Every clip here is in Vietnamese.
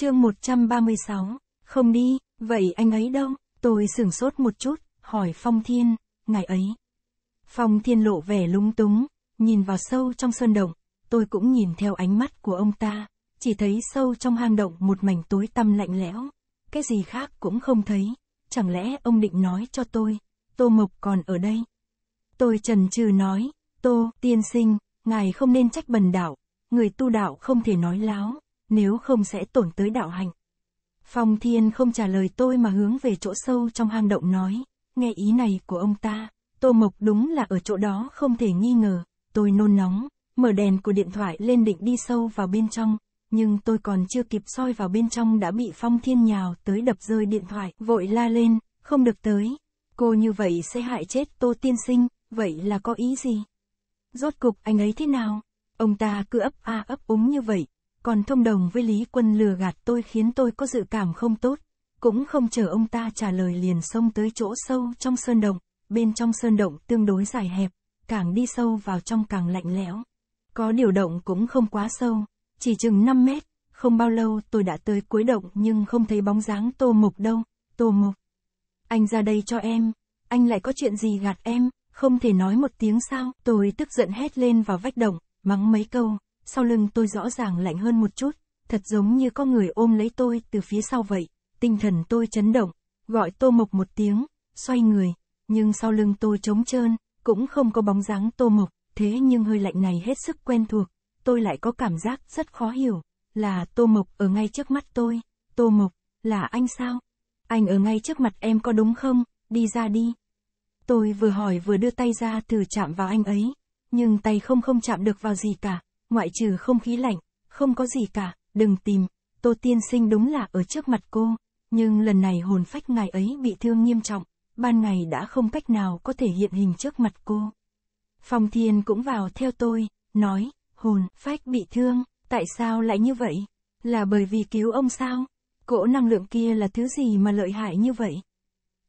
chương 136, không đi, vậy anh ấy đâu? Tôi sửng sốt một chút, hỏi Phong Thiên, ngài ấy. Phong Thiên lộ vẻ lung túng, nhìn vào sâu trong sơn động, tôi cũng nhìn theo ánh mắt của ông ta, chỉ thấy sâu trong hang động một mảnh tối tăm lạnh lẽo, cái gì khác cũng không thấy, chẳng lẽ ông định nói cho tôi, Tô Mộc còn ở đây? Tôi trần trừ nói, Tô, tiên sinh, ngài không nên trách bần đạo, người tu đạo không thể nói láo, nếu không sẽ tổn tới đạo hạnh. Phong Thiên không trả lời tôi mà hướng về chỗ sâu trong hang động nói, nghe ý này của ông ta, Tô Mộc đúng là ở chỗ đó không thể nghi ngờ, tôi nôn nóng, mở đèn của điện thoại lên định đi sâu vào bên trong, nhưng tôi còn chưa kịp soi vào bên trong đã bị Phong Thiên nhào tới đập rơi điện thoại, vội la lên, không được tới, cô như vậy sẽ hại chết Tô Tiên Sinh, vậy là có ý gì? Rốt cục anh ấy thế nào? Ông ta cứ ấp a ấp úng như vậy, còn thông đồng với Lý Quân lừa gạt tôi khiến tôi có dự cảm không tốt, cũng không chờ ông ta trả lời liền xông tới chỗ sâu trong sơn động, bên trong sơn động tương đối dài hẹp, càng đi sâu vào trong càng lạnh lẽo. Có điều động cũng không quá sâu, chỉ chừng 5 mét, không bao lâu tôi đã tới cuối động nhưng không thấy bóng dáng Tô mục đâu, Tô mục Anh ra đây cho em, anh lại có chuyện gì gạt em, không thể nói một tiếng sao, tôi tức giận hét lên vào vách động, mắng mấy câu, sau lưng tôi rõ ràng lạnh hơn một chút, thật giống như có người ôm lấy tôi từ phía sau vậy, tinh thần tôi chấn động, gọi Tô Mộc một tiếng, xoay người, nhưng sau lưng tôi trống trơn, cũng không có bóng dáng Tô Mộc, thế nhưng hơi lạnh này hết sức quen thuộc, tôi lại có cảm giác rất khó hiểu, là Tô Mộc ở ngay trước mắt tôi, Tô Mộc, là anh sao? Anh ở ngay trước mặt em có đúng không, đi ra đi. Tôi vừa hỏi vừa đưa tay ra thử chạm vào anh ấy, nhưng tay không không chạm được vào gì cả, ngoại trừ không khí lạnh, không có gì cả, đừng tìm, Tô Tiên Sinh đúng là ở trước mặt cô, nhưng lần này hồn phách ngài ấy bị thương nghiêm trọng, ban ngày đã không cách nào có thể hiện hình trước mặt cô. Phong Thiên cũng vào theo tôi, nói, hồn, phách bị thương, tại sao lại như vậy? Là bởi vì cứu ông sao? Cỗ năng lượng kia là thứ gì mà lợi hại như vậy?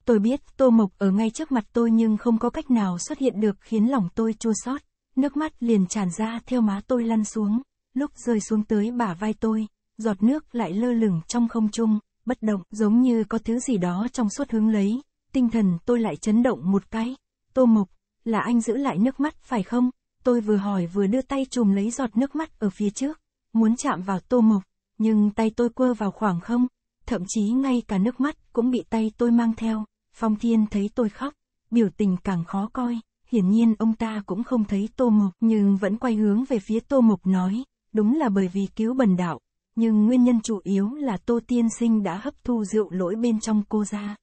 Tôi biết Tô Mộc ở ngay trước mặt tôi nhưng không có cách nào xuất hiện được khiến lòng tôi chua xót. Nước mắt liền tràn ra theo má tôi lăn xuống, lúc rơi xuống tới bả vai tôi, giọt nước lại lơ lửng trong không trung, bất động, giống như có thứ gì đó trong suốt hướng lấy, tinh thần tôi lại chấn động một cái. Tô Mộc, là anh giữ lại nước mắt phải không? Tôi vừa hỏi vừa đưa tay chùm lấy giọt nước mắt ở phía trước, muốn chạm vào Tô Mộc, nhưng tay tôi quơ vào khoảng không, thậm chí ngay cả nước mắt cũng bị tay tôi mang theo. Phong Thiên thấy tôi khóc, biểu tình càng khó coi, hiển nhiên ông ta cũng không thấy Tô mục nhưng vẫn quay hướng về phía Tô mục nói, đúng là bởi vì cứu bần đạo, nhưng nguyên nhân chủ yếu là Tô Tiên Sinh đã hấp thu rượu lỗi bên trong cô ra.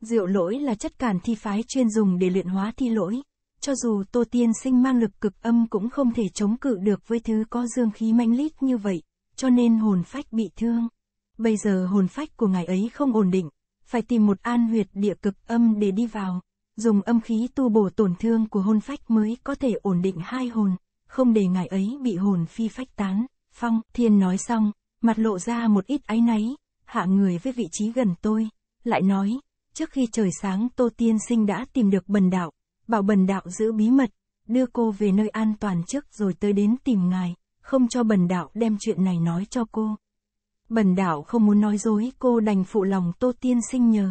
Rượu lỗi là chất cản thi phái chuyên dùng để luyện hóa thi lỗi, cho dù Tô Tiên Sinh mang lực cực âm cũng không thể chống cự được với thứ có dương khí mãnh lít như vậy, cho nên hồn phách bị thương. Bây giờ hồn phách của ngài ấy không ổn định, phải tìm một an huyệt địa cực âm để đi vào dùng âm khí tu bổ tổn thương của hôn phách mới có thể ổn định hai hồn, không để ngài ấy bị hồn phi phách tán. Phong, thiên nói xong, mặt lộ ra một ít áy náy, hạ người với vị trí gần tôi, lại nói, trước khi trời sáng Tô Tiên Sinh đã tìm được bần đạo, bảo bần đạo giữ bí mật, đưa cô về nơi an toàn trước rồi tới đến tìm ngài, không cho bần đạo đem chuyện này nói cho cô. Bần đạo không muốn nói dối cô đành phụ lòng Tô Tiên Sinh nhờ.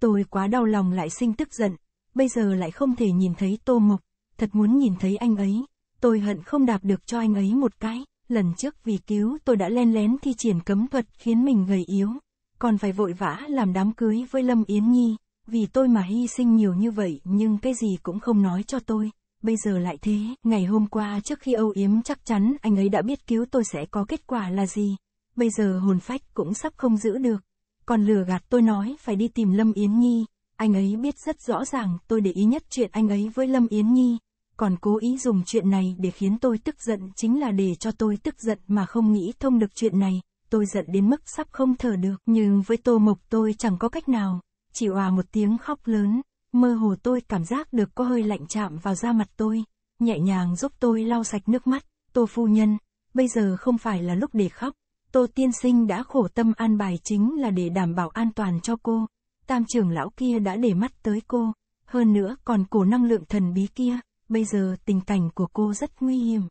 Tôi quá đau lòng lại sinh tức giận, bây giờ lại không thể nhìn thấy Tô Mộc, thật muốn nhìn thấy anh ấy. Tôi hận không đạp được cho anh ấy một cái, lần trước vì cứu tôi đã len lén thi triển cấm thuật khiến mình gầy yếu, còn phải vội vã làm đám cưới với Lâm Yến Nhi, vì tôi mà hy sinh nhiều như vậy nhưng cái gì cũng không nói cho tôi. Bây giờ lại thế, ngày hôm qua trước khi Âu Yếm chắc chắn anh ấy đã biết cứu tôi sẽ có kết quả là gì. Bây giờ hồn phách cũng sắp không giữ được. Còn lừa gạt tôi nói phải đi tìm Lâm Yến Nhi, anh ấy biết rất rõ ràng tôi để ý nhất chuyện anh ấy với Lâm Yến Nhi, còn cố ý dùng chuyện này để khiến tôi tức giận chính là để cho tôi tức giận mà không nghĩ thông được chuyện này, tôi giận đến mức sắp không thở được, nhưng với Tô Mộc tôi chẳng có cách nào, chỉ hòa một tiếng khóc lớn, mơ hồ tôi cảm giác được có hơi lạnh chạm vào da mặt tôi, nhẹ nhàng giúp tôi lau sạch nước mắt, Tô Phu Nhân, bây giờ không phải là lúc để khóc, Tô Tiên Sinh đã khổ tâm an bài chính là để đảm bảo an toàn cho cô tam trưởng lão kia đã để mắt tới cô, hơn nữa còn cổ năng lượng thần bí kia, bây giờ tình cảnh của cô rất nguy hiểm.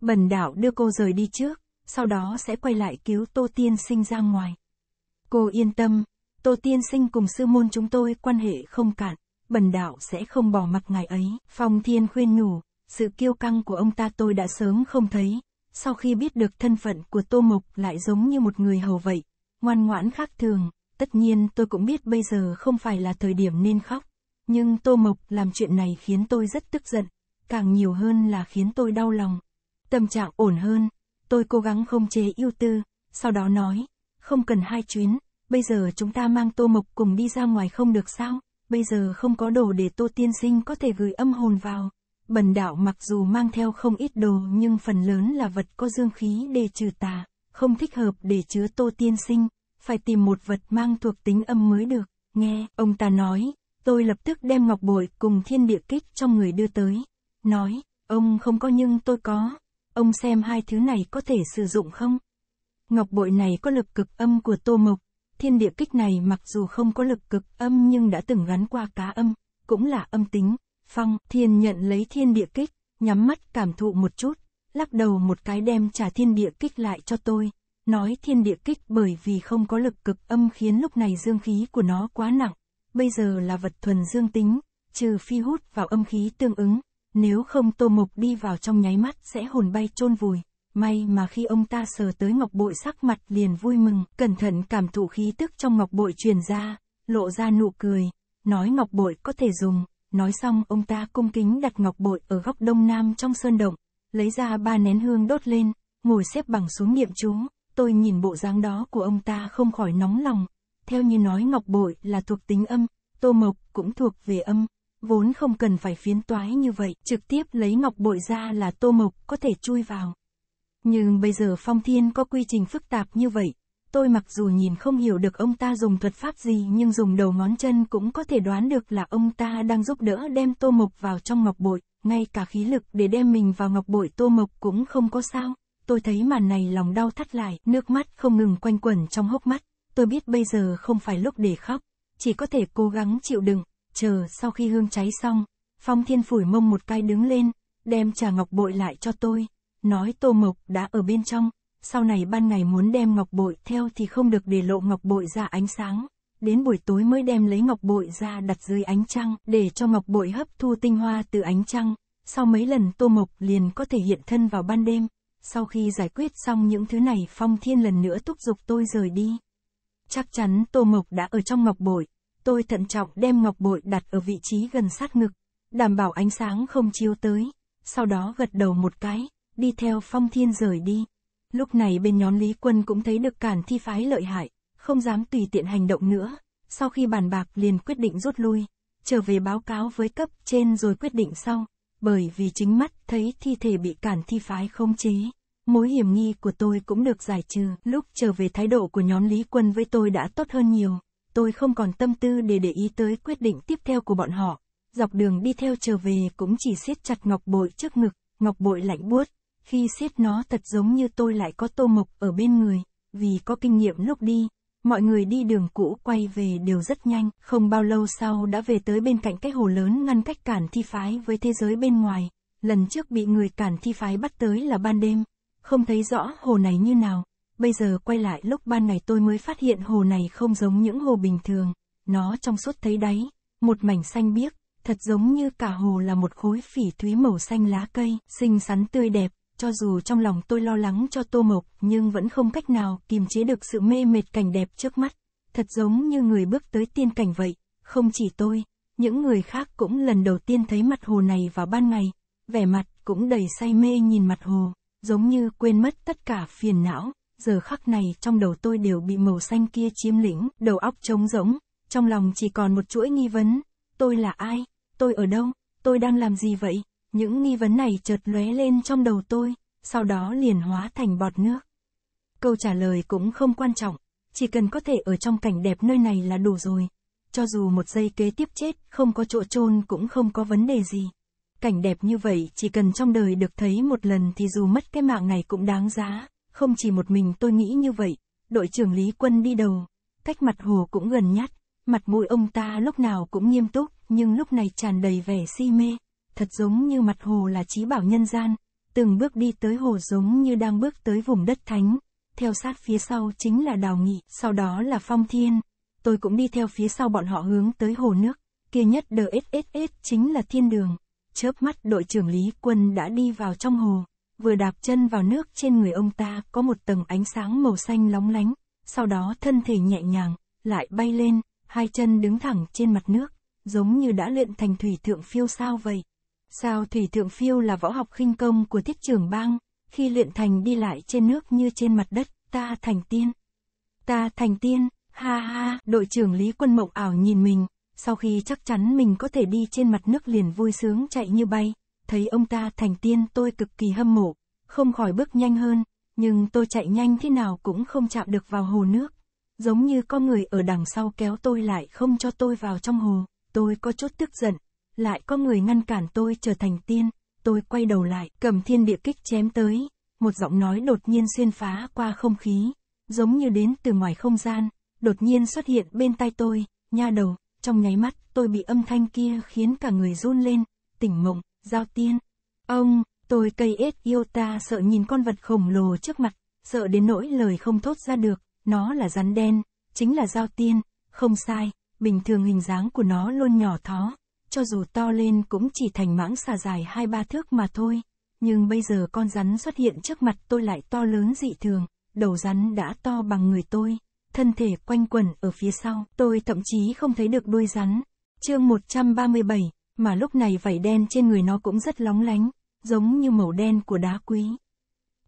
Bần đạo đưa cô rời đi trước, sau đó sẽ quay lại cứu Tô Tiên Sinh ra ngoài. Cô yên tâm, Tô Tiên Sinh cùng sư môn chúng tôi quan hệ không cạn, bần đạo sẽ không bỏ mặt ngài ấy. Phong Thiên khuyên nhủ, sự kiêu căng của ông ta tôi đã sớm không thấy, sau khi biết được thân phận của Tô Mộc lại giống như một người hầu vậy, ngoan ngoãn khác thường, Tất nhiên tôi cũng biết bây giờ không phải là thời điểm nên khóc, nhưng Tô Mộc làm chuyện này khiến tôi rất tức giận, càng nhiều hơn là khiến tôi đau lòng. Tâm trạng ổn hơn, tôi cố gắng không chế ưu tư, sau đó nói, không cần hai chuyến, bây giờ chúng ta mang Tô Mộc cùng đi ra ngoài không được sao, bây giờ không có đồ để Tô Tiên Sinh có thể gửi âm hồn vào. Bần đạo mặc dù mang theo không ít đồ nhưng phần lớn là vật có dương khí để trừ tà, không thích hợp để chứa Tô Tiên Sinh phải tìm một vật mang thuộc tính âm mới được, nghe, ông ta nói, tôi lập tức đem ngọc bội cùng thiên địa kích trong người đưa tới, nói, ông không có nhưng tôi có, ông xem hai thứ này có thể sử dụng không? Ngọc bội này có lực cực âm của tô mộc, thiên địa kích này mặc dù không có lực cực âm nhưng đã từng gắn qua cá âm, cũng là âm tính, phong, thiên nhận lấy thiên địa kích, nhắm mắt cảm thụ một chút, lắc đầu một cái đem trả thiên địa kích lại cho tôi, Nói thiên địa kích bởi vì không có lực cực âm khiến lúc này dương khí của nó quá nặng, bây giờ là vật thuần dương tính, trừ phi hút vào âm khí tương ứng, nếu không tô mộc đi vào trong nháy mắt sẽ hồn bay chôn vùi. May mà khi ông ta sờ tới ngọc bội sắc mặt liền vui mừng, cẩn thận cảm thụ khí tức trong ngọc bội truyền ra, lộ ra nụ cười, nói ngọc bội có thể dùng, nói xong ông ta cung kính đặt ngọc bội ở góc đông nam trong sơn động, lấy ra ba nén hương đốt lên, ngồi xếp bằng xuống niệm chú tôi nhìn bộ dáng đó của ông ta không khỏi nóng lòng. Theo như nói ngọc bội là thuộc tính âm, tô mộc cũng thuộc về âm, vốn không cần phải phiến toái như vậy, trực tiếp lấy ngọc bội ra là tô mộc có thể chui vào. Nhưng bây giờ phong thiên có quy trình phức tạp như vậy, tôi mặc dù nhìn không hiểu được ông ta dùng thuật pháp gì nhưng dùng đầu ngón chân cũng có thể đoán được là ông ta đang giúp đỡ đem tô mộc vào trong ngọc bội, ngay cả khí lực để đem mình vào ngọc bội tô mộc cũng không có sao tôi thấy màn này lòng đau thắt lại, nước mắt không ngừng quanh quẩn trong hốc mắt, tôi biết bây giờ không phải lúc để khóc, chỉ có thể cố gắng chịu đựng, chờ sau khi hương cháy xong, Phong Thiên phủi mông một cái đứng lên, đem trà ngọc bội lại cho tôi, nói Tô Mộc đã ở bên trong, sau này ban ngày muốn đem ngọc bội theo thì không được để lộ ngọc bội ra ánh sáng, đến buổi tối mới đem lấy ngọc bội ra đặt dưới ánh trăng để cho ngọc bội hấp thu tinh hoa từ ánh trăng, sau mấy lần Tô Mộc liền có thể hiện thân vào ban đêm. Sau khi giải quyết xong những thứ này Phong Thiên lần nữa thúc giục tôi rời đi. Chắc chắn Tô Mộc đã ở trong ngọc bội. Tôi thận trọng đem ngọc bội đặt ở vị trí gần sát ngực, đảm bảo ánh sáng không chiếu tới. Sau đó gật đầu một cái, đi theo Phong Thiên rời đi. Lúc này bên nhóm Lý Quân cũng thấy được cản thi phái lợi hại, không dám tùy tiện hành động nữa. Sau khi bàn bạc liền quyết định rút lui, trở về báo cáo với cấp trên rồi quyết định sau, bởi vì chính mắt thấy thi thể bị cản thi phái không chế mối hiểm nghi của tôi cũng được giải trừ. Lúc trở về thái độ của nhóm Lý Quân với tôi đã tốt hơn nhiều, tôi không còn tâm tư để để ý tới quyết định tiếp theo của bọn họ. Dọc đường đi theo trở về cũng chỉ siết chặt ngọc bội trước ngực, ngọc bội lạnh buốt. Khi siết nó thật giống như tôi lại có tô mộc ở bên người, vì có kinh nghiệm lúc đi, mọi người đi đường cũ quay về đều rất nhanh, không bao lâu sau đã về tới bên cạnh cái hồ lớn ngăn cách cản thi phái với thế giới bên ngoài. Lần trước bị người cản thi phái bắt tới là ban đêm, không thấy rõ hồ này như nào. Bây giờ quay lại lúc ban ngày tôi mới phát hiện hồ này không giống những hồ bình thường, nó trong suốt thấy đáy, một mảnh xanh biếc, thật giống như cả hồ là một khối phỉ thúy màu xanh lá cây, xinh xắn tươi đẹp, cho dù trong lòng tôi lo lắng cho tô mộc nhưng vẫn không cách nào kiềm chế được sự mê mệt cảnh đẹp trước mắt. Thật giống như người bước tới tiên cảnh vậy, không chỉ tôi, những người khác cũng lần đầu tiên thấy mặt hồ này vào ban ngày, vẻ mặt cũng đầy say mê nhìn mặt hồ giống như quên mất tất cả phiền não, giờ khắc này trong đầu tôi đều bị màu xanh kia chiếm lĩnh, đầu óc trống rỗng, trong lòng chỉ còn một chuỗi nghi vấn, tôi là ai, tôi ở đâu, tôi đang làm gì vậy, những nghi vấn này chợt lóe lên trong đầu tôi, sau đó liền hóa thành bọt nước. Câu trả lời cũng không quan trọng, chỉ cần có thể ở trong cảnh đẹp nơi này là đủ rồi, cho dù một giây kế tiếp chết không có chỗ chôn cũng không có vấn đề gì cảnh đẹp như vậy chỉ cần trong đời được thấy một lần thì dù mất cái mạng này cũng đáng giá, không chỉ một mình tôi nghĩ như vậy, đội trưởng Lý Quân đi đầu, cách mặt hồ cũng gần nhát, mặt mũi ông ta lúc nào cũng nghiêm túc, nhưng lúc này tràn đầy vẻ si mê, thật giống như mặt hồ là trí bảo nhân gian, từng bước đi tới hồ giống như đang bước tới vùng đất thánh, theo sát phía sau chính là Đào Nghị, sau đó là Phong Thiên, tôi cũng đi theo phía sau bọn họ hướng tới hồ nước, kia nhất đờ DSSS chính là thiên đường chớp mắt đội trưởng Lý Quân đã đi vào trong hồ, vừa đạp chân vào nước trên người ông ta có một tầng ánh sáng màu xanh lóng lánh, sau đó thân thể nhẹ nhàng, lại bay lên, hai chân đứng thẳng trên mặt nước, giống như đã luyện thành thủy thượng phiêu sao vậy. Sao thủy thượng phiêu là võ học khinh công của thiết trưởng bang, khi luyện thành đi lại trên nước như trên mặt đất, ta thành tiên. Ta thành tiên, ha ha, đội trưởng Lý Quân Mộng ảo nhìn mình, sau khi chắc chắn mình có thể đi trên mặt nước liền vui sướng chạy như bay, thấy ông ta thành tiên tôi cực kỳ hâm mộ, không khỏi bước nhanh hơn, nhưng tôi chạy nhanh thế nào cũng không chạm được vào hồ nước. Giống như có người ở đằng sau kéo tôi lại không cho tôi vào trong hồ, tôi có chút tức giận, lại có người ngăn cản tôi trở thành tiên, tôi quay đầu lại, cầm thiên địa kích chém tới, một giọng nói đột nhiên xuyên phá qua không khí, giống như đến từ ngoài không gian, đột nhiên xuất hiện bên tay tôi, nha đầu, trong nháy mắt, tôi bị âm thanh kia khiến cả người run lên, tỉnh mộng, giao tiên. Ông, tôi cây ết yêu ta sợ nhìn con vật khổng lồ trước mặt, sợ đến nỗi lời không thốt ra được, nó là rắn đen, chính là giao tiên, không sai, bình thường hình dáng của nó luôn nhỏ thó, cho dù to lên cũng chỉ thành mãng xà dài hai ba thước mà thôi. Nhưng bây giờ con rắn xuất hiện trước mặt tôi lại to lớn dị thường, đầu rắn đã to bằng người tôi thân thể quanh quẩn ở phía sau, tôi thậm chí không thấy được đuôi rắn. Chương 137, mà lúc này vảy đen trên người nó cũng rất lóng lánh, giống như màu đen của đá quý.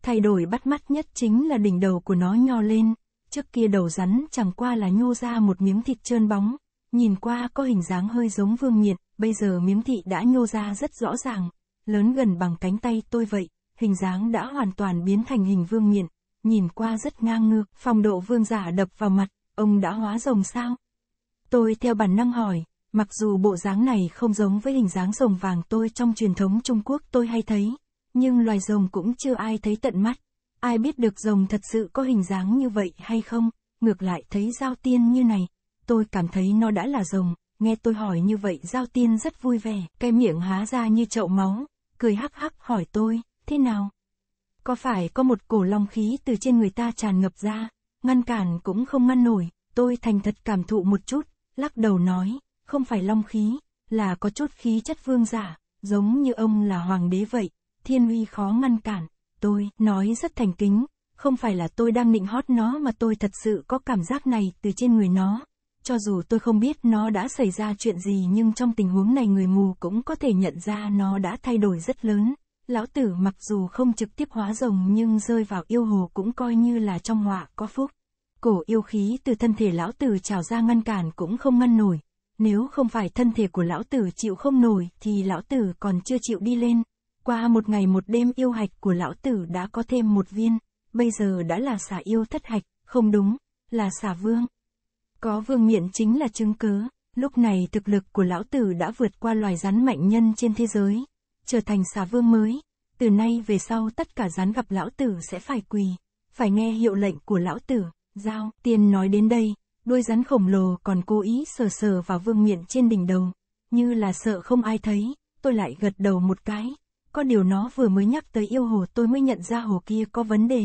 Thay đổi bắt mắt nhất chính là đỉnh đầu của nó nho lên, trước kia đầu rắn chẳng qua là nhô ra một miếng thịt trơn bóng, nhìn qua có hình dáng hơi giống vương nhiệt, bây giờ miếng thịt đã nhô ra rất rõ ràng, lớn gần bằng cánh tay tôi vậy, hình dáng đã hoàn toàn biến thành hình vương miện, nhìn qua rất ngang ngược, phong độ vương giả đập vào mặt, ông đã hóa rồng sao? Tôi theo bản năng hỏi, mặc dù bộ dáng này không giống với hình dáng rồng vàng tôi trong truyền thống Trung Quốc tôi hay thấy, nhưng loài rồng cũng chưa ai thấy tận mắt. Ai biết được rồng thật sự có hình dáng như vậy hay không, ngược lại thấy giao tiên như này, tôi cảm thấy nó đã là rồng, nghe tôi hỏi như vậy giao tiên rất vui vẻ, cái miệng há ra như chậu máu, cười hắc hắc hỏi tôi, thế nào? Có phải có một cổ long khí từ trên người ta tràn ngập ra, ngăn cản cũng không ngăn nổi, tôi thành thật cảm thụ một chút, lắc đầu nói, không phải long khí, là có chút khí chất vương giả, giống như ông là hoàng đế vậy, thiên uy khó ngăn cản, tôi nói rất thành kính, không phải là tôi đang định hót nó mà tôi thật sự có cảm giác này từ trên người nó. Cho dù tôi không biết nó đã xảy ra chuyện gì nhưng trong tình huống này người mù cũng có thể nhận ra nó đã thay đổi rất lớn. Lão tử mặc dù không trực tiếp hóa rồng nhưng rơi vào yêu hồ cũng coi như là trong họa có phúc. Cổ yêu khí từ thân thể lão tử trào ra ngăn cản cũng không ngăn nổi. Nếu không phải thân thể của lão tử chịu không nổi thì lão tử còn chưa chịu đi lên. Qua một ngày một đêm yêu hạch của lão tử đã có thêm một viên, bây giờ đã là xả yêu thất hạch, không đúng, là xả vương. Có vương miện chính là chứng cứ lúc này thực lực của lão tử đã vượt qua loài rắn mạnh nhân trên thế giới, trở thành xà vương mới. Từ nay về sau tất cả rắn gặp lão tử sẽ phải quỳ, phải nghe hiệu lệnh của lão tử, giao, tiên nói đến đây, đuôi rắn khổng lồ còn cố ý sờ sờ vào vương miện trên đỉnh đầu, như là sợ không ai thấy, tôi lại gật đầu một cái, có điều nó vừa mới nhắc tới yêu hồ tôi mới nhận ra hồ kia có vấn đề,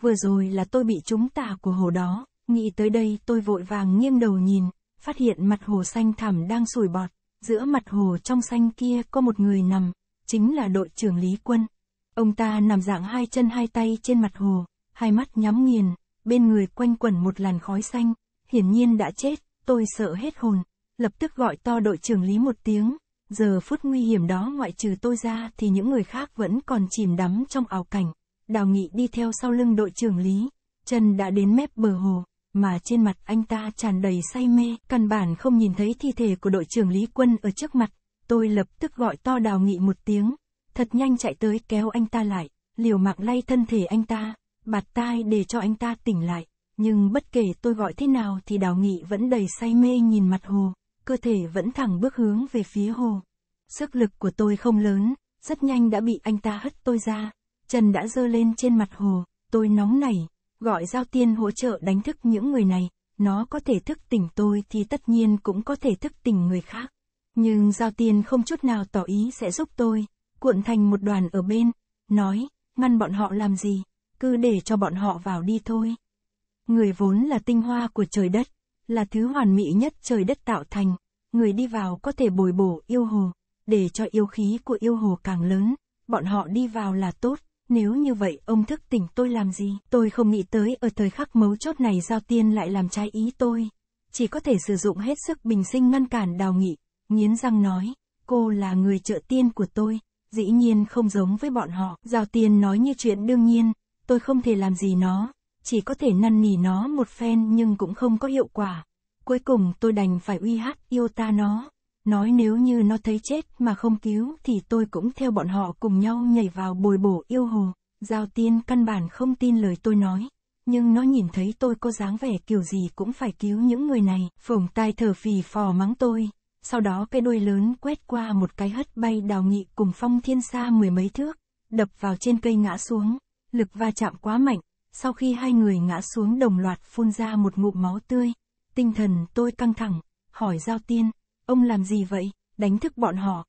vừa rồi là tôi bị trúng tà của hồ đó, nghĩ tới đây tôi vội vàng nghiêng đầu nhìn, phát hiện mặt hồ xanh thẳm đang sủi bọt, giữa mặt hồ trong xanh kia có một người nằm, chính là đội trưởng Lý Quân. Ông ta nằm dạng hai chân hai tay trên mặt hồ, hai mắt nhắm nghiền, bên người quanh quẩn một làn khói xanh, hiển nhiên đã chết, tôi sợ hết hồn, lập tức gọi to đội trưởng Lý một tiếng, giờ phút nguy hiểm đó ngoại trừ tôi ra thì những người khác vẫn còn chìm đắm trong ảo cảnh. Đào Nghị đi theo sau lưng đội trưởng Lý, chân đã đến mép bờ hồ, mà trên mặt anh ta tràn đầy say mê, căn bản không nhìn thấy thi thể của đội trưởng Lý Quân ở trước mặt, tôi lập tức gọi to đào nghị một tiếng, thật nhanh chạy tới kéo anh ta lại, liều mạng lay thân thể anh ta, bạt tai để cho anh ta tỉnh lại, nhưng bất kể tôi gọi thế nào thì đào nghị vẫn đầy say mê nhìn mặt hồ, cơ thể vẫn thẳng bước hướng về phía hồ. Sức lực của tôi không lớn, rất nhanh đã bị anh ta hất tôi ra, chân đã dơ lên trên mặt hồ, tôi nóng nảy, gọi giao tiên hỗ trợ đánh thức những người này, nó có thể thức tỉnh tôi thì tất nhiên cũng có thể thức tỉnh người khác. Nhưng Giao Tiên không chút nào tỏ ý sẽ giúp tôi, cuộn thành một đoàn ở bên, nói, ngăn bọn họ làm gì, cứ để cho bọn họ vào đi thôi. Người vốn là tinh hoa của trời đất, là thứ hoàn mỹ nhất trời đất tạo thành, người đi vào có thể bồi bổ yêu hồ, để cho yêu khí của yêu hồ càng lớn, bọn họ đi vào là tốt, nếu như vậy ông thức tỉnh tôi làm gì? Tôi không nghĩ tới ở thời khắc mấu chốt này giao tiên lại làm trái ý tôi. Chỉ có thể sử dụng hết sức bình sinh ngăn cản đào nghị, nghiến răng nói, cô là người trợ tiên của tôi, dĩ nhiên không giống với bọn họ. Giao tiên nói như chuyện đương nhiên, tôi không thể làm gì nó, chỉ có thể năn nỉ nó một phen nhưng cũng không có hiệu quả. Cuối cùng tôi đành phải uy hát yêu ta nó, nói nếu như nó thấy chết mà không cứu thì tôi cũng theo bọn họ cùng nhau nhảy vào bồi bổ yêu hồ. Giao tiên căn bản không tin lời tôi nói, nhưng nó nhìn thấy tôi có dáng vẻ kiểu gì cũng phải cứu những người này, phồng tai thở phì phò mắng tôi, sau đó cái đuôi lớn quét qua một cái hất bay đào nhị cùng phong thiên xa mười mấy thước, đập vào trên cây ngã xuống, lực va chạm quá mạnh, sau khi hai người ngã xuống đồng loạt phun ra một ngụm máu tươi, tinh thần tôi căng thẳng, hỏi giao tiên, ông làm gì vậy, đánh thức bọn họ.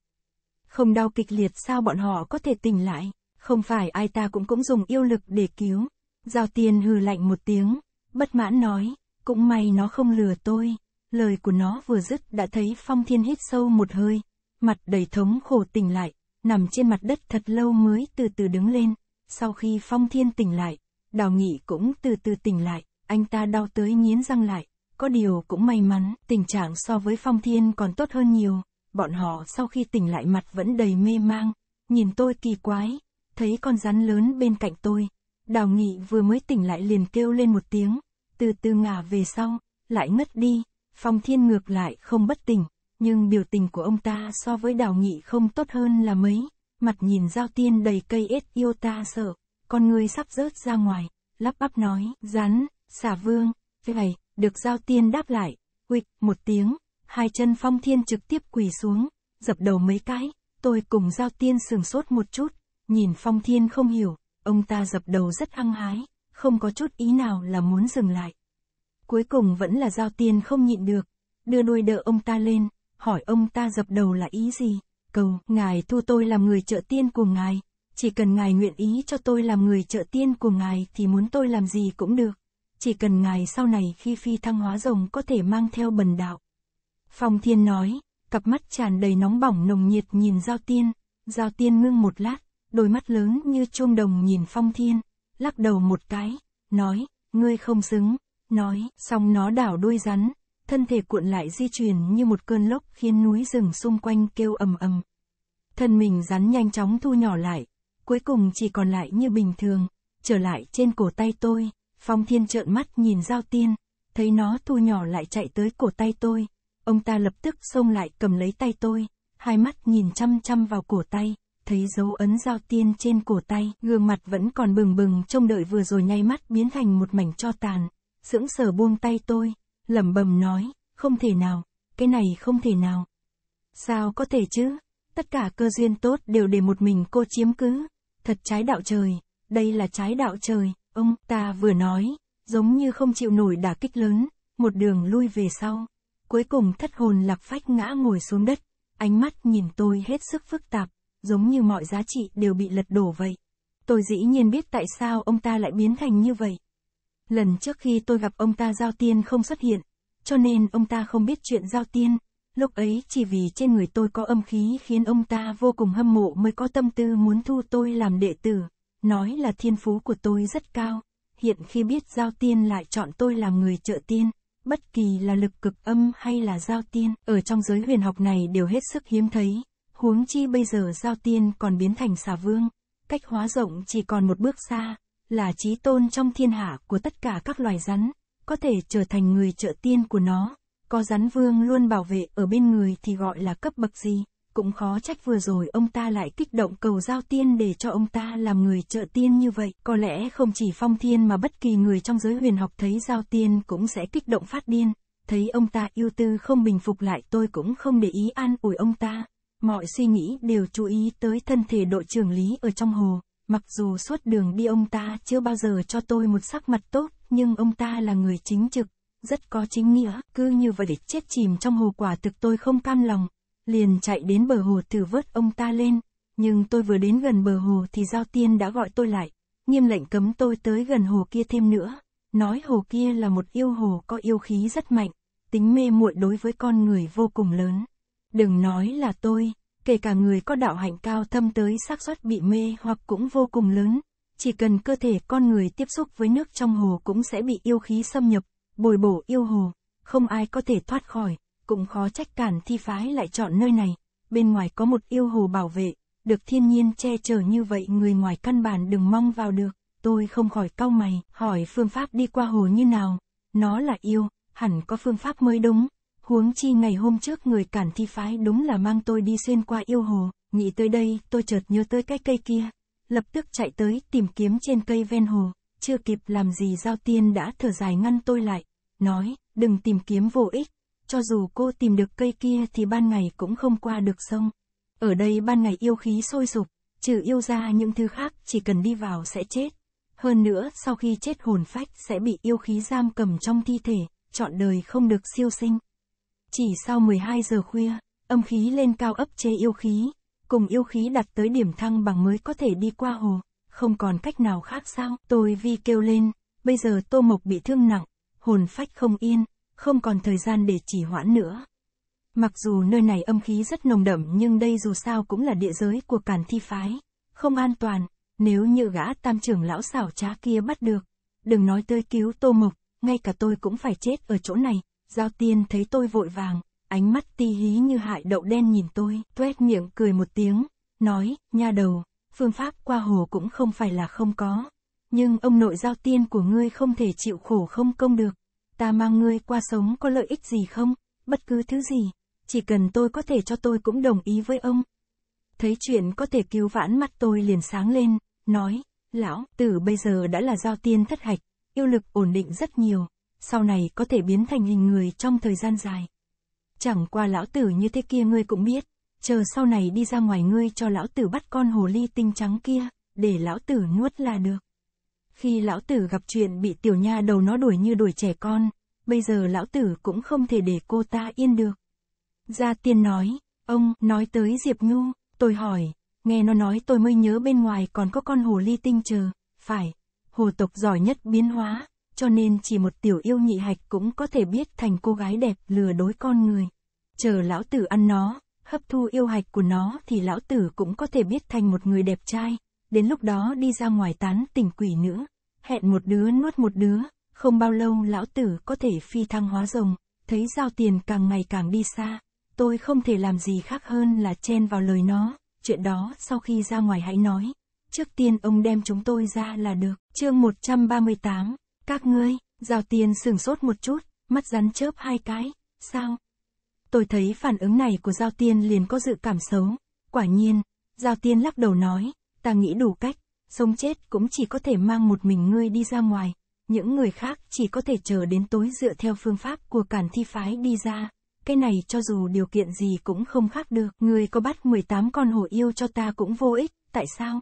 Không đau kịch liệt sao bọn họ có thể tỉnh lại, không phải ai ta cũng cũng dùng yêu lực để cứu. Giao tiên hừ lạnh một tiếng, bất mãn nói, cũng may nó không lừa tôi. Lời của nó vừa dứt đã thấy Phong Thiên hít sâu một hơi, mặt đầy thống khổ tỉnh lại, nằm trên mặt đất thật lâu mới từ từ đứng lên. Sau khi Phong Thiên tỉnh lại, Đào Nghị cũng từ từ tỉnh lại, anh ta đau tới nghiến răng lại. Có điều cũng may mắn, tình trạng so với Phong Thiên còn tốt hơn nhiều. Bọn họ sau khi tỉnh lại mặt vẫn đầy mê mang, nhìn tôi kỳ quái, thấy con rắn lớn bên cạnh tôi. Đào Nghị vừa mới tỉnh lại liền kêu lên một tiếng, từ từ ngả về sau, lại ngất đi. Phong Thiên ngược lại không bất tình, nhưng biểu tình của ông ta so với đào nghị không tốt hơn là mấy, mặt nhìn giao tiên đầy cây ết yêu ta sợ, con người sắp rớt ra ngoài, lắp bắp nói, rắn, xả vương, vậy, được giao tiên đáp lại, huỵch một tiếng, hai chân Phong Thiên trực tiếp quỳ xuống, dập đầu mấy cái, tôi cùng giao tiên sừng sốt một chút, nhìn Phong Thiên không hiểu, ông ta dập đầu rất hăng hái, không có chút ý nào là muốn dừng lại, Cuối cùng vẫn là giao tiên không nhịn được, đưa đuôi đỡ ông ta lên, hỏi ông ta dập đầu là ý gì, cầu, ngài thu tôi làm người trợ tiên của ngài, chỉ cần ngài nguyện ý cho tôi làm người trợ tiên của ngài thì muốn tôi làm gì cũng được, chỉ cần ngài sau này khi phi thăng hóa rồng có thể mang theo bần đạo. Phong thiên nói, cặp mắt tràn đầy nóng bỏng nồng nhiệt nhìn giao tiên, giao tiên ngưng một lát, đôi mắt lớn như chuông đồng nhìn phong thiên, lắc đầu một cái, nói, ngươi không xứng, nói, xong nó đảo đuôi rắn, thân thể cuộn lại di chuyển như một cơn lốc khiến núi rừng xung quanh kêu ầm ầm. Thân mình rắn nhanh chóng thu nhỏ lại, cuối cùng chỉ còn lại như bình thường, trở lại trên cổ tay tôi, Phong Thiên trợn mắt nhìn Giao Tiên, thấy nó thu nhỏ lại chạy tới cổ tay tôi, ông ta lập tức xông lại cầm lấy tay tôi, hai mắt nhìn chăm chăm vào cổ tay, thấy dấu ấn Giao Tiên trên cổ tay, gương mặt vẫn còn bừng bừng trông đợi vừa rồi nhay mắt biến thành một mảnh cho tàn, sững sờ buông tay tôi, lẩm bẩm nói, không thể nào, cái này không thể nào. Sao có thể chứ? Tất cả cơ duyên tốt đều để một mình cô chiếm cứ. Thật trái đạo trời, đây là trái đạo trời, ông ta vừa nói, giống như không chịu nổi đả kích lớn, một đường lui về sau. Cuối cùng thất hồn lạc phách ngã ngồi xuống đất, ánh mắt nhìn tôi hết sức phức tạp, giống như mọi giá trị đều bị lật đổ vậy. Tôi dĩ nhiên biết tại sao ông ta lại biến thành như vậy. Lần trước khi tôi gặp ông ta giao tiên không xuất hiện, cho nên ông ta không biết chuyện giao tiên. Lúc ấy chỉ vì trên người tôi có âm khí khiến ông ta vô cùng hâm mộ mới có tâm tư muốn thu tôi làm đệ tử, nói là thiên phú của tôi rất cao. Hiện khi biết giao tiên lại chọn tôi làm người trợ tiên, bất kỳ là lực cực âm hay là giao tiên ở trong giới huyền học này đều hết sức hiếm thấy, huống chi bây giờ giao tiên còn biến thành xà vương, cách hóa rộng chỉ còn một bước xa là trí tôn trong thiên hạ của tất cả các loài rắn, có thể trở thành người trợ tiên của nó, có rắn vương luôn bảo vệ ở bên người thì gọi là cấp bậc gì, cũng khó trách vừa rồi ông ta lại kích động cầu giao tiên để cho ông ta làm người trợ tiên như vậy, có lẽ không chỉ phong thiên mà bất kỳ người trong giới huyền học thấy giao tiên cũng sẽ kích động phát điên, thấy ông ta yêu tư không bình phục lại tôi cũng không để ý an ủi ông ta, mọi suy nghĩ đều chú ý tới thân thể đội trưởng lý ở trong hồ. Mặc dù suốt đường đi ông ta chưa bao giờ cho tôi một sắc mặt tốt, nhưng ông ta là người chính trực, rất có chính nghĩa, cứ như vậy để chết chìm trong hồ quả thực tôi không cam lòng, liền chạy đến bờ hồ thử vớt ông ta lên, nhưng tôi vừa đến gần bờ hồ thì Giao Tiên đã gọi tôi lại, nghiêm lệnh cấm tôi tới gần hồ kia thêm nữa, nói hồ kia là một yêu hồ có yêu khí rất mạnh, tính mê muội đối với con người vô cùng lớn. Đừng nói là tôi, kể cả người có đạo hạnh cao thâm tới xác suất bị mê hoặc cũng vô cùng lớn, chỉ cần cơ thể con người tiếp xúc với nước trong hồ cũng sẽ bị yêu khí xâm nhập, bồi bổ yêu hồ, không ai có thể thoát khỏi, cũng khó trách cản thi phái lại chọn nơi này, bên ngoài có một yêu hồ bảo vệ, được thiên nhiên che chở như vậy người ngoài căn bản đừng mong vào được, tôi không khỏi cau mày, hỏi phương pháp đi qua hồ như nào, nó là yêu, hẳn có phương pháp mới đúng. Huống chi ngày hôm trước người cản thi phái đúng là mang tôi đi xuyên qua yêu hồ, nghĩ tới đây tôi chợt nhớ tới cái cây kia. Lập tức chạy tới tìm kiếm trên cây ven hồ, chưa kịp làm gì giao tiên đã thở dài ngăn tôi lại, nói, đừng tìm kiếm vô ích, cho dù cô tìm được cây kia thì ban ngày cũng không qua được sông. Ở đây ban ngày yêu khí sôi sục, trừ yêu ra những thứ khác chỉ cần đi vào sẽ chết. Hơn nữa, sau khi chết hồn phách sẽ bị yêu khí giam cầm trong thi thể, chọn đời không được siêu sinh. Chỉ sau 12 giờ khuya, âm khí lên cao ấp chế yêu khí, cùng yêu khí đặt tới điểm thăng bằng mới có thể đi qua hồ, không còn cách nào khác sao? Tôi vi kêu lên, bây giờ Tô Mộc bị thương nặng, hồn phách không yên, không còn thời gian để chỉ hoãn nữa. Mặc dù nơi này âm khí rất nồng đậm nhưng đây dù sao cũng là địa giới của càn thi phái, không an toàn, nếu như gã tam trưởng lão xảo trá kia bắt được, đừng nói tới cứu Tô Mộc, ngay cả tôi cũng phải chết ở chỗ này, Giao tiên thấy tôi vội vàng, ánh mắt ti hí như hại đậu đen nhìn tôi, tuét miệng cười một tiếng, nói, nha đầu, phương pháp qua hồ cũng không phải là không có. Nhưng ông nội giao tiên của ngươi không thể chịu khổ không công được. Ta mang ngươi qua sống có lợi ích gì không? Bất cứ thứ gì. Chỉ cần tôi có thể cho tôi cũng đồng ý với ông. Thấy chuyện có thể cứu vãn mắt tôi liền sáng lên, nói, lão, tử bây giờ đã là giao tiên thất hạch, yêu lực ổn định rất nhiều, sau này có thể biến thành hình người trong thời gian dài. Chẳng qua lão tử như thế kia ngươi cũng biết, chờ sau này đi ra ngoài ngươi cho lão tử bắt con hồ ly tinh trắng kia, để lão tử nuốt là được. Khi lão tử gặp chuyện bị tiểu nha đầu nó đuổi như đuổi trẻ con, bây giờ lão tử cũng không thể để cô ta yên được. Gia tiên nói, ông nói tới Diệp Nhu, tôi hỏi, nghe nó nói tôi mới nhớ bên ngoài còn có con hồ ly tinh chờ, phải, hồ tộc giỏi nhất biến hóa, cho nên chỉ một tiểu yêu nhị hạch cũng có thể biết thành cô gái đẹp lừa đối con người. Chờ lão tử ăn nó, hấp thu yêu hạch của nó thì lão tử cũng có thể biết thành một người đẹp trai, đến lúc đó đi ra ngoài tán tình quỷ nữa, hẹn một đứa nuốt một đứa, không bao lâu lão tử có thể phi thăng hóa rồng, thấy giao tiền càng ngày càng đi xa, tôi không thể làm gì khác hơn là chen vào lời nó, chuyện đó sau khi ra ngoài hãy nói, trước tiên ông đem chúng tôi ra là được, chương 138. Các ngươi, giao tiên sửng sốt một chút, mắt rắn chớp hai cái, sao? Tôi thấy phản ứng này của giao tiên liền có dự cảm xấu. Quả nhiên, giao tiên lắc đầu nói, ta nghĩ đủ cách, sống chết cũng chỉ có thể mang một mình ngươi đi ra ngoài, những người khác chỉ có thể chờ đến tối dựa theo phương pháp của cản thi phái đi ra. Cái này cho dù điều kiện gì cũng không khác được, ngươi có bắt 18 con hổ yêu cho ta cũng vô ích, tại sao?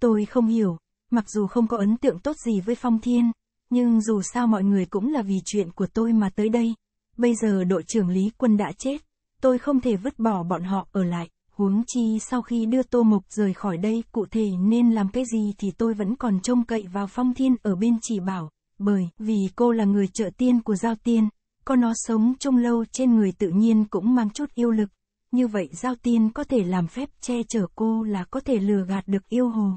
Tôi không hiểu, mặc dù không có ấn tượng tốt gì với Phong Thiên, nhưng dù sao mọi người cũng là vì chuyện của tôi mà tới đây. Bây giờ đội trưởng Lý Quân đã chết, tôi không thể vứt bỏ bọn họ ở lại. Huống chi sau khi đưa Tô Mục rời khỏi đây cụ thể nên làm cái gì thì tôi vẫn còn trông cậy vào Phong Thiên ở bên chỉ bảo, bởi vì cô là người trợ tiên của Giao Tiên, có nó sống trông lâu trên người tự nhiên cũng mang chút yêu lực, như vậy Giao Tiên có thể làm phép che chở cô là có thể lừa gạt được yêu hồ.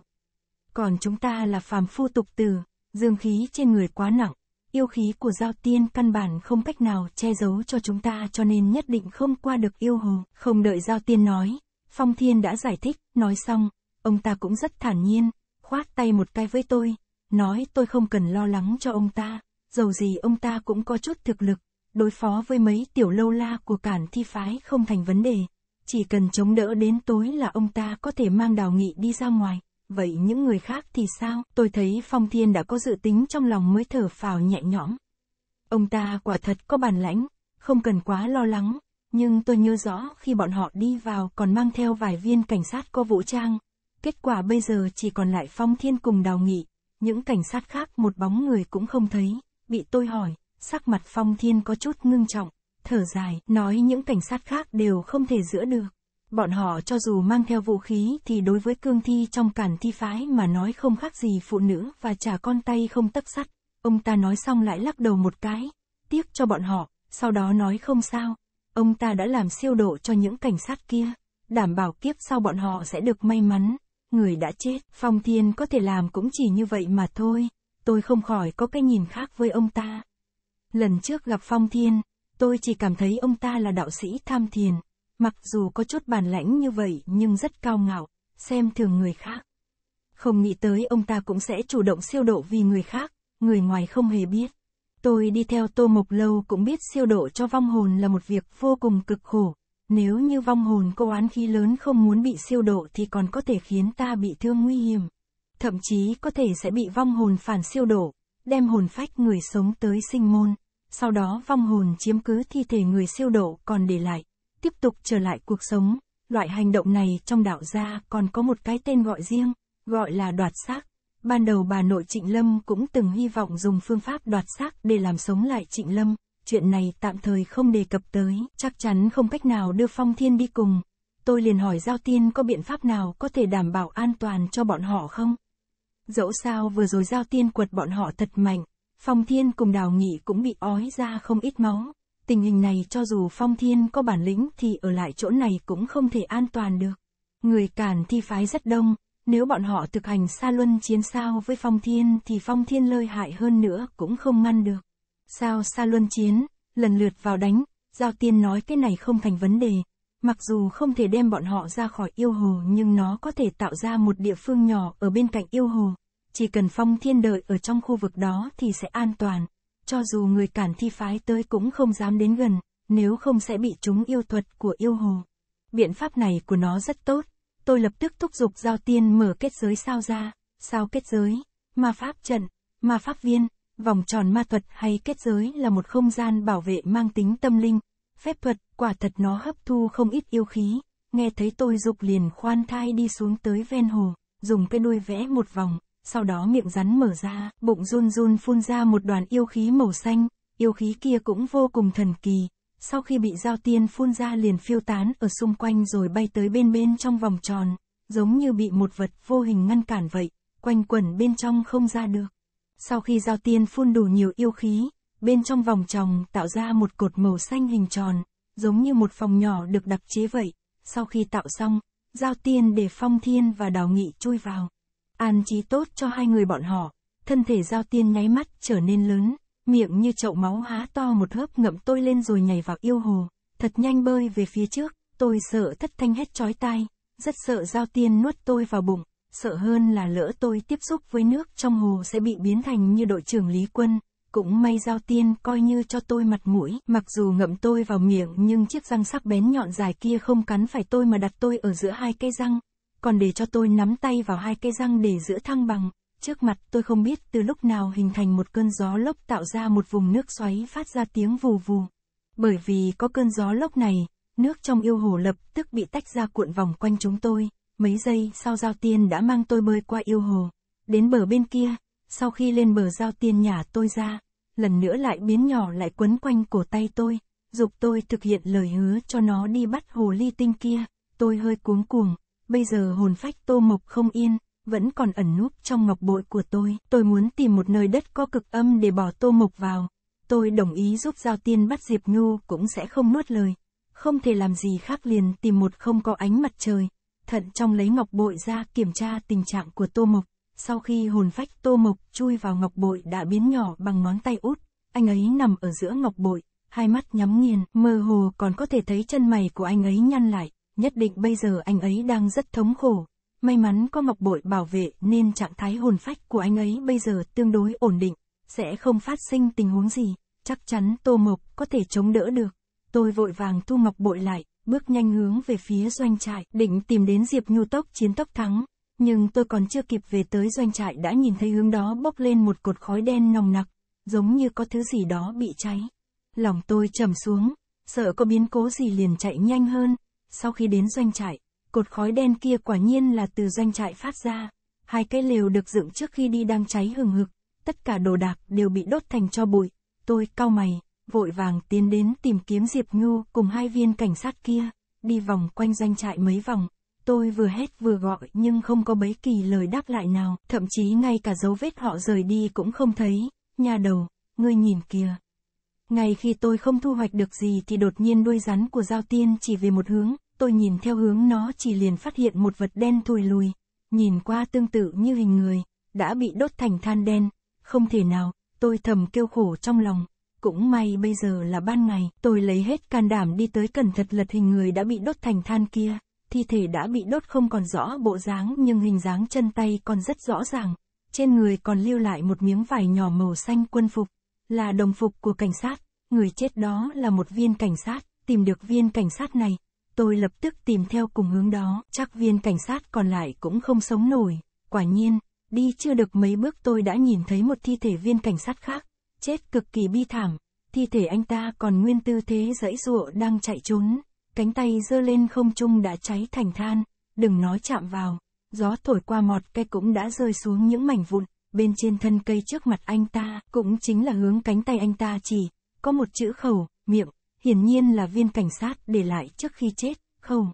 Còn chúng ta là phàm phu tục tử, dương khí trên người quá nặng, yêu khí của giao tiên căn bản không cách nào che giấu cho chúng ta cho nên nhất định không qua được yêu hồ. Không đợi giao tiên nói, Phong Thiên đã giải thích, nói xong, ông ta cũng rất thản nhiên, khoát tay một cái với tôi, nói tôi không cần lo lắng cho ông ta, dầu gì ông ta cũng có chút thực lực, đối phó với mấy tiểu lâu la của cản thi phái không thành vấn đề, chỉ cần chống đỡ đến tối là ông ta có thể mang đào nghị đi ra ngoài vậy những người khác thì sao? Tôi thấy Phong Thiên đã có dự tính trong lòng mới thở phào nhẹ nhõm. Ông ta quả thật có bản lãnh, không cần quá lo lắng, nhưng tôi nhớ rõ khi bọn họ đi vào còn mang theo vài viên cảnh sát có vũ trang. Kết quả bây giờ chỉ còn lại Phong Thiên cùng đào nghị, những cảnh sát khác một bóng người cũng không thấy, bị tôi hỏi, sắc mặt Phong Thiên có chút ngưng trọng, thở dài, nói những cảnh sát khác đều không thể giữa được. Bọn họ cho dù mang theo vũ khí thì đối với cương thi trong cản thi phái mà nói không khác gì phụ nữ và trả con tay không tấp sắt. Ông ta nói xong lại lắc đầu một cái, tiếc cho bọn họ, sau đó nói không sao. Ông ta đã làm siêu độ cho những cảnh sát kia, đảm bảo kiếp sau bọn họ sẽ được may mắn. Người đã chết, Phong Thiên có thể làm cũng chỉ như vậy mà thôi, tôi không khỏi có cái nhìn khác với ông ta. Lần trước gặp Phong Thiên, tôi chỉ cảm thấy ông ta là đạo sĩ tham thiền, mặc dù có chút bản lãnh như vậy nhưng rất cao ngạo, xem thường người khác. Không nghĩ tới ông ta cũng sẽ chủ động siêu độ vì người khác, người ngoài không hề biết. Tôi đi theo Tô Mộc Lâu cũng biết siêu độ cho vong hồn là một việc vô cùng cực khổ. Nếu như vong hồn có oán khí lớn không muốn bị siêu độ thì còn có thể khiến ta bị thương nguy hiểm. Thậm chí có thể sẽ bị vong hồn phản siêu độ, đem hồn phách người sống tới sinh môn. Sau đó vong hồn chiếm cứ thi thể người siêu độ còn để lại, tiếp tục trở lại cuộc sống. Loại hành động này trong đạo gia còn có một cái tên gọi riêng, gọi là đoạt xác. Ban đầu bà nội Trịnh Lâm cũng từng hy vọng dùng phương pháp đoạt xác để làm sống lại Trịnh Lâm, chuyện này tạm thời không đề cập tới, chắc chắn không cách nào đưa Phong Thiên đi cùng. Tôi liền hỏi Giao Tiên có biện pháp nào có thể đảm bảo an toàn cho bọn họ không? Dẫu sao vừa rồi Giao Tiên quật bọn họ thật mạnh, Phong Thiên cùng Đào Nghị cũng bị ói ra không ít máu, Tình hình này cho dù phong thiên có bản lĩnh thì ở lại chỗ này cũng không thể an toàn được. Người cản thi phái rất đông, nếu bọn họ thực hành xa luân chiến sao với phong thiên thì phong thiên lợi hại hơn nữa cũng không ngăn được. Sao xa luân chiến, lần lượt vào đánh, giao tiên nói cái này không thành vấn đề. Mặc dù không thể đem bọn họ ra khỏi yêu hồ nhưng nó có thể tạo ra một địa phương nhỏ ở bên cạnh yêu hồ. Chỉ cần phong thiên đợi ở trong khu vực đó thì sẽ an toàn cho dù người cản thi phái tới cũng không dám đến gần, nếu không sẽ bị chúng yêu thuật của yêu hồ. Biện pháp này của nó rất tốt, tôi lập tức thúc giục giao tiên mở kết giới sao ra, sao kết giới, ma pháp trận, ma pháp viên, vòng tròn ma thuật hay kết giới là một không gian bảo vệ mang tính tâm linh, phép thuật, quả thật nó hấp thu không ít yêu khí, nghe thấy tôi dục liền khoan thai đi xuống tới ven hồ, dùng cái đuôi vẽ một vòng, sau đó miệng rắn mở ra, bụng run run phun ra một đoàn yêu khí màu xanh, yêu khí kia cũng vô cùng thần kỳ, sau khi bị giao tiên phun ra liền phiêu tán ở xung quanh rồi bay tới bên bên trong vòng tròn, giống như bị một vật vô hình ngăn cản vậy, quanh quẩn bên trong không ra được. Sau khi giao tiên phun đủ nhiều yêu khí, bên trong vòng tròn tạo ra một cột màu xanh hình tròn, giống như một phòng nhỏ được đặc chế vậy, sau khi tạo xong, giao tiên để phong thiên và đào nghị chui vào. An trí tốt cho hai người bọn họ, thân thể giao tiên nháy mắt trở nên lớn, miệng như chậu máu há to một hớp ngậm tôi lên rồi nhảy vào yêu hồ, thật nhanh bơi về phía trước, tôi sợ thất thanh hết chói tai, rất sợ giao tiên nuốt tôi vào bụng, sợ hơn là lỡ tôi tiếp xúc với nước trong hồ sẽ bị biến thành như đội trưởng Lý Quân, cũng may giao tiên coi như cho tôi mặt mũi, mặc dù ngậm tôi vào miệng nhưng chiếc răng sắc bén nhọn dài kia không cắn phải tôi mà đặt tôi ở giữa hai cây răng, còn để cho tôi nắm tay vào hai cây răng để giữ thăng bằng. Trước mặt tôi không biết từ lúc nào hình thành một cơn gió lốc tạo ra một vùng nước xoáy phát ra tiếng vù vù. Bởi vì có cơn gió lốc này, nước trong yêu hồ lập tức bị tách ra cuộn vòng quanh chúng tôi. Mấy giây sau giao tiên đã mang tôi bơi qua yêu hồ. Đến bờ bên kia, sau khi lên bờ giao tiên nhả tôi ra, lần nữa lại biến nhỏ lại quấn quanh cổ tay tôi, dục tôi thực hiện lời hứa cho nó đi bắt hồ ly tinh kia. Tôi hơi cuống cuồng, bây giờ hồn phách tô mộc không yên, vẫn còn ẩn núp trong ngọc bội của tôi. Tôi muốn tìm một nơi đất có cực âm để bỏ tô mộc vào. Tôi đồng ý giúp Giao Tiên bắt Diệp Nhu cũng sẽ không nuốt lời. Không thể làm gì khác liền tìm một không có ánh mặt trời. Thận trong lấy ngọc bội ra kiểm tra tình trạng của tô mộc. Sau khi hồn phách tô mộc chui vào ngọc bội đã biến nhỏ bằng ngón tay út, anh ấy nằm ở giữa ngọc bội, hai mắt nhắm nghiền, mơ hồ còn có thể thấy chân mày của anh ấy nhăn lại, nhất định bây giờ anh ấy đang rất thống khổ. May mắn có ngọc bội bảo vệ nên trạng thái hồn phách của anh ấy bây giờ tương đối ổn định, sẽ không phát sinh tình huống gì, chắc chắn Tô Mộc có thể chống đỡ được. Tôi vội vàng thu ngọc bội lại, bước nhanh hướng về phía doanh trại, định tìm đến Diệp Nhu Tốc chiến tốc thắng. Nhưng tôi còn chưa kịp về tới doanh trại đã nhìn thấy hướng đó bốc lên một cột khói đen nồng nặc, giống như có thứ gì đó bị cháy. Lòng tôi trầm xuống, sợ có biến cố gì liền chạy nhanh hơn, sau khi đến doanh trại, cột khói đen kia quả nhiên là từ doanh trại phát ra. Hai cái lều được dựng trước khi đi đang cháy hừng hực, tất cả đồ đạc đều bị đốt thành cho bụi. Tôi cau mày, vội vàng tiến đến tìm kiếm Diệp Ngưu cùng hai viên cảnh sát kia, đi vòng quanh doanh trại mấy vòng. Tôi vừa hét vừa gọi nhưng không có bấy kỳ lời đáp lại nào, thậm chí ngay cả dấu vết họ rời đi cũng không thấy. Nhà đầu, ngươi nhìn kìa, ngay khi tôi không thu hoạch được gì thì đột nhiên đuôi rắn của giao tiên chỉ về một hướng, tôi nhìn theo hướng nó chỉ liền phát hiện một vật đen thùi lùi, nhìn qua tương tự như hình người, đã bị đốt thành than đen, không thể nào, tôi thầm kêu khổ trong lòng. Cũng may bây giờ là ban ngày, tôi lấy hết can đảm đi tới cẩn thật lật hình người đã bị đốt thành than kia, thi thể đã bị đốt không còn rõ bộ dáng nhưng hình dáng chân tay còn rất rõ ràng, trên người còn lưu lại một miếng vải nhỏ màu xanh quân phục là đồng phục của cảnh sát, người chết đó là một viên cảnh sát, tìm được viên cảnh sát này, tôi lập tức tìm theo cùng hướng đó, chắc viên cảnh sát còn lại cũng không sống nổi, quả nhiên, đi chưa được mấy bước tôi đã nhìn thấy một thi thể viên cảnh sát khác, chết cực kỳ bi thảm, thi thể anh ta còn nguyên tư thế dãy ruộ đang chạy trốn, cánh tay giơ lên không trung đã cháy thành than, đừng nói chạm vào, gió thổi qua mọt cây cũng đã rơi xuống những mảnh vụn bên trên thân cây trước mặt anh ta, cũng chính là hướng cánh tay anh ta chỉ, có một chữ khẩu, miệng, hiển nhiên là viên cảnh sát để lại trước khi chết, không.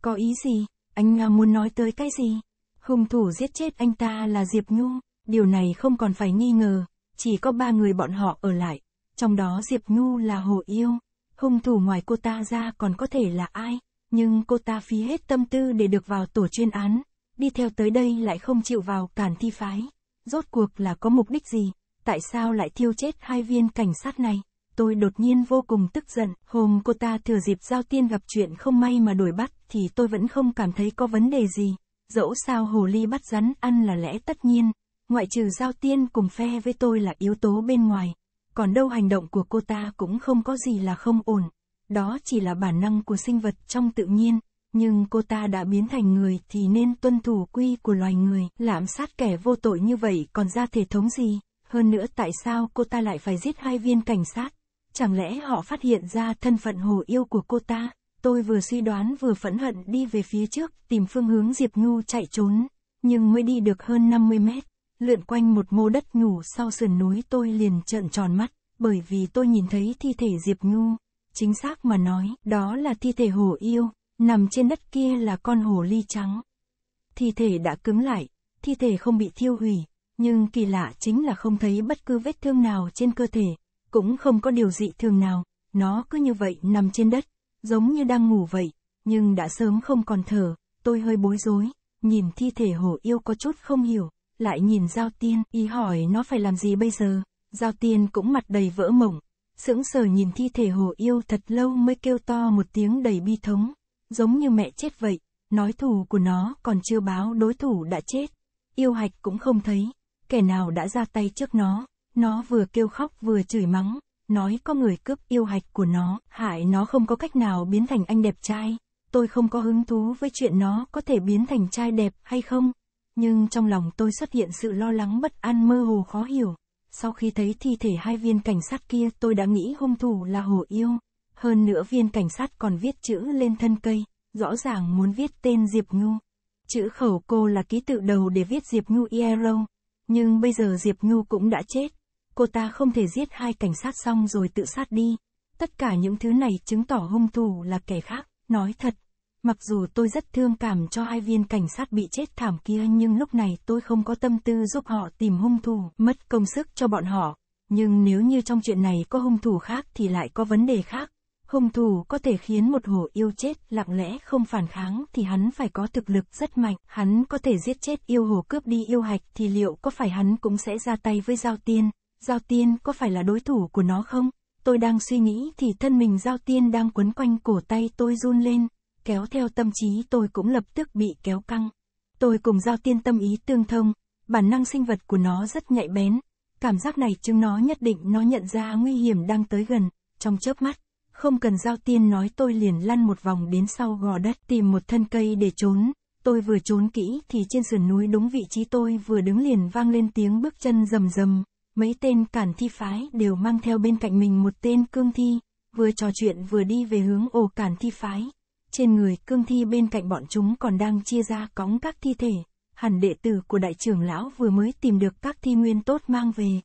Có ý gì, anh Nga muốn nói tới cái gì? Hung thủ giết chết anh ta là Diệp Nhu, điều này không còn phải nghi ngờ, chỉ có ba người bọn họ ở lại, trong đó Diệp Nhu là hồ yêu. Hung thủ ngoài cô ta ra còn có thể là ai, nhưng cô ta phí hết tâm tư để được vào tổ chuyên án, đi theo tới đây lại không chịu vào cản thi phái rốt cuộc là có mục đích gì, tại sao lại thiêu chết hai viên cảnh sát này. Tôi đột nhiên vô cùng tức giận, hôm cô ta thừa dịp giao tiên gặp chuyện không may mà đuổi bắt thì tôi vẫn không cảm thấy có vấn đề gì. Dẫu sao hồ ly bắt rắn ăn là lẽ tất nhiên, ngoại trừ giao tiên cùng phe với tôi là yếu tố bên ngoài. Còn đâu hành động của cô ta cũng không có gì là không ổn. Đó chỉ là bản năng của sinh vật trong tự nhiên, nhưng cô ta đã biến thành người thì nên tuân thủ quy của loài người, lạm sát kẻ vô tội như vậy còn ra thể thống gì, hơn nữa tại sao cô ta lại phải giết hai viên cảnh sát, chẳng lẽ họ phát hiện ra thân phận hồ yêu của cô ta, tôi vừa suy đoán vừa phẫn hận đi về phía trước tìm phương hướng Diệp Nhu chạy trốn, nhưng mới đi được hơn 50 mét, lượn quanh một mô đất nhủ sau sườn núi tôi liền trợn tròn mắt, bởi vì tôi nhìn thấy thi thể Diệp Nhu, chính xác mà nói, đó là thi thể hồ yêu. Nằm trên đất kia là con hồ ly trắng. Thi thể đã cứng lại, thi thể không bị thiêu hủy, nhưng kỳ lạ chính là không thấy bất cứ vết thương nào trên cơ thể, cũng không có điều dị thường nào, nó cứ như vậy nằm trên đất, giống như đang ngủ vậy, nhưng đã sớm không còn thở, tôi hơi bối rối, nhìn thi thể hổ yêu có chút không hiểu, lại nhìn Giao Tiên, ý hỏi nó phải làm gì bây giờ, Giao Tiên cũng mặt đầy vỡ mộng, sững sờ nhìn thi thể hổ yêu thật lâu mới kêu to một tiếng đầy bi thống giống như mẹ chết vậy, nói thù của nó còn chưa báo đối thủ đã chết. Yêu hạch cũng không thấy, kẻ nào đã ra tay trước nó, nó vừa kêu khóc vừa chửi mắng, nói có người cướp yêu hạch của nó, hại nó không có cách nào biến thành anh đẹp trai. Tôi không có hứng thú với chuyện nó có thể biến thành trai đẹp hay không, nhưng trong lòng tôi xuất hiện sự lo lắng bất an mơ hồ khó hiểu. Sau khi thấy thi thể hai viên cảnh sát kia tôi đã nghĩ hung thủ là hồ yêu. Hơn nữa viên cảnh sát còn viết chữ lên thân cây, rõ ràng muốn viết tên Diệp Ngưu. Chữ khẩu cô là ký tự đầu để viết Diệp Ngưu Iero, nhưng bây giờ Diệp Ngưu cũng đã chết. Cô ta không thể giết hai cảnh sát xong rồi tự sát đi. Tất cả những thứ này chứng tỏ hung thủ là kẻ khác, nói thật. Mặc dù tôi rất thương cảm cho hai viên cảnh sát bị chết thảm kia nhưng lúc này tôi không có tâm tư giúp họ tìm hung thủ, mất công sức cho bọn họ. Nhưng nếu như trong chuyện này có hung thủ khác thì lại có vấn đề khác hung thủ có thể khiến một hổ yêu chết lặng lẽ không phản kháng thì hắn phải có thực lực rất mạnh hắn có thể giết chết yêu hổ cướp đi yêu hạch thì liệu có phải hắn cũng sẽ ra tay với giao tiên giao tiên có phải là đối thủ của nó không tôi đang suy nghĩ thì thân mình giao tiên đang quấn quanh cổ tay tôi run lên kéo theo tâm trí tôi cũng lập tức bị kéo căng tôi cùng giao tiên tâm ý tương thông bản năng sinh vật của nó rất nhạy bén cảm giác này chứng nó nhất định nó nhận ra nguy hiểm đang tới gần trong chớp mắt không cần giao tiên nói tôi liền lăn một vòng đến sau gò đất tìm một thân cây để trốn, tôi vừa trốn kỹ thì trên sườn núi đúng vị trí tôi vừa đứng liền vang lên tiếng bước chân rầm rầm, mấy tên cản thi phái đều mang theo bên cạnh mình một tên cương thi, vừa trò chuyện vừa đi về hướng ổ cản thi phái. Trên người cương thi bên cạnh bọn chúng còn đang chia ra cõng các thi thể, hẳn đệ tử của đại trưởng lão vừa mới tìm được các thi nguyên tốt mang về.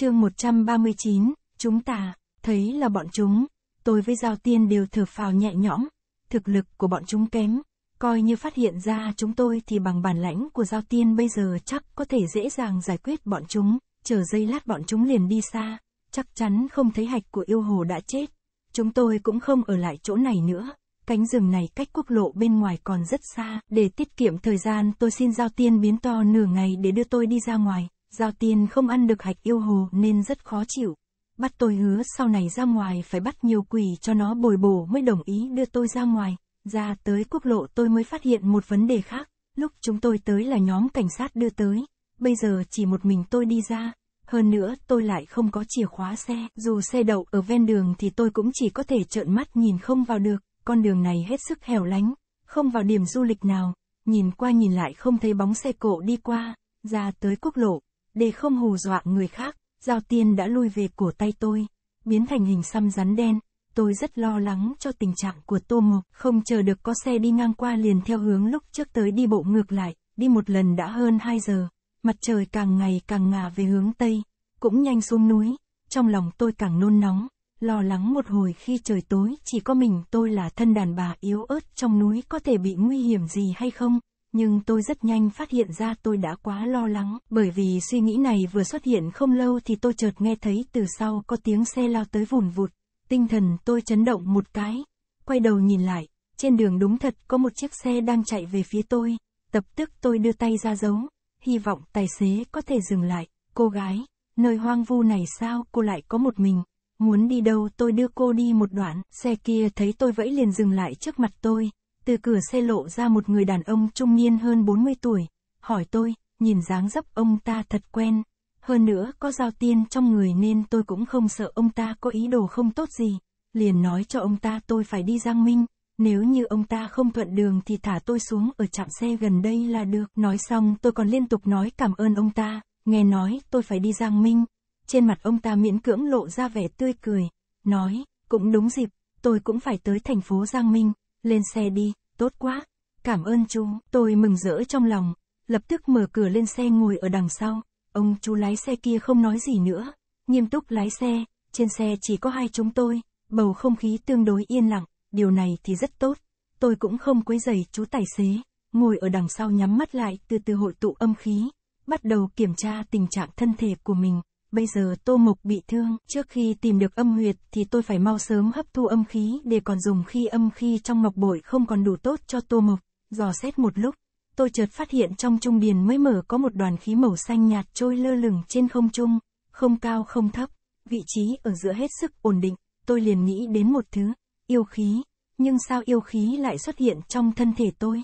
chương 139, chúng ta, thấy là bọn chúng, tôi với Giao Tiên đều thở phào nhẹ nhõm, thực lực của bọn chúng kém, coi như phát hiện ra chúng tôi thì bằng bản lãnh của Giao Tiên bây giờ chắc có thể dễ dàng giải quyết bọn chúng, chờ giây lát bọn chúng liền đi xa, chắc chắn không thấy hạch của yêu hồ đã chết, chúng tôi cũng không ở lại chỗ này nữa. Cánh rừng này cách quốc lộ bên ngoài còn rất xa, để tiết kiệm thời gian tôi xin Giao Tiên biến to nửa ngày để đưa tôi đi ra ngoài, Giao Tiên không ăn được hạch yêu hồ nên rất khó chịu bắt tôi hứa sau này ra ngoài phải bắt nhiều quỷ cho nó bồi bổ mới đồng ý đưa tôi ra ngoài. Ra tới quốc lộ tôi mới phát hiện một vấn đề khác, lúc chúng tôi tới là nhóm cảnh sát đưa tới, bây giờ chỉ một mình tôi đi ra, hơn nữa tôi lại không có chìa khóa xe, dù xe đậu ở ven đường thì tôi cũng chỉ có thể trợn mắt nhìn không vào được, con đường này hết sức hẻo lánh, không vào điểm du lịch nào, nhìn qua nhìn lại không thấy bóng xe cộ đi qua, ra tới quốc lộ, để không hù dọa người khác, giao tiên đã lui về cổ tay tôi, biến thành hình xăm rắn đen. Tôi rất lo lắng cho tình trạng của Tô Mộc, không chờ được có xe đi ngang qua liền theo hướng lúc trước tới đi bộ ngược lại, đi một lần đã hơn 2 giờ, mặt trời càng ngày càng ngả về hướng Tây, cũng nhanh xuống núi, trong lòng tôi càng nôn nóng, lo lắng một hồi khi trời tối chỉ có mình tôi là thân đàn bà yếu ớt trong núi có thể bị nguy hiểm gì hay không nhưng tôi rất nhanh phát hiện ra tôi đã quá lo lắng, bởi vì suy nghĩ này vừa xuất hiện không lâu thì tôi chợt nghe thấy từ sau có tiếng xe lao tới vùn vụt, tinh thần tôi chấn động một cái, quay đầu nhìn lại, trên đường đúng thật có một chiếc xe đang chạy về phía tôi, tập tức tôi đưa tay ra giấu, hy vọng tài xế có thể dừng lại, cô gái, nơi hoang vu này sao cô lại có một mình, muốn đi đâu tôi đưa cô đi một đoạn, xe kia thấy tôi vẫy liền dừng lại trước mặt tôi, từ cửa xe lộ ra một người đàn ông trung niên hơn 40 tuổi, hỏi tôi, nhìn dáng dấp ông ta thật quen. Hơn nữa có giao tiên trong người nên tôi cũng không sợ ông ta có ý đồ không tốt gì. Liền nói cho ông ta tôi phải đi Giang Minh, nếu như ông ta không thuận đường thì thả tôi xuống ở trạm xe gần đây là được. Nói xong tôi còn liên tục nói cảm ơn ông ta, nghe nói tôi phải đi Giang Minh. Trên mặt ông ta miễn cưỡng lộ ra vẻ tươi cười, nói, cũng đúng dịp, tôi cũng phải tới thành phố Giang Minh, lên xe đi, tốt quá. Cảm ơn chú, tôi mừng rỡ trong lòng, lập tức mở cửa lên xe ngồi ở đằng sau. Ông chú lái xe kia không nói gì nữa, nghiêm túc lái xe, trên xe chỉ có hai chúng tôi, bầu không khí tương đối yên lặng, điều này thì rất tốt. Tôi cũng không quấy rầy chú tài xế, ngồi ở đằng sau nhắm mắt lại từ từ hội tụ âm khí, bắt đầu kiểm tra tình trạng thân thể của mình bây giờ tô mục bị thương, trước khi tìm được âm huyệt thì tôi phải mau sớm hấp thu âm khí để còn dùng khi âm khí trong ngọc bội không còn đủ tốt cho tô mục, dò xét một lúc, tôi chợt phát hiện trong trung điền mới mở có một đoàn khí màu xanh nhạt trôi lơ lửng trên không trung, không cao không thấp, vị trí ở giữa hết sức ổn định, tôi liền nghĩ đến một thứ, yêu khí, nhưng sao yêu khí lại xuất hiện trong thân thể tôi?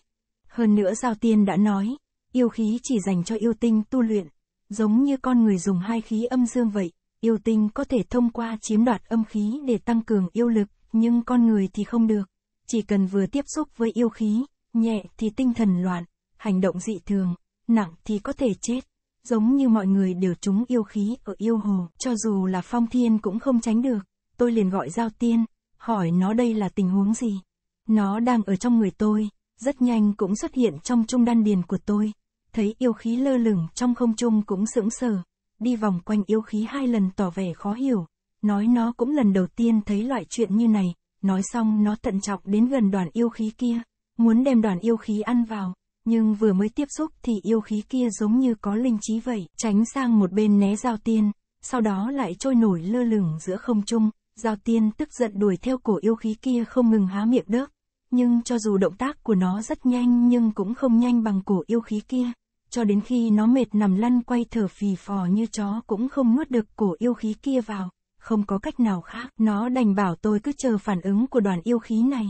Hơn nữa Giao Tiên đã nói, yêu khí chỉ dành cho yêu tinh tu luyện, Giống như con người dùng hai khí âm dương vậy, yêu tinh có thể thông qua chiếm đoạt âm khí để tăng cường yêu lực, nhưng con người thì không được. Chỉ cần vừa tiếp xúc với yêu khí, nhẹ thì tinh thần loạn, hành động dị thường, nặng thì có thể chết. Giống như mọi người đều trúng yêu khí ở yêu hồ, cho dù là phong thiên cũng không tránh được. Tôi liền gọi giao tiên, hỏi nó đây là tình huống gì. Nó đang ở trong người tôi, rất nhanh cũng xuất hiện trong trung đan điền của tôi thấy yêu khí lơ lửng trong không trung cũng sững sờ, đi vòng quanh yêu khí hai lần tỏ vẻ khó hiểu, nói nó cũng lần đầu tiên thấy loại chuyện như này, nói xong nó thận trọng đến gần đoàn yêu khí kia, muốn đem đoàn yêu khí ăn vào, nhưng vừa mới tiếp xúc thì yêu khí kia giống như có linh trí vậy, tránh sang một bên né giao tiên, sau đó lại trôi nổi lơ lửng giữa không trung, giao tiên tức giận đuổi theo cổ yêu khí kia không ngừng há miệng đớp, nhưng cho dù động tác của nó rất nhanh nhưng cũng không nhanh bằng cổ yêu khí kia cho đến khi nó mệt nằm lăn quay thở phì phò như chó cũng không nuốt được cổ yêu khí kia vào, không có cách nào khác, nó đành bảo tôi cứ chờ phản ứng của đoàn yêu khí này.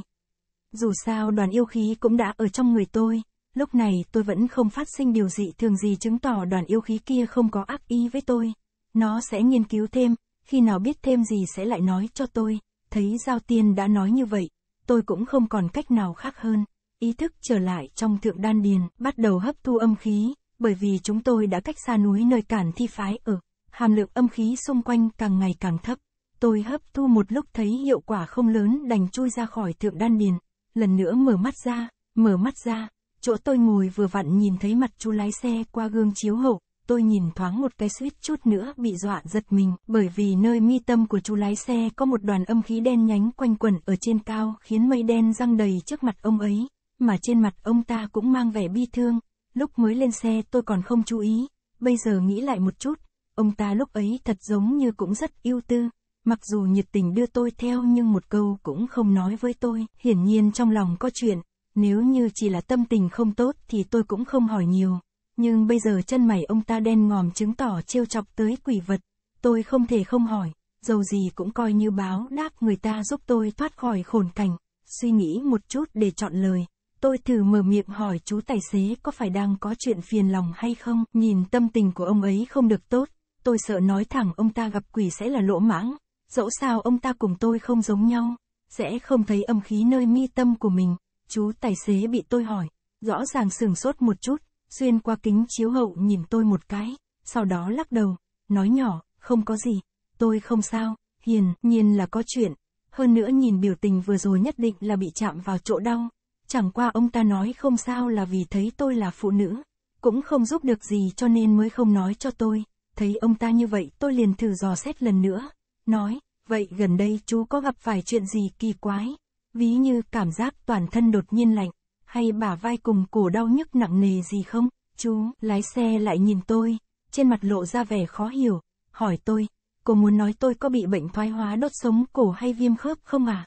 Dù sao đoàn yêu khí cũng đã ở trong người tôi, lúc này tôi vẫn không phát sinh điều dị thường gì chứng tỏ đoàn yêu khí kia không có ác ý với tôi. Nó sẽ nghiên cứu thêm, khi nào biết thêm gì sẽ lại nói cho tôi, thấy Giao Tiên đã nói như vậy, tôi cũng không còn cách nào khác hơn ý thức trở lại trong thượng đan điền, bắt đầu hấp thu âm khí, bởi vì chúng tôi đã cách xa núi nơi cản thi phái ở, hàm lượng âm khí xung quanh càng ngày càng thấp. Tôi hấp thu một lúc thấy hiệu quả không lớn đành chui ra khỏi thượng đan điền, lần nữa mở mắt ra, mở mắt ra, chỗ tôi ngồi vừa vặn nhìn thấy mặt chú lái xe qua gương chiếu hậu, tôi nhìn thoáng một cái suýt chút nữa bị dọa giật mình, bởi vì nơi mi tâm của chú lái xe có một đoàn âm khí đen nhánh quanh quẩn ở trên cao khiến mây đen răng đầy trước mặt ông ấy, mà trên mặt ông ta cũng mang vẻ bi thương, lúc mới lên xe tôi còn không chú ý, bây giờ nghĩ lại một chút, ông ta lúc ấy thật giống như cũng rất yêu tư, mặc dù nhiệt tình đưa tôi theo nhưng một câu cũng không nói với tôi, hiển nhiên trong lòng có chuyện, nếu như chỉ là tâm tình không tốt thì tôi cũng không hỏi nhiều, nhưng bây giờ chân mày ông ta đen ngòm chứng tỏ trêu chọc tới quỷ vật, tôi không thể không hỏi, dầu gì cũng coi như báo đáp người ta giúp tôi thoát khỏi khổn cảnh, suy nghĩ một chút để chọn lời. Tôi thử mở miệng hỏi chú tài xế có phải đang có chuyện phiền lòng hay không, nhìn tâm tình của ông ấy không được tốt, tôi sợ nói thẳng ông ta gặp quỷ sẽ là lỗ mãng, dẫu sao ông ta cùng tôi không giống nhau, sẽ không thấy âm khí nơi mi tâm của mình, chú tài xế bị tôi hỏi, rõ ràng sừng sốt một chút, xuyên qua kính chiếu hậu nhìn tôi một cái, sau đó lắc đầu, nói nhỏ, không có gì, tôi không sao, hiền, nhiên là có chuyện, hơn nữa nhìn biểu tình vừa rồi nhất định là bị chạm vào chỗ đau, Chẳng qua ông ta nói không sao là vì thấy tôi là phụ nữ, cũng không giúp được gì cho nên mới không nói cho tôi. Thấy ông ta như vậy tôi liền thử dò xét lần nữa, nói, vậy gần đây chú có gặp phải chuyện gì kỳ quái, ví như cảm giác toàn thân đột nhiên lạnh, hay bả vai cùng cổ đau nhức nặng nề gì không? Chú, lái xe lại nhìn tôi, trên mặt lộ ra vẻ khó hiểu, hỏi tôi, cô muốn nói tôi có bị bệnh thoái hóa đốt sống cổ hay viêm khớp không à?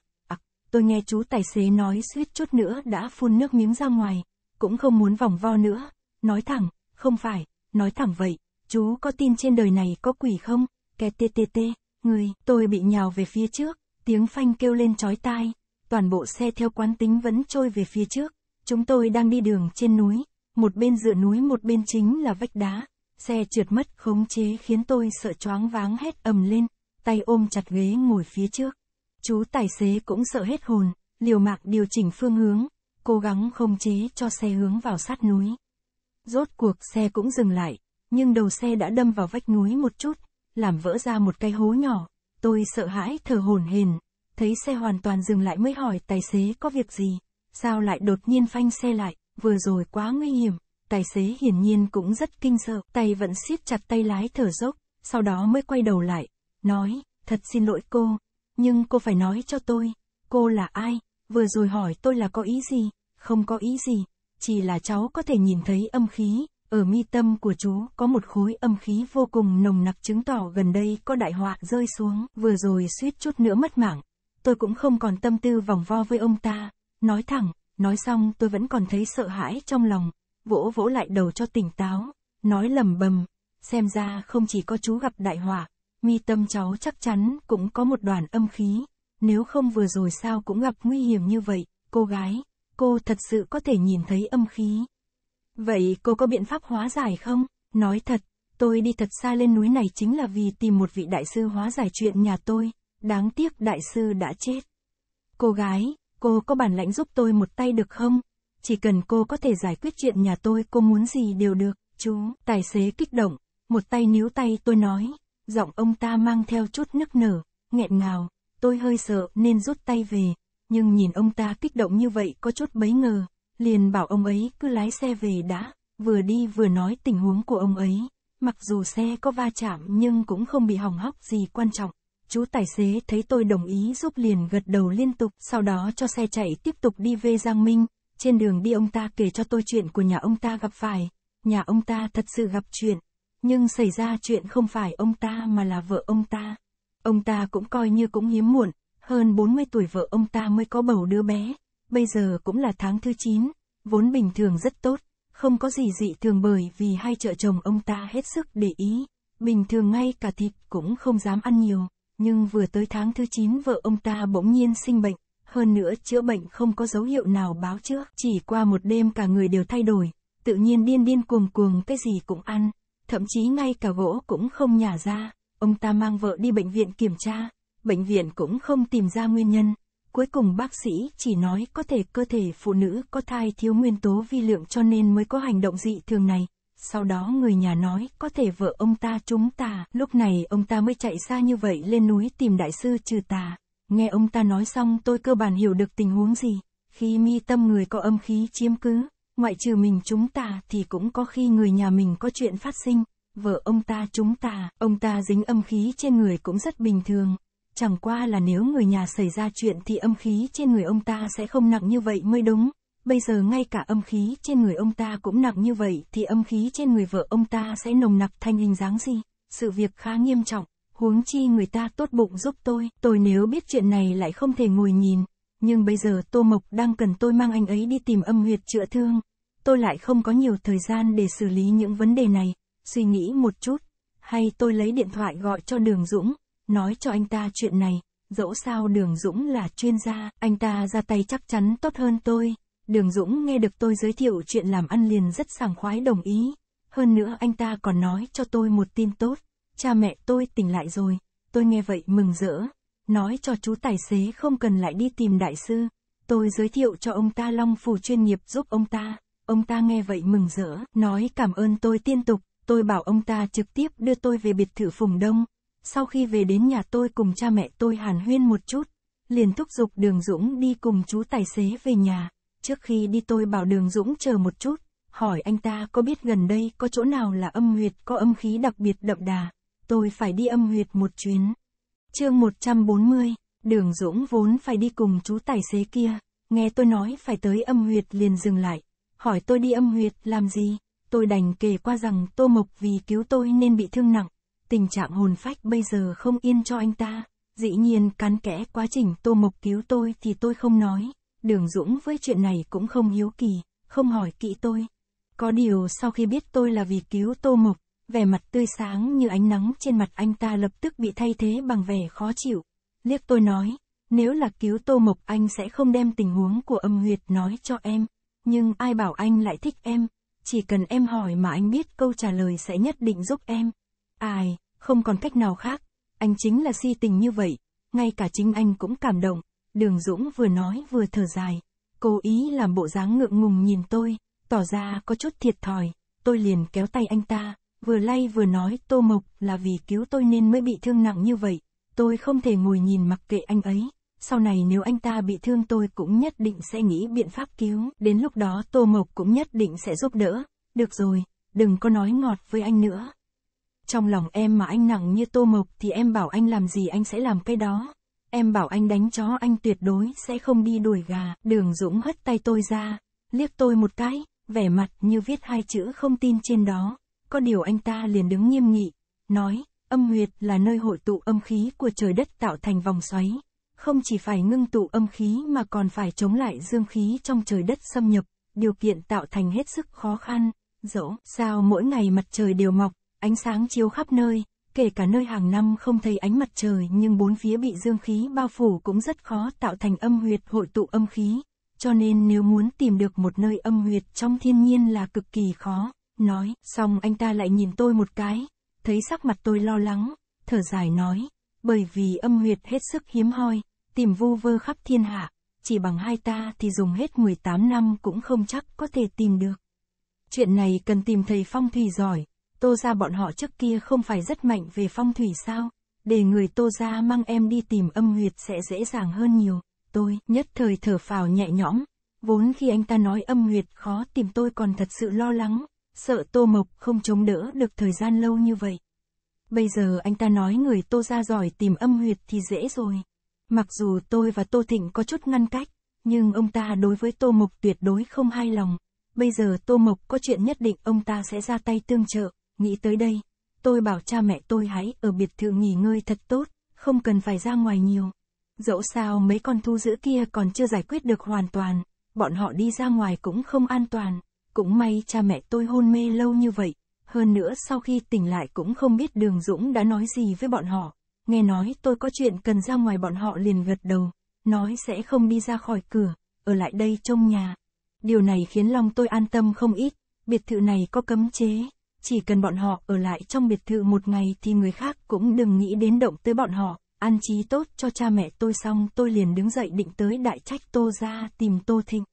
tôi nghe chú tài xế nói suýt chút nữa đã phun nước miếng ra ngoài, cũng không muốn vòng vo nữa, nói thẳng, không phải, nói thẳng vậy, chú có tin trên đời này có quỷ không, kẹt tê tê tê, người, tôi bị nhào về phía trước, tiếng phanh kêu lên chói tai, toàn bộ xe theo quán tính vẫn trôi về phía trước, chúng tôi đang đi đường trên núi, một bên dựa núi một bên chính là vách đá, xe trượt mất khống chế khiến tôi sợ choáng váng hết ầm lên, tay ôm chặt ghế ngồi phía trước. Chú tài xế cũng sợ hết hồn, liều mạng điều chỉnh phương hướng, cố gắng không chế cho xe hướng vào sát núi. Rốt cuộc xe cũng dừng lại, nhưng đầu xe đã đâm vào vách núi một chút, làm vỡ ra một cái hố nhỏ. Tôi sợ hãi thở hổn hển, thấy xe hoàn toàn dừng lại mới hỏi tài xế có việc gì, sao lại đột nhiên phanh xe lại, vừa rồi quá nguy hiểm. Tài xế hiển nhiên cũng rất kinh sợ, tay vẫn siết chặt tay lái thở dốc, sau đó mới quay đầu lại, nói, thật xin lỗi cô, nhưng cô phải nói cho tôi, cô là ai, vừa rồi hỏi tôi là có ý gì, không có ý gì, chỉ là cháu có thể nhìn thấy âm khí, ở mi tâm của chú có một khối âm khí vô cùng nồng nặc chứng tỏ gần đây có đại họa rơi xuống, vừa rồi suýt chút nữa mất mạng. Tôi cũng không còn tâm tư vòng vo với ông ta, nói thẳng, nói xong tôi vẫn còn thấy sợ hãi trong lòng, vỗ vỗ lại đầu cho tỉnh táo, nói lầm bầm, xem ra không chỉ có chú gặp đại họa, mi tâm cháu chắc chắn cũng có một đoàn âm khí, nếu không vừa rồi sao cũng gặp nguy hiểm như vậy, cô gái, cô thật sự có thể nhìn thấy âm khí. Vậy cô có biện pháp hóa giải không? Nói thật, tôi đi thật xa lên núi này chính là vì tìm một vị đại sư hóa giải chuyện nhà tôi, đáng tiếc đại sư đã chết. Cô gái, cô có bản lãnh giúp tôi một tay được không? Chỉ cần cô có thể giải quyết chuyện nhà tôi cô muốn gì đều được, chú. Tài xế kích động, một tay níu tay tôi nói, Giọng ông ta mang theo chút nức nở, nghẹn ngào, tôi hơi sợ nên rút tay về, nhưng nhìn ông ta kích động như vậy có chút bấy ngờ, liền bảo ông ấy cứ lái xe về đã, vừa đi vừa nói tình huống của ông ấy. Mặc dù xe có va chạm nhưng cũng không bị hỏng hóc gì quan trọng. Chú tài xế thấy tôi đồng ý giúp liền gật đầu liên tục, sau đó cho xe chạy tiếp tục đi về Giang Minh. Trên đường đi ông ta kể cho tôi chuyện của nhà ông ta gặp phải. Nhà ông ta thật sự gặp chuyện, nhưng xảy ra chuyện không phải ông ta mà là vợ ông ta. Ông ta cũng coi như cũng hiếm muộn, hơn 40 tuổi vợ ông ta mới có bầu đứa bé, bây giờ cũng là tháng thứ 9, vốn bình thường rất tốt, không có gì dị thường bởi vì hai vợ chồng ông ta hết sức để ý, bình thường ngay cả thịt cũng không dám ăn nhiều, nhưng vừa tới tháng thứ 9 vợ ông ta bỗng nhiên sinh bệnh, hơn nữa chữa bệnh không có dấu hiệu nào báo trước, chỉ qua một đêm cả người đều thay đổi, tự nhiên điên điên cuồng cuồng cái gì cũng ăn, thậm chí ngay cả gỗ cũng không nhả ra, ông ta mang vợ đi bệnh viện kiểm tra, bệnh viện cũng không tìm ra nguyên nhân. Cuối cùng bác sĩ chỉ nói có thể cơ thể phụ nữ có thai thiếu nguyên tố vi lượng cho nên mới có hành động dị thường này. Sau đó người nhà nói có thể vợ ông ta trúng tà, lúc này ông ta mới chạy xa như vậy lên núi tìm đại sư trừ tà. Nghe ông ta nói xong tôi cơ bản hiểu được tình huống gì, khi mi tâm người có âm khí chiếm cứ, ngoại trừ mình chúng ta thì cũng có khi người nhà mình có chuyện phát sinh, vợ ông ta chúng ta, ông ta dính âm khí trên người cũng rất bình thường. Chẳng qua là nếu người nhà xảy ra chuyện thì âm khí trên người ông ta sẽ không nặng như vậy mới đúng. Bây giờ ngay cả âm khí trên người ông ta cũng nặng như vậy thì âm khí trên người vợ ông ta sẽ nồng nặc thành hình dáng gì? Sự việc khá nghiêm trọng, huống chi người ta tốt bụng giúp tôi, tôi nếu biết chuyện này lại không thể ngồi nhìn, nhưng bây giờ Tô Mộc đang cần tôi mang anh ấy đi tìm âm huyệt chữa thương. Tôi lại không có nhiều thời gian để xử lý những vấn đề này, suy nghĩ một chút, hay tôi lấy điện thoại gọi cho Đường Dũng, nói cho anh ta chuyện này, dẫu sao Đường Dũng là chuyên gia, anh ta ra tay chắc chắn tốt hơn tôi. Đường Dũng nghe được tôi giới thiệu chuyện làm ăn liền rất sảng khoái đồng ý. Hơn nữa anh ta còn nói cho tôi một tin tốt. Cha mẹ tôi tỉnh lại rồi, tôi nghe vậy mừng rỡ, nói cho chú tài xế không cần lại đi tìm đại sư. Tôi giới thiệu cho ông ta long phù chuyên nghiệp giúp ông ta. Ông ta nghe vậy mừng rỡ, nói cảm ơn tôi tiên tục, tôi bảo ông ta trực tiếp đưa tôi về biệt thự Phùng Đông. Sau khi về đến nhà tôi cùng cha mẹ tôi hàn huyên một chút, liền thúc giục Đường Dũng đi cùng chú tài xế về nhà. Trước khi đi tôi bảo Đường Dũng chờ một chút, hỏi anh ta có biết gần đây có chỗ nào là âm huyệt có âm khí đặc biệt đậm đà. Tôi phải đi âm huyệt một chuyến chương 140, đường Dũng vốn phải đi cùng chú tài xế kia, nghe tôi nói phải tới âm huyệt liền dừng lại, hỏi tôi đi âm huyệt làm gì, tôi đành kể qua rằng Tô Mộc vì cứu tôi nên bị thương nặng, tình trạng hồn phách bây giờ không yên cho anh ta, dĩ nhiên cắn kẽ quá trình Tô Mộc cứu tôi thì tôi không nói, đường Dũng với chuyện này cũng không hiếu kỳ, không hỏi kỹ tôi. Có điều sau khi biết tôi là vì cứu Tô Mộc, vẻ mặt tươi sáng như ánh nắng trên mặt anh ta lập tức bị thay thế bằng vẻ khó chịu. Liếc tôi nói, nếu là cứu Tô Mộc anh sẽ không đem tình huống của âm huyệt nói cho em, nhưng ai bảo anh lại thích em, chỉ cần em hỏi mà anh biết câu trả lời sẽ nhất định giúp em. Ai, không còn cách nào khác, anh chính là si tình như vậy, ngay cả chính anh cũng cảm động, đường Dũng vừa nói vừa thở dài, cố ý làm bộ dáng ngượng ngùng nhìn tôi, tỏ ra có chút thiệt thòi, tôi liền kéo tay anh ta vừa lay vừa nói Tô Mộc là vì cứu tôi nên mới bị thương nặng như vậy, tôi không thể ngồi nhìn mặc kệ anh ấy. Sau này nếu anh ta bị thương tôi cũng nhất định sẽ nghĩ biện pháp cứu, đến lúc đó Tô Mộc cũng nhất định sẽ giúp đỡ. Được rồi, đừng có nói ngọt với anh nữa. Trong lòng em mà anh nặng như Tô Mộc thì em bảo anh làm gì anh sẽ làm cái đó. Em bảo anh đánh chó anh tuyệt đối sẽ không đi đuổi gà. Đường Dũng hất tay tôi ra, liếc tôi một cái, vẻ mặt như viết hai chữ không tin trên đó có điều anh ta liền đứng nghiêm nghị, nói, âm huyệt là nơi hội tụ âm khí của trời đất tạo thành vòng xoáy, không chỉ phải ngưng tụ âm khí mà còn phải chống lại dương khí trong trời đất xâm nhập, điều kiện tạo thành hết sức khó khăn, dẫu sao mỗi ngày mặt trời đều mọc, ánh sáng chiếu khắp nơi, kể cả nơi hàng năm không thấy ánh mặt trời nhưng bốn phía bị dương khí bao phủ cũng rất khó tạo thành âm huyệt hội tụ âm khí, cho nên nếu muốn tìm được một nơi âm huyệt trong thiên nhiên là cực kỳ khó nói, xong anh ta lại nhìn tôi một cái, thấy sắc mặt tôi lo lắng, thở dài nói, bởi vì âm huyệt hết sức hiếm hoi, tìm vu vơ khắp thiên hạ, chỉ bằng hai ta thì dùng hết 18 năm cũng không chắc có thể tìm được. Chuyện này cần tìm thầy phong thủy giỏi, tô ra bọn họ trước kia không phải rất mạnh về phong thủy sao, để người tô ra mang em đi tìm âm huyệt sẽ dễ dàng hơn nhiều, tôi nhất thời thở phào nhẹ nhõm, vốn khi anh ta nói âm huyệt khó tìm tôi còn thật sự lo lắng, sợ Tô Mộc không chống đỡ được thời gian lâu như vậy. Bây giờ anh ta nói người Tô ra giỏi tìm âm huyệt thì dễ rồi. Mặc dù tôi và Tô Thịnh có chút ngăn cách, nhưng ông ta đối với Tô Mộc tuyệt đối không hài lòng. Bây giờ Tô Mộc có chuyện nhất định ông ta sẽ ra tay tương trợ, nghĩ tới đây. Tôi bảo cha mẹ tôi hãy ở biệt thự nghỉ ngơi thật tốt, không cần phải ra ngoài nhiều. Dẫu sao mấy con thu giữ kia còn chưa giải quyết được hoàn toàn, bọn họ đi ra ngoài cũng không an toàn. Cũng may cha mẹ tôi hôn mê lâu như vậy, hơn nữa sau khi tỉnh lại cũng không biết đường Dũng đã nói gì với bọn họ. Nghe nói tôi có chuyện cần ra ngoài bọn họ liền gật đầu, nói sẽ không đi ra khỏi cửa, ở lại đây trông nhà. Điều này khiến lòng tôi an tâm không ít, biệt thự này có cấm chế, chỉ cần bọn họ ở lại trong biệt thự một ngày thì người khác cũng đừng nghĩ đến động tới bọn họ. ăn trí tốt cho cha mẹ tôi xong tôi liền đứng dậy định tới đại trách tô ra tìm tô thịnh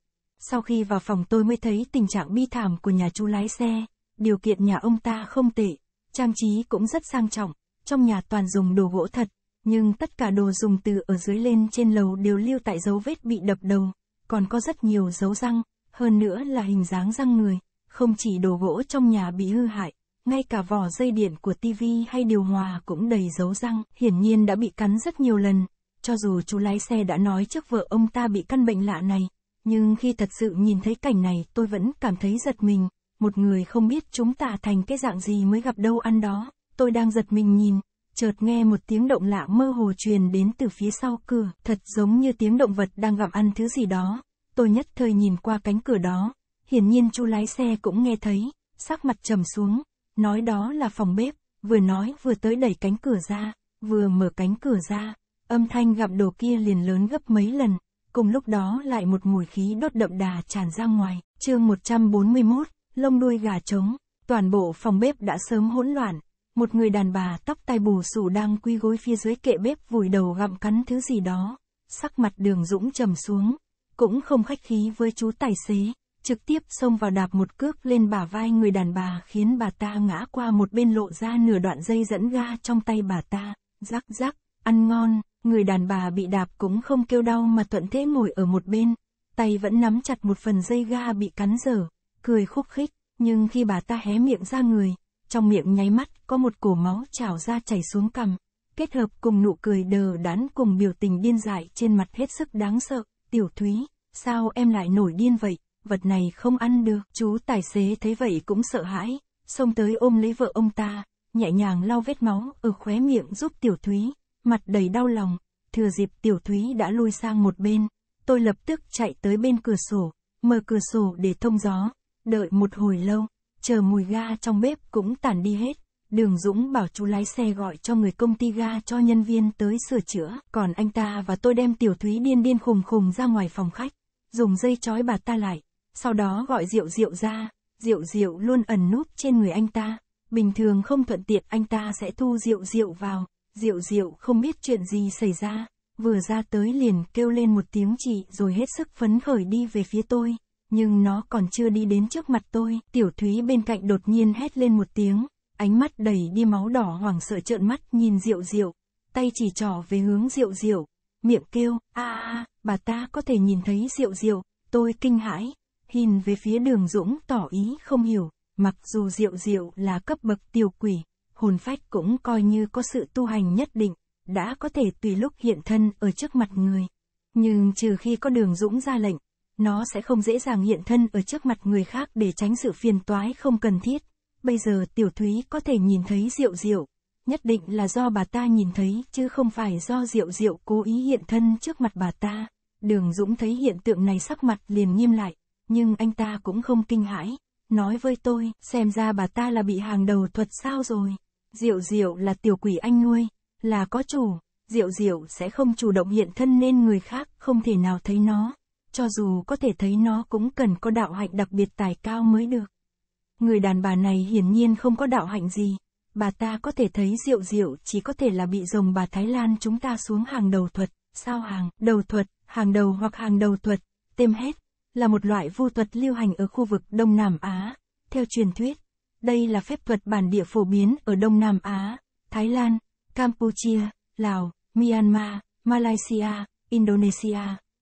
sau khi vào phòng tôi mới thấy tình trạng bi thảm của nhà chú lái xe, điều kiện nhà ông ta không tệ, trang trí cũng rất sang trọng, trong nhà toàn dùng đồ gỗ thật, nhưng tất cả đồ dùng từ ở dưới lên trên lầu đều lưu tại dấu vết bị đập đầu, còn có rất nhiều dấu răng, hơn nữa là hình dáng răng người, không chỉ đồ gỗ trong nhà bị hư hại, ngay cả vỏ dây điện của tivi hay điều hòa cũng đầy dấu răng, hiển nhiên đã bị cắn rất nhiều lần, cho dù chú lái xe đã nói trước vợ ông ta bị căn bệnh lạ này, nhưng khi thật sự nhìn thấy cảnh này tôi vẫn cảm thấy giật mình, một người không biết chúng ta thành cái dạng gì mới gặp đâu ăn đó, tôi đang giật mình nhìn, chợt nghe một tiếng động lạ mơ hồ truyền đến từ phía sau cửa, thật giống như tiếng động vật đang gặm ăn thứ gì đó, tôi nhất thời nhìn qua cánh cửa đó, hiển nhiên chú lái xe cũng nghe thấy, sắc mặt trầm xuống, nói đó là phòng bếp, vừa nói vừa tới đẩy cánh cửa ra, vừa mở cánh cửa ra, âm thanh gặp đồ kia liền lớn gấp mấy lần, cùng lúc đó lại một mùi khí đốt đậm đà tràn ra ngoài. Chương 141, lông đuôi gà trống, toàn bộ phòng bếp đã sớm hỗn loạn, một người đàn bà tóc tai bù xù đang quy gối phía dưới kệ bếp vùi đầu gặm cắn thứ gì đó, sắc mặt đường dũng trầm xuống, cũng không khách khí với chú tài xế, trực tiếp xông vào đạp một cước lên bả vai người đàn bà khiến bà ta ngã qua một bên lộ ra nửa đoạn dây dẫn ga trong tay bà ta, rắc rắc ăn ngon, người đàn bà bị đạp cũng không kêu đau mà thuận thế ngồi ở một bên, tay vẫn nắm chặt một phần dây ga bị cắn dở, cười khúc khích, nhưng khi bà ta hé miệng ra người, trong miệng nháy mắt có một cổ máu trào ra chảy xuống cằm, kết hợp cùng nụ cười đờ đán cùng biểu tình điên dại trên mặt hết sức đáng sợ, tiểu thúy, sao em lại nổi điên vậy, vật này không ăn được, chú tài xế thấy vậy cũng sợ hãi, xông tới ôm lấy vợ ông ta, nhẹ nhàng lau vết máu ở khóe miệng giúp tiểu thúy mặt đầy đau lòng, thừa dịp tiểu thúy đã lui sang một bên, tôi lập tức chạy tới bên cửa sổ, mở cửa sổ để thông gió, đợi một hồi lâu, chờ mùi ga trong bếp cũng tản đi hết. Đường Dũng bảo chú lái xe gọi cho người công ty ga cho nhân viên tới sửa chữa, còn anh ta và tôi đem tiểu thúy điên điên khùng khùng ra ngoài phòng khách, dùng dây trói bà ta lại, sau đó gọi Diệu Diệu ra, Diệu Diệu luôn ẩn núp trên người anh ta, bình thường không thuận tiện anh ta sẽ thu Diệu Diệu vào, Diệu diệu không biết chuyện gì xảy ra, vừa ra tới liền kêu lên một tiếng chị rồi hết sức phấn khởi đi về phía tôi. Nhưng nó còn chưa đi đến trước mặt tôi, tiểu thúy bên cạnh đột nhiên hét lên một tiếng, ánh mắt đầy đi máu đỏ hoảng sợ trợn mắt nhìn diệu diệu, tay chỉ trỏ về hướng diệu diệu, miệng kêu, a à, a, bà ta có thể nhìn thấy diệu diệu, tôi kinh hãi, nhìn về phía đường Dũng tỏ ý không hiểu, mặc dù diệu diệu là cấp bậc tiểu quỷ, hồn phách cũng coi như có sự tu hành nhất định, đã có thể tùy lúc hiện thân ở trước mặt người. Nhưng trừ khi có đường dũng ra lệnh, nó sẽ không dễ dàng hiện thân ở trước mặt người khác để tránh sự phiền toái không cần thiết. Bây giờ tiểu thúy có thể nhìn thấy diệu diệu, nhất định là do bà ta nhìn thấy chứ không phải do diệu diệu cố ý hiện thân trước mặt bà ta. Đường Dũng thấy hiện tượng này sắc mặt liền nghiêm lại, nhưng anh ta cũng không kinh hãi, nói với tôi, xem ra bà ta là bị hàng đầu thuật sao rồi. Diệu Diệu là tiểu quỷ anh nuôi, là có chủ, Diệu Diệu sẽ không chủ động hiện thân nên người khác không thể nào thấy nó. Cho dù có thể thấy nó cũng cần có đạo hạnh đặc biệt tài cao mới được. Người đàn bà này hiển nhiên không có đạo hạnh gì. Bà ta có thể thấy Diệu Diệu chỉ có thể là bị rồng bà Thái Lan chúng ta xuống hàng đầu thuật, sao hàng, đầu thuật, hàng đầu hoặc hàng đầu thuật, tên hết, là một loại vu thuật lưu hành ở khu vực Đông Nam Á. Theo truyền thuyết, đây là phép thuật bản địa phổ biến ở Đông Nam Á, Thái Lan, Campuchia, Lào, Myanmar, Malaysia, Indonesia,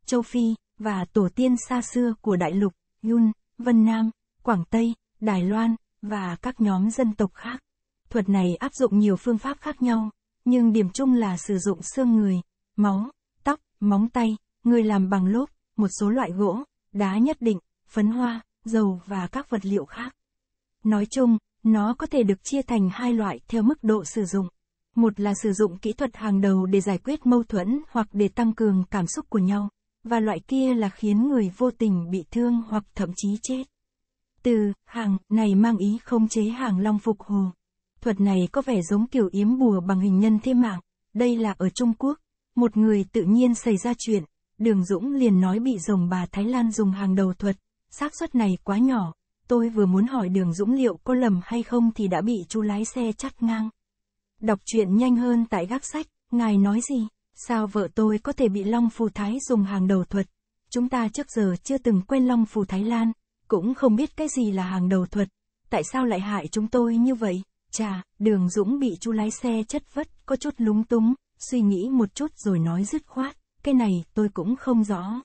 châu Phi, và tổ tiên xa xưa của đại lục, Yun, Vân Nam, Quảng Tây, Đài Loan, và các nhóm dân tộc khác. Thuật này áp dụng nhiều phương pháp khác nhau, nhưng điểm chung là sử dụng xương người, máu, tóc, móng tay, người làm bằng lốp, một số loại gỗ, đá nhất định, phấn hoa, dầu và các vật liệu khác. Nói chung, nó có thể được chia thành hai loại theo mức độ sử dụng. Một là sử dụng kỹ thuật hàng đầu để giải quyết mâu thuẫn hoặc để tăng cường cảm xúc của nhau, và loại kia là khiến người vô tình bị thương hoặc thậm chí chết. Từ hàng này mang ý không chế hàng long phục hồ. Thuật này có vẻ giống kiểu yếm bùa bằng hình nhân thế mạng. Đây là ở Trung Quốc, một người tự nhiên xảy ra chuyện, Đường Dũng liền nói bị rồng bà Thái Lan dùng hàng đầu thuật, xác suất này quá nhỏ, tôi vừa muốn hỏi đường Dũng liệu có lầm hay không thì đã bị chú lái xe chắt ngang. Đọc chuyện nhanh hơn tại gác sách, ngài nói gì? Sao vợ tôi có thể bị Long Phù Thái dùng hàng đầu thuật? Chúng ta trước giờ chưa từng quen Long Phù Thái Lan, cũng không biết cái gì là hàng đầu thuật. Tại sao lại hại chúng tôi như vậy? Chà, đường Dũng bị chú lái xe chất vất, có chút lúng túng, suy nghĩ một chút rồi nói dứt khoát. Cái này tôi cũng không rõ.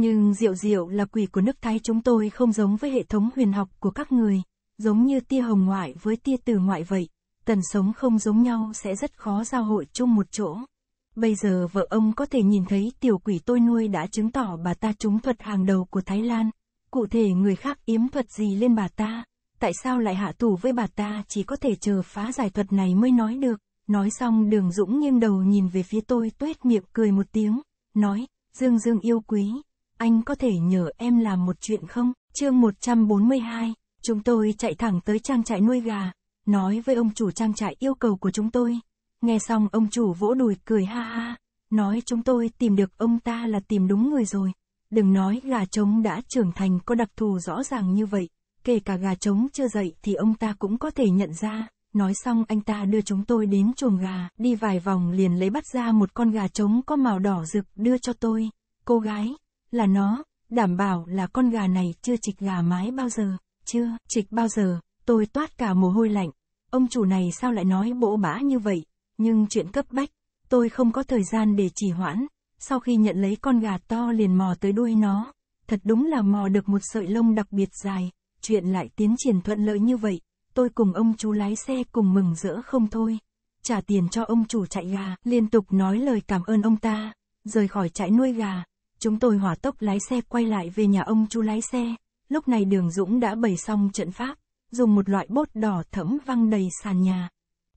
Nhưng Diệu Diệu là quỷ của nước Thái chúng tôi không giống với hệ thống huyền học của các người, giống như tia hồng ngoại với tia tử ngoại vậy, tần sống không giống nhau sẽ rất khó giao hội chung một chỗ. Bây giờ vợ ông có thể nhìn thấy tiểu quỷ tôi nuôi đã chứng tỏ bà ta trúng thuật hàng đầu của Thái Lan, cụ thể người khác yếm thuật gì lên bà ta, tại sao lại hạ thủ với bà ta chỉ có thể chờ phá giải thuật này mới nói được. Nói xong đường Dũng nghiêng đầu nhìn về phía tôi tuét miệng cười một tiếng, nói, Dương Dương yêu quý, anh có thể nhờ em làm một chuyện không? Chương 142, chúng tôi chạy thẳng tới trang trại nuôi gà, nói với ông chủ trang trại yêu cầu của chúng tôi. Nghe xong ông chủ vỗ đùi cười ha ha, nói chúng tôi tìm được ông ta là tìm đúng người rồi. Đừng nói gà trống đã trưởng thành có đặc thù rõ ràng như vậy, kể cả gà trống chưa dậy thì ông ta cũng có thể nhận ra. Nói xong anh ta đưa chúng tôi đến chuồng gà, đi vài vòng liền lấy bắt ra một con gà trống có màu đỏ rực đưa cho tôi. Cô gái, là nó, đảm bảo là con gà này chưa trịch gà mái bao giờ, chưa, trịch bao giờ, tôi toát cả mồ hôi lạnh. Ông chủ này sao lại nói bỗ bã như vậy, nhưng chuyện cấp bách, tôi không có thời gian để trì hoãn, sau khi nhận lấy con gà to liền mò tới đuôi nó, thật đúng là mò được một sợi lông đặc biệt dài, chuyện lại tiến triển thuận lợi như vậy, tôi cùng ông chú lái xe cùng mừng rỡ không thôi. Trả tiền cho ông chủ chạy gà, liên tục nói lời cảm ơn ông ta, rời khỏi trại nuôi gà, Chúng tôi hỏa tốc lái xe quay lại về nhà ông chú lái xe, lúc này đường Dũng đã bày xong trận pháp, dùng một loại bốt đỏ thẫm văng đầy sàn nhà.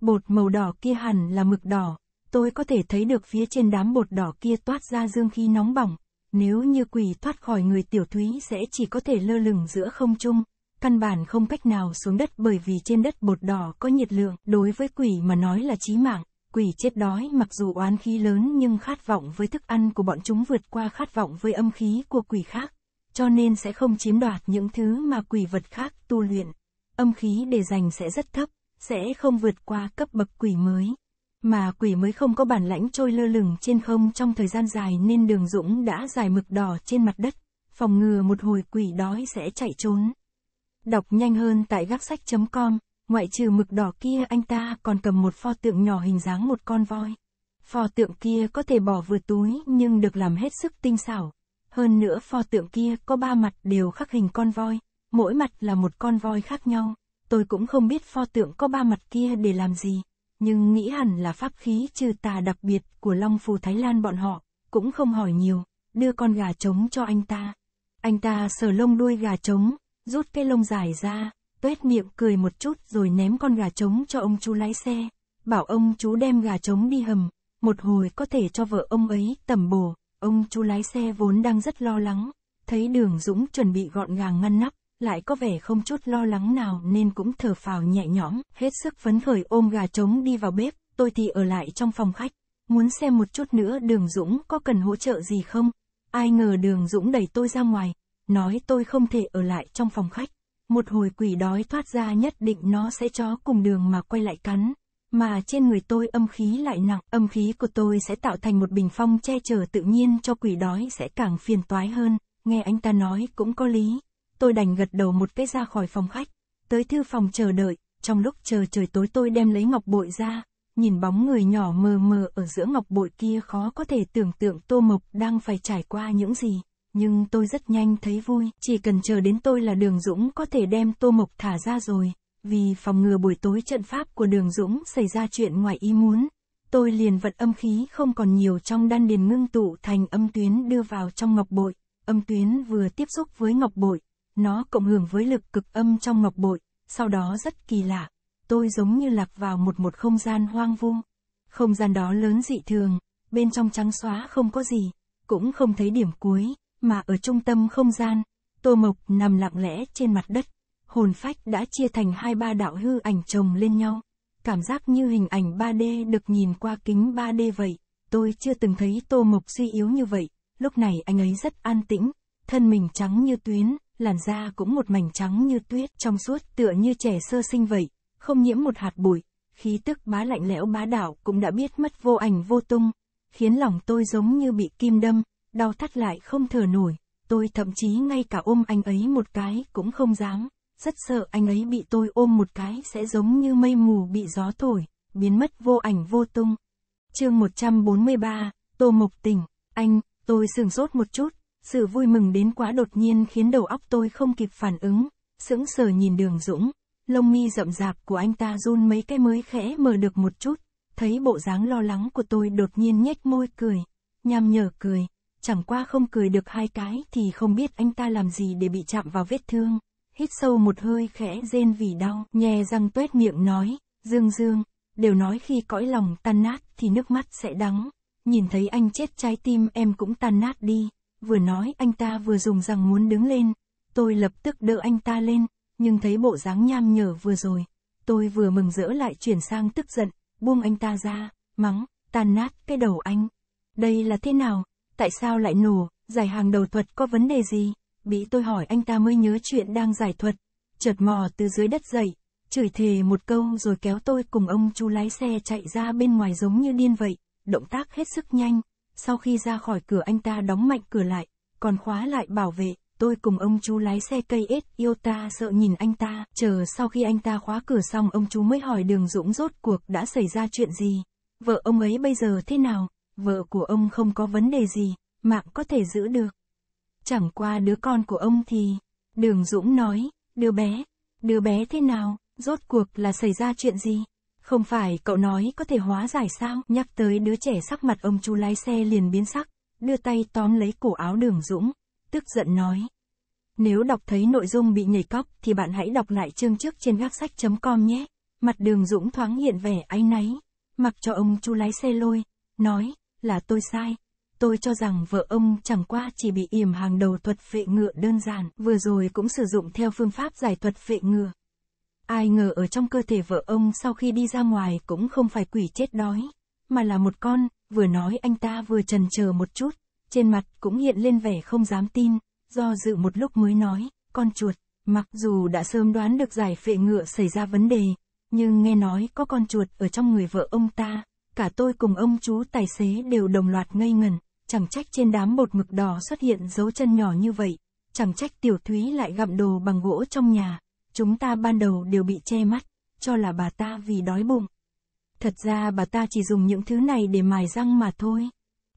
Bột màu đỏ kia hẳn là mực đỏ, tôi có thể thấy được phía trên đám bột đỏ kia toát ra dương khí nóng bỏng, nếu như quỷ thoát khỏi người tiểu thúy sẽ chỉ có thể lơ lửng giữa không trung, căn bản không cách nào xuống đất bởi vì trên đất bột đỏ có nhiệt lượng, đối với quỷ mà nói là chí mạng. Quỷ chết đói mặc dù oán khí lớn nhưng khát vọng với thức ăn của bọn chúng vượt qua khát vọng với âm khí của quỷ khác, cho nên sẽ không chiếm đoạt những thứ mà quỷ vật khác tu luyện. Âm khí để dành sẽ rất thấp, sẽ không vượt qua cấp bậc quỷ mới. Mà quỷ mới không có bản lãnh trôi lơ lửng trên không trong thời gian dài nên đường dũng đã dài mực đỏ trên mặt đất, phòng ngừa một hồi quỷ đói sẽ chạy trốn. Đọc nhanh hơn tại gác sách.com Ngoại trừ mực đỏ kia anh ta còn cầm một pho tượng nhỏ hình dáng một con voi. Pho tượng kia có thể bỏ vừa túi nhưng được làm hết sức tinh xảo. Hơn nữa pho tượng kia có ba mặt đều khắc hình con voi, mỗi mặt là một con voi khác nhau. Tôi cũng không biết pho tượng có ba mặt kia để làm gì, nhưng nghĩ hẳn là pháp khí trừ tà đặc biệt của Long Phù Thái Lan bọn họ, cũng không hỏi nhiều, đưa con gà trống cho anh ta. Anh ta sờ lông đuôi gà trống, rút cái lông dài ra, tuét miệng cười một chút rồi ném con gà trống cho ông chú lái xe, bảo ông chú đem gà trống đi hầm, một hồi có thể cho vợ ông ấy tẩm bổ, ông chú lái xe vốn đang rất lo lắng, thấy đường Dũng chuẩn bị gọn gàng ngăn nắp, lại có vẻ không chút lo lắng nào nên cũng thở phào nhẹ nhõm, hết sức phấn khởi ôm gà trống đi vào bếp, tôi thì ở lại trong phòng khách, muốn xem một chút nữa đường Dũng có cần hỗ trợ gì không, ai ngờ đường Dũng đẩy tôi ra ngoài, nói tôi không thể ở lại trong phòng khách. Một hồi quỷ đói thoát ra nhất định nó sẽ chó cùng đường mà quay lại cắn. Mà trên người tôi âm khí lại nặng, âm khí của tôi sẽ tạo thành một bình phong che chở tự nhiên cho quỷ đói sẽ càng phiền toái hơn, nghe anh ta nói cũng có lý. Tôi đành gật đầu một cái ra khỏi phòng khách, tới thư phòng chờ đợi, trong lúc chờ trời tối tôi đem lấy ngọc bội ra, nhìn bóng người nhỏ mờ mờ ở giữa ngọc bội kia khó có thể tưởng tượng Tô Mộc đang phải trải qua những gì nhưng tôi rất nhanh thấy vui, chỉ cần chờ đến tôi là Đường Dũng có thể đem Tô Mộc thả ra rồi, vì phòng ngừa buổi tối trận pháp của Đường Dũng xảy ra chuyện ngoài ý muốn, tôi liền vật âm khí không còn nhiều trong đan điền ngưng tụ thành âm tuyến đưa vào trong ngọc bội, âm tuyến vừa tiếp xúc với ngọc bội, nó cộng hưởng với lực cực âm trong ngọc bội, sau đó rất kỳ lạ, tôi giống như lạc vào một một không gian hoang vu. Không gian đó lớn dị thường, bên trong trắng xóa không có gì, cũng không thấy điểm cuối, mà ở trung tâm không gian, Tô Mộc nằm lặng lẽ trên mặt đất, hồn phách đã chia thành hai ba đạo hư ảnh chồng lên nhau. Cảm giác như hình ảnh 3D được nhìn qua kính 3D vậy, tôi chưa từng thấy Tô Mộc suy yếu như vậy, lúc này anh ấy rất an tĩnh, thân mình trắng như tuyến, làn da cũng một mảnh trắng như tuyết trong suốt tựa như trẻ sơ sinh vậy, không nhiễm một hạt bụi, khí tức bá lạnh lẽo bá đạo cũng đã biết mất vô ảnh vô tung, khiến lòng tôi giống như bị kim đâm, đau thắt lại không thở nổi, tôi thậm chí ngay cả ôm anh ấy một cái cũng không dám, rất sợ anh ấy bị tôi ôm một cái sẽ giống như mây mù bị gió thổi, biến mất vô ảnh vô tung. chương 143, Tô Mộc Tỉnh, anh, tôi sừng sốt một chút, sự vui mừng đến quá đột nhiên khiến đầu óc tôi không kịp phản ứng, sững sờ nhìn đường Dũng, lông mi rậm rạp của anh ta run mấy cái mới khẽ mở được một chút, thấy bộ dáng lo lắng của tôi đột nhiên nhếch môi cười, nham nhở cười, chẳng qua không cười được hai cái thì không biết anh ta làm gì để bị chạm vào vết thương. Hít sâu một hơi khẽ rên vì đau, nhè răng tuét miệng nói, dương dương, đều nói khi cõi lòng tan nát thì nước mắt sẽ đắng. Nhìn thấy anh chết trái tim em cũng tan nát đi, vừa nói anh ta vừa dùng răng muốn đứng lên, tôi lập tức đỡ anh ta lên, nhưng thấy bộ dáng nham nhở vừa rồi, tôi vừa mừng rỡ lại chuyển sang tức giận, buông anh ta ra, mắng, tan nát cái đầu anh. Đây là thế nào, tại sao lại nổ, giải hàng đầu thuật có vấn đề gì? Bị tôi hỏi anh ta mới nhớ chuyện đang giải thuật, chợt mò từ dưới đất dậy, chửi thề một câu rồi kéo tôi cùng ông chú lái xe chạy ra bên ngoài giống như điên vậy, động tác hết sức nhanh, sau khi ra khỏi cửa anh ta đóng mạnh cửa lại, còn khóa lại bảo vệ, tôi cùng ông chú lái xe cây ếch yêu ta sợ nhìn anh ta, chờ sau khi anh ta khóa cửa xong ông chú mới hỏi đường Dũng rốt cuộc đã xảy ra chuyện gì, vợ ông ấy bây giờ thế nào, vợ của ông không có vấn đề gì, mạng có thể giữ được. Chẳng qua đứa con của ông thì, Đường Dũng nói, đứa bé, đứa bé thế nào, rốt cuộc là xảy ra chuyện gì? Không phải cậu nói có thể hóa giải sao? Nhắc tới đứa trẻ sắc mặt ông chú lái xe liền biến sắc, đưa tay tóm lấy cổ áo Đường Dũng, tức giận nói. Nếu đọc thấy nội dung bị nhảy cóc thì bạn hãy đọc lại chương trước trên gác sách.com nhé. Mặt Đường Dũng thoáng hiện vẻ áy náy, mặc cho ông chú lái xe lôi, nói, là tôi sai. Tôi cho rằng vợ ông chẳng qua chỉ bị yểm hàng đầu thuật vệ ngựa đơn giản, vừa rồi cũng sử dụng theo phương pháp giải thuật vệ ngựa. Ai ngờ ở trong cơ thể vợ ông sau khi đi ra ngoài cũng không phải quỷ chết đói, mà là một con, vừa nói anh ta vừa trần chờ một chút, trên mặt cũng hiện lên vẻ không dám tin, do dự một lúc mới nói, con chuột, mặc dù đã sớm đoán được giải vệ ngựa xảy ra vấn đề, nhưng nghe nói có con chuột ở trong người vợ ông ta, cả tôi cùng ông chú tài xế đều đồng loạt ngây ngần, chẳng trách trên đám bột mực đỏ xuất hiện dấu chân nhỏ như vậy, chẳng trách tiểu thúy lại gặm đồ bằng gỗ trong nhà, chúng ta ban đầu đều bị che mắt, cho là bà ta vì đói bụng. Thật ra bà ta chỉ dùng những thứ này để mài răng mà thôi.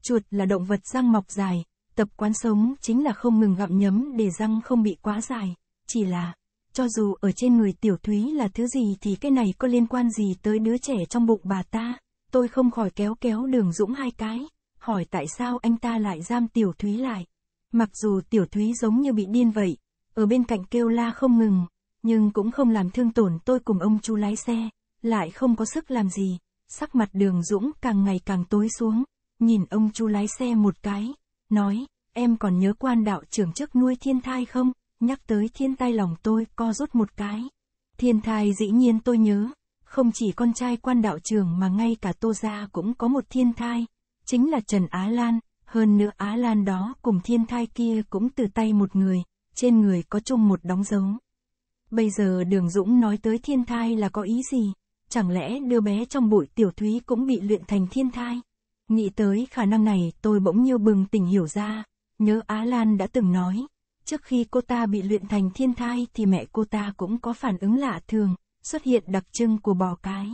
Chuột là động vật răng mọc dài, tập quán sống chính là không ngừng gặm nhấm để răng không bị quá dài, chỉ là, cho dù ở trên người tiểu thúy là thứ gì thì cái này có liên quan gì tới đứa trẻ trong bụng bà ta. Tôi không khỏi kéo kéo đường Dũng hai cái, hỏi tại sao anh ta lại giam Tiểu Thúy lại. Mặc dù Tiểu Thúy giống như bị điên vậy, ở bên cạnh kêu la không ngừng, nhưng cũng không làm thương tổn tôi cùng ông chú lái xe, lại không có sức làm gì. Sắc mặt đường Dũng càng ngày càng tối xuống, nhìn ông chú lái xe một cái, nói, em còn nhớ quan đạo trưởng chức nuôi thiên thai không? Nhắc tới thiên tai lòng tôi co rút một cái. Thiên thai dĩ nhiên tôi nhớ, không chỉ con trai quan đạo trường mà ngay cả Tô Gia cũng có một thiên thai, chính là Trần Á Lan, hơn nữa Á Lan đó cùng thiên thai kia cũng từ tay một người, trên người có chung một đóng dấu. Bây giờ Đường Dũng nói tới thiên thai là có ý gì? Chẳng lẽ đứa bé trong bụi tiểu thúy cũng bị luyện thành thiên thai? Nghĩ tới khả năng này tôi bỗng như bừng tỉnh hiểu ra, nhớ Á Lan đã từng nói, trước khi cô ta bị luyện thành thiên thai thì mẹ cô ta cũng có phản ứng lạ thường, xuất hiện đặc trưng của bò cái.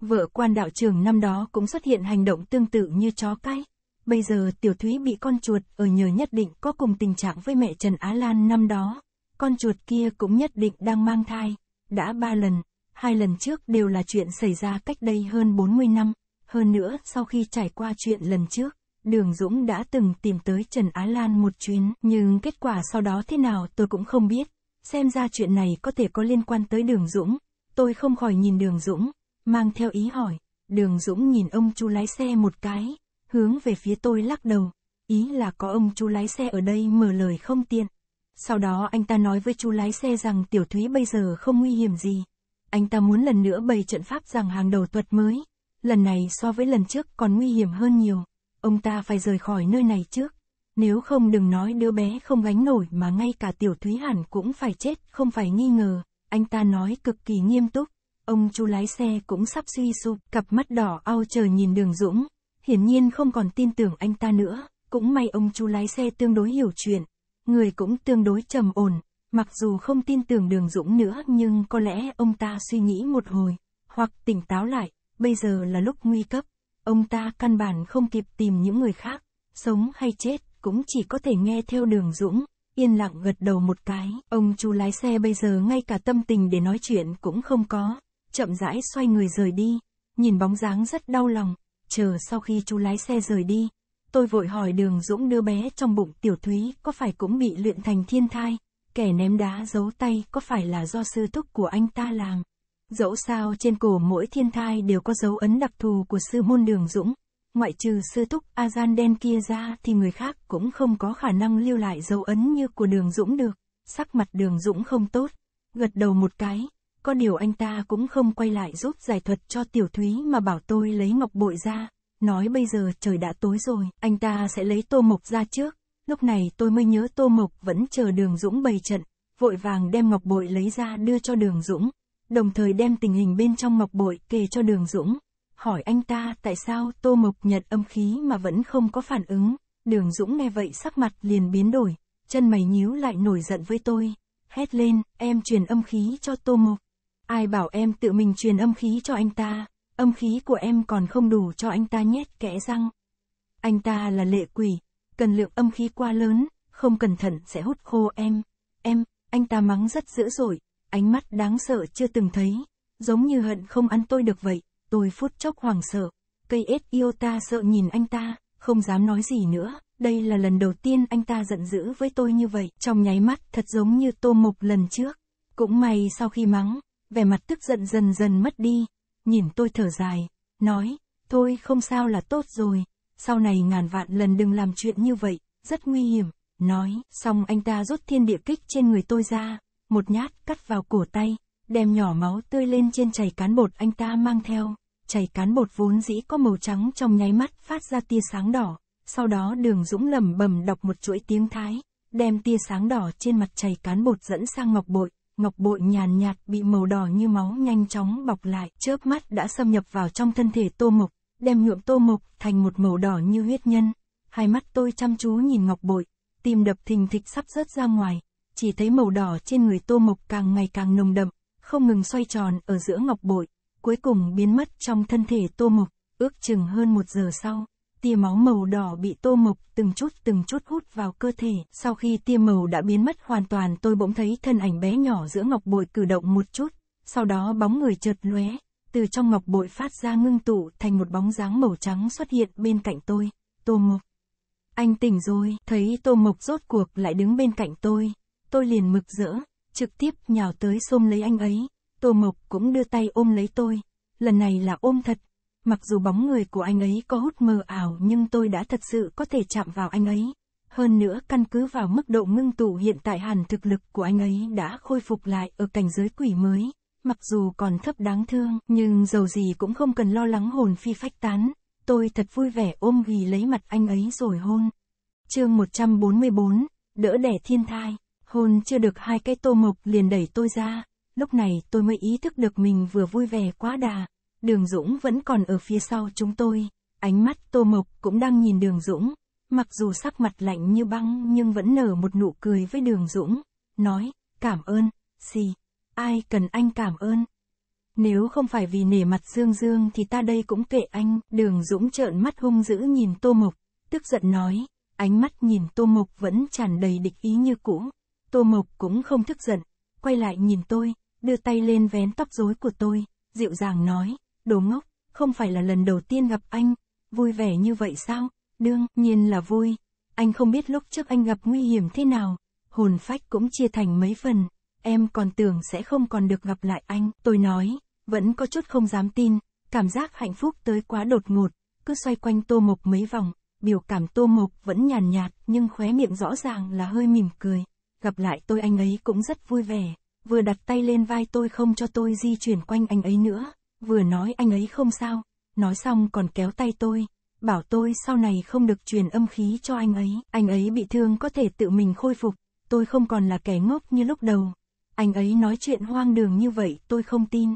Vợ quan đạo trưởng năm đó cũng xuất hiện hành động tương tự như chó cái. Bây giờ tiểu thúy bị con chuột ở nhờ nhất định có cùng tình trạng với mẹ Trần Á Lan năm đó. Con chuột kia cũng nhất định đang mang thai. Đã ba lần, hai lần trước đều là chuyện xảy ra cách đây hơn 40 năm. Hơn nữa, sau khi trải qua chuyện lần trước, Đường Dũng đã từng tìm tới Trần Á Lan một chuyến, nhưng kết quả sau đó thế nào tôi cũng không biết. Xem ra chuyện này có thể có liên quan tới Đường Dũng, Tôi không khỏi nhìn đường Dũng, mang theo ý hỏi. Đường Dũng nhìn ông chú lái xe một cái, hướng về phía tôi lắc đầu. Ý là có ông chú lái xe ở đây mở lời không tiện. Sau đó anh ta nói với chú lái xe rằng tiểu thúy bây giờ không nguy hiểm gì. Anh ta muốn lần nữa bày trận pháp rằng hàng đầu thuật mới. Lần này so với lần trước còn nguy hiểm hơn nhiều. Ông ta phải rời khỏi nơi này trước. Nếu không đừng nói đứa bé không gánh nổi mà ngay cả tiểu thúy hẳn cũng phải chết, không phải nghi ngờ anh ta nói cực kỳ nghiêm túc. Ông chú lái xe cũng sắp suy sụp, cặp mắt đỏ ao chờ nhìn đường Dũng, hiển nhiên không còn tin tưởng anh ta nữa, cũng may ông chú lái xe tương đối hiểu chuyện, người cũng tương đối trầm ổn, mặc dù không tin tưởng đường Dũng nữa nhưng có lẽ ông ta suy nghĩ một hồi, hoặc tỉnh táo lại, bây giờ là lúc nguy cấp, ông ta căn bản không kịp tìm những người khác, sống hay chết cũng chỉ có thể nghe theo đường Dũng yên lặng gật đầu một cái. Ông chú lái xe bây giờ ngay cả tâm tình để nói chuyện cũng không có, chậm rãi xoay người rời đi, nhìn bóng dáng rất đau lòng, chờ sau khi chú lái xe rời đi. Tôi vội hỏi đường Dũng đưa bé trong bụng tiểu thúy có phải cũng bị luyện thành thiên thai, kẻ ném đá giấu tay có phải là do sư thúc của anh ta làm. Dẫu sao trên cổ mỗi thiên thai đều có dấu ấn đặc thù của sư môn đường Dũng, ngoại trừ sư túc Azan đen kia ra thì người khác cũng không có khả năng lưu lại dấu ấn như của đường Dũng được. Sắc mặt đường Dũng không tốt, gật đầu một cái, có điều anh ta cũng không quay lại giúp giải thuật cho tiểu thúy mà bảo tôi lấy ngọc bội ra, nói bây giờ trời đã tối rồi, anh ta sẽ lấy tô mộc ra trước, lúc này tôi mới nhớ tô mộc vẫn chờ đường Dũng bày trận, vội vàng đem ngọc bội lấy ra đưa cho đường Dũng, đồng thời đem tình hình bên trong ngọc bội kể cho đường Dũng hỏi anh ta tại sao Tô Mộc Nhật âm khí mà vẫn không có phản ứng. Đường Dũng nghe vậy sắc mặt liền biến đổi, chân mày nhíu lại nổi giận với tôi, hét lên, em truyền âm khí cho Tô Mộc. Ai bảo em tự mình truyền âm khí cho anh ta, âm khí của em còn không đủ cho anh ta nhét kẽ răng. Anh ta là lệ quỷ, cần lượng âm khí quá lớn, không cẩn thận sẽ hút khô em. Em, anh ta mắng rất dữ dội, ánh mắt đáng sợ chưa từng thấy, giống như hận không ăn tôi được vậy tôi phút chốc hoảng sợ. Cây ếch yêu ta sợ nhìn anh ta, không dám nói gì nữa. Đây là lần đầu tiên anh ta giận dữ với tôi như vậy, trong nháy mắt thật giống như tô mục lần trước. Cũng may sau khi mắng, vẻ mặt tức giận dần dần mất đi, nhìn tôi thở dài, nói, thôi không sao là tốt rồi, sau này ngàn vạn lần đừng làm chuyện như vậy, rất nguy hiểm, nói, xong anh ta rút thiên địa kích trên người tôi ra, một nhát cắt vào cổ tay, đem nhỏ máu tươi lên trên chảy cán bột anh ta mang theo chảy cán bột vốn dĩ có màu trắng trong nháy mắt phát ra tia sáng đỏ, sau đó đường Dũng lầm bầm đọc một chuỗi tiếng Thái, đem tia sáng đỏ trên mặt chảy cán bột dẫn sang ngọc bội, ngọc bội nhàn nhạt bị màu đỏ như máu nhanh chóng bọc lại, chớp mắt đã xâm nhập vào trong thân thể Tô Mộc, đem nhuộm Tô Mộc thành một màu đỏ như huyết nhân. Hai mắt tôi chăm chú nhìn ngọc bội, tim đập thình thịch sắp rớt ra ngoài, chỉ thấy màu đỏ trên người Tô Mộc càng ngày càng nồng đậm, không ngừng xoay tròn ở giữa ngọc bội, cuối cùng biến mất trong thân thể Tô Mộc, ước chừng hơn một giờ sau, tia máu màu đỏ bị Tô Mộc từng chút từng chút hút vào cơ thể. Sau khi tia màu đã biến mất hoàn toàn tôi bỗng thấy thân ảnh bé nhỏ giữa ngọc bội cử động một chút, sau đó bóng người chợt lóe, từ trong ngọc bội phát ra ngưng tụ thành một bóng dáng màu trắng xuất hiện bên cạnh tôi, Tô Mộc. Anh tỉnh rồi, thấy Tô Mộc rốt cuộc lại đứng bên cạnh tôi, tôi liền mực rỡ, trực tiếp nhào tới xôm lấy anh ấy. Tô Mộc cũng đưa tay ôm lấy tôi, lần này là ôm thật. Mặc dù bóng người của anh ấy có hút mờ ảo nhưng tôi đã thật sự có thể chạm vào anh ấy. Hơn nữa căn cứ vào mức độ ngưng tụ hiện tại hẳn thực lực của anh ấy đã khôi phục lại ở cảnh giới quỷ mới. Mặc dù còn thấp đáng thương nhưng dầu gì cũng không cần lo lắng hồn phi phách tán. Tôi thật vui vẻ ôm ghì lấy mặt anh ấy rồi hôn. chương 144, đỡ đẻ thiên thai. Hôn chưa được hai cái tô mộc liền đẩy tôi ra, Lúc này tôi mới ý thức được mình vừa vui vẻ quá đà. Đường Dũng vẫn còn ở phía sau chúng tôi. Ánh mắt Tô Mộc cũng đang nhìn Đường Dũng. Mặc dù sắc mặt lạnh như băng nhưng vẫn nở một nụ cười với Đường Dũng. Nói, cảm ơn, gì, ai cần anh cảm ơn. Nếu không phải vì nể mặt Dương Dương thì ta đây cũng kệ anh. Đường Dũng trợn mắt hung dữ nhìn Tô Mộc, tức giận nói. Ánh mắt nhìn Tô Mộc vẫn tràn đầy địch ý như cũ. Tô Mộc cũng không tức giận, quay lại nhìn tôi, đưa tay lên vén tóc rối của tôi, dịu dàng nói, đồ ngốc, không phải là lần đầu tiên gặp anh, vui vẻ như vậy sao, đương nhiên là vui, anh không biết lúc trước anh gặp nguy hiểm thế nào, hồn phách cũng chia thành mấy phần, em còn tưởng sẽ không còn được gặp lại anh, tôi nói, vẫn có chút không dám tin, cảm giác hạnh phúc tới quá đột ngột, cứ xoay quanh tô mộc mấy vòng, biểu cảm tô mộc vẫn nhàn nhạt, nhưng khóe miệng rõ ràng là hơi mỉm cười, gặp lại tôi anh ấy cũng rất vui vẻ vừa đặt tay lên vai tôi không cho tôi di chuyển quanh anh ấy nữa, vừa nói anh ấy không sao, nói xong còn kéo tay tôi, bảo tôi sau này không được truyền âm khí cho anh ấy, anh ấy bị thương có thể tự mình khôi phục, tôi không còn là kẻ ngốc như lúc đầu. Anh ấy nói chuyện hoang đường như vậy tôi không tin.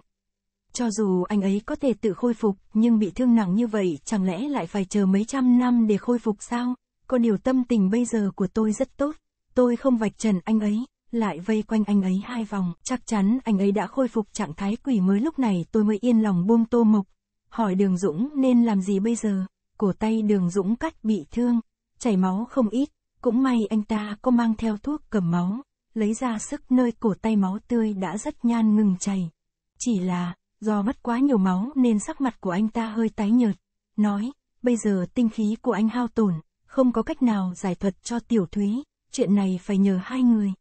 Cho dù anh ấy có thể tự khôi phục, nhưng bị thương nặng như vậy chẳng lẽ lại phải chờ mấy trăm năm để khôi phục sao? Có điều tâm tình bây giờ của tôi rất tốt, tôi không vạch trần anh ấy, lại vây quanh anh ấy hai vòng, chắc chắn anh ấy đã khôi phục trạng thái quỷ mới lúc này tôi mới yên lòng buông tô mộc. Hỏi đường Dũng nên làm gì bây giờ, cổ tay đường Dũng cắt bị thương, chảy máu không ít, cũng may anh ta có mang theo thuốc cầm máu, lấy ra sức nơi cổ tay máu tươi đã rất nhan ngừng chảy. Chỉ là, do mất quá nhiều máu nên sắc mặt của anh ta hơi tái nhợt, nói, bây giờ tinh khí của anh hao tổn, không có cách nào giải thuật cho tiểu thúy, chuyện này phải nhờ hai người.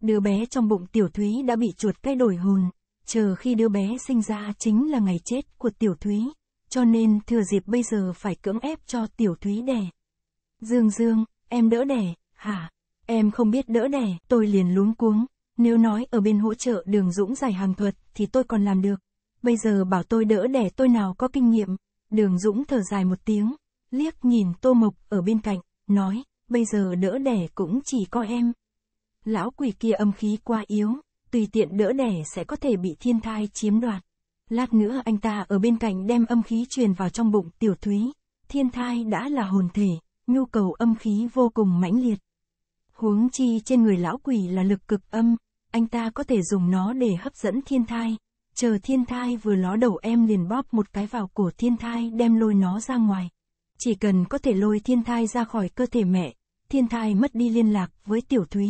Đứa bé trong bụng Tiểu Thúy đã bị chuột cái đổi hồn, chờ khi đứa bé sinh ra chính là ngày chết của Tiểu Thúy, cho nên thừa dịp bây giờ phải cưỡng ép cho Tiểu Thúy đẻ. Dương Dương, em đỡ đẻ, hả? Em không biết đỡ đẻ, tôi liền luống cuống. Nếu nói ở bên hỗ trợ đường Dũng giải hàng thuật thì tôi còn làm được. Bây giờ bảo tôi đỡ đẻ tôi nào có kinh nghiệm. Đường Dũng thở dài một tiếng, liếc nhìn Tô Mộc ở bên cạnh, nói, bây giờ đỡ đẻ cũng chỉ có em. Lão quỷ kia âm khí quá yếu, tùy tiện đỡ đẻ sẽ có thể bị thiên thai chiếm đoạt. Lát nữa anh ta ở bên cạnh đem âm khí truyền vào trong bụng tiểu thúy. Thiên thai đã là hồn thể, nhu cầu âm khí vô cùng mãnh liệt. Huống chi trên người lão quỷ là lực cực âm, anh ta có thể dùng nó để hấp dẫn thiên thai. Chờ thiên thai vừa ló đầu em liền bóp một cái vào cổ thiên thai đem lôi nó ra ngoài. Chỉ cần có thể lôi thiên thai ra khỏi cơ thể mẹ, thiên thai mất đi liên lạc với tiểu thúy,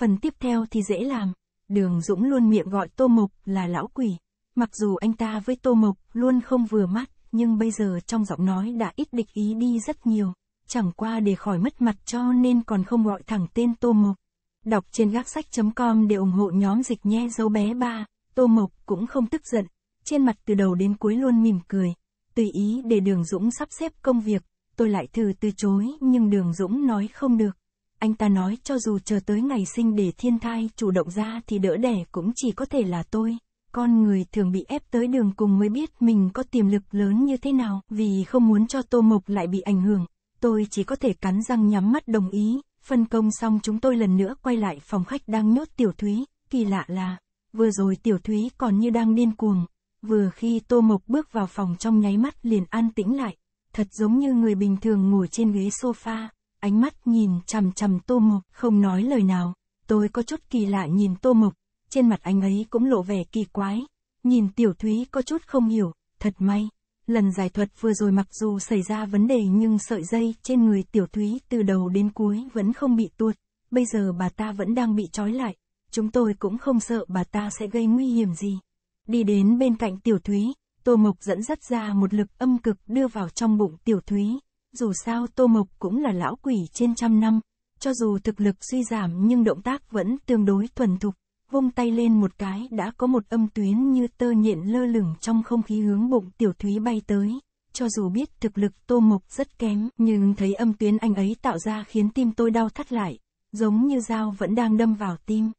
Phần tiếp theo thì dễ làm, đường Dũng luôn miệng gọi Tô Mộc là lão quỷ. Mặc dù anh ta với Tô Mộc luôn không vừa mắt, nhưng bây giờ trong giọng nói đã ít địch ý đi rất nhiều. Chẳng qua để khỏi mất mặt cho nên còn không gọi thẳng tên Tô Mộc. Đọc trên gác sách.com để ủng hộ nhóm dịch nhé dấu bé ba, Tô Mộc cũng không tức giận, trên mặt từ đầu đến cuối luôn mỉm cười. Tùy ý để Đường Dũng sắp xếp công việc, tôi lại thử từ chối nhưng Đường Dũng nói không được anh ta nói cho dù chờ tới ngày sinh để thiên thai chủ động ra thì đỡ đẻ cũng chỉ có thể là tôi. Con người thường bị ép tới đường cùng mới biết mình có tiềm lực lớn như thế nào, vì không muốn cho Tô Mộc lại bị ảnh hưởng. Tôi chỉ có thể cắn răng nhắm mắt đồng ý, phân công xong chúng tôi lần nữa quay lại phòng khách đang nhốt Tiểu Thúy, kỳ lạ là, vừa rồi Tiểu Thúy còn như đang điên cuồng, vừa khi Tô Mộc bước vào phòng trong nháy mắt liền an tĩnh lại, thật giống như người bình thường ngồi trên ghế sofa ánh mắt nhìn chằm chằm Tô Mục, không nói lời nào. Tôi có chút kỳ lạ nhìn Tô Mục, trên mặt anh ấy cũng lộ vẻ kỳ quái. Nhìn Tiểu Thúy có chút không hiểu, thật may. Lần giải thuật vừa rồi mặc dù xảy ra vấn đề nhưng sợi dây trên người Tiểu Thúy từ đầu đến cuối vẫn không bị tuột. Bây giờ bà ta vẫn đang bị trói lại. Chúng tôi cũng không sợ bà ta sẽ gây nguy hiểm gì. Đi đến bên cạnh Tiểu Thúy, Tô Mộc dẫn dắt ra một lực âm cực đưa vào trong bụng Tiểu Thúy dù sao Tô Mộc cũng là lão quỷ trên trăm năm, cho dù thực lực suy giảm nhưng động tác vẫn tương đối thuần thục, vung tay lên một cái đã có một âm tuyến như tơ nhện lơ lửng trong không khí hướng bụng tiểu thúy bay tới. Cho dù biết thực lực Tô Mộc rất kém, nhưng thấy âm tuyến anh ấy tạo ra khiến tim tôi đau thắt lại, giống như dao vẫn đang đâm vào tim.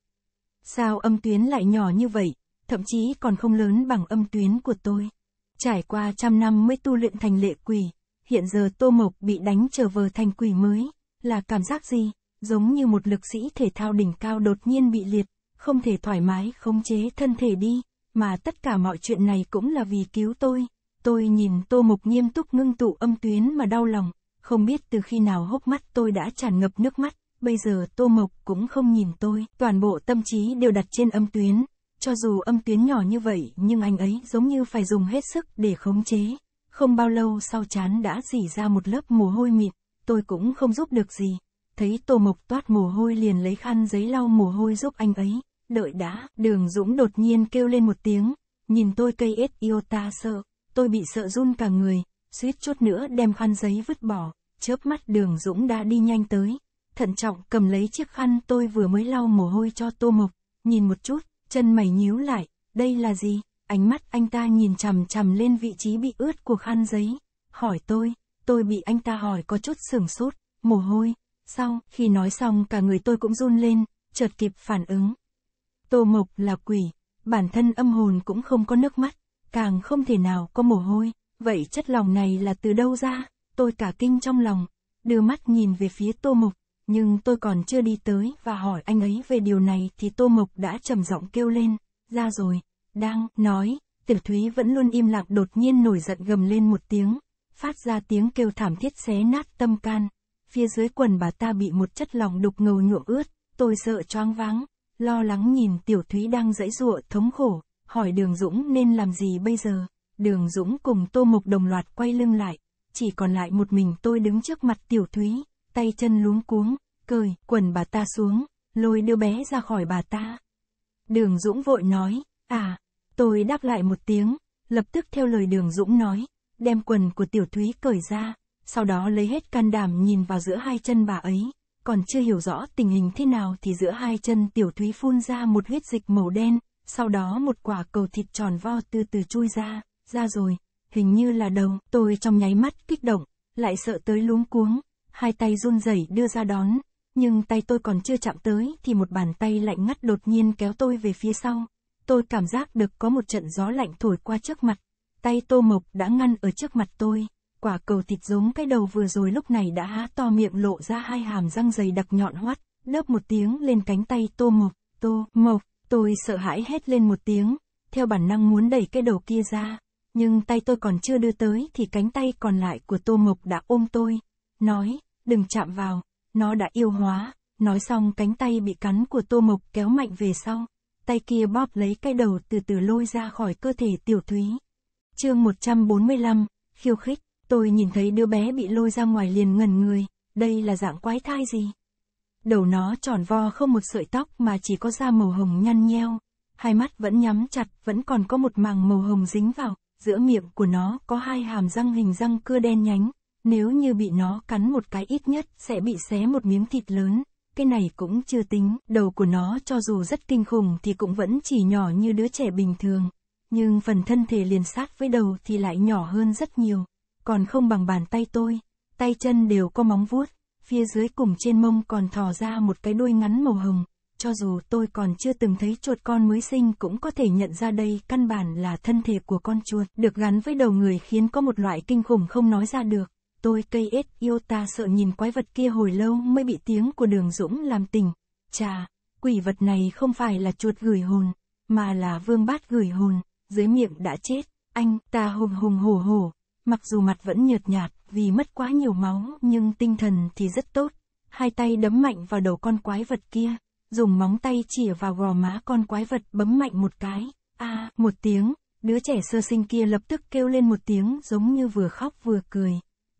Sao âm tuyến lại nhỏ như vậy, thậm chí còn không lớn bằng âm tuyến của tôi. Trải qua trăm năm mới tu luyện thành lệ quỷ, Hiện giờ Tô Mộc bị đánh trở về thành quỷ mới, là cảm giác gì? Giống như một lực sĩ thể thao đỉnh cao đột nhiên bị liệt, không thể thoải mái khống chế thân thể đi, mà tất cả mọi chuyện này cũng là vì cứu tôi. Tôi nhìn Tô Mộc nghiêm túc ngưng tụ âm tuyến mà đau lòng, không biết từ khi nào hốc mắt tôi đã tràn ngập nước mắt, bây giờ Tô Mộc cũng không nhìn tôi, toàn bộ tâm trí đều đặt trên âm tuyến, cho dù âm tuyến nhỏ như vậy nhưng anh ấy giống như phải dùng hết sức để khống chế. Không bao lâu sau chán đã dỉ ra một lớp mồ hôi mịn, tôi cũng không giúp được gì. Thấy Tô Mộc toát mồ hôi liền lấy khăn giấy lau mồ hôi giúp anh ấy. Đợi đã, đường Dũng đột nhiên kêu lên một tiếng. Nhìn tôi cây ết yêu ta sợ, tôi bị sợ run cả người, suýt chút nữa đem khăn giấy vứt bỏ. Chớp mắt đường Dũng đã đi nhanh tới, thận trọng cầm lấy chiếc khăn tôi vừa mới lau mồ hôi cho Tô Mộc, nhìn một chút, chân mày nhíu lại, đây là gì? ánh mắt anh ta nhìn chằm chằm lên vị trí bị ướt của khăn giấy. Hỏi tôi, tôi bị anh ta hỏi có chút sửng sốt, mồ hôi. Sau, khi nói xong cả người tôi cũng run lên, chợt kịp phản ứng. Tô Mộc là quỷ, bản thân âm hồn cũng không có nước mắt, càng không thể nào có mồ hôi. Vậy chất lòng này là từ đâu ra? Tôi cả kinh trong lòng, đưa mắt nhìn về phía Tô Mộc, nhưng tôi còn chưa đi tới và hỏi anh ấy về điều này thì Tô Mộc đã trầm giọng kêu lên, ra rồi đang nói, Tiểu Thúy vẫn luôn im lặng đột nhiên nổi giận gầm lên một tiếng, phát ra tiếng kêu thảm thiết xé nát tâm can. Phía dưới quần bà ta bị một chất lòng đục ngầu nhuộm ướt, tôi sợ choáng váng, lo lắng nhìn Tiểu Thúy đang dãy giụa thống khổ, hỏi Đường Dũng nên làm gì bây giờ. Đường Dũng cùng Tô Mục đồng loạt quay lưng lại, chỉ còn lại một mình tôi đứng trước mặt Tiểu Thúy, tay chân luống cuống, cười, quần bà ta xuống, lôi đưa bé ra khỏi bà ta. Đường Dũng vội nói, À, tôi đáp lại một tiếng, lập tức theo lời đường Dũng nói, đem quần của tiểu thúy cởi ra, sau đó lấy hết can đảm nhìn vào giữa hai chân bà ấy, còn chưa hiểu rõ tình hình thế nào thì giữa hai chân tiểu thúy phun ra một huyết dịch màu đen, sau đó một quả cầu thịt tròn vo từ từ chui ra, ra rồi, hình như là đầu, tôi trong nháy mắt kích động, lại sợ tới luống cuống, hai tay run rẩy đưa ra đón, nhưng tay tôi còn chưa chạm tới thì một bàn tay lạnh ngắt đột nhiên kéo tôi về phía sau, tôi cảm giác được có một trận gió lạnh thổi qua trước mặt. Tay tô mộc đã ngăn ở trước mặt tôi. Quả cầu thịt giống cái đầu vừa rồi lúc này đã há to miệng lộ ra hai hàm răng dày đặc nhọn hoắt, đớp một tiếng lên cánh tay tô mộc, tô mộc, tôi sợ hãi hét lên một tiếng, theo bản năng muốn đẩy cái đầu kia ra, nhưng tay tôi còn chưa đưa tới thì cánh tay còn lại của tô mộc đã ôm tôi, nói, đừng chạm vào, nó đã yêu hóa, nói xong cánh tay bị cắn của tô mộc kéo mạnh về sau, tay kia bóp lấy cái đầu từ từ lôi ra khỏi cơ thể tiểu thúy. chương 145, khiêu khích, tôi nhìn thấy đứa bé bị lôi ra ngoài liền ngần người, đây là dạng quái thai gì? Đầu nó tròn vo không một sợi tóc mà chỉ có da màu hồng nhăn nheo, hai mắt vẫn nhắm chặt, vẫn còn có một màng màu hồng dính vào, giữa miệng của nó có hai hàm răng hình răng cưa đen nhánh, nếu như bị nó cắn một cái ít nhất sẽ bị xé một miếng thịt lớn cái này cũng chưa tính, đầu của nó cho dù rất kinh khủng thì cũng vẫn chỉ nhỏ như đứa trẻ bình thường, nhưng phần thân thể liền sát với đầu thì lại nhỏ hơn rất nhiều, còn không bằng bàn tay tôi, tay chân đều có móng vuốt, phía dưới cùng trên mông còn thò ra một cái đuôi ngắn màu hồng, cho dù tôi còn chưa từng thấy chuột con mới sinh cũng có thể nhận ra đây căn bản là thân thể của con chuột được gắn với đầu người khiến có một loại kinh khủng không nói ra được tôi cây ết yêu ta sợ nhìn quái vật kia hồi lâu mới bị tiếng của đường Dũng làm tỉnh. Chà, quỷ vật này không phải là chuột gửi hồn, mà là vương bát gửi hồn, dưới miệng đã chết, anh ta hùng hùng hổ hổ, mặc dù mặt vẫn nhợt nhạt vì mất quá nhiều máu nhưng tinh thần thì rất tốt. Hai tay đấm mạnh vào đầu con quái vật kia, dùng móng tay chỉa vào gò má con quái vật bấm mạnh một cái, a à, một tiếng, đứa trẻ sơ sinh kia lập tức kêu lên một tiếng giống như vừa khóc vừa cười.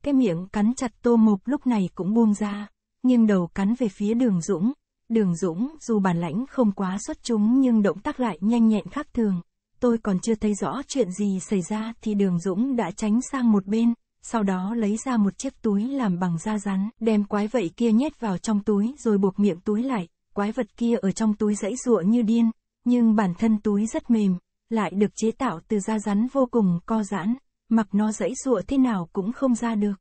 Cái miệng cắn chặt tô mục lúc này cũng buông ra, nghiêng đầu cắn về phía đường Dũng. Đường Dũng dù bản lãnh không quá xuất chúng nhưng động tác lại nhanh nhẹn khác thường. Tôi còn chưa thấy rõ chuyện gì xảy ra thì đường Dũng đã tránh sang một bên, sau đó lấy ra một chiếc túi làm bằng da rắn, đem quái vậy kia nhét vào trong túi rồi buộc miệng túi lại. Quái vật kia ở trong túi dãy ruộng như điên, nhưng bản thân túi rất mềm, lại được chế tạo từ da rắn vô cùng co giãn mặc nó dãy dụa thế nào cũng không ra được.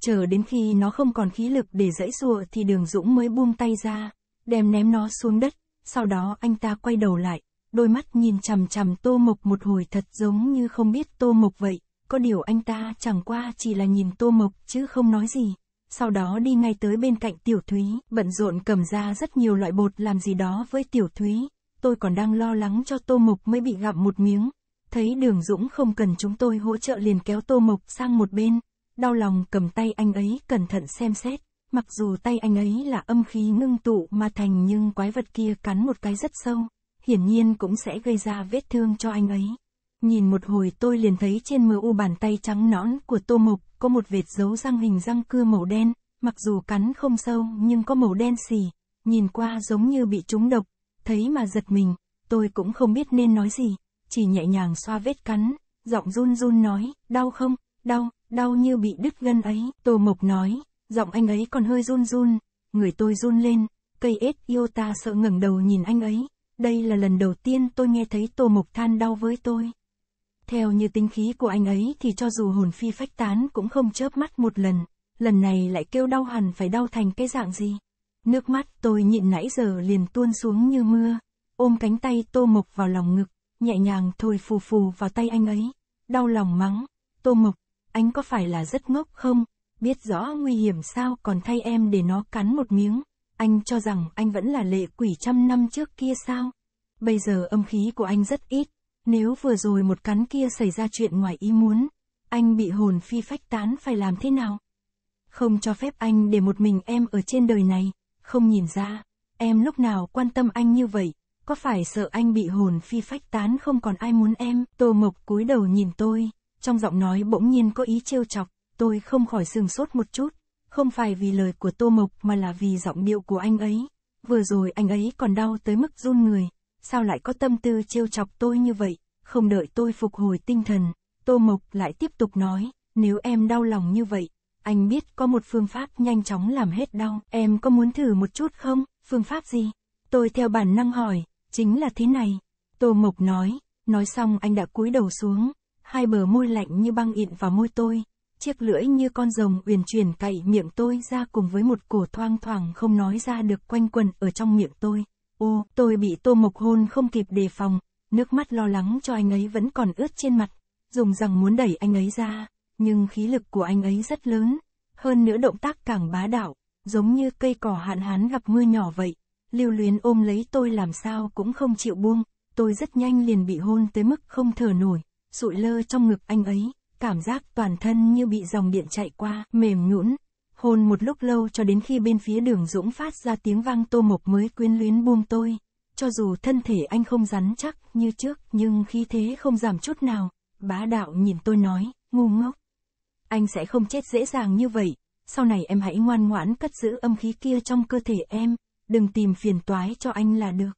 Chờ đến khi nó không còn khí lực để dãy dụa thì đường Dũng mới buông tay ra, đem ném nó xuống đất, sau đó anh ta quay đầu lại, đôi mắt nhìn chằm chằm Tô Mộc một hồi thật giống như không biết Tô Mộc vậy, có điều anh ta chẳng qua chỉ là nhìn Tô Mộc chứ không nói gì. Sau đó đi ngay tới bên cạnh Tiểu Thúy, bận rộn cầm ra rất nhiều loại bột làm gì đó với Tiểu Thúy, tôi còn đang lo lắng cho Tô Mộc mới bị gặm một miếng, Thấy đường Dũng không cần chúng tôi hỗ trợ liền kéo Tô Mộc sang một bên, đau lòng cầm tay anh ấy cẩn thận xem xét, mặc dù tay anh ấy là âm khí ngưng tụ mà thành nhưng quái vật kia cắn một cái rất sâu, hiển nhiên cũng sẽ gây ra vết thương cho anh ấy. Nhìn một hồi tôi liền thấy trên mờ u bàn tay trắng nõn của Tô Mộc có một vệt dấu răng hình răng cưa màu đen, mặc dù cắn không sâu nhưng có màu đen xì, nhìn qua giống như bị trúng độc, thấy mà giật mình, tôi cũng không biết nên nói gì chỉ nhẹ nhàng xoa vết cắn, giọng run run nói, đau không, đau, đau như bị đứt gân ấy. Tô Mộc nói, giọng anh ấy còn hơi run run, người tôi run lên, cây ếch yêu ta sợ ngẩng đầu nhìn anh ấy. Đây là lần đầu tiên tôi nghe thấy Tô Mộc than đau với tôi. Theo như tính khí của anh ấy thì cho dù hồn phi phách tán cũng không chớp mắt một lần, lần này lại kêu đau hẳn phải đau thành cái dạng gì. Nước mắt tôi nhịn nãy giờ liền tuôn xuống như mưa, ôm cánh tay Tô Mộc vào lòng ngực nhẹ nhàng thôi phù phù vào tay anh ấy. Đau lòng mắng, Tô Mộc, anh có phải là rất ngốc không? Biết rõ nguy hiểm sao còn thay em để nó cắn một miếng. Anh cho rằng anh vẫn là lệ quỷ trăm năm trước kia sao? Bây giờ âm khí của anh rất ít. Nếu vừa rồi một cắn kia xảy ra chuyện ngoài ý muốn, anh bị hồn phi phách tán phải làm thế nào? Không cho phép anh để một mình em ở trên đời này, không nhìn ra, em lúc nào quan tâm anh như vậy có phải sợ anh bị hồn phi phách tán không còn ai muốn em? Tô Mộc cúi đầu nhìn tôi, trong giọng nói bỗng nhiên có ý trêu chọc, tôi không khỏi sừng sốt một chút, không phải vì lời của Tô Mộc mà là vì giọng điệu của anh ấy. Vừa rồi anh ấy còn đau tới mức run người, sao lại có tâm tư trêu chọc tôi như vậy, không đợi tôi phục hồi tinh thần, Tô Mộc lại tiếp tục nói, nếu em đau lòng như vậy, anh biết có một phương pháp nhanh chóng làm hết đau, em có muốn thử một chút không? Phương pháp gì? Tôi theo bản năng hỏi, Chính là thế này. Tô Mộc nói, nói xong anh đã cúi đầu xuống, hai bờ môi lạnh như băng ịn vào môi tôi, chiếc lưỡi như con rồng uyển chuyển cạy miệng tôi ra cùng với một cổ thoang thoảng không nói ra được quanh quần ở trong miệng tôi. Ô, tôi bị Tô Mộc hôn không kịp đề phòng, nước mắt lo lắng cho anh ấy vẫn còn ướt trên mặt, dùng rằng muốn đẩy anh ấy ra, nhưng khí lực của anh ấy rất lớn, hơn nữa động tác càng bá đạo, giống như cây cỏ hạn hán gặp mưa nhỏ vậy lưu luyến ôm lấy tôi làm sao cũng không chịu buông, tôi rất nhanh liền bị hôn tới mức không thở nổi, sụi lơ trong ngực anh ấy, cảm giác toàn thân như bị dòng điện chạy qua, mềm nhũn. Hôn một lúc lâu cho đến khi bên phía đường Dũng phát ra tiếng vang tô mộc mới quyến luyến buông tôi. Cho dù thân thể anh không rắn chắc như trước nhưng khí thế không giảm chút nào, bá đạo nhìn tôi nói, ngu ngốc. Anh sẽ không chết dễ dàng như vậy, sau này em hãy ngoan ngoãn cất giữ âm khí kia trong cơ thể em, đừng tìm phiền toái cho anh là được.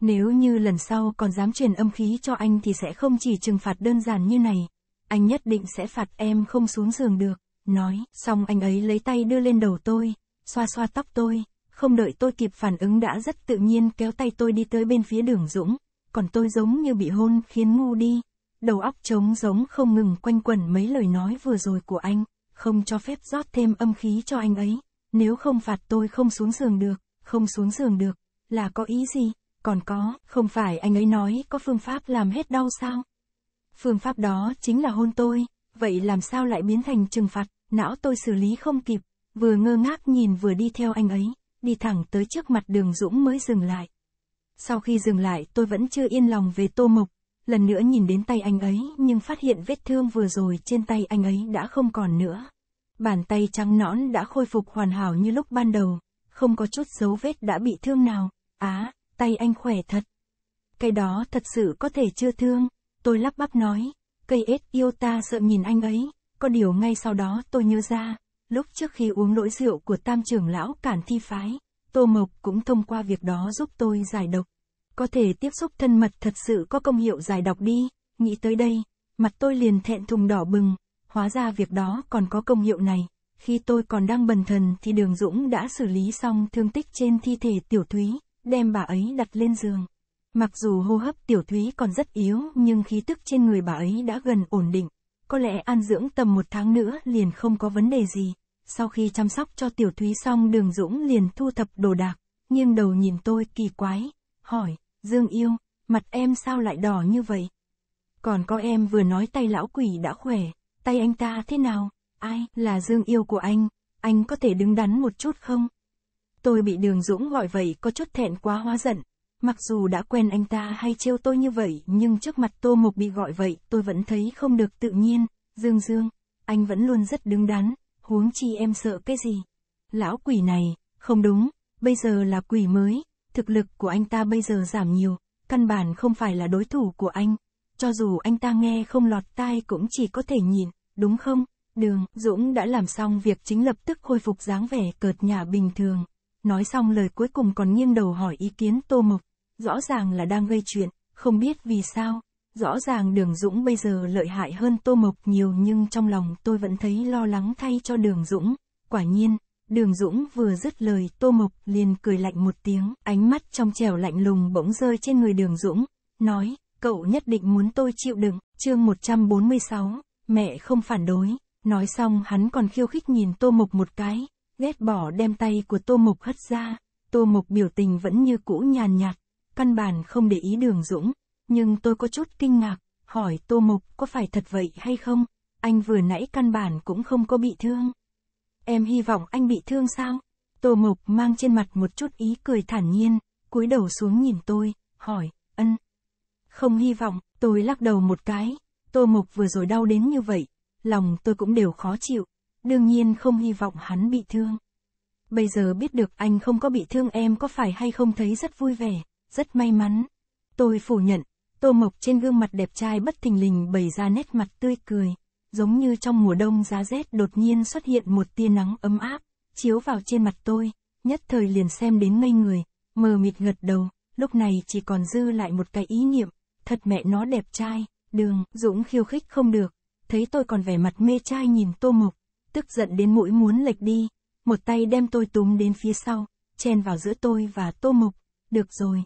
Nếu như lần sau còn dám truyền âm khí cho anh thì sẽ không chỉ trừng phạt đơn giản như này. Anh nhất định sẽ phạt em không xuống giường được. Nói, xong anh ấy lấy tay đưa lên đầu tôi, xoa xoa tóc tôi, không đợi tôi kịp phản ứng đã rất tự nhiên kéo tay tôi đi tới bên phía đường Dũng, còn tôi giống như bị hôn khiến ngu đi. Đầu óc trống giống không ngừng quanh quẩn mấy lời nói vừa rồi của anh, không cho phép rót thêm âm khí cho anh ấy, nếu không phạt tôi không xuống giường được không xuống giường được, là có ý gì? Còn có, không phải anh ấy nói có phương pháp làm hết đau sao? Phương pháp đó chính là hôn tôi, vậy làm sao lại biến thành trừng phạt, não tôi xử lý không kịp, vừa ngơ ngác nhìn vừa đi theo anh ấy, đi thẳng tới trước mặt đường Dũng mới dừng lại. Sau khi dừng lại tôi vẫn chưa yên lòng về tô mộc, lần nữa nhìn đến tay anh ấy nhưng phát hiện vết thương vừa rồi trên tay anh ấy đã không còn nữa. Bàn tay trắng nõn đã khôi phục hoàn hảo như lúc ban đầu, không có chút dấu vết đã bị thương nào, á, tay anh khỏe thật. Cái đó thật sự có thể chưa thương, tôi lắp bắp nói, cây ếch yêu ta sợ nhìn anh ấy, có điều ngay sau đó tôi nhớ ra, lúc trước khi uống nỗi rượu của tam trưởng lão cản thi phái, Tô Mộc cũng thông qua việc đó giúp tôi giải độc. Có thể tiếp xúc thân mật thật sự có công hiệu giải độc đi, nghĩ tới đây, mặt tôi liền thẹn thùng đỏ bừng, hóa ra việc đó còn có công hiệu này khi tôi còn đang bần thần thì Đường Dũng đã xử lý xong thương tích trên thi thể Tiểu Thúy, đem bà ấy đặt lên giường. Mặc dù hô hấp Tiểu Thúy còn rất yếu nhưng khí tức trên người bà ấy đã gần ổn định. Có lẽ an dưỡng tầm một tháng nữa liền không có vấn đề gì. Sau khi chăm sóc cho Tiểu Thúy xong Đường Dũng liền thu thập đồ đạc, nghiêng đầu nhìn tôi kỳ quái, hỏi, Dương yêu, mặt em sao lại đỏ như vậy? Còn có em vừa nói tay lão quỷ đã khỏe, tay anh ta thế nào? ai là Dương yêu của anh, anh có thể đứng đắn một chút không? Tôi bị Đường Dũng gọi vậy có chút thẹn quá hóa giận. Mặc dù đã quen anh ta hay trêu tôi như vậy nhưng trước mặt Tô Mục bị gọi vậy tôi vẫn thấy không được tự nhiên. Dương Dương, anh vẫn luôn rất đứng đắn, huống chi em sợ cái gì? Lão quỷ này, không đúng, bây giờ là quỷ mới, thực lực của anh ta bây giờ giảm nhiều, căn bản không phải là đối thủ của anh. Cho dù anh ta nghe không lọt tai cũng chỉ có thể nhìn, đúng không? đường, Dũng đã làm xong việc chính lập tức khôi phục dáng vẻ cợt nhả bình thường. Nói xong lời cuối cùng còn nghiêng đầu hỏi ý kiến Tô Mộc, rõ ràng là đang gây chuyện, không biết vì sao. Rõ ràng đường Dũng bây giờ lợi hại hơn Tô Mộc nhiều nhưng trong lòng tôi vẫn thấy lo lắng thay cho đường Dũng. Quả nhiên, đường Dũng vừa dứt lời Tô Mộc liền cười lạnh một tiếng, ánh mắt trong trẻo lạnh lùng bỗng rơi trên người đường Dũng, nói, cậu nhất định muốn tôi chịu đựng, chương 146, mẹ không phản đối. Nói xong hắn còn khiêu khích nhìn Tô Mộc một cái, ghét bỏ đem tay của Tô Mộc hất ra, Tô Mộc biểu tình vẫn như cũ nhàn nhạt, căn bản không để ý đường Dũng, nhưng tôi có chút kinh ngạc, hỏi Tô Mộc có phải thật vậy hay không, anh vừa nãy căn bản cũng không có bị thương. Em hy vọng anh bị thương sao? Tô Mộc mang trên mặt một chút ý cười thản nhiên, cúi đầu xuống nhìn tôi, hỏi, ân. Không hy vọng, tôi lắc đầu một cái, Tô Mộc vừa rồi đau đến như vậy, lòng tôi cũng đều khó chịu, đương nhiên không hy vọng hắn bị thương. Bây giờ biết được anh không có bị thương em có phải hay không thấy rất vui vẻ, rất may mắn. Tôi phủ nhận, tô mộc trên gương mặt đẹp trai bất thình lình bày ra nét mặt tươi cười, giống như trong mùa đông giá rét đột nhiên xuất hiện một tia nắng ấm áp, chiếu vào trên mặt tôi, nhất thời liền xem đến ngây người, mờ mịt gật đầu, lúc này chỉ còn dư lại một cái ý niệm, thật mẹ nó đẹp trai, đường, dũng khiêu khích không được, thấy tôi còn vẻ mặt mê trai nhìn Tô mục tức giận đến mũi muốn lệch đi, một tay đem tôi túm đến phía sau, chen vào giữa tôi và Tô mục được rồi.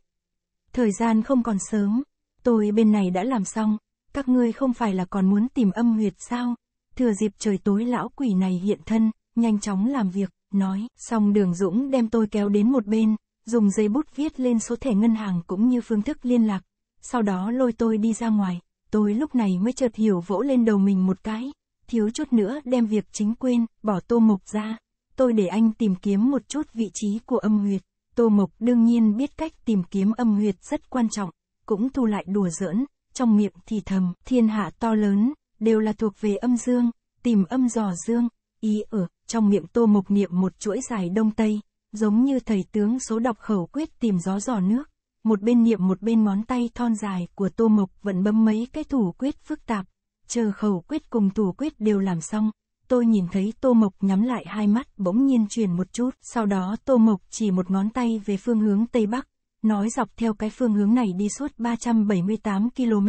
Thời gian không còn sớm, tôi bên này đã làm xong, các ngươi không phải là còn muốn tìm âm huyệt sao? Thừa dịp trời tối lão quỷ này hiện thân, nhanh chóng làm việc, nói, xong đường Dũng đem tôi kéo đến một bên, dùng dây bút viết lên số thẻ ngân hàng cũng như phương thức liên lạc, sau đó lôi tôi đi ra ngoài, tôi lúc này mới chợt hiểu vỗ lên đầu mình một cái, thiếu chút nữa đem việc chính quên, bỏ tô mộc ra. Tôi để anh tìm kiếm một chút vị trí của âm huyệt, tô mộc đương nhiên biết cách tìm kiếm âm huyệt rất quan trọng, cũng thu lại đùa giỡn, trong miệng thì thầm, thiên hạ to lớn, đều là thuộc về âm dương, tìm âm dò dương, ý ở, trong miệng tô mộc niệm một chuỗi dài đông tây, giống như thầy tướng số đọc khẩu quyết tìm gió dò nước một bên niệm một bên ngón tay thon dài của Tô Mộc vẫn bấm mấy cái thủ quyết phức tạp. Chờ khẩu quyết cùng thủ quyết đều làm xong, tôi nhìn thấy Tô Mộc nhắm lại hai mắt bỗng nhiên chuyển một chút, sau đó Tô Mộc chỉ một ngón tay về phương hướng Tây Bắc, nói dọc theo cái phương hướng này đi suốt 378 km,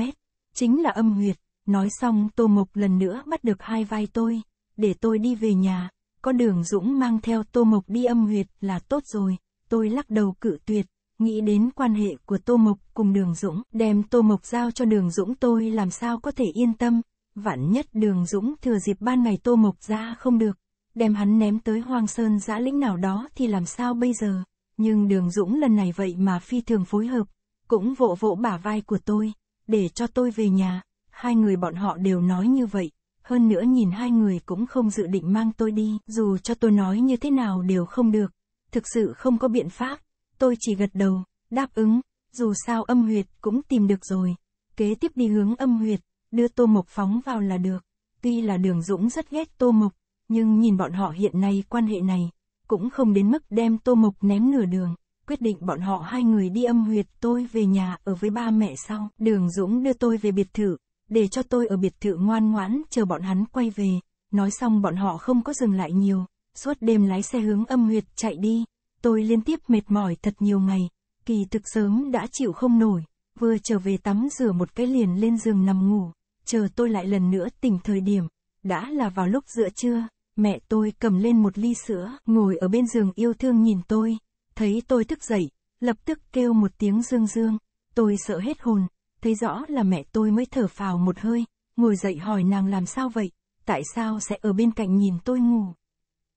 chính là âm huyệt. Nói xong Tô Mộc lần nữa bắt được hai vai tôi, để tôi đi về nhà, có đường Dũng mang theo Tô Mộc đi âm huyệt là tốt rồi, tôi lắc đầu cự tuyệt, Nghĩ đến quan hệ của Tô Mộc cùng Đường Dũng, đem Tô Mộc giao cho Đường Dũng tôi làm sao có thể yên tâm, vạn nhất Đường Dũng thừa dịp ban ngày Tô Mộc ra không được, đem hắn ném tới hoang sơn giã lĩnh nào đó thì làm sao bây giờ, nhưng Đường Dũng lần này vậy mà phi thường phối hợp, cũng vỗ vỗ bả vai của tôi, để cho tôi về nhà, hai người bọn họ đều nói như vậy, hơn nữa nhìn hai người cũng không dự định mang tôi đi, dù cho tôi nói như thế nào đều không được, thực sự không có biện pháp, Tôi chỉ gật đầu, đáp ứng, dù sao âm huyệt cũng tìm được rồi. Kế tiếp đi hướng âm huyệt, đưa Tô Mộc phóng vào là được. Tuy là Đường Dũng rất ghét Tô Mộc, nhưng nhìn bọn họ hiện nay quan hệ này, cũng không đến mức đem Tô Mộc ném nửa đường. Quyết định bọn họ hai người đi âm huyệt tôi về nhà ở với ba mẹ sau. Đường Dũng đưa tôi về biệt thự, để cho tôi ở biệt thự ngoan ngoãn chờ bọn hắn quay về. Nói xong bọn họ không có dừng lại nhiều, suốt đêm lái xe hướng âm huyệt chạy đi tôi liên tiếp mệt mỏi thật nhiều ngày, kỳ thực sớm đã chịu không nổi, vừa trở về tắm rửa một cái liền lên giường nằm ngủ, chờ tôi lại lần nữa tỉnh thời điểm, đã là vào lúc giữa trưa, mẹ tôi cầm lên một ly sữa, ngồi ở bên giường yêu thương nhìn tôi, thấy tôi thức dậy, lập tức kêu một tiếng dương dương, tôi sợ hết hồn, thấy rõ là mẹ tôi mới thở phào một hơi, ngồi dậy hỏi nàng làm sao vậy, tại sao sẽ ở bên cạnh nhìn tôi ngủ.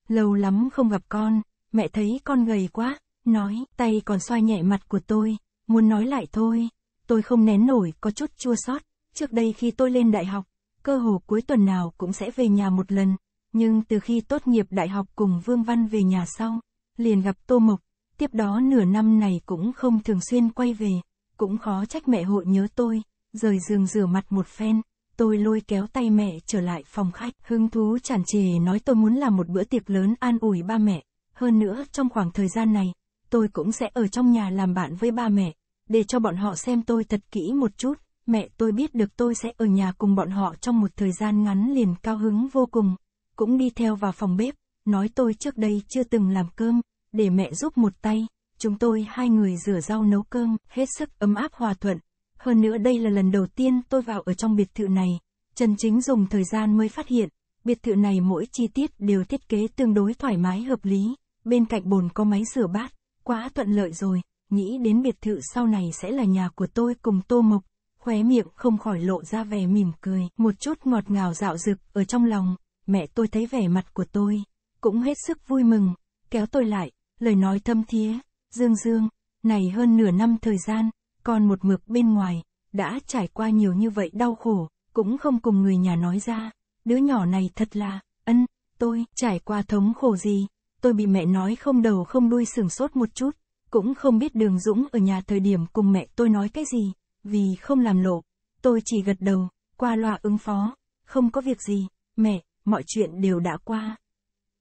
Lâu lắm không gặp con, mẹ thấy con gầy quá, nói, tay còn xoay nhẹ mặt của tôi, muốn nói lại thôi, tôi không nén nổi, có chút chua xót. Trước đây khi tôi lên đại học, cơ hồ cuối tuần nào cũng sẽ về nhà một lần, nhưng từ khi tốt nghiệp đại học cùng Vương Văn về nhà sau, liền gặp Tô Mộc, tiếp đó nửa năm này cũng không thường xuyên quay về, cũng khó trách mẹ hội nhớ tôi, rời giường rửa mặt một phen, tôi lôi kéo tay mẹ trở lại phòng khách, hứng thú chản trề nói tôi muốn làm một bữa tiệc lớn an ủi ba mẹ. Hơn nữa, trong khoảng thời gian này, tôi cũng sẽ ở trong nhà làm bạn với ba mẹ, để cho bọn họ xem tôi thật kỹ một chút. Mẹ tôi biết được tôi sẽ ở nhà cùng bọn họ trong một thời gian ngắn liền cao hứng vô cùng, cũng đi theo vào phòng bếp, nói tôi trước đây chưa từng làm cơm, để mẹ giúp một tay, chúng tôi hai người rửa rau nấu cơm, hết sức ấm áp hòa thuận. Hơn nữa đây là lần đầu tiên tôi vào ở trong biệt thự này, Trần Chính dùng thời gian mới phát hiện, biệt thự này mỗi chi tiết đều thiết kế tương đối thoải mái hợp lý bên cạnh bồn có máy rửa bát, quá thuận lợi rồi, nghĩ đến biệt thự sau này sẽ là nhà của tôi cùng Tô Mộc, khóe miệng không khỏi lộ ra vẻ mỉm cười, một chút ngọt ngào dạo dực ở trong lòng, mẹ tôi thấy vẻ mặt của tôi, cũng hết sức vui mừng, kéo tôi lại, lời nói thâm thía, dương dương, này hơn nửa năm thời gian, còn một mực bên ngoài, đã trải qua nhiều như vậy đau khổ, cũng không cùng người nhà nói ra, đứa nhỏ này thật là, ân, tôi, trải qua thống khổ gì, tôi bị mẹ nói không đầu không đuôi sửng sốt một chút, cũng không biết đường Dũng ở nhà thời điểm cùng mẹ tôi nói cái gì, vì không làm lộ, tôi chỉ gật đầu, qua loa ứng phó, không có việc gì, mẹ, mọi chuyện đều đã qua.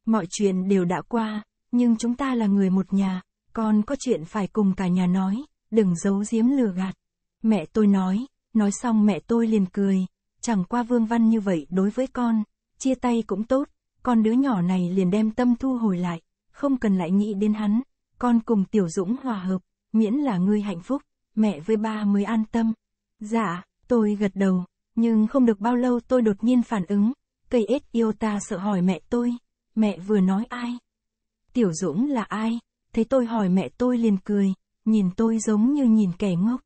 Mọi chuyện đều đã qua, nhưng chúng ta là người một nhà, con có chuyện phải cùng cả nhà nói, đừng giấu giếm lừa gạt. Mẹ tôi nói, nói xong mẹ tôi liền cười, chẳng qua Vương Văn như vậy đối với con, chia tay cũng tốt, con đứa nhỏ này liền đem tâm thu hồi lại, không cần lại nghĩ đến hắn, con cùng Tiểu Dũng hòa hợp, miễn là ngươi hạnh phúc, mẹ với ba mới an tâm. Dạ, tôi gật đầu, nhưng không được bao lâu tôi đột nhiên phản ứng, cây ếch yêu ta sợ hỏi mẹ tôi, mẹ vừa nói ai? Tiểu Dũng là ai? Thấy tôi hỏi mẹ tôi liền cười, nhìn tôi giống như nhìn kẻ ngốc.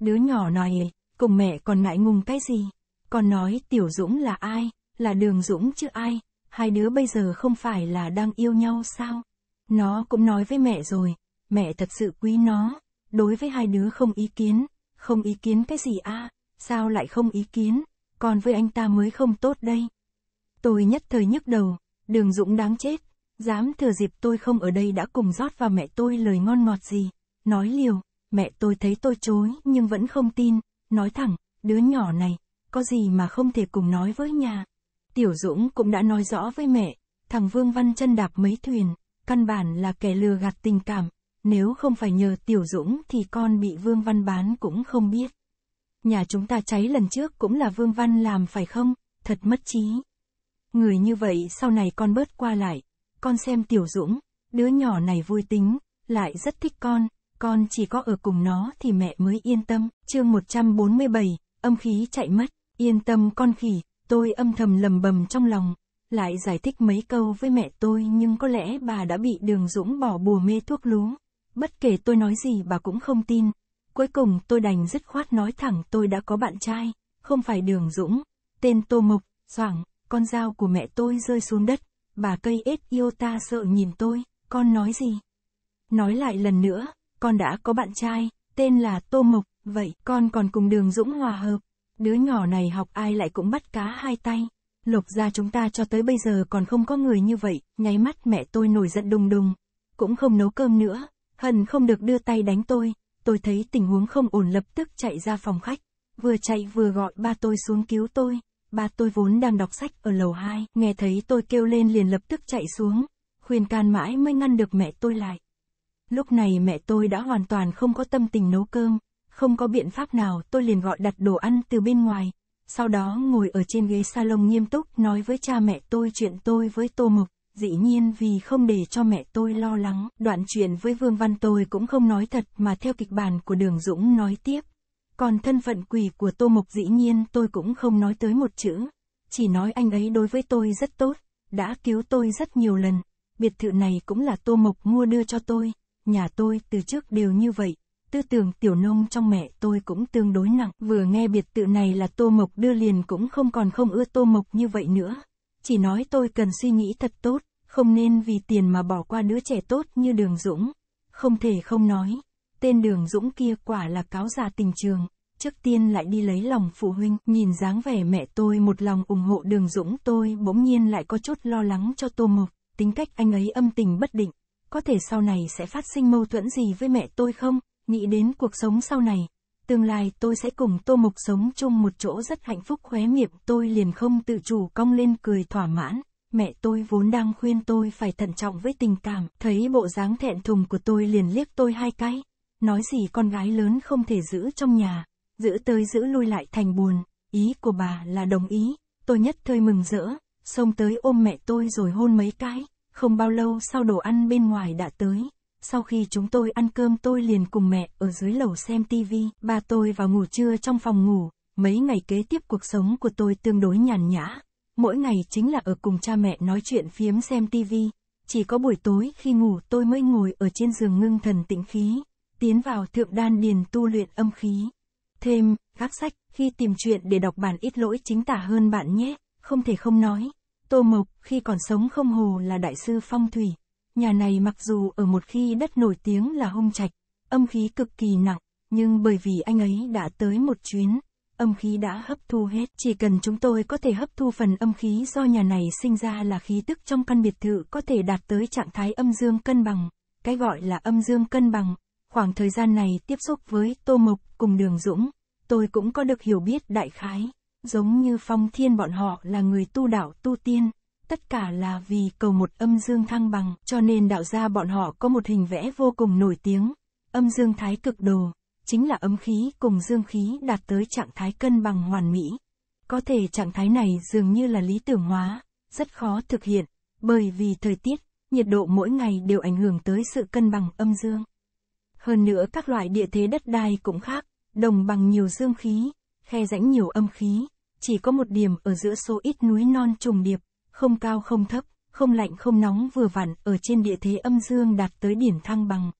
Đứa nhỏ nói, cùng mẹ còn ngại ngùng cái gì? Còn nói Tiểu Dũng là ai? Là Đường Dũng chứ ai? hai đứa bây giờ không phải là đang yêu nhau sao? Nó cũng nói với mẹ rồi, mẹ thật sự quý nó, đối với hai đứa không ý kiến, không ý kiến cái gì a? sao lại không ý kiến, còn với anh ta mới không tốt đây. Tôi nhất thời nhức đầu, đường Dũng đáng chết, dám thừa dịp tôi không ở đây đã cùng rót vào mẹ tôi lời ngon ngọt gì, nói liều, mẹ tôi thấy tôi chối nhưng vẫn không tin, nói thẳng, đứa nhỏ này, có gì mà không thể cùng nói với nhà. Tiểu Dũng cũng đã nói rõ với mẹ, thằng Vương Văn chân đạp mấy thuyền, căn bản là kẻ lừa gạt tình cảm, nếu không phải nhờ Tiểu Dũng thì con bị Vương Văn bán cũng không biết. Nhà chúng ta cháy lần trước cũng là Vương Văn làm phải không, thật mất trí. Người như vậy sau này con bớt qua lại, con xem Tiểu Dũng, đứa nhỏ này vui tính, lại rất thích con, con chỉ có ở cùng nó thì mẹ mới yên tâm. Chương 147, âm khí chạy mất, yên tâm con khỉ, Tôi âm thầm lầm bầm trong lòng, lại giải thích mấy câu với mẹ tôi nhưng có lẽ bà đã bị đường Dũng bỏ bùa mê thuốc lú. Bất kể tôi nói gì bà cũng không tin. Cuối cùng tôi đành dứt khoát nói thẳng tôi đã có bạn trai, không phải đường Dũng, tên Tô Mộc, soảng con dao của mẹ tôi rơi xuống đất, bà cây ếch yêu ta sợ nhìn tôi, con nói gì? Nói lại lần nữa, con đã có bạn trai, tên là Tô Mộc, vậy con còn cùng đường Dũng hòa hợp, Đứa nhỏ này học ai lại cũng bắt cá hai tay. lục gia chúng ta cho tới bây giờ còn không có người như vậy, nháy mắt mẹ tôi nổi giận đùng đùng. Cũng không nấu cơm nữa, hận không được đưa tay đánh tôi. Tôi thấy tình huống không ổn lập tức chạy ra phòng khách. Vừa chạy vừa gọi ba tôi xuống cứu tôi. Ba tôi vốn đang đọc sách ở lầu 2, nghe thấy tôi kêu lên liền lập tức chạy xuống. Khuyên can mãi mới ngăn được mẹ tôi lại. Lúc này mẹ tôi đã hoàn toàn không có tâm tình nấu cơm, không có biện pháp nào tôi liền gọi đặt đồ ăn từ bên ngoài, sau đó ngồi ở trên ghế salon nghiêm túc nói với cha mẹ tôi chuyện tôi với Tô Mộc, dĩ nhiên vì không để cho mẹ tôi lo lắng. Đoạn chuyện với Vương Văn tôi cũng không nói thật mà theo kịch bản của Đường Dũng nói tiếp. Còn thân phận quỷ của Tô Mộc dĩ nhiên tôi cũng không nói tới một chữ. Chỉ nói anh ấy đối với tôi rất tốt, đã cứu tôi rất nhiều lần. Biệt thự này cũng là Tô Mộc mua đưa cho tôi, nhà tôi từ trước đều như vậy tư tưởng tiểu nông trong mẹ tôi cũng tương đối nặng. Vừa nghe biệt tự này là Tô Mộc đưa liền cũng không còn không ưa Tô Mộc như vậy nữa. Chỉ nói tôi cần suy nghĩ thật tốt, không nên vì tiền mà bỏ qua đứa trẻ tốt như Đường Dũng. Không thể không nói, tên Đường Dũng kia quả là cáo già tình trường. Trước tiên lại đi lấy lòng phụ huynh, nhìn dáng vẻ mẹ tôi một lòng ủng hộ Đường Dũng tôi bỗng nhiên lại có chút lo lắng cho Tô Mộc, tính cách anh ấy âm tình bất định, có thể sau này sẽ phát sinh mâu thuẫn gì với mẹ tôi không? Nghĩ đến cuộc sống sau này, tương lai tôi sẽ cùng Tô Mộc sống chung một chỗ rất hạnh phúc khóe miệng tôi liền không tự chủ cong lên cười thỏa mãn. Mẹ tôi vốn đang khuyên tôi phải thận trọng với tình cảm, thấy bộ dáng thẹn thùng của tôi liền liếc tôi hai cái. Nói gì con gái lớn không thể giữ trong nhà, giữ tới giữ lui lại thành buồn, ý của bà là đồng ý, tôi nhất thời mừng rỡ, xông tới ôm mẹ tôi rồi hôn mấy cái, không bao lâu sau đồ ăn bên ngoài đã tới sau khi chúng tôi ăn cơm tôi liền cùng mẹ ở dưới lầu xem tivi, ba tôi vào ngủ trưa trong phòng ngủ, mấy ngày kế tiếp cuộc sống của tôi tương đối nhàn nhã, mỗi ngày chính là ở cùng cha mẹ nói chuyện phiếm xem tivi, chỉ có buổi tối khi ngủ tôi mới ngồi ở trên giường ngưng thần tĩnh khí, tiến vào thượng đan điền tu luyện âm khí. Thêm, các sách, khi tìm chuyện để đọc bản ít lỗi chính tả hơn bạn nhé, không thể không nói. Tô Mộc, khi còn sống không hồ là đại sư phong thủy, Nhà này mặc dù ở một khi đất nổi tiếng là hung trạch, âm khí cực kỳ nặng, nhưng bởi vì anh ấy đã tới một chuyến, âm khí đã hấp thu hết. Chỉ cần chúng tôi có thể hấp thu phần âm khí do nhà này sinh ra là khí tức trong căn biệt thự có thể đạt tới trạng thái âm dương cân bằng, cái gọi là âm dương cân bằng. Khoảng thời gian này tiếp xúc với Tô Mộc cùng Đường Dũng, tôi cũng có được hiểu biết đại khái, giống như Phong Thiên bọn họ là người tu đạo tu tiên, tất cả là vì cầu một âm dương thăng bằng, cho nên đạo gia bọn họ có một hình vẽ vô cùng nổi tiếng, âm dương thái cực đồ, chính là âm khí cùng dương khí đạt tới trạng thái cân bằng hoàn mỹ. Có thể trạng thái này dường như là lý tưởng hóa, rất khó thực hiện, bởi vì thời tiết, nhiệt độ mỗi ngày đều ảnh hưởng tới sự cân bằng âm dương. Hơn nữa các loại địa thế đất đai cũng khác, đồng bằng nhiều dương khí, khe rãnh nhiều âm khí, chỉ có một điểm ở giữa số ít núi non trùng điệp, không cao không thấp, không lạnh không nóng vừa vặn, ở trên địa thế âm dương đạt tới điểm thăng bằng.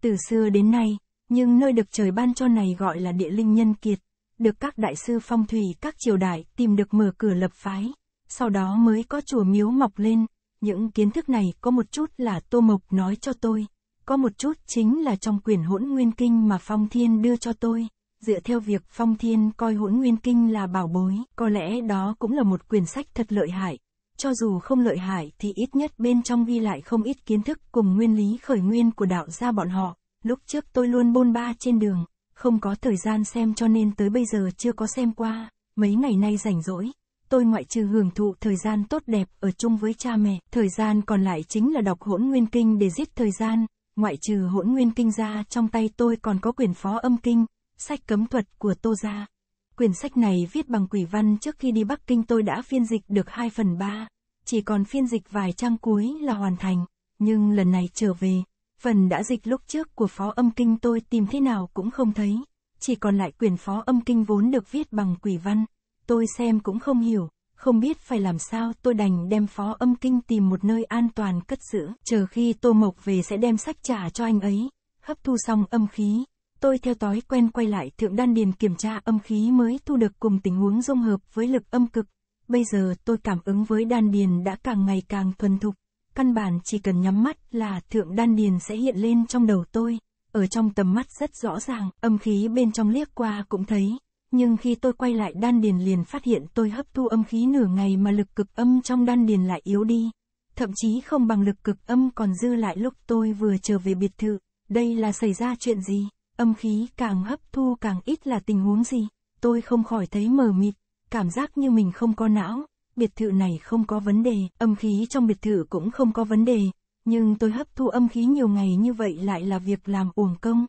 Từ xưa đến nay, nhưng nơi được trời ban cho này gọi là địa linh nhân kiệt, được các đại sư phong thủy các triều đại tìm được mở cửa lập phái, sau đó mới có chùa miếu mọc lên. Những kiến thức này có một chút là Tô Mộc nói cho tôi, có một chút chính là trong quyển hỗn nguyên kinh mà Phong Thiên đưa cho tôi. Dựa theo việc Phong Thiên coi hỗn nguyên kinh là bảo bối, có lẽ đó cũng là một quyển sách thật lợi hại, cho dù không lợi hại thì ít nhất bên trong ghi lại không ít kiến thức cùng nguyên lý khởi nguyên của đạo gia bọn họ. Lúc trước tôi luôn bôn ba trên đường, không có thời gian xem cho nên tới bây giờ chưa có xem qua, mấy ngày nay rảnh rỗi. Tôi ngoại trừ hưởng thụ thời gian tốt đẹp ở chung với cha mẹ, thời gian còn lại chính là đọc hỗn nguyên kinh để giết thời gian, ngoại trừ hỗn nguyên kinh ra trong tay tôi còn có quyền phó âm kinh, sách cấm thuật của tô gia. Quyển sách này viết bằng quỷ văn trước khi đi Bắc Kinh tôi đã phiên dịch được 2 phần 3, chỉ còn phiên dịch vài trang cuối là hoàn thành, nhưng lần này trở về, phần đã dịch lúc trước của phó âm kinh tôi tìm thế nào cũng không thấy, chỉ còn lại quyển phó âm kinh vốn được viết bằng quỷ văn, tôi xem cũng không hiểu, không biết phải làm sao tôi đành đem phó âm kinh tìm một nơi an toàn cất giữ, chờ khi Tô Mộc về sẽ đem sách trả cho anh ấy, hấp thu xong âm khí, tôi theo thói quen quay lại thượng đan điền kiểm tra âm khí mới thu được cùng tình huống dung hợp với lực âm cực. Bây giờ tôi cảm ứng với đan điền đã càng ngày càng thuần thục, căn bản chỉ cần nhắm mắt là thượng đan điền sẽ hiện lên trong đầu tôi, ở trong tầm mắt rất rõ ràng, âm khí bên trong liếc qua cũng thấy, nhưng khi tôi quay lại đan điền liền phát hiện tôi hấp thu âm khí nửa ngày mà lực cực âm trong đan điền lại yếu đi, thậm chí không bằng lực cực âm còn dư lại lúc tôi vừa trở về biệt thự, đây là xảy ra chuyện gì? âm khí càng hấp thu càng ít là tình huống gì, tôi không khỏi thấy mờ mịt, cảm giác như mình không có não, biệt thự này không có vấn đề, âm khí trong biệt thự cũng không có vấn đề, nhưng tôi hấp thu âm khí nhiều ngày như vậy lại là việc làm uổng công.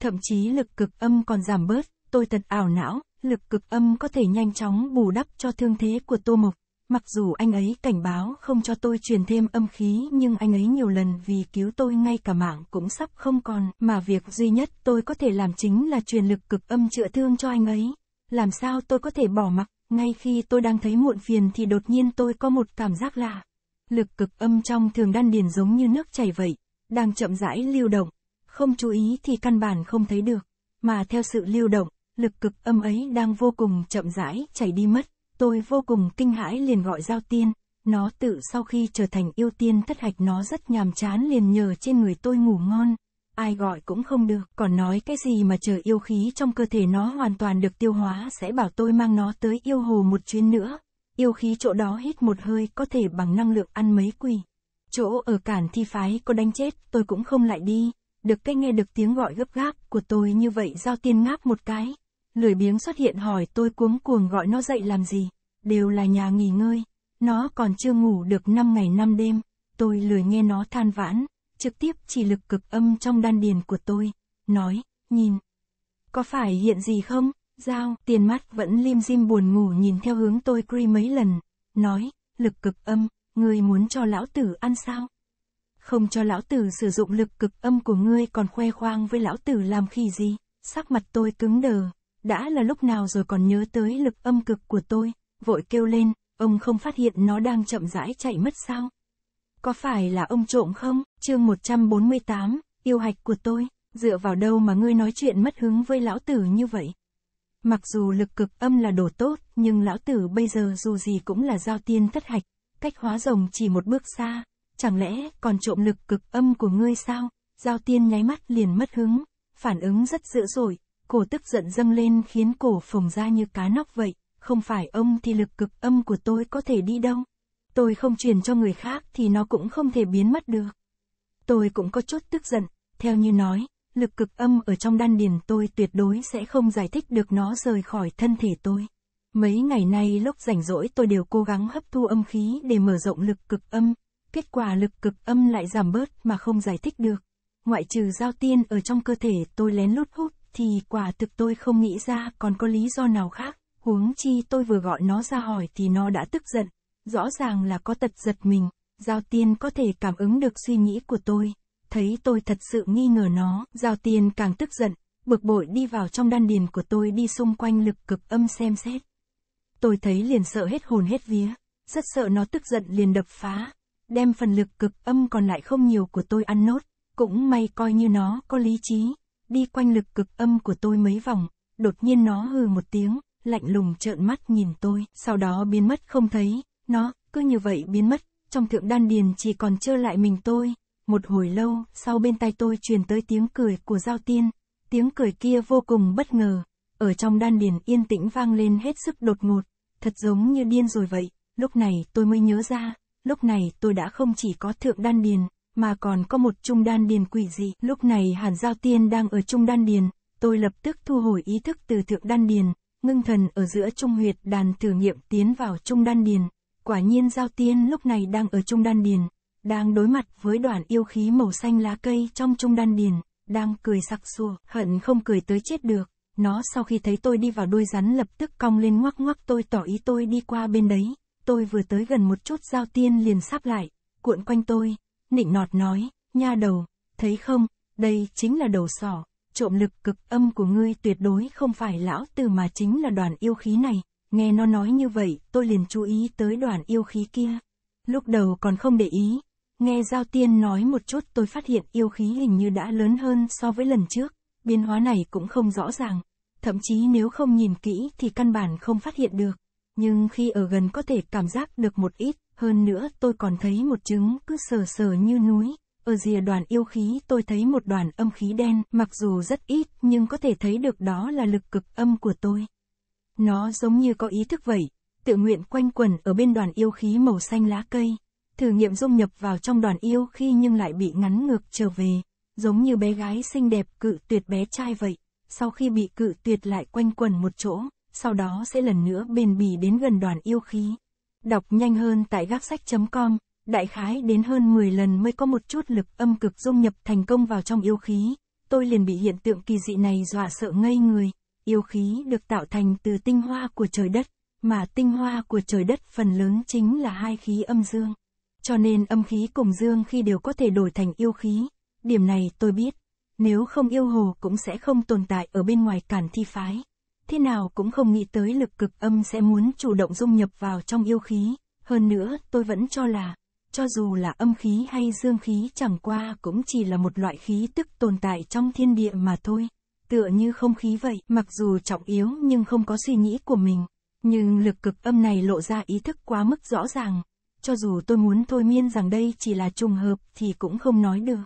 Thậm chí lực cực âm còn giảm bớt, tôi thật ảo não, lực cực âm có thể nhanh chóng bù đắp cho thương thế của Tô Mộc. Mặc dù anh ấy cảnh báo không cho tôi truyền thêm âm khí nhưng anh ấy nhiều lần vì cứu tôi ngay cả mạng cũng sắp không còn, mà việc duy nhất tôi có thể làm chính là truyền lực cực âm chữa thương cho anh ấy. Làm sao tôi có thể bỏ mặc, ngay khi tôi đang thấy muộn phiền thì đột nhiên tôi có một cảm giác lạ. Lực cực âm trong thường đan điền giống như nước chảy vậy, đang chậm rãi lưu động, không chú ý thì căn bản không thấy được, mà theo sự lưu động, lực cực âm ấy đang vô cùng chậm rãi chảy đi mất. Tôi vô cùng kinh hãi liền gọi giao tiên, nó tự sau khi trở thành yêu tiên thất hạch nó rất nhàm chán liền nhờ trên người tôi ngủ ngon. Ai gọi cũng không được, còn nói cái gì mà chờ yêu khí trong cơ thể nó hoàn toàn được tiêu hóa sẽ bảo tôi mang nó tới yêu hồ một chuyến nữa. Yêu khí chỗ đó hít một hơi có thể bằng năng lượng ăn mấy quỷ. Chỗ ở cản thi phái có đánh chết tôi cũng không lại đi. Được cái nghe được tiếng gọi gấp gáp của tôi như vậy giao tiên ngáp một cái lười biếng xuất hiện hỏi tôi cuống cuồng gọi nó dậy làm gì, đều là nhà nghỉ ngơi, nó còn chưa ngủ được 5 ngày 5 đêm, tôi lười nghe nó than vãn, trực tiếp chỉ lực cực âm trong đan điền của tôi, nói, nhìn, có phải hiện gì không, giao, tiền mắt vẫn lim dim buồn ngủ nhìn theo hướng tôi cri mấy lần, nói, lực cực âm, ngươi muốn cho lão tử ăn sao? Không cho lão tử sử dụng lực cực âm của ngươi còn khoe khoang với lão tử làm khi gì, sắc mặt tôi cứng đờ, đã là lúc nào rồi còn nhớ tới lực âm cực của tôi, vội kêu lên, ông không phát hiện nó đang chậm rãi chạy mất sao? Có phải là ông trộm không? Chương 148, yêu hạch của tôi, dựa vào đâu mà ngươi nói chuyện mất hứng với lão tử như vậy? Mặc dù lực cực âm là đồ tốt, nhưng lão tử bây giờ dù gì cũng là giao tiên thất hạch, cách hóa rồng chỉ một bước xa, chẳng lẽ còn trộm lực cực âm của ngươi sao? Giao tiên nháy mắt liền mất hứng, phản ứng rất dữ dội, cổ tức giận dâng lên khiến cổ phồng ra như cá nóc vậy, không phải ông thì lực cực âm của tôi có thể đi đâu. Tôi không truyền cho người khác thì nó cũng không thể biến mất được. Tôi cũng có chút tức giận, theo như nói, lực cực âm ở trong đan điền tôi tuyệt đối sẽ không giải thích được nó rời khỏi thân thể tôi. Mấy ngày nay lúc rảnh rỗi tôi đều cố gắng hấp thu âm khí để mở rộng lực cực âm, kết quả lực cực âm lại giảm bớt mà không giải thích được. Ngoại trừ giao tiên ở trong cơ thể tôi lén lút hút thì quả thực tôi không nghĩ ra còn có lý do nào khác, huống chi tôi vừa gọi nó ra hỏi thì nó đã tức giận, rõ ràng là có tật giật mình, Giao Tiên có thể cảm ứng được suy nghĩ của tôi, thấy tôi thật sự nghi ngờ nó, Giao Tiên càng tức giận, bực bội đi vào trong đan điền của tôi đi xung quanh lực cực âm xem xét. Tôi thấy liền sợ hết hồn hết vía, rất sợ nó tức giận liền đập phá, đem phần lực cực âm còn lại không nhiều của tôi ăn nốt, cũng may coi như nó có lý trí đi quanh lực cực âm của tôi mấy vòng, đột nhiên nó hừ một tiếng, lạnh lùng trợn mắt nhìn tôi, sau đó biến mất không thấy, nó, cứ như vậy biến mất, trong thượng đan điền chỉ còn trơ lại mình tôi. Một hồi lâu, sau bên tai tôi truyền tới tiếng cười của Giao Tiên, tiếng cười kia vô cùng bất ngờ, ở trong đan điền yên tĩnh vang lên hết sức đột ngột, thật giống như điên rồi vậy, lúc này tôi mới nhớ ra, lúc này tôi đã không chỉ có thượng đan điền, mà còn có một trung đan điền quỷ dị. Lúc này Hàn Giao Tiên đang ở trung đan điền, tôi lập tức thu hồi ý thức từ thượng đan điền, ngưng thần ở giữa trung huyệt đàn thử nghiệm tiến vào trung đan điền. Quả nhiên Giao Tiên lúc này đang ở trung đan điền, đang đối mặt với đoàn yêu khí màu xanh lá cây trong trung đan điền, đang cười sặc sủa, hận không cười tới chết được. Nó sau khi thấy tôi đi vào đuôi rắn lập tức cong lên ngoắc ngoắc tôi tỏ ý tôi đi qua bên đấy. Tôi vừa tới gần một chút giao tiên liền sắp lại, cuộn quanh tôi, nịnh nọt nói, nha đầu, thấy không, đây chính là đầu sỏ, trộm lực cực âm của ngươi tuyệt đối không phải lão từ mà chính là đoàn yêu khí này, nghe nó nói như vậy, tôi liền chú ý tới đoàn yêu khí kia. Lúc đầu còn không để ý, nghe Giao Tiên nói một chút tôi phát hiện yêu khí hình như đã lớn hơn so với lần trước, biến hóa này cũng không rõ ràng, thậm chí nếu không nhìn kỹ thì căn bản không phát hiện được, nhưng khi ở gần có thể cảm giác được một ít, hơn nữa tôi còn thấy một trứng cứ sờ sờ như núi. Ở rìa đoàn yêu khí tôi thấy một đoàn âm khí đen, mặc dù rất ít nhưng có thể thấy được đó là lực cực âm của tôi. Nó giống như có ý thức vậy, tự nguyện quanh quẩn ở bên đoàn yêu khí màu xanh lá cây. Thử nghiệm dung nhập vào trong đoàn yêu khi nhưng lại bị ngắn ngược trở về, giống như bé gái xinh đẹp cự tuyệt bé trai vậy. Sau khi bị cự tuyệt lại quanh quẩn một chỗ, sau đó sẽ lần nữa bền bỉ đến gần đoàn yêu khí. Đọc nhanh hơn tại gác sách.com, đại khái đến hơn 10 lần mới có một chút lực âm cực dung nhập thành công vào trong yêu khí. Tôi liền bị hiện tượng kỳ dị này dọa sợ ngây người. Yêu khí được tạo thành từ tinh hoa của trời đất, mà tinh hoa của trời đất phần lớn chính là hai khí âm dương. Cho nên âm khí cùng dương khi đều có thể đổi thành yêu khí. Điểm này tôi biết, nếu không yêu hồ cũng sẽ không tồn tại ở bên ngoài cản thi phái thế nào cũng không nghĩ tới lực cực âm sẽ muốn chủ động dung nhập vào trong yêu khí, hơn nữa tôi vẫn cho là, cho dù là âm khí hay dương khí chẳng qua cũng chỉ là một loại khí tức tồn tại trong thiên địa mà thôi, tựa như không khí vậy, mặc dù trọng yếu nhưng không có suy nghĩ của mình, nhưng lực cực âm này lộ ra ý thức quá mức rõ ràng, cho dù tôi muốn thôi miên rằng đây chỉ là trùng hợp thì cũng không nói được.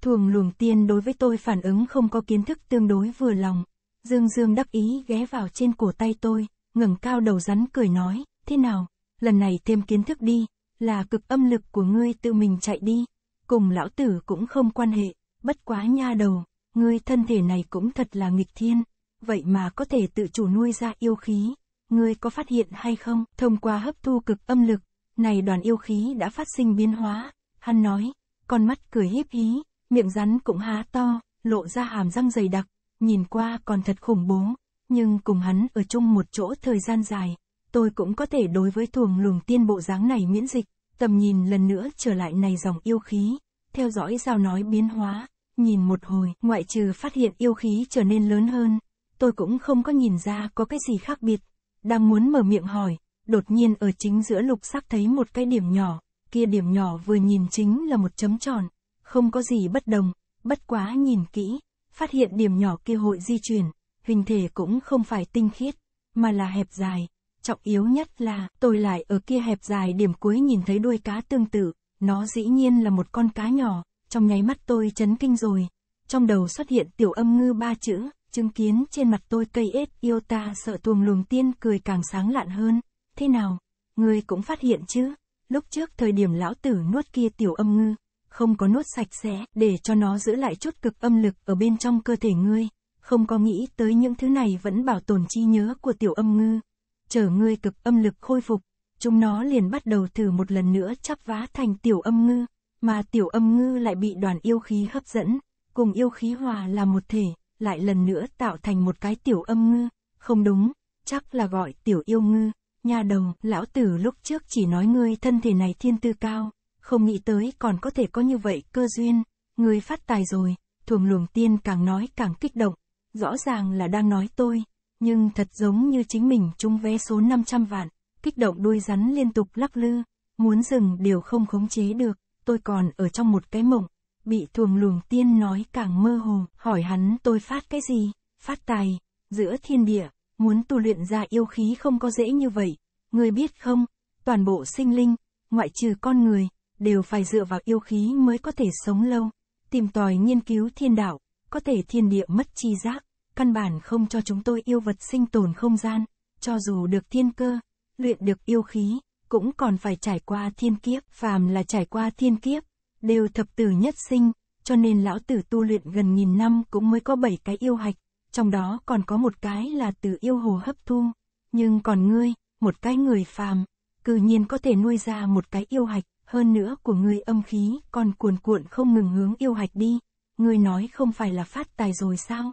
Thường luồng tiên đối với tôi phản ứng không có kiến thức tương đối vừa lòng, Dương Dương đắc ý ghé vào trên cổ tay tôi, ngẩng cao đầu rắn cười nói, thế nào, lần này thêm kiến thức đi, là cực âm lực của ngươi tự mình chạy đi, cùng lão tử cũng không quan hệ, bất quá nha đầu, ngươi thân thể này cũng thật là nghịch thiên, vậy mà có thể tự chủ nuôi ra yêu khí, ngươi có phát hiện hay không, thông qua hấp thu cực âm lực, này đoàn yêu khí đã phát sinh biến hóa, hắn nói, con mắt cười híp hí, miệng rắn cũng há to, lộ ra hàm răng dày đặc, nhìn qua còn thật khủng bố, nhưng cùng hắn ở chung một chỗ thời gian dài, tôi cũng có thể đối với thuồng luồng tiên bộ dáng này miễn dịch, tầm nhìn lần nữa trở lại này dòng yêu khí, theo dõi giao nói biến hóa, nhìn một hồi, ngoại trừ phát hiện yêu khí trở nên lớn hơn, tôi cũng không có nhìn ra có cái gì khác biệt, đang muốn mở miệng hỏi, đột nhiên ở chính giữa lục sắc thấy một cái điểm nhỏ, kia điểm nhỏ vừa nhìn chính là một chấm tròn, không có gì bất đồng, bất quá nhìn kỹ, phát hiện điểm nhỏ kia hội di chuyển, hình thể cũng không phải tinh khiết, mà là hẹp dài. Trọng yếu nhất là, tôi lại ở kia hẹp dài điểm cuối nhìn thấy đuôi cá tương tự, nó dĩ nhiên là một con cá nhỏ, trong nháy mắt tôi chấn kinh rồi. Trong đầu xuất hiện tiểu âm ngư ba chữ, chứng kiến trên mặt tôi cây ếch yêu ta sợ tuồng luồng tiên cười càng sáng lạn hơn. Thế nào, ngươi cũng phát hiện chứ, lúc trước thời điểm lão tử nuốt kia tiểu âm ngư, không có nuốt sạch sẽ, để cho nó giữ lại chút cực âm lực ở bên trong cơ thể ngươi. Không có nghĩ tới những thứ này vẫn bảo tồn chi nhớ của tiểu âm ngư. Chờ ngươi cực âm lực khôi phục, chúng nó liền bắt đầu thử một lần nữa chắp vá thành tiểu âm ngư, mà tiểu âm ngư lại bị đoàn yêu khí hấp dẫn, cùng yêu khí hòa là một thể, lại lần nữa tạo thành một cái tiểu âm ngư, không đúng, chắc là gọi tiểu yêu ngư, nhà đồng lão tử lúc trước chỉ nói ngươi thân thể này thiên tư cao, không nghĩ tới còn có thể có như vậy cơ duyên, người phát tài rồi, thuồng luồng tiên càng nói càng kích động, rõ ràng là đang nói tôi, nhưng thật giống như chính mình chung vé số 500 vạn, kích động đuôi rắn liên tục lắc lư, muốn dừng đều không khống chế được, tôi còn ở trong một cái mộng, bị thuồng luồng tiên nói càng mơ hồ, hỏi hắn tôi phát cái gì, phát tài, giữa thiên địa, muốn tu luyện ra yêu khí không có dễ như vậy, người biết không, toàn bộ sinh linh, ngoại trừ con người, đều phải dựa vào yêu khí mới có thể sống lâu. Tìm tòi nghiên cứu thiên đạo, có thể thiên địa mất chi giác, căn bản không cho chúng tôi yêu vật sinh tồn không gian, cho dù được thiên cơ, luyện được yêu khí, cũng còn phải trải qua thiên kiếp, phàm là trải qua thiên kiếp, đều thập tử nhất sinh, cho nên lão tử tu luyện gần nghìn năm cũng mới có bảy cái yêu hạch, trong đó còn có một cái là từ yêu hồ hấp thu, nhưng còn ngươi, một cái người phàm, cư nhiên có thể nuôi ra một cái yêu hạch, hơn nữa của ngươi âm khí còn cuồn cuộn không ngừng hướng yêu hạch đi, ngươi nói không phải là phát tài rồi sao?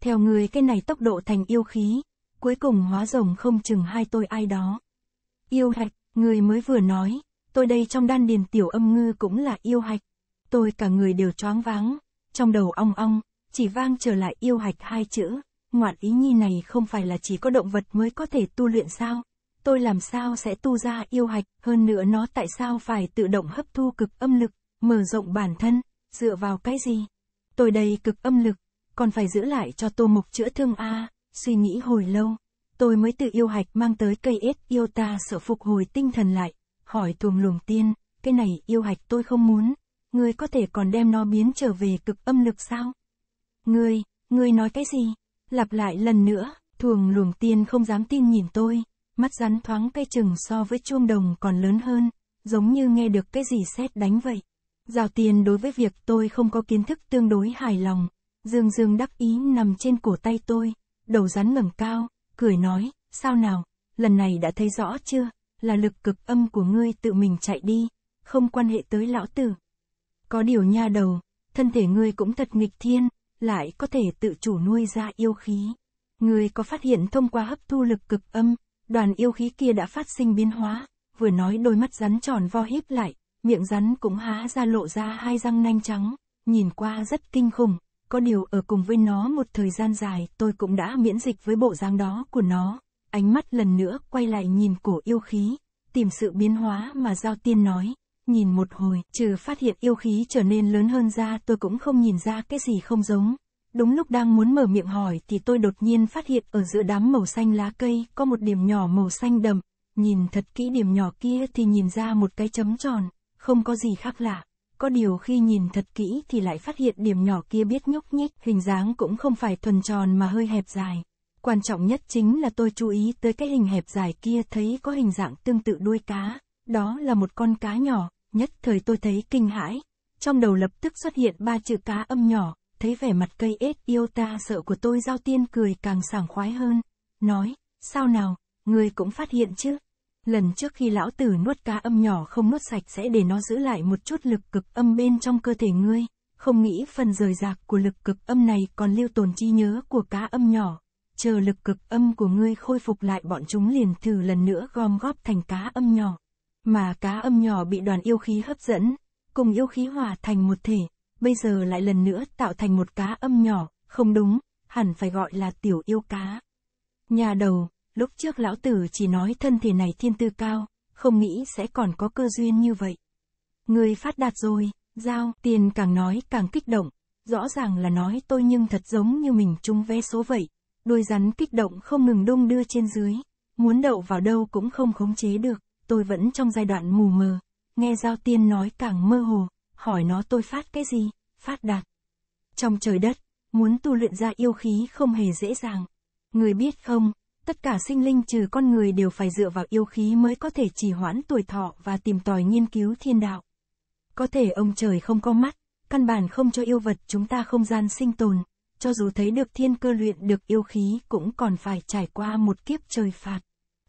Theo ngươi cái này tốc độ thành yêu khí, cuối cùng hóa rồng không chừng hai tôi ai đó. Yêu hạch, ngươi mới vừa nói, tôi đây trong đan điền tiểu âm ngư cũng là yêu hạch. Tôi cả người đều choáng váng, trong đầu ong ong, chỉ vang trở lại yêu hạch hai chữ, ngoạn ý nhi này không phải là chỉ có động vật mới có thể tu luyện sao? tôi làm sao sẽ tu ra yêu hạch, hơn nữa nó tại sao phải tự động hấp thu cực âm lực, mở rộng bản thân, dựa vào cái gì? Tôi đầy cực âm lực, còn phải giữ lại cho tô mục chữa thương A, suy nghĩ hồi lâu, tôi mới tự yêu hạch mang tới cây ếch yêu ta sợ phục hồi tinh thần lại, hỏi tuồng luồng tiên, cái này yêu hạch tôi không muốn, ngươi có thể còn đem nó biến trở về cực âm lực sao? Ngươi, ngươi nói cái gì? Lặp lại lần nữa, thuồng luồng tiên không dám tin nhìn tôi, mắt rắn thoáng cây chừng so với chuông đồng còn lớn hơn, giống như nghe được cái gì xét đánh vậy. Giao tiền đối với việc tôi không có kiến thức tương đối hài lòng, dương dương đắc ý nằm trên cổ tay tôi, đầu rắn ngẩng cao, cười nói, sao nào, lần này đã thấy rõ chưa, là lực cực âm của ngươi tự mình chạy đi, không quan hệ tới lão tử. Có điều nha đầu, thân thể ngươi cũng thật nghịch thiên, lại có thể tự chủ nuôi ra yêu khí. Ngươi có phát hiện thông qua hấp thu lực cực âm, đoàn yêu khí kia đã phát sinh biến hóa, vừa nói đôi mắt rắn tròn vo híp lại, miệng rắn cũng há ra lộ ra hai răng nanh trắng, nhìn qua rất kinh khủng, có điều ở cùng với nó một thời gian dài tôi cũng đã miễn dịch với bộ dáng đó của nó, ánh mắt lần nữa quay lại nhìn cổ yêu khí, tìm sự biến hóa mà Giao Tiên nói, nhìn một hồi, trừ phát hiện yêu khí trở nên lớn hơn ra tôi cũng không nhìn ra cái gì không giống. Đúng lúc đang muốn mở miệng hỏi thì tôi đột nhiên phát hiện ở giữa đám màu xanh lá cây có một điểm nhỏ màu xanh đậm. Nhìn thật kỹ điểm nhỏ kia thì nhìn ra một cái chấm tròn, không có gì khác lạ. Có điều khi nhìn thật kỹ thì lại phát hiện điểm nhỏ kia biết nhúc nhích, hình dáng cũng không phải thuần tròn mà hơi hẹp dài. Quan trọng nhất chính là tôi chú ý tới cái hình hẹp dài kia thấy có hình dạng tương tự đuôi cá. Đó là một con cá nhỏ, nhất thời tôi thấy kinh hãi. Trong đầu lập tức xuất hiện ba chữ cá âm nhỏ, thấy vẻ mặt cây ếch yêu ta sợ của tôi giao tiên cười càng sảng khoái hơn, nói, sao nào, ngươi cũng phát hiện chứ. Lần trước khi lão tử nuốt cá âm nhỏ không nuốt sạch sẽ để nó giữ lại một chút lực cực âm bên trong cơ thể ngươi, không nghĩ phần rời rạc của lực cực âm này còn lưu tồn chi nhớ của cá âm nhỏ. Chờ lực cực âm của ngươi khôi phục lại bọn chúng liền thử lần nữa gom góp thành cá âm nhỏ. Mà cá âm nhỏ bị đoàn yêu khí hấp dẫn, cùng yêu khí hòa thành một thể, bây giờ lại lần nữa tạo thành một cá âm nhỏ, không đúng, hẳn phải gọi là tiểu yêu cá. Nhà đầu, lúc trước lão tử chỉ nói thân thể này thiên tư cao, không nghĩ sẽ còn có cơ duyên như vậy. Người phát đạt rồi, giao, tiền càng nói càng kích động, rõ ràng là nói tôi nhưng thật giống như mình trúng vé số vậy, đôi rắn kích động không ngừng đung đưa trên dưới, muốn đậu vào đâu cũng không khống chế được, tôi vẫn trong giai đoạn mù mờ, nghe giao tiên nói càng mơ hồ, hỏi nó tôi phát cái gì, phát đạt. Trong trời đất, muốn tu luyện ra yêu khí không hề dễ dàng. Người biết không, tất cả sinh linh trừ con người đều phải dựa vào yêu khí mới có thể trì hoãn tuổi thọ và tìm tòi nghiên cứu thiên đạo. Có thể ông trời không có mắt, căn bản không cho yêu vật chúng ta không gian sinh tồn, cho dù thấy được thiên cơ luyện được yêu khí cũng còn phải trải qua một kiếp trời phạt.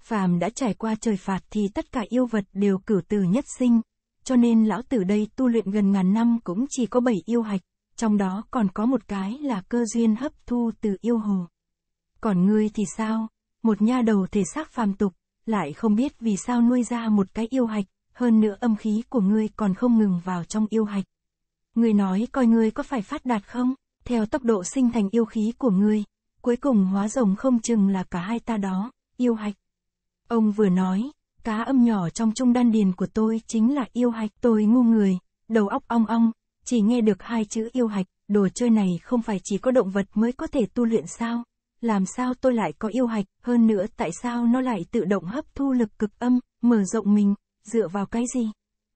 Phàm đã trải qua trời phạt thì tất cả yêu vật đều cửu tử nhất sinh, cho nên lão tử đây tu luyện gần ngàn năm cũng chỉ có bảy yêu hạch, trong đó còn có một cái là cơ duyên hấp thu từ yêu hồ. Còn ngươi thì sao? Một nha đầu thể xác phàm tục, lại không biết vì sao nuôi ra một cái yêu hạch, hơn nữa âm khí của ngươi còn không ngừng vào trong yêu hạch. Ngươi nói coi ngươi có phải phát đạt không? Theo tốc độ sinh thành yêu khí của ngươi, cuối cùng hóa rồng không chừng là cả hai ta đó, yêu hạch. Ông vừa nói, Cá âm nhỏ trong trung đan điền của tôi chính là yêu hạch. Tôi ngu người, đầu óc ong ong, chỉ nghe được hai chữ yêu hạch. Đồ chơi này không phải chỉ có động vật mới có thể tu luyện sao? Làm sao tôi lại có yêu hạch? Hơn nữa tại sao nó lại tự động hấp thu lực cực âm, mở rộng mình, dựa vào cái gì?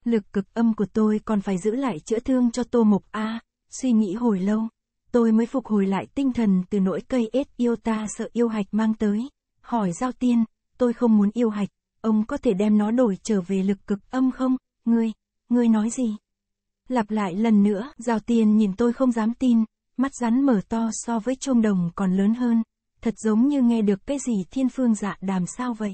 Lực cực âm của tôi còn phải giữ lại chữa thương cho tô mục A. suy nghĩ hồi lâu, tôi mới phục hồi lại tinh thần từ nỗi cây ết yêu ta sợ yêu hạch mang tới. Hỏi giao tiên, tôi không muốn yêu hạch, ông có thể đem nó đổi trở về lực cực âm không? Ngươi, ngươi nói gì? Lặp lại lần nữa, Giao Tiên nhìn tôi không dám tin, mắt rắn mở to so với trôm đồng còn lớn hơn, thật giống như nghe được cái gì thiên phương dạ đàm sao vậy.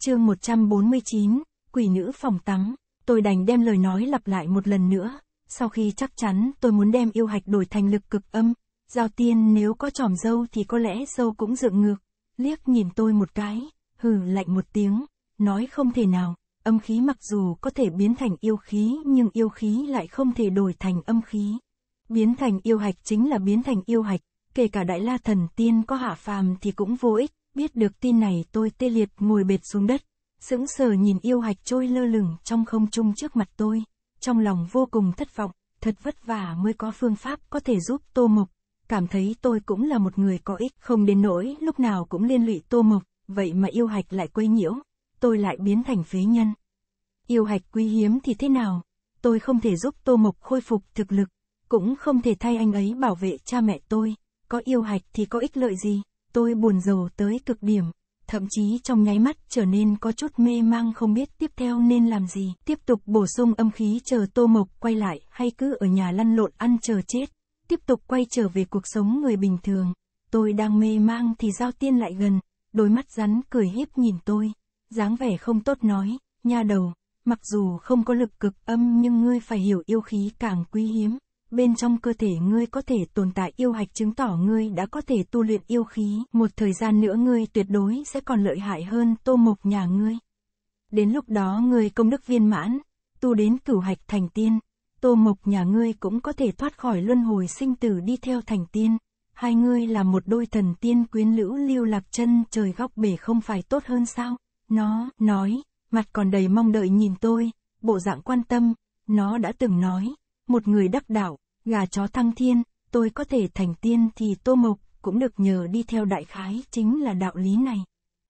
chương 149, Quỷ nữ phòng tắm, tôi đành đem lời nói lặp lại một lần nữa, sau khi chắc chắn tôi muốn đem yêu hạch đổi thành lực cực âm, Giao Tiên nếu có tròm dâu thì có lẽ dâu cũng dựng ngược, liếc nhìn tôi một cái, hừ lạnh một tiếng, nói không thể nào, âm khí mặc dù có thể biến thành yêu khí nhưng yêu khí lại không thể đổi thành âm khí. Biến thành yêu hạch chính là biến thành yêu hạch, kể cả đại la thần tiên có hạ phàm thì cũng vô ích, biết được tin này tôi tê liệt ngồi bệt xuống đất, sững sờ nhìn yêu hạch trôi lơ lửng trong không trung trước mặt tôi, trong lòng vô cùng thất vọng, thật vất vả mới có phương pháp có thể giúp Tô Mộc, cảm thấy tôi cũng là một người có ích không đến nỗi lúc nào cũng liên lụy Tô Mộc, vậy mà yêu hạch lại quấy nhiễu, tôi lại biến thành phế nhân. Yêu hạch quý hiếm thì thế nào? Tôi không thể giúp Tô Mộc khôi phục thực lực, cũng không thể thay anh ấy bảo vệ cha mẹ tôi. Có yêu hạch thì có ích lợi gì? Tôi buồn rầu tới cực điểm, thậm chí trong nháy mắt trở nên có chút mê mang không biết tiếp theo nên làm gì. Tiếp tục bổ sung âm khí chờ Tô Mộc quay lại hay cứ ở nhà lăn lộn ăn chờ chết. Tiếp tục quay trở về cuộc sống người bình thường. Tôi đang mê mang thì Giao Tiên lại gần, đôi mắt rắn cười hiếp nhìn tôi dáng vẻ không tốt nói, nha đầu, mặc dù không có lực cực âm nhưng ngươi phải hiểu yêu khí càng quý hiếm, bên trong cơ thể ngươi có thể tồn tại yêu hạch chứng tỏ ngươi đã có thể tu luyện yêu khí, một thời gian nữa ngươi tuyệt đối sẽ còn lợi hại hơn tô mộc nhà ngươi. Đến lúc đó ngươi công đức viên mãn, tu đến cửu hạch thành tiên, tô mộc nhà ngươi cũng có thể thoát khỏi luân hồi sinh tử đi theo thành tiên. Hai ngươi là một đôi thần tiên quyến lữ lưu lạc chân trời góc bể không phải tốt hơn sao? Nó, nói, mặt còn đầy mong đợi nhìn tôi, bộ dạng quan tâm, nó đã từng nói, một người đắc đạo, gà chó thăng thiên, tôi có thể thành tiên thì tô mộc cũng được nhờ đi theo đại khái chính là đạo lý này.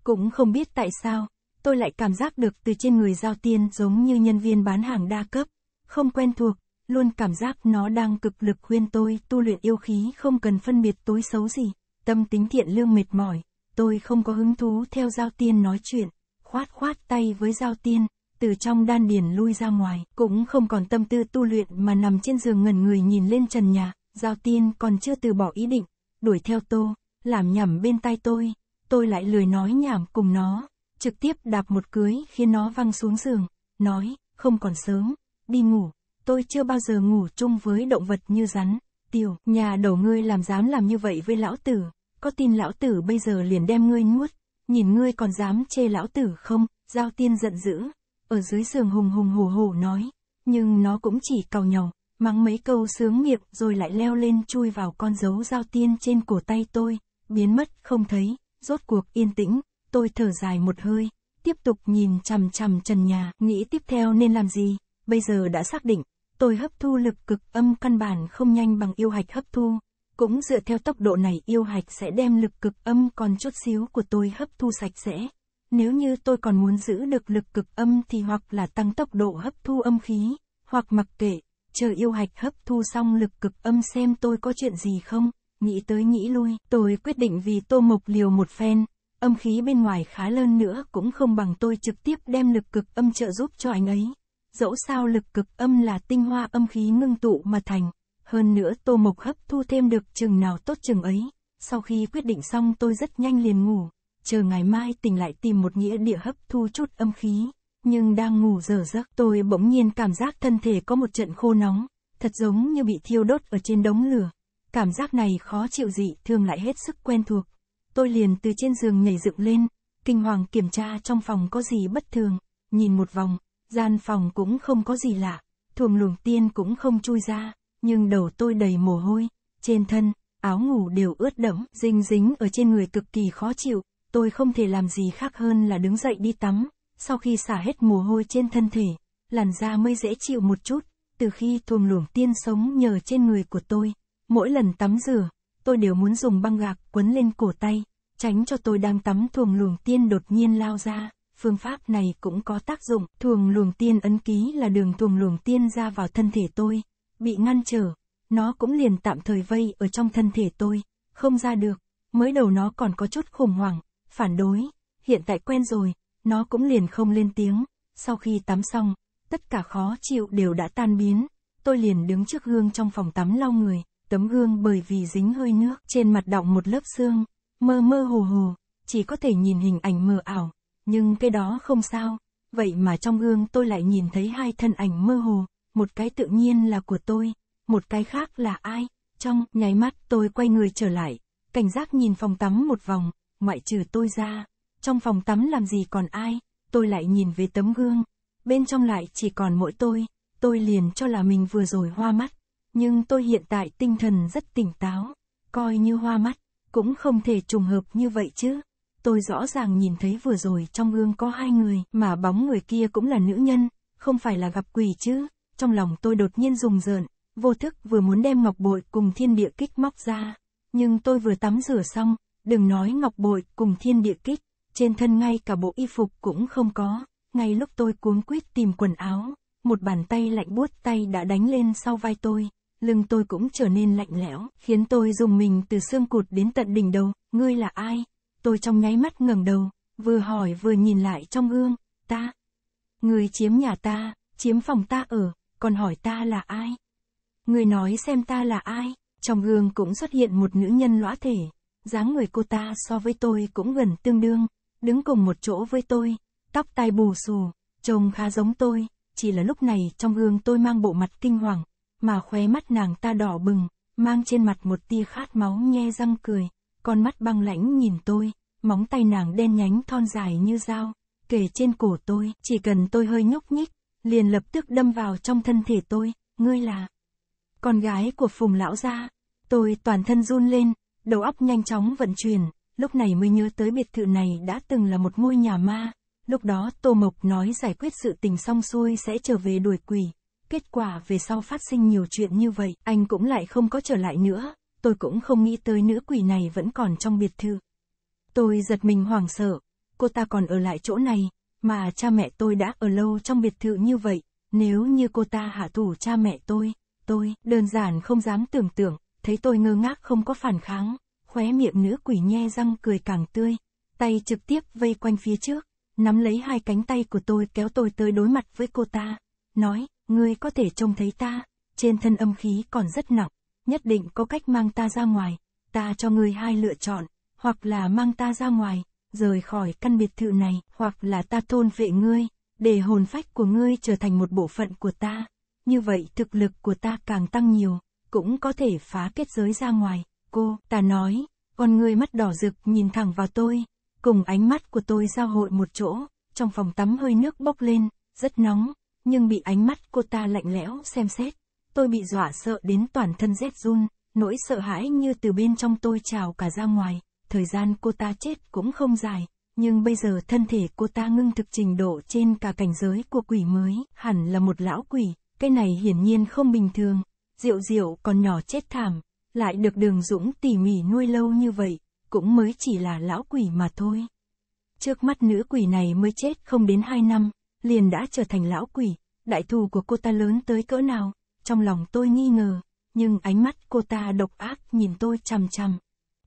Cũng không biết tại sao, tôi lại cảm giác được từ trên người giao tiên giống như nhân viên bán hàng đa cấp, không quen thuộc, luôn cảm giác nó đang cực lực khuyên tôi tu luyện yêu khí không cần phân biệt tối xấu gì, tâm tính thiện lương mệt mỏi, tôi không có hứng thú theo giao tiên nói chuyện khoát khoát tay với giao tiên, từ trong đan điền lui ra ngoài, cũng không còn tâm tư tu luyện mà nằm trên giường ngẩn người nhìn lên trần nhà, giao tiên còn chưa từ bỏ ý định, đuổi theo tô, làm nhảm bên tai tôi, tôi lại lười nói nhảm cùng nó, trực tiếp đạp một cưới khiến nó văng xuống giường, nói, không còn sớm, đi ngủ, tôi chưa bao giờ ngủ chung với động vật như rắn, tiểu, nhà đầu ngươi làm dám làm như vậy với lão tử, có tin lão tử bây giờ liền đem ngươi nuốt, nhìn ngươi còn dám chê lão tử không, giao tiên giận dữ, ở dưới giường hùng hùng hổ hổ nói, nhưng nó cũng chỉ cầu nhau, mắng mấy câu sướng miệng rồi lại leo lên chui vào con dấu giao tiên trên cổ tay tôi, biến mất không thấy, rốt cuộc yên tĩnh, tôi thở dài một hơi, tiếp tục nhìn chằm chằm trần nhà, nghĩ tiếp theo nên làm gì, bây giờ đã xác định, tôi hấp thu lực cực âm căn bản không nhanh bằng yêu hạch hấp thu, cũng dựa theo tốc độ này yêu hạch sẽ đem lực cực âm còn chút xíu của tôi hấp thu sạch sẽ. Nếu như tôi còn muốn giữ được lực cực âm thì hoặc là tăng tốc độ hấp thu âm khí, hoặc mặc kệ, chờ yêu hạch hấp thu xong lực cực âm xem tôi có chuyện gì không, nghĩ tới nghĩ lui, tôi quyết định vì tô mộc liều một phen, âm khí bên ngoài khá lớn nữa cũng không bằng tôi trực tiếp đem lực cực âm trợ giúp cho anh ấy. Dẫu sao lực cực âm là tinh hoa âm khí ngưng tụ mà thành, hơn nữa Tô Mộc hấp thu thêm được chừng nào tốt chừng ấy. Sau khi quyết định xong tôi rất nhanh liền ngủ, chờ ngày mai tỉnh lại tìm một nghĩa địa hấp thu chút âm khí. Nhưng đang ngủ dở giấc tôi bỗng nhiên cảm giác thân thể có một trận khô nóng, thật giống như bị thiêu đốt ở trên đống lửa. Cảm giác này khó chịu dị thường lại hết sức quen thuộc. Tôi liền từ trên giường nhảy dựng lên, kinh hoàng kiểm tra trong phòng có gì bất thường, nhìn một vòng, gian phòng cũng không có gì lạ, thuồng luồng tiên cũng không chui ra, nhưng đầu tôi đầy mồ hôi, trên thân, áo ngủ đều ướt đẫm, dính dính ở trên người cực kỳ khó chịu, tôi không thể làm gì khác hơn là đứng dậy đi tắm, sau khi xả hết mồ hôi trên thân thể, làn da mới dễ chịu một chút, từ khi thuồng luồng tiên sống nhờ trên người của tôi, mỗi lần tắm rửa, tôi đều muốn dùng băng gạc quấn lên cổ tay, tránh cho tôi đang tắm thuồng luồng tiên đột nhiên lao ra. Phương pháp này cũng có tác dụng, thuồng luồng tiên ấn ký là đường thuồng luồng tiên ra vào thân thể tôi, bị ngăn trở, nó cũng liền tạm thời vây ở trong thân thể tôi, không ra được, mới đầu nó còn có chút khủng hoảng, phản đối, hiện tại quen rồi, nó cũng liền không lên tiếng, sau khi tắm xong, tất cả khó chịu đều đã tan biến, tôi liền đứng trước gương trong phòng tắm lau người, tấm gương bởi vì dính hơi nước trên mặt đọng một lớp xương, mơ mơ hồ hồ, chỉ có thể nhìn hình ảnh mờ ảo, nhưng cái đó không sao, vậy mà trong gương tôi lại nhìn thấy hai thân ảnh mơ hồ, một cái tự nhiên là của tôi, một cái khác là ai. Trong nháy mắt tôi quay người trở lại, cảnh giác nhìn phòng tắm một vòng, ngoại trừ tôi ra. Trong phòng tắm làm gì còn ai, tôi lại nhìn về tấm gương. Bên trong lại chỉ còn mỗi tôi, tôi liền cho là mình vừa rồi hoa mắt. Nhưng tôi hiện tại tinh thần rất tỉnh táo, coi như hoa mắt, cũng không thể trùng hợp như vậy chứ. Tôi rõ ràng nhìn thấy vừa rồi trong gương có hai người, mà bóng người kia cũng là nữ nhân, không phải là gặp quỷ chứ trong lòng tôi đột nhiên rùng rợn, vô thức vừa muốn đem ngọc bội cùng thiên địa kích móc ra. Nhưng tôi vừa tắm rửa xong, đừng nói ngọc bội cùng thiên địa kích, trên thân ngay cả bộ y phục cũng không có. Ngay lúc tôi cuống quýt tìm quần áo, một bàn tay lạnh buốt tay đã đánh lên sau vai tôi, lưng tôi cũng trở nên lạnh lẽo, khiến tôi dùng mình từ xương cụt đến tận đỉnh đầu, ngươi là ai? Tôi trong nháy mắt ngẩng đầu, vừa hỏi vừa nhìn lại trong gương, ta. Người chiếm nhà ta, chiếm phòng ta ở, còn hỏi ta là ai? Người nói xem ta là ai? Trong gương cũng xuất hiện một nữ nhân lõa thể, dáng người cô ta so với tôi cũng gần tương đương, đứng cùng một chỗ với tôi, tóc tai bù xù, trông khá giống tôi, chỉ là lúc này trong gương tôi mang bộ mặt kinh hoàng, mà khóe mắt nàng ta đỏ bừng, mang trên mặt một tia khát máu nhe răng cười, con mắt băng lãnh nhìn tôi, móng tay nàng đen nhánh thon dài như dao, kề trên cổ tôi, chỉ cần tôi hơi nhúc nhích, liền lập tức đâm vào trong thân thể tôi, ngươi là con gái của Phùng lão gia. Tôi toàn thân run lên, đầu óc nhanh chóng vận chuyển, lúc này mới nhớ tới biệt thự này đã từng là một ngôi nhà ma. Lúc đó Tô Mộc nói giải quyết sự tình xong xuôi sẽ trở về đuổi quỷ. Kết quả về sau phát sinh nhiều chuyện như vậy, anh cũng lại không có trở lại nữa. Tôi cũng không nghĩ tới nữ quỷ này vẫn còn trong biệt thự. Tôi giật mình hoảng sợ. Cô ta còn ở lại chỗ này, mà cha mẹ tôi đã ở lâu trong biệt thự như vậy, nếu như cô ta hạ thủ cha mẹ tôi, tôi đơn giản không dám tưởng tượng, thấy tôi ngơ ngác không có phản kháng, khóe miệng nữ quỷ nhe răng cười càng tươi, tay trực tiếp vây quanh phía trước, nắm lấy hai cánh tay của tôi kéo tôi tới đối mặt với cô ta, nói, ngươi có thể trông thấy ta, trên thân âm khí còn rất nặng, nhất định có cách mang ta ra ngoài, ta cho ngươi hai lựa chọn, hoặc là mang ta ra ngoài, rời khỏi căn biệt thự này, hoặc là ta tôn vệ ngươi, để hồn phách của ngươi trở thành một bộ phận của ta. Như vậy thực lực của ta càng tăng nhiều, cũng có thể phá kết giới ra ngoài. Cô, ta nói, con ngươi mắt đỏ rực nhìn thẳng vào tôi, cùng ánh mắt của tôi giao hội một chỗ, trong phòng tắm hơi nước bốc lên, rất nóng, nhưng bị ánh mắt cô ta lạnh lẽo xem xét. Tôi bị dọa sợ đến toàn thân rét run, nỗi sợ hãi như từ bên trong tôi trào cả ra ngoài thời gian cô ta chết cũng không dài, nhưng bây giờ thân thể cô ta ngưng thực trình độ trên cả cảnh giới của quỷ mới, hẳn là một lão quỷ, cái này hiển nhiên không bình thường, Diệu Diệu còn nhỏ chết thảm, lại được đường Dũng tỉ mỉ nuôi lâu như vậy, cũng mới chỉ là lão quỷ mà thôi. Trước mắt nữ quỷ này mới chết không đến hai năm, liền đã trở thành lão quỷ, đại thù của cô ta lớn tới cỡ nào, trong lòng tôi nghi ngờ, nhưng ánh mắt cô ta độc ác nhìn tôi chằm chằm,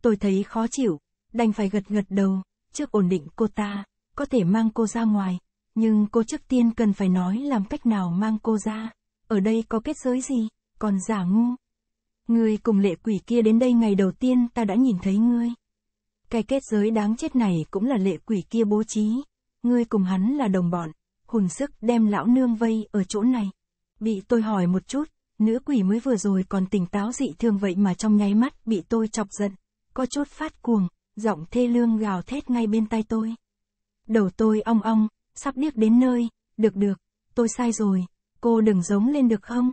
Tôi thấy khó chịu, đành phải gật gật đầu, trước ổn định cô ta, có thể mang cô ra ngoài, nhưng cô trước tiên cần phải nói làm cách nào mang cô ra, ở đây có kết giới gì, còn giả ngu. người cùng lệ quỷ kia đến đây ngày đầu tiên ta đã nhìn thấy ngươi. Cái kết giới đáng chết này cũng là lệ quỷ kia bố trí, ngươi cùng hắn là đồng bọn, hùn sức đem lão nương vây ở chỗ này. Bị tôi hỏi một chút, nữ quỷ mới vừa rồi còn tỉnh táo dị thường vậy mà trong nháy mắt bị tôi chọc giận có chút phát cuồng, giọng thê lương gào thét ngay bên tai tôi. Đầu tôi ong ong, sắp điếc đến nơi, được được, tôi sai rồi, cô đừng giống lên được không?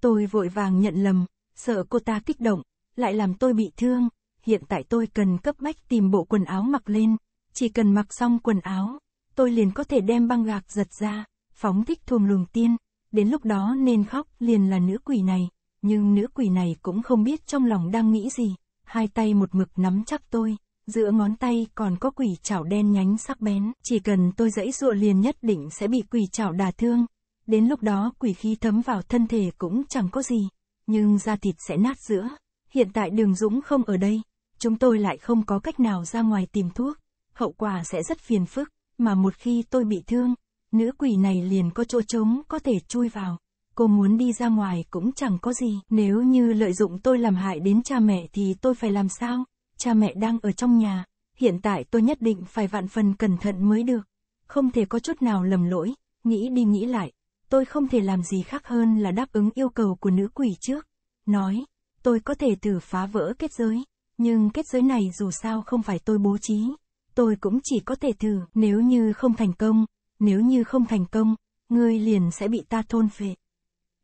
Tôi vội vàng nhận lầm, sợ cô ta kích động, lại làm tôi bị thương, hiện tại tôi cần cấp bách tìm bộ quần áo mặc lên, chỉ cần mặc xong quần áo, tôi liền có thể đem băng gạc giật ra, phóng thích thuồng luồng tiên, đến lúc đó nên khóc liền là nữ quỷ này, nhưng nữ quỷ này cũng không biết trong lòng đang nghĩ gì hai tay một mực nắm chắc tôi, giữa ngón tay còn có quỷ chảo đen nhánh sắc bén, chỉ cần tôi dẫy dụa liền nhất định sẽ bị quỷ chảo đả thương, đến lúc đó quỷ khí thấm vào thân thể cũng chẳng có gì, nhưng da thịt sẽ nát giữa. Hiện tại đường Dũng không ở đây, chúng tôi lại không có cách nào ra ngoài tìm thuốc, hậu quả sẽ rất phiền phức, mà một khi tôi bị thương, nữ quỷ này liền có chỗ trống có thể chui vào cô muốn đi ra ngoài cũng chẳng có gì, nếu như lợi dụng tôi làm hại đến cha mẹ thì tôi phải làm sao? Cha mẹ đang ở trong nhà, hiện tại tôi nhất định phải vạn phần cẩn thận mới được, không thể có chút nào lầm lỗi, nghĩ đi nghĩ lại, tôi không thể làm gì khác hơn là đáp ứng yêu cầu của nữ quỷ trước. Nói, tôi có thể thử phá vỡ kết giới, nhưng kết giới này dù sao không phải tôi bố trí, tôi cũng chỉ có thể thử, nếu như không thành công, nếu như không thành công, ngươi liền sẽ bị ta thôn phệ.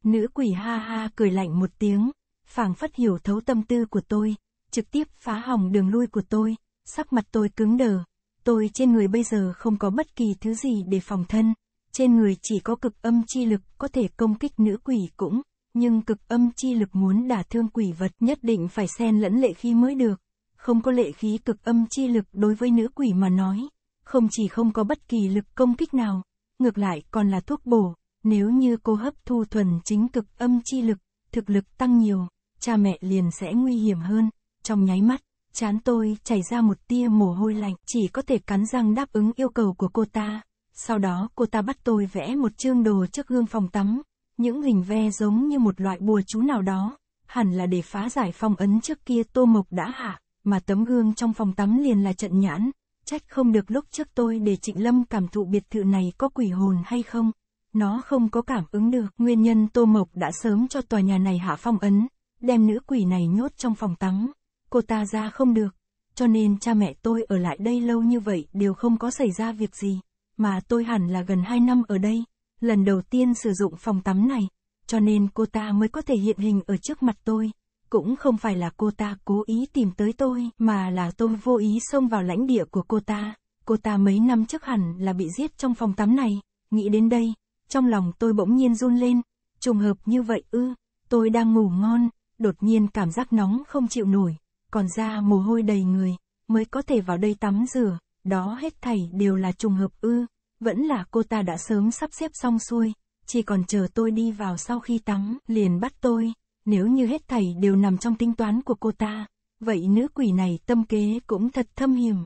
Nữ quỷ ha ha cười lạnh một tiếng, phảng phất hiểu thấu tâm tư của tôi, trực tiếp phá hỏng đường lui của tôi, sắc mặt tôi cứng đờ. Tôi trên người bây giờ không có bất kỳ thứ gì để phòng thân, trên người chỉ có cực âm chi lực có thể công kích nữ quỷ cũng, nhưng cực âm chi lực muốn đả thương quỷ vật nhất định phải xen lẫn lệ khí mới được. Không có lệ khí cực âm chi lực đối với nữ quỷ mà nói, không chỉ không có bất kỳ lực công kích nào, ngược lại còn là thuốc bổ, nếu như cô hấp thu thuần chính cực âm chi lực, thực lực tăng nhiều, cha mẹ liền sẽ nguy hiểm hơn. Trong nháy mắt, chán tôi chảy ra một tia mồ hôi lạnh, chỉ có thể cắn răng đáp ứng yêu cầu của cô ta. Sau đó cô ta bắt tôi vẽ một chương đồ trước gương phòng tắm, những hình ve giống như một loại bùa chú nào đó, hẳn là để phá giải phong ấn trước kia Tô Mộc đã hạ, mà tấm gương trong phòng tắm liền là trận nhãn, trách không được lúc trước tôi để Trịnh Lâm cảm thụ biệt thự này có quỷ hồn hay không nó không có cảm ứng được. Nguyên nhân Tô Mộc đã sớm cho tòa nhà này hạ phong ấn, đem nữ quỷ này nhốt trong phòng tắm. Cô ta ra không được, cho nên cha mẹ tôi ở lại đây lâu như vậy đều không có xảy ra việc gì, mà tôi hẳn là gần 2 năm ở đây, lần đầu tiên sử dụng phòng tắm này, cho nên cô ta mới có thể hiện hình ở trước mặt tôi. Cũng không phải là cô ta cố ý tìm tới tôi, mà là tôi vô ý xông vào lãnh địa của cô ta. Cô ta mấy năm trước hẳn là bị giết trong phòng tắm này, nghĩ đến đây, trong lòng tôi bỗng nhiên run lên, trùng hợp như vậy ư, tôi đang ngủ ngon, đột nhiên cảm giác nóng không chịu nổi, còn ra mồ hôi đầy người, mới có thể vào đây tắm rửa, đó hết thảy đều là trùng hợp ư, vẫn là cô ta đã sớm sắp xếp xong xuôi, chỉ còn chờ tôi đi vào sau khi tắm, liền bắt tôi, nếu như hết thảy đều nằm trong tính toán của cô ta, vậy nữ quỷ này tâm kế cũng thật thâm hiểm.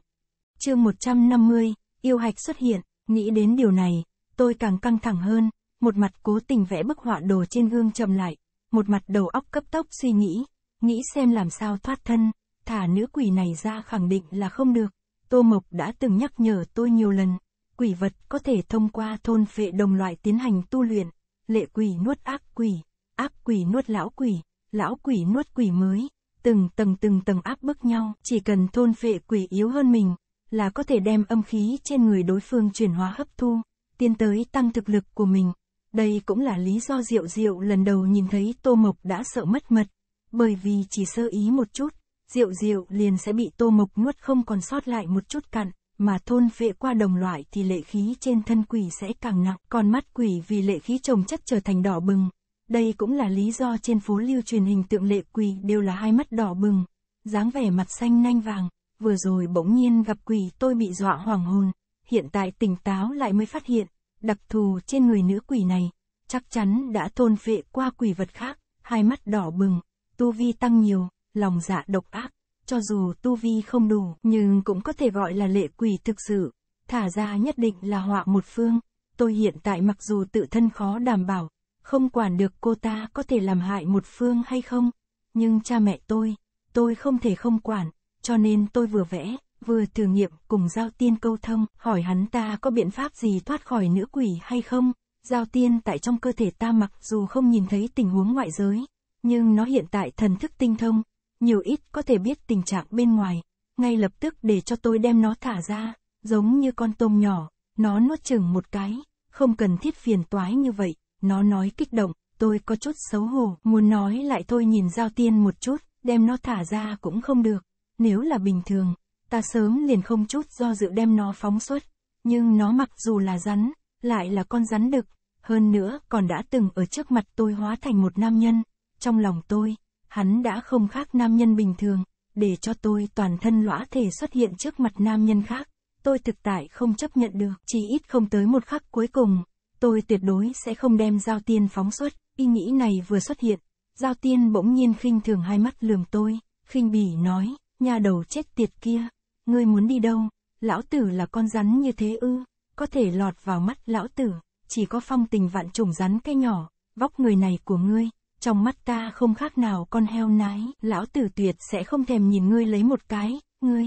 Chương 150, yêu hạch xuất hiện, nghĩ đến điều này, tôi càng căng thẳng hơn, một mặt cố tình vẽ bức họa đồ trên gương chậm lại, một mặt đầu óc cấp tốc suy nghĩ, nghĩ xem làm sao thoát thân, thả nữ quỷ này ra khẳng định là không được. Tô Mộc đã từng nhắc nhở tôi nhiều lần, quỷ vật có thể thông qua thôn phệ đồng loại tiến hành tu luyện, lệ quỷ nuốt ác quỷ, ác quỷ nuốt lão quỷ, lão quỷ nuốt quỷ mới, từng tầng từng tầng áp bức nhau, chỉ cần thôn phệ quỷ yếu hơn mình, là có thể đem âm khí trên người đối phương chuyển hóa hấp thu, tiến tới tăng thực lực của mình. Đây cũng là lý do Diệu Diệu lần đầu nhìn thấy Tô Mộc đã sợ mất mật, bởi vì chỉ sơ ý một chút, Diệu Diệu liền sẽ bị Tô Mộc nuốt không còn sót lại một chút cặn, mà thôn phệ qua đồng loại thì lệ khí trên thân quỷ sẽ càng nặng, còn mắt quỷ vì lệ khí trồng chất trở thành đỏ bừng. Đây cũng là lý do trên phố lưu truyền hình tượng lệ quỷ đều là hai mắt đỏ bừng, dáng vẻ mặt xanh nanh vàng, vừa rồi bỗng nhiên gặp quỷ tôi bị dọa hoàng hồn, hiện tại tỉnh táo lại mới phát hiện, đặc thù trên người nữ quỷ này, chắc chắn đã thôn vệ qua quỷ vật khác, hai mắt đỏ bừng, tu vi tăng nhiều, lòng dạ độc ác, cho dù tu vi không đủ nhưng cũng có thể gọi là lệ quỷ thực sự, thả ra nhất định là họa một phương, tôi hiện tại mặc dù tự thân khó đảm bảo, không quản được cô ta có thể làm hại một phương hay không, nhưng cha mẹ tôi, tôi không thể không quản, cho nên tôi vừa vẽ, vừa thử nghiệm cùng giao tiên câu thông, hỏi hắn ta có biện pháp gì thoát khỏi nữ quỷ hay không. Giao tiên tại trong cơ thể ta mặc dù không nhìn thấy tình huống ngoại giới, nhưng nó hiện tại thần thức tinh thông, nhiều ít có thể biết tình trạng bên ngoài, ngay lập tức để cho tôi đem nó thả ra, giống như con tôm nhỏ, nó nuốt chừng một cái, không cần thiết phiền toái như vậy, nó nói kích động, tôi có chút xấu hổ, muốn nói lại thôi nhìn giao tiên một chút, đem nó thả ra cũng không được, nếu là bình thường, ta sớm liền không chút do dự đem nó phóng xuất, nhưng nó mặc dù là rắn, lại là con rắn đực, hơn nữa còn đã từng ở trước mặt tôi hóa thành một nam nhân, trong lòng tôi, hắn đã không khác nam nhân bình thường, để cho tôi toàn thân lõa thể xuất hiện trước mặt nam nhân khác, tôi thực tại không chấp nhận được, chỉ ít không tới một khắc cuối cùng, tôi tuyệt đối sẽ không đem giao tiên phóng xuất, ý nghĩ này vừa xuất hiện, giao tiên bỗng nhiên khinh thường hai mắt lườm tôi, khinh bỉ nói, nhà đầu chết tiệt kia, ngươi muốn đi đâu, lão tử là con rắn như thế ư, có thể lọt vào mắt lão tử, chỉ có phong tình vạn trùng rắn cái nhỏ, vóc người này của ngươi, trong mắt ta không khác nào con heo nái, lão tử tuyệt sẽ không thèm nhìn ngươi lấy một cái, ngươi.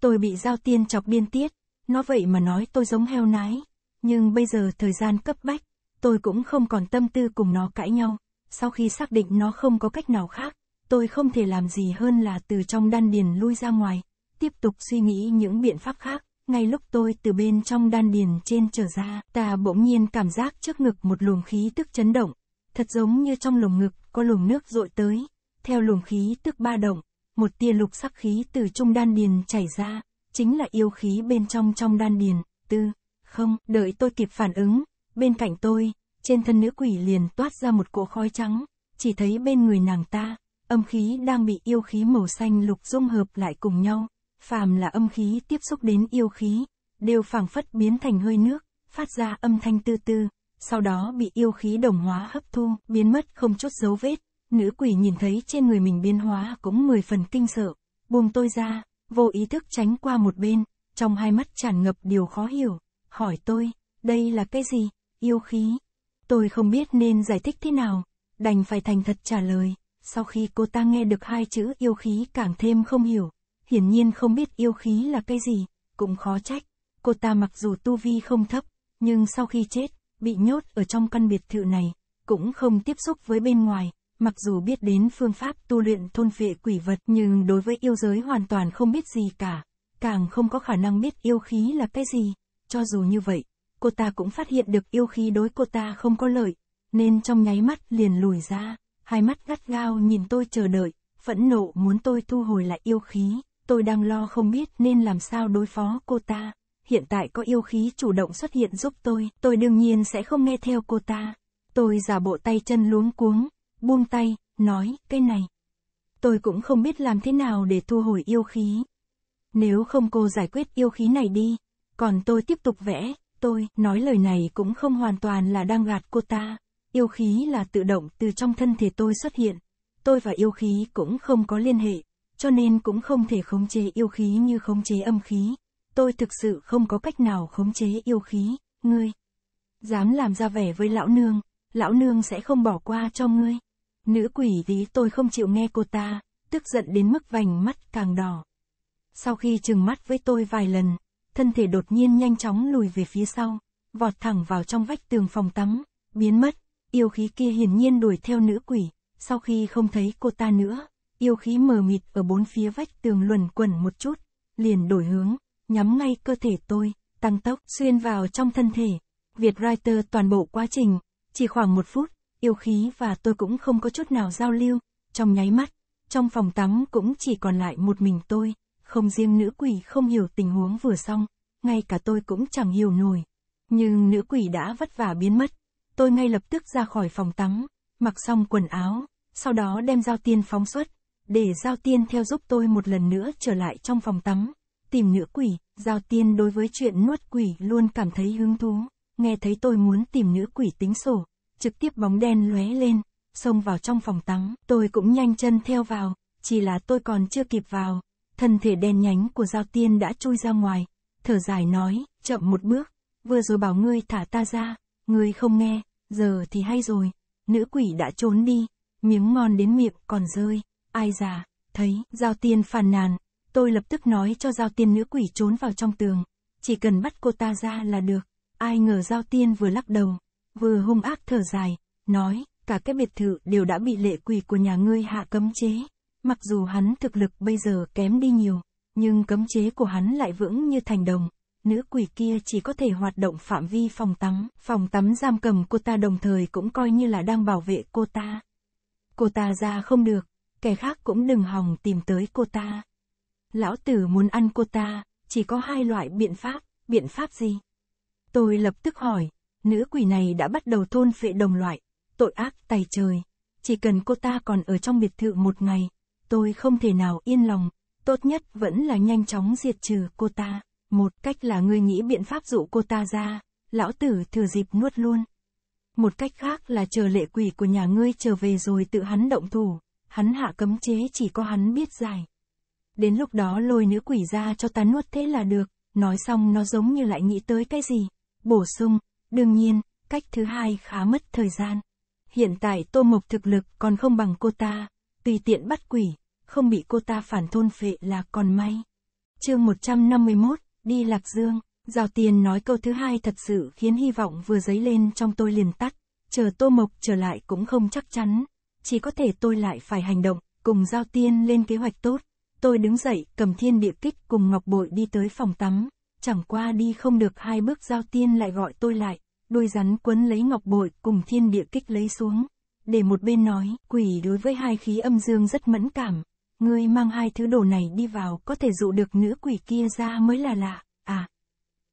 Tôi bị giao tiên chọc biên tiết, nó vậy mà nói tôi giống heo nái, nhưng bây giờ thời gian cấp bách, tôi cũng không còn tâm tư cùng nó cãi nhau, sau khi xác định nó không có cách nào khác, tôi không thể làm gì hơn là từ trong đan điền lui ra ngoài, tiếp tục suy nghĩ những biện pháp khác. Ngay lúc tôi từ bên trong đan điền trên trở ra, ta bỗng nhiên cảm giác trước ngực một luồng khí tức chấn động. Thật giống như trong lồng ngực có luồng nước dội tới. Theo luồng khí tức ba động, một tia lục sắc khí từ trung đan điền chảy ra, chính là yêu khí bên trong trong đan điền. Tư, không, đợi tôi kịp phản ứng, bên cạnh tôi, trên thân nữ quỷ liền toát ra một cỗ khói trắng, chỉ thấy bên người nàng ta, âm khí đang bị yêu khí màu xanh lục dung hợp lại cùng nhau, phàm là âm khí tiếp xúc đến yêu khí, đều phảng phất biến thành hơi nước, phát ra âm thanh tư tư, sau đó bị yêu khí đồng hóa hấp thu, biến mất không chút dấu vết. Nữ quỷ nhìn thấy trên người mình biến hóa cũng mười phần kinh sợ, buông tôi ra, vô ý thức tránh qua một bên, trong hai mắt tràn ngập điều khó hiểu, hỏi tôi, đây là cái gì, yêu khí. Tôi không biết nên giải thích thế nào, đành phải thành thật trả lời, sau khi cô ta nghe được hai chữ yêu khí càng thêm không hiểu, hiển nhiên không biết yêu khí là cái gì, cũng khó trách. Cô ta mặc dù tu vi không thấp, nhưng sau khi chết, bị nhốt ở trong căn biệt thự này, cũng không tiếp xúc với bên ngoài, mặc dù biết đến phương pháp tu luyện thôn phệ quỷ vật nhưng đối với yêu giới hoàn toàn không biết gì cả, càng không có khả năng biết yêu khí là cái gì. Cho dù như vậy, cô ta cũng phát hiện được yêu khí đối cô ta không có lợi, nên trong nháy mắt liền lùi ra, hai mắt gắt gao nhìn tôi chờ đợi, phẫn nộ muốn tôi thu hồi lại yêu khí tôi đang lo không biết nên làm sao đối phó cô ta. Hiện tại có yêu khí chủ động xuất hiện giúp tôi, tôi đương nhiên sẽ không nghe theo cô ta. Tôi giả bộ tay chân luống cuống, buông tay, nói, cái này. Tôi cũng không biết làm thế nào để thu hồi yêu khí. Nếu không cô giải quyết yêu khí này đi, còn tôi tiếp tục vẽ, tôi, nói lời này cũng không hoàn toàn là đang gạt cô ta. Yêu khí là tự động từ trong thân thể tôi xuất hiện. Tôi và yêu khí cũng không có liên hệ cho nên cũng không thể khống chế yêu khí như khống chế âm khí. Tôi thực sự không có cách nào khống chế yêu khí, ngươi. Dám làm ra vẻ với lão nương, lão nương sẽ không bỏ qua cho ngươi. Nữ quỷ ví tôi không chịu nghe cô ta, tức giận đến mức vành mắt càng đỏ. Sau khi trừng mắt với tôi vài lần, thân thể đột nhiên nhanh chóng lùi về phía sau, vọt thẳng vào trong vách tường phòng tắm, biến mất, yêu khí kia hiển nhiên đuổi theo nữ quỷ, sau khi không thấy cô ta nữa, yêu khí mờ mịt ở bốn phía vách tường luẩn quẩn một chút, liền đổi hướng, nhắm ngay cơ thể tôi, tăng tốc, xuyên vào trong thân thể. Việt Writer toàn bộ quá trình, chỉ khoảng một phút, yêu khí và tôi cũng không có chút nào giao lưu, trong nháy mắt, trong phòng tắm cũng chỉ còn lại một mình tôi, không riêng nữ quỷ không hiểu tình huống vừa xong, ngay cả tôi cũng chẳng hiểu nổi. Nhưng nữ quỷ đã vất vả biến mất, tôi ngay lập tức ra khỏi phòng tắm, mặc xong quần áo, sau đó đem dao tiên phóng xuất, để Giao Tiên theo giúp tôi một lần nữa trở lại trong phòng tắm, tìm nữ quỷ, Giao Tiên đối với chuyện nuốt quỷ luôn cảm thấy hứng thú, nghe thấy tôi muốn tìm nữ quỷ tính sổ, trực tiếp bóng đen lóe lên, xông vào trong phòng tắm, tôi cũng nhanh chân theo vào, chỉ là tôi còn chưa kịp vào, thân thể đen nhánh của Giao Tiên đã chui ra ngoài, thở dài nói, chậm một bước, vừa rồi bảo ngươi thả ta ra, ngươi không nghe, giờ thì hay rồi, nữ quỷ đã trốn đi, miếng ngon đến miệng còn rơi. Ai già, thấy, giao tiên phàn nàn, tôi lập tức nói cho giao tiên nữ quỷ trốn vào trong tường, chỉ cần bắt cô ta ra là được. Ai ngờ giao tiên vừa lắc đầu, vừa hung ác thở dài, nói, cả cái biệt thự đều đã bị lệ quỷ của nhà ngươi hạ cấm chế. Mặc dù hắn thực lực bây giờ kém đi nhiều, nhưng cấm chế của hắn lại vững như thành đồng. Nữ quỷ kia chỉ có thể hoạt động phạm vi phòng tắm, phòng tắm giam cầm cô ta đồng thời cũng coi như là đang bảo vệ cô ta. Cô ta ra không được, kẻ khác cũng đừng hòng tìm tới cô ta. Lão tử muốn ăn cô ta, chỉ có hai loại biện pháp, biện pháp gì? Tôi lập tức hỏi, nữ quỷ này đã bắt đầu thôn phệ đồng loại, tội ác tay trời. Chỉ cần cô ta còn ở trong biệt thự một ngày, tôi không thể nào yên lòng, tốt nhất vẫn là nhanh chóng diệt trừ cô ta. Một cách là ngươi nghĩ biện pháp dụ cô ta ra, lão tử thừa dịp nuốt luôn. Một cách khác là chờ lệ quỷ của nhà ngươi trở về rồi tự hắn động thủ, hắn hạ cấm chế chỉ có hắn biết giải. Đến lúc đó lôi nữ quỷ ra cho ta nuốt thế là được, nói xong nó giống như lại nghĩ tới cái gì. Bổ sung, đương nhiên, cách thứ hai khá mất thời gian. Hiện tại tô mộc thực lực còn không bằng cô ta, tùy tiện bắt quỷ, không bị cô ta phản thôn phệ là còn may. chương 151, đi Lạc Dương, Giao Tiền nói câu thứ hai thật sự khiến hy vọng vừa dấy lên trong tôi liền tắt, chờ tô mộc trở lại cũng không chắc chắn, chỉ có thể tôi lại phải hành động, cùng giao tiên lên kế hoạch tốt. Tôi đứng dậy, cầm thiên địa kích cùng ngọc bội đi tới phòng tắm, chẳng qua đi không được hai bước giao tiên lại gọi tôi lại, đuôi rắn quấn lấy ngọc bội cùng thiên địa kích lấy xuống. Để một bên nói, quỷ đối với hai khí âm dương rất mẫn cảm, ngươi mang hai thứ đồ này đi vào có thể dụ được nữ quỷ kia ra mới là lạ, à.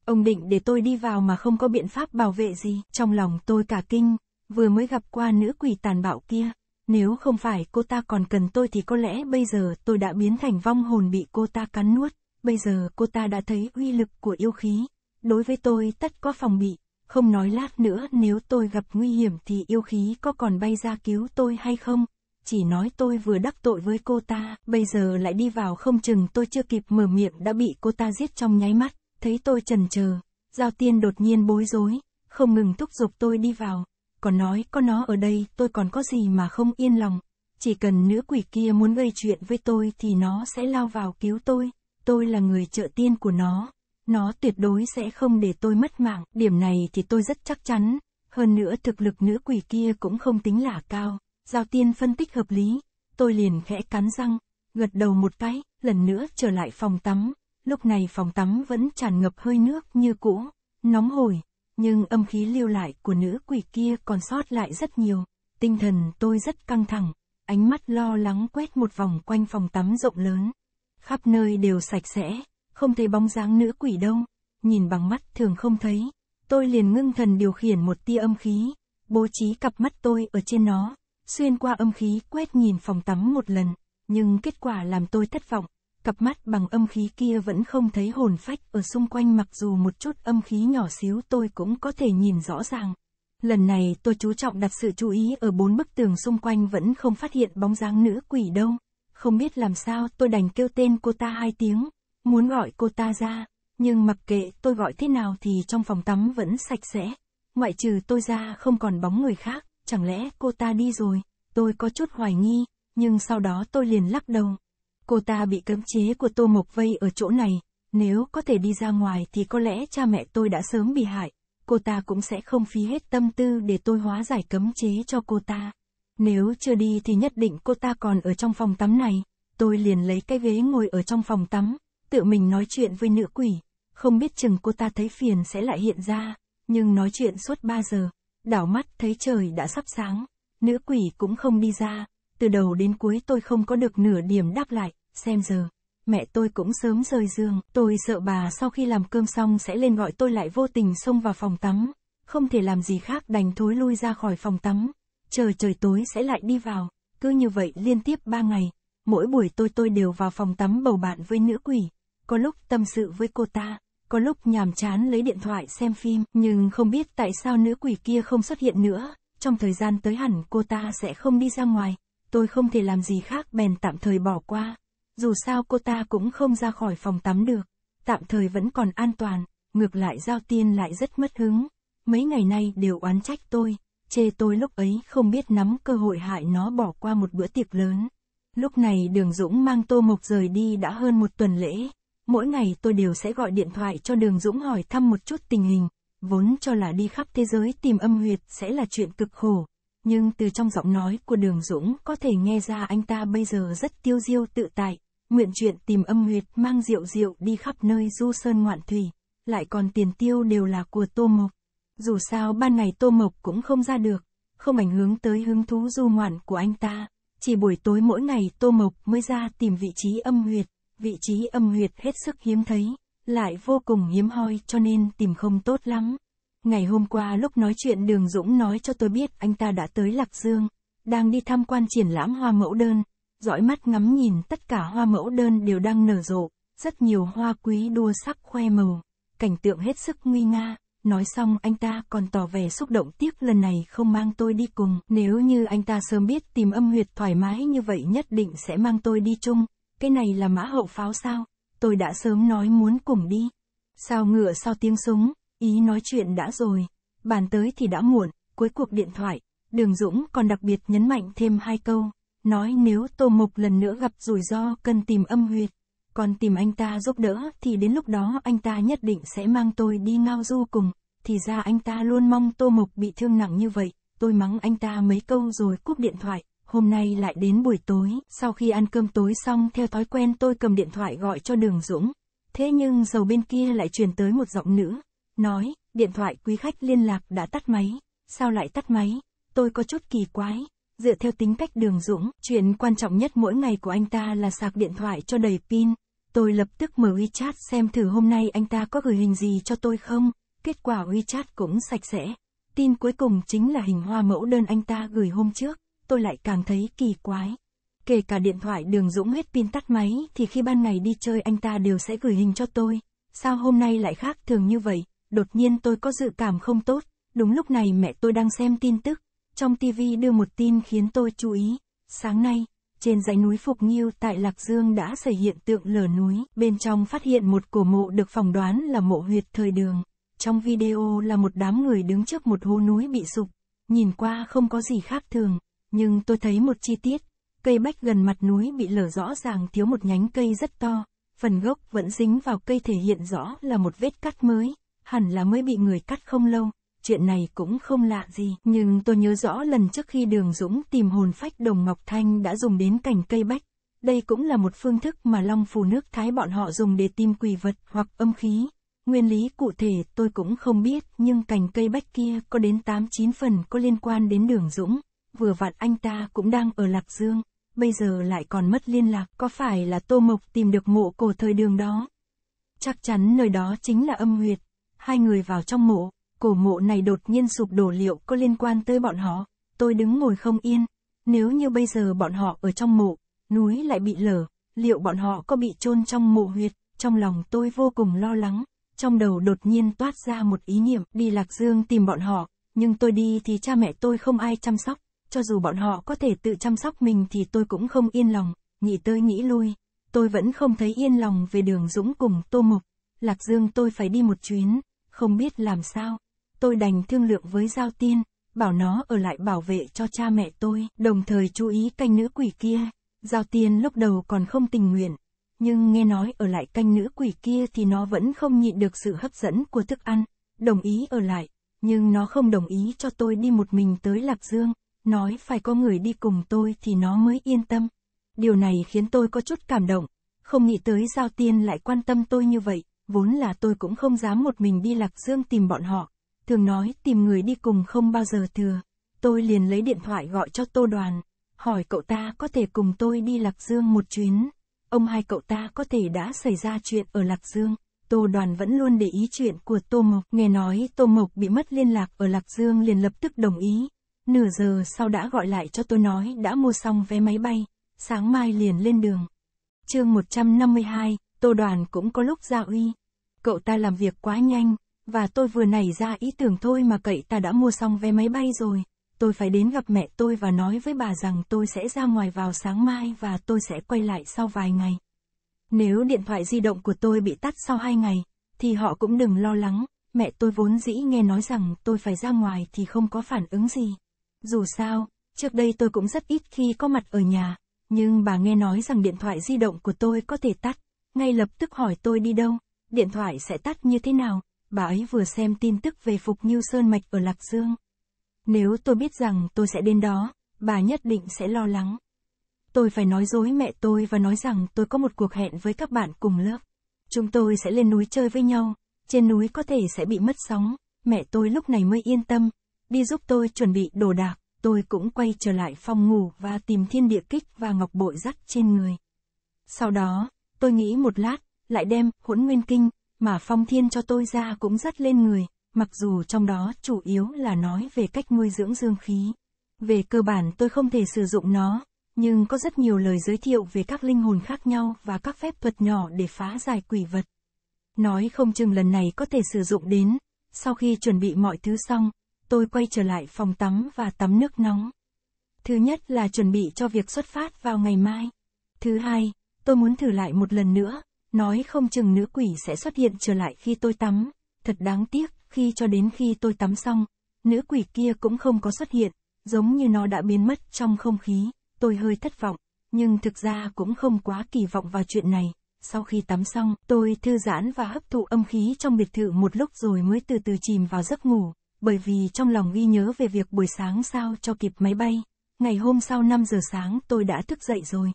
Ông định để tôi đi vào mà không có biện pháp bảo vệ gì, trong lòng tôi cả kinh, vừa mới gặp qua nữ quỷ tàn bạo kia, nếu không phải cô ta còn cần tôi thì có lẽ bây giờ tôi đã biến thành vong hồn bị cô ta cắn nuốt. Bây giờ cô ta đã thấy uy lực của yêu khí. Đối với tôi tất có phòng bị. Không nói lát nữa nếu tôi gặp nguy hiểm thì yêu khí có còn bay ra cứu tôi hay không? Chỉ nói tôi vừa đắc tội với cô ta, bây giờ lại đi vào không chừng tôi chưa kịp mở miệng đã bị cô ta giết trong nháy mắt. Thấy tôi trần chờ Giao tiên đột nhiên bối rối, không ngừng thúc giục tôi đi vào còn nói có nó ở đây tôi còn có gì mà không yên lòng. Chỉ cần nữ quỷ kia muốn gây chuyện với tôi thì nó sẽ lao vào cứu tôi, tôi là người trợ tiên của nó. Nó tuyệt đối sẽ không để tôi mất mạng, điểm này thì tôi rất chắc chắn. Hơn nữa thực lực nữ quỷ kia cũng không tính là cao, giao tiên phân tích hợp lý. Tôi liền khẽ cắn răng, gật đầu một cái, lần nữa trở lại phòng tắm. Lúc này phòng tắm vẫn tràn ngập hơi nước như cũ, nóng hổi, nhưng âm khí lưu lại của nữ quỷ kia còn sót lại rất nhiều. Tinh thần tôi rất căng thẳng, ánh mắt lo lắng quét một vòng quanh phòng tắm rộng lớn. Khắp nơi đều sạch sẽ, không thấy bóng dáng nữ quỷ đâu, nhìn bằng mắt thường không thấy. Tôi liền ngưng thần điều khiển một tia âm khí, bố trí cặp mắt tôi ở trên nó, xuyên qua âm khí quét nhìn phòng tắm một lần, nhưng kết quả làm tôi thất vọng cặp mắt bằng âm khí kia vẫn không thấy hồn phách ở xung quanh mặc dù một chút âm khí nhỏ xíu tôi cũng có thể nhìn rõ ràng. Lần này tôi chú trọng đặt sự chú ý ở bốn bức tường xung quanh vẫn không phát hiện bóng dáng nữ quỷ đâu. Không biết làm sao tôi đành kêu tên cô ta hai tiếng, muốn gọi cô ta ra, nhưng mặc kệ tôi gọi thế nào thì trong phòng tắm vẫn sạch sẽ. Ngoại trừ tôi ra không còn bóng người khác, chẳng lẽ cô ta đi rồi, tôi có chút hoài nghi, nhưng sau đó tôi liền lắc đầu cô ta bị cấm chế của Tô Mộc vây ở chỗ này, nếu có thể đi ra ngoài thì có lẽ cha mẹ tôi đã sớm bị hại, cô ta cũng sẽ không phí hết tâm tư để tôi hóa giải cấm chế cho cô ta. Nếu chưa đi thì nhất định cô ta còn ở trong phòng tắm này, tôi liền lấy cái ghế ngồi ở trong phòng tắm, tự mình nói chuyện với nữ quỷ, không biết chừng cô ta thấy phiền sẽ lại hiện ra, nhưng nói chuyện suốt 3 giờ, đảo mắt thấy trời đã sắp sáng, nữ quỷ cũng không đi ra, từ đầu đến cuối tôi không có được nửa điểm đáp lại, xem giờ. Mẹ tôi cũng sớm rời giường, tôi sợ bà sau khi làm cơm xong sẽ lên gọi tôi lại vô tình xông vào phòng tắm. Không thể làm gì khác đành thối lui ra khỏi phòng tắm. Chờ trời tối sẽ lại đi vào, cứ như vậy liên tiếp ba ngày. Mỗi buổi tôi tôi đều vào phòng tắm bầu bạn với nữ quỷ. Có lúc tâm sự với cô ta, có lúc nhàm chán lấy điện thoại xem phim, nhưng không biết tại sao nữ quỷ kia không xuất hiện nữa. Trong thời gian tới hẳn cô ta sẽ không đi ra ngoài, tôi không thể làm gì khác bèn tạm thời bỏ qua. Dù sao cô ta cũng không ra khỏi phòng tắm được, tạm thời vẫn còn an toàn, ngược lại Giao Tiên lại rất mất hứng. Mấy ngày nay đều oán trách tôi, chê tôi lúc ấy không biết nắm cơ hội hại nó bỏ qua một bữa tiệc lớn. Lúc này Đường Dũng mang Tô Mộc rời đi đã hơn một tuần lễ. Mỗi ngày tôi đều sẽ gọi điện thoại cho Đường Dũng hỏi thăm một chút tình hình, vốn cho là đi khắp thế giới tìm âm huyệt sẽ là chuyện cực khổ. Nhưng từ trong giọng nói của Đường Dũng có thể nghe ra anh ta bây giờ rất tiêu diêu tự tại, Nguyện chuyện tìm âm nguyệt mang rượu rượu đi khắp nơi du sơn ngoạn thủy, lại còn tiền tiêu đều là của Tô Mộc. Dù sao ban ngày Tô Mộc cũng không ra được, không ảnh hưởng tới hứng thú du ngoạn của anh ta. Chỉ buổi tối mỗi ngày Tô Mộc mới ra tìm vị trí âm nguyệt vị trí âm nguyệt hết sức hiếm thấy, lại vô cùng hiếm hoi cho nên tìm không tốt lắm. Ngày hôm qua lúc nói chuyện Đường Dũng nói cho tôi biết anh ta đã tới Lạc Dương, đang đi tham quan triển lãm hoa mẫu đơn, dõi mắt ngắm nhìn tất cả hoa mẫu đơn đều đang nở rộ, rất nhiều hoa quý đua sắc khoe màu, cảnh tượng hết sức nguy nga. Nói xong anh ta còn tỏ vẻ xúc động tiếc lần này không mang tôi đi cùng, nếu như anh ta sớm biết tìm âm huyệt thoải mái như vậy nhất định sẽ mang tôi đi chung, cái này là mã hậu pháo sao, tôi đã sớm nói muốn cùng đi. Sao ngựa sau tiếng súng, ý nói chuyện đã rồi, bàn tới thì đã muộn, cuối cuộc điện thoại, Đường Dũng còn đặc biệt nhấn mạnh thêm hai câu, nói nếu Tô Mộc lần nữa gặp rủi ro cần tìm âm huyệt, còn tìm anh ta giúp đỡ thì đến lúc đó anh ta nhất định sẽ mang tôi đi ngao du cùng, thì ra anh ta luôn mong Tô Mộc bị thương nặng như vậy, tôi mắng anh ta mấy câu rồi cúp điện thoại, hôm nay lại đến buổi tối, sau khi ăn cơm tối xong theo thói quen tôi cầm điện thoại gọi cho Đường Dũng, thế nhưng dầu bên kia lại truyền tới một giọng nữ, nói, điện thoại quý khách liên lạc đã tắt máy, sao lại tắt máy, tôi có chút kỳ quái. Dựa theo tính cách đường dũng, chuyện quan trọng nhất mỗi ngày của anh ta là sạc điện thoại cho đầy pin. Tôi lập tức mở WeChat xem thử hôm nay anh ta có gửi hình gì cho tôi không. Kết quả WeChat cũng sạch sẽ. Tin cuối cùng chính là hình hoa mẫu đơn anh ta gửi hôm trước. Tôi lại càng thấy kỳ quái. Kể cả điện thoại đường dũng hết pin tắt máy thì khi ban ngày đi chơi anh ta đều sẽ gửi hình cho tôi. Sao hôm nay lại khác thường như vậy? Đột nhiên tôi có dự cảm không tốt. Đúng lúc này mẹ tôi đang xem tin tức trong TV đưa một tin khiến tôi chú ý. Sáng nay, trên dãy núi Phục Nghiêu tại Lạc Dương đã xảy hiện tượng lở núi. Bên trong phát hiện một cổ mộ được phỏng đoán là mộ huyệt thời đường. Trong video là một đám người đứng trước một hố núi bị sụp. Nhìn qua không có gì khác thường, nhưng tôi thấy một chi tiết. Cây bách gần mặt núi bị lở rõ ràng thiếu một nhánh cây rất to. Phần gốc vẫn dính vào cây thể hiện rõ là một vết cắt mới, hẳn là mới bị người cắt không lâu chuyện này cũng không lạ gì, nhưng tôi nhớ rõ lần trước khi Đường Dũng tìm hồn phách Đồng Ngọc Thanh đã dùng đến cành cây bách. Đây cũng là một phương thức mà long phù nước Thái bọn họ dùng để tìm quỷ vật hoặc âm khí. Nguyên lý cụ thể tôi cũng không biết, nhưng cành cây bách kia có đến 8-9 phần có liên quan đến Đường Dũng. Vừa vặn anh ta cũng đang ở Lạc Dương, bây giờ lại còn mất liên lạc, có phải là Tô Mộc tìm được mộ cổ thời đường đó? Chắc chắn nơi đó chính là âm huyệt, hai người vào trong mộ, cổ mộ này đột nhiên sụp đổ liệu có liên quan tới bọn họ, tôi đứng ngồi không yên. Nếu như bây giờ bọn họ ở trong mộ, núi lại bị lở, liệu bọn họ có bị chôn trong mộ huyệt, trong lòng tôi vô cùng lo lắng. Trong đầu đột nhiên toát ra một ý niệm đi Lạc Dương tìm bọn họ, nhưng tôi đi thì cha mẹ tôi không ai chăm sóc, cho dù bọn họ có thể tự chăm sóc mình thì tôi cũng không yên lòng, nghĩ tới nghĩ lui, tôi vẫn không thấy yên lòng về đường Dũng cùng Tô Mục. Lạc Dương tôi phải đi một chuyến, không biết làm sao tôi đành thương lượng với Giao Tiên, bảo nó ở lại bảo vệ cho cha mẹ tôi, đồng thời chú ý canh nữ quỷ kia. Giao Tiên lúc đầu còn không tình nguyện, nhưng nghe nói ở lại canh nữ quỷ kia thì nó vẫn không nhịn được sự hấp dẫn của thức ăn, đồng ý ở lại, nhưng nó không đồng ý cho tôi đi một mình tới Lạc Dương, nói phải có người đi cùng tôi thì nó mới yên tâm. Điều này khiến tôi có chút cảm động, không nghĩ tới Giao Tiên lại quan tâm tôi như vậy, vốn là tôi cũng không dám một mình đi Lạc Dương tìm bọn họ, thường nói tìm người đi cùng không bao giờ thừa. Tôi liền lấy điện thoại gọi cho Tô Đoàn, hỏi cậu ta có thể cùng tôi đi Lạc Dương một chuyến. Ông hai cậu ta có thể đã xảy ra chuyện ở Lạc Dương. Tô Đoàn vẫn luôn để ý chuyện của Tô Mộc. Nghe nói Tô Mộc bị mất liên lạc ở Lạc Dương liền lập tức đồng ý. Nửa giờ sau đã gọi lại cho tôi nói đã mua xong vé máy bay, sáng mai liền lên đường. chương 152, Tô Đoàn cũng có lúc ra uy. Cậu ta làm việc quá nhanh, và tôi vừa nảy ra ý tưởng thôi mà cậy ta đã mua xong vé máy bay rồi, tôi phải đến gặp mẹ tôi và nói với bà rằng tôi sẽ ra ngoài vào sáng mai và tôi sẽ quay lại sau vài ngày. Nếu điện thoại di động của tôi bị tắt sau hai ngày, thì họ cũng đừng lo lắng, mẹ tôi vốn dĩ nghe nói rằng tôi phải ra ngoài thì không có phản ứng gì. Dù sao, trước đây tôi cũng rất ít khi có mặt ở nhà, nhưng bà nghe nói rằng điện thoại di động của tôi có thể tắt, ngay lập tức hỏi tôi đi đâu, điện thoại sẽ tắt như thế nào, bà ấy vừa xem tin tức về Phục Như Sơn Mạch ở Lạc Dương. Nếu tôi biết rằng tôi sẽ đến đó, bà nhất định sẽ lo lắng. Tôi phải nói dối mẹ tôi và nói rằng tôi có một cuộc hẹn với các bạn cùng lớp. Chúng tôi sẽ lên núi chơi với nhau, trên núi có thể sẽ bị mất sóng, mẹ tôi lúc này mới yên tâm, đi giúp tôi chuẩn bị đồ đạc, tôi cũng quay trở lại phòng ngủ và tìm thiên địa kích và ngọc bội dắt trên người. Sau đó, tôi nghĩ một lát, lại đem hỗn nguyên kinh mà Phong Thiên cho tôi ra cũng rất lên người, mặc dù trong đó chủ yếu là nói về cách nuôi dưỡng dương khí. Về cơ bản tôi không thể sử dụng nó, nhưng có rất nhiều lời giới thiệu về các linh hồn khác nhau và các phép thuật nhỏ để phá giải quỷ vật. Nói không chừng lần này có thể sử dụng đến, sau khi chuẩn bị mọi thứ xong, tôi quay trở lại phòng tắm và tắm nước nóng. Thứ nhất là chuẩn bị cho việc xuất phát vào ngày mai. Thứ hai, tôi muốn thử lại một lần nữa, nói không chừng nữ quỷ sẽ xuất hiện trở lại khi tôi tắm. Thật đáng tiếc, khi cho đến khi tôi tắm xong, nữ quỷ kia cũng không có xuất hiện, giống như nó đã biến mất trong không khí, tôi hơi thất vọng, nhưng thực ra cũng không quá kỳ vọng vào chuyện này. Sau khi tắm xong, tôi thư giãn và hấp thụ âm khí trong biệt thự một lúc rồi mới từ từ chìm vào giấc ngủ, bởi vì trong lòng ghi nhớ về việc buổi sáng sao cho kịp máy bay. Ngày hôm sau 5 giờ sáng tôi đã thức dậy rồi.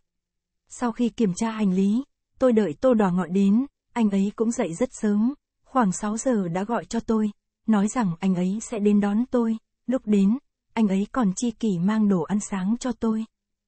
Sau khi kiểm tra hành lý, tôi đợi tô đỏ ngọ đến, anh ấy cũng dậy rất sớm, khoảng 6 giờ đã gọi cho tôi, nói rằng anh ấy sẽ đến đón tôi, lúc đến, anh ấy còn chi kỷ mang đồ ăn sáng cho tôi.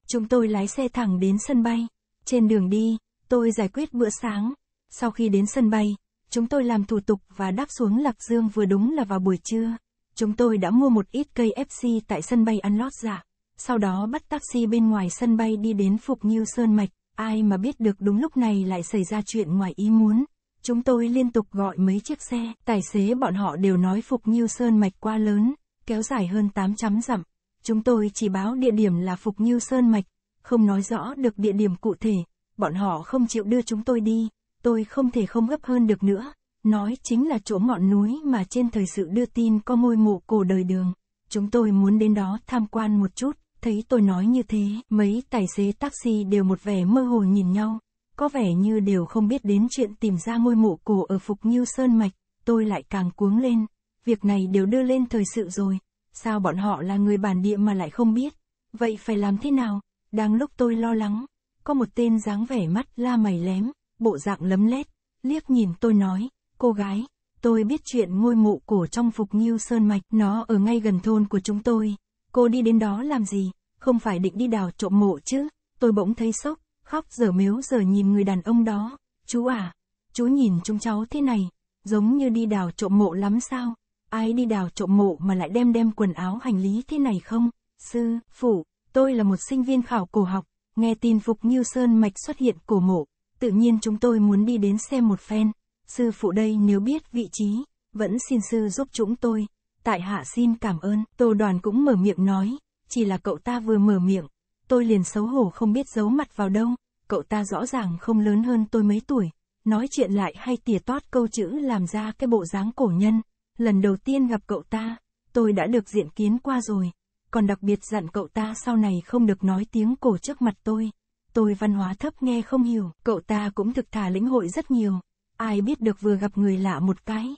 Chúng tôi lái xe thẳng đến sân bay, trên đường đi, tôi giải quyết bữa sáng, sau khi đến sân bay, chúng tôi làm thủ tục và đáp xuống Lạc Dương vừa đúng là vào buổi trưa. Chúng tôi đã mua một ít cây FC tại sân bay ăn lót giả, dạ. sau đó bắt taxi bên ngoài sân bay đi đến Phục Như Sơn Mạch. Ai mà biết được đúng lúc này lại xảy ra chuyện ngoài ý muốn. Chúng tôi liên tục gọi mấy chiếc xe, tài xế bọn họ đều nói Phục như Sơn mạch quá lớn, kéo dài hơn 800 dặm. Chúng tôi chỉ báo địa điểm là Phục như Sơn mạch, không nói rõ được địa điểm cụ thể, bọn họ không chịu đưa chúng tôi đi, tôi không thể không gấp hơn được nữa. Nói chính là chỗ ngọn núi mà trên thời sự đưa tin có ngôi mộ cổ đời đường. Chúng tôi muốn đến đó tham quan một chút. Thấy tôi nói như thế, mấy tài xế taxi đều một vẻ mơ hồ nhìn nhau, có vẻ như đều không biết đến chuyện tìm ra ngôi mộ cổ ở Phục như Sơn Mạch, tôi lại càng cuống lên, việc này đều đưa lên thời sự rồi, sao bọn họ là người bản địa mà lại không biết, vậy phải làm thế nào, đang lúc tôi lo lắng, có một tên dáng vẻ mắt la mày lém, bộ dạng lấm lét, liếc nhìn tôi nói, cô gái, tôi biết chuyện ngôi mộ cổ trong Phục Nghiêu Sơn Mạch, nó ở ngay gần thôn của chúng tôi, Cô đi đến đó làm gì? Không phải định đi đào trộm mộ chứ? Tôi bỗng thấy sốc, khóc dở miếu dở nhìn người đàn ông đó. Chú à, chú nhìn chúng cháu thế này, giống như đi đào trộm mộ lắm sao? Ai đi đào trộm mộ mà lại đem đem quần áo hành lý thế này không? Sư, phụ, tôi là một sinh viên khảo cổ học, nghe tin Phục Như Sơn Mạch xuất hiện cổ mộ, tự nhiên chúng tôi muốn đi đến xem một phen. Sư phụ đây nếu biết vị trí, vẫn xin sư giúp chúng tôi tại hạ xin cảm ơn, tô đoàn cũng mở miệng nói, chỉ là cậu ta vừa mở miệng, tôi liền xấu hổ không biết giấu mặt vào đâu, cậu ta rõ ràng không lớn hơn tôi mấy tuổi, nói chuyện lại hay tìa toát câu chữ làm ra cái bộ dáng cổ nhân, lần đầu tiên gặp cậu ta, tôi đã được diện kiến qua rồi, còn đặc biệt dặn cậu ta sau này không được nói tiếng cổ trước mặt tôi, tôi văn hóa thấp nghe không hiểu, cậu ta cũng thực thà lĩnh hội rất nhiều, ai biết được vừa gặp người lạ một cái,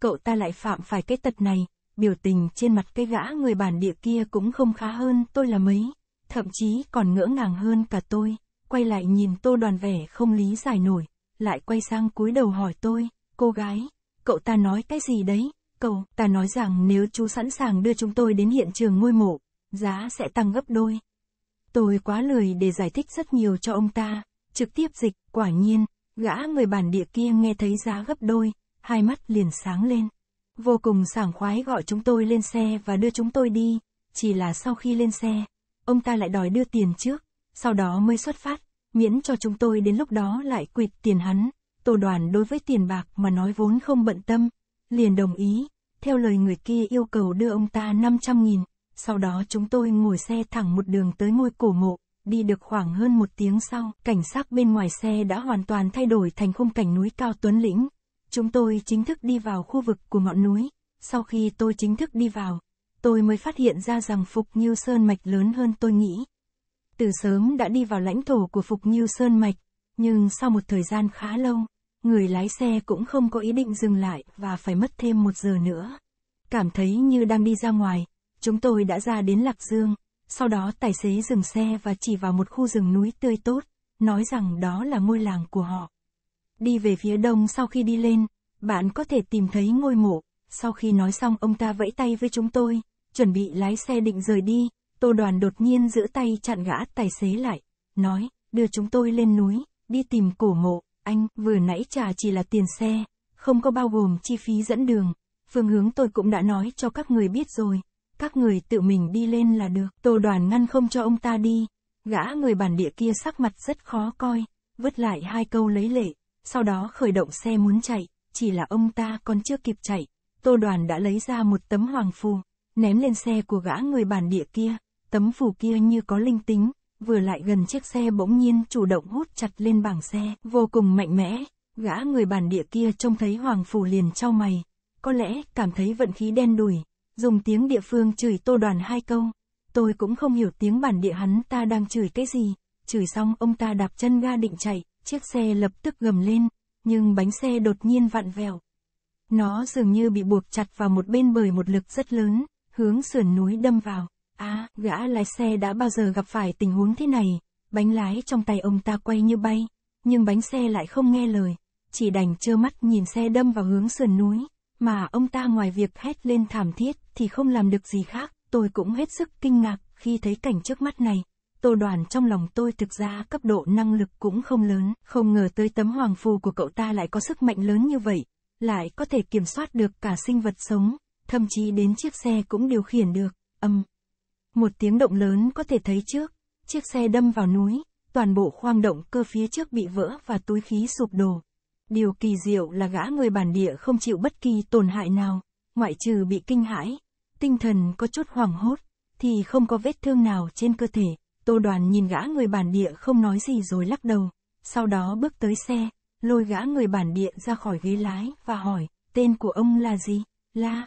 cậu ta lại phạm phải cái tật này, biểu tình trên mặt cây gã người bản địa kia cũng không khá hơn tôi là mấy, thậm chí còn ngỡ ngàng hơn cả tôi, quay lại nhìn tô đoàn vẻ không lý giải nổi, lại quay sang cúi đầu hỏi tôi, cô gái, cậu ta nói cái gì đấy, cậu ta nói rằng nếu chú sẵn sàng đưa chúng tôi đến hiện trường ngôi mộ, giá sẽ tăng gấp đôi. Tôi quá lười để giải thích rất nhiều cho ông ta, trực tiếp dịch, quả nhiên, gã người bản địa kia nghe thấy giá gấp đôi, hai mắt liền sáng lên vô cùng sảng khoái gọi chúng tôi lên xe và đưa chúng tôi đi, chỉ là sau khi lên xe, ông ta lại đòi đưa tiền trước, sau đó mới xuất phát, miễn cho chúng tôi đến lúc đó lại quỵt tiền hắn, tổ đoàn đối với tiền bạc mà nói vốn không bận tâm, liền đồng ý, theo lời người kia yêu cầu đưa ông ta 500.000, sau đó chúng tôi ngồi xe thẳng một đường tới ngôi cổ mộ, đi được khoảng hơn một tiếng sau, cảnh sắc bên ngoài xe đã hoàn toàn thay đổi thành khung cảnh núi cao tuấn lĩnh, chúng tôi chính thức đi vào khu vực của ngọn núi. Sau khi tôi chính thức đi vào, tôi mới phát hiện ra rằng Phục như Sơn Mạch lớn hơn tôi nghĩ. Từ sớm đã đi vào lãnh thổ của Phục như Sơn Mạch, nhưng sau một thời gian khá lâu, người lái xe cũng không có ý định dừng lại và phải mất thêm một giờ nữa. Cảm thấy như đang đi ra ngoài, chúng tôi đã ra đến Lạc Dương, sau đó tài xế dừng xe và chỉ vào một khu rừng núi tươi tốt, nói rằng đó là ngôi làng của họ. Đi về phía đông sau khi đi lên, bạn có thể tìm thấy ngôi mộ. Sau khi nói xong ông ta vẫy tay với chúng tôi, chuẩn bị lái xe định rời đi, tô đoàn đột nhiên giữ tay chặn gã tài xế lại, nói, đưa chúng tôi lên núi, đi tìm cổ mộ, anh, vừa nãy trả chỉ là tiền xe, không có bao gồm chi phí dẫn đường, phương hướng tôi cũng đã nói cho các người biết rồi, các người tự mình đi lên là được, tô đoàn ngăn không cho ông ta đi, gã người bản địa kia sắc mặt rất khó coi, vứt lại hai câu lấy lệ, sau đó khởi động xe muốn chạy, chỉ là ông ta còn chưa kịp chạy, Tô Đoàn đã lấy ra một tấm hoàng phù, ném lên xe của gã người bản địa kia, tấm phù kia như có linh tính, vừa lại gần chiếc xe bỗng nhiên chủ động hút chặt lên bảng xe, vô cùng mạnh mẽ, gã người bản địa kia trông thấy hoàng phù liền trao mày, có lẽ cảm thấy vận khí đen đủi, dùng tiếng địa phương chửi Tô Đoàn hai câu, tôi cũng không hiểu tiếng bản địa hắn ta đang chửi cái gì, chửi xong ông ta đạp chân ga định chạy, Chiếc xe lập tức gầm lên, nhưng bánh xe đột nhiên vặn vẹo. Nó dường như bị buộc chặt vào một bên bởi một lực rất lớn, hướng sườn núi đâm vào. Á, à, gã lái xe đã bao giờ gặp phải tình huống thế này, bánh lái trong tay ông ta quay như bay, nhưng bánh xe lại không nghe lời, chỉ đành trơ mắt nhìn xe đâm vào hướng sườn núi, mà ông ta ngoài việc hét lên thảm thiết thì không làm được gì khác, tôi cũng hết sức kinh ngạc khi thấy cảnh trước mắt này. Tô Đoàn trong lòng tôi thực ra cấp độ năng lực cũng không lớn, không ngờ tới tấm hoàng phù của cậu ta lại có sức mạnh lớn như vậy, lại có thể kiểm soát được cả sinh vật sống, thậm chí đến chiếc xe cũng điều khiển được, âm. Một tiếng động lớn có thể thấy trước, chiếc xe đâm vào núi, toàn bộ khoang động cơ phía trước bị vỡ và túi khí sụp đổ. Điều kỳ diệu là gã người bản địa không chịu bất kỳ tổn hại nào, ngoại trừ bị kinh hãi, tinh thần có chút hoảng hốt, thì không có vết thương nào trên cơ thể. Tô đoàn nhìn gã người bản địa không nói gì rồi lắc đầu, sau đó bước tới xe, lôi gã người bản địa ra khỏi ghế lái và hỏi, tên của ông là gì? La.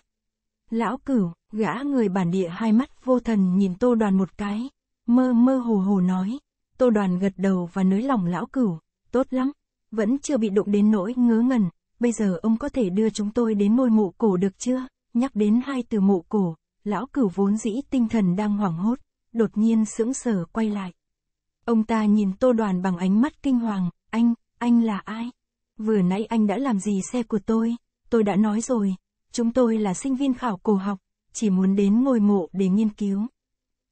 Lão cửu, gã người bản địa hai mắt vô thần nhìn tô đoàn một cái, mơ mơ hồ hồ nói, tô đoàn gật đầu và nới lòng lão cửu, tốt lắm, vẫn chưa bị đụng đến nỗi ngớ ngẩn, bây giờ ông có thể đưa chúng tôi đến ngôi mộ cổ được chưa? Nhắc đến hai từ mộ cổ, lão cửu vốn dĩ tinh thần đang hoảng hốt, đột nhiên sững sờ quay lại. Ông ta nhìn tô đoàn bằng ánh mắt kinh hoàng, anh, anh là ai? Vừa nãy anh đã làm gì xe của tôi? Tôi đã nói rồi, chúng tôi là sinh viên khảo cổ học, chỉ muốn đến ngôi mộ để nghiên cứu.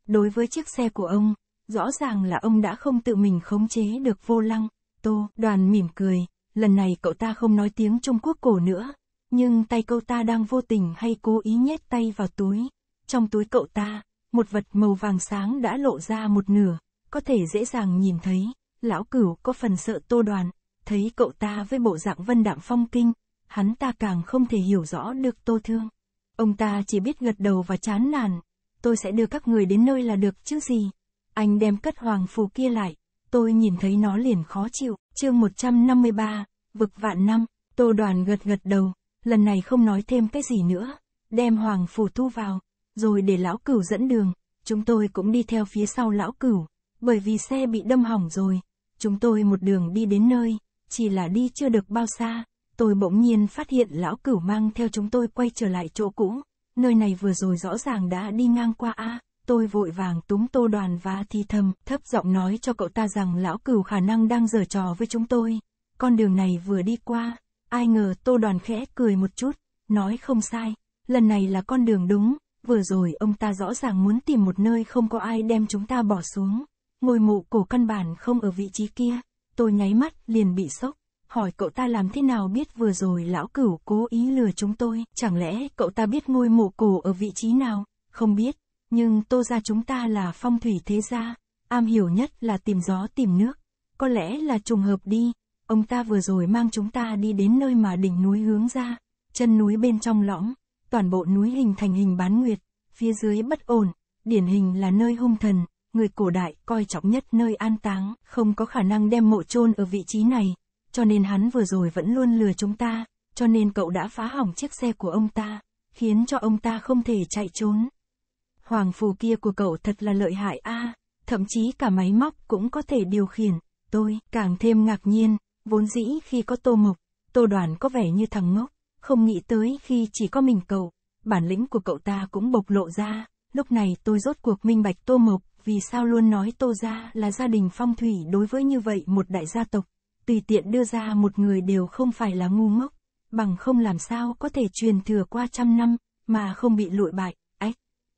Đối với chiếc xe của ông, rõ ràng là ông đã không tự mình khống chế được vô lăng. Tô đoàn mỉm cười, lần này cậu ta không nói tiếng Trung Quốc cổ nữa, nhưng tay cậu ta đang vô tình hay cố ý nhét tay vào túi, trong túi cậu ta, một vật màu vàng sáng đã lộ ra một nửa, có thể dễ dàng nhìn thấy, lão cửu có phần sợ tô đoàn, thấy cậu ta với bộ dạng vân đạm phong kinh, hắn ta càng không thể hiểu rõ được tô thương. Ông ta chỉ biết gật đầu và chán nản, tôi sẽ đưa các người đến nơi là được chứ gì. Anh đem cất hoàng phù kia lại, tôi nhìn thấy nó liền khó chịu, chương 153, vực vạn năm, tô đoàn gật gật đầu, lần này không nói thêm cái gì nữa, đem hoàng phù thu vào, rồi để lão cửu dẫn đường. Chúng tôi cũng đi theo phía sau lão cửu, bởi vì xe bị đâm hỏng rồi. Chúng tôi một đường đi đến nơi, chỉ là đi chưa được bao xa, tôi bỗng nhiên phát hiện lão cửu mang theo chúng tôi quay trở lại chỗ cũ. Nơi này vừa rồi rõ ràng đã đi ngang qua A, tôi vội vàng túm tô đoàn và thi thầm, thấp giọng nói cho cậu ta rằng lão cửu khả năng đang giở trò với chúng tôi. Con đường này vừa đi qua, ai ngờ tô đoàn khẽ cười một chút, nói không sai, lần này là con đường đúng, Vừa rồi ông ta rõ ràng muốn tìm một nơi không có ai đem chúng ta bỏ xuống. Ngôi mộ cổ căn bản không ở vị trí kia. Tôi nháy mắt, liền bị sốc. Hỏi cậu ta làm thế nào biết vừa rồi lão cửu cố ý lừa chúng tôi. Chẳng lẽ cậu ta biết ngôi mộ cổ ở vị trí nào? Không biết. Nhưng tô ra chúng ta là phong thủy thế gia. Am hiểu nhất là tìm gió tìm nước. Có lẽ là trùng hợp đi. Ông ta vừa rồi mang chúng ta đi đến nơi mà đỉnh núi hướng ra. Chân núi bên trong lõng toàn bộ núi hình thành hình bán nguyệt, phía dưới bất ổn, điển hình là nơi hung thần, người cổ đại coi trọng nhất nơi an táng, không có khả năng đem mộ chôn ở vị trí này, cho nên hắn vừa rồi vẫn luôn lừa chúng ta, cho nên cậu đã phá hỏng chiếc xe của ông ta, khiến cho ông ta không thể chạy trốn. Hoàng phù kia của cậu thật là lợi hại a, à, thậm chí cả máy móc cũng có thể điều khiển, tôi càng thêm ngạc nhiên, vốn dĩ khi có tô mộc, tô đoàn có vẻ như thằng ngốc, không nghĩ tới khi chỉ có mình cậu, bản lĩnh của cậu ta cũng bộc lộ ra, lúc này tôi rốt cuộc minh bạch Tô Mộc, vì sao luôn nói Tô Gia là gia đình phong thủy đối với như vậy một đại gia tộc, tùy tiện đưa ra một người đều không phải là ngu ngốc, bằng không làm sao có thể truyền thừa qua trăm năm, mà không bị lụi bại, ách.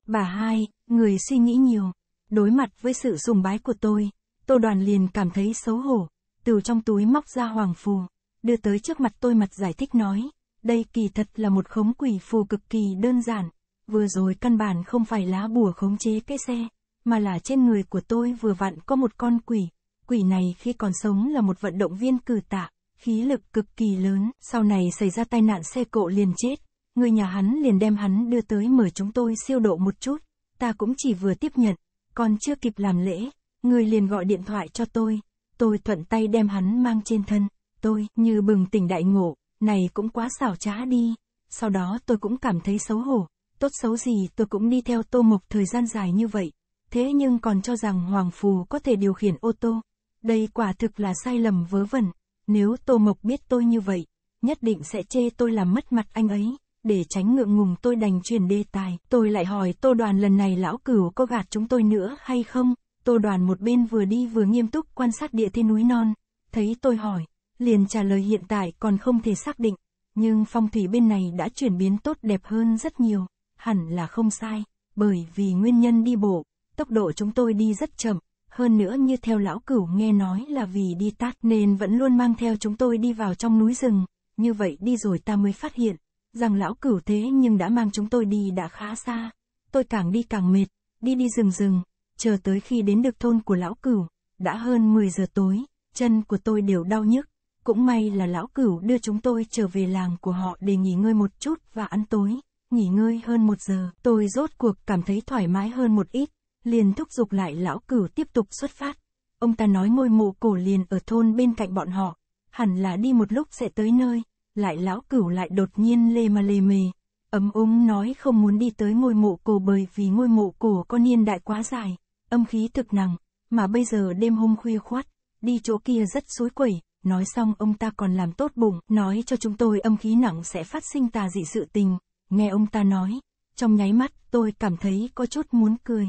Bà hai, người suy nghĩ nhiều, đối mặt với sự sùng bái của tôi, Tô Đoàn liền cảm thấy xấu hổ, từ trong túi móc ra hoàng phù, đưa tới trước mặt tôi mặt giải thích nói, đây kỳ thật là một khống quỷ phù cực kỳ đơn giản. Vừa rồi căn bản không phải lá bùa khống chế cái xe, mà là trên người của tôi vừa vặn có một con quỷ. Quỷ này khi còn sống là một vận động viên cử tạ, khí lực cực kỳ lớn, sau này xảy ra tai nạn xe cộ liền chết. Người nhà hắn liền đem hắn đưa tới mời chúng tôi siêu độ một chút, ta cũng chỉ vừa tiếp nhận, còn chưa kịp làm lễ, người liền gọi điện thoại cho tôi, tôi thuận tay đem hắn mang trên thân, tôi như bừng tỉnh đại ngộ, này cũng quá xảo trá đi. Sau đó tôi cũng cảm thấy xấu hổ, tốt xấu gì tôi cũng đi theo tô mộc thời gian dài như vậy, thế nhưng còn cho rằng Hoàng Phù có thể điều khiển ô tô. Đây quả thực là sai lầm vớ vẩn, nếu tô mộc biết tôi như vậy, nhất định sẽ chê tôi làm mất mặt anh ấy. Để tránh ngượng ngùng tôi đành chuyển đề tài, tôi lại hỏi tô đoàn lần này lão cửu có gạt chúng tôi nữa hay không? Tô đoàn một bên vừa đi vừa nghiêm túc quan sát địa thế núi non, thấy tôi hỏi, liền trả lời hiện tại còn không thể xác định, nhưng phong thủy bên này đã chuyển biến tốt đẹp hơn rất nhiều, hẳn là không sai, bởi vì nguyên nhân đi bộ, tốc độ chúng tôi đi rất chậm, hơn nữa như theo lão cửu nghe nói là vì đi tát nên vẫn luôn mang theo chúng tôi đi vào trong núi rừng, như vậy đi rồi ta mới phát hiện, rằng lão cửu thế nhưng đã mang chúng tôi đi đã khá xa, tôi càng đi càng mệt, đi đi rừng rừng, chờ tới khi đến được thôn của lão cửu, đã hơn 10 giờ tối, chân của tôi đều đau nhức, cũng may là lão cửu đưa chúng tôi trở về làng của họ để nghỉ ngơi một chút và ăn tối. Nghỉ ngơi hơn một giờ, tôi rốt cuộc cảm thấy thoải mái hơn một ít, liền thúc giục lại lão cửu tiếp tục xuất phát. Ông ta nói ngôi mộ cổ liền ở thôn bên cạnh bọn họ, hẳn là đi một lúc sẽ tới nơi, lại lão cửu lại đột nhiên lê mà lê mề. Ấm úng nói không muốn đi tới ngôi mộ cổ bởi vì ngôi mộ cổ có niên đại quá dài, âm khí thực nặng, mà bây giờ đêm hôm khuya khoát, đi chỗ kia rất suối quẩy, nói xong ông ta còn làm tốt bụng, nói cho chúng tôi âm khí nặng sẽ phát sinh tà dị sự tình, nghe ông ta nói, trong nháy mắt tôi cảm thấy có chút muốn cười.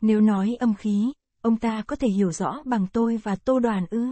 Nếu nói âm khí, ông ta có thể hiểu rõ bằng tôi và tô đoàn ư.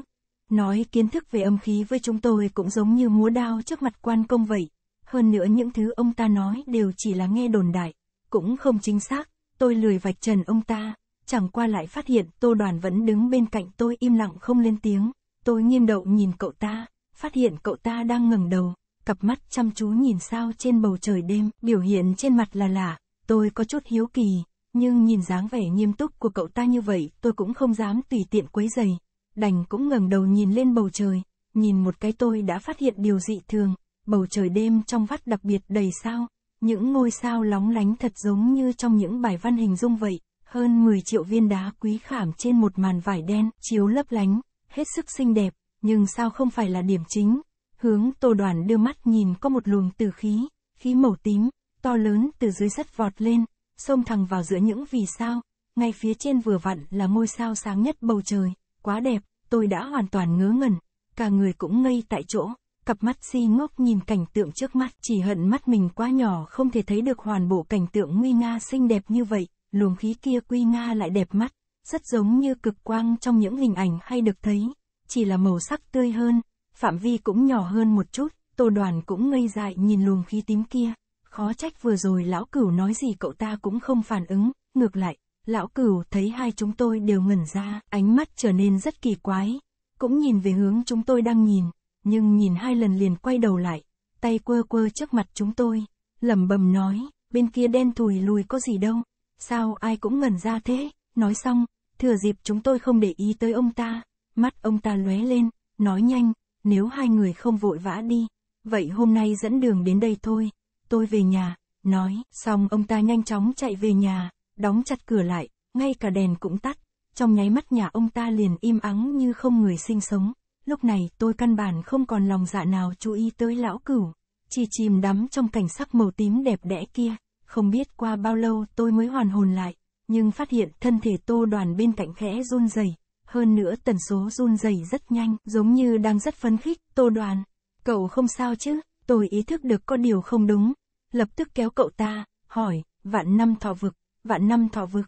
Nói kiến thức về âm khí với chúng tôi cũng giống như múa đao trước mặt quan công vậy, hơn nữa những thứ ông ta nói đều chỉ là nghe đồn đại, cũng không chính xác, tôi lười vạch trần ông ta, chẳng qua lại phát hiện tô đoàn vẫn đứng bên cạnh tôi im lặng không lên tiếng. Tôi nghiêng đậu nhìn cậu ta, phát hiện cậu ta đang ngẩng đầu, cặp mắt chăm chú nhìn sao trên bầu trời đêm, biểu hiện trên mặt là lạ, tôi có chút hiếu kỳ, nhưng nhìn dáng vẻ nghiêm túc của cậu ta như vậy, tôi cũng không dám tùy tiện quấy giày, đành cũng ngẩng đầu nhìn lên bầu trời, nhìn một cái tôi đã phát hiện điều dị thường, bầu trời đêm trong vắt đặc biệt đầy sao, những ngôi sao lóng lánh thật giống như trong những bài văn hình dung vậy, hơn 10 triệu viên đá quý khảm trên một màn vải đen, chiếu lấp lánh, hết sức xinh đẹp, nhưng sao không phải là điểm chính. Hướng tô đoàn đưa mắt nhìn có một luồng từ khí, khí màu tím, to lớn từ dưới sắt vọt lên, xông thẳng vào giữa những vì sao, ngay phía trên vừa vặn là ngôi sao sáng nhất bầu trời, quá đẹp, tôi đã hoàn toàn ngớ ngẩn, cả người cũng ngây tại chỗ, cặp mắt si ngốc nhìn cảnh tượng trước mắt, chỉ hận mắt mình quá nhỏ không thể thấy được hoàn bộ cảnh tượng nguy nga xinh đẹp như vậy, luồng khí kia quy nga lại đẹp mắt, rất giống như cực quang trong những hình ảnh hay được thấy, chỉ là màu sắc tươi hơn, phạm vi cũng nhỏ hơn một chút, tô đoàn cũng ngây dại nhìn luồng khí tím kia. Khó trách vừa rồi lão cửu nói gì cậu ta cũng không phản ứng, ngược lại, lão cửu thấy hai chúng tôi đều ngẩn ra, ánh mắt trở nên rất kỳ quái, cũng nhìn về hướng chúng tôi đang nhìn, nhưng nhìn hai lần liền quay đầu lại, tay quơ quơ trước mặt chúng tôi, lẩm bẩm nói, bên kia đen thùi lùi có gì đâu, sao ai cũng ngẩn ra thế, nói xong, Thừa dịp chúng tôi không để ý tới ông ta, mắt ông ta lóe lên, nói nhanh, nếu hai người không vội vã đi, vậy hôm nay dẫn đường đến đây thôi, tôi về nhà, nói, xong ông ta nhanh chóng chạy về nhà, đóng chặt cửa lại, ngay cả đèn cũng tắt, trong nháy mắt nhà ông ta liền im ắng như không người sinh sống, lúc này tôi căn bản không còn lòng dạ nào chú ý tới lão cửu, chỉ chìm đắm trong cảnh sắc màu tím đẹp đẽ kia, không biết qua bao lâu tôi mới hoàn hồn lại nhưng phát hiện thân thể tô đoàn bên cạnh khẽ run rẩy hơn nữa tần số run rẩy rất nhanh, giống như đang rất phấn khích, tô đoàn. Cậu không sao chứ, tôi ý thức được có điều không đúng, lập tức kéo cậu ta, hỏi, vạn năm thọ vực, vạn năm thọ vực.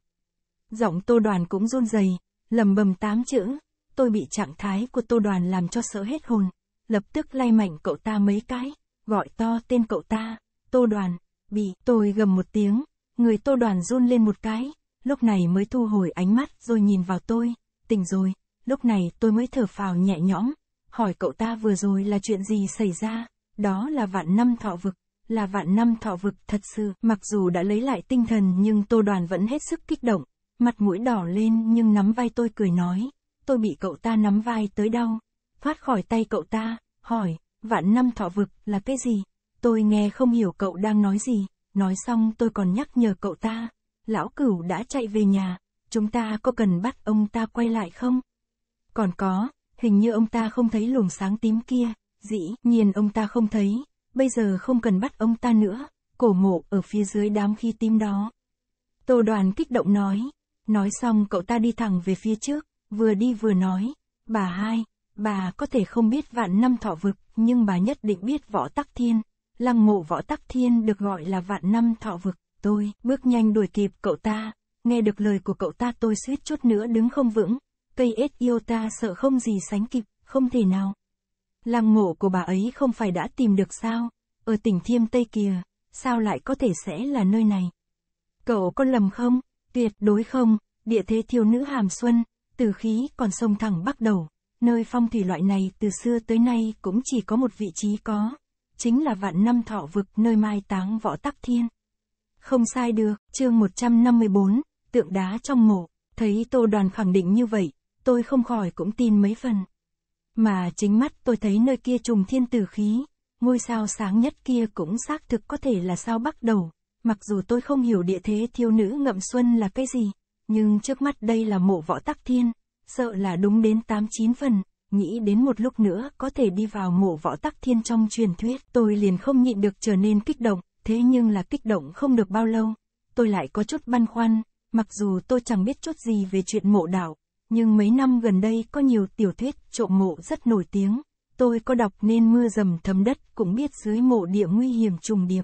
Giọng tô đoàn cũng run rẩy lầm bầm tám chữ, tôi bị trạng thái của tô đoàn làm cho sợ hết hồn, lập tức lay mạnh cậu ta mấy cái, gọi to tên cậu ta, tô đoàn, bị, tôi gầm một tiếng, người tô đoàn run lên một cái, lúc này mới thu hồi ánh mắt rồi nhìn vào tôi, tỉnh rồi, lúc này tôi mới thở phào nhẹ nhõm, hỏi cậu ta vừa rồi là chuyện gì xảy ra, đó là vạn năm thọ vực, là vạn năm thọ vực thật sự, mặc dù đã lấy lại tinh thần nhưng tô đoàn vẫn hết sức kích động, mặt mũi đỏ lên nhưng nắm vai tôi cười nói, tôi bị cậu ta nắm vai tới đau, thoát khỏi tay cậu ta, hỏi, vạn năm thọ vực là cái gì, tôi nghe không hiểu cậu đang nói gì, nói xong tôi còn nhắc nhở cậu ta, lão cửu đã chạy về nhà, chúng ta có cần bắt ông ta quay lại không? Còn có, hình như ông ta không thấy luồng sáng tím kia, dĩ nhiên ông ta không thấy, bây giờ không cần bắt ông ta nữa, cổ mộ ở phía dưới đám khi tím đó. Tô đoàn kích động nói, nói xong cậu ta đi thẳng về phía trước, vừa đi vừa nói, bà hai, bà có thể không biết vạn năm thọ vực, nhưng bà nhất định biết võ tắc thiên, lăng mộ võ tắc thiên được gọi là vạn năm thọ vực tôi, bước nhanh đuổi kịp cậu ta, nghe được lời của cậu ta tôi suýt chút nữa đứng không vững, cây ếch yêu ta sợ không gì sánh kịp, không thể nào. Làm mộ của bà ấy không phải đã tìm được sao, ở tỉnh Thiêm Tây kìa, sao lại có thể sẽ là nơi này. Cậu có lầm không, tuyệt đối không, địa thế thiêu nữ hàm xuân, từ khí còn sông thẳng bắc đầu, nơi phong thủy loại này từ xưa tới nay cũng chỉ có một vị trí có, chính là vạn năm thọ vực nơi mai táng võ tắc thiên. Không sai được, chương 154, tượng đá trong mộ, thấy Tô Đoàn khẳng định như vậy, tôi không khỏi cũng tin mấy phần. Mà chính mắt tôi thấy nơi kia trùng thiên tử khí, ngôi sao sáng nhất kia cũng xác thực có thể là sao bắt đầu. Mặc dù tôi không hiểu địa thế thiêu nữ ngậm xuân là cái gì, nhưng trước mắt đây là mộ võ tắc thiên, sợ là đúng đến 89 phần, nghĩ đến một lúc nữa có thể đi vào mộ võ tắc thiên trong truyền thuyết, tôi liền không nhịn được trở nên kích động, thế nhưng là kích động không được bao lâu, tôi lại có chút băn khoăn, mặc dù tôi chẳng biết chút gì về chuyện mộ đảo nhưng mấy năm gần đây có nhiều tiểu thuyết trộm mộ rất nổi tiếng, tôi có đọc nên mưa dầm thấm đất cũng biết dưới mộ địa nguy hiểm trùng điệp.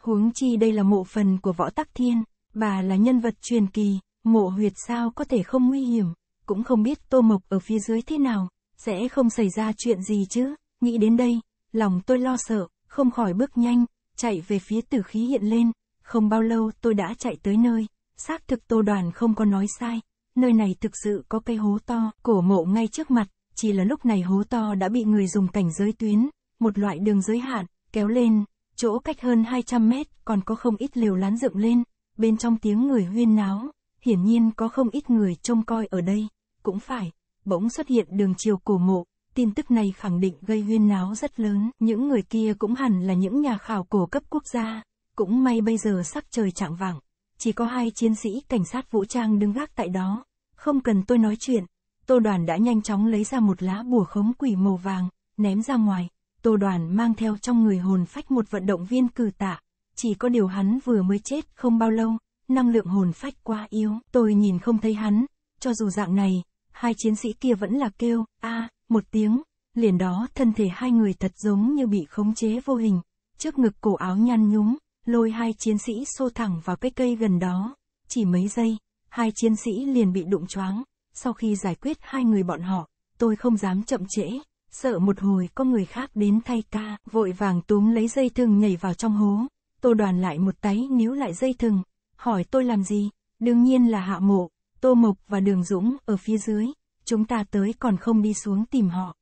Huống chi đây là mộ phần của võ tắc thiên, bà là nhân vật truyền kỳ, mộ huyệt sao có thể không nguy hiểm, cũng không biết tô mộc ở phía dưới thế nào, sẽ không xảy ra chuyện gì chứ, nghĩ đến đây, lòng tôi lo sợ, không khỏi bước nhanh, chạy về phía tử khí hiện lên, không bao lâu tôi đã chạy tới nơi, xác thực tô đoàn không có nói sai, nơi này thực sự có cây hố to, cổ mộ ngay trước mặt, chỉ là lúc này hố to đã bị người dùng cảnh giới tuyến, một loại đường giới hạn, kéo lên, chỗ cách hơn 200 mét còn có không ít liều lán dựng lên, bên trong tiếng người huyên náo, hiển nhiên có không ít người trông coi ở đây, cũng phải, bỗng xuất hiện đường chiều cổ mộ, tin tức này khẳng định gây huyên náo rất lớn, những người kia cũng hẳn là những nhà khảo cổ cấp quốc gia. Cũng may bây giờ sắc trời chạng vạng, chỉ có hai chiến sĩ cảnh sát vũ trang đứng gác tại đó. Không cần tôi nói chuyện, Tô Đoàn đã nhanh chóng lấy ra một lá bùa khống quỷ màu vàng, ném ra ngoài. Tô Đoàn mang theo trong người hồn phách một vận động viên cử tạ. Chỉ có điều hắn vừa mới chết không bao lâu, năng lượng hồn phách quá yếu. Tôi nhìn không thấy hắn, cho dù dạng này, hai chiến sĩ kia vẫn là kêu, a à, một tiếng, liền đó thân thể hai người thật giống như bị khống chế vô hình, trước ngực cổ áo nhăn nhúng, lôi hai chiến sĩ xô thẳng vào cái cây gần đó, chỉ mấy giây, hai chiến sĩ liền bị đụng choáng, sau khi giải quyết hai người bọn họ, tôi không dám chậm trễ, sợ một hồi có người khác đến thay ca, vội vàng túm lấy dây thừng nhảy vào trong hố, tô đoàn lại một tay níu lại dây thừng, hỏi tôi làm gì, đương nhiên là hạ mộ, tô mộc và đường dũng ở phía dưới, chúng ta tới còn không đi xuống tìm họ.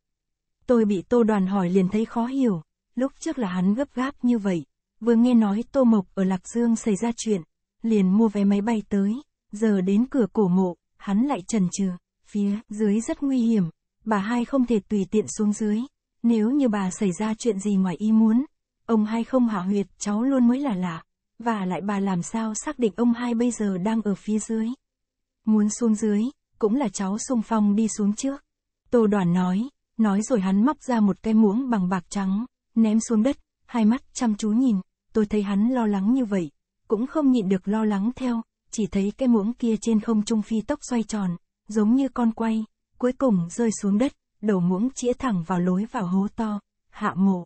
Tôi bị Tô Đoàn hỏi liền thấy khó hiểu, lúc trước là hắn gấp gáp như vậy, vừa nghe nói Tô Mộc ở Lạc Dương xảy ra chuyện, liền mua vé máy bay tới, giờ đến cửa cổ mộ, hắn lại trần trừ, phía dưới rất nguy hiểm, bà hai không thể tùy tiện xuống dưới, nếu như bà xảy ra chuyện gì ngoài ý muốn, ông hai không hạ huyệt cháu luôn mới là lạ, và lại bà làm sao xác định ông hai bây giờ đang ở phía dưới. Muốn xuống dưới, cũng là cháu xung phong đi xuống trước. Tô đoàn nói, nói rồi hắn móc ra một cái muỗng bằng bạc trắng, ném xuống đất, hai mắt chăm chú nhìn, tôi thấy hắn lo lắng như vậy, cũng không nhịn được lo lắng theo, chỉ thấy cái muỗng kia trên không trung phi tốc xoay tròn, giống như con quay, cuối cùng rơi xuống đất, đầu muỗng chĩa thẳng vào lối vào hố to, hạ mộ.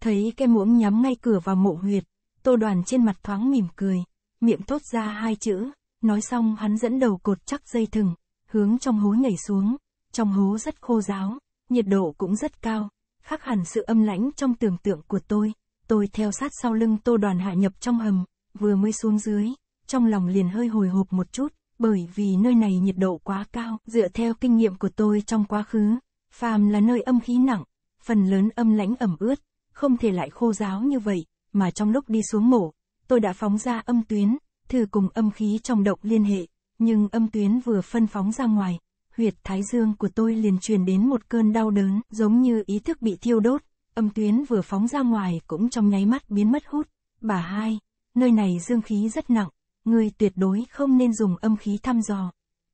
Thấy cái muỗng nhắm ngay cửa vào mộ huyệt, tô đoàn trên mặt thoáng mỉm cười, miệng thốt ra hai chữ, nói xong hắn dẫn đầu cột chắc dây thừng, hướng trong hố nhảy xuống. Trong hố rất khô ráo, nhiệt độ cũng rất cao, khác hẳn sự âm lãnh trong tưởng tượng của tôi. Tôi theo sát sau lưng tô đoàn hạ nhập trong hầm, vừa mới xuống dưới, trong lòng liền hơi hồi hộp một chút, bởi vì nơi này nhiệt độ quá cao. Dựa theo kinh nghiệm của tôi trong quá khứ, phàm là nơi âm khí nặng, phần lớn âm lãnh ẩm ướt, không thể lại khô ráo như vậy, mà trong lúc đi xuống mổ, tôi đã phóng ra âm tuyến, thử cùng âm khí trong động liên hệ, nhưng âm tuyến vừa phân phóng ra ngoài, huyệt thái dương của tôi liền truyền đến một cơn đau đớn, giống như ý thức bị thiêu đốt, âm tuyến vừa phóng ra ngoài cũng trong nháy mắt biến mất hút. Bà hai, nơi này dương khí rất nặng, người tuyệt đối không nên dùng âm khí thăm dò.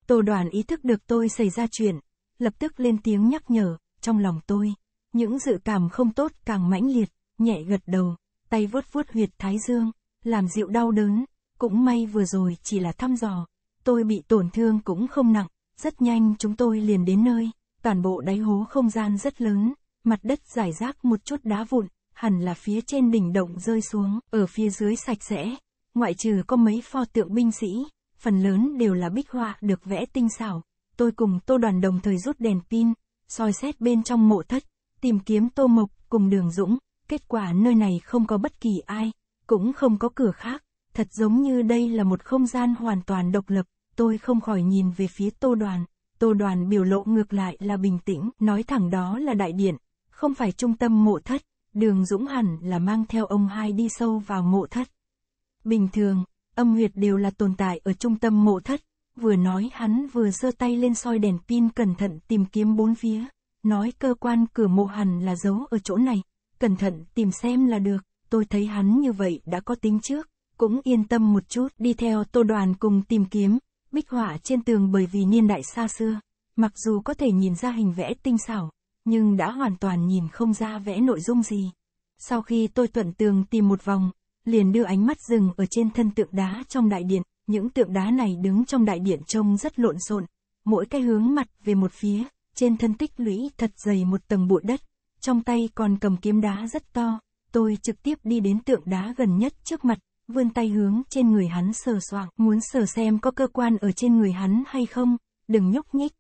Tổ đoàn ý thức được tôi xảy ra chuyện, lập tức lên tiếng nhắc nhở, trong lòng tôi, những dự cảm không tốt càng mãnh liệt, nhẹ gật đầu, tay vuốt vuốt huyệt thái dương, làm dịu đau đớn, cũng may vừa rồi chỉ là thăm dò, tôi bị tổn thương cũng không nặng, rất nhanh chúng tôi liền đến nơi, toàn bộ đáy hố không gian rất lớn, mặt đất rải rác một chút đá vụn, hẳn là phía trên đỉnh động rơi xuống, ở phía dưới sạch sẽ, ngoại trừ có mấy pho tượng binh sĩ, phần lớn đều là bích họa được vẽ tinh xảo. Tôi cùng Tô Đoàn đồng thời rút đèn pin, soi xét bên trong mộ thất, tìm kiếm Tô Mộc cùng Đường Dũng, kết quả nơi này không có bất kỳ ai, cũng không có cửa khác, thật giống như đây là một không gian hoàn toàn độc lập, tôi không khỏi nhìn về phía tô đoàn, tô đoàn biểu lộ ngược lại là bình tĩnh, nói thẳng đó là đại điện, không phải trung tâm mộ thất, đường dũng hẳn là mang theo ông hai đi sâu vào mộ thất. Bình thường, âm huyệt đều là tồn tại ở trung tâm mộ thất, vừa nói hắn vừa giơ tay lên soi đèn pin cẩn thận tìm kiếm bốn phía, nói cơ quan cửa mộ hẳn là giấu ở chỗ này, cẩn thận tìm xem là được, tôi thấy hắn như vậy đã có tính trước, cũng yên tâm một chút đi theo tô đoàn cùng tìm kiếm bích họa trên tường bởi vì niên đại xa xưa mặc dù có thể nhìn ra hình vẽ tinh xảo nhưng đã hoàn toàn nhìn không ra vẽ nội dung gì sau khi tôi thuận tường tìm một vòng liền đưa ánh mắt dừng ở trên thân tượng đá trong đại điện những tượng đá này đứng trong đại điện trông rất lộn xộn mỗi cái hướng mặt về một phía trên thân tích lũy thật dày một tầng bụi đất trong tay còn cầm kiếm đá rất to tôi trực tiếp đi đến tượng đá gần nhất trước mặt vươn tay hướng trên người hắn sờ soạng, muốn sờ xem có cơ quan ở trên người hắn hay không, đừng nhúc nhích.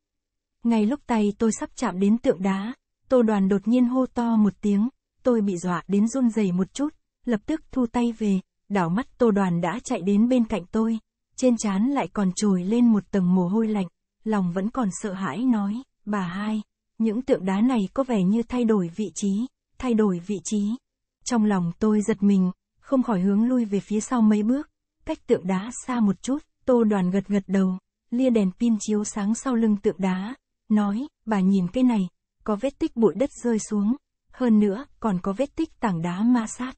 Ngay lúc tay tôi sắp chạm đến tượng đá, tô đoàn đột nhiên hô to một tiếng, tôi bị dọa đến run rẩy một chút, lập tức thu tay về, đảo mắt tô đoàn đã chạy đến bên cạnh tôi, trên trán lại còn trồi lên một tầng mồ hôi lạnh, lòng vẫn còn sợ hãi nói, bà hai, những tượng đá này có vẻ như thay đổi vị trí, thay đổi vị trí. Trong lòng tôi giật mình, không khỏi hướng lui về phía sau mấy bước, cách tượng đá xa một chút, tô đoàn gật gật đầu, lia đèn pin chiếu sáng sau lưng tượng đá, nói, bà nhìn cái này, có vết tích bụi đất rơi xuống, hơn nữa, còn có vết tích tảng đá ma sát.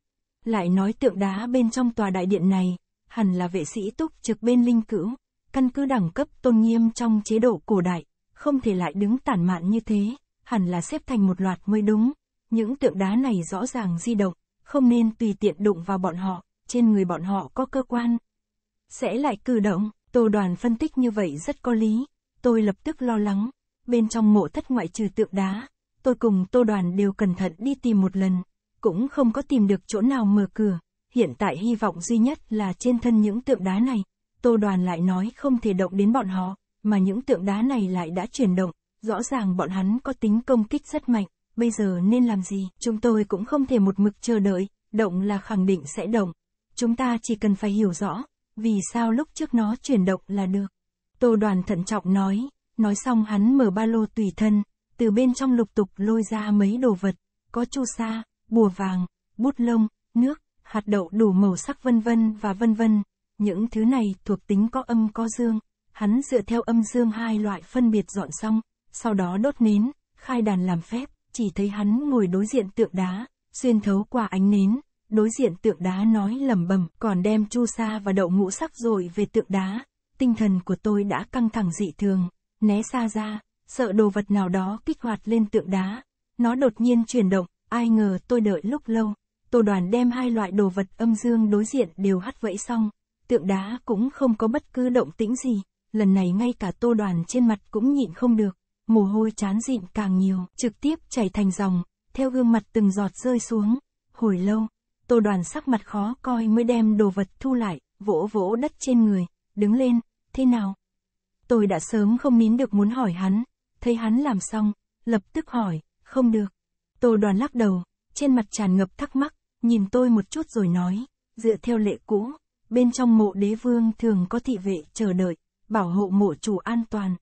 Lại nói tượng đá bên trong tòa đại điện này, hẳn là vệ sĩ túc trực bên linh cữu, căn cứ đẳng cấp tôn nghiêm trong chế độ cổ đại, không thể lại đứng tản mạn như thế, hẳn là xếp thành một loạt mới đúng. Những tượng đá này rõ ràng di động, không nên tùy tiện đụng vào bọn họ, trên người bọn họ có cơ quan. Sẽ lại cử động, tô đoàn phân tích như vậy rất có lý, tôi lập tức lo lắng, bên trong mộ thất ngoại trừ tượng đá, tôi cùng tô đoàn đều cẩn thận đi tìm một lần, cũng không có tìm được chỗ nào mở cửa, hiện tại hy vọng duy nhất là trên thân những tượng đá này, tô đoàn lại nói không thể động đến bọn họ, mà những tượng đá này lại đã chuyển động, rõ ràng bọn hắn có tính công kích rất mạnh bây giờ nên làm gì? Chúng tôi cũng không thể một mực chờ đợi, động là khẳng định sẽ động. Chúng ta chỉ cần phải hiểu rõ, vì sao lúc trước nó chuyển động là được. Tô đoàn thận trọng nói, nói xong hắn mở ba lô tùy thân, từ bên trong lục tục lôi ra mấy đồ vật, có chu sa, bùa vàng, bút lông, nước, hạt đậu đủ màu sắc vân vân và vân vân. Những thứ này thuộc tính có âm có dương, hắn dựa theo âm dương hai loại phân biệt dọn xong, sau đó đốt nến, khai đàn làm phép chỉ thấy hắn ngồi đối diện tượng đá, xuyên thấu qua ánh nến, đối diện tượng đá nói lẩm bẩm, còn đem chu sa và đậu ngũ sắc rồi về tượng đá. Tinh thần của tôi đã căng thẳng dị thường, né xa ra, sợ đồ vật nào đó kích hoạt lên tượng đá. Nó đột nhiên chuyển động, ai ngờ tôi đợi lúc lâu. Tô đoàn đem hai loại đồ vật âm dương đối diện đều hắt vẫy xong, tượng đá cũng không có bất cứ động tĩnh gì, lần này ngay cả tô đoàn trên mặt cũng nhịn không được, mồ hôi chán dịn càng nhiều, trực tiếp chảy thành dòng, theo gương mặt từng giọt rơi xuống. Hồi lâu, tô đoàn sắc mặt khó coi mới đem đồ vật thu lại, vỗ vỗ đất trên người, đứng lên, thế nào? Tôi đã sớm không nín được muốn hỏi hắn, thấy hắn làm xong, lập tức hỏi, không được. Tô đoàn lắc đầu, trên mặt tràn ngập thắc mắc, nhìn tôi một chút rồi nói, dựa theo lệ cũ, bên trong mộ đế vương thường có thị vệ chờ đợi, bảo hộ mộ chủ an toàn,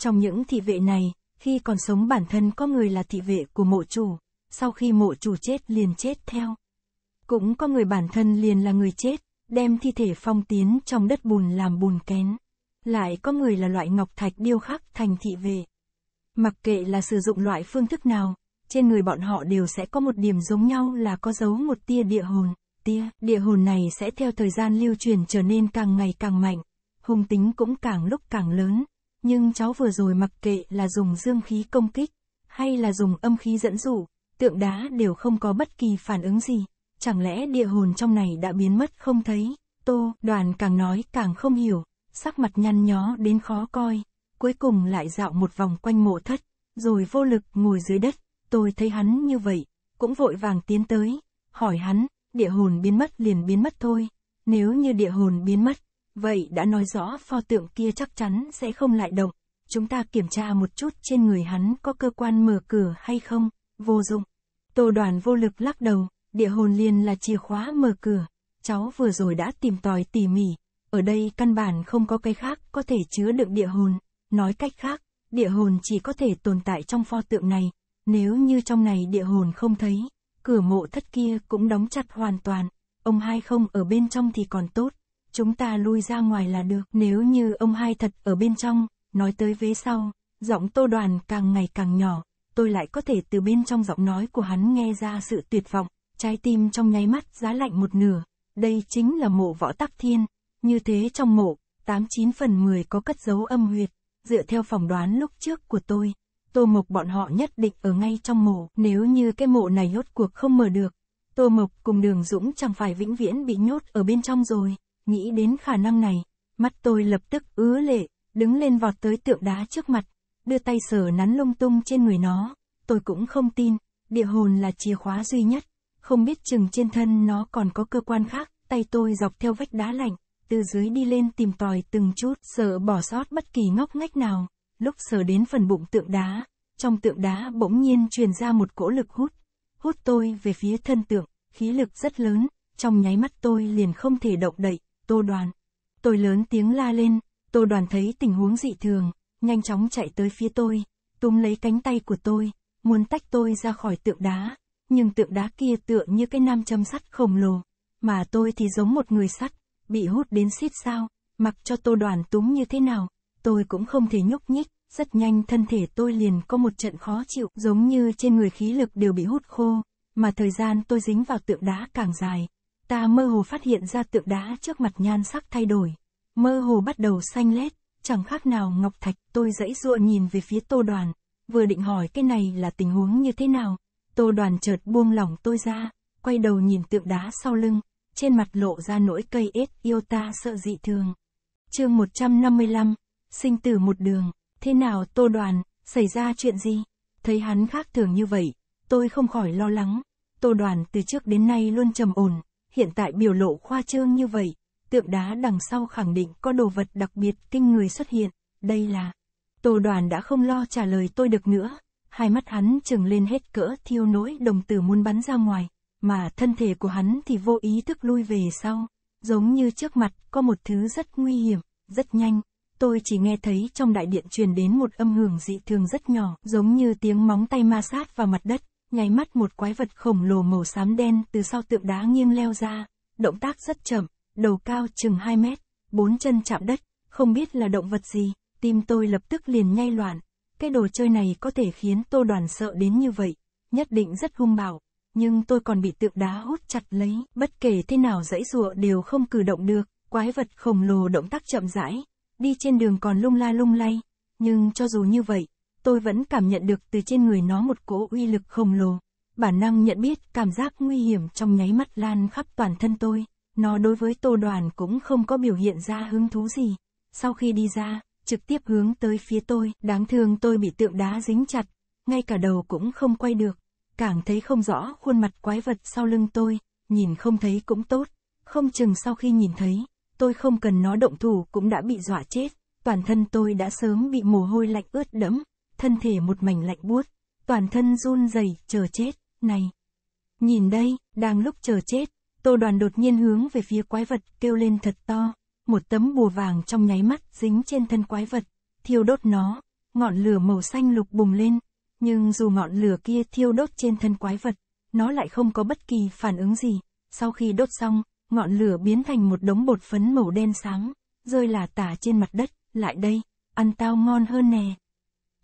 trong những thị vệ này, khi còn sống bản thân có người là thị vệ của mộ chủ, sau khi mộ chủ chết liền chết theo. Cũng có người bản thân liền là người chết, đem thi thể phong tiến trong đất bùn làm bùn kén. Lại có người là loại ngọc thạch điêu khắc thành thị vệ. Mặc kệ là sử dụng loại phương thức nào, trên người bọn họ đều sẽ có một điểm giống nhau là có dấu một tia địa hồn. Tia địa hồn này sẽ theo thời gian lưu truyền trở nên càng ngày càng mạnh, hung tính cũng càng lúc càng lớn, nhưng cháu vừa rồi mặc kệ là dùng dương khí công kích, hay là dùng âm khí dẫn dụ, tượng đá đều không có bất kỳ phản ứng gì. Chẳng lẽ địa hồn trong này đã biến mất không thấy? Tô, đoàn càng nói càng không hiểu, sắc mặt nhăn nhó đến khó coi. Cuối cùng lại dạo một vòng quanh mộ thất, rồi vô lực ngồi dưới đất. Tôi thấy hắn như vậy, cũng vội vàng tiến tới, hỏi hắn, địa hồn biến mất liền biến mất thôi. Nếu như địa hồn biến mất, Vậy đã nói rõ pho tượng kia chắc chắn sẽ không lại động. Chúng ta kiểm tra một chút trên người hắn có cơ quan mở cửa hay không, vô dụng. Tô đoàn vô lực lắc đầu, địa hồn liền là chìa khóa mở cửa. Cháu vừa rồi đã tìm tòi tỉ mỉ, ở đây căn bản không có cái khác có thể chứa được địa hồn. Nói cách khác, địa hồn chỉ có thể tồn tại trong pho tượng này, nếu như trong này địa hồn không thấy, cửa mộ thất kia cũng đóng chặt hoàn toàn, ông hai không ở bên trong thì còn tốt chúng ta lui ra ngoài là được. Nếu như ông hai thật ở bên trong, nói tới vế sau, giọng tô đoàn càng ngày càng nhỏ, tôi lại có thể từ bên trong giọng nói của hắn nghe ra sự tuyệt vọng, trái tim trong nháy mắt giá lạnh một nửa. Đây chính là mộ võ tắc thiên, như thế trong mộ, 89 phần 10 có cất dấu âm huyệt, dựa theo phỏng đoán lúc trước của tôi. Tô Mộc bọn họ nhất định ở ngay trong mộ, nếu như cái mộ này hốt cuộc không mở được, Tô Mộc cùng Đường Dũng chẳng phải vĩnh viễn bị nhốt ở bên trong rồi nghĩ đến khả năng này, mắt tôi lập tức ứa lệ, đứng lên vọt tới tượng đá trước mặt, đưa tay sờ nắn lung tung trên người nó, tôi cũng không tin, địa hồn là chìa khóa duy nhất, không biết chừng trên thân nó còn có cơ quan khác, tay tôi dọc theo vách đá lạnh, từ dưới đi lên tìm tòi từng chút, sợ bỏ sót bất kỳ ngóc ngách nào, lúc sờ đến phần bụng tượng đá, trong tượng đá bỗng nhiên truyền ra một cỗ lực hút, hút tôi về phía thân tượng, khí lực rất lớn, trong nháy mắt tôi liền không thể động đậy, Tô Đoàn. Tôi lớn tiếng la lên, Tô Đoàn thấy tình huống dị thường, nhanh chóng chạy tới phía tôi, túm lấy cánh tay của tôi, muốn tách tôi ra khỏi tượng đá, nhưng tượng đá kia tựa như cái nam châm sắt khổng lồ, mà tôi thì giống một người sắt, bị hút đến xít sao, mặc cho Tô Đoàn túm như thế nào, tôi cũng không thể nhúc nhích, rất nhanh thân thể tôi liền có một trận khó chịu, giống như trên người khí lực đều bị hút khô, mà thời gian tôi dính vào tượng đá càng dài, Ta mơ hồ phát hiện ra tượng đá trước mặt nhan sắc thay đổi. Mơ hồ bắt đầu xanh lét, chẳng khác nào ngọc thạch. Tôi dãy dụa nhìn về phía tô đoàn, vừa định hỏi cái này là tình huống như thế nào. Tô đoàn chợt buông lỏng tôi ra, quay đầu nhìn tượng đá sau lưng, trên mặt lộ ra nỗi cây ết yêu ta sợ dị thường. chương 155, sinh tử một đường, thế nào tô đoàn, xảy ra chuyện gì? Thấy hắn khác thường như vậy, tôi không khỏi lo lắng. Tô đoàn từ trước đến nay luôn trầm ổn, hiện tại biểu lộ khoa trương như vậy, tượng đá đằng sau khẳng định có đồ vật đặc biệt kinh người xuất hiện, đây là. Tô đoàn đã không lo trả lời tôi được nữa, hai mắt hắn trừng lên hết cỡ thiêu nỗi đồng tử muốn bắn ra ngoài, mà thân thể của hắn thì vô ý thức lui về sau, giống như trước mặt có một thứ rất nguy hiểm, rất nhanh. Tôi chỉ nghe thấy trong đại điện truyền đến một âm hưởng dị thường rất nhỏ, giống như tiếng móng tay ma sát vào mặt đất nháy mắt một quái vật khổng lồ màu xám đen từ sau tượng đá nghiêng leo ra, động tác rất chậm, đầu cao chừng 2 mét, bốn chân chạm đất, không biết là động vật gì, tim tôi lập tức liền nhai loạn. Cái đồ chơi này có thể khiến tô đoàn sợ đến như vậy, nhất định rất hung bạo, nhưng tôi còn bị tượng đá hút chặt lấy, bất kể thế nào dãy rụa đều không cử động được, quái vật khổng lồ động tác chậm rãi, đi trên đường còn lung la lung lay, nhưng cho dù như vậy, tôi vẫn cảm nhận được từ trên người nó một cỗ uy lực khổng lồ. Bản năng nhận biết cảm giác nguy hiểm trong nháy mắt lan khắp toàn thân tôi, nó đối với tô đoàn cũng không có biểu hiện ra hứng thú gì. Sau khi đi ra, trực tiếp hướng tới phía tôi, đáng thương tôi bị tượng đá dính chặt, ngay cả đầu cũng không quay được, càng thấy không rõ khuôn mặt quái vật sau lưng tôi, nhìn không thấy cũng tốt, không chừng sau khi nhìn thấy, tôi không cần nó động thủ cũng đã bị dọa chết, toàn thân tôi đã sớm bị mồ hôi lạnh ướt đẫm, thân thể một mảnh lạnh buốt, toàn thân run rẩy chờ chết, này. Nhìn đây, đang lúc chờ chết, Tô đoàn đột nhiên hướng về phía quái vật kêu lên thật to, một tấm bùa vàng trong nháy mắt dính trên thân quái vật, thiêu đốt nó, ngọn lửa màu xanh lục bùng lên, nhưng dù ngọn lửa kia thiêu đốt trên thân quái vật, nó lại không có bất kỳ phản ứng gì, sau khi đốt xong, ngọn lửa biến thành một đống bột phấn màu đen sáng, rơi là tả trên mặt đất, lại đây, ăn tao ngon hơn nè.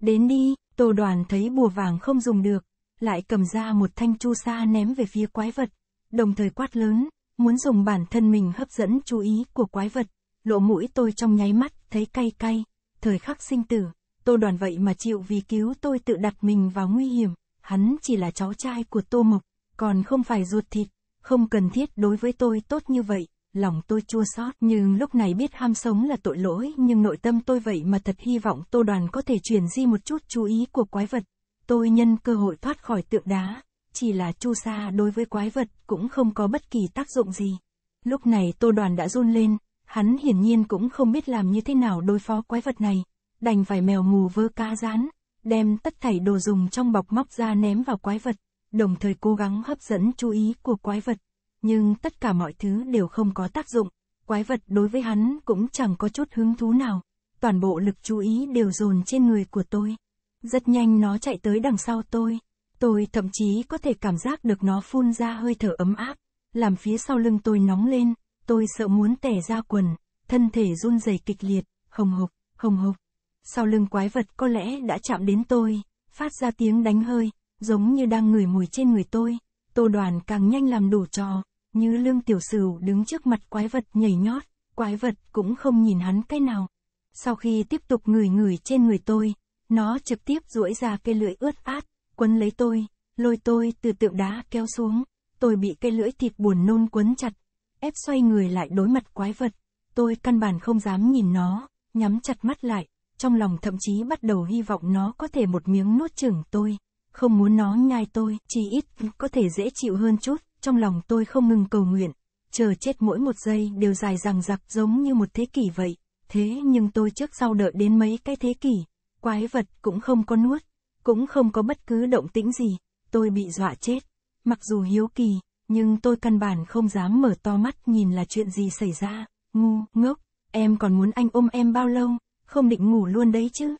Đến đi, Tô đoàn thấy bùa vàng không dùng được, lại cầm ra một thanh chu sa ném về phía quái vật, đồng thời quát lớn, muốn dùng bản thân mình hấp dẫn chú ý của quái vật, lộ mũi tôi trong nháy mắt, thấy cay cay, thời khắc sinh tử, tô đoàn vậy mà chịu vì cứu tôi tự đặt mình vào nguy hiểm, hắn chỉ là cháu trai của tô mộc, còn không phải ruột thịt, không cần thiết đối với tôi tốt như vậy lòng tôi chua xót nhưng lúc này biết ham sống là tội lỗi nhưng nội tâm tôi vậy mà thật hy vọng tô đoàn có thể chuyển di một chút chú ý của quái vật. Tôi nhân cơ hội thoát khỏi tượng đá, chỉ là chu sa đối với quái vật cũng không có bất kỳ tác dụng gì. Lúc này tô đoàn đã run lên, hắn hiển nhiên cũng không biết làm như thế nào đối phó quái vật này, đành phải mèo mù vơ cá rán, đem tất thảy đồ dùng trong bọc móc ra ném vào quái vật, đồng thời cố gắng hấp dẫn chú ý của quái vật nhưng tất cả mọi thứ đều không có tác dụng, quái vật đối với hắn cũng chẳng có chút hứng thú nào, toàn bộ lực chú ý đều dồn trên người của tôi. Rất nhanh nó chạy tới đằng sau tôi, tôi thậm chí có thể cảm giác được nó phun ra hơi thở ấm áp, làm phía sau lưng tôi nóng lên, tôi sợ muốn tẻ ra quần, thân thể run rẩy kịch liệt, hồng hộc, hồng hộc. Sau lưng quái vật có lẽ đã chạm đến tôi, phát ra tiếng đánh hơi, giống như đang ngửi mùi trên người tôi, Tô đoàn càng nhanh làm đủ trò, như lương tiểu sửu đứng trước mặt quái vật nhảy nhót, quái vật cũng không nhìn hắn cái nào. Sau khi tiếp tục ngửi ngửi trên người tôi, nó trực tiếp duỗi ra cây lưỡi ướt át, quấn lấy tôi, lôi tôi từ tượng đá kéo xuống. Tôi bị cây lưỡi thịt buồn nôn quấn chặt, ép xoay người lại đối mặt quái vật. Tôi căn bản không dám nhìn nó, nhắm chặt mắt lại, trong lòng thậm chí bắt đầu hy vọng nó có thể một miếng nuốt chửng tôi không muốn nó nhai tôi, chỉ ít có thể dễ chịu hơn chút, trong lòng tôi không ngừng cầu nguyện, chờ chết mỗi một giây đều dài dằng dặc giống như một thế kỷ vậy, thế nhưng tôi trước sau đợi đến mấy cái thế kỷ, quái vật cũng không có nuốt, cũng không có bất cứ động tĩnh gì, tôi bị dọa chết, mặc dù hiếu kỳ, nhưng tôi căn bản không dám mở to mắt nhìn là chuyện gì xảy ra, ngu, ngốc, em còn muốn anh ôm em bao lâu, không định ngủ luôn đấy chứ.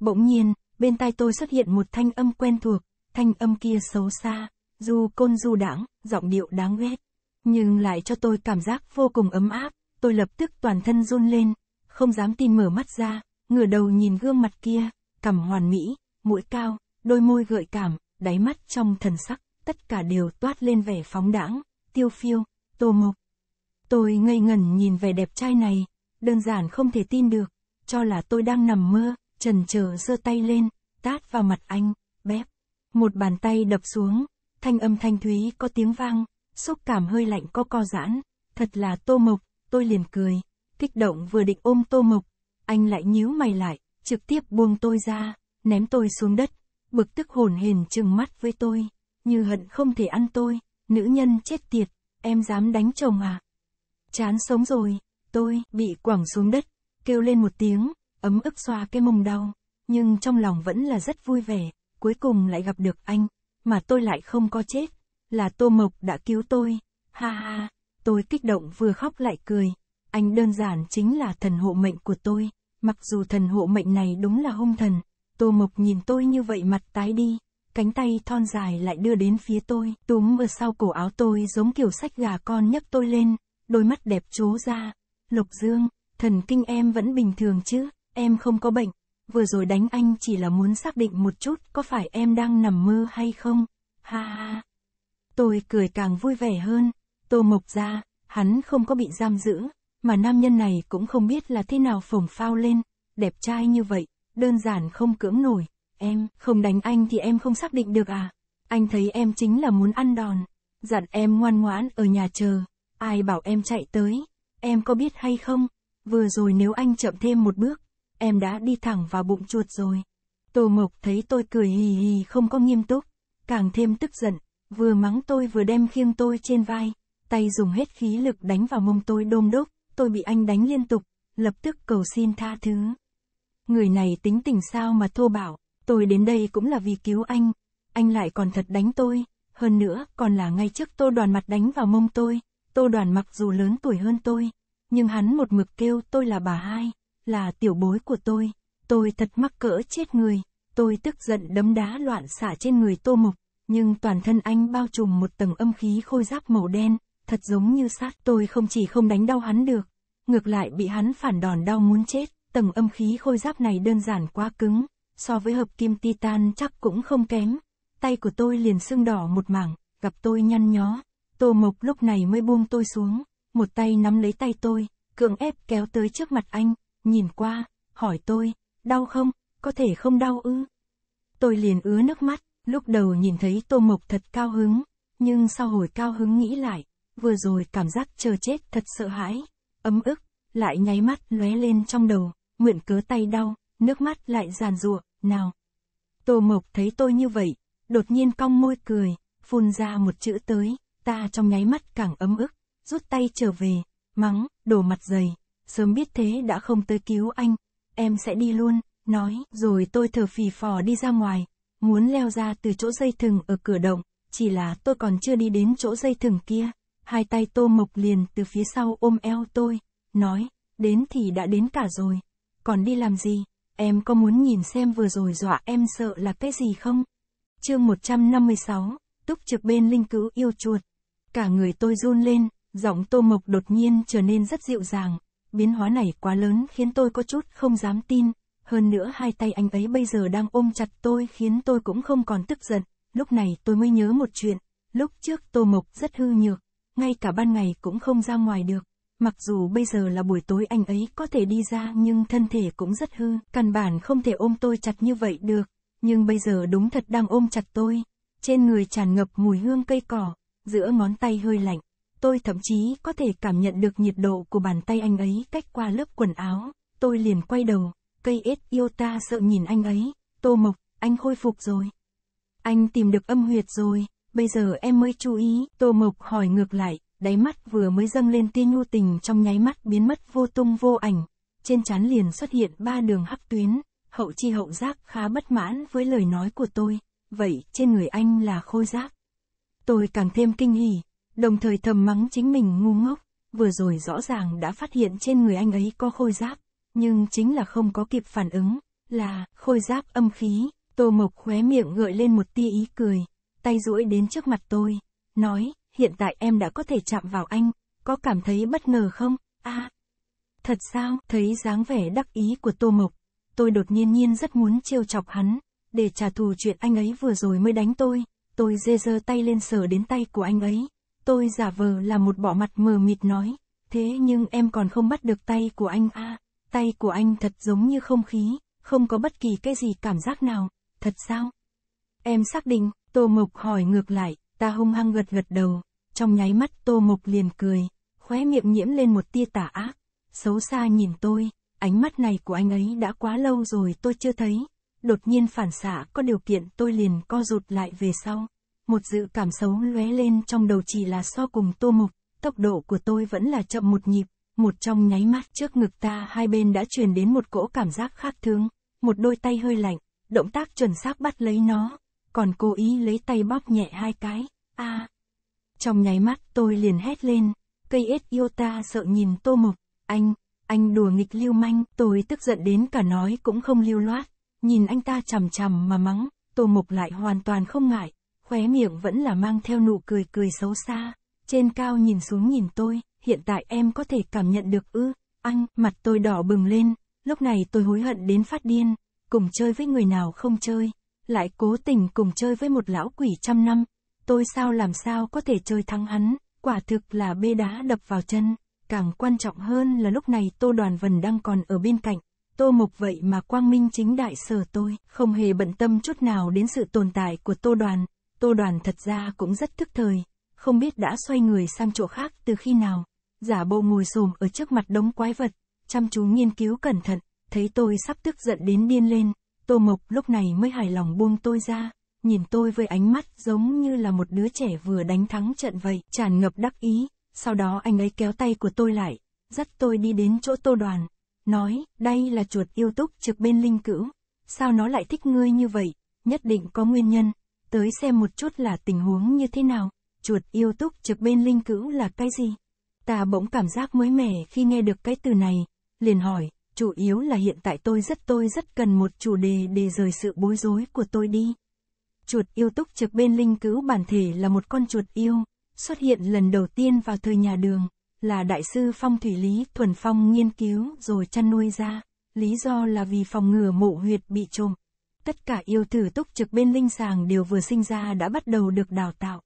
Bỗng nhiên, bên tai tôi xuất hiện một thanh âm quen thuộc, thanh âm kia xấu xa, dù côn du đãng, giọng điệu đáng ghét, nhưng lại cho tôi cảm giác vô cùng ấm áp, tôi lập tức toàn thân run lên, không dám tin mở mắt ra, ngửa đầu nhìn gương mặt kia, cằm hoàn mỹ, mũi cao, đôi môi gợi cảm, đáy mắt trong thần sắc, tất cả đều toát lên vẻ phóng đãng, tiêu phiêu, tô mộc. Tôi ngây ngẩn nhìn vẻ đẹp trai này, đơn giản không thể tin được, cho là tôi đang nằm mơ, trần chờ giơ tay lên, tát vào mặt anh, bếp Một bàn tay đập xuống, thanh âm thanh thúy có tiếng vang, xúc cảm hơi lạnh có co giãn, thật là tô mộc, tôi liền cười, kích động vừa định ôm tô mộc, anh lại nhíu mày lại, trực tiếp buông tôi ra, ném tôi xuống đất, bực tức hồn hền trừng mắt với tôi, như hận không thể ăn tôi, nữ nhân chết tiệt, em dám đánh chồng à? Chán sống rồi, tôi bị quẳng xuống đất, kêu lên một tiếng, ấm ức xoa cái mông đau, nhưng trong lòng vẫn là rất vui vẻ, cuối cùng lại gặp được anh, mà tôi lại không có chết, là Tô Mộc đã cứu tôi, ha ha, tôi kích động vừa khóc lại cười, anh đơn giản chính là thần hộ mệnh của tôi, mặc dù thần hộ mệnh này đúng là hung thần, Tô Mộc nhìn tôi như vậy mặt tái đi, cánh tay thon dài lại đưa đến phía tôi, túm ở sau cổ áo tôi giống kiểu sách gà con nhấc tôi lên, đôi mắt đẹp trố ra, Lục Dương, thần kinh em vẫn bình thường chứ? em không có bệnh, vừa rồi đánh anh chỉ là muốn xác định một chút có phải em đang nằm mơ hay không, ha ha. Tôi cười càng vui vẻ hơn, tô mộc ra, hắn không có bị giam giữ, mà nam nhân này cũng không biết là thế nào phồng phao lên, đẹp trai như vậy, đơn giản không cưỡng nổi, em, không đánh anh thì em không xác định được à, anh thấy em chính là muốn ăn đòn, dặn em ngoan ngoãn ở nhà chờ, ai bảo em chạy tới, em có biết hay không, vừa rồi nếu anh chậm thêm một bước em đã đi thẳng vào bụng chuột rồi. Tô Mộc thấy tôi cười hì hì không có nghiêm túc, càng thêm tức giận, vừa mắng tôi vừa đem khiêng tôi trên vai, tay dùng hết khí lực đánh vào mông tôi đôm đốc, tôi bị anh đánh liên tục, lập tức cầu xin tha thứ. Người này tính tình sao mà thô bảo, tôi đến đây cũng là vì cứu anh, anh lại còn thật đánh tôi, hơn nữa còn là ngay trước tô đoàn mặt đánh vào mông tôi, tô đoàn mặc dù lớn tuổi hơn tôi, nhưng hắn một mực kêu tôi là bà hai là tiểu bối của tôi, tôi thật mắc cỡ chết người, tôi tức giận đấm đá loạn xả trên người tô mục. nhưng toàn thân anh bao trùm một tầng âm khí khôi giáp màu đen, thật giống như sát tôi không chỉ không đánh đau hắn được, ngược lại bị hắn phản đòn đau muốn chết, tầng âm khí khôi giáp này đơn giản quá cứng, so với hợp kim titan chắc cũng không kém, tay của tôi liền sưng đỏ một mảng, gặp tôi nhăn nhó, tô mục lúc này mới buông tôi xuống, một tay nắm lấy tay tôi, cưỡng ép kéo tới trước mặt anh, nhìn qua, hỏi tôi, đau không, có thể không đau ư? Tôi liền ứa nước mắt, lúc đầu nhìn thấy Tô Mộc thật cao hứng, nhưng sau hồi cao hứng nghĩ lại, vừa rồi cảm giác chờ chết thật sợ hãi, ấm ức, lại nháy mắt lóe lên trong đầu, nguyện cớ tay đau, nước mắt lại giàn giụa, nào. Tô Mộc thấy tôi như vậy, đột nhiên cong môi cười, phun ra một chữ tới, ta trong nháy mắt càng ấm ức, rút tay trở về, mắng, đổ mặt dày sớm biết thế đã không tới cứu anh, em sẽ đi luôn, nói, rồi tôi thở phì phò đi ra ngoài, muốn leo ra từ chỗ dây thừng ở cửa động, chỉ là tôi còn chưa đi đến chỗ dây thừng kia, hai tay tô mộc liền từ phía sau ôm eo tôi, nói, đến thì đã đến cả rồi, còn đi làm gì, em có muốn nhìn xem vừa rồi dọa em sợ là cái gì không? Chương 156, túc trực bên linh cữu yêu chuột, cả người tôi run lên, giọng tô mộc đột nhiên trở nên rất dịu dàng, biến hóa này quá lớn khiến tôi có chút không dám tin, hơn nữa hai tay anh ấy bây giờ đang ôm chặt tôi khiến tôi cũng không còn tức giận, lúc này tôi mới nhớ một chuyện, lúc trước Tô Mộc rất hư nhược, ngay cả ban ngày cũng không ra ngoài được, mặc dù bây giờ là buổi tối anh ấy có thể đi ra nhưng thân thể cũng rất hư, căn bản không thể ôm tôi chặt như vậy được, nhưng bây giờ đúng thật đang ôm chặt tôi, trên người tràn ngập mùi hương cây cỏ, giữa ngón tay hơi lạnh. Tôi thậm chí có thể cảm nhận được nhiệt độ của bàn tay anh ấy cách qua lớp quần áo. Tôi liền quay đầu, cây ếch yêu ta sợ nhìn anh ấy. Tô Mộc, anh khôi phục rồi. Anh tìm được âm huyệt rồi, bây giờ em mới chú ý. Tô Mộc hỏi ngược lại, đáy mắt vừa mới dâng lên tia nhu tình trong nháy mắt biến mất vô tung vô ảnh. Trên trán liền xuất hiện ba đường hắc tuyến, hậu chi hậu giác khá bất mãn với lời nói của tôi. Vậy trên người anh là khôi giác. Tôi càng thêm kinh hỉ, đồng thời thầm mắng chính mình ngu ngốc, vừa rồi rõ ràng đã phát hiện trên người anh ấy có khôi giáp, nhưng chính là không có kịp phản ứng, là khôi giáp âm khí, Tô Mộc khóe miệng gợi lên một tia ý cười, tay duỗi đến trước mặt tôi, nói, hiện tại em đã có thể chạm vào anh, có cảm thấy bất ngờ không, a à, Thật sao, thấy dáng vẻ đắc ý của Tô Mộc, tôi đột nhiên nhiên rất muốn trêu chọc hắn, để trả thù chuyện anh ấy vừa rồi mới đánh tôi, tôi dê dơ tay lên sờ đến tay của anh ấy, Tôi giả vờ là một bỏ mặt mờ mịt nói, thế nhưng em còn không bắt được tay của anh a à, tay của anh thật giống như không khí, không có bất kỳ cái gì cảm giác nào, thật sao? Em xác định, Tô Mộc hỏi ngược lại, ta hung hăng gật gật đầu, trong nháy mắt Tô Mộc liền cười, khóe miệng nhiễm lên một tia tả ác, xấu xa nhìn tôi, ánh mắt này của anh ấy đã quá lâu rồi tôi chưa thấy, đột nhiên phản xạ có điều kiện tôi liền co rụt lại về sau một dự cảm xấu lóe lên trong đầu chỉ là so cùng tô mục, tốc độ của tôi vẫn là chậm một nhịp, một trong nháy mắt trước ngực ta hai bên đã truyền đến một cỗ cảm giác khác thương một đôi tay hơi lạnh, động tác chuẩn xác bắt lấy nó, còn cố ý lấy tay bóp nhẹ hai cái, a à. Trong nháy mắt tôi liền hét lên, cây ếch yêu ta sợ nhìn tô mục, anh, anh đùa nghịch lưu manh, tôi tức giận đến cả nói cũng không lưu loát, nhìn anh ta chằm chằm mà mắng, tô mục lại hoàn toàn không ngại, khóe miệng vẫn là mang theo nụ cười cười xấu xa, trên cao nhìn xuống nhìn tôi, hiện tại em có thể cảm nhận được ư, anh, mặt tôi đỏ bừng lên, lúc này tôi hối hận đến phát điên, cùng chơi với người nào không chơi, lại cố tình cùng chơi với một lão quỷ trăm năm, tôi sao làm sao có thể chơi thắng hắn, quả thực là bê đá đập vào chân, càng quan trọng hơn là lúc này tô đoàn vần đang còn ở bên cạnh, Tô Mộc vậy mà quang minh chính đại sở tôi, không hề bận tâm chút nào đến sự tồn tại của Tô Đoàn, Tô đoàn thật ra cũng rất thức thời, không biết đã xoay người sang chỗ khác từ khi nào. Giả bộ ngồi xùm ở trước mặt đống quái vật, chăm chú nghiên cứu cẩn thận, thấy tôi sắp tức giận đến điên lên, Tô Mộc lúc này mới hài lòng buông tôi ra, nhìn tôi với ánh mắt giống như là một đứa trẻ vừa đánh thắng trận vậy, tràn ngập đắc ý, sau đó anh ấy kéo tay của tôi lại, dắt tôi đi đến chỗ Tô Đoàn, nói, đây là chuột yêu túc trực bên linh cữu, sao nó lại thích ngươi như vậy, nhất định có nguyên nhân tới xem một chút là tình huống như thế nào, chuột yêu túc trực bên linh cữu là cái gì. Ta bỗng cảm giác mới mẻ khi nghe được cái từ này, liền hỏi, chủ yếu là hiện tại tôi rất tôi rất cần một chủ đề để rời sự bối rối của tôi đi. Chuột yêu túc trực bên linh cữu bản thể là một con chuột yêu, xuất hiện lần đầu tiên vào thời nhà đường, là đại sư phong thủy lý thuần phong nghiên cứu rồi chăn nuôi ra, lý do là vì phòng ngừa mộ huyệt bị trộm. Tất cả yêu tử túc trực bên linh sàng đều vừa sinh ra đã bắt đầu được đào tạo.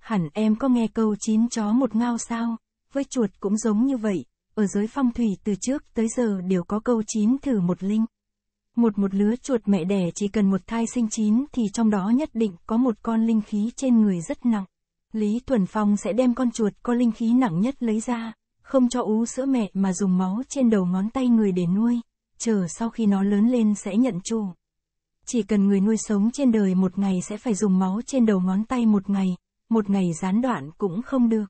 Hẳn em có nghe câu chín chó một ngao sao, với chuột cũng giống như vậy, ở giới phong thủy từ trước tới giờ đều có câu chín thử một linh. Một một lứa chuột mẹ đẻ chỉ cần một thai sinh chín thì trong đó nhất định có một con linh khí trên người rất nặng. Lý Tuần Phong sẽ đem con chuột có linh khí nặng nhất lấy ra, không cho ú sữa mẹ mà dùng máu trên đầu ngón tay người để nuôi, chờ sau khi nó lớn lên sẽ nhận chủ. Chỉ cần người nuôi sống trên đời một ngày sẽ phải dùng máu trên đầu ngón tay một ngày, một ngày gián đoạn cũng không được.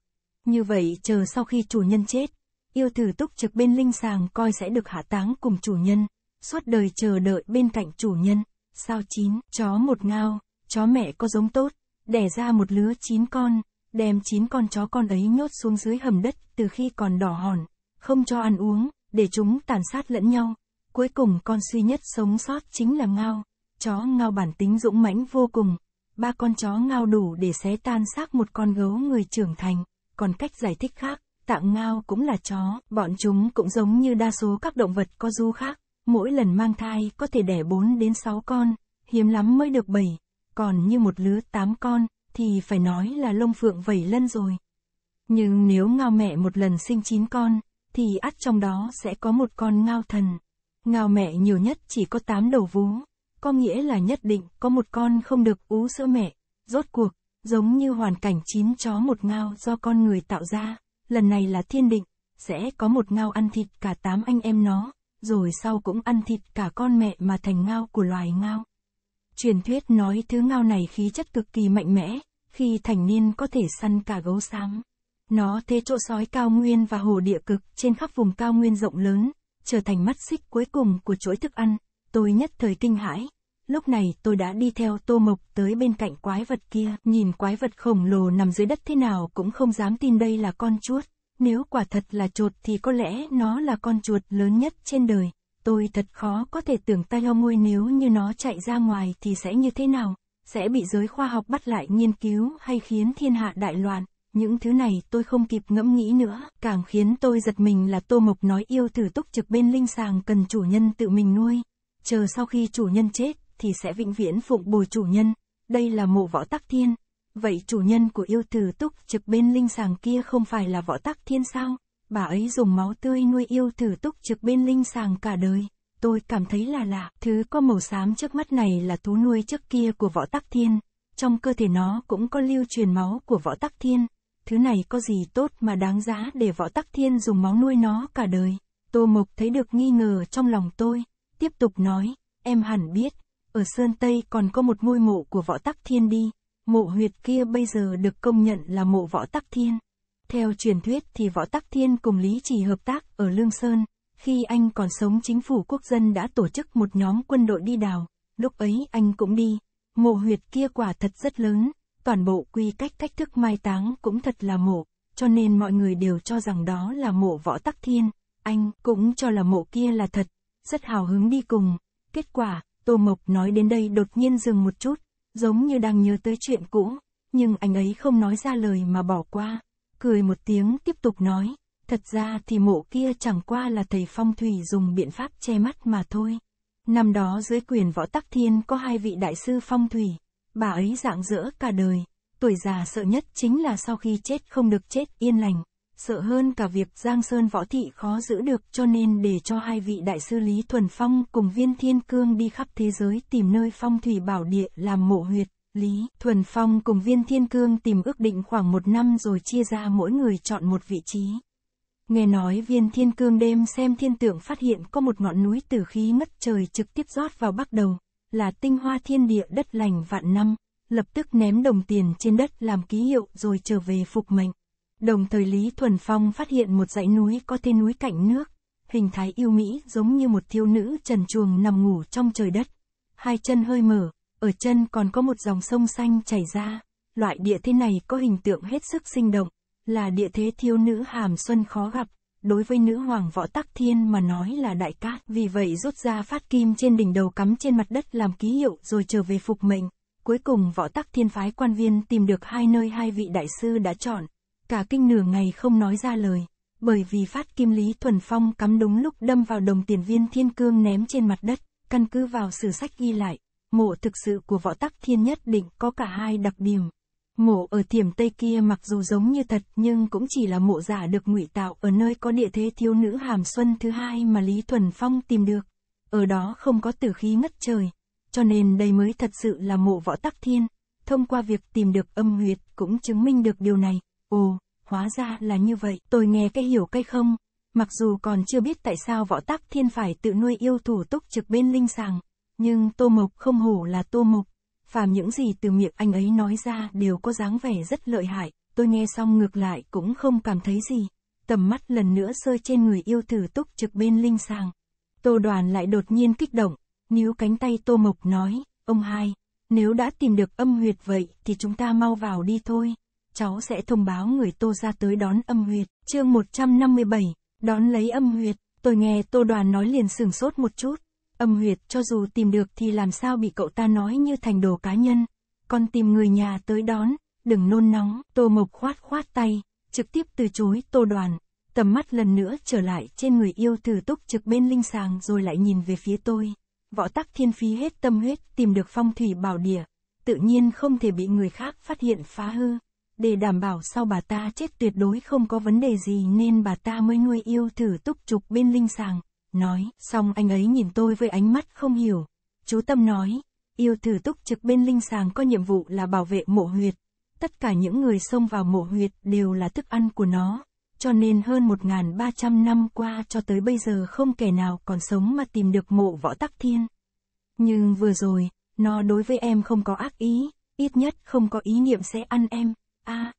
Như vậy chờ sau khi chủ nhân chết, yêu tử túc trực bên linh sàng coi sẽ được hạ táng cùng chủ nhân, suốt đời chờ đợi bên cạnh chủ nhân. Sao chín, chó một ngao, chó mẹ có giống tốt, đẻ ra một lứa chín con, đem chín con chó con ấy nhốt xuống dưới hầm đất từ khi còn đỏ hòn, không cho ăn uống, để chúng tàn sát lẫn nhau. Cuối cùng con duy nhất sống sót chính là ngao. Chó ngao bản tính dũng mãnh vô cùng, ba con chó ngao đủ để xé tan xác một con gấu người trưởng thành, còn cách giải thích khác, tạng ngao cũng là chó, bọn chúng cũng giống như đa số các động vật có du khác, mỗi lần mang thai có thể đẻ 4 đến 6 con, hiếm lắm mới được 7, còn như một lứa 8 con, thì phải nói là lông phượng vẩy lân rồi. Nhưng nếu ngao mẹ một lần sinh 9 con, thì ắt trong đó sẽ có một con ngao thần. Ngao mẹ nhiều nhất chỉ có 8 đầu vú, có nghĩa là nhất định có một con không được ú sữa mẹ, rốt cuộc, giống như hoàn cảnh chín chó một ngao do con người tạo ra, lần này là thiên định, sẽ có một ngao ăn thịt cả tám anh em nó, rồi sau cũng ăn thịt cả con mẹ mà thành ngao của loài ngao. Truyền thuyết nói thứ ngao này khí chất cực kỳ mạnh mẽ, khi thành niên có thể săn cả gấu xám. Nó thế chỗ sói cao nguyên và hồ địa cực trên khắp vùng cao nguyên rộng lớn, trở thành mắt xích cuối cùng của chuỗi thức ăn, tôi nhất thời kinh hãi. Lúc này tôi đã đi theo tô mộc tới bên cạnh quái vật kia, nhìn quái vật khổng lồ nằm dưới đất thế nào cũng không dám tin đây là con chuột. Nếu quả thật là chuột thì có lẽ nó là con chuột lớn nhất trên đời. Tôi thật khó có thể tưởng tay ho môi nếu như nó chạy ra ngoài thì sẽ như thế nào, sẽ bị giới khoa học bắt lại nghiên cứu hay khiến thiên hạ đại loạn. Những thứ này tôi không kịp ngẫm nghĩ nữa, càng khiến tôi giật mình là Tô Mộc nói yêu thử túc trực bên linh sàng cần chủ nhân tự mình nuôi chờ sau khi chủ nhân chết, thì sẽ vĩnh viễn phụng bồi chủ nhân. Đây là mộ võ tắc thiên. Vậy chủ nhân của yêu tử túc trực bên linh sàng kia không phải là võ tắc thiên sao? Bà ấy dùng máu tươi nuôi yêu tử túc trực bên linh sàng cả đời. Tôi cảm thấy là lạ, thứ có màu xám trước mắt này là thú nuôi trước kia của võ tắc thiên. Trong cơ thể nó cũng có lưu truyền máu của võ tắc thiên. Thứ này có gì tốt mà đáng giá để võ tắc thiên dùng máu nuôi nó cả đời. Tô Mộc thấy được nghi ngờ trong lòng tôi tiếp tục nói, em hẳn biết, ở Sơn Tây còn có một ngôi mộ của võ tắc thiên đi, mộ huyệt kia bây giờ được công nhận là mộ võ tắc thiên. Theo truyền thuyết thì võ tắc thiên cùng Lý Trì hợp tác ở Lương Sơn, khi anh còn sống chính phủ quốc dân đã tổ chức một nhóm quân đội đi đào, lúc ấy anh cũng đi, mộ huyệt kia quả thật rất lớn, toàn bộ quy cách cách thức mai táng cũng thật là mộ, cho nên mọi người đều cho rằng đó là mộ võ tắc thiên, anh cũng cho là mộ kia là thật, rất hào hứng đi cùng. Kết quả, Tô Mộc nói đến đây đột nhiên dừng một chút, giống như đang nhớ tới chuyện cũ, nhưng anh ấy không nói ra lời mà bỏ qua, cười một tiếng tiếp tục nói, thật ra thì mộ kia chẳng qua là thầy phong thủy dùng biện pháp che mắt mà thôi. Năm đó dưới quyền võ tắc thiên có hai vị đại sư phong thủy, bà ấy dạng dỡ cả đời, tuổi già sợ nhất chính là sau khi chết không được chết yên lành sợ hơn cả việc Giang Sơn võ thị khó giữ được cho nên để cho hai vị đại sư Lý Thuần Phong cùng viên thiên cương đi khắp thế giới tìm nơi phong thủy bảo địa làm mộ huyệt. Lý Thuần Phong cùng viên thiên cương tìm ước định khoảng một năm rồi chia ra mỗi người chọn một vị trí. Nghe nói viên thiên cương đêm xem thiên tượng phát hiện có một ngọn núi tử khí ngất trời trực tiếp rót vào bắc đầu, là tinh hoa thiên địa đất lành vạn năm, lập tức ném đồng tiền trên đất làm ký hiệu rồi trở về phục mệnh. Đồng thời Lý Thuần Phong phát hiện một dãy núi có tên núi cạnh nước, hình thái yêu mỹ giống như một thiếu nữ trần chuồng nằm ngủ trong trời đất. Hai chân hơi mở, ở chân còn có một dòng sông xanh chảy ra. Loại địa thế này có hình tượng hết sức sinh động, là địa thế thiếu nữ hàm xuân khó gặp. Đối với nữ hoàng võ tắc thiên mà nói là đại cát, vì vậy rút ra phát kim trên đỉnh đầu cắm trên mặt đất làm ký hiệu rồi trở về phục mệnh. Cuối cùng võ tắc thiên phái quan viên tìm được hai nơi hai vị đại sư đã chọn, cả kinh nửa ngày không nói ra lời, bởi vì phát kim Lý Thuần Phong cắm đúng lúc đâm vào đồng tiền viên thiên cương ném trên mặt đất, căn cứ vào sử sách ghi lại, mộ thực sự của võ tắc thiên nhất định có cả hai đặc điểm. Mộ ở thiểm Tây kia mặc dù giống như thật nhưng cũng chỉ là mộ giả được ngụy tạo ở nơi có địa thế thiếu nữ hàm xuân thứ hai mà Lý Thuần Phong tìm được. Ở đó không có tử khí ngất trời, cho nên đây mới thật sự là mộ võ tắc thiên. Thông qua việc tìm được âm huyệt cũng chứng minh được điều này. Ồ, hóa ra là như vậy, tôi nghe cái hiểu cây không? Mặc dù còn chưa biết tại sao võ tắc thiên phải tự nuôi yêu thủ túc trực bên linh sàng, nhưng tô mộc không hổ là tô mộc. Phàm những gì từ miệng anh ấy nói ra đều có dáng vẻ rất lợi hại, tôi nghe xong ngược lại cũng không cảm thấy gì. Tầm mắt lần nữa rơi trên người yêu thử túc trực bên linh sàng. Tô đoàn lại đột nhiên kích động, níu cánh tay tô mộc nói, ông hai, nếu đã tìm được âm huyệt vậy thì chúng ta mau vào đi thôi cháu sẽ thông báo người Tô ra tới đón âm huyệt. Chương 157, đón lấy âm huyệt. Tôi nghe Tô Đoàn nói liền sửng sốt một chút. Âm huyệt cho dù tìm được thì làm sao bị cậu ta nói như thành đồ cá nhân. Con tìm người nhà tới đón, đừng nôn nóng. Tô Mộc khoát khoát tay, trực tiếp từ chối Tô Đoàn. Tầm mắt lần nữa trở lại trên người yêu thử túc trực bên linh sàng rồi lại nhìn về phía tôi. Võ tắc thiên phí hết tâm huyết tìm được phong thủy bảo địa. Tự nhiên không thể bị người khác phát hiện phá hư để đảm bảo sau bà ta chết tuyệt đối không có vấn đề gì nên bà ta mới nuôi yêu thử túc trục bên linh sàng, nói, xong anh ấy nhìn tôi với ánh mắt không hiểu. Chú Tâm nói, yêu thử túc trực bên linh sàng có nhiệm vụ là bảo vệ mộ huyệt. Tất cả những người xông vào mộ huyệt đều là thức ăn của nó, cho nên hơn 1.300 năm qua cho tới bây giờ không kẻ nào còn sống mà tìm được mộ võ tắc thiên. Nhưng vừa rồi, nó đối với em không có ác ý, ít nhất không có ý niệm sẽ ăn em a à,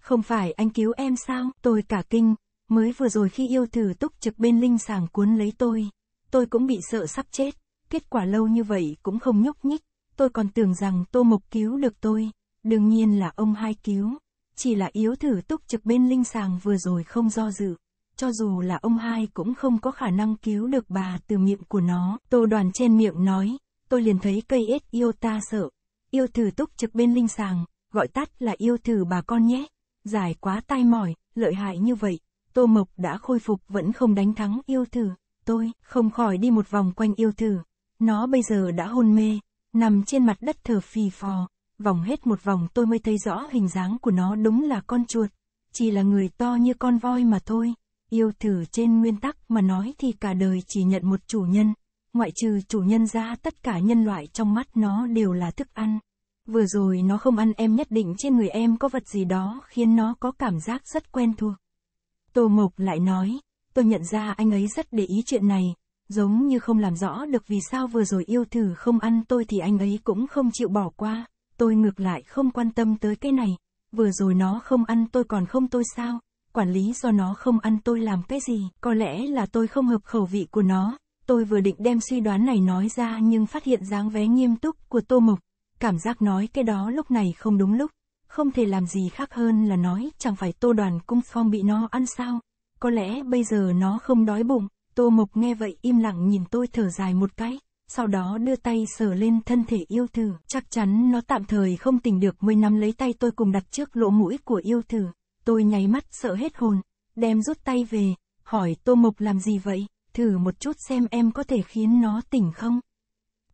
Không phải anh cứu em sao, tôi cả kinh, mới vừa rồi khi yêu thử túc trực bên linh sàng cuốn lấy tôi, tôi cũng bị sợ sắp chết, kết quả lâu như vậy cũng không nhúc nhích, tôi còn tưởng rằng tô mộc cứu được tôi, đương nhiên là ông hai cứu, chỉ là yếu thử túc trực bên linh sàng vừa rồi không do dự, cho dù là ông hai cũng không có khả năng cứu được bà từ miệng của nó, tô đoàn trên miệng nói, tôi liền thấy cây ếch yêu ta sợ, yêu thử túc trực bên linh sàng, gọi tắt là yêu thử bà con nhé. dài quá tai mỏi, lợi hại như vậy, Tô Mộc đã khôi phục vẫn không đánh thắng yêu thử. Tôi không khỏi đi một vòng quanh yêu thử. Nó bây giờ đã hôn mê, nằm trên mặt đất thở phì phò. Vòng hết một vòng tôi mới thấy rõ hình dáng của nó đúng là con chuột. Chỉ là người to như con voi mà thôi. Yêu thử trên nguyên tắc mà nói thì cả đời chỉ nhận một chủ nhân. Ngoại trừ chủ nhân ra tất cả nhân loại trong mắt nó đều là thức ăn. Vừa rồi nó không ăn em nhất định trên người em có vật gì đó khiến nó có cảm giác rất quen thuộc. Tô Mộc lại nói, tôi nhận ra anh ấy rất để ý chuyện này, giống như không làm rõ được vì sao vừa rồi yêu thử không ăn tôi thì anh ấy cũng không chịu bỏ qua, tôi ngược lại không quan tâm tới cái này, vừa rồi nó không ăn tôi còn không tôi sao, quản lý do nó không ăn tôi làm cái gì, có lẽ là tôi không hợp khẩu vị của nó, tôi vừa định đem suy đoán này nói ra nhưng phát hiện dáng vé nghiêm túc của Tô Mộc, cảm giác nói cái đó lúc này không đúng lúc, không thể làm gì khác hơn là nói chẳng phải tô đoàn cung phong bị nó ăn sao, có lẽ bây giờ nó không đói bụng, tô mộc nghe vậy im lặng nhìn tôi thở dài một cái, sau đó đưa tay sờ lên thân thể yêu thử, chắc chắn nó tạm thời không tỉnh được 10 nắm lấy tay tôi cùng đặt trước lỗ mũi của yêu thử, tôi nháy mắt sợ hết hồn, đem rút tay về, hỏi tô mộc làm gì vậy, thử một chút xem em có thể khiến nó tỉnh không.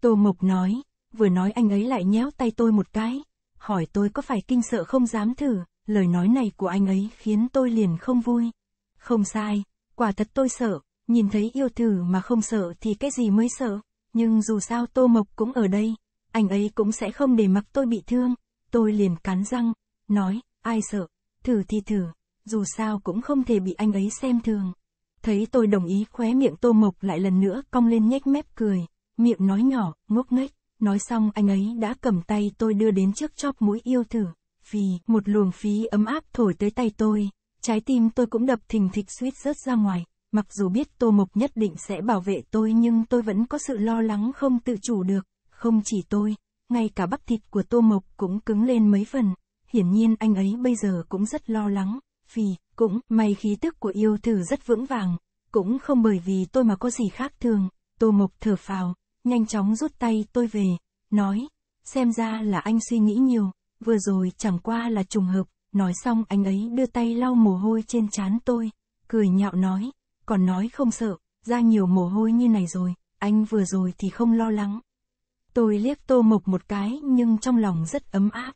Tô mộc nói, vừa nói anh ấy lại nhéo tay tôi một cái, hỏi tôi có phải kinh sợ không dám thử, lời nói này của anh ấy khiến tôi liền không vui. Không sai, quả thật tôi sợ, nhìn thấy yêu thử mà không sợ thì cái gì mới sợ, nhưng dù sao Tô Mộc cũng ở đây, anh ấy cũng sẽ không để mặc tôi bị thương, tôi liền cắn răng, nói, ai sợ, thử thì thử, dù sao cũng không thể bị anh ấy xem thường. Thấy tôi đồng ý khóe miệng Tô Mộc lại lần nữa cong lên nhếch mép cười, miệng nói nhỏ, ngốc nghếch. Nói xong anh ấy đã cầm tay tôi đưa đến trước chóp mũi yêu thử, vì một luồng phí ấm áp thổi tới tay tôi, trái tim tôi cũng đập thình thịch suýt rớt ra ngoài. Mặc dù biết Tô Mộc nhất định sẽ bảo vệ tôi nhưng tôi vẫn có sự lo lắng không tự chủ được, không chỉ tôi, ngay cả bắp thịt của Tô Mộc cũng cứng lên mấy phần, hiển nhiên anh ấy bây giờ cũng rất lo lắng, vì, cũng, may khí tức của yêu thử rất vững vàng, cũng không bởi vì tôi mà có gì khác thường, Tô Mộc thở phào, nhanh chóng rút tay tôi về, nói, xem ra là anh suy nghĩ nhiều, vừa rồi chẳng qua là trùng hợp, nói xong anh ấy đưa tay lau mồ hôi trên trán tôi, cười nhạo nói, còn nói không sợ, ra nhiều mồ hôi như này rồi, anh vừa rồi thì không lo lắng. Tôi liếc tô mộc một cái nhưng trong lòng rất ấm áp.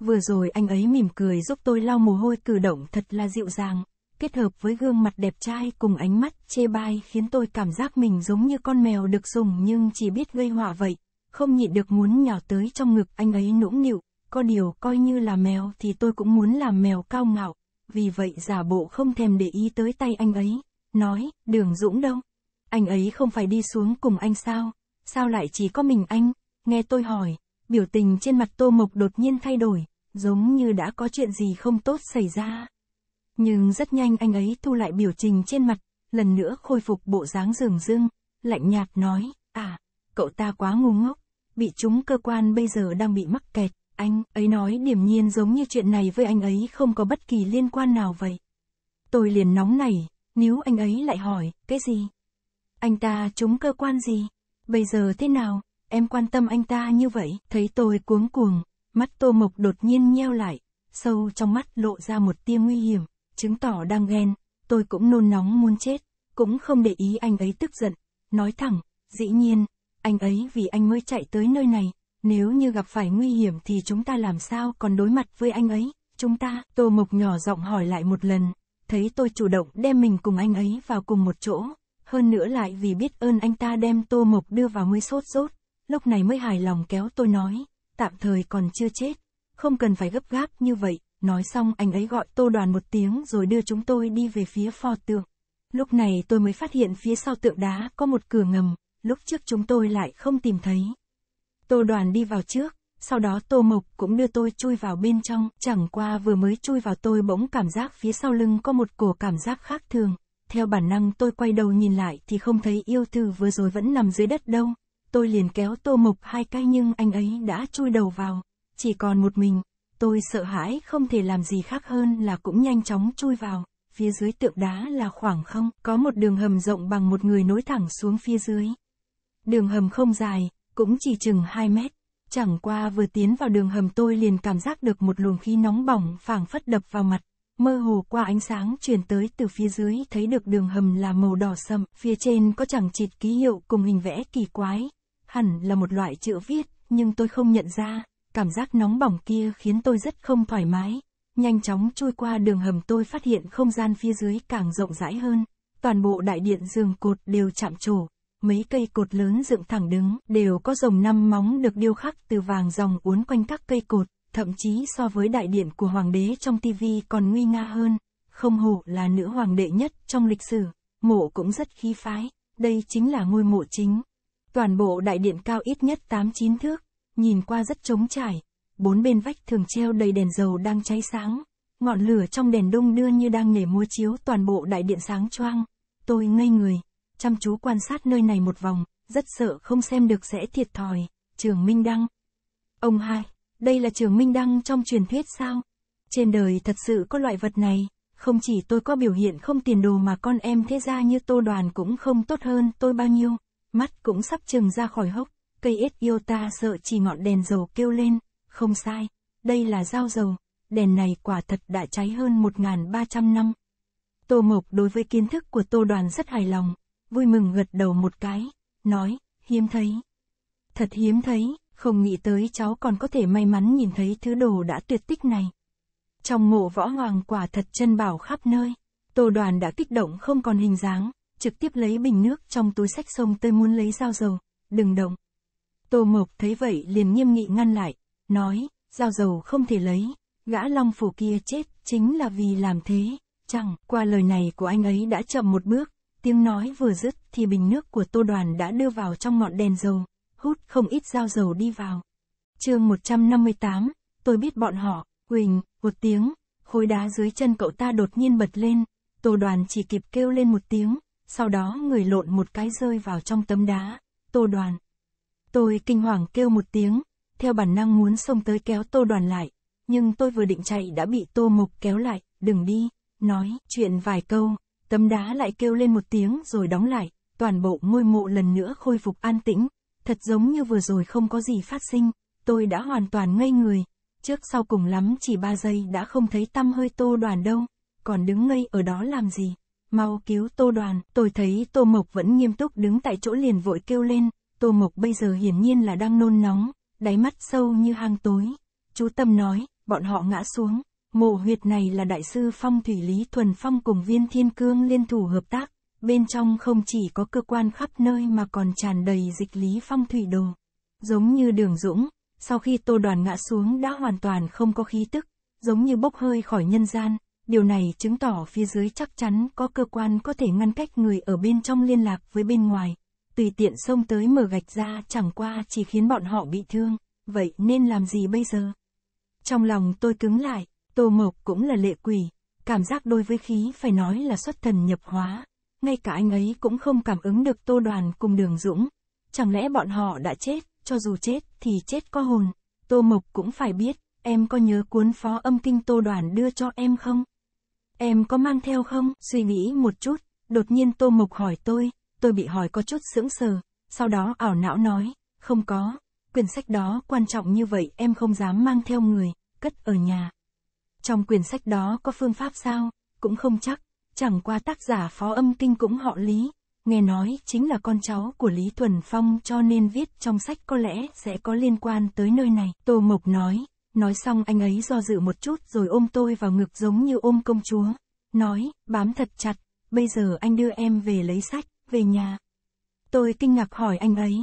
Vừa rồi anh ấy mỉm cười giúp tôi lau mồ hôi cử động thật là dịu dàng, kết hợp với gương mặt đẹp trai cùng ánh mắt chê bai khiến tôi cảm giác mình giống như con mèo được dùng nhưng chỉ biết gây họa vậy. Không nhịn được muốn nhào tới trong ngực anh ấy nũng nịu, có điều coi như là mèo thì tôi cũng muốn làm mèo cao ngạo, vì vậy giả bộ không thèm để ý tới tay anh ấy, nói, đường Dũng đâu? Anh ấy không phải đi xuống cùng anh sao? Sao lại chỉ có mình anh? Nghe tôi hỏi, biểu tình trên mặt tô mộc đột nhiên thay đổi, giống như đã có chuyện gì không tốt xảy ra. Nhưng rất nhanh anh ấy thu lại biểu tình trên mặt, lần nữa khôi phục bộ dáng rừng rưng, lạnh nhạt nói, à, cậu ta quá ngu ngốc, bị chúng cơ quan bây giờ đang bị mắc kẹt, anh ấy nói điểm nhiên giống như chuyện này với anh ấy không có bất kỳ liên quan nào vậy. Tôi liền nóng này, nếu anh ấy lại hỏi, cái gì? Anh ta chúng cơ quan gì? Bây giờ thế nào? Em quan tâm anh ta như vậy, thấy tôi cuống cuồng, mắt tô mộc đột nhiên nheo lại, sâu trong mắt lộ ra một tia nguy hiểm chứng tỏ đang ghen, tôi cũng nôn nóng muốn chết, cũng không để ý anh ấy tức giận, nói thẳng, dĩ nhiên, anh ấy vì anh mới chạy tới nơi này, nếu như gặp phải nguy hiểm thì chúng ta làm sao còn đối mặt với anh ấy, chúng ta, Tô Mộc nhỏ giọng hỏi lại một lần, thấy tôi chủ động đem mình cùng anh ấy vào cùng một chỗ, hơn nữa lại vì biết ơn anh ta đem Tô Mộc đưa vào mới sốt sốt, lúc này mới hài lòng kéo tôi nói, tạm thời còn chưa chết, không cần phải gấp gáp như vậy. Nói xong anh ấy gọi tô đoàn một tiếng rồi đưa chúng tôi đi về phía pho tượng. Lúc này tôi mới phát hiện phía sau tượng đá có một cửa ngầm, lúc trước chúng tôi lại không tìm thấy. Tô đoàn đi vào trước, sau đó tô mộc cũng đưa tôi chui vào bên trong, chẳng qua vừa mới chui vào tôi bỗng cảm giác phía sau lưng có một cổ cảm giác khác thường. Theo bản năng tôi quay đầu nhìn lại thì không thấy yêu thư vừa rồi vẫn nằm dưới đất đâu. Tôi liền kéo tô mộc hai cái nhưng anh ấy đã chui đầu vào, chỉ còn một mình, Tôi sợ hãi không thể làm gì khác hơn là cũng nhanh chóng chui vào. Phía dưới tượng đá là khoảng không, có một đường hầm rộng bằng một người nối thẳng xuống phía dưới. Đường hầm không dài, cũng chỉ chừng 2 mét. Chẳng qua vừa tiến vào đường hầm tôi liền cảm giác được một luồng khí nóng bỏng phảng phất đập vào mặt. Mơ hồ qua ánh sáng truyền tới từ phía dưới thấy được đường hầm là màu đỏ sậm, phía trên có chẳng chịt ký hiệu cùng hình vẽ kỳ quái. Hẳn là một loại chữ viết, nhưng tôi không nhận ra cảm giác nóng bỏng kia khiến tôi rất không thoải mái. Nhanh chóng chui qua đường hầm tôi phát hiện không gian phía dưới càng rộng rãi hơn. Toàn bộ đại điện giường cột đều chạm trổ. Mấy cây cột lớn dựng thẳng đứng đều có rồng năm móng được điêu khắc từ vàng dòng uốn quanh các cây cột, thậm chí so với đại điện của hoàng đế trong tivi còn nguy nga hơn. Không hổ là nữ hoàng đệ nhất trong lịch sử, mộ cũng rất khí phái, đây chính là ngôi mộ chính. Toàn bộ đại điện cao ít nhất 8-9 thước, nhìn qua rất trống trải, bốn bên vách thường treo đầy đèn dầu đang cháy sáng, ngọn lửa trong đèn đông đưa như đang nhảy múa chiếu toàn bộ đại điện sáng choang. Tôi ngây người, chăm chú quan sát nơi này một vòng, rất sợ không xem được sẽ thiệt thòi, trường Minh Đăng. Ông hai, đây là trường Minh Đăng trong truyền thuyết sao? Trên đời thật sự có loại vật này, không chỉ tôi có biểu hiện không tiền đồ mà con em thế gia như tô đoàn cũng không tốt hơn tôi bao nhiêu, mắt cũng sắp trừng ra khỏi hốc cây ếch yêu ta sợ chỉ ngọn đèn dầu kêu lên, không sai, đây là dao dầu, đèn này quả thật đã cháy hơn 1.300 năm. Tô Mộc đối với kiến thức của Tô Đoàn rất hài lòng, vui mừng gật đầu một cái, nói, hiếm thấy. Thật hiếm thấy, không nghĩ tới cháu còn có thể may mắn nhìn thấy thứ đồ đã tuyệt tích này. Trong mộ võ hoàng quả thật chân bảo khắp nơi, Tô Đoàn đã kích động không còn hình dáng, trực tiếp lấy bình nước trong túi sách sông tôi muốn lấy dao dầu, đừng động. Tô Mộc thấy vậy liền nghiêm nghị ngăn lại, nói, Giao dầu không thể lấy, gã long phủ kia chết chính là vì làm thế, chẳng qua lời này của anh ấy đã chậm một bước, tiếng nói vừa dứt thì bình nước của tô đoàn đã đưa vào trong ngọn đèn dầu, hút không ít giao dầu đi vào. chương 158, tôi biết bọn họ, Quỳnh một tiếng, khối đá dưới chân cậu ta đột nhiên bật lên, tô đoàn chỉ kịp kêu lên một tiếng, sau đó người lộn một cái rơi vào trong tấm đá, tô đoàn, Tôi kinh hoàng kêu một tiếng, theo bản năng muốn xông tới kéo tô đoàn lại, nhưng tôi vừa định chạy đã bị tô mục kéo lại, đừng đi, nói chuyện vài câu, tấm đá lại kêu lên một tiếng rồi đóng lại, toàn bộ ngôi mộ lần nữa khôi phục an tĩnh, thật giống như vừa rồi không có gì phát sinh, tôi đã hoàn toàn ngây người, trước sau cùng lắm chỉ ba giây đã không thấy tâm hơi tô đoàn đâu, còn đứng ngây ở đó làm gì, mau cứu tô đoàn, tôi thấy tô mộc vẫn nghiêm túc đứng tại chỗ liền vội kêu lên, Tô Mộc bây giờ hiển nhiên là đang nôn nóng, đáy mắt sâu như hang tối. Chú Tâm nói, bọn họ ngã xuống, mộ huyệt này là đại sư phong thủy lý thuần phong cùng viên thiên cương liên thủ hợp tác, bên trong không chỉ có cơ quan khắp nơi mà còn tràn đầy dịch lý phong thủy đồ. Giống như đường dũng, sau khi tô đoàn ngã xuống đã hoàn toàn không có khí tức, giống như bốc hơi khỏi nhân gian, điều này chứng tỏ phía dưới chắc chắn có cơ quan có thể ngăn cách người ở bên trong liên lạc với bên ngoài, tùy tiện xông tới mở gạch ra chẳng qua chỉ khiến bọn họ bị thương, vậy nên làm gì bây giờ? Trong lòng tôi cứng lại, Tô Mộc cũng là lệ quỷ, cảm giác đối với khí phải nói là xuất thần nhập hóa, ngay cả anh ấy cũng không cảm ứng được Tô Đoàn cùng Đường Dũng, chẳng lẽ bọn họ đã chết, cho dù chết thì chết có hồn, Tô Mộc cũng phải biết, em có nhớ cuốn phó âm kinh Tô Đoàn đưa cho em không? Em có mang theo không? Suy nghĩ một chút, đột nhiên Tô Mộc hỏi tôi, tôi bị hỏi có chút sững sờ, sau đó ảo não nói, không có, quyển sách đó quan trọng như vậy em không dám mang theo người, cất ở nhà. Trong quyển sách đó có phương pháp sao, cũng không chắc, chẳng qua tác giả phó âm kinh cũng họ Lý, nghe nói chính là con cháu của Lý thuần Phong cho nên viết trong sách có lẽ sẽ có liên quan tới nơi này. Tô Mộc nói, nói xong anh ấy do dự một chút rồi ôm tôi vào ngực giống như ôm công chúa, nói, bám thật chặt, bây giờ anh đưa em về lấy sách về nhà. Tôi kinh ngạc hỏi anh ấy.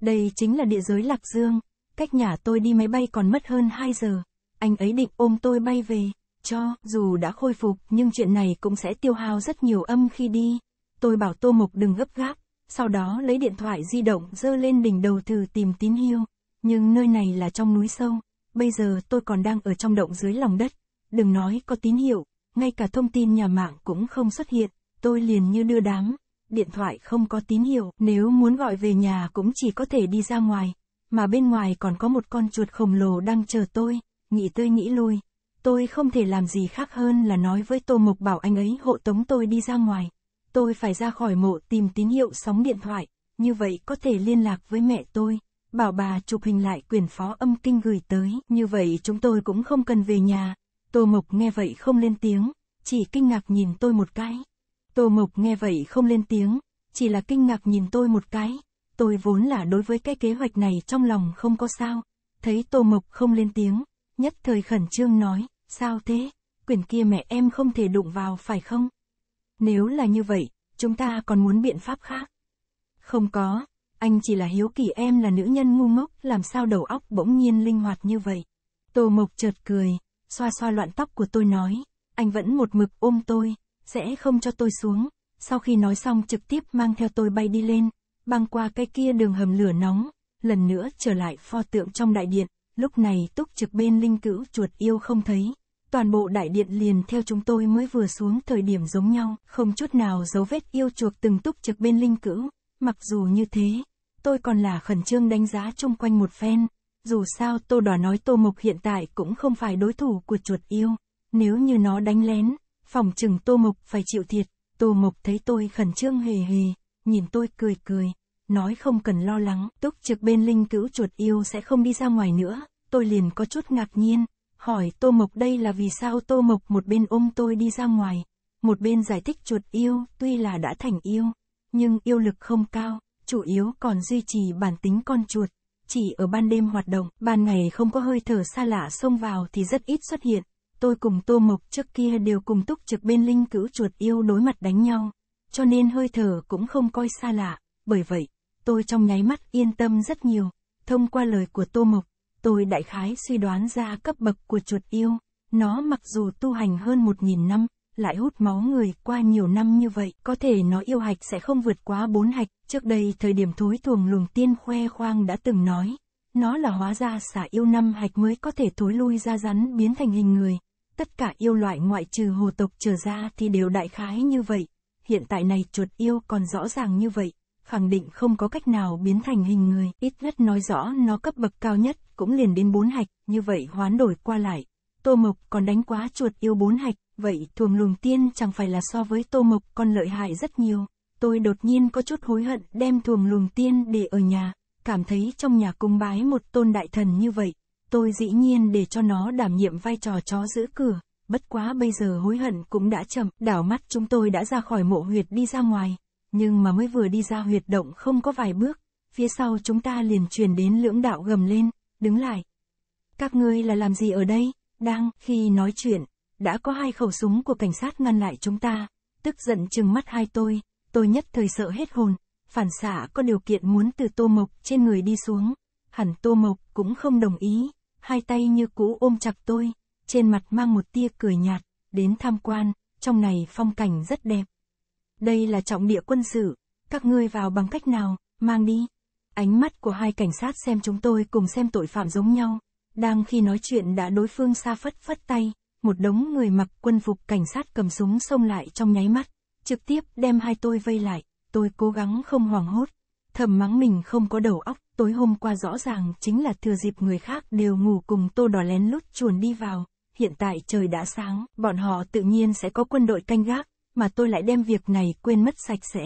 Đây chính là địa giới Lạc Dương. Cách nhà tôi đi máy bay còn mất hơn 2 giờ. Anh ấy định ôm tôi bay về. Cho, dù đã khôi phục, nhưng chuyện này cũng sẽ tiêu hao rất nhiều âm khi đi. Tôi bảo Tô mục đừng gấp gáp. Sau đó lấy điện thoại di động dơ lên đỉnh đầu thử tìm tín hiệu. Nhưng nơi này là trong núi sâu. Bây giờ tôi còn đang ở trong động dưới lòng đất. Đừng nói có tín hiệu, ngay cả thông tin nhà mạng cũng không xuất hiện. Tôi liền như đưa đám điện thoại không có tín hiệu, nếu muốn gọi về nhà cũng chỉ có thể đi ra ngoài, mà bên ngoài còn có một con chuột khổng lồ đang chờ tôi, nghĩ tôi nghĩ lui. Tôi không thể làm gì khác hơn là nói với Tô Mộc bảo anh ấy hộ tống tôi đi ra ngoài. Tôi phải ra khỏi mộ tìm tín hiệu sóng điện thoại, như vậy có thể liên lạc với mẹ tôi, bảo bà chụp hình lại quyển phó âm kinh gửi tới, như vậy chúng tôi cũng không cần về nhà. Tô Mộc nghe vậy không lên tiếng, chỉ kinh ngạc nhìn tôi một cái. Tô Mộc nghe vậy không lên tiếng, chỉ là kinh ngạc nhìn tôi một cái. Tôi vốn là đối với cái kế hoạch này trong lòng không có sao. Thấy Tô Mộc không lên tiếng, nhất thời khẩn trương nói, sao thế, quyển kia mẹ em không thể đụng vào phải không? Nếu là như vậy, chúng ta còn muốn biện pháp khác. Không có, anh chỉ là hiếu kỳ em là nữ nhân ngu ngốc, làm sao đầu óc bỗng nhiên linh hoạt như vậy. Tô Mộc chợt cười, xoa xoa loạn tóc của tôi nói, anh vẫn một mực ôm tôi, sẽ không cho tôi xuống. Sau khi nói xong trực tiếp mang theo tôi bay đi lên, băng qua cái kia đường hầm lửa nóng, lần nữa trở lại pho tượng trong đại điện, lúc này túc trực bên linh cữu chuột yêu không thấy. Toàn bộ đại điện liền theo chúng tôi mới vừa xuống thời điểm giống nhau, không chút nào dấu vết yêu chuột từng túc trực bên linh cữu, mặc dù như thế, tôi còn là khẩn trương đánh giá chung quanh một phen, dù sao tô đỏ nói tô mộc hiện tại cũng không phải đối thủ của chuột yêu, nếu như nó đánh lén, Phòng chừng Tô Mộc phải chịu thiệt, Tô Mộc thấy tôi khẩn trương hề hề, nhìn tôi cười cười, nói không cần lo lắng, túc trực bên linh cữu chuột yêu sẽ không đi ra ngoài nữa, tôi liền có chút ngạc nhiên, hỏi Tô Mộc đây là vì sao Tô Mộc một bên ôm tôi đi ra ngoài, một bên giải thích chuột yêu tuy là đã thành yêu, nhưng yêu lực không cao, chủ yếu còn duy trì bản tính con chuột, chỉ ở ban đêm hoạt động, ban ngày không có hơi thở xa lạ xông vào thì rất ít xuất hiện tôi cùng Tô Mộc trước kia đều cùng túc trực bên linh cữu chuột yêu đối mặt đánh nhau, cho nên hơi thở cũng không coi xa lạ, bởi vậy, tôi trong nháy mắt yên tâm rất nhiều, thông qua lời của Tô Mộc, tôi đại khái suy đoán ra cấp bậc của chuột yêu, nó mặc dù tu hành hơn một nghìn năm, lại hút máu người qua nhiều năm như vậy, có thể nó yêu hạch sẽ không vượt quá bốn hạch, trước đây thời điểm thối tuồng luồng tiên khoe khoang đã từng nói, nó là hóa ra xả yêu năm hạch mới có thể thối lui ra rắn biến thành hình người, tất cả yêu loại ngoại trừ hồ tộc trở ra thì đều đại khái như vậy. Hiện tại này chuột yêu còn rõ ràng như vậy, khẳng định không có cách nào biến thành hình người, ít nhất nói rõ nó cấp bậc cao nhất cũng liền đến bốn hạch, như vậy hoán đổi qua lại. Tô Mộc còn đánh quá chuột yêu bốn hạch, vậy thuồng luồng tiên chẳng phải là so với Tô Mộc còn lợi hại rất nhiều. Tôi đột nhiên có chút hối hận đem thuồng luồng tiên để ở nhà, cảm thấy trong nhà cung bái một tôn đại thần như vậy, tôi dĩ nhiên để cho nó đảm nhiệm vai trò chó giữ cửa. Bất quá bây giờ hối hận cũng đã chậm, đảo mắt chúng tôi đã ra khỏi mộ huyệt đi ra ngoài, nhưng mà mới vừa đi ra huyệt động không có vài bước, phía sau chúng ta liền truyền đến lưỡng đạo gầm lên, đứng lại. Các ngươi là làm gì ở đây? Đang, khi nói chuyện, đã có hai khẩu súng của cảnh sát ngăn lại chúng ta, tức giận chừng mắt hai tôi, tôi nhất thời sợ hết hồn, phản xạ có điều kiện muốn từ tô mộc trên người đi xuống, hẳn tô mộc cũng không đồng ý, hai tay như cũ ôm chặt tôi, trên mặt mang một tia cười nhạt, đến tham quan, trong này phong cảnh rất đẹp. Đây là trọng địa quân sự, các ngươi vào bằng cách nào, mang đi. Ánh mắt của hai cảnh sát xem chúng tôi cùng xem tội phạm giống nhau, đang khi nói chuyện đã đối phương xa phất phất tay, một đống người mặc quân phục cảnh sát cầm súng xông lại trong nháy mắt, trực tiếp đem hai tôi vây lại, tôi cố gắng không hoảng hốt, thầm mắng mình không có đầu óc, tối hôm qua rõ ràng chính là thừa dịp người khác đều ngủ cùng tô đỏ lén lút chuồn đi vào, hiện tại trời đã sáng, bọn họ tự nhiên sẽ có quân đội canh gác, mà tôi lại đem việc này quên mất sạch sẽ.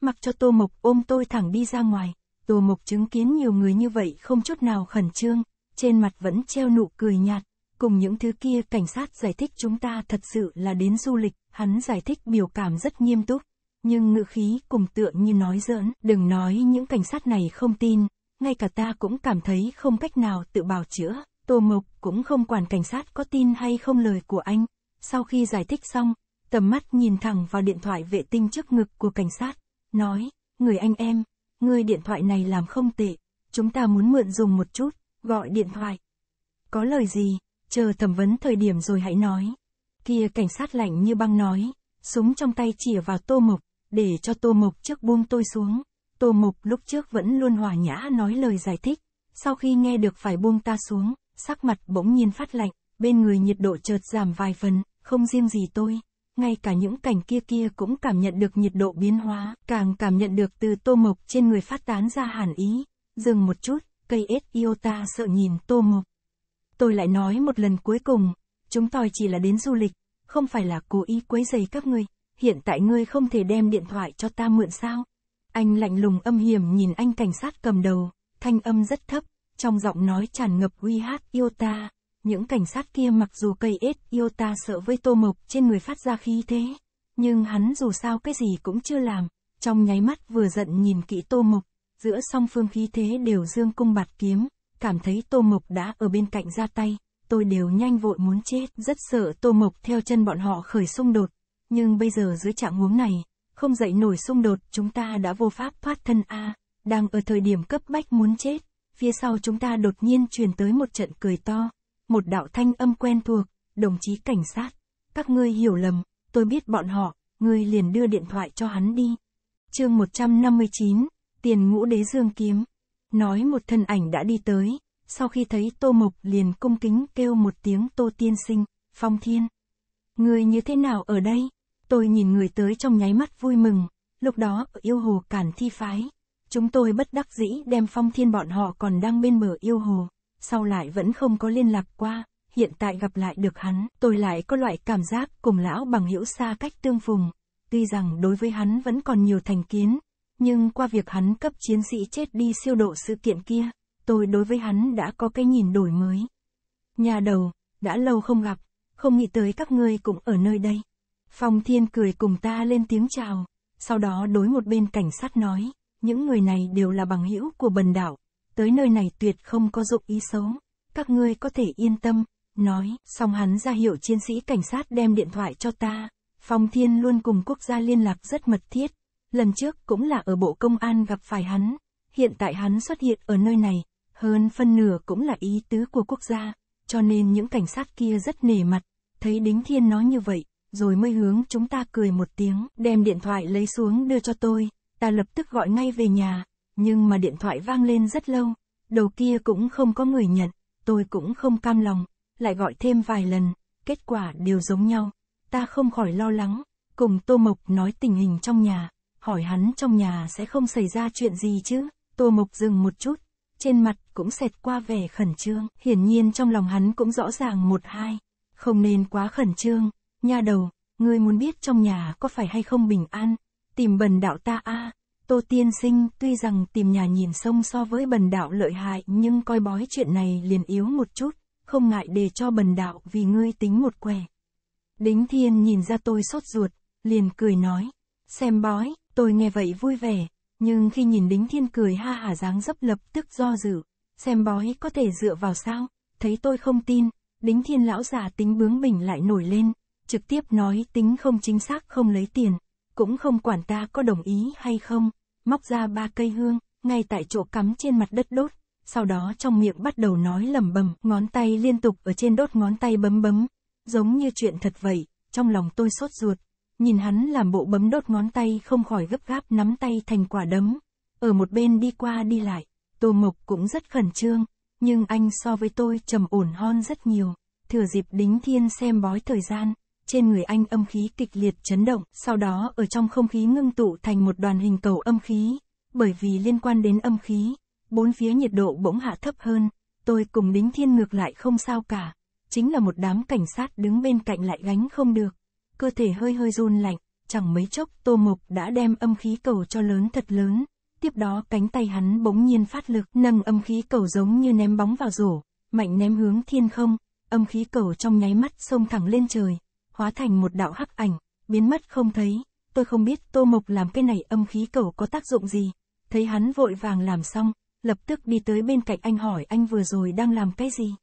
Mặc cho Tô Mộc ôm tôi thẳng đi ra ngoài, Tô Mộc chứng kiến nhiều người như vậy không chút nào khẩn trương, trên mặt vẫn treo nụ cười nhạt, cùng những thứ kia cảnh sát giải thích chúng ta thật sự là đến du lịch, hắn giải thích biểu cảm rất nghiêm túc nhưng ngữ khí cùng tựa như nói giỡn, đừng nói những cảnh sát này không tin, ngay cả ta cũng cảm thấy không cách nào tự bào chữa. Tô Mộc cũng không quản cảnh sát có tin hay không lời của anh. Sau khi giải thích xong, tầm mắt nhìn thẳng vào điện thoại vệ tinh trước ngực của cảnh sát, nói, người anh em, người điện thoại này làm không tệ, chúng ta muốn mượn dùng một chút, gọi điện thoại. Có lời gì, chờ thẩm vấn thời điểm rồi hãy nói. Kia cảnh sát lạnh như băng nói, súng trong tay chìa vào tô mộc, để cho Tô Mộc trước buông tôi xuống. Tô Mộc lúc trước vẫn luôn hòa nhã nói lời giải thích, sau khi nghe được phải buông ta xuống, sắc mặt bỗng nhiên phát lạnh, bên người nhiệt độ chợt giảm vài phần, không riêng gì tôi, ngay cả những cảnh kia kia cũng cảm nhận được nhiệt độ biến hóa, càng cảm nhận được từ Tô Mộc trên người phát tán ra hàn ý. Dừng một chút, cây ếch ta sợ nhìn Tô Mộc. Tôi lại nói một lần cuối cùng, chúng tôi chỉ là đến du lịch, không phải là cố ý quấy rầy các người hiện tại ngươi không thể đem điện thoại cho ta mượn sao? Anh lạnh lùng âm hiểm nhìn anh cảnh sát cầm đầu, thanh âm rất thấp, trong giọng nói tràn ngập uy hát yêu ta. Những cảnh sát kia mặc dù cây ết yêu ta sợ với tô mộc trên người phát ra khí thế, nhưng hắn dù sao cái gì cũng chưa làm, trong nháy mắt vừa giận nhìn kỹ tô mộc, giữa song phương khí thế đều dương cung bạt kiếm, cảm thấy tô mộc đã ở bên cạnh ra tay, tôi đều nhanh vội muốn chết, rất sợ tô mộc theo chân bọn họ khởi xung đột, nhưng bây giờ dưới trạng huống này, không dậy nổi xung đột, chúng ta đã vô pháp thoát thân A, đang ở thời điểm cấp bách muốn chết, phía sau chúng ta đột nhiên truyền tới một trận cười to, một đạo thanh âm quen thuộc, đồng chí cảnh sát, các ngươi hiểu lầm, tôi biết bọn họ, ngươi liền đưa điện thoại cho hắn đi. Chương 159, Tiền Ngũ Đế Dương Kiếm. Nói một thân ảnh đã đi tới, sau khi thấy Tô Mộc liền cung kính kêu một tiếng Tô Tiên Sinh, Phong Thiên. Người như thế nào ở đây? Tôi nhìn người tới trong nháy mắt vui mừng, lúc đó ở yêu hồ cản thi phái. Chúng tôi bất đắc dĩ đem phong thiên bọn họ còn đang bên bờ yêu hồ, sau lại vẫn không có liên lạc qua, hiện tại gặp lại được hắn, tôi lại có loại cảm giác cùng lão bằng hữu xa cách tương phùng. Tuy rằng đối với hắn vẫn còn nhiều thành kiến, nhưng qua việc hắn cấp chiến sĩ chết đi siêu độ sự kiện kia, tôi đối với hắn đã có cái nhìn đổi mới. Nhà đầu, đã lâu không gặp, không nghĩ tới các ngươi cũng ở nơi đây. Phong Thiên cười cùng ta lên tiếng chào, sau đó đối một bên cảnh sát nói, những người này đều là bằng hữu của bần đảo, tới nơi này tuyệt không có dụng ý xấu, các ngươi có thể yên tâm, nói, xong hắn ra hiệu chiến sĩ cảnh sát đem điện thoại cho ta, Phong Thiên luôn cùng quốc gia liên lạc rất mật thiết, lần trước cũng là ở bộ công an gặp phải hắn, hiện tại hắn xuất hiện ở nơi này, hơn phân nửa cũng là ý tứ của quốc gia, cho nên những cảnh sát kia rất nể mặt, thấy Đính Thiên nói như vậy, rồi mới hướng chúng ta cười một tiếng, đem điện thoại lấy xuống đưa cho tôi, ta lập tức gọi ngay về nhà, nhưng mà điện thoại vang lên rất lâu, đầu kia cũng không có người nhận, tôi cũng không cam lòng, lại gọi thêm vài lần, kết quả đều giống nhau, ta không khỏi lo lắng, cùng Tô Mộc nói tình hình trong nhà, hỏi hắn trong nhà sẽ không xảy ra chuyện gì chứ, Tô Mộc dừng một chút, trên mặt cũng xẹt qua vẻ khẩn trương, hiển nhiên trong lòng hắn cũng rõ ràng một hai, không nên quá khẩn trương, nha đầu, ngươi muốn biết trong nhà có phải hay không bình an, tìm bần đạo ta a à. Tô Tiên Sinh tuy rằng tìm nhà nhìn sông so với bần đạo lợi hại nhưng coi bói chuyện này liền yếu một chút, không ngại để cho bần đạo vì ngươi tính một què. Đính Thiên nhìn ra tôi sốt ruột, liền cười nói, xem bói, tôi nghe vậy vui vẻ, nhưng khi nhìn Đính Thiên cười ha hả dáng dấp lập tức do dự, xem bói có thể dựa vào sao, thấy tôi không tin, Đính Thiên lão già tính bướng bỉnh lại nổi lên, trực tiếp nói tính không chính xác không lấy tiền, cũng không quản ta có đồng ý hay không, móc ra ba cây hương, ngay tại chỗ cắm trên mặt đất đốt, sau đó trong miệng bắt đầu nói lẩm bẩm, ngón tay liên tục ở trên đốt ngón tay bấm bấm, giống như chuyện thật vậy, trong lòng tôi sốt ruột, nhìn hắn làm bộ bấm đốt ngón tay không khỏi gấp gáp nắm tay thành quả đấm, ở một bên đi qua đi lại, Tô Mộc cũng rất khẩn trương, nhưng anh so với tôi trầm ổn hơn rất nhiều, thừa dịp đính thiên xem bói thời gian, trên người anh âm khí kịch liệt chấn động, sau đó ở trong không khí ngưng tụ thành một đoàn hình cầu âm khí. Bởi vì liên quan đến âm khí, bốn phía nhiệt độ bỗng hạ thấp hơn, tôi cùng đính thiên ngược lại không sao cả. Chính là một đám cảnh sát đứng bên cạnh lại gánh không được. Cơ thể hơi hơi run lạnh, chẳng mấy chốc tô mục đã đem âm khí cầu cho lớn thật lớn. Tiếp đó cánh tay hắn bỗng nhiên phát lực, nâng âm khí cầu giống như ném bóng vào rổ, mạnh ném hướng thiên không, âm khí cầu trong nháy mắt xông thẳng lên trời, hóa thành một đạo hắc ảnh, biến mất không thấy. Tôi không biết Tô Mộc làm cái này âm khí cầu có tác dụng gì. Thấy hắn vội vàng làm xong, lập tức đi tới bên cạnh anh hỏi anh vừa rồi đang làm cái gì.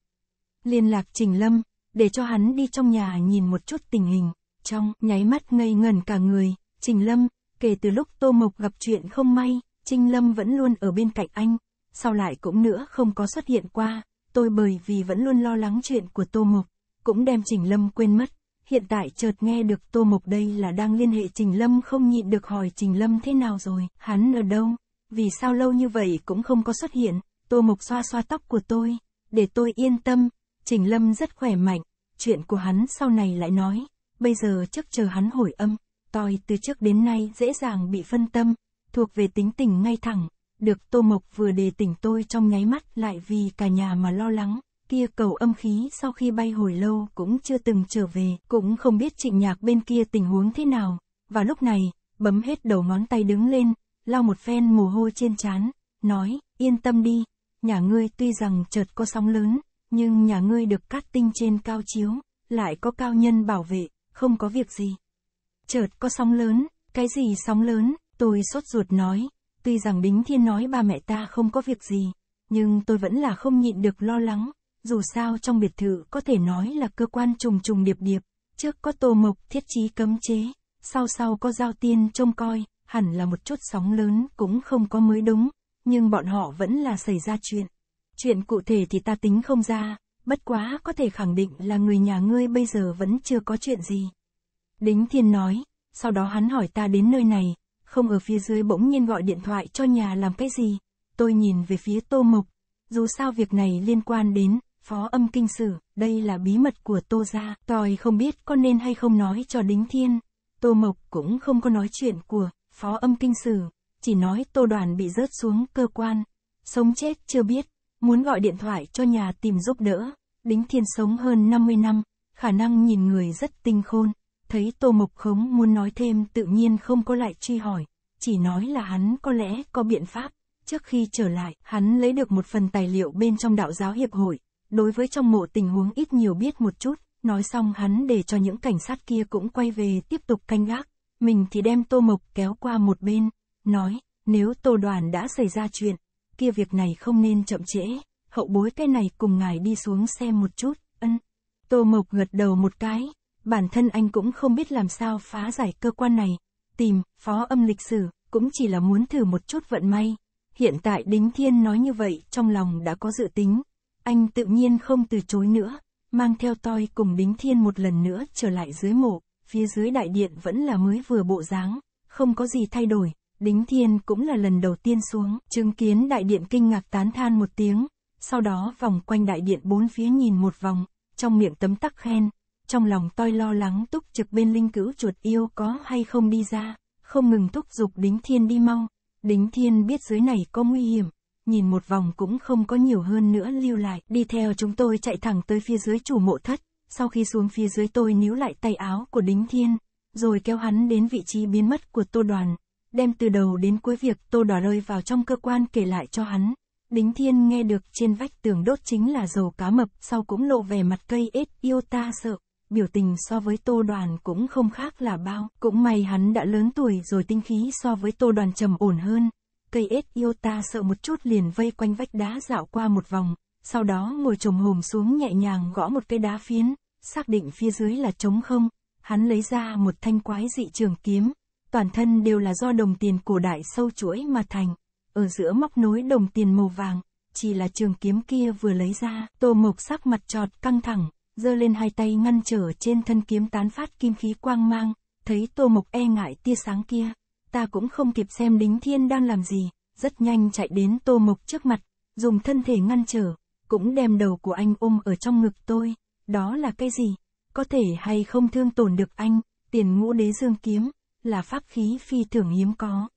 Liên lạc Trình Lâm, để cho hắn đi trong nhà nhìn một chút tình hình. Trong nháy mắt ngây ngần cả người, Trình Lâm, kể từ lúc Tô Mộc gặp chuyện không may, Trình Lâm vẫn luôn ở bên cạnh anh, sau lại cũng nữa không có xuất hiện qua, tôi bởi vì vẫn luôn lo lắng chuyện của Tô Mộc, cũng đem Trình Lâm quên mất, hiện tại chợt nghe được Tô Mộc đây là đang liên hệ Trình Lâm không nhịn được hỏi Trình Lâm thế nào rồi, hắn ở đâu, vì sao lâu như vậy cũng không có xuất hiện, Tô Mộc xoa xoa tóc của tôi, để tôi yên tâm, Trình Lâm rất khỏe mạnh, chuyện của hắn sau này lại nói, bây giờ trước chờ hắn hồi âm, tôi từ trước đến nay dễ dàng bị phân tâm, thuộc về tính tình ngay thẳng, được Tô Mộc vừa đề tỉnh tôi trong nháy mắt lại vì cả nhà mà lo lắng. Tia cầu âm khí sau khi bay hồi lâu cũng chưa từng trở về, cũng không biết trịnh nhạc bên kia tình huống thế nào, và lúc này, bấm hết đầu ngón tay đứng lên, lau một phen mồ hôi trên trán, nói, yên tâm đi, nhà ngươi tuy rằng chợt có sóng lớn, nhưng nhà ngươi được cát tinh trên cao chiếu, lại có cao nhân bảo vệ, không có việc gì. Chợt có sóng lớn, cái gì sóng lớn, tôi sốt ruột nói, tuy rằng Bính Thiên nói ba mẹ ta không có việc gì, nhưng tôi vẫn là không nhịn được lo lắng, dù sao trong biệt thự có thể nói là cơ quan trùng trùng điệp điệp, trước có tô mộc thiết trí cấm chế, sau sau có giao tiên trông coi, hẳn là một chút sóng lớn cũng không có mới đúng, nhưng bọn họ vẫn là xảy ra chuyện. Chuyện cụ thể thì ta tính không ra, bất quá có thể khẳng định là người nhà ngươi bây giờ vẫn chưa có chuyện gì. Đính thiên nói, sau đó hắn hỏi ta đến nơi này, không ở phía dưới bỗng nhiên gọi điện thoại cho nhà làm cái gì. Tôi nhìn về phía tô mộc, dù sao việc này liên quan đến, Phó âm kinh sử, đây là bí mật của Tô Gia, tôi không biết có nên hay không nói cho Đính Thiên. Tô Mộc cũng không có nói chuyện của, phó âm kinh sử, chỉ nói Tô Đoàn bị rớt xuống cơ quan, sống chết chưa biết, muốn gọi điện thoại cho nhà tìm giúp đỡ. Đính Thiên sống hơn 50 năm, khả năng nhìn người rất tinh khôn, thấy Tô Mộc Khống muốn nói thêm tự nhiên không có lại truy hỏi, chỉ nói là hắn có lẽ có biện pháp. Trước khi trở lại, hắn lấy được một phần tài liệu bên trong đạo giáo hiệp hội, đối với trong mộ tình huống ít nhiều biết một chút, nói xong hắn để cho những cảnh sát kia cũng quay về tiếp tục canh gác, mình thì đem Tô Mộc kéo qua một bên, nói, nếu Tô Đoàn đã xảy ra chuyện, kia việc này không nên chậm trễ, hậu bối cái này cùng ngài đi xuống xem một chút, ân. Tô Mộc gật đầu một cái, bản thân anh cũng không biết làm sao phá giải cơ quan này, tìm, phó âm lịch sử, cũng chỉ là muốn thử một chút vận may. Hiện tại Đính Thiên nói như vậy, trong lòng đã có dự tính, anh tự nhiên không từ chối nữa, mang theo toi cùng Bính Thiên một lần nữa trở lại dưới mộ, phía dưới đại điện vẫn là mới vừa bộ dáng, không có gì thay đổi, Đính Thiên cũng là lần đầu tiên xuống, chứng kiến đại điện kinh ngạc tán than một tiếng, sau đó vòng quanh đại điện bốn phía nhìn một vòng, trong miệng tấm tắc khen, trong lòng toi lo lắng túc trực bên linh cữu chuột yêu có hay không đi ra, không ngừng thúc giục Đính Thiên đi mau, Đính Thiên biết dưới này có nguy hiểm, nhìn một vòng cũng không có nhiều hơn nữa lưu lại, đi theo chúng tôi chạy thẳng tới phía dưới chủ mộ thất, sau khi xuống phía dưới tôi níu lại tay áo của Đính Thiên, rồi kéo hắn đến vị trí biến mất của Tô Đoàn, đem từ đầu đến cuối việc Tô Đoàn rơi vào trong cơ quan kể lại cho hắn. Đính Thiên nghe được trên vách tường đốt chính là dầu cá mập, sau cũng lộ về mặt cây ếch yêu ta sợ, biểu tình so với Tô Đoàn cũng không khác là bao, cũng may hắn đã lớn tuổi rồi tinh khí so với Tô Đoàn trầm ổn hơn cây ếch yêu ta sợ một chút liền vây quanh vách đá dạo qua một vòng, sau đó ngồi trồm hồm xuống nhẹ nhàng gõ một cây đá phiến, xác định phía dưới là trống không, hắn lấy ra một thanh quái dị trường kiếm, toàn thân đều là do đồng tiền cổ đại sâu chuỗi mà thành, ở giữa móc nối đồng tiền màu vàng, chỉ là trường kiếm kia vừa lấy ra, tô mộc sắc mặt trọt căng thẳng, giơ lên hai tay ngăn trở trên thân kiếm tán phát kim khí quang mang, thấy tô mộc e ngại tia sáng kia, ta cũng không kịp xem đính thiên đang làm gì, rất nhanh chạy đến tô mục trước mặt, dùng thân thể ngăn trở, cũng đem đầu của anh ôm ở trong ngực tôi, đó là cái gì? Có thể hay không thương tổn được anh, tiền ngũ đế dương kiếm, là pháp khí phi thường hiếm có.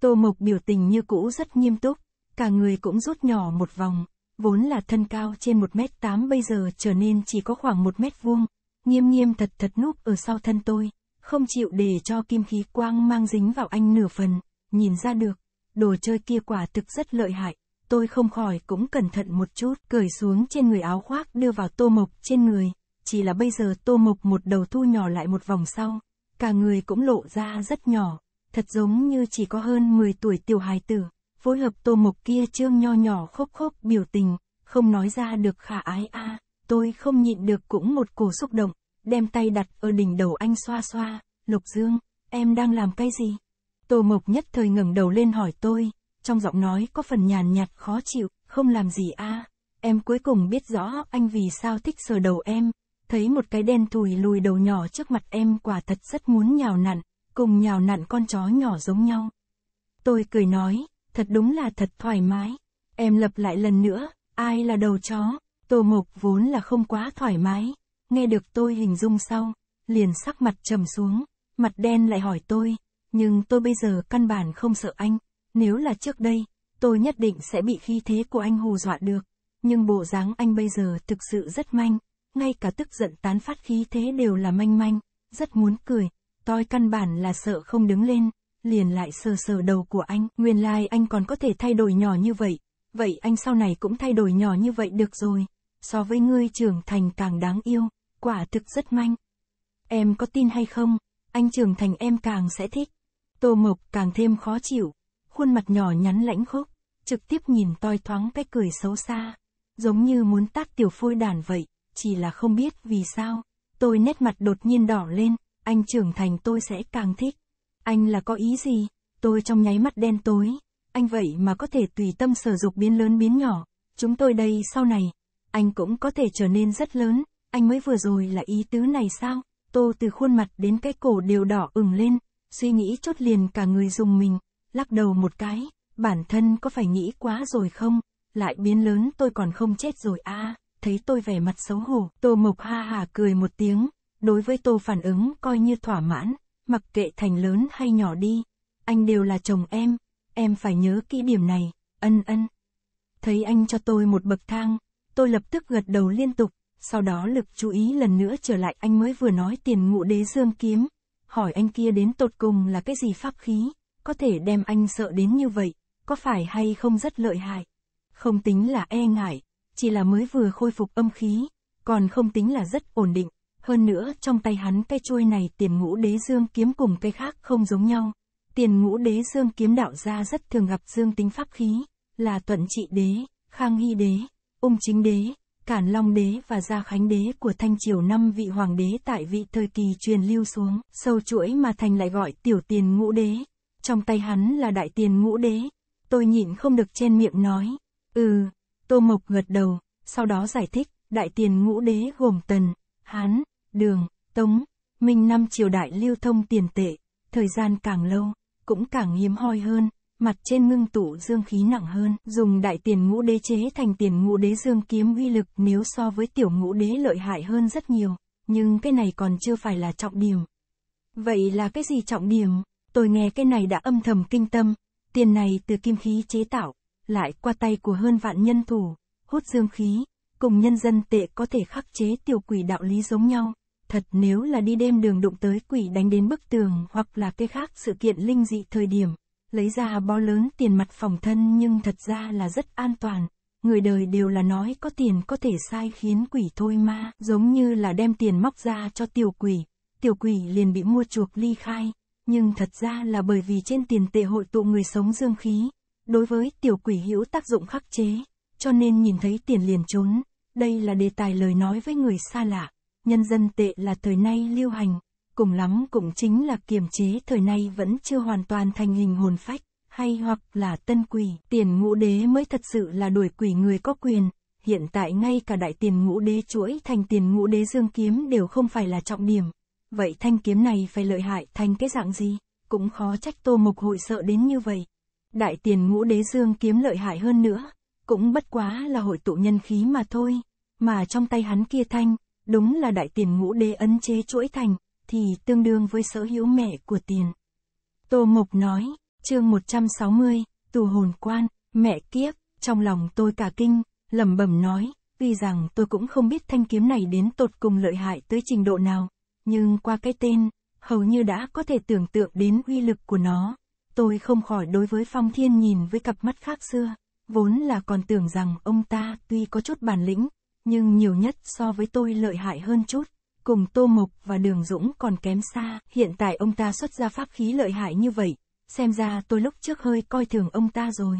Tô mục biểu tình như cũ rất nghiêm túc, cả người cũng rút nhỏ một vòng, vốn là thân cao trên 1m8 bây giờ trở nên chỉ có khoảng 1 mét vuông, nghiêm nghiêm thật thật núp ở sau thân tôi, không chịu để cho kim khí quang mang dính vào anh nửa phần, nhìn ra được, đồ chơi kia quả thực rất lợi hại, tôi không khỏi cũng cẩn thận một chút, cởi xuống trên người áo khoác đưa vào tô mộc trên người, chỉ là bây giờ tô mộc một đầu thu nhỏ lại một vòng sau, cả người cũng lộ ra rất nhỏ, thật giống như chỉ có hơn 10 tuổi tiểu hài tử, phối hợp tô mộc kia trương nho nhỏ khốc khốc biểu tình, không nói ra được khả ái a, à. tôi không nhịn được cũng một cổ xúc động đem tay đặt ở đỉnh đầu anh xoa xoa, Lục Dương, em đang làm cái gì? Tô Mộc nhất thời ngẩng đầu lên hỏi tôi, trong giọng nói có phần nhàn nhạt khó chịu, không làm gì a à? Em cuối cùng biết rõ anh vì sao thích sờ đầu em, thấy một cái đen thùi lùi đầu nhỏ trước mặt em quả thật rất muốn nhào nặn, cùng nhào nặn con chó nhỏ giống nhau. Tôi cười nói, thật đúng là thật thoải mái. Em lập lại lần nữa, ai là đầu chó, tô mộc vốn là không quá thoải mái, nghe được tôi hình dung sau, liền sắc mặt trầm xuống, mặt đen lại hỏi tôi, nhưng tôi bây giờ căn bản không sợ anh, nếu là trước đây, tôi nhất định sẽ bị khí thế của anh hù dọa được, nhưng bộ dáng anh bây giờ thực sự rất manh, ngay cả tức giận tán phát khí thế đều là manh manh, rất muốn cười, tôi căn bản là sợ không đứng lên, liền lại sờ sờ đầu của anh, nguyên lai like anh còn có thể thay đổi nhỏ như vậy, vậy anh sau này cũng thay đổi nhỏ như vậy được rồi, so với ngươi trưởng thành càng đáng yêu quả thực rất manh. Em có tin hay không, anh trưởng thành em càng sẽ thích. Tô Mộc càng thêm khó chịu, khuôn mặt nhỏ nhắn lãnh khốc, trực tiếp nhìn toi thoáng cái cười xấu xa, giống như muốn tát tiểu phôi đàn vậy, chỉ là không biết vì sao, tôi nét mặt đột nhiên đỏ lên, anh trưởng thành tôi sẽ càng thích. Anh là có ý gì? Tôi trong nháy mắt đen tối, anh vậy mà có thể tùy tâm sở dục biến lớn biến nhỏ, chúng tôi đây sau này, anh cũng có thể trở nên rất lớn, anh mới vừa rồi là ý tứ này sao? Tô từ khuôn mặt đến cái cổ đều đỏ ửng lên, suy nghĩ chốt liền cả người dùng mình, lắc đầu một cái, bản thân có phải nghĩ quá rồi không? Lại biến lớn tôi còn không chết rồi à, thấy tôi vẻ mặt xấu hổ, Tô Mộc ha hà cười một tiếng, đối với Tô phản ứng coi như thỏa mãn, mặc kệ thành lớn hay nhỏ đi, anh đều là chồng em, em phải nhớ kỹ điểm này, ân ân. Thấy anh cho tôi một bậc thang, tôi lập tức gật đầu liên tục, sau đó lực chú ý lần nữa trở lại anh mới vừa nói tiền ngũ đế dương kiếm. Hỏi anh kia đến tột cùng là cái gì pháp khí, có thể đem anh sợ đến như vậy, có phải hay không rất lợi hại. Không tính là e ngại, chỉ là mới vừa khôi phục âm khí, còn không tính là rất ổn định. Hơn nữa trong tay hắn cây chuôi này tiền ngũ đế dương kiếm cùng cây khác không giống nhau. Tiền ngũ đế dương kiếm đạo gia rất thường gặp dương tính pháp khí, là tuận trị đế, khang hy đế, ung chính đế, Cản Long Đế và Gia Khánh Đế của Thanh Triều năm vị hoàng đế tại vị thời kỳ truyền lưu xuống, sâu chuỗi mà Thành lại gọi tiểu tiền ngũ đế. Trong tay hắn là đại tiền ngũ đế. Tôi nhịn không được trên miệng nói. Ừ, Tô Mộc gật đầu, sau đó giải thích, đại tiền ngũ đế gồm Tần, Hán, Đường, Tống, Minh năm triều đại lưu thông tiền tệ, thời gian càng lâu, cũng càng hiếm hoi hơn, mặt trên ngưng tụ dương khí nặng hơn, dùng đại tiền ngũ đế chế thành tiền ngũ đế dương kiếm uy lực nếu so với tiểu ngũ đế lợi hại hơn rất nhiều, nhưng cái này còn chưa phải là trọng điểm. Vậy là cái gì trọng điểm? Tôi nghe cái này đã âm thầm kinh tâm, tiền này từ kim khí chế tạo, lại qua tay của hơn vạn nhân thủ, hút dương khí, cùng nhân dân tệ có thể khắc chế tiểu quỷ đạo lý giống nhau. Thật nếu là đi đêm đường đụng tới quỷ đánh đến bức tường hoặc là cái khác sự kiện linh dị thời điểm, lấy ra bao lớn tiền mặt phòng thân nhưng thật ra là rất an toàn. Người đời đều là nói có tiền có thể sai khiến quỷ thôi ma, giống như là đem tiền móc ra cho tiểu quỷ. Tiểu quỷ liền bị mua chuộc ly khai, nhưng thật ra là bởi vì trên tiền tệ hội tụ người sống dương khí. Đối với tiểu quỷ hữu tác dụng khắc chế, cho nên nhìn thấy tiền liền trốn. Đây là đề tài lời nói với người xa lạ. Nhân dân tệ là thời nay lưu hành, cùng lắm cũng chính là kiềm chế thời nay vẫn chưa hoàn toàn thành hình hồn phách, hay hoặc là tân quỷ. Tiền ngũ đế mới thật sự là đuổi quỷ người có quyền, hiện tại ngay cả đại tiền ngũ đế chuỗi thành tiền ngũ đế dương kiếm đều không phải là trọng điểm. Vậy thanh kiếm này phải lợi hại thành cái dạng gì? Cũng khó trách tô mục hội sợ đến như vậy. Đại tiền ngũ đế dương kiếm lợi hại hơn nữa, cũng bất quá là hội tụ nhân khí mà thôi. Mà trong tay hắn kia thanh, đúng là đại tiền ngũ đế ấn chế chuỗi thành, thì tương đương với sở hữu mẹ của tiền. Tô Mộc nói, chương 160, tù hồn quan, mẹ kiếp, trong lòng tôi cả kinh, lẩm bẩm nói, tuy rằng tôi cũng không biết thanh kiếm này đến tột cùng lợi hại tới trình độ nào, nhưng qua cái tên, hầu như đã có thể tưởng tượng đến uy lực của nó. Tôi không khỏi đối với Phong Thiên nhìn với cặp mắt khác xưa, vốn là còn tưởng rằng ông ta tuy có chút bản lĩnh, nhưng nhiều nhất so với tôi lợi hại hơn chút cùng Tô Mộc và Đường Dũng còn kém xa, hiện tại ông ta xuất ra pháp khí lợi hại như vậy, xem ra tôi lúc trước hơi coi thường ông ta rồi.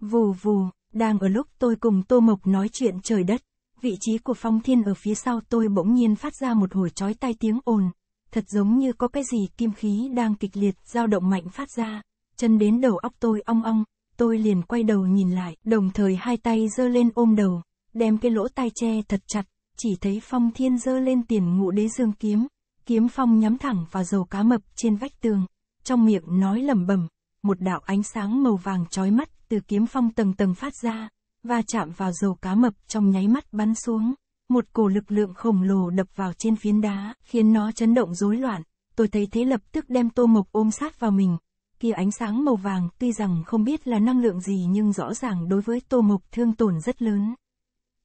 Vù vù, đang ở lúc tôi cùng Tô Mộc nói chuyện trời đất, vị trí của Phong Thiên ở phía sau tôi bỗng nhiên phát ra một hồi chói tai tiếng ồn, thật giống như có cái gì kim khí đang kịch liệt dao động mạnh phát ra, chân đến đầu óc tôi ong ong, tôi liền quay đầu nhìn lại, đồng thời hai tay giơ lên ôm đầu, đem cái lỗ tai che thật chặt, chỉ thấy phong thiên dơ lên tiền ngũ đế dương kiếm, kiếm phong nhắm thẳng vào dầu cá mập trên vách tường, trong miệng nói lẩm bẩm, một đạo ánh sáng màu vàng chói mắt từ kiếm phong tầng tầng phát ra, và chạm vào dầu cá mập trong nháy mắt bắn xuống, một cổ lực lượng khổng lồ đập vào trên phiến đá, khiến nó chấn động rối loạn, tôi thấy thế lập tức đem Tô Mộc ôm sát vào mình. Kia ánh sáng màu vàng tuy rằng không biết là năng lượng gì nhưng rõ ràng đối với Tô Mộc thương tổn rất lớn.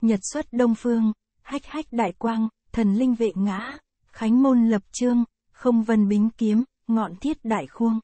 Nhật xuất Đông Phương hách hách đại quang, thần linh vệ ngã, khánh môn lập trương, không vân bính kiếm, ngọn thiết đại khuông.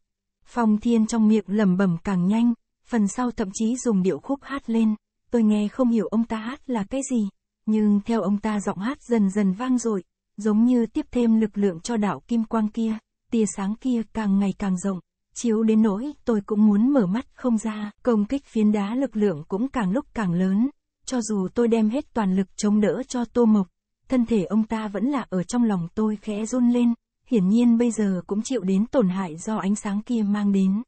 Phong thiên trong miệng lẩm bẩm càng nhanh, phần sau thậm chí dùng điệu khúc hát lên, tôi nghe không hiểu ông ta hát là cái gì, nhưng theo ông ta giọng hát dần dần vang dội, giống như tiếp thêm lực lượng cho đạo kim quang kia, tia sáng kia càng ngày càng rộng, chiếu đến nỗi tôi cũng muốn mở mắt không ra, công kích phiến đá lực lượng cũng càng lúc càng lớn, cho dù tôi đem hết toàn lực chống đỡ cho Tô Mộc, thân thể ông ta vẫn là ở trong lòng tôi khẽ run lên, hiển nhiên bây giờ cũng chịu đến tổn hại do ánh sáng kia mang đến.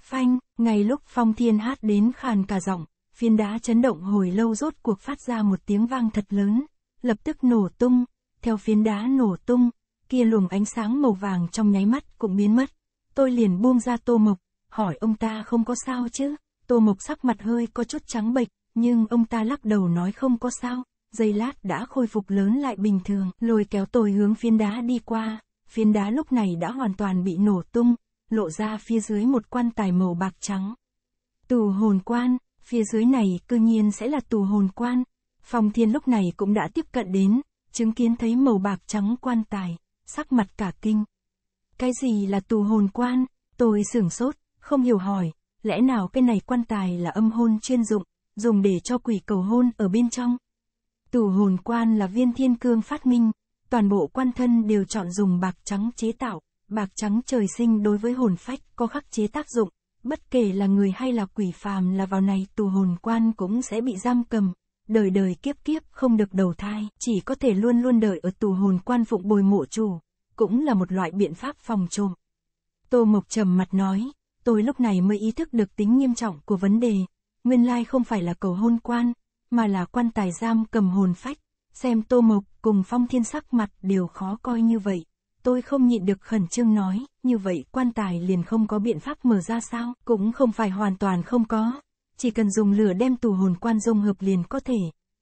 Phanh, ngay lúc Phong Thiên hát đến khàn cả giọng, phiến đá chấn động hồi lâu rốt cuộc phát ra một tiếng vang thật lớn, lập tức nổ tung, theo phiến đá nổ tung, kia luồng ánh sáng màu vàng trong nháy mắt cũng biến mất. Tôi liền buông ra Tô Mộc, hỏi ông ta không có sao chứ, Tô Mộc sắc mặt hơi có chút trắng bệch, nhưng ông ta lắc đầu nói không có sao, giây lát đã khôi phục lớn lại bình thường, lôi kéo tôi hướng phiến đá đi qua, phiến đá lúc này đã hoàn toàn bị nổ tung, lộ ra phía dưới một quan tài màu bạc trắng. Tù hồn quan, phía dưới này cư nhiên sẽ là tù hồn quan, Phong Thiên lúc này cũng đã tiếp cận đến, chứng kiến thấy màu bạc trắng quan tài, sắc mặt cả kinh. Cái gì là tù hồn quan? Tôi sửng sốt, không hiểu hỏi, lẽ nào cái này quan tài là âm hôn chuyên dụng, dùng để cho quỷ cầu hôn ở bên trong. Tù hồn quan là viên thiên cương phát minh, toàn bộ quan thân đều chọn dùng bạc trắng chế tạo, bạc trắng trời sinh đối với hồn phách có khắc chế tác dụng, bất kể là người hay là quỷ phàm là vào này tù hồn quan cũng sẽ bị giam cầm, đời đời kiếp kiếp không được đầu thai, chỉ có thể luôn luôn đợi ở tù hồn quan phụng bồi mộ chủ, cũng là một loại biện pháp phòng trộm. Tô Mộc trầm mặt nói, tôi lúc này mới ý thức được tính nghiêm trọng của vấn đề, nguyên lai không phải là cầu hôn quan, mà là quan tài giam cầm hồn phách, xem tô mộc cùng phong thiên sắc mặt đều khó coi như vậy. Tôi không nhịn được khẩn trương nói, như vậy quan tài liền không có biện pháp mở ra sao, cũng không phải hoàn toàn không có. Chỉ cần dùng lửa đem tù hồn quan dung hợp liền có thể,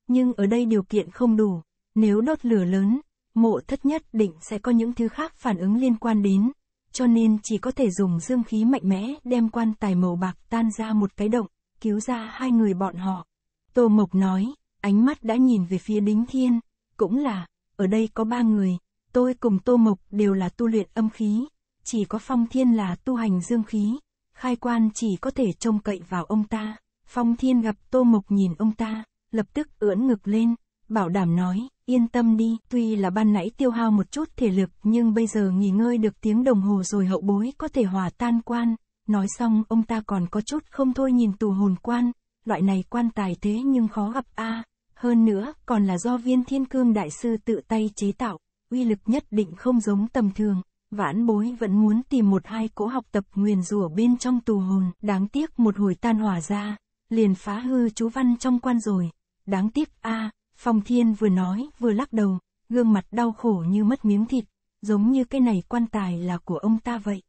nhưng ở đây điều kiện không đủ, nếu đốt lửa lớn, mộ thất nhất định sẽ có những thứ khác phản ứng liên quan đến, cho nên chỉ có thể dùng dương khí mạnh mẽ đem quan tài màu bạc tan ra một cái động cứu ra hai người bọn họ. Tô Mộc nói, ánh mắt đã nhìn về phía Đính Thiên, cũng là, ở đây có ba người, tôi cùng Tô Mộc đều là tu luyện âm khí, chỉ có Phong Thiên là tu hành dương khí, khai quan chỉ có thể trông cậy vào ông ta. Phong Thiên gặp Tô Mộc nhìn ông ta, lập tức ưỡn ngực lên, bảo đảm nói, yên tâm đi, tuy là ban nãy tiêu hao một chút thể lực nhưng bây giờ nghỉ ngơi được tiếng đồng hồ rồi hậu bối có thể hòa tan quan, Nói xong ông ta còn có chút không thôi nhìn tù hồn quan, loại này quan tài thế nhưng khó gặp a à. Hơn nữa, còn là do viên thiên cương đại sư tự tay chế tạo, uy lực nhất định không giống tầm thường. Vãn bối vẫn muốn tìm một hai cỗ học tập nguyền rủa bên trong tù hồn, đáng tiếc một hồi tan hòa ra, liền phá hư chú văn trong quan rồi. Đáng tiếc a à, Phong Thiên vừa nói vừa lắc đầu, gương mặt đau khổ như mất miếng thịt, giống như cái này quan tài là của ông ta vậy.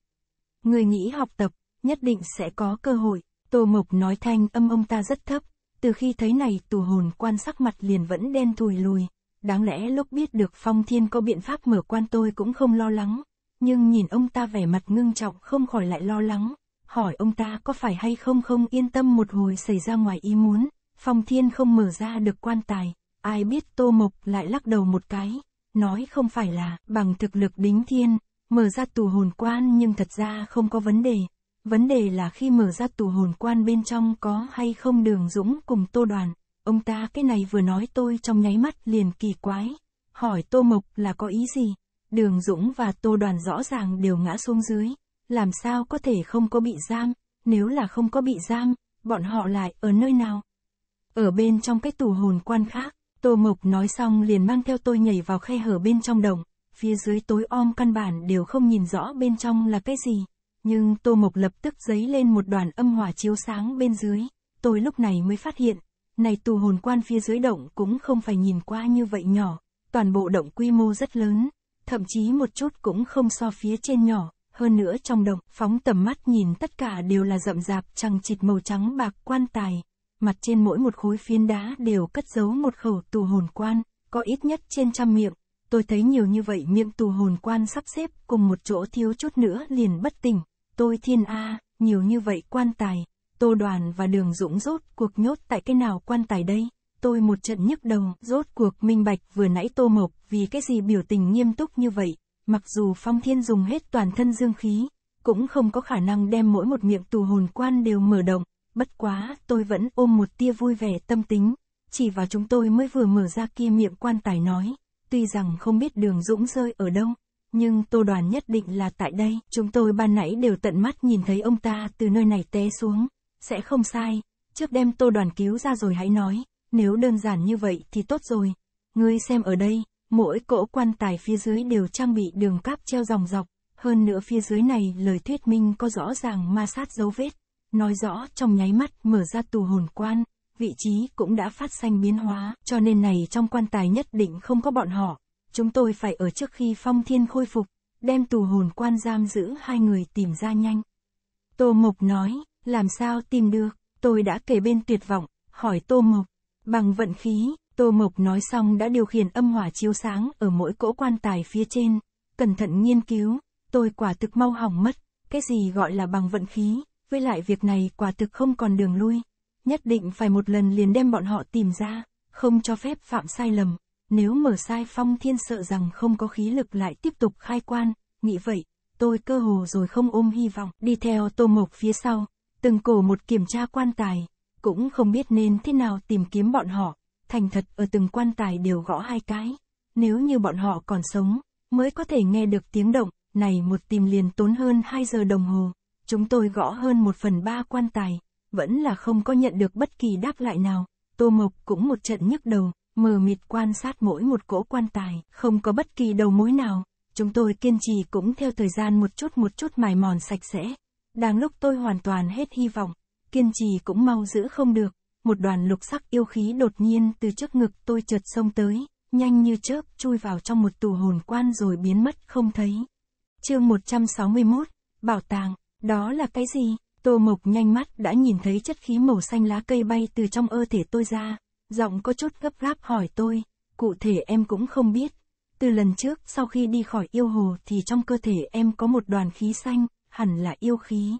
Người nghĩ học tập, nhất định sẽ có cơ hội. Tô Mộc nói thanh âm ông ta rất thấp, từ khi thấy này tù hồn quan sắc mặt liền vẫn đen thùi lùi. Đáng lẽ lúc biết được Phong Thiên có biện pháp mở quan tôi cũng không lo lắng, nhưng nhìn ông ta vẻ mặt ngưng trọng không khỏi lại lo lắng, hỏi ông ta có phải hay không không yên tâm một hồi xảy ra ngoài ý muốn, Phong Thiên không mở ra được quan tài, ai biết Tô Mộc lại lắc đầu một cái, nói không phải là bằng thực lực đính thiên, mở ra tù hồn quan nhưng thật ra không có vấn đề, Vấn đề là khi mở ra tù hồn quan bên trong có hay không đường dũng cùng tô đoàn, ông ta cái này vừa nói tôi trong nháy mắt liền kỳ quái, hỏi tô mộc là có ý gì, đường dũng và tô đoàn rõ ràng đều ngã xuống dưới, làm sao có thể không có bị giam, nếu là không có bị giam, bọn họ lại ở nơi nào? Ở bên trong cái tù hồn quan khác, tô mộc nói xong liền mang theo tôi nhảy vào khe hở bên trong đồng, phía dưới tối om căn bản đều không nhìn rõ bên trong là cái gì. Nhưng Tô Mộc lập tức giấy lên một đoàn âm hỏa chiếu sáng bên dưới, tôi lúc này mới phát hiện, này tù hồn quan phía dưới động cũng không phải nhìn qua như vậy nhỏ, toàn bộ động quy mô rất lớn, thậm chí một chút cũng không so phía trên nhỏ, hơn nữa trong động, phóng tầm mắt nhìn tất cả đều là rậm rạp chằng chịt màu trắng bạc quan tài, mặt trên mỗi một khối phiến đá đều cất giấu một khẩu tù hồn quan, có ít nhất trên trăm miệng, tôi thấy nhiều như vậy miệng tù hồn quan sắp xếp cùng một chỗ thiếu chút nữa liền bất tỉnh tôi thiên A, nhiều như vậy quan tài, tô đoàn và đường dũng rốt cuộc nhốt tại cái nào quan tài đây? Tôi một trận nhức đầu, rốt cuộc minh bạch vừa nãy tô mộc, vì cái gì biểu tình nghiêm túc như vậy, mặc dù phong thiên dùng hết toàn thân dương khí, cũng không có khả năng đem mỗi một miệng tù hồn quan đều mở động, bất quá tôi vẫn ôm một tia vui vẻ tâm tính, chỉ vào chúng tôi mới vừa mở ra kia miệng quan tài nói, tuy rằng không biết đường dũng rơi ở đâu, nhưng tô đoàn nhất định là tại đây. Chúng tôi ban nãy đều tận mắt nhìn thấy ông ta từ nơi này té xuống. Sẽ không sai, trước đem tô đoàn cứu ra rồi hãy nói, nếu đơn giản như vậy thì tốt rồi. Ngươi xem ở đây, mỗi cỗ quan tài phía dưới đều trang bị đường cáp treo dòng dọc, hơn nữa phía dưới này lời thuyết minh có rõ ràng ma sát dấu vết, nói rõ trong nháy mắt mở ra tù hồn quan, vị trí cũng đã phát sanh biến hóa, cho nên này trong quan tài nhất định không có bọn họ, chúng tôi phải ở trước khi phong thiên khôi phục, đem tù hồn quan giam giữ hai người tìm ra nhanh. Tô Mộc nói, làm sao tìm được, tôi đã kể bên tuyệt vọng, hỏi Tô Mộc, bằng vận khí, Tô Mộc nói xong đã điều khiển âm hỏa chiếu sáng ở mỗi cỗ quan tài phía trên, cẩn thận nghiên cứu, tôi quả thực mau hỏng mất, cái gì gọi là bằng vận khí, với lại việc này quả thực không còn đường lui, nhất định phải một lần liền đem bọn họ tìm ra, không cho phép phạm sai lầm. Nếu mở sai phong thiên sợ rằng không có khí lực lại tiếp tục khai quan, nghĩ vậy, tôi cơ hồ rồi không ôm hy vọng. Đi theo tô mộc phía sau, từng cổ một kiểm tra quan tài, cũng không biết nên thế nào tìm kiếm bọn họ, thành thật ở từng quan tài đều gõ hai cái. Nếu như bọn họ còn sống, mới có thể nghe được tiếng động, này một tìm liền tốn hơn 2 giờ đồng hồ. Chúng tôi gõ hơn một phần ba quan tài, vẫn là không có nhận được bất kỳ đáp lại nào. Tô Mộc cũng một trận nhức đầu, mờ mịt quan sát mỗi một cỗ quan tài, không có bất kỳ đầu mối nào. Chúng tôi kiên trì cũng theo thời gian một chút một chút mài mòn sạch sẽ. Đang lúc tôi hoàn toàn hết hy vọng, kiên trì cũng mau giữ không được. Một đoàn lục sắc yêu khí đột nhiên từ trước ngực tôi trượt sông tới, nhanh như chớp chui vào trong một tù hồn quan rồi biến mất không thấy. Chương 161, Bảo tàng, đó là cái gì? Tô Mộc nhanh mắt đã nhìn thấy chất khí màu xanh lá cây bay từ trong ơ thể tôi ra, giọng có chút gấp gáp hỏi tôi, cụ thể em cũng không biết. Từ lần trước sau khi đi khỏi yêu hồ thì trong cơ thể em có một đoàn khí xanh, hẳn là yêu khí.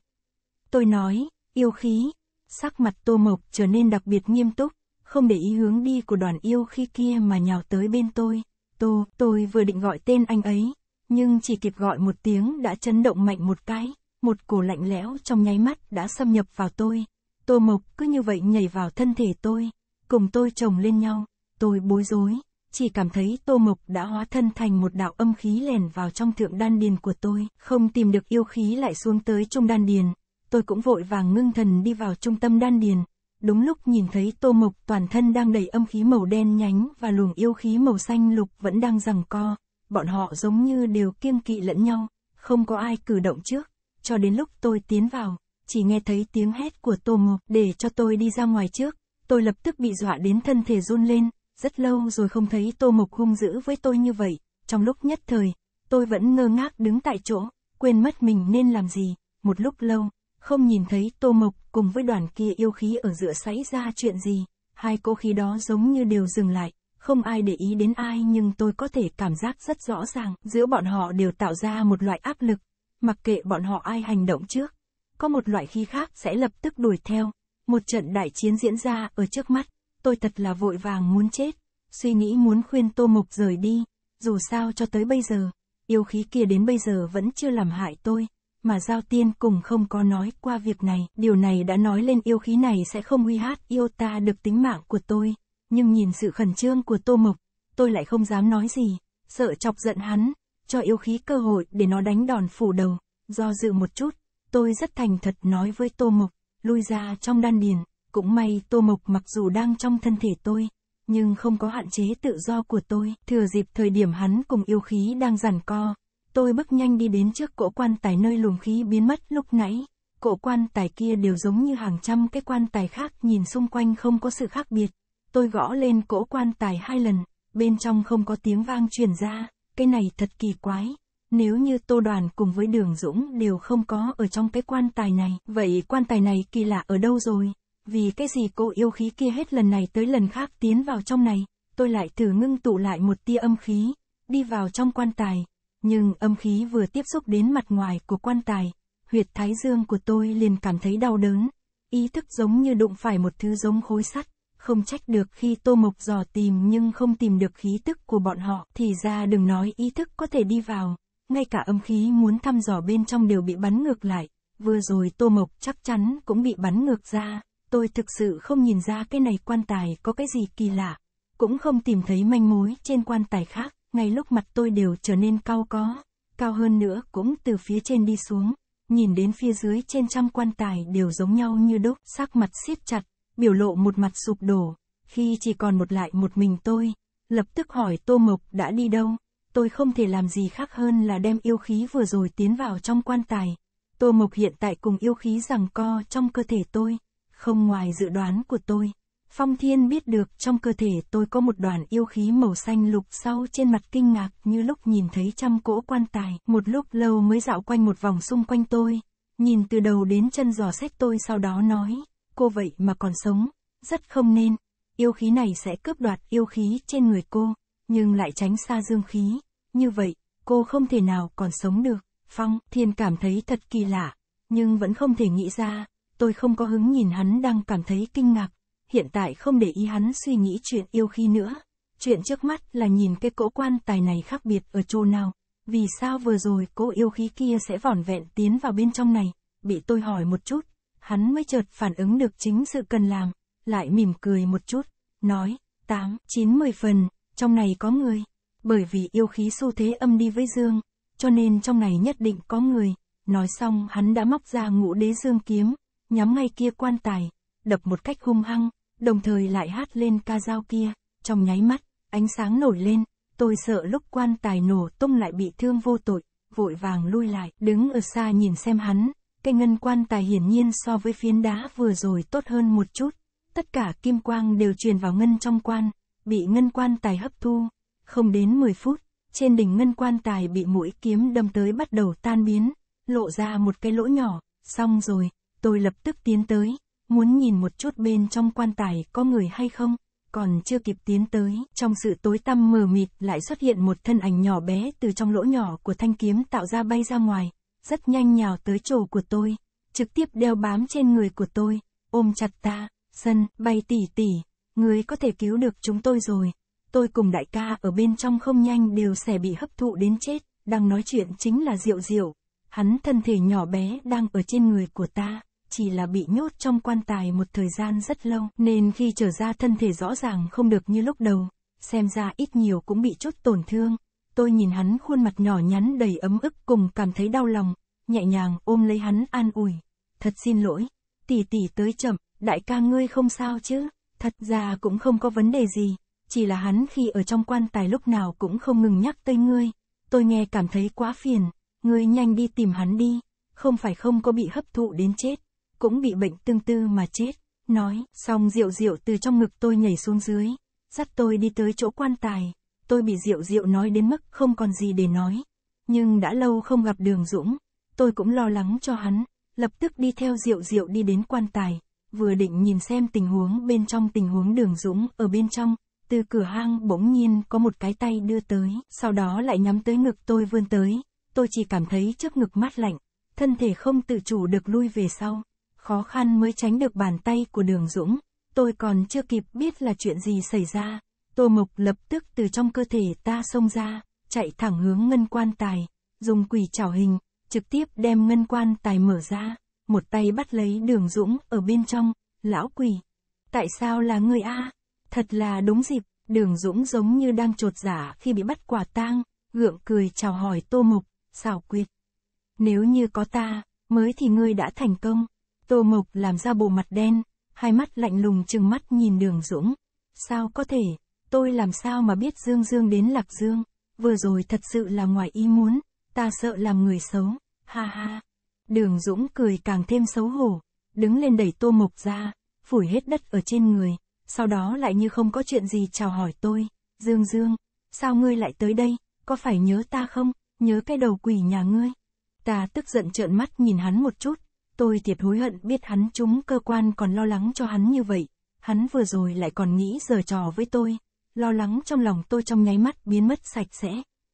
Tôi nói, yêu khí, sắc mặt tô mộc trở nên đặc biệt nghiêm túc, không để ý hướng đi của đoàn yêu khi kia mà nhào tới bên tôi. Tô, tôi vừa định gọi tên anh ấy, nhưng chỉ kịp gọi một tiếng đã chấn động mạnh một cái, một cổ lạnh lẽo trong nháy mắt đã xâm nhập vào tôi. Tô mộc cứ như vậy nhảy vào thân thể tôi cùng tôi chồng lên nhau, tôi bối rối, chỉ cảm thấy Tô Mộc đã hóa thân thành một đạo âm khí lèn vào trong thượng đan điền của tôi, không tìm được yêu khí lại xuống tới trung đan điền, tôi cũng vội vàng ngưng thần đi vào trung tâm đan điền. Đúng lúc nhìn thấy Tô Mộc toàn thân đang đầy âm khí màu đen nhánh và luồng yêu khí màu xanh lục vẫn đang giằng co, bọn họ giống như đều kiêng kỵ lẫn nhau, không có ai cử động trước, cho đến lúc tôi tiến vào, chỉ nghe thấy tiếng hét của Tô Mộc để cho tôi đi ra ngoài trước, tôi lập tức bị dọa đến thân thể run lên, rất lâu rồi không thấy Tô Mộc hung dữ với tôi như vậy, trong lúc nhất thời, tôi vẫn ngơ ngác đứng tại chỗ, quên mất mình nên làm gì, một lúc lâu, không nhìn thấy Tô Mộc cùng với đoàn kia yêu khí ở giữa xảy ra chuyện gì, hai cô khí đó giống như đều dừng lại, không ai để ý đến ai nhưng tôi có thể cảm giác rất rõ ràng, giữa bọn họ đều tạo ra một loại áp lực, mặc kệ bọn họ ai hành động trước, có một loại khí khác sẽ lập tức đuổi theo, một trận đại chiến diễn ra ở trước mắt, tôi thật là vội vàng muốn chết, suy nghĩ muốn khuyên Tô Mộc rời đi, dù sao cho tới bây giờ, yêu khí kia đến bây giờ vẫn chưa làm hại tôi, mà Giao Tiên cùng không có nói qua việc này, điều này đã nói lên yêu khí này sẽ không uy hát yêu ta được tính mạng của tôi, nhưng nhìn sự khẩn trương của Tô Mộc, tôi lại không dám nói gì, sợ chọc giận hắn, cho yêu khí cơ hội để nó đánh đòn phủ đầu, do dự một chút, tôi rất thành thật nói với Tô Mộc, lui ra trong đan điền, cũng may Tô Mộc mặc dù đang trong thân thể tôi, nhưng không có hạn chế tự do của tôi, thừa dịp thời điểm hắn cùng yêu khí đang giằn co, tôi bước nhanh đi đến trước cỗ quan tài nơi luồng khí biến mất lúc nãy. Cỗ quan tài kia đều giống như hàng trăm cái quan tài khác nhìn xung quanh không có sự khác biệt. Tôi gõ lên cỗ quan tài hai lần, bên trong không có tiếng vang truyền ra, cái này thật kỳ quái. Nếu như Tô Đoàn cùng với Đường Dũng đều không có ở trong cái quan tài này, vậy quan tài này kỳ lạ ở đâu rồi? Vì cái gì cô yêu khí kia hết lần này tới lần khác tiến vào trong này, tôi lại thử ngưng tụ lại một tia âm khí, đi vào trong quan tài. Nhưng âm khí vừa tiếp xúc đến mặt ngoài của quan tài, huyệt thái dương của tôi liền cảm thấy đau đớn. Ý thức giống như đụng phải một thứ giống khối sắt, không trách được khi Tô Mộc dò tìm nhưng không tìm được khí tức của bọn họ, thì ra đừng nói ý thức có thể đi vào, ngay cả âm khí muốn thăm dò bên trong đều bị bắn ngược lại, vừa rồi Tô Mộc chắc chắn cũng bị bắn ngược ra, tôi thực sự không nhìn ra cái này quan tài có cái gì kỳ lạ, cũng không tìm thấy manh mối trên quan tài khác, ngay lúc mặt tôi đều trở nên cao có, cao hơn nữa cũng từ phía trên đi xuống, nhìn đến phía dưới trên trăm quan tài đều giống nhau như đúc, sắc mặt siết chặt, biểu lộ một mặt sụp đổ, khi chỉ còn một lại một mình tôi, lập tức hỏi Tô Mộc đã đi đâu, tôi không thể làm gì khác hơn là đem yêu khí vừa rồi tiến vào trong quan tài. Tô Mộc hiện tại cùng yêu khí rằng co trong cơ thể tôi, không ngoài dự đoán của tôi. Phong Thiên biết được trong cơ thể tôi có một đoàn yêu khí màu xanh lục sau trên mặt kinh ngạc như lúc nhìn thấy trăm cỗ quan tài, một lúc lâu mới dạo quanh một vòng xung quanh tôi, nhìn từ đầu đến chân dò xét tôi sau đó nói, cô vậy mà còn sống, rất không nên, yêu khí này sẽ cướp đoạt yêu khí trên người cô nhưng lại tránh xa dương khí. Như vậy, cô không thể nào còn sống được. Phong, Thiên cảm thấy thật kỳ lạ, nhưng vẫn không thể nghĩ ra, tôi không có hứng nhìn hắn đang cảm thấy kinh ngạc, hiện tại không để ý hắn suy nghĩ chuyện yêu khi nữa. Chuyện trước mắt là nhìn cái cỗ quan tài này khác biệt ở chỗ nào, vì sao vừa rồi cỗ yêu khí kia sẽ vỏn vẹn tiến vào bên trong này, bị tôi hỏi một chút, hắn mới chợt phản ứng được chính sự cần làm, lại mỉm cười một chút, nói, 8, 9, 10 phần, trong này có người. Bởi vì yêu khí xu thế âm đi với dương, cho nên trong này nhất định có người. Nói xong hắn đã móc ra ngũ đế dương kiếm, nhắm ngay kia quan tài, đập một cách hung hăng, đồng thời lại hát lên ca dao kia, trong nháy mắt, ánh sáng nổi lên, tôi sợ lúc quan tài nổ tung lại bị thương vô tội, vội vàng lui lại, đứng ở xa nhìn xem hắn, cây ngân quan tài hiển nhiên so với phiến đá vừa rồi tốt hơn một chút, tất cả kim quang đều truyền vào ngân trong quan, bị ngân quan tài hấp thu. Không đến 10 phút, trên đỉnh ngân quan tài bị mũi kiếm đâm tới bắt đầu tan biến, lộ ra một cái lỗ nhỏ, xong rồi, tôi lập tức tiến tới, muốn nhìn một chút bên trong quan tài có người hay không, còn chưa kịp tiến tới, trong sự tối tăm mờ mịt lại xuất hiện một thân ảnh nhỏ bé từ trong lỗ nhỏ của thanh kiếm tạo ra bay ra ngoài, rất nhanh nhào tới chỗ của tôi, trực tiếp đeo bám trên người của tôi, ôm chặt ta, sân, bay tỉ tỉ, người có thể cứu được chúng tôi rồi. Tôi cùng đại ca ở bên trong không nhanh đều sẽ bị hấp thụ đến chết, đang nói chuyện chính là Diệu Diệu. Hắn thân thể nhỏ bé đang ở trên người của ta, chỉ là bị nhốt trong quan tài một thời gian rất lâu, nên khi trở ra thân thể rõ ràng không được như lúc đầu, xem ra ít nhiều cũng bị chút tổn thương. Tôi nhìn hắn khuôn mặt nhỏ nhắn đầy ấm ức cùng cảm thấy đau lòng, nhẹ nhàng ôm lấy hắn an ủi. Thật xin lỗi, tỷ tỷ tới chậm, đại ca ngươi không sao chứ? Thật ra cũng không có vấn đề gì, chỉ là hắn khi ở trong quan tài lúc nào cũng không ngừng nhắc tới ngươi. Tôi nghe cảm thấy quá phiền, ngươi nhanh đi tìm hắn đi, không phải không có bị hấp thụ đến chết, cũng bị bệnh tương tư mà chết. Nói, xong rượu rượu từ trong ngực tôi nhảy xuống dưới, dắt tôi đi tới chỗ quan tài. Tôi bị rượu rượu nói đến mức không còn gì để nói. Nhưng đã lâu không gặp đường Dũng, tôi cũng lo lắng cho hắn, lập tức đi theo rượu rượu đi đến quan tài vừa định nhìn xem tình huống bên trong tình huống đường Dũng ở bên trong, từ cửa hang bỗng nhiên có một cái tay đưa tới, sau đó lại nhắm tới ngực tôi vươn tới, tôi chỉ cảm thấy trước ngực mát lạnh, thân thể không tự chủ được lui về sau, khó khăn mới tránh được bàn tay của đường Dũng, tôi còn chưa kịp biết là chuyện gì xảy ra, Tô Mộc lập tức từ trong cơ thể ta xông ra, chạy thẳng hướng ngân quan tài, dùng quỷ chảo hình, trực tiếp đem ngân quan tài mở ra một tay bắt lấy đường Dũng ở bên trong, lão quỳ Tại sao là người A? Thật là đúng dịp, đường Dũng giống như đang trột giả dạ khi bị bắt quả tang, gượng cười chào hỏi Tô Mộc, xảo quyệt. Nếu như có ta, mới thì ngươi đã thành công. Tô Mộc làm ra bộ mặt đen, hai mắt lạnh lùng chừng mắt nhìn đường Dũng. Sao có thể, tôi làm sao mà biết Dương Dương đến Lạc Dương, vừa rồi thật sự là ngoài ý muốn, ta sợ làm người xấu, ha ha. Đường Dũng cười càng thêm xấu hổ, đứng lên đẩy Tô Mộc ra, phủi hết đất ở trên người, sau đó lại như không có chuyện gì chào hỏi tôi, Dương Dương, sao ngươi lại tới đây, có phải nhớ ta không, nhớ cái đầu quỷ nhà ngươi. Ta tức giận trợn mắt nhìn hắn một chút, tôi thiệt hối hận biết hắn chúng cơ quan còn lo lắng cho hắn như vậy, hắn vừa rồi lại còn nghĩ giờ trò với tôi, lo lắng trong lòng tôi trong nháy mắt biến mất sạch sẽ,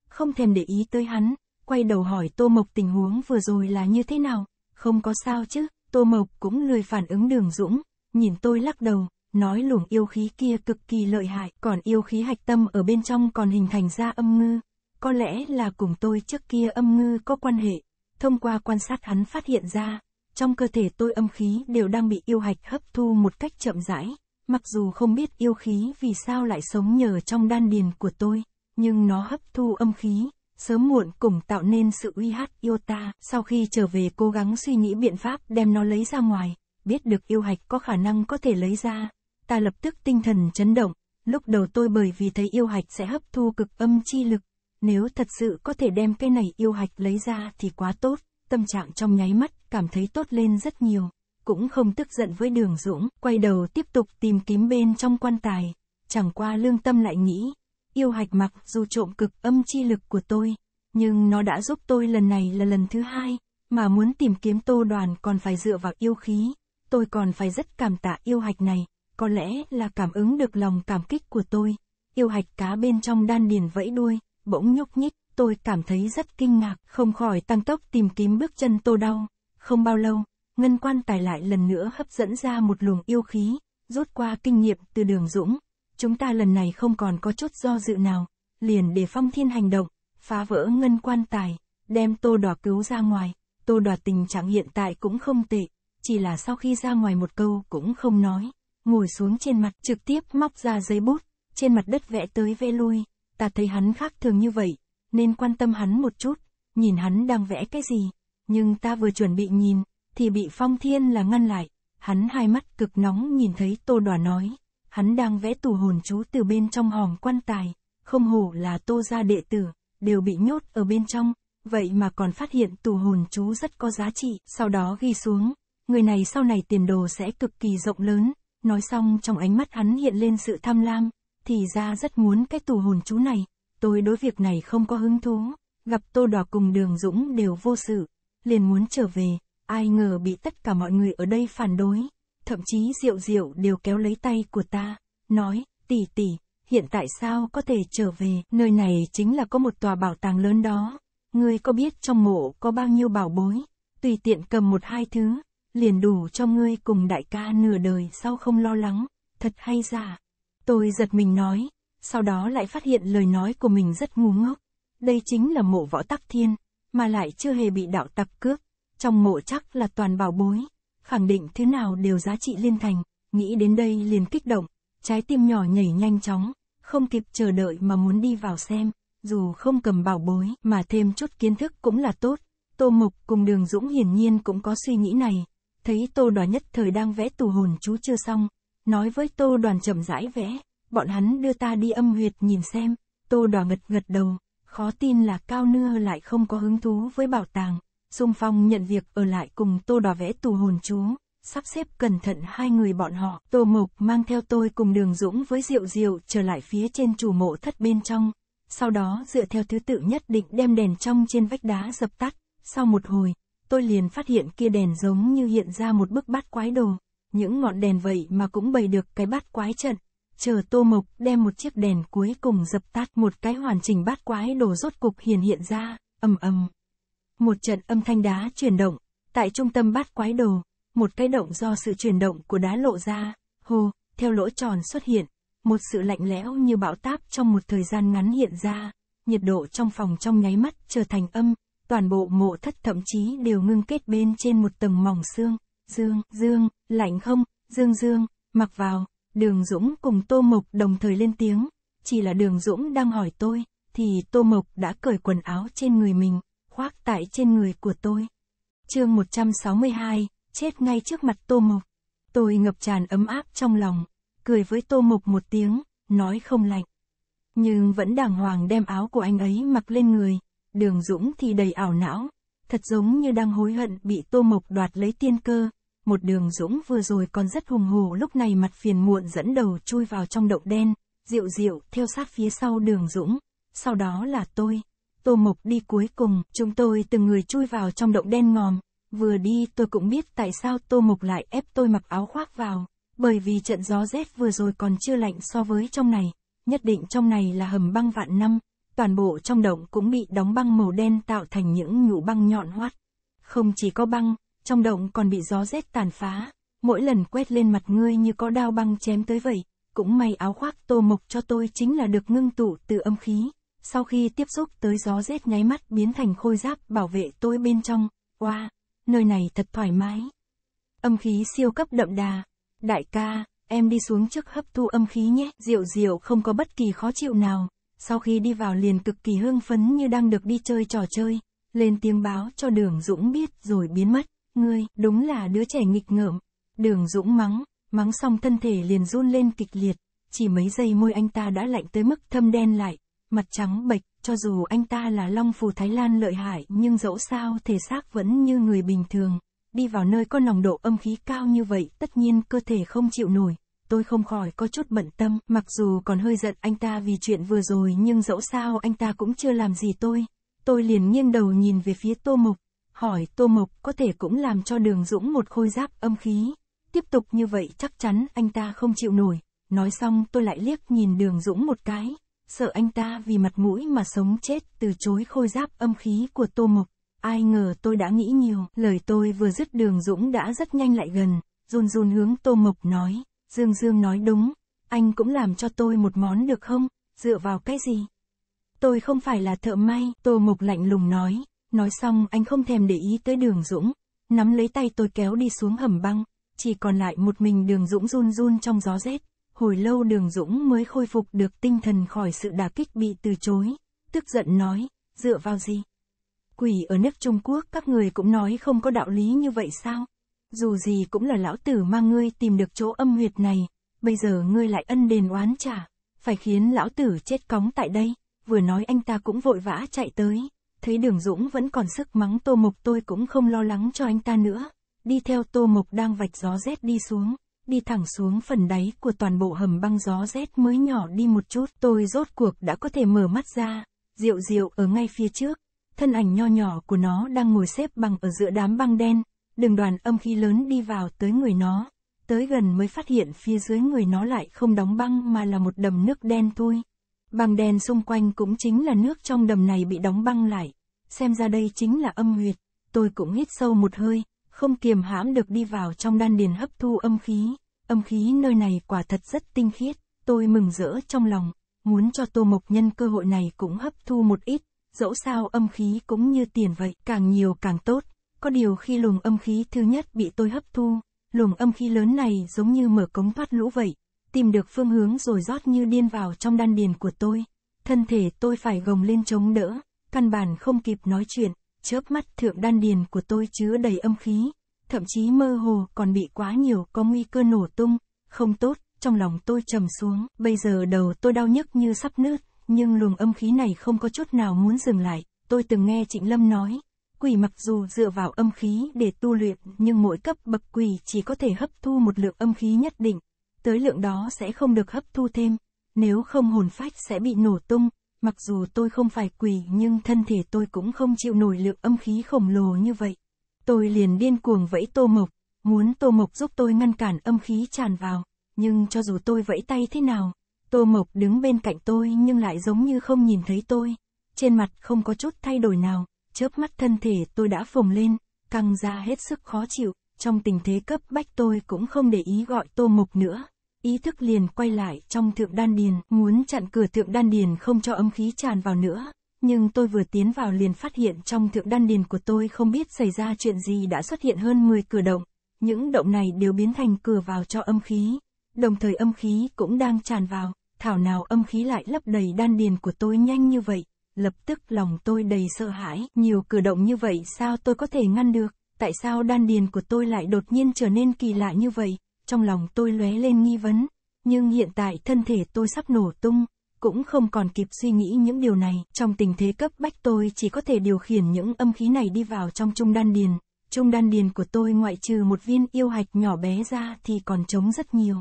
không thèm để ý tới hắn, quay đầu hỏi Tô Mộc tình huống vừa rồi là như thế nào, không có sao chứ, Tô Mộc cũng lười phản ứng đường dũng, nhìn tôi lắc đầu, nói luồng yêu khí kia cực kỳ lợi hại, còn yêu khí hạch tâm ở bên trong còn hình thành ra âm ngư. Có lẽ là cùng tôi trước kia âm ngư có quan hệ, thông qua quan sát hắn phát hiện ra, trong cơ thể tôi âm khí đều đang bị yêu hạch hấp thu một cách chậm rãi, mặc dù không biết yêu khí vì sao lại sống nhờ trong đan điền của tôi, nhưng nó hấp thu âm khí, sớm muộn cùng tạo nên sự uy hát yêu ta. Sau khi trở về cố gắng suy nghĩ biện pháp đem nó lấy ra ngoài, biết được yêu hạch có khả năng có thể lấy ra, ta lập tức tinh thần chấn động, lúc đầu tôi bởi vì thấy yêu hạch sẽ hấp thu cực âm chi lực, nếu thật sự có thể đem cái này yêu hạch lấy ra thì quá tốt, tâm trạng trong nháy mắt cảm thấy tốt lên rất nhiều, cũng không tức giận với đường Dũng, quay đầu tiếp tục tìm kiếm bên trong quan tài, chẳng qua lương tâm lại nghĩ, yêu hạch mặc dù trộm cực âm chi lực của tôi, nhưng nó đã giúp tôi lần này là lần thứ hai, mà muốn tìm kiếm tô đoàn còn phải dựa vào yêu khí, tôi còn phải rất cảm tạ yêu hạch này, có lẽ là cảm ứng được lòng cảm kích của tôi. Yêu hạch cá bên trong đan điền vẫy đuôi, bỗng nhúc nhích, tôi cảm thấy rất kinh ngạc, không khỏi tăng tốc tìm kiếm bước chân tô đau. Không bao lâu, ngân quan tài lại lần nữa hấp dẫn ra một luồng yêu khí, rút qua kinh nghiệm từ đường dũng, chúng ta lần này không còn có chút do dự nào, liền để phong thiên hành động, phá vỡ ngân quan tài, đem tô đỏ cứu ra ngoài, tô đỏ tình trạng hiện tại cũng không tệ, chỉ là sau khi ra ngoài một câu cũng không nói, ngồi xuống trên mặt trực tiếp móc ra giấy bút, trên mặt đất vẽ tới vẽ lui, ta thấy hắn khác thường như vậy, nên quan tâm hắn một chút, nhìn hắn đang vẽ cái gì, nhưng ta vừa chuẩn bị nhìn, thì bị phong thiên là ngăn lại, hắn hai mắt cực nóng nhìn thấy tô đỏ nói, hắn đang vẽ tù hồn chú từ bên trong hòm quan tài, không hổ là tô gia đệ tử, đều bị nhốt ở bên trong, vậy mà còn phát hiện tù hồn chú rất có giá trị, sau đó ghi xuống, người này sau này tiền đồ sẽ cực kỳ rộng lớn, nói xong trong ánh mắt hắn hiện lên sự tham lam, thì ra rất muốn cái tù hồn chú này, tôi đối việc này không có hứng thú, gặp tô đỏ cùng đường Dũng đều vô sự, liền muốn trở về, ai ngờ bị tất cả mọi người ở đây phản đối thậm chí Diệu Diệu đều kéo lấy tay của ta, nói, tỷ tỷ, hiện tại sao có thể trở về, nơi này chính là có một tòa bảo tàng lớn đó, ngươi có biết trong mộ có bao nhiêu bảo bối, tùy tiện cầm một hai thứ, liền đủ cho ngươi cùng đại ca nửa đời sau không lo lắng, thật hay giả. Tôi giật mình nói, sau đó lại phát hiện lời nói của mình rất ngu ngốc. Đây chính là mộ võ tắc thiên, mà lại chưa hề bị đạo tập cướp, trong mộ chắc là toàn bảo bối khẳng định thế nào đều giá trị liên thành, nghĩ đến đây liền kích động, trái tim nhỏ nhảy nhanh chóng, không kịp chờ đợi mà muốn đi vào xem, dù không cầm bảo bối mà thêm chút kiến thức cũng là tốt. Tô mục cùng Đường Dũng hiển nhiên cũng có suy nghĩ này, thấy Tô Đoàn nhất thời đang vẽ tù hồn chú chưa xong, nói với Tô Đoàn chậm rãi vẽ, bọn hắn đưa ta đi âm huyệt nhìn xem, Tô Đoàn ngật ngật đầu, khó tin là Cao Nưa lại không có hứng thú với bảo tàng. Xung Phong nhận việc ở lại cùng Tô Đỏ vẽ tù hồn chú, sắp xếp cẩn thận hai người bọn họ. Tô Mộc mang theo tôi cùng Đường Dũng với Diệu Diệu trở lại phía trên chủ mộ thất bên trong. Sau đó dựa theo thứ tự nhất định đem đèn trong trên vách đá dập tắt. Sau một hồi, tôi liền phát hiện kia đèn giống như hiện ra một bức bát quái đồ. Những ngọn đèn vậy mà cũng bày được cái bát quái trận. Chờ Tô Mộc đem một chiếc đèn cuối cùng dập tắt một cái hoàn chỉnh bát quái đồ rốt cục hiện hiện ra, ầm ầm. Một trận âm thanh đá chuyển động, tại trung tâm bát quái đồ, một cái động do sự chuyển động của đá lộ ra, hô, theo lỗ tròn xuất hiện, một sự lạnh lẽo như bão táp trong một thời gian ngắn hiện ra, nhiệt độ trong phòng trong nháy mắt trở thành âm, toàn bộ mộ thất thậm chí đều ngưng kết bên trên một tầng mỏng xương, dương, dương, lạnh không, dương dương, mặc vào, đường Dũng cùng Tô Mộc đồng thời lên tiếng, chỉ là đường Dũng đang hỏi tôi, thì Tô Mộc đã cởi quần áo trên người mình khoác tại trên người của tôi. chương 162, chết ngay trước mặt Tô Mộc. Tôi ngập tràn ấm áp trong lòng, cười với Tô Mộc một tiếng, nói không lạnh. Nhưng vẫn đàng hoàng đem áo của anh ấy mặc lên người, đường Dũng thì đầy ảo não, thật giống như đang hối hận bị Tô Mộc đoạt lấy tiên cơ. Một đường Dũng vừa rồi còn rất hùng hổ lúc này mặt phiền muộn dẫn đầu chui vào trong động đen, dịu dịu theo sát phía sau đường Dũng, sau đó là tôi. Tô Mộc đi cuối cùng, chúng tôi từng người chui vào trong động đen ngòm. Vừa đi tôi cũng biết tại sao Tô Mộc lại ép tôi mặc áo khoác vào, bởi vì trận gió rét vừa rồi còn chưa lạnh so với trong này, nhất định trong này là hầm băng vạn năm, toàn bộ trong động cũng bị đóng băng màu đen tạo thành những nhũ băng nhọn hoắt. Không chỉ có băng, trong động còn bị gió rét tàn phá, mỗi lần quét lên mặt ngươi như có đao băng chém tới vậy, cũng may áo khoác tô mộc cho tôi chính là được ngưng tụ từ âm khí sau khi tiếp xúc tới gió rét nháy mắt biến thành khôi giáp bảo vệ tôi bên trong, wow, nơi này thật thoải mái. Âm khí siêu cấp đậm đà, đại ca, em đi xuống trước hấp thu âm khí nhé, diệu diệu không có bất kỳ khó chịu nào, sau khi đi vào liền cực kỳ hưng phấn như đang được đi chơi trò chơi, lên tiếng báo cho đường Dũng biết rồi biến mất, ngươi, đúng là đứa trẻ nghịch ngợm, đường Dũng mắng, mắng xong thân thể liền run lên kịch liệt, chỉ mấy giây môi anh ta đã lạnh tới mức thâm đen lại, mặt trắng bệch, cho dù anh ta là long phù Thái Lan lợi hại nhưng dẫu sao thể xác vẫn như người bình thường. Đi vào nơi có nồng độ âm khí cao như vậy, tất nhiên cơ thể không chịu nổi. Tôi không khỏi có chút bận tâm, mặc dù còn hơi giận anh ta vì chuyện vừa rồi nhưng dẫu sao anh ta cũng chưa làm gì tôi. Tôi liền nghiêng đầu nhìn về phía Tô Mộc, hỏi Tô Mộc có thể cũng làm cho Đường Dũng một khôi giáp âm khí. Tiếp tục như vậy chắc chắn anh ta không chịu nổi. Nói xong tôi lại liếc nhìn Đường Dũng một cái, sợ anh ta vì mặt mũi mà sống chết, từ chối khôi giáp âm khí của Tô Mộc. Ai ngờ tôi đã nghĩ nhiều, lời tôi vừa dứt đường Dũng đã rất nhanh lại gần, run run hướng Tô Mộc nói, Dương Dương nói đúng, anh cũng làm cho tôi một món được không, dựa vào cái gì? Tôi không phải là thợ may, Tô Mộc lạnh lùng nói, nói xong anh không thèm để ý tới đường Dũng, nắm lấy tay tôi kéo đi xuống hầm băng, chỉ còn lại một mình đường Dũng run run trong gió rét, Hồi lâu đường Dũng mới khôi phục được tinh thần khỏi sự đả kích bị từ chối, tức giận nói, dựa vào gì? Quỷ ở nước Trung Quốc các người cũng nói không có đạo lý như vậy sao? Dù gì cũng là lão tử mang ngươi tìm được chỗ âm huyệt này, bây giờ ngươi lại ân đền oán trả, phải khiến lão tử chết cóng tại đây, vừa nói anh ta cũng vội vã chạy tới, thấy đường Dũng vẫn còn sức mắng tô mục tôi cũng không lo lắng cho anh ta nữa, đi theo tô mục đang vạch gió rét đi xuống đi thẳng xuống phần đáy của toàn bộ hầm băng gió rét mới nhỏ đi một chút. Tôi rốt cuộc đã có thể mở mắt ra, rượu rượu ở ngay phía trước. Thân ảnh nho nhỏ của nó đang ngồi xếp bằng ở giữa đám băng đen, đường đoàn âm khí lớn đi vào tới người nó. Tới gần mới phát hiện phía dưới người nó lại không đóng băng mà là một đầm nước đen thui. Băng đen xung quanh cũng chính là nước trong đầm này bị đóng băng lại. Xem ra đây chính là âm huyệt. Tôi cũng hít sâu một hơi, không kiềm hãm được đi vào trong đan điền hấp thu âm khí. Âm khí nơi này quả thật rất tinh khiết, tôi mừng rỡ trong lòng, muốn cho Tô Mộc Nhân cơ hội này cũng hấp thu một ít, dẫu sao âm khí cũng như tiền vậy, càng nhiều càng tốt. Có điều khi luồng âm khí thứ nhất bị tôi hấp thu, luồng âm khí lớn này giống như mở cống thoát lũ vậy, tìm được phương hướng rồi rót như điên vào trong đan điền của tôi. Thân thể tôi phải gồng lên chống đỡ, căn bản không kịp nói chuyện, chớp mắt thượng đan điền của tôi chứa đầy âm khí, thậm chí mơ hồ còn bị quá nhiều có nguy cơ nổ tung, không tốt, trong lòng tôi trầm xuống, bây giờ đầu tôi đau nhức như sắp nứt, nhưng luồng âm khí này không có chút nào muốn dừng lại, tôi từng nghe Trịnh Lâm nói, quỷ mặc dù dựa vào âm khí để tu luyện, nhưng mỗi cấp bậc quỷ chỉ có thể hấp thu một lượng âm khí nhất định, tới lượng đó sẽ không được hấp thu thêm, nếu không hồn phách sẽ bị nổ tung, Mặc dù tôi không phải quỷ nhưng thân thể tôi cũng không chịu nổi lượng âm khí khổng lồ như vậy. Tôi liền điên cuồng vẫy tô mộc, muốn tô mộc giúp tôi ngăn cản âm khí tràn vào, nhưng cho dù tôi vẫy tay thế nào, tô mộc đứng bên cạnh tôi nhưng lại giống như không nhìn thấy tôi. Trên mặt không có chút thay đổi nào, chớp mắt thân thể tôi đã phồng lên, căng ra hết sức khó chịu, trong tình thế cấp bách tôi cũng không để ý gọi tô mộc nữa ý thức liền quay lại trong thượng đan điền, muốn chặn cửa thượng đan điền không cho âm khí tràn vào nữa. Nhưng tôi vừa tiến vào liền phát hiện trong thượng đan điền của tôi không biết xảy ra chuyện gì đã xuất hiện hơn 10 cửa động. Những động này đều biến thành cửa vào cho âm khí. Đồng thời âm khí cũng đang tràn vào, thảo nào âm khí lại lấp đầy đan điền của tôi nhanh như vậy. Lập tức lòng tôi đầy sợ hãi, nhiều cửa động như vậy sao tôi có thể ngăn được, tại sao đan điền của tôi lại đột nhiên trở nên kỳ lạ như vậy, trong lòng tôi lóe lên nghi vấn, nhưng hiện tại thân thể tôi sắp nổ tung, cũng không còn kịp suy nghĩ những điều này. Trong tình thế cấp bách tôi chỉ có thể điều khiển những âm khí này đi vào trong trung đan điền. Trung đan điền của tôi ngoại trừ một viên yêu hạch nhỏ bé ra thì còn trống rất nhiều.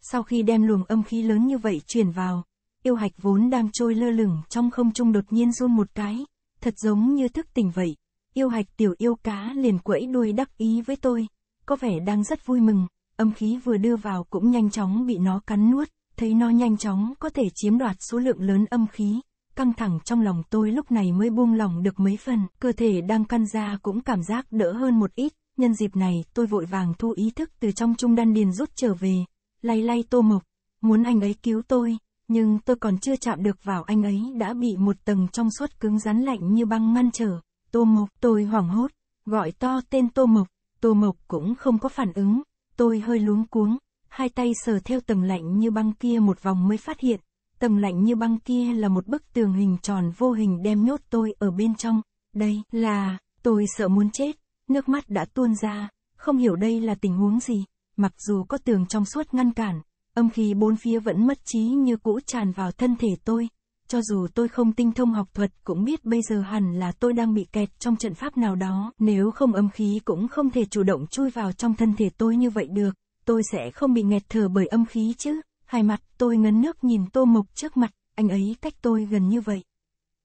Sau khi đem luồng âm khí lớn như vậy chuyển vào, yêu hạch vốn đang trôi lơ lửng trong không trung đột nhiên run một cái, thật giống như thức tỉnh vậy. Yêu hạch tiểu yêu cá liền quẫy đuôi đắc ý với tôi, có vẻ đang rất vui mừng âm khí vừa đưa vào cũng nhanh chóng bị nó cắn nuốt, thấy nó nhanh chóng có thể chiếm đoạt số lượng lớn âm khí, căng thẳng trong lòng tôi lúc này mới buông lòng được mấy phần, cơ thể đang căn ra cũng cảm giác đỡ hơn một ít, nhân dịp này tôi vội vàng thu ý thức từ trong trung đan điền rút trở về, lay lay tô mộc, muốn anh ấy cứu tôi, nhưng tôi còn chưa chạm được vào anh ấy đã bị một tầng trong suốt cứng rắn lạnh như băng ngăn trở, tô mộc tôi hoảng hốt, gọi to tên tô mộc, tô mộc cũng không có phản ứng, tôi hơi luống cuống, hai tay sờ theo tầng lạnh như băng kia một vòng mới phát hiện, tầng lạnh như băng kia là một bức tường hình tròn vô hình đem nhốt tôi ở bên trong, đây là, tôi sợ muốn chết, nước mắt đã tuôn ra, không hiểu đây là tình huống gì, mặc dù có tường trong suốt ngăn cản, âm khí bốn phía vẫn mất trí như cũ tràn vào thân thể tôi, cho dù tôi không tinh thông học thuật cũng biết bây giờ hẳn là tôi đang bị kẹt trong trận pháp nào đó, nếu không âm khí cũng không thể chủ động chui vào trong thân thể tôi như vậy được, tôi sẽ không bị nghẹt thở bởi âm khí chứ, hai mặt tôi ngấn nước nhìn tô mộc trước mặt, anh ấy cách tôi gần như vậy.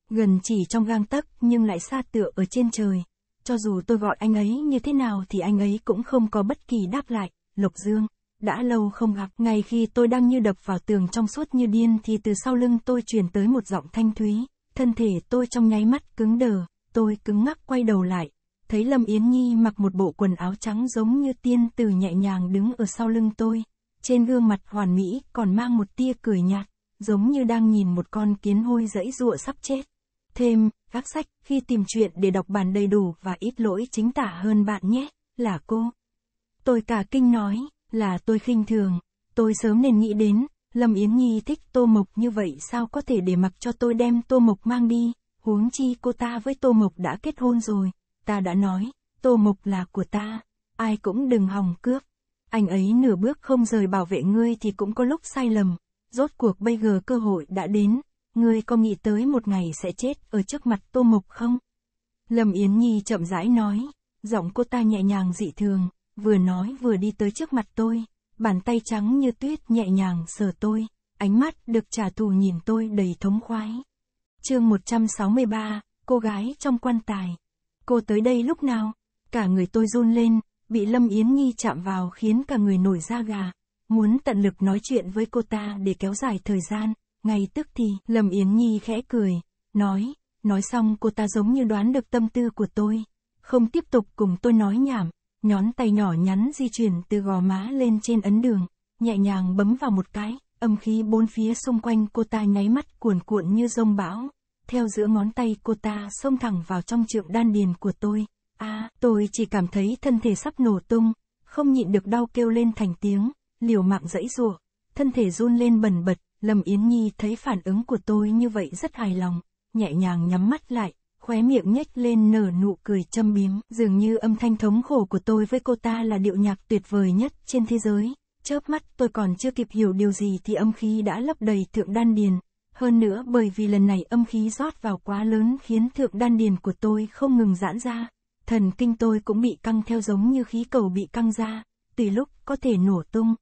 Gần chỉ trong gang tấc nhưng lại xa tựa ở trên trời, cho dù tôi gọi anh ấy như thế nào thì anh ấy cũng không có bất kỳ đáp lại, lục Dương đã lâu không gặp, ngay khi tôi đang như đập vào tường trong suốt như điên thì từ sau lưng tôi truyền tới một giọng thanh thúy, thân thể tôi trong nháy mắt cứng đờ, tôi cứng ngắc quay đầu lại, thấy Lâm Yến Nhi mặc một bộ quần áo trắng giống như tiên từ nhẹ nhàng đứng ở sau lưng tôi, trên gương mặt hoàn mỹ còn mang một tia cười nhạt, giống như đang nhìn một con kiến hôi dẫy dụa sắp chết. Thêm, các sách khi tìm chuyện để đọc bản đầy đủ và ít lỗi chính tả hơn bạn nhé, là cô. Tôi cả kinh nói là tôi khinh thường, tôi sớm nên nghĩ đến, Lâm Yến Nhi thích Tô Mộc như vậy sao có thể để mặc cho tôi đem Tô Mộc mang đi, huống chi cô ta với Tô Mộc đã kết hôn rồi, ta đã nói, Tô Mộc là của ta, ai cũng đừng hòng cướp. Anh ấy nửa bước không rời bảo vệ ngươi thì cũng có lúc sai lầm, rốt cuộc bây giờ cơ hội đã đến, ngươi có nghĩ tới một ngày sẽ chết ở trước mặt Tô Mộc không? Lâm Yến Nhi chậm rãi nói, giọng cô ta nhẹ nhàng dị thường, vừa nói vừa đi tới trước mặt tôi, bàn tay trắng như tuyết nhẹ nhàng sờ tôi, ánh mắt được trả thù nhìn tôi đầy thống khoái. chương 163, cô gái trong quan tài. Cô tới đây lúc nào? Cả người tôi run lên, bị Lâm Yến Nhi chạm vào khiến cả người nổi da gà. Muốn tận lực nói chuyện với cô ta để kéo dài thời gian, ngay tức thì Lâm Yến Nhi khẽ cười, nói, nói xong cô ta giống như đoán được tâm tư của tôi. Không tiếp tục cùng tôi nói nhảm, ngón tay nhỏ nhắn di chuyển từ gò má lên trên ấn đường, nhẹ nhàng bấm vào một cái, âm khí bốn phía xung quanh cô ta nháy mắt cuồn cuộn như rông bão, theo giữa ngón tay cô ta xông thẳng vào trong trượng đan điền của tôi. À, tôi chỉ cảm thấy thân thể sắp nổ tung, không nhịn được đau kêu lên thành tiếng, liều mạng dẫy giụa, thân thể run lên bần bật, Lâm Yến Nhi thấy phản ứng của tôi như vậy rất hài lòng, nhẹ nhàng nhắm mắt lại, khóe miệng nhếch lên nở nụ cười châm biếm, dường như âm thanh thống khổ của tôi với cô ta là điệu nhạc tuyệt vời nhất trên thế giới. Chớp mắt tôi còn chưa kịp hiểu điều gì thì âm khí đã lấp đầy thượng đan điền. Hơn nữa bởi vì lần này âm khí rót vào quá lớn khiến thượng đan điền của tôi không ngừng giãn ra. Thần kinh tôi cũng bị căng theo giống như khí cầu bị căng ra, tùy lúc có thể nổ tung.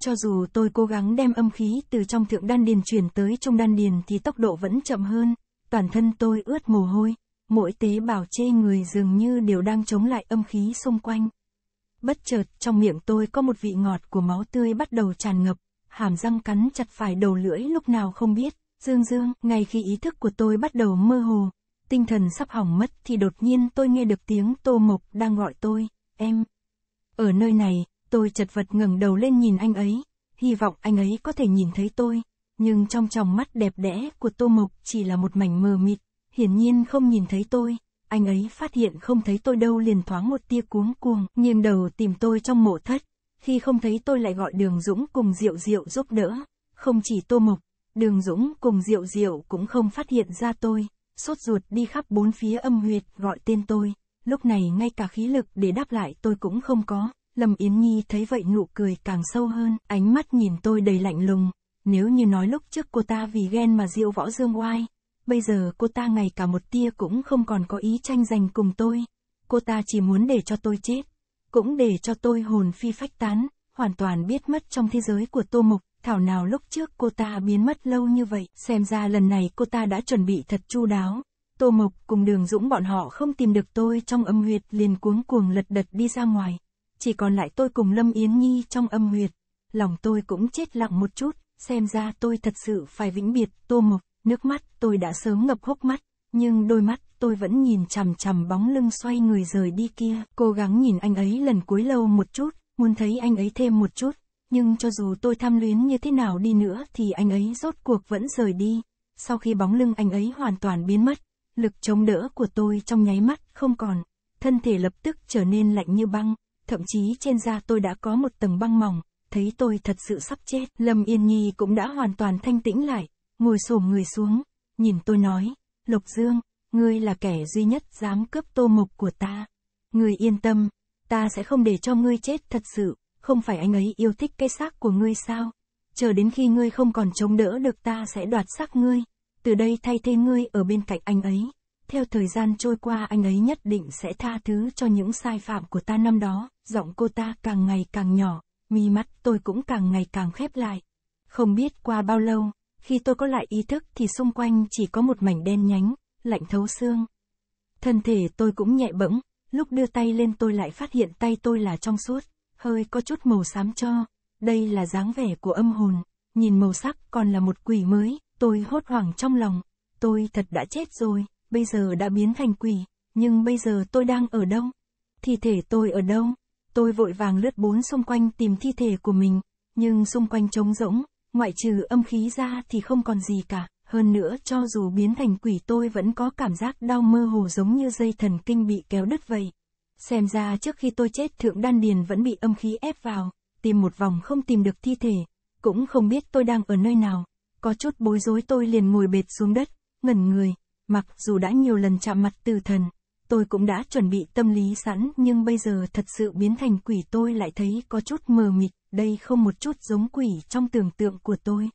Cho dù tôi cố gắng đem âm khí từ trong thượng đan điền chuyển tới trung đan điền thì tốc độ vẫn chậm hơn. Toàn thân tôi ướt mồ hôi, mỗi tế bào chê người dường như đều đang chống lại âm khí xung quanh. Bất chợt, trong miệng tôi có một vị ngọt của máu tươi bắt đầu tràn ngập, hàm răng cắn chặt phải đầu lưỡi lúc nào không biết, dương dương, ngay khi ý thức của tôi bắt đầu mơ hồ, tinh thần sắp hỏng mất thì đột nhiên tôi nghe được tiếng Tô Mộc đang gọi tôi, em. Ở nơi này, tôi chật vật ngẩng đầu lên nhìn anh ấy, hy vọng anh ấy có thể nhìn thấy tôi, nhưng trong tròng mắt đẹp đẽ của Tô Mộc chỉ là một mảnh mờ mịt, hiển nhiên không nhìn thấy tôi. Anh ấy phát hiện không thấy tôi đâu liền thoáng một tia cuống cuồng, nghiêng đầu tìm tôi trong mộ thất. Khi không thấy tôi lại gọi Đường Dũng cùng Diệu Diệu giúp đỡ. Không chỉ Tô Mộc, Đường Dũng cùng Diệu Diệu cũng không phát hiện ra tôi. Sốt ruột đi khắp bốn phía âm huyệt gọi tên tôi. Lúc này ngay cả khí lực để đáp lại tôi cũng không có. Lâm Yến Nhi thấy vậy nụ cười càng sâu hơn, ánh mắt nhìn tôi đầy lạnh lùng. Nếu như nói lúc trước cô ta vì ghen mà diệu võ dương oai, bây giờ cô ta ngày cả một tia cũng không còn có ý tranh giành cùng tôi. Cô ta chỉ muốn để cho tôi chết, cũng để cho tôi hồn phi phách tán, hoàn toàn biết mất trong thế giới của Tô Mục, thảo nào lúc trước cô ta biến mất lâu như vậy, xem ra lần này cô ta đã chuẩn bị thật chu đáo. Tô Mộc cùng Đường Dũng bọn họ không tìm được tôi trong âm huyệt liền cuống cuồng lật đật đi ra ngoài. Chỉ còn lại tôi cùng Lâm Yến Nhi trong âm huyệt. Lòng tôi cũng chết lặng một chút, xem ra tôi thật sự phải vĩnh biệt Tô Mộc. Nước mắt tôi đã sớm ngập hốc mắt, nhưng đôi mắt tôi vẫn nhìn chằm chằm bóng lưng xoay người rời đi kia, cố gắng nhìn anh ấy lần cuối lâu một chút, muốn thấy anh ấy thêm một chút, nhưng cho dù tôi tham luyến như thế nào đi nữa thì anh ấy rốt cuộc vẫn rời đi. Sau khi bóng lưng anh ấy hoàn toàn biến mất, lực chống đỡ của tôi trong nháy mắt không còn, thân thể lập tức trở nên lạnh như băng, thậm chí trên da tôi đã có một tầng băng mỏng, thấy tôi thật sự sắp chết. Lâm Yên Nhi cũng đã hoàn toàn thanh tĩnh lại, ngồi xổm người xuống, nhìn tôi nói, Lộc Dương, ngươi là kẻ duy nhất dám cướp tô mộc của ta. Ngươi yên tâm, ta sẽ không để cho ngươi chết thật sự, không phải anh ấy yêu thích cái xác của ngươi sao? Chờ đến khi ngươi không còn chống đỡ được ta sẽ đoạt xác ngươi, từ đây thay thế ngươi ở bên cạnh anh ấy. Theo thời gian trôi qua anh ấy nhất định sẽ tha thứ cho những sai phạm của ta năm đó, giọng cô ta càng ngày càng nhỏ, mi mắt tôi cũng càng ngày càng khép lại. Không biết qua bao lâu, khi tôi có lại ý thức thì xung quanh chỉ có một mảnh đen nhánh, lạnh thấu xương. Thân thể tôi cũng nhẹ bẫng, lúc đưa tay lên tôi lại phát hiện tay tôi là trong suốt, hơi có chút màu xám cho. Đây là dáng vẻ của âm hồn, nhìn màu sắc còn là một quỷ mới, tôi hốt hoảng trong lòng. Tôi thật đã chết rồi, bây giờ đã biến thành quỷ, nhưng bây giờ tôi đang ở đâu? Thi thể tôi ở đâu? Tôi vội vàng lướt bốn xung quanh tìm thi thể của mình, nhưng xung quanh trống rỗng, ngoại trừ âm khí ra thì không còn gì cả, hơn nữa cho dù biến thành quỷ tôi vẫn có cảm giác đau mơ hồ giống như dây thần kinh bị kéo đứt vậy. Xem ra trước khi tôi chết thượng đan điền vẫn bị âm khí ép vào, tìm một vòng không tìm được thi thể, cũng không biết tôi đang ở nơi nào, có chút bối rối tôi liền ngồi bệt xuống đất, ngẩn người, mặc dù đã nhiều lần chạm mặt từ thần, tôi cũng đã chuẩn bị tâm lý sẵn nhưng bây giờ thật sự biến thành quỷ tôi lại thấy có chút mờ mịt đây không một chút giống quỷ trong tưởng tượng của tôi.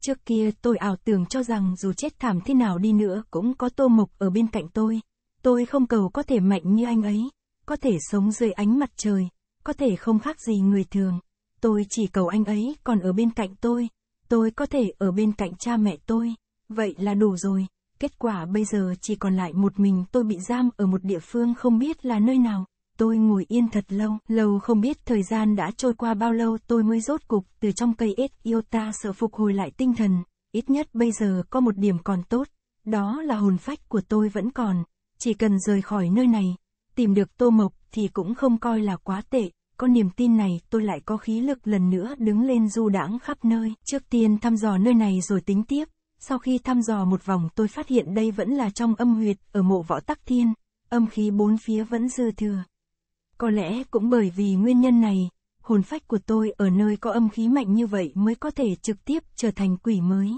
Trước kia tôi ảo tưởng cho rằng dù chết thảm thế nào đi nữa cũng có tô mục ở bên cạnh tôi. Tôi không cầu có thể mạnh như anh ấy, có thể sống dưới ánh mặt trời, có thể không khác gì người thường. Tôi chỉ cầu anh ấy còn ở bên cạnh tôi, tôi có thể ở bên cạnh cha mẹ tôi, vậy là đủ rồi. Kết quả bây giờ chỉ còn lại một mình tôi bị giam ở một địa phương không biết là nơi nào tôi ngồi yên thật lâu, lâu không biết thời gian đã trôi qua bao lâu tôi mới rốt cục từ trong cây ếch Iota sợ phục hồi lại tinh thần, ít nhất bây giờ có một điểm còn tốt, đó là hồn phách của tôi vẫn còn, chỉ cần rời khỏi nơi này, tìm được tô mộc thì cũng không coi là quá tệ, có niềm tin này tôi lại có khí lực lần nữa đứng lên du đãng khắp nơi, trước tiên thăm dò nơi này rồi tính tiếp. Sau khi thăm dò một vòng tôi phát hiện đây vẫn là trong âm huyệt ở mộ võ tắc thiên, âm khí bốn phía vẫn dư thừa. Có lẽ cũng bởi vì nguyên nhân này, hồn phách của tôi ở nơi có âm khí mạnh như vậy mới có thể trực tiếp trở thành quỷ mới.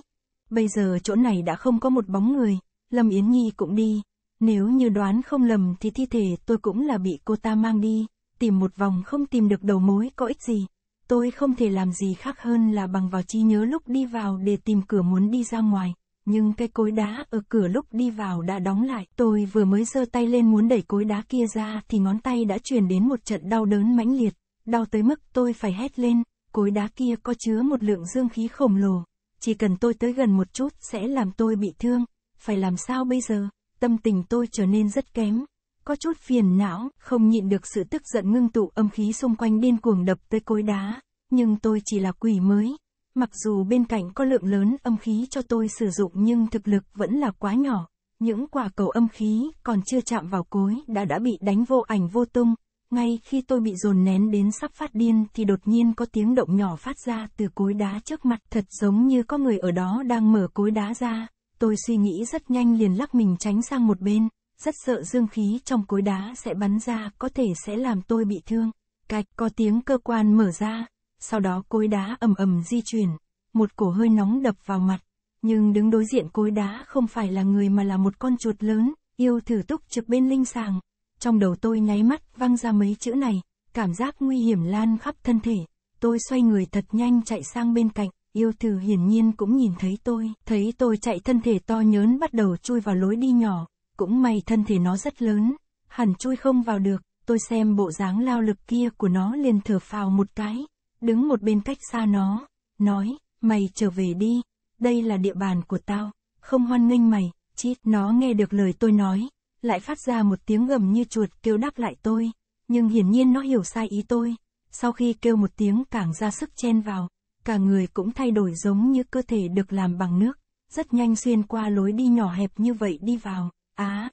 Bây giờ chỗ này đã không có một bóng người, Lâm Yến Nhi cũng đi. Nếu như đoán không lầm thì thi thể tôi cũng là bị cô ta mang đi, tìm một vòng không tìm được đầu mối có ích gì. Tôi không thể làm gì khác hơn là bằng vào trí nhớ lúc đi vào để tìm cửa muốn đi ra ngoài nhưng cái cối đá ở cửa lúc đi vào đã đóng lại. Tôi vừa mới giơ tay lên muốn đẩy cối đá kia ra thì ngón tay đã truyền đến một trận đau đớn mãnh liệt, đau tới mức tôi phải hét lên, cối đá kia có chứa một lượng dương khí khổng lồ, chỉ cần tôi tới gần một chút sẽ làm tôi bị thương, phải làm sao bây giờ? Tâm tình tôi trở nên rất kém, có chút phiền não, không nhịn được sự tức giận ngưng tụ âm khí xung quanh điên cuồng đập tới cối đá, nhưng tôi chỉ là quỷ mới, Mặc dù bên cạnh có lượng lớn âm khí cho tôi sử dụng nhưng thực lực vẫn là quá nhỏ. Những quả cầu âm khí còn chưa chạm vào cối đã đã bị đánh vô ảnh vô tung. Ngay khi tôi bị dồn nén đến sắp phát điên thì đột nhiên có tiếng động nhỏ phát ra từ cối đá trước mặt thật giống như có người ở đó đang mở cối đá ra. Tôi suy nghĩ rất nhanh liền lắc mình tránh sang một bên, rất sợ dương khí trong cối đá sẽ bắn ra có thể sẽ làm tôi bị thương. Cạch có tiếng cơ quan mở ra, sau đó cối đá ầm ầm di chuyển, một cổ hơi nóng đập vào mặt, nhưng đứng đối diện cối đá không phải là người mà là một con chuột lớn, yêu thử túc trực bên linh sàng. Trong đầu tôi nháy mắt văng ra mấy chữ này, cảm giác nguy hiểm lan khắp thân thể, tôi xoay người thật nhanh chạy sang bên cạnh, yêu thử hiển nhiên cũng nhìn thấy tôi, thấy tôi chạy thân thể to nhớn bắt đầu chui vào lối đi nhỏ, cũng may thân thể nó rất lớn, hẳn chui không vào được, tôi xem bộ dáng lao lực kia của nó liền thở phào một cái, đứng một bên cách xa nó, nói, mày trở về đi, đây là địa bàn của tao, không hoan nghênh mày, chít. Nó nghe được lời tôi nói, lại phát ra một tiếng gầm như chuột kêu đáp lại tôi, nhưng hiển nhiên nó hiểu sai ý tôi, sau khi kêu một tiếng càng ra sức chen vào, cả người cũng thay đổi giống như cơ thể được làm bằng nước, rất nhanh xuyên qua lối đi nhỏ hẹp như vậy đi vào, á. À,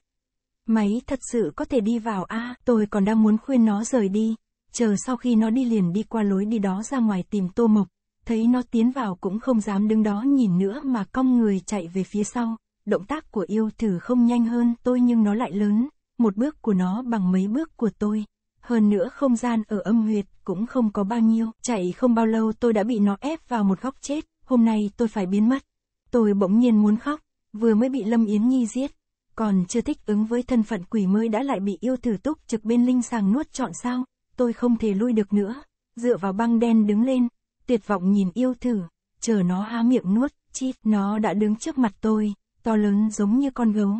máy thật sự có thể đi vào a à, tôi còn đang muốn khuyên nó rời đi, chờ sau khi nó đi liền đi qua lối đi đó ra ngoài tìm Tô Mộc, thấy nó tiến vào cũng không dám đứng đó nhìn nữa mà cong người chạy về phía sau, động tác của yêu thử không nhanh hơn tôi nhưng nó lại lớn, một bước của nó bằng mấy bước của tôi. Hơn nữa không gian ở âm huyệt cũng không có bao nhiêu, chạy không bao lâu tôi đã bị nó ép vào một góc chết, hôm nay tôi phải biến mất. Tôi bỗng nhiên muốn khóc, vừa mới bị Lâm Yến Nhi giết, còn chưa thích ứng với thân phận quỷ mới đã lại bị yêu thử túc trực bên linh sàng nuốt chọn sao tôi không thể lui được nữa, dựa vào băng đen đứng lên, tuyệt vọng nhìn yêu thử, chờ nó há miệng nuốt, chi, nó đã đứng trước mặt tôi, to lớn giống như con gấu,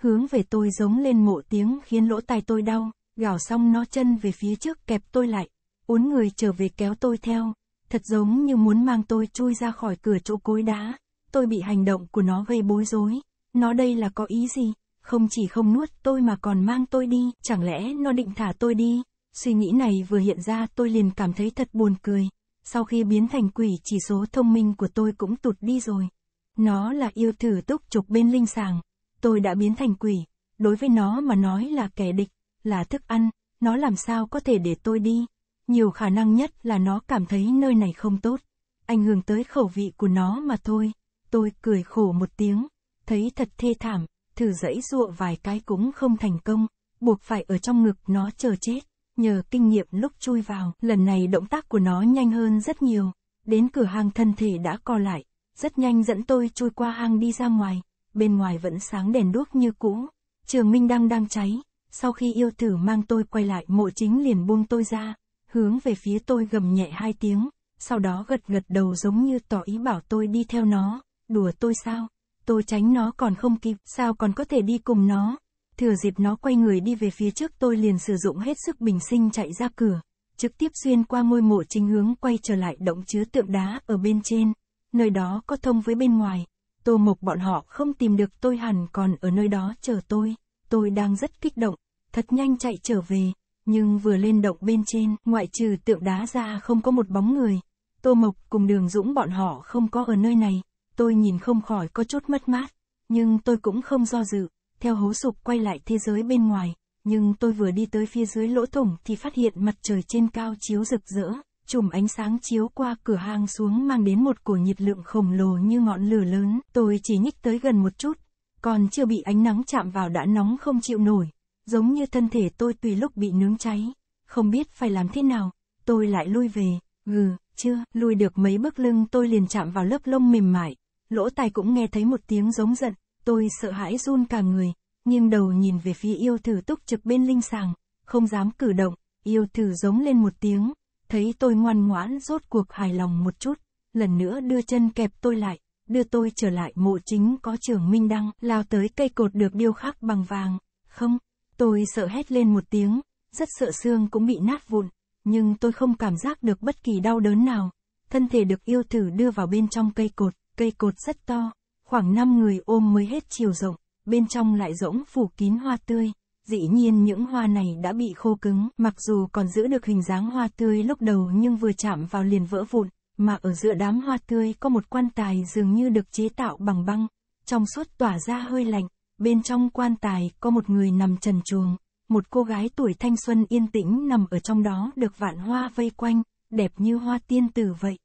hướng về tôi giống lên mộ tiếng khiến lỗ tai tôi đau, gào xong nó chân về phía trước kẹp tôi lại, uốn người trở về kéo tôi theo, thật giống như muốn mang tôi chui ra khỏi cửa chỗ cối đá, tôi bị hành động của nó gây bối rối, nó đây là có ý gì, không chỉ không nuốt tôi mà còn mang tôi đi, chẳng lẽ nó định thả tôi đi. Suy nghĩ này vừa hiện ra tôi liền cảm thấy thật buồn cười. Sau khi biến thành quỷ chỉ số thông minh của tôi cũng tụt đi rồi. Nó là yêu thử túc trục bên linh sàng. Tôi đã biến thành quỷ. Đối với nó mà nói là kẻ địch, là thức ăn, nó làm sao có thể để tôi đi. Nhiều khả năng nhất là nó cảm thấy nơi này không tốt. Ảnh hưởng tới khẩu vị của nó mà thôi. Tôi cười khổ một tiếng. Thấy thật thê thảm, thử dẫy dụa vài cái cũng không thành công. Buộc phải ở trong ngực nó chờ chết nhờ kinh nghiệm lúc chui vào, lần này động tác của nó nhanh hơn rất nhiều. Đến cửa hàng thân thể đã co lại, rất nhanh dẫn tôi chui qua hang đi ra ngoài, bên ngoài vẫn sáng đèn đuốc như cũ. Trường Minh đang đang cháy, sau khi yêu tử mang tôi quay lại mộ chính liền buông tôi ra, hướng về phía tôi gầm nhẹ hai tiếng, sau đó gật gật đầu giống như tỏ ý bảo tôi đi theo nó, đùa tôi sao, tôi tránh nó còn không kịp, sao còn có thể đi cùng nó thừa dịp nó quay người đi về phía trước tôi liền sử dụng hết sức bình sinh chạy ra cửa, trực tiếp xuyên qua ngôi mộ chính hướng quay trở lại động chứa tượng đá ở bên trên, nơi đó có thông với bên ngoài, tô mộc bọn họ không tìm được tôi hẳn còn ở nơi đó chờ tôi, tôi đang rất kích động, thật nhanh chạy trở về, nhưng vừa lên động bên trên, ngoại trừ tượng đá ra không có một bóng người, tô mộc cùng đường dũng bọn họ không có ở nơi này, tôi nhìn không khỏi có chút mất mát, nhưng tôi cũng không do dự theo hố sụp quay lại thế giới bên ngoài, nhưng tôi vừa đi tới phía dưới lỗ thủng thì phát hiện mặt trời trên cao chiếu rực rỡ, chùm ánh sáng chiếu qua cửa hàng xuống mang đến một cổ nhiệt lượng khổng lồ như ngọn lửa lớn, tôi chỉ nhích tới gần một chút, còn chưa bị ánh nắng chạm vào đã nóng không chịu nổi, giống như thân thể tôi tùy lúc bị nướng cháy, không biết phải làm thế nào, tôi lại lui về, gừ, chưa, lui được mấy bước lưng tôi liền chạm vào lớp lông mềm mại, lỗ tai cũng nghe thấy một tiếng giống giận, tôi sợ hãi run cả người, nghiêng đầu nhìn về phía yêu thử túc trực bên linh sàng, không dám cử động, yêu thử giống lên một tiếng, thấy tôi ngoan ngoãn rốt cuộc hài lòng một chút, lần nữa đưa chân kẹp tôi lại, đưa tôi trở lại mộ chính có trưởng Minh Đăng, lao tới cây cột được điêu khắc bằng vàng, không, tôi sợ hét lên một tiếng, rất sợ xương cũng bị nát vụn, nhưng tôi không cảm giác được bất kỳ đau đớn nào, thân thể được yêu thử đưa vào bên trong cây cột, cây cột rất to, khoảng 5 người ôm mới hết chiều rộng, bên trong lại rỗng phủ kín hoa tươi. Dĩ nhiên những hoa này đã bị khô cứng, mặc dù còn giữ được hình dáng hoa tươi lúc đầu nhưng vừa chạm vào liền vỡ vụn, mà ở giữa đám hoa tươi có một quan tài dường như được chế tạo bằng băng, trong suốt tỏa ra hơi lạnh, bên trong quan tài có một người nằm trần chuồng, một cô gái tuổi thanh xuân yên tĩnh nằm ở trong đó được vạn hoa vây quanh, đẹp như hoa tiên tử vậy.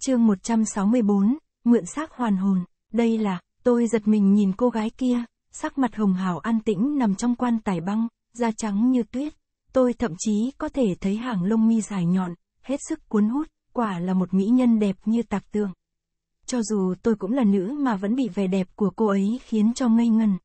Chương 164, Mượn xác hoàn hồn đây là, tôi giật mình nhìn cô gái kia, sắc mặt hồng hào an tĩnh nằm trong quan tài băng, da trắng như tuyết. Tôi thậm chí có thể thấy hàng lông mi dài nhọn, hết sức cuốn hút, quả là một mỹ nhân đẹp như tạc tượng. Cho dù tôi cũng là nữ mà vẫn bị vẻ đẹp của cô ấy khiến cho ngây ngần.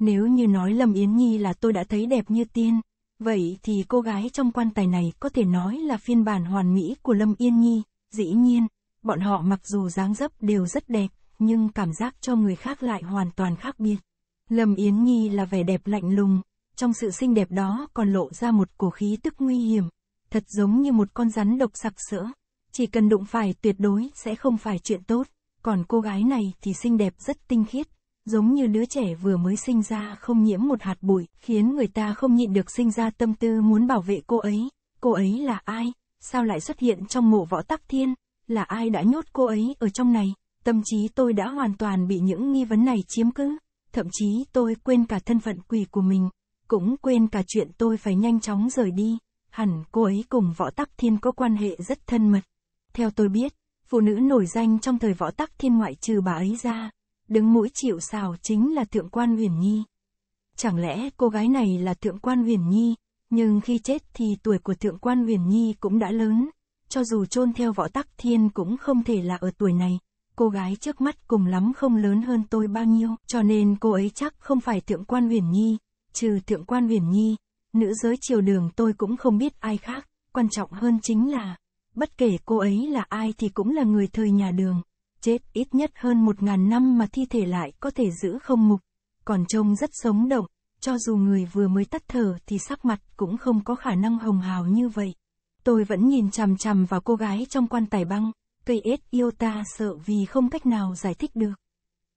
Nếu như nói Lâm Yến Nhi là tôi đã thấy đẹp như tiên, vậy thì cô gái trong quan tài này có thể nói là phiên bản hoàn mỹ của Lâm Yên Nhi, dĩ nhiên, bọn họ mặc dù dáng dấp đều rất đẹp, nhưng cảm giác cho người khác lại hoàn toàn khác biệt. Lâm Yến Nhi là vẻ đẹp lạnh lùng, trong sự xinh đẹp đó còn lộ ra một cổ khí tức nguy hiểm, thật giống như một con rắn độc sặc sỡ, chỉ cần đụng phải tuyệt đối sẽ không phải chuyện tốt, còn cô gái này thì xinh đẹp rất tinh khiết, giống như đứa trẻ vừa mới sinh ra không nhiễm một hạt bụi, khiến người ta không nhịn được sinh ra tâm tư muốn bảo vệ cô ấy. Cô ấy là ai? Sao lại xuất hiện trong mộ võ tắc thiên? Là ai đã nhốt cô ấy ở trong này? Tâm trí tôi đã hoàn toàn bị những nghi vấn này chiếm cứ, thậm chí tôi quên cả thân phận quỷ của mình, cũng quên cả chuyện tôi phải nhanh chóng rời đi, hẳn cô ấy cùng Võ Tắc Thiên có quan hệ rất thân mật. Theo tôi biết, phụ nữ nổi danh trong thời Võ Tắc Thiên ngoại trừ bà ấy ra, đứng mũi chịu sào chính là Thượng quan Huyền Nhi. Chẳng lẽ cô gái này là Thượng quan Huyền Nhi, nhưng khi chết thì tuổi của Thượng quan Huyền Nhi cũng đã lớn, cho dù chôn theo Võ Tắc Thiên cũng không thể là ở tuổi này cô gái trước mắt cùng lắm không lớn hơn tôi bao nhiêu, cho nên cô ấy chắc không phải thượng quan huyền nhi, trừ thượng quan huyền nhi, nữ giới triều đường tôi cũng không biết ai khác, quan trọng hơn chính là, bất kể cô ấy là ai thì cũng là người thời nhà đường, chết ít nhất hơn một ngàn năm mà thi thể lại có thể giữ không mục, còn trông rất sống động, cho dù người vừa mới tắt thở thì sắc mặt cũng không có khả năng hồng hào như vậy. Tôi vẫn nhìn chằm chằm vào cô gái trong quan tài băng, cây ếch yêu ta sợ vì không cách nào giải thích được.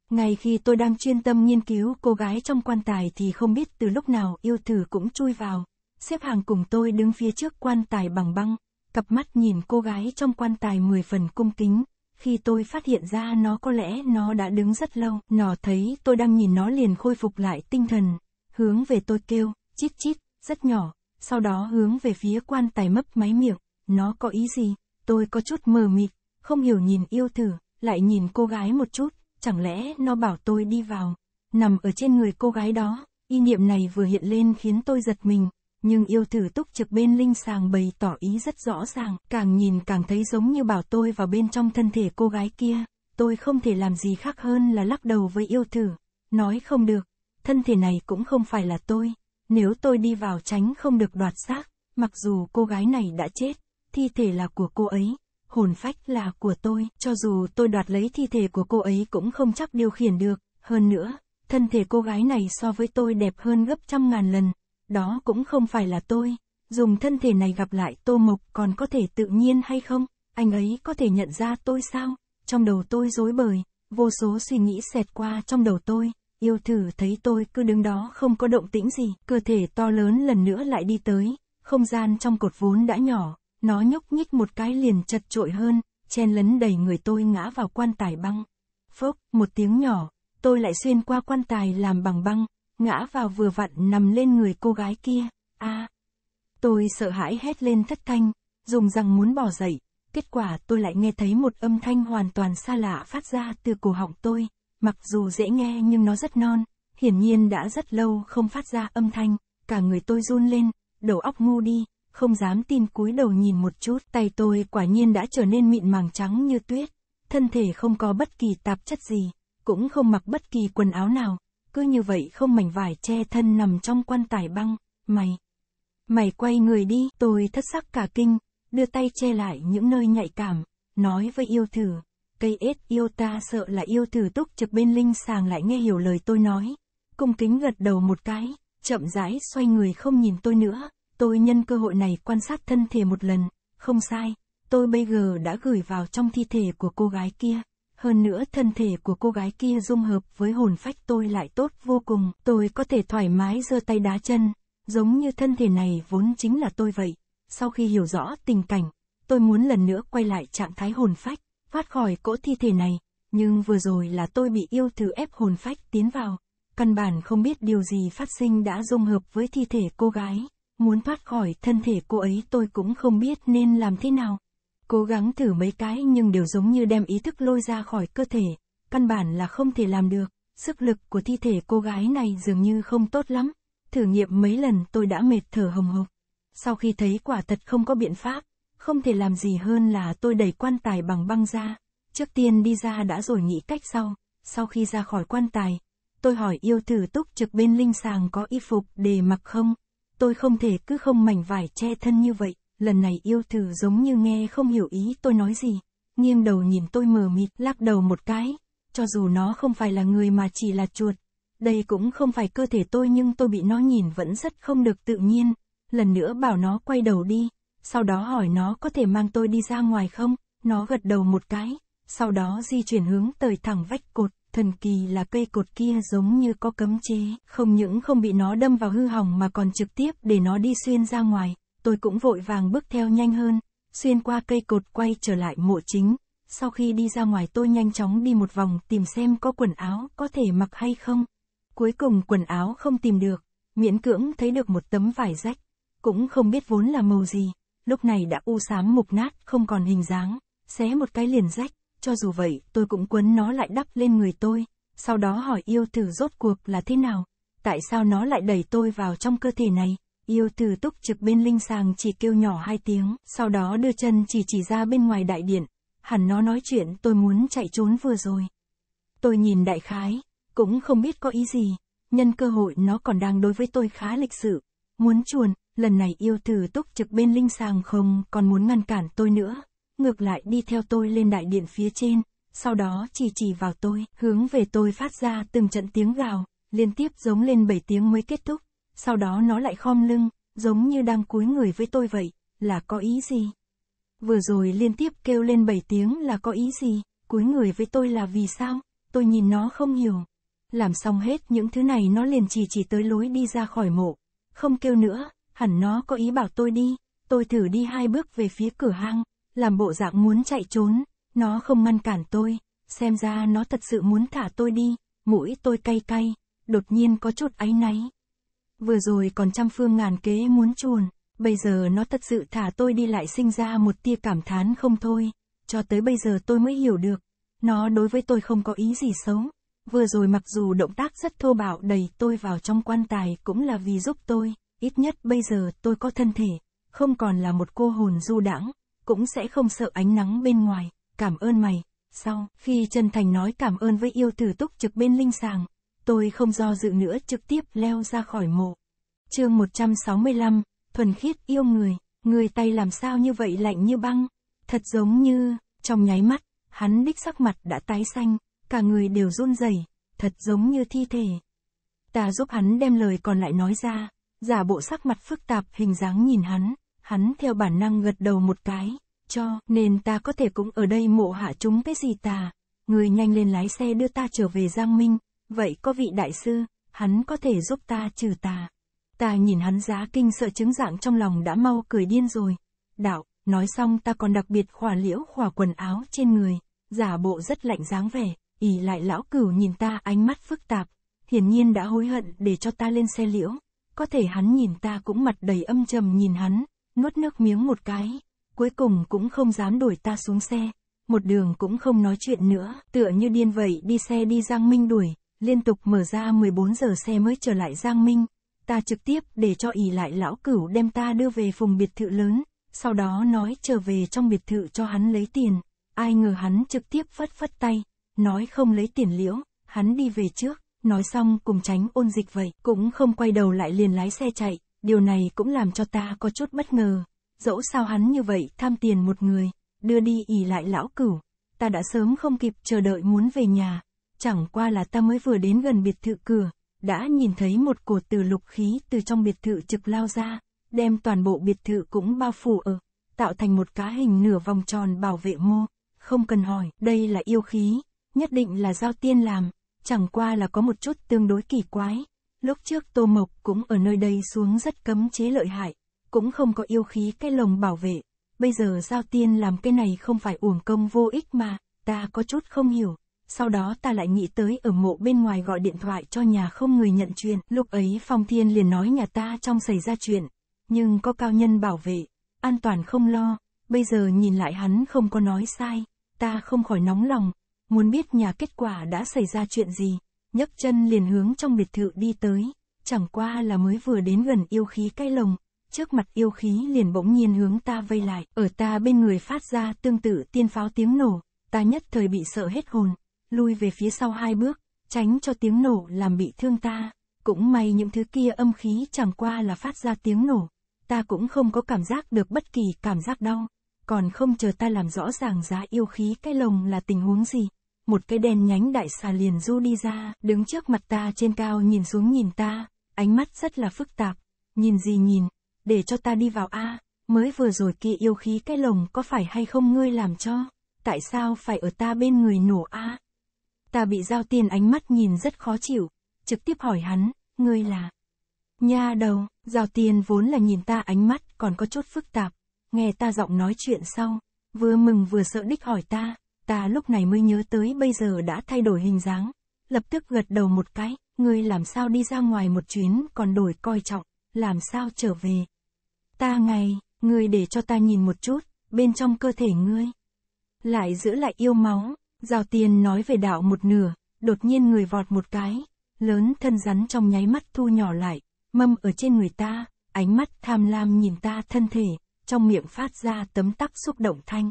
Ngay khi tôi đang chuyên tâm nghiên cứu cô gái trong quan tài thì không biết từ lúc nào yêu thử cũng chui vào, xếp hàng cùng tôi đứng phía trước quan tài bằng băng, cặp mắt nhìn cô gái trong quan tài mười phần cung kính, khi tôi phát hiện ra nó có lẽ nó đã đứng rất lâu, nó thấy tôi đang nhìn nó liền khôi phục lại tinh thần, hướng về tôi kêu, chít chít, rất nhỏ, sau đó hướng về phía quan tài mấp máy miệng, nó có ý gì, tôi có chút mờ mịt, không hiểu nhìn yêu thử, lại nhìn cô gái một chút, chẳng lẽ nó bảo tôi đi vào, nằm ở trên người cô gái đó, ý niệm này vừa hiện lên khiến tôi giật mình, nhưng yêu thử túc trực bên linh sàng bày tỏ ý rất rõ ràng, càng nhìn càng thấy giống như bảo tôi vào bên trong thân thể cô gái kia, tôi không thể làm gì khác hơn là lắc đầu với yêu thử, nói không được, thân thể này cũng không phải là tôi, nếu tôi đi vào tránh không được đoạt xác, mặc dù cô gái này đã chết, thi thể là của cô ấy, hồn phách là của tôi, cho dù tôi đoạt lấy thi thể của cô ấy cũng không chắc điều khiển được, hơn nữa, thân thể cô gái này so với tôi đẹp hơn gấp trăm ngàn lần, đó cũng không phải là tôi, dùng thân thể này gặp lại Tô Mộc còn có thể tự nhiên hay không, anh ấy có thể nhận ra tôi sao, trong đầu tôi rối bời, vô số suy nghĩ xẹt qua trong đầu tôi, yêu thử thấy tôi cứ đứng đó không có động tĩnh gì, cơ thể to lớn lần nữa lại đi tới, không gian trong cột vốn đã nhỏ, nó nhúc nhích một cái liền chật trội hơn, chen lấn đầy người tôi ngã vào quan tài băng. Phốc, một tiếng nhỏ, tôi lại xuyên qua quan tài làm bằng băng, ngã vào vừa vặn nằm lên người cô gái kia. A. À, tôi sợ hãi hét lên thất thanh, dùng răng muốn bỏ dậy, kết quả tôi lại nghe thấy một âm thanh hoàn toàn xa lạ phát ra từ cổ họng tôi, mặc dù dễ nghe nhưng nó rất non, hiển nhiên đã rất lâu không phát ra âm thanh, cả người tôi run lên, đầu óc ngu đi không dám tin cúi đầu nhìn một chút, tay tôi quả nhiên đã trở nên mịn màng trắng như tuyết, thân thể không có bất kỳ tạp chất gì, cũng không mặc bất kỳ quần áo nào, cứ như vậy không mảnh vải che thân nằm trong quan tài băng, mày. Mày quay người đi, tôi thất sắc cả kinh, đưa tay che lại những nơi nhạy cảm, nói với yêu thử. Cây ết yêu ta sợ là yêu thử túc trực bên linh sàng lại nghe hiểu lời tôi nói. Cung kính gật đầu một cái, chậm rãi xoay người không nhìn tôi nữa tôi nhân cơ hội này quan sát thân thể một lần, không sai, tôi bây giờ đã gửi vào trong thi thể của cô gái kia. Hơn nữa thân thể của cô gái kia dung hợp với hồn phách tôi lại tốt vô cùng, tôi có thể thoải mái giơ tay đá chân, giống như thân thể này vốn chính là tôi vậy. Sau khi hiểu rõ tình cảnh, tôi muốn lần nữa quay lại trạng thái hồn phách, thoát khỏi cỗ thi thể này, nhưng vừa rồi là tôi bị yêu thử ép hồn phách tiến vào, căn bản không biết điều gì phát sinh đã dung hợp với thi thể cô gái muốn thoát khỏi thân thể cô ấy tôi cũng không biết nên làm thế nào. Cố gắng thử mấy cái nhưng đều giống như đem ý thức lôi ra khỏi cơ thể, căn bản là không thể làm được, sức lực của thi thể cô gái này dường như không tốt lắm, thử nghiệm mấy lần tôi đã mệt thở hồng hộc. Sau khi thấy quả thật không có biện pháp, không thể làm gì hơn là tôi đẩy quan tài bằng băng ra, trước tiên đi ra đã rồi nghĩ cách sau, sau khi ra khỏi quan tài, tôi hỏi yêu thử túc trực bên linh sàng có y phục để mặc không, tôi không thể cứ không mảnh vải che thân như vậy, lần này yêu thử giống như nghe không hiểu ý tôi nói gì, nghiêng đầu nhìn tôi mờ mịt lắc đầu một cái, cho dù nó không phải là người mà chỉ là chuột, đây cũng không phải cơ thể tôi nhưng tôi bị nó nhìn vẫn rất không được tự nhiên, lần nữa bảo nó quay đầu đi, sau đó hỏi nó có thể mang tôi đi ra ngoài không, nó gật đầu một cái, sau đó di chuyển hướng tới thẳng vách cột, Thần kỳ là cây cột kia giống như có cấm chế, không những không bị nó đâm vào hư hỏng mà còn trực tiếp để nó đi xuyên ra ngoài, tôi cũng vội vàng bước theo nhanh hơn, xuyên qua cây cột quay trở lại mộ chính. Sau khi đi ra ngoài tôi nhanh chóng đi một vòng tìm xem có quần áo có thể mặc hay không. Cuối cùng quần áo không tìm được, miễn cưỡng thấy được một tấm vải rách, cũng không biết vốn là màu gì, lúc này đã u xám mục nát không còn hình dáng, xé một cái liền rách cho dù vậy, tôi cũng quấn nó lại đắp lên người tôi, sau đó hỏi yêu tử rốt cuộc là thế nào, tại sao nó lại đẩy tôi vào trong cơ thể này. Yêu tử túc trực bên linh sàng chỉ kêu nhỏ hai tiếng, sau đó đưa chân chỉ chỉ ra bên ngoài đại điện, hẳn nó nói chuyện tôi muốn chạy trốn vừa rồi. Tôi nhìn đại khái, cũng không biết có ý gì, nhân cơ hội nó còn đang đối với tôi khá lịch sự, muốn chuồn, lần này yêu tử túc trực bên linh sàng không còn muốn ngăn cản tôi nữa ngược lại đi theo tôi lên đại điện phía trên, sau đó chỉ chỉ vào tôi, hướng về tôi phát ra từng trận tiếng gào, liên tiếp giống lên 7 tiếng mới kết thúc, sau đó nó lại khom lưng, giống như đang cúi người với tôi vậy, là có ý gì? Vừa rồi liên tiếp kêu lên 7 tiếng là có ý gì, cúi người với tôi là vì sao, tôi nhìn nó không hiểu. Làm xong hết những thứ này nó liền chỉ chỉ tới lối đi ra khỏi mộ, không kêu nữa, hẳn nó có ý bảo tôi đi, tôi thử đi hai bước về phía cửa hang, làm bộ dạng muốn chạy trốn, nó không ngăn cản tôi, xem ra nó thật sự muốn thả tôi đi, mũi tôi cay cay, đột nhiên có chút áy náy. Vừa rồi còn trăm phương ngàn kế muốn chuồn, bây giờ nó thật sự thả tôi đi lại sinh ra một tia cảm thán không thôi, cho tới bây giờ tôi mới hiểu được, nó đối với tôi không có ý gì xấu. Vừa rồi mặc dù động tác rất thô bạo đẩy tôi vào trong quan tài cũng là vì giúp tôi, ít nhất bây giờ tôi có thân thể, không còn là một cô hồn du đãng cũng sẽ không sợ ánh nắng bên ngoài, cảm ơn mày. Sau, khi chân thành nói cảm ơn với yêu tử túc trực bên linh sàng, tôi không do dự nữa trực tiếp leo ra khỏi mộ. chương 165, thuần khiết yêu người, người tay làm sao như vậy lạnh như băng, thật giống như, trong nháy mắt, hắn đích sắc mặt đã tái xanh, cả người đều run rẩy thật giống như thi thể. Ta giúp hắn đem lời còn lại nói ra, giả bộ sắc mặt phức tạp hình dáng nhìn hắn, hắn theo bản năng gật đầu một cái, cho, nên ta có thể cũng ở đây mộ hạ chúng cái gì ta. Người nhanh lên lái xe đưa ta trở về Giang Minh, vậy có vị đại sư, hắn có thể giúp ta trừ tà. Ta nhìn hắn giá kinh sợ chứng dạng trong lòng đã mau cười điên rồi. Đạo, nói xong ta còn đặc biệt khỏa liễu khỏa quần áo trên người, giả bộ rất lạnh dáng vẻ, ỉ lại lão cửu nhìn ta ánh mắt phức tạp, hiển nhiên đã hối hận để cho ta lên xe liễu. Có thể hắn nhìn ta cũng mặt đầy âm trầm nhìn hắn, nuốt nước miếng một cái, cuối cùng cũng không dám đuổi ta xuống xe, một đường cũng không nói chuyện nữa, tựa như điên vậy đi xe đi Giang Minh đuổi, liên tục mở ra 14 giờ xe mới trở lại Giang Minh, ta trực tiếp để cho ỉ lại lão cửu đem ta đưa về vùng biệt thự lớn, sau đó nói trở về trong biệt thự cho hắn lấy tiền, ai ngờ hắn trực tiếp phất phất tay, nói không lấy tiền liễu, hắn đi về trước, nói xong cùng tránh ôn dịch vậy, cũng không quay đầu lại liền lái xe chạy, điều này cũng làm cho ta có chút bất ngờ. Dẫu sao hắn như vậy, tham tiền một người, đưa đi ỉ lại lão cửu. Ta đã sớm không kịp chờ đợi muốn về nhà, chẳng qua là ta mới vừa đến gần biệt thự cửa, đã nhìn thấy một cột từ lục khí từ trong biệt thự trực lao ra, đem toàn bộ biệt thự cũng bao phủ ở, tạo thành một cá hình nửa vòng tròn bảo vệ mô. Không cần hỏi, đây là yêu khí, nhất định là giao tiên làm, chẳng qua là có một chút tương đối kỳ quái lúc trước Tô Mộc cũng ở nơi đây xuống rất cấm chế lợi hại, cũng không có yêu khí cái lồng bảo vệ, bây giờ Giao Tiên làm cái này không phải uổng công vô ích mà, ta có chút không hiểu, sau đó ta lại nghĩ tới ở mộ bên ngoài gọi điện thoại cho nhà không người nhận chuyện, lúc ấy Phong Thiên liền nói nhà ta trong xảy ra chuyện, nhưng có cao nhân bảo vệ, an toàn không lo, bây giờ nhìn lại hắn không có nói sai, ta không khỏi nóng lòng, muốn biết nhà kết quả đã xảy ra chuyện gì nhấc chân liền hướng trong biệt thự đi tới, chẳng qua là mới vừa đến gần yêu khí cái lồng, trước mặt yêu khí liền bỗng nhiên hướng ta vây lại, ở ta bên người phát ra tương tự tiên pháo tiếng nổ, ta nhất thời bị sợ hết hồn, lui về phía sau hai bước, tránh cho tiếng nổ làm bị thương ta, cũng may những thứ kia âm khí chẳng qua là phát ra tiếng nổ, ta cũng không có cảm giác được bất kỳ cảm giác đau, còn không chờ ta làm rõ ràng giá yêu khí cái lồng là tình huống gì, một cái đen nhánh đại xà liền du đi ra, đứng trước mặt ta trên cao nhìn xuống nhìn ta, ánh mắt rất là phức tạp, nhìn gì nhìn, để cho ta đi vào a, mới vừa rồi kia yêu khí cái lồng có phải hay không ngươi làm cho, tại sao phải ở ta bên người nổ a? Ta bị giao tiền ánh mắt nhìn rất khó chịu, trực tiếp hỏi hắn, ngươi là Nha đầu, giao tiền vốn là nhìn ta ánh mắt còn có chút phức tạp, nghe ta giọng nói chuyện sau, vừa mừng vừa sợ đích hỏi ta, Ta lúc này mới nhớ tới bây giờ đã thay đổi hình dáng, lập tức gật đầu một cái, ngươi làm sao đi ra ngoài một chuyến còn đổi coi trọng, làm sao trở về. Ta ngày, ngươi để cho ta nhìn một chút, bên trong cơ thể ngươi. Lại giữ lại yêu máu, giao tiền nói về đạo một nửa, đột nhiên người vọt một cái, lớn thân rắn trong nháy mắt thu nhỏ lại, mâm ở trên người ta, ánh mắt tham lam nhìn ta thân thể, trong miệng phát ra tấm tắc xúc động thanh.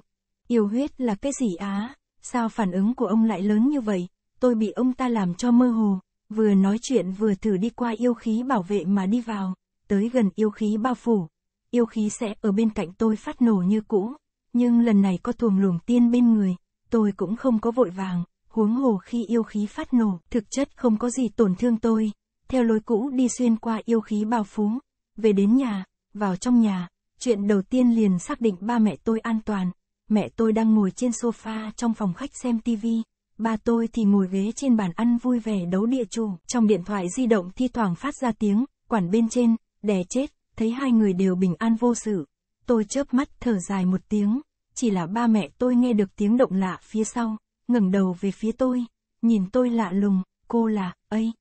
Yêu huyết là cái gì á? Sao phản ứng của ông lại lớn như vậy? Tôi bị ông ta làm cho mơ hồ. Vừa nói chuyện vừa thử đi qua yêu khí bảo vệ mà đi vào. Tới gần yêu khí bao phủ. Yêu khí sẽ ở bên cạnh tôi phát nổ như cũ. Nhưng lần này có thuồng luồng tiên bên người. Tôi cũng không có vội vàng. Huống hồ khi yêu khí phát nổ. Thực chất không có gì tổn thương tôi. Theo lối cũ đi xuyên qua yêu khí bao phú. Về đến nhà. Vào trong nhà. Chuyện đầu tiên liền xác định ba mẹ tôi an toàn mẹ tôi đang ngồi trên sofa trong phòng khách xem tivi. Ba tôi thì ngồi ghế trên bàn ăn vui vẻ đấu địa chủ, trong điện thoại di động thi thoảng phát ra tiếng, quản bên trên, đè chết, thấy hai người đều bình an vô sự. Tôi chớp mắt thở dài một tiếng, chỉ là ba mẹ tôi nghe được tiếng động lạ phía sau, ngẩng đầu về phía tôi, nhìn tôi lạ lùng, cô là, ấy.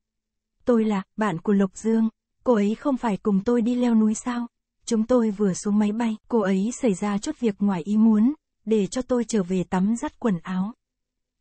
Tôi là, bạn của Lộc Dương, cô ấy không phải cùng tôi đi leo núi sao? Chúng tôi vừa xuống máy bay, cô ấy xảy ra chút việc ngoài ý muốn, để cho tôi trở về tắm giặt quần áo.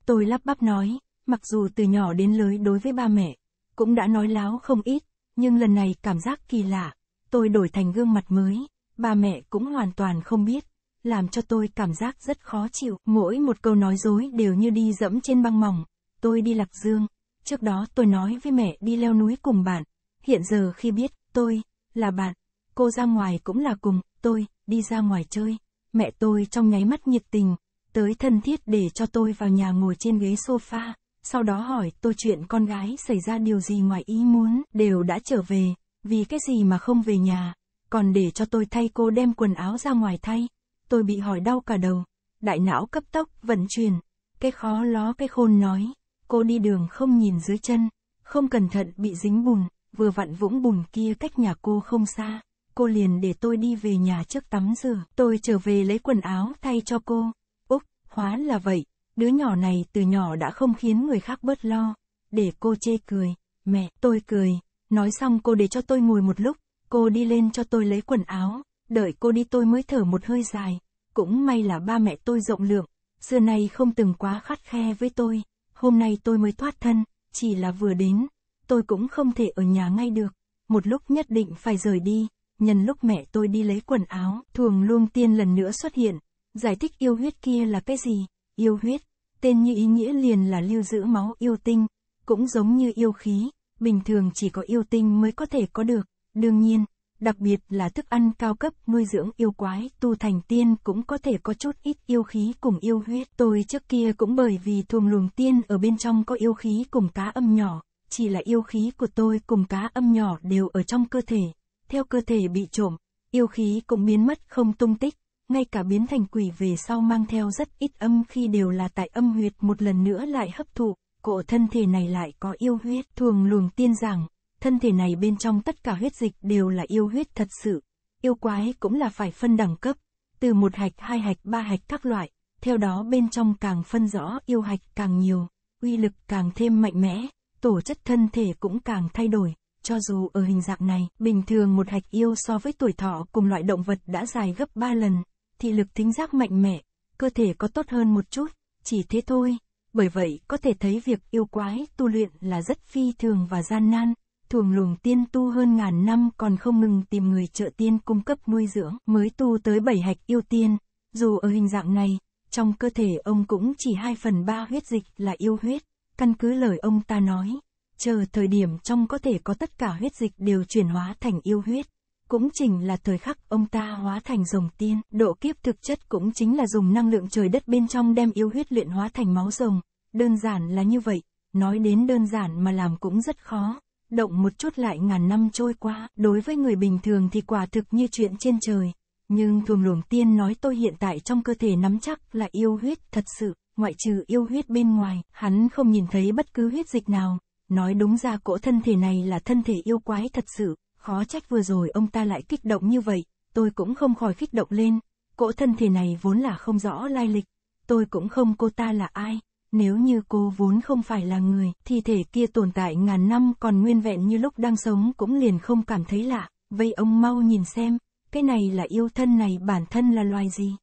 Tôi lắp bắp nói, mặc dù từ nhỏ đến lớn đối với ba mẹ, cũng đã nói láo không ít, nhưng lần này cảm giác kỳ lạ, tôi đổi thành gương mặt mới, ba mẹ cũng hoàn toàn không biết, làm cho tôi cảm giác rất khó chịu, mỗi một câu nói dối đều như đi dẫm trên băng mỏng, tôi đi Lạc Dương, trước đó tôi nói với mẹ đi leo núi cùng bạn, hiện giờ khi biết, tôi, là bạn, cô ra ngoài cũng là cùng, tôi, đi ra ngoài chơi, mẹ tôi trong nháy mắt nhiệt tình, tới thân thiết để cho tôi vào nhà ngồi trên ghế sofa, sau đó hỏi tôi chuyện con gái xảy ra điều gì ngoài ý muốn, đều đã trở về, vì cái gì mà không về nhà, còn để cho tôi thay cô đem quần áo ra ngoài thay, tôi bị hỏi đau cả đầu, đại não cấp tốc vận chuyển, cái khó ló cái khôn nói, cô đi đường không nhìn dưới chân, không cẩn thận bị dính bùn, vừa vặn vũng bùn kia cách nhà cô không xa cô liền để tôi đi về nhà trước tắm rửa. Tôi trở về lấy quần áo thay cho cô. Úc, hóa là vậy, đứa nhỏ này từ nhỏ đã không khiến người khác bớt lo. Để cô chê cười. Mẹ, tôi cười. Nói xong cô để cho tôi ngồi một lúc, cô đi lên cho tôi lấy quần áo, đợi cô đi tôi mới thở một hơi dài. Cũng may là ba mẹ tôi rộng lượng, xưa nay không từng quá khắt khe với tôi, hôm nay tôi mới thoát thân, chỉ là vừa đến, tôi cũng không thể ở nhà ngay được, một lúc nhất định phải rời đi nhân lúc mẹ tôi đi lấy quần áo, thuồng luông tiên lần nữa xuất hiện, giải thích yêu huyết kia là cái gì, yêu huyết, tên như ý nghĩa liền là lưu giữ máu yêu tinh, cũng giống như yêu khí, bình thường chỉ có yêu tinh mới có thể có được, đương nhiên, đặc biệt là thức ăn cao cấp nuôi dưỡng yêu quái tu thành tiên cũng có thể có chút ít yêu khí cùng yêu huyết. Tôi trước kia cũng bởi vì thuồng luồng tiên ở bên trong có yêu khí cùng cá âm nhỏ, chỉ là yêu khí của tôi cùng cá âm nhỏ đều ở trong cơ thể, theo cơ thể bị trộm, yêu khí cũng biến mất không tung tích, ngay cả biến thành quỷ về sau mang theo rất ít âm khi đều là tại âm huyệt một lần nữa lại hấp thụ, cổ thân thể này lại có yêu huyết, thường luồng tiên rằng thân thể này bên trong tất cả huyết dịch đều là yêu huyết thật sự, yêu quái cũng là phải phân đẳng cấp, từ một hạch hai hạch ba hạch các loại, theo đó bên trong càng phân rõ yêu hạch càng nhiều, uy lực càng thêm mạnh mẽ, tổ chất thân thể cũng càng thay đổi cho dù ở hình dạng này, bình thường một hạch yêu so với tuổi thọ cùng loại động vật đã dài gấp 3 lần, thị lực thính giác mạnh mẽ, cơ thể có tốt hơn một chút, chỉ thế thôi. Bởi vậy, có thể thấy việc yêu quái tu luyện là rất phi thường và gian nan, thường luồng tiên tu hơn ngàn năm còn không ngừng tìm người trợ tiên cung cấp nuôi dưỡng, mới tu tới bảy hạch yêu tiên. Dù ở hình dạng này, trong cơ thể ông cũng chỉ 2 phần 3 huyết dịch là yêu huyết, căn cứ lời ông ta nói, chờ thời điểm trong có thể có tất cả huyết dịch đều chuyển hóa thành yêu huyết. Cũng chính là thời khắc ông ta hóa thành rồng tiên, độ kiếp thực chất cũng chính là dùng năng lượng trời đất bên trong đem yêu huyết luyện hóa thành máu rồng, đơn giản là như vậy, nói đến đơn giản mà làm cũng rất khó, động một chút lại ngàn năm trôi qua, đối với người bình thường thì quả thực như chuyện trên trời. Nhưng thuồng luồng tiên nói tôi hiện tại trong cơ thể nắm chắc là yêu huyết thật sự, ngoại trừ yêu huyết bên ngoài, hắn không nhìn thấy bất cứ huyết dịch nào, nói đúng ra cỗ thân thể này là thân thể yêu quái thật sự, khó trách vừa rồi ông ta lại kích động như vậy, tôi cũng không khỏi kích động lên, cỗ thân thể này vốn là không rõ lai lịch, tôi cũng không cô ta là ai, nếu như cô vốn không phải là người, thì thể kia tồn tại ngàn năm còn nguyên vẹn như lúc đang sống cũng liền không cảm thấy lạ, vậy ông mau nhìn xem, cái này là yêu thân này bản thân là loài gì?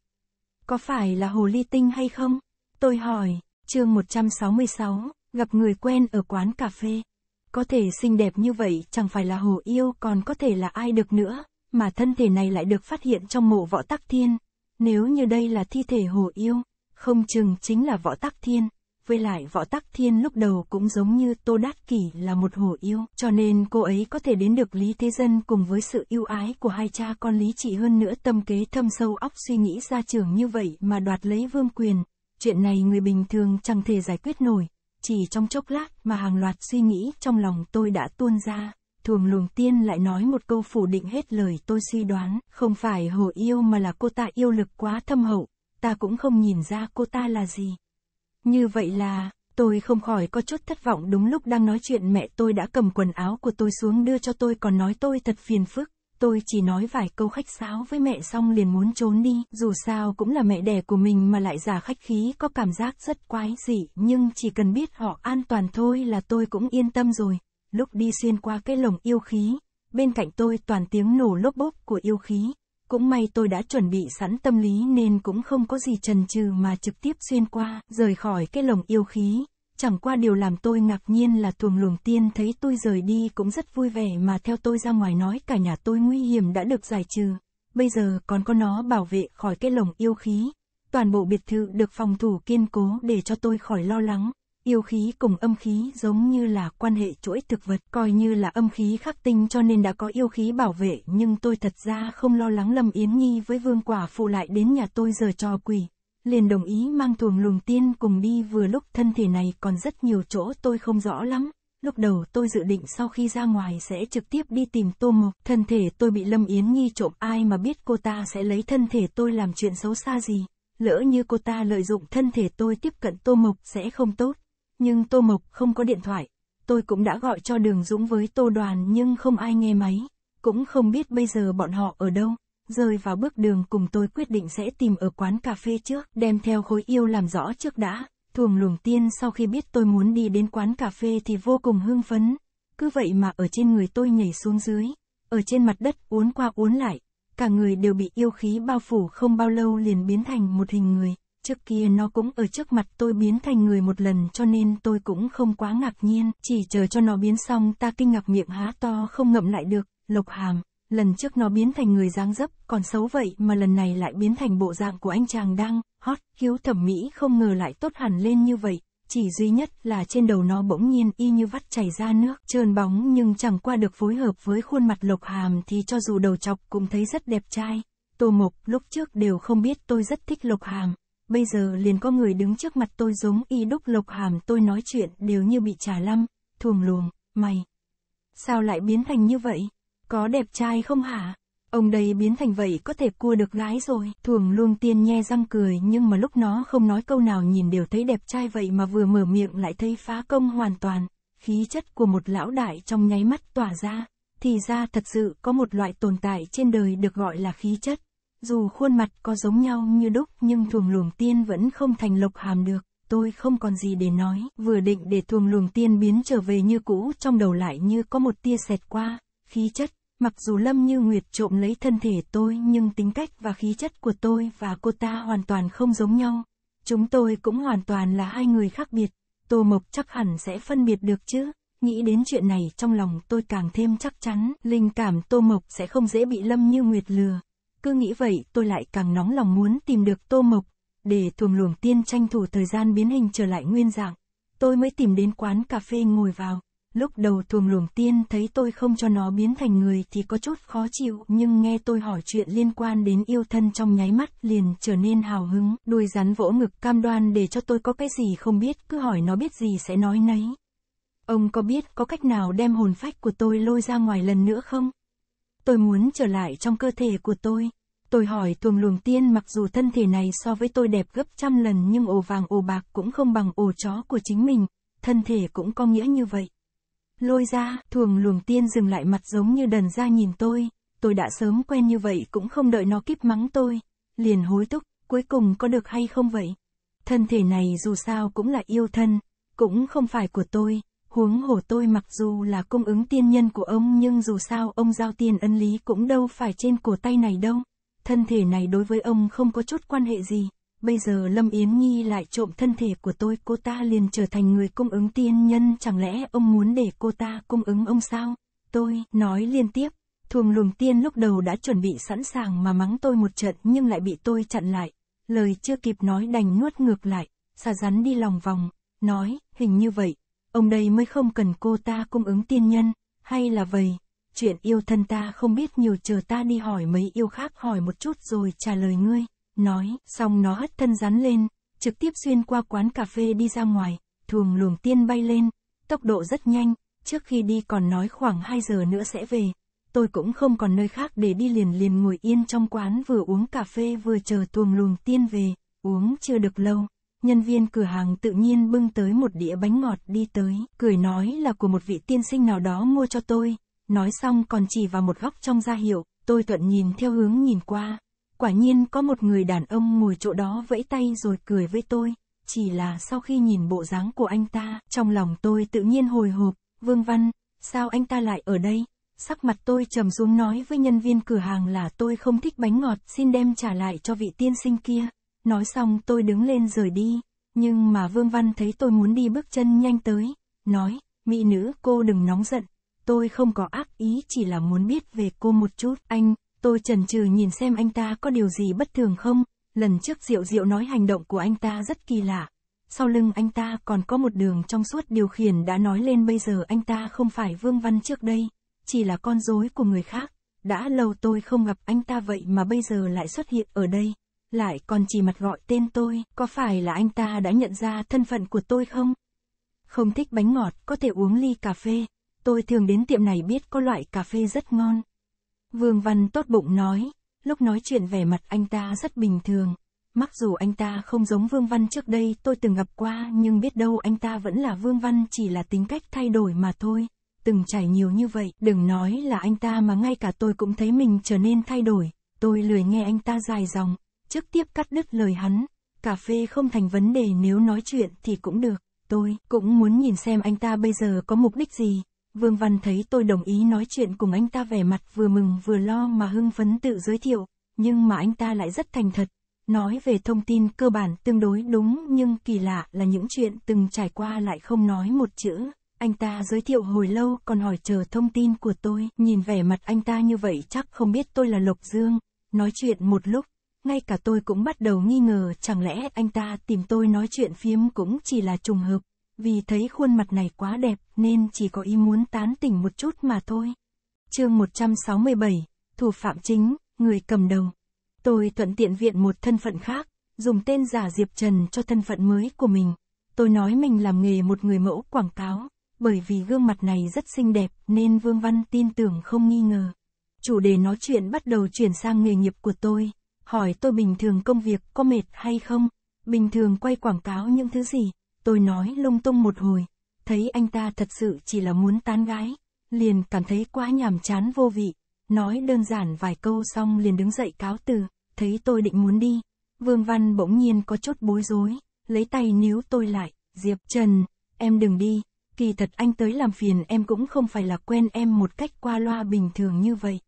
Có phải là hồ ly tinh hay không? Tôi hỏi, chương 166, gặp người quen ở quán cà phê. Có thể xinh đẹp như vậy chẳng phải là hồ yêu còn có thể là ai được nữa, mà thân thể này lại được phát hiện trong mộ võ tắc thiên. Nếu như đây là thi thể hồ yêu, không chừng chính là võ tắc thiên. Với lại võ tắc thiên lúc đầu cũng giống như Tô Đát Kỷ là một hồ yêu, cho nên cô ấy có thể đến được Lý Thế Dân cùng với sự yêu ái của hai cha con Lý Trị hơn nữa tâm kế thâm sâu óc suy nghĩ ra trường như vậy mà đoạt lấy vương quyền. Chuyện này người bình thường chẳng thể giải quyết nổi. Chỉ trong chốc lát mà hàng loạt suy nghĩ trong lòng tôi đã tuôn ra. Thường luồng tiên lại nói một câu phủ định hết lời tôi suy đoán, không phải hồ yêu mà là cô ta yêu lực quá thâm hậu, ta cũng không nhìn ra cô ta là gì. Như vậy là, tôi không khỏi có chút thất vọng đúng lúc đang nói chuyện mẹ tôi đã cầm quần áo của tôi xuống đưa cho tôi còn nói tôi thật phiền phức tôi chỉ nói vài câu khách sáo với mẹ xong liền muốn trốn đi, dù sao cũng là mẹ đẻ của mình mà lại giả khách khí có cảm giác rất quái dị, nhưng chỉ cần biết họ an toàn thôi là tôi cũng yên tâm rồi. Lúc đi xuyên qua cái lồng yêu khí, bên cạnh tôi toàn tiếng nổ lốp bốp của yêu khí. Cũng may tôi đã chuẩn bị sẵn tâm lý nên cũng không có gì chần chừ mà trực tiếp xuyên qua, rời khỏi cái lồng yêu khí. Chẳng qua điều làm tôi ngạc nhiên là tuồng luồng tiên thấy tôi rời đi cũng rất vui vẻ mà theo tôi ra ngoài nói cả nhà tôi nguy hiểm đã được giải trừ. Bây giờ còn có nó bảo vệ khỏi cái lồng yêu khí. Toàn bộ biệt thự được phòng thủ kiên cố để cho tôi khỏi lo lắng. Yêu khí cùng âm khí giống như là quan hệ chuỗi thực vật, coi như là âm khí khắc tinh cho nên đã có yêu khí bảo vệ nhưng tôi thật ra không lo lắng Lâm Yến Nhi với Vương Quả Phụ lại đến nhà tôi giờ cho quỷ liền đồng ý mang tuồng lùng tiên cùng đi vừa lúc thân thể này còn rất nhiều chỗ tôi không rõ lắm. Lúc đầu tôi dự định sau khi ra ngoài sẽ trực tiếp đi tìm Tô Mộc, thân thể tôi bị Lâm Yến nhi trộm ai mà biết cô ta sẽ lấy thân thể tôi làm chuyện xấu xa gì. Lỡ như cô ta lợi dụng thân thể tôi tiếp cận Tô Mộc sẽ không tốt. Nhưng Tô Mộc không có điện thoại, tôi cũng đã gọi cho Đường Dũng với Tô Đoàn nhưng không ai nghe máy, cũng không biết bây giờ bọn họ ở đâu rơi vào bước đường cùng tôi quyết định sẽ tìm ở quán cà phê trước, đem theo khối yêu làm rõ trước đã. Thuồng luồng tiên sau khi biết tôi muốn đi đến quán cà phê thì vô cùng hưng phấn. Cứ vậy mà ở trên người tôi nhảy xuống dưới, ở trên mặt đất uốn qua uốn lại, cả người đều bị yêu khí bao phủ không bao lâu liền biến thành một hình người. Trước kia nó cũng ở trước mặt tôi biến thành người một lần cho nên tôi cũng không quá ngạc nhiên, chỉ chờ cho nó biến xong ta kinh ngạc miệng há to không ngậm lại được, lộc hàm lần trước nó biến thành người dáng dấp, còn xấu vậy mà lần này lại biến thành bộ dạng của anh chàng đang, hot, khiếu thẩm mỹ không ngờ lại tốt hẳn lên như vậy, chỉ duy nhất là trên đầu nó bỗng nhiên y như vắt chảy ra nước, trơn bóng nhưng chẳng qua được phối hợp với khuôn mặt lộc hàm thì cho dù đầu chọc cũng thấy rất đẹp trai. Tô Mộc lúc trước đều không biết tôi rất thích lộc hàm, bây giờ liền có người đứng trước mặt tôi giống y đúc lộc hàm tôi nói chuyện đều như bị trả lâm thuồng luồng, mày. Sao lại biến thành như vậy? Có đẹp trai không hả? Ông đây biến thành vậy có thể cua được gái rồi. Thuồng luông tiên nhe răng cười nhưng mà lúc nó không nói câu nào nhìn đều thấy đẹp trai vậy mà vừa mở miệng lại thấy phá công hoàn toàn. Khí chất của một lão đại trong nháy mắt tỏa ra. Thì ra thật sự có một loại tồn tại trên đời được gọi là khí chất. Dù khuôn mặt có giống nhau như đúc nhưng thuồng luồng tiên vẫn không thành lộc hàm được. Tôi không còn gì để nói. Vừa định để thuồng luồng tiên biến trở về như cũ trong đầu lại như có một tia xẹt qua. Khí chất Mặc dù Lâm Như Nguyệt trộm lấy thân thể tôi nhưng tính cách và khí chất của tôi và cô ta hoàn toàn không giống nhau. Chúng tôi cũng hoàn toàn là hai người khác biệt. Tô Mộc chắc hẳn sẽ phân biệt được chứ. Nghĩ đến chuyện này trong lòng tôi càng thêm chắc chắn, linh cảm Tô Mộc sẽ không dễ bị Lâm Như Nguyệt lừa. Cứ nghĩ vậy tôi lại càng nóng lòng muốn tìm được Tô Mộc, để thuồng luồng tiên tranh thủ thời gian biến hình trở lại nguyên dạng. Tôi mới tìm đến quán cà phê ngồi vào. Lúc đầu thuồng luồng tiên thấy tôi không cho nó biến thành người thì có chút khó chịu nhưng nghe tôi hỏi chuyện liên quan đến yêu thân trong nháy mắt liền trở nên hào hứng, đuôi rắn vỗ ngực cam đoan để cho tôi có cái gì không biết cứ hỏi nó biết gì sẽ nói nấy. Ông có biết có cách nào đem hồn phách của tôi lôi ra ngoài lần nữa không? Tôi muốn trở lại trong cơ thể của tôi. Tôi hỏi tuồng luồng tiên mặc dù thân thể này so với tôi đẹp gấp trăm lần nhưng ổ vàng ổ bạc cũng không bằng ổ chó của chính mình, thân thể cũng có nghĩa như vậy. Lôi ra, thường luồng tiên dừng lại mặt giống như đần ra nhìn tôi, tôi đã sớm quen như vậy cũng không đợi nó kíp mắng tôi, liền hối thúc, cuối cùng có được hay không vậy? Thân thể này dù sao cũng là yêu thân, cũng không phải của tôi, huống hồ tôi mặc dù là cung ứng tiên nhân của ông nhưng dù sao ông giao tiền ân lý cũng đâu phải trên cổ tay này đâu. Thân thể này đối với ông không có chút quan hệ gì bây giờ Lâm Yến Nhi lại trộm thân thể của tôi, cô ta liền trở thành người cung ứng tiên nhân, chẳng lẽ ông muốn để cô ta cung ứng ông sao? Tôi, nói liên tiếp, thuồng luồng tiên lúc đầu đã chuẩn bị sẵn sàng mà mắng tôi một trận nhưng lại bị tôi chặn lại, lời chưa kịp nói đành nuốt ngược lại, xà rắn đi lòng vòng, nói, hình như vậy, ông đây mới không cần cô ta cung ứng tiên nhân, hay là vậy? Chuyện yêu thân ta không biết nhiều chờ ta đi hỏi mấy yêu khác hỏi một chút rồi trả lời ngươi nói, xong nó hất thân rắn lên, trực tiếp xuyên qua quán cà phê đi ra ngoài, thuồng luồng tiên bay lên, tốc độ rất nhanh, trước khi đi còn nói khoảng 2 giờ nữa sẽ về. Tôi cũng không còn nơi khác để đi liền liền ngồi yên trong quán vừa uống cà phê vừa chờ tuồng luồng tiên về, uống chưa được lâu. Nhân viên cửa hàng tự nhiên bưng tới một đĩa bánh ngọt đi tới, cười nói là của một vị tiên sinh nào đó mua cho tôi, nói xong còn chỉ vào một góc trong gia hiệu, tôi thuận nhìn theo hướng nhìn qua, Quả nhiên có một người đàn ông ngồi chỗ đó vẫy tay rồi cười với tôi, chỉ là sau khi nhìn bộ dáng của anh ta, trong lòng tôi tự nhiên hồi hộp, Vương Văn, sao anh ta lại ở đây? Sắc mặt tôi trầm xuống nói với nhân viên cửa hàng là tôi không thích bánh ngọt, xin đem trả lại cho vị tiên sinh kia. Nói xong tôi đứng lên rời đi, nhưng mà Vương Văn thấy tôi muốn đi bước chân nhanh tới, nói, mỹ nữ cô đừng nóng giận, tôi không có ác ý chỉ là muốn biết về cô một chút, anh, Tôi chần chừ nhìn xem anh ta có điều gì bất thường không, lần trước Diệu Diệu nói hành động của anh ta rất kỳ lạ. Sau lưng anh ta còn có một đường trong suốt điều khiển đã nói lên bây giờ anh ta không phải Vương Văn trước đây, chỉ là con rối của người khác. Đã lâu tôi không gặp anh ta vậy mà bây giờ lại xuất hiện ở đây, lại còn chỉ mặt gọi tên tôi, có phải là anh ta đã nhận ra thân phận của tôi không? Không thích bánh ngọt, có thể uống ly cà phê. Tôi thường đến tiệm này biết có loại cà phê rất ngon, Vương Văn tốt bụng nói, lúc nói chuyện vẻ mặt anh ta rất bình thường. Mặc dù anh ta không giống Vương Văn trước đây tôi từng gặp qua nhưng biết đâu anh ta vẫn là Vương Văn chỉ là tính cách thay đổi mà thôi. Từng trải nhiều như vậy, đừng nói là anh ta mà ngay cả tôi cũng thấy mình trở nên thay đổi. Tôi lười nghe anh ta dài dòng, trực tiếp cắt đứt lời hắn. Cà phê không thành vấn đề nếu nói chuyện thì cũng được, tôi cũng muốn nhìn xem anh ta bây giờ có mục đích gì. Vương Văn thấy tôi đồng ý nói chuyện cùng anh ta vẻ mặt vừa mừng vừa lo mà hưng phấn tự giới thiệu, nhưng mà anh ta lại rất thành thật, nói về thông tin cơ bản tương đối đúng nhưng kỳ lạ là những chuyện từng trải qua lại không nói một chữ. Anh ta giới thiệu hồi lâu còn hỏi chờ thông tin của tôi, nhìn vẻ mặt anh ta như vậy chắc không biết tôi là Lộc Dương. Nói chuyện một lúc, ngay cả tôi cũng bắt đầu nghi ngờ chẳng lẽ anh ta tìm tôi nói chuyện phim cũng chỉ là trùng hợp vì thấy khuôn mặt này quá đẹp nên chỉ có ý muốn tán tỉnh một chút mà thôi. Chương 167, thủ phạm chính, người cầm đầu. Tôi thuận tiện viện một thân phận khác, dùng tên giả Diệp Trần cho thân phận mới của mình. Tôi nói mình làm nghề một người mẫu quảng cáo, bởi vì gương mặt này rất xinh đẹp nên Vương Văn tin tưởng không nghi ngờ. Chủ đề nói chuyện bắt đầu chuyển sang nghề nghiệp của tôi, hỏi tôi bình thường công việc có mệt hay không, bình thường quay quảng cáo những thứ gì, Tôi nói lung tung một hồi, thấy anh ta thật sự chỉ là muốn tán gái, liền cảm thấy quá nhàm chán vô vị, nói đơn giản vài câu xong liền đứng dậy cáo từ, thấy tôi định muốn đi. Vương Văn bỗng nhiên có chút bối rối, lấy tay níu tôi lại, Diệp Trần, em đừng đi, kỳ thật anh tới làm phiền em cũng không phải là quen em một cách qua loa bình thường như vậy.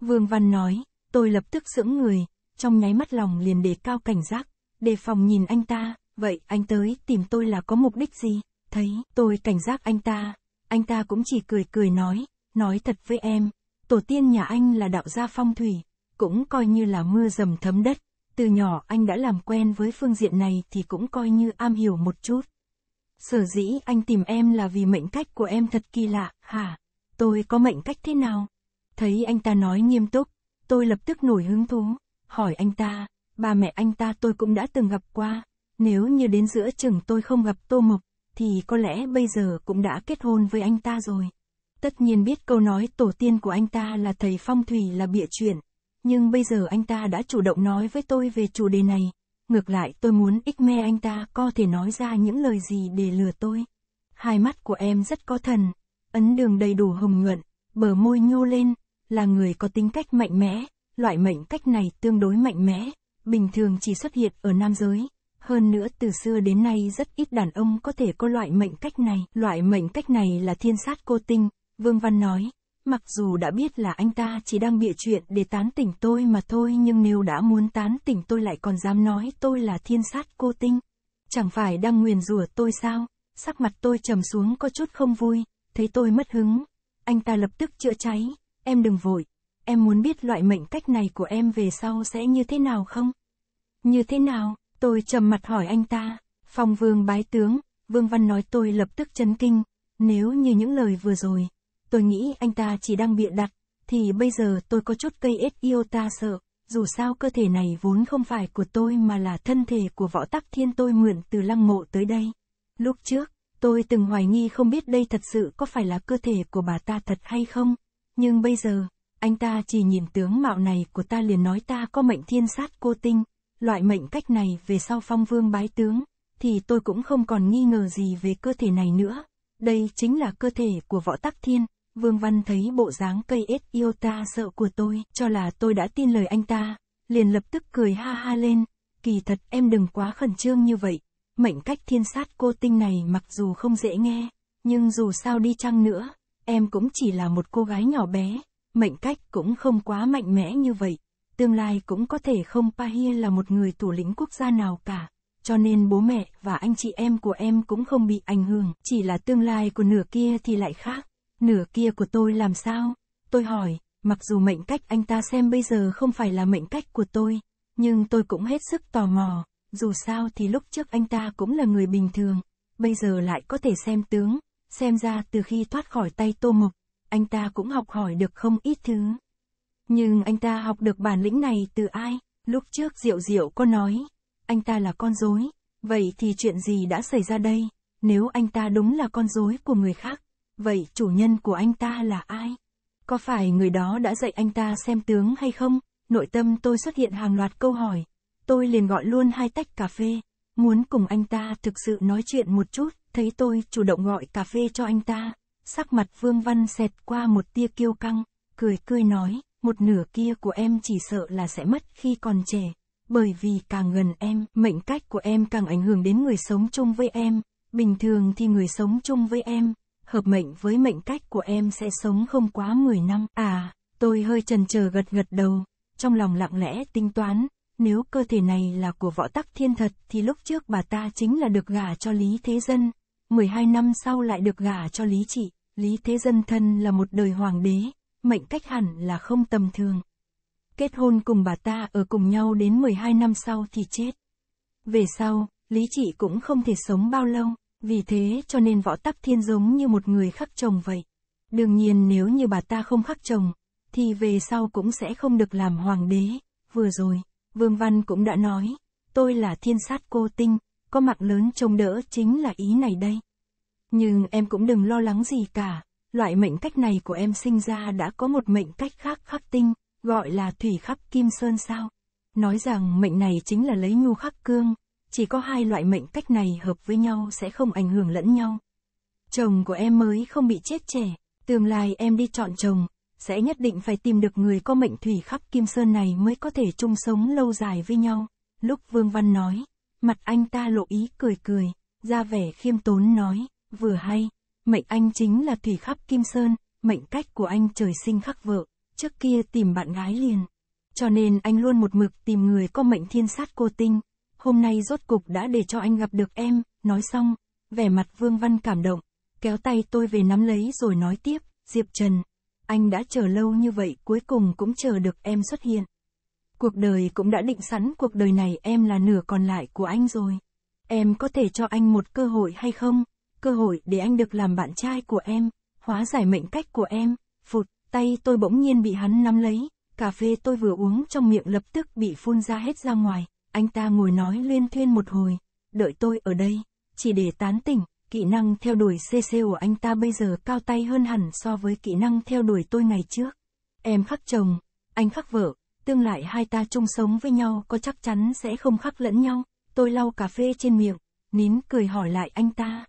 Vương Văn nói, tôi lập tức sững người, trong nháy mắt lòng liền đề cao cảnh giác, đề phòng nhìn anh ta, vậy anh tới tìm tôi là có mục đích gì? Thấy tôi cảnh giác anh ta, anh ta cũng chỉ cười cười nói, nói thật với em, tổ tiên nhà anh là đạo gia phong thủy, cũng coi như là mưa dầm thấm đất, từ nhỏ anh đã làm quen với phương diện này thì cũng coi như am hiểu một chút. Sở dĩ anh tìm em là vì mệnh cách của em thật kỳ lạ, hả? Tôi có mệnh cách thế nào? Thấy anh ta nói nghiêm túc, tôi lập tức nổi hứng thú, hỏi anh ta, bà mẹ anh ta tôi cũng đã từng gặp qua, nếu như đến giữa chừng tôi không gặp Tô Mộc, thì có lẽ bây giờ cũng đã kết hôn với anh ta rồi. Tất nhiên biết câu nói tổ tiên của anh ta là thầy phong thủy là bịa chuyện, nhưng bây giờ anh ta đã chủ động nói với tôi về chủ đề này. Ngược lại tôi muốn ích me anh ta có thể nói ra những lời gì để lừa tôi. Hai mắt của em rất có thần, ấn đường đầy đủ hồng nhuận, bờ môi nhô lên, là người có tính cách mạnh mẽ, loại mệnh cách này tương đối mạnh mẽ, bình thường chỉ xuất hiện ở nam giới. Hơn nữa từ xưa đến nay rất ít đàn ông có thể có loại mệnh cách này. Loại mệnh cách này là thiên sát cô tinh, Vương Văn nói. Mặc dù đã biết là anh ta chỉ đang bịa chuyện để tán tỉnh tôi mà thôi nhưng nếu đã muốn tán tỉnh tôi lại còn dám nói tôi là thiên sát cô tinh. Chẳng phải đang nguyền rủa tôi sao? Sắc mặt tôi trầm xuống có chút không vui, thấy tôi mất hứng. Anh ta lập tức chữa cháy, em đừng vội. Em muốn biết loại mệnh cách này của em về sau sẽ như thế nào không? Như thế nào? Tôi trầm mặt hỏi anh ta, phong vương bái tướng, Vương Văn nói tôi lập tức chấn kinh, nếu như những lời vừa rồi, tôi nghĩ anh ta chỉ đang bịa đặt, thì bây giờ tôi có chút cây ết yêu ta sợ, dù sao cơ thể này vốn không phải của tôi mà là thân thể của võ tắc thiên tôi mượn từ lăng mộ tới đây. Lúc trước, tôi từng hoài nghi không biết đây thật sự có phải là cơ thể của bà ta thật hay không, nhưng bây giờ, anh ta chỉ nhìn tướng mạo này của ta liền nói ta có mệnh thiên sát cô tinh, Loại mệnh cách này về sau phong vương bái tướng, thì tôi cũng không còn nghi ngờ gì về cơ thể này nữa. Đây chính là cơ thể của võ tắc thiên. Vương Văn thấy bộ dáng cây ếch yêu ta sợ của tôi, cho là tôi đã tin lời anh ta, liền lập tức cười ha ha lên. Kỳ thật em đừng quá khẩn trương như vậy. Mệnh cách thiên sát cô tinh này mặc dù không dễ nghe, nhưng dù sao đi chăng nữa, em cũng chỉ là một cô gái nhỏ bé, mệnh cách cũng không quá mạnh mẽ như vậy tương lai cũng có thể không Pahia là một người thủ lĩnh quốc gia nào cả. Cho nên bố mẹ và anh chị em của em cũng không bị ảnh hưởng, chỉ là tương lai của nửa kia thì lại khác. Nửa kia của tôi làm sao? Tôi hỏi, mặc dù mệnh cách anh ta xem bây giờ không phải là mệnh cách của tôi, nhưng tôi cũng hết sức tò mò. Dù sao thì lúc trước anh ta cũng là người bình thường, bây giờ lại có thể xem tướng, xem ra từ khi thoát khỏi tay Tô Mộc, anh ta cũng học hỏi được không ít thứ. Nhưng anh ta học được bản lĩnh này từ ai? Lúc trước Diệu Diệu có nói, anh ta là con dối, vậy thì chuyện gì đã xảy ra đây? Nếu anh ta đúng là con dối của người khác, vậy chủ nhân của anh ta là ai? Có phải người đó đã dạy anh ta xem tướng hay không? Nội tâm tôi xuất hiện hàng loạt câu hỏi. Tôi liền gọi luôn hai tách cà phê, muốn cùng anh ta thực sự nói chuyện một chút, thấy tôi chủ động gọi cà phê cho anh ta. Sắc mặt Vương Văn xẹt qua một tia kiêu căng, cười cười nói, một nửa kia của em chỉ sợ là sẽ mất khi còn trẻ, bởi vì càng gần em, mệnh cách của em càng ảnh hưởng đến người sống chung với em, bình thường thì người sống chung với em, hợp mệnh với mệnh cách của em sẽ sống không quá 10 năm. À, tôi hơi trần chờ gật gật đầu, trong lòng lặng lẽ tính toán, nếu cơ thể này là của võ tắc thiên thật thì lúc trước bà ta chính là được gả cho Lý Thế Dân, 12 năm sau lại được gả cho Lý Trị, Lý Thế Dân thân là một đời hoàng đế mệnh cách hẳn là không tầm thường. Kết hôn cùng bà ta ở cùng nhau đến 12 năm sau thì chết. Về sau, Lý Trị cũng không thể sống bao lâu, vì thế cho nên võ tắc thiên giống như một người khắc chồng vậy. Đương nhiên nếu như bà ta không khắc chồng, thì về sau cũng sẽ không được làm hoàng đế. Vừa rồi, Vương Văn cũng đã nói, tôi là thiên sát cô tinh, có mạng lớn trông đỡ chính là ý này đây. Nhưng em cũng đừng lo lắng gì cả, Loại mệnh cách này của em sinh ra đã có một mệnh cách khác khắc tinh, gọi là thủy khắc kim sơn sao. Nói rằng mệnh này chính là lấy nhu khắc cương, chỉ có hai loại mệnh cách này hợp với nhau sẽ không ảnh hưởng lẫn nhau. Chồng của em mới không bị chết trẻ, tương lai em đi chọn chồng, sẽ nhất định phải tìm được người có mệnh thủy khắc kim sơn này mới có thể chung sống lâu dài với nhau. Lúc Vương Văn nói, mặt anh ta lộ ý cười cười, ra vẻ khiêm tốn nói, vừa hay mệnh anh chính là thủy khắp kim sơn, mệnh cách của anh trời sinh khắc vợ, trước kia tìm bạn gái liền. Cho nên anh luôn một mực tìm người có mệnh thiên sát cô tinh, hôm nay rốt cục đã để cho anh gặp được em, nói xong, vẻ mặt Vương Văn cảm động, kéo tay tôi về nắm lấy rồi nói tiếp, Diệp Trần, anh đã chờ lâu như vậy cuối cùng cũng chờ được em xuất hiện. Cuộc đời cũng đã định sẵn cuộc đời này em là nửa còn lại của anh rồi. Em có thể cho anh một cơ hội hay không? cơ hội để anh được làm bạn trai của em, hóa giải mệnh cách của em, phụt, tay tôi bỗng nhiên bị hắn nắm lấy, cà phê tôi vừa uống trong miệng lập tức bị phun ra hết ra ngoài, anh ta ngồi nói liên thuyên một hồi, đợi tôi ở đây, chỉ để tán tỉnh, kỹ năng theo đuổi CC của anh ta bây giờ cao tay hơn hẳn so với kỹ năng theo đuổi tôi ngày trước. Em khắc chồng, anh khắc vợ, tương lai hai ta chung sống với nhau có chắc chắn sẽ không khắc lẫn nhau, tôi lau cà phê trên miệng, nín cười hỏi lại anh ta.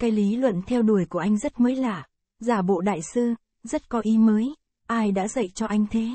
Cái lý luận theo đuổi của anh rất mới lạ, giả bộ đại sư, rất có ý mới, ai đã dạy cho anh thế?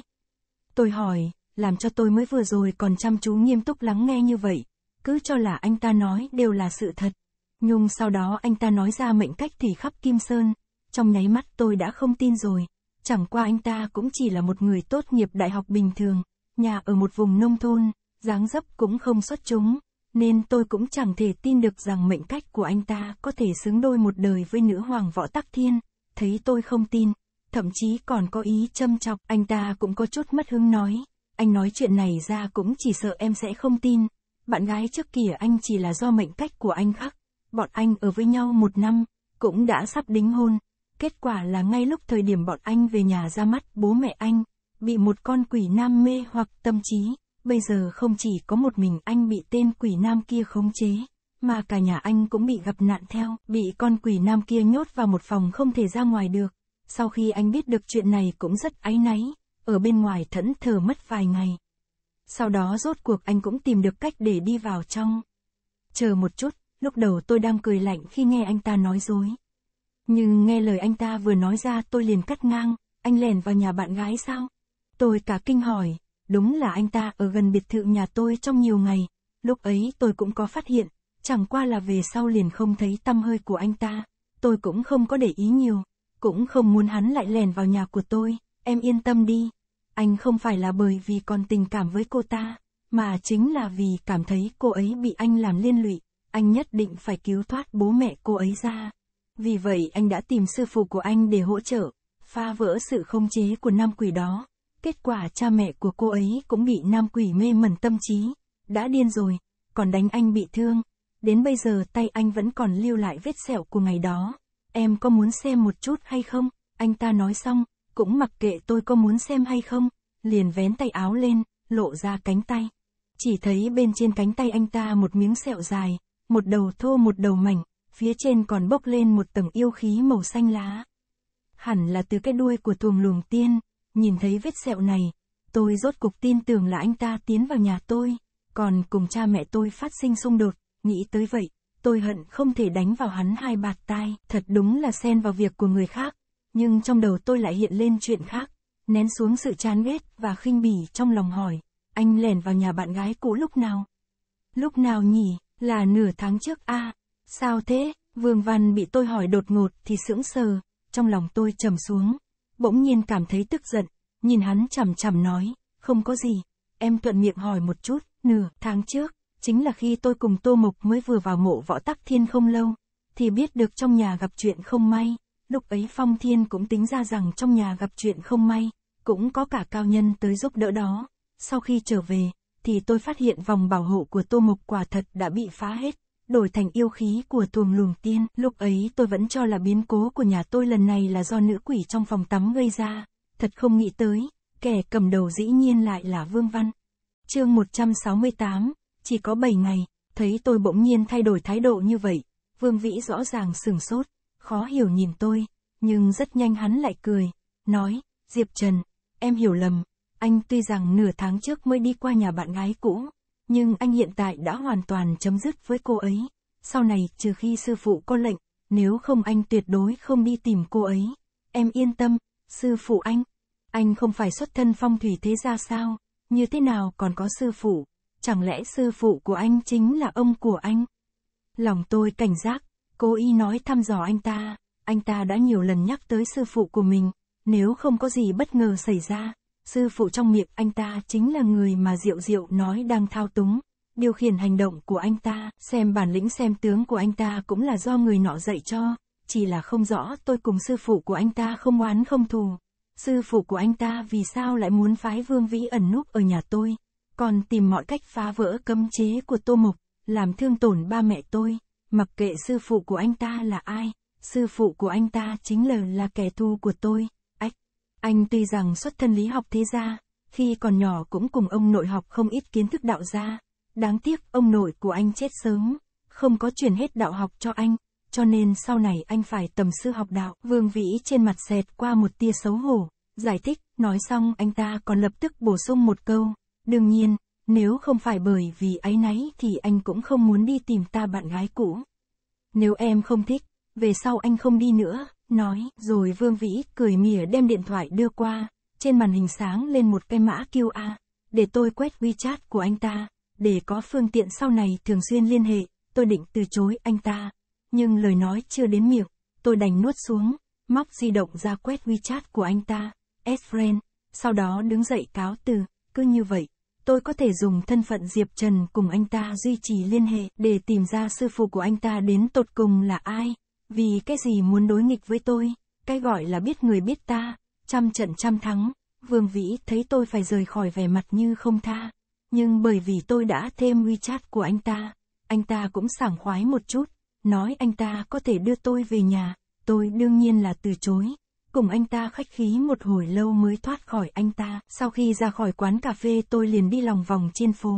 Tôi hỏi, làm cho tôi mới vừa rồi còn chăm chú nghiêm túc lắng nghe như vậy, cứ cho là anh ta nói đều là sự thật. Nhung sau đó anh ta nói ra mệnh cách thì khắp Kim Sơn, trong nháy mắt tôi đã không tin rồi, chẳng qua anh ta cũng chỉ là một người tốt nghiệp đại học bình thường, nhà ở một vùng nông thôn, dáng dấp cũng không xuất chúng, nên tôi cũng chẳng thể tin được rằng mệnh cách của anh ta có thể xứng đôi một đời với nữ hoàng võ tắc thiên, thấy tôi không tin, thậm chí còn có ý châm chọc, anh ta cũng có chút mất hứng nói, anh nói chuyện này ra cũng chỉ sợ em sẽ không tin, bạn gái trước kia anh chỉ là do mệnh cách của anh khắc, bọn anh ở với nhau một năm, cũng đã sắp đính hôn, kết quả là ngay lúc thời điểm bọn anh về nhà ra mắt bố mẹ anh, bị một con quỷ nam mê hoặc tâm trí bây giờ không chỉ có một mình anh bị tên quỷ nam kia khống chế, mà cả nhà anh cũng bị gặp nạn theo, bị con quỷ nam kia nhốt vào một phòng không thể ra ngoài được. Sau khi anh biết được chuyện này cũng rất áy náy, ở bên ngoài thẫn thờ mất vài ngày. Sau đó rốt cuộc anh cũng tìm được cách để đi vào trong. Chờ một chút, lúc đầu tôi đang cười lạnh khi nghe anh ta nói dối. Nhưng nghe lời anh ta vừa nói ra tôi liền cắt ngang, anh lèn vào nhà bạn gái sao? Tôi cả kinh hỏi, đúng là anh ta ở gần biệt thự nhà tôi trong nhiều ngày, lúc ấy tôi cũng có phát hiện, chẳng qua là về sau liền không thấy tâm hơi của anh ta, tôi cũng không có để ý nhiều, cũng không muốn hắn lại lèn vào nhà của tôi, em yên tâm đi, anh không phải là bởi vì còn tình cảm với cô ta, mà chính là vì cảm thấy cô ấy bị anh làm liên lụy, anh nhất định phải cứu thoát bố mẹ cô ấy ra. Vì vậy anh đã tìm sư phụ của anh để hỗ trợ, phá vỡ sự không chế của nam quỷ đó. Kết quả cha mẹ của cô ấy cũng bị nam quỷ mê mẩn tâm trí, đã điên rồi, còn đánh anh bị thương. Đến bây giờ tay anh vẫn còn lưu lại vết sẹo của ngày đó. Em có muốn xem một chút hay không? Anh ta nói xong, cũng mặc kệ tôi có muốn xem hay không, liền vén tay áo lên, lộ ra cánh tay. Chỉ thấy bên trên cánh tay anh ta một miếng sẹo dài, một đầu thô một đầu mảnh, phía trên còn bốc lên một tầng yêu khí màu xanh lá. Hẳn là từ cái đuôi của tuồng luồng tiên, Nhìn thấy vết sẹo này, tôi rốt cục tin tưởng là anh ta tiến vào nhà tôi, còn cùng cha mẹ tôi phát sinh xung đột, nghĩ tới vậy, tôi hận không thể đánh vào hắn hai bạt tai, thật đúng là xen vào việc của người khác, nhưng trong đầu tôi lại hiện lên chuyện khác, nén xuống sự chán ghét và khinh bỉ trong lòng hỏi, anh lẻn vào nhà bạn gái cũ lúc nào? Lúc nào nhỉ, là nửa tháng trước a à, sao thế, Vương Văn bị tôi hỏi đột ngột thì sững sờ, trong lòng tôi trầm xuống, bỗng nhiên cảm thấy tức giận, nhìn hắn chằm chằm nói, không có gì, em thuận miệng hỏi một chút, nửa tháng trước, chính là khi tôi cùng Tô Mộc mới vừa vào mộ võ tắc thiên không lâu, thì biết được trong nhà gặp chuyện không may, lúc ấy Phong Thiên cũng tính ra rằng trong nhà gặp chuyện không may, cũng có cả cao nhân tới giúp đỡ đó, sau khi trở về, thì tôi phát hiện vòng bảo hộ của Tô Mộc quả thật đã bị phá hết, đổi thành yêu khí của tuồng luồng tiên. Lúc ấy tôi vẫn cho là biến cố của nhà tôi lần này là do nữ quỷ trong phòng tắm gây ra. Thật không nghĩ tới, kẻ cầm đầu dĩ nhiên lại là Vương Văn. chương 168, chỉ có 7 ngày, thấy tôi bỗng nhiên thay đổi thái độ như vậy. Vương Vĩ rõ ràng sừng sốt, khó hiểu nhìn tôi, nhưng rất nhanh hắn lại cười, nói, Diệp Trần, em hiểu lầm, anh tuy rằng nửa tháng trước mới đi qua nhà bạn gái cũ, nhưng anh hiện tại đã hoàn toàn chấm dứt với cô ấy. Sau này, trừ khi sư phụ có lệnh, nếu không anh tuyệt đối không đi tìm cô ấy. Em yên tâm, sư phụ anh. Anh không phải xuất thân phong thủy thế ra sao, như thế nào còn có sư phụ. Chẳng lẽ sư phụ của anh chính là ông của anh? Lòng tôi cảnh giác, cô y nói thăm dò anh ta. Anh ta đã nhiều lần nhắc tới sư phụ của mình, nếu không có gì bất ngờ xảy ra, sư phụ trong miệng anh ta chính là người mà Diệu Diệu nói đang thao túng. Điều khiển hành động của anh ta, xem bản lĩnh xem tướng của anh ta cũng là do người nọ dạy cho, chỉ là không rõ tôi cùng sư phụ của anh ta không oán không thù. Sư phụ của anh ta vì sao lại muốn phái Vương Vĩ ẩn núp ở nhà tôi, còn tìm mọi cách phá vỡ cấm chế của Tô Mục, làm thương tổn ba mẹ tôi, mặc kệ sư phụ của anh ta là ai, sư phụ của anh ta chính là là kẻ thù của tôi. Anh tuy rằng xuất thân lý học thế gia, khi còn nhỏ cũng cùng ông nội học không ít kiến thức đạo gia. Đáng tiếc ông nội của anh chết sớm, không có truyền hết đạo học cho anh, cho nên sau này anh phải tầm sư học đạo. Vương Vĩ trên mặt xẹt qua một tia xấu hổ, giải thích, nói xong anh ta còn lập tức bổ sung một câu. Đương nhiên, nếu không phải bởi vì ấy náy thì anh cũng không muốn đi tìm ta bạn gái cũ. Nếu em không thích, về sau anh không đi nữa, nói, rồi Vương Vĩ cười mỉa đem điện thoại đưa qua, trên màn hình sáng lên một cái mã QR, để tôi quét WeChat của anh ta, để có phương tiện sau này thường xuyên liên hệ, tôi định từ chối anh ta, nhưng lời nói chưa đến miệng, tôi đành nuốt xuống, móc di động ra quét WeChat của anh ta, S-Friend, sau đó đứng dậy cáo từ, cứ như vậy, tôi có thể dùng thân phận Diệp Trần cùng anh ta duy trì liên hệ để tìm ra sư phụ của anh ta đến tột cùng là ai. Vì cái gì muốn đối nghịch với tôi, cái gọi là biết người biết ta, trăm trận trăm thắng, Vương Vĩ thấy tôi phải rời khỏi vẻ mặt như không tha, nhưng bởi vì tôi đã thêm WeChat của anh ta, anh ta cũng sảng khoái một chút, nói anh ta có thể đưa tôi về nhà, tôi đương nhiên là từ chối. Cùng anh ta khách khí một hồi lâu mới thoát khỏi anh ta, sau khi ra khỏi quán cà phê tôi liền đi lòng vòng trên phố.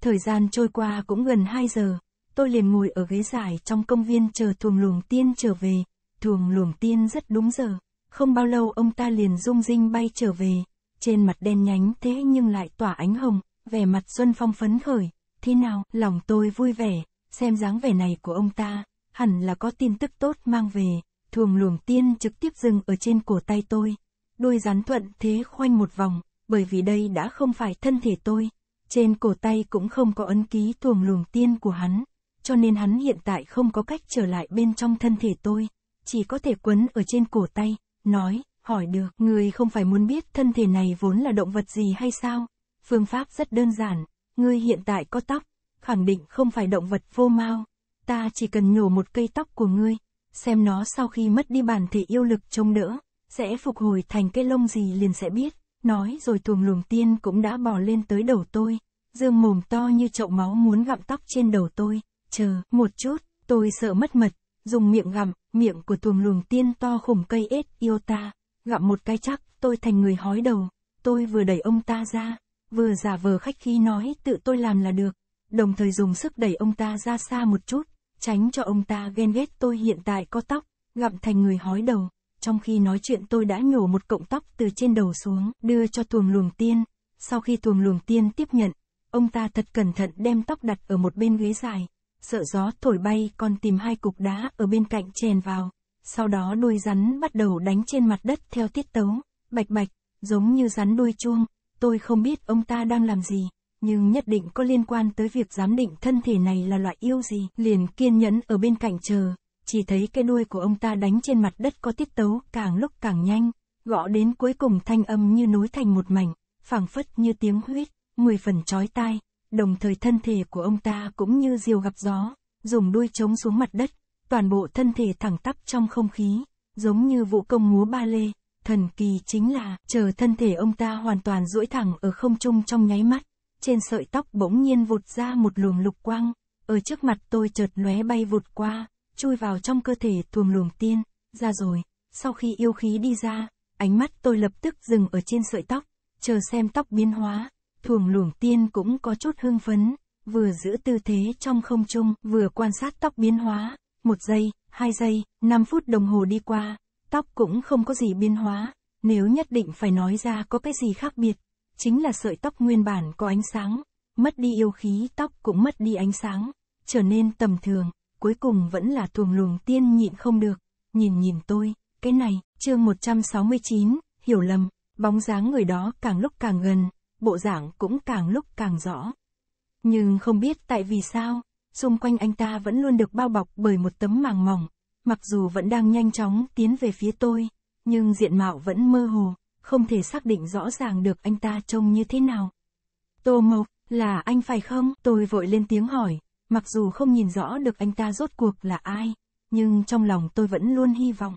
Thời gian trôi qua cũng gần 2 giờ, tôi liền ngồi ở ghế dài trong công viên chờ thuồng luồng tiên trở về, thuồng luồng tiên rất đúng giờ, không bao lâu ông ta liền rung rinh bay trở về, trên mặt đen nhánh thế nhưng lại tỏa ánh hồng, vẻ mặt Xuân Phong phấn khởi, thế nào, lòng tôi vui vẻ, xem dáng vẻ này của ông ta, hẳn là có tin tức tốt mang về, thuồng luồng tiên trực tiếp dừng ở trên cổ tay tôi, đôi rắn thuận thế khoanh một vòng, bởi vì đây đã không phải thân thể tôi, trên cổ tay cũng không có ấn ký thuồng luồng tiên của hắn cho nên hắn hiện tại không có cách trở lại bên trong thân thể tôi, chỉ có thể quấn ở trên cổ tay, nói, hỏi được, người không phải muốn biết thân thể này vốn là động vật gì hay sao? Phương pháp rất đơn giản, ngươi hiện tại có tóc, khẳng định không phải động vật vô mau, ta chỉ cần nhổ một cây tóc của ngươi, xem nó sau khi mất đi bản thể yêu lực trông đỡ, sẽ phục hồi thành cái lông gì liền sẽ biết, nói rồi tuồng luồng tiên cũng đã bò lên tới đầu tôi, dương mồm to như chậu máu muốn gặm tóc trên đầu tôi chờ, một chút, tôi sợ mất mật, dùng miệng gặm, miệng của tuồng luồng tiên to khủng cây ết, yêu ta, gặm một cái chắc, tôi thành người hói đầu, tôi vừa đẩy ông ta ra, vừa giả vờ khách khí nói tự tôi làm là được, đồng thời dùng sức đẩy ông ta ra xa một chút, tránh cho ông ta ghen ghét tôi hiện tại có tóc, gặm thành người hói đầu, trong khi nói chuyện tôi đã nhổ một cọng tóc từ trên đầu xuống, đưa cho tuồng luồng tiên, sau khi tuồng luồng tiên tiếp nhận, ông ta thật cẩn thận đem tóc đặt ở một bên ghế dài sợ gió thổi bay còn tìm hai cục đá ở bên cạnh chèn vào. Sau đó đuôi rắn bắt đầu đánh trên mặt đất theo tiết tấu, bạch bạch, giống như rắn đuôi chuông. Tôi không biết ông ta đang làm gì, nhưng nhất định có liên quan tới việc giám định thân thể này là loại yêu gì. Liền kiên nhẫn ở bên cạnh chờ, chỉ thấy cái đuôi của ông ta đánh trên mặt đất có tiết tấu càng lúc càng nhanh, gõ đến cuối cùng thanh âm như nối thành một mảnh, phảng phất như tiếng huyết, mười phần chói tai đồng thời thân thể của ông ta cũng như diều gặp gió, dùng đuôi chống xuống mặt đất, toàn bộ thân thể thẳng tắp trong không khí, giống như vũ công múa ba lê, thần kỳ chính là chờ thân thể ông ta hoàn toàn duỗi thẳng ở không trung trong nháy mắt, trên sợi tóc bỗng nhiên vụt ra một luồng lục quang, ở trước mặt tôi chợt lóe bay vụt qua, chui vào trong cơ thể thuồng luồng tiên, ra rồi, sau khi yêu khí đi ra, ánh mắt tôi lập tức dừng ở trên sợi tóc, chờ xem tóc biến hóa, thuồng luồng tiên cũng có chút hưng phấn, vừa giữ tư thế trong không trung, vừa quan sát tóc biến hóa, một giây, hai giây, năm phút đồng hồ đi qua, tóc cũng không có gì biến hóa, nếu nhất định phải nói ra có cái gì khác biệt, chính là sợi tóc nguyên bản có ánh sáng, mất đi yêu khí tóc cũng mất đi ánh sáng, trở nên tầm thường, cuối cùng vẫn là thuồng luồng tiên nhịn không được, nhìn nhìn tôi, cái này, chương 169, hiểu lầm, bóng dáng người đó càng lúc càng gần, bộ dạng cũng càng lúc càng rõ. Nhưng không biết tại vì sao, xung quanh anh ta vẫn luôn được bao bọc bởi một tấm màng mỏng, mặc dù vẫn đang nhanh chóng tiến về phía tôi, nhưng diện mạo vẫn mơ hồ, không thể xác định rõ ràng được anh ta trông như thế nào. Tô Mộc, là anh phải không? Tôi vội lên tiếng hỏi, mặc dù không nhìn rõ được anh ta rốt cuộc là ai, nhưng trong lòng tôi vẫn luôn hy vọng.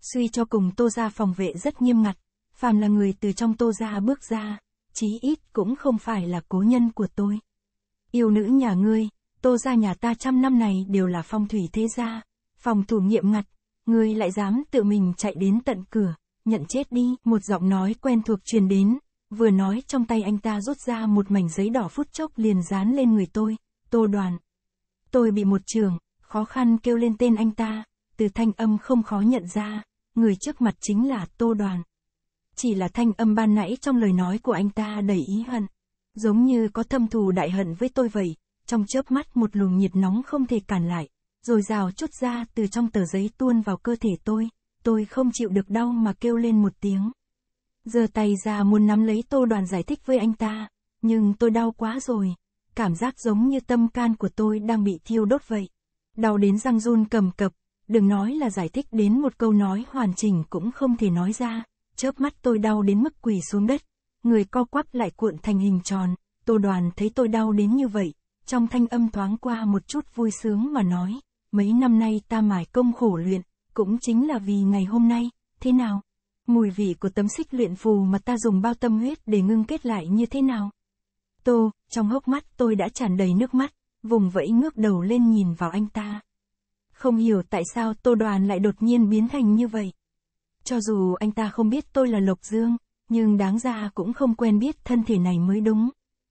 Suy cho cùng Tô gia phòng vệ rất nghiêm ngặt, phàm là người từ trong Tô gia bước ra, chí ít cũng không phải là cố nhân của tôi. Yêu nữ nhà ngươi, tô ra nhà ta trăm năm này đều là phong thủy thế gia, phòng thủ nghiệm ngặt, ngươi lại dám tự mình chạy đến tận cửa, nhận chết đi. Một giọng nói quen thuộc truyền đến, vừa nói trong tay anh ta rút ra một mảnh giấy đỏ phút chốc liền dán lên người tôi, tô đoàn. Tôi bị một trường, khó khăn kêu lên tên anh ta, từ thanh âm không khó nhận ra, người trước mặt chính là tô đoàn. Chỉ là thanh âm ban nãy trong lời nói của anh ta đầy ý hận. Giống như có thâm thù đại hận với tôi vậy, trong chớp mắt một luồng nhiệt nóng không thể cản lại, rồi rào chút ra từ trong tờ giấy tuôn vào cơ thể tôi, tôi không chịu được đau mà kêu lên một tiếng. giờ tay ra muốn nắm lấy tô đoàn giải thích với anh ta, nhưng tôi đau quá rồi, cảm giác giống như tâm can của tôi đang bị thiêu đốt vậy. Đau đến răng run cầm cập, đừng nói là giải thích đến một câu nói hoàn chỉnh cũng không thể nói ra chớp mắt tôi đau đến mức quỳ xuống đất, người co quắp lại cuộn thành hình tròn, tô đoàn thấy tôi đau đến như vậy, trong thanh âm thoáng qua một chút vui sướng mà nói, mấy năm nay ta mải công khổ luyện, cũng chính là vì ngày hôm nay, thế nào? Mùi vị của tấm xích luyện phù mà ta dùng bao tâm huyết để ngưng kết lại như thế nào? Tô, trong hốc mắt tôi đã tràn đầy nước mắt, vùng vẫy ngước đầu lên nhìn vào anh ta. Không hiểu tại sao tô đoàn lại đột nhiên biến thành như vậy. Cho dù anh ta không biết tôi là Lộc Dương, nhưng đáng ra cũng không quen biết thân thể này mới đúng.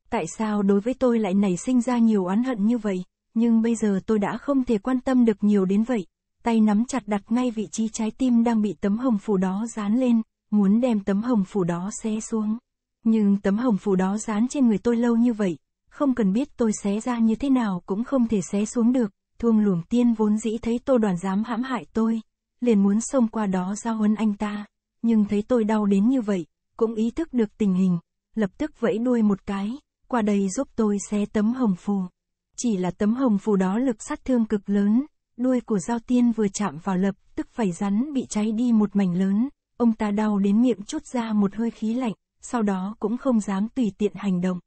Tại sao đối với tôi lại nảy sinh ra nhiều oán hận như vậy, nhưng bây giờ tôi đã không thể quan tâm được nhiều đến vậy. Tay nắm chặt đặt ngay vị trí trái tim đang bị tấm hồng phủ đó dán lên, muốn đem tấm hồng phủ đó xé xuống. Nhưng tấm hồng phủ đó dán trên người tôi lâu như vậy, không cần biết tôi xé ra như thế nào cũng không thể xé xuống được, thuông luồng tiên vốn dĩ thấy tô đoàn dám hãm hại tôi, liền muốn xông qua đó giao huấn anh ta, nhưng thấy tôi đau đến như vậy, cũng ý thức được tình hình, lập tức vẫy đuôi một cái, qua đây giúp tôi xé tấm hồng phù. Chỉ là tấm hồng phù đó lực sát thương cực lớn, đuôi của giao tiên vừa chạm vào lập tức phải rắn bị cháy đi một mảnh lớn, ông ta đau đến miệng chút ra một hơi khí lạnh, sau đó cũng không dám tùy tiện hành động.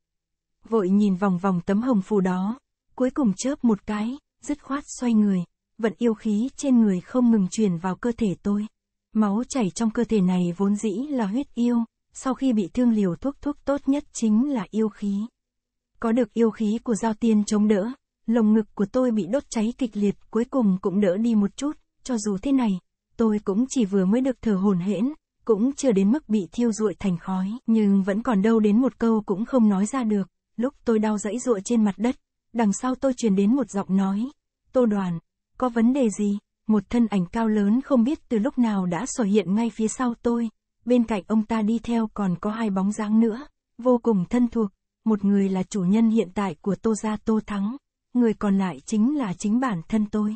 Vội nhìn vòng vòng tấm hồng phù đó, cuối cùng chớp một cái, dứt khoát xoay người, vận yêu khí trên người không ngừng truyền vào cơ thể tôi. Máu chảy trong cơ thể này vốn dĩ là huyết yêu, sau khi bị thương liều thuốc thuốc tốt nhất chính là yêu khí. Có được yêu khí của giao tiên chống đỡ, lồng ngực của tôi bị đốt cháy kịch liệt cuối cùng cũng đỡ đi một chút, cho dù thế này, tôi cũng chỉ vừa mới được thở hồn hển, cũng chưa đến mức bị thiêu rụi thành khói, nhưng vẫn còn đâu đến một câu cũng không nói ra được, lúc tôi đau dãy rụa trên mặt đất, đằng sau tôi truyền đến một giọng nói, tô đoàn, có vấn đề gì? Một thân ảnh cao lớn không biết từ lúc nào đã xuất hiện ngay phía sau tôi, bên cạnh ông ta đi theo còn có hai bóng dáng nữa, vô cùng thân thuộc, một người là chủ nhân hiện tại của Tô Gia Tô Thắng, người còn lại chính là chính bản thân tôi.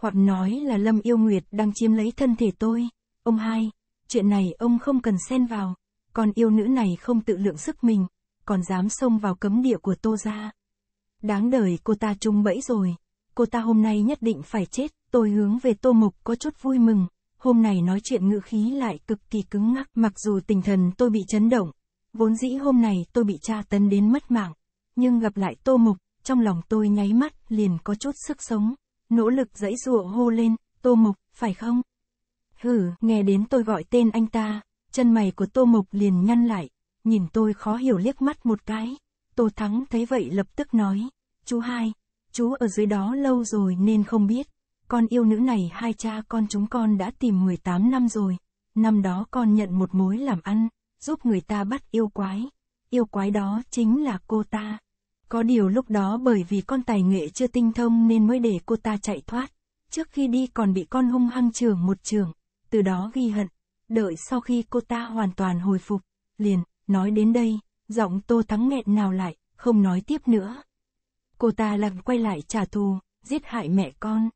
Hoặc nói là Lâm Yêu Nguyệt đang chiếm lấy thân thể tôi. Ông hai, chuyện này ông không cần xen vào, còn yêu nữ này không tự lượng sức mình, còn dám xông vào cấm địa của Tô Gia. Đáng đời cô ta trung bẫy rồi, cô ta hôm nay nhất định phải chết, tôi hướng về Tô Mục có chút vui mừng, hôm nay nói chuyện ngữ khí lại cực kỳ cứng ngắc, mặc dù tinh thần tôi bị chấn động, vốn dĩ hôm nay tôi bị tra tấn đến mất mạng, nhưng gặp lại Tô Mục, trong lòng tôi nháy mắt liền có chút sức sống, nỗ lực dãy dụa hô lên, Tô Mục, phải không? Hử, nghe đến tôi gọi tên anh ta, chân mày của Tô Mục liền nhăn lại, nhìn tôi khó hiểu liếc mắt một cái, Tô Thắng thấy vậy lập tức nói, chú hai, chú ở dưới đó lâu rồi nên không biết. Con yêu nữ này hai cha con chúng con đã tìm 18 năm rồi. Năm đó con nhận một mối làm ăn, giúp người ta bắt yêu quái. Yêu quái đó chính là cô ta. Có điều lúc đó bởi vì con tài nghệ chưa tinh thông nên mới để cô ta chạy thoát. Trước khi đi còn bị con hung hăng trường một trường, từ đó ghi hận. Đợi sau khi cô ta hoàn toàn hồi phục, liền, nói đến đây, giọng Tô Thắng nghẹn nào lại, không nói tiếp nữa cô ta lại quay lại trả thù, giết hại mẹ con.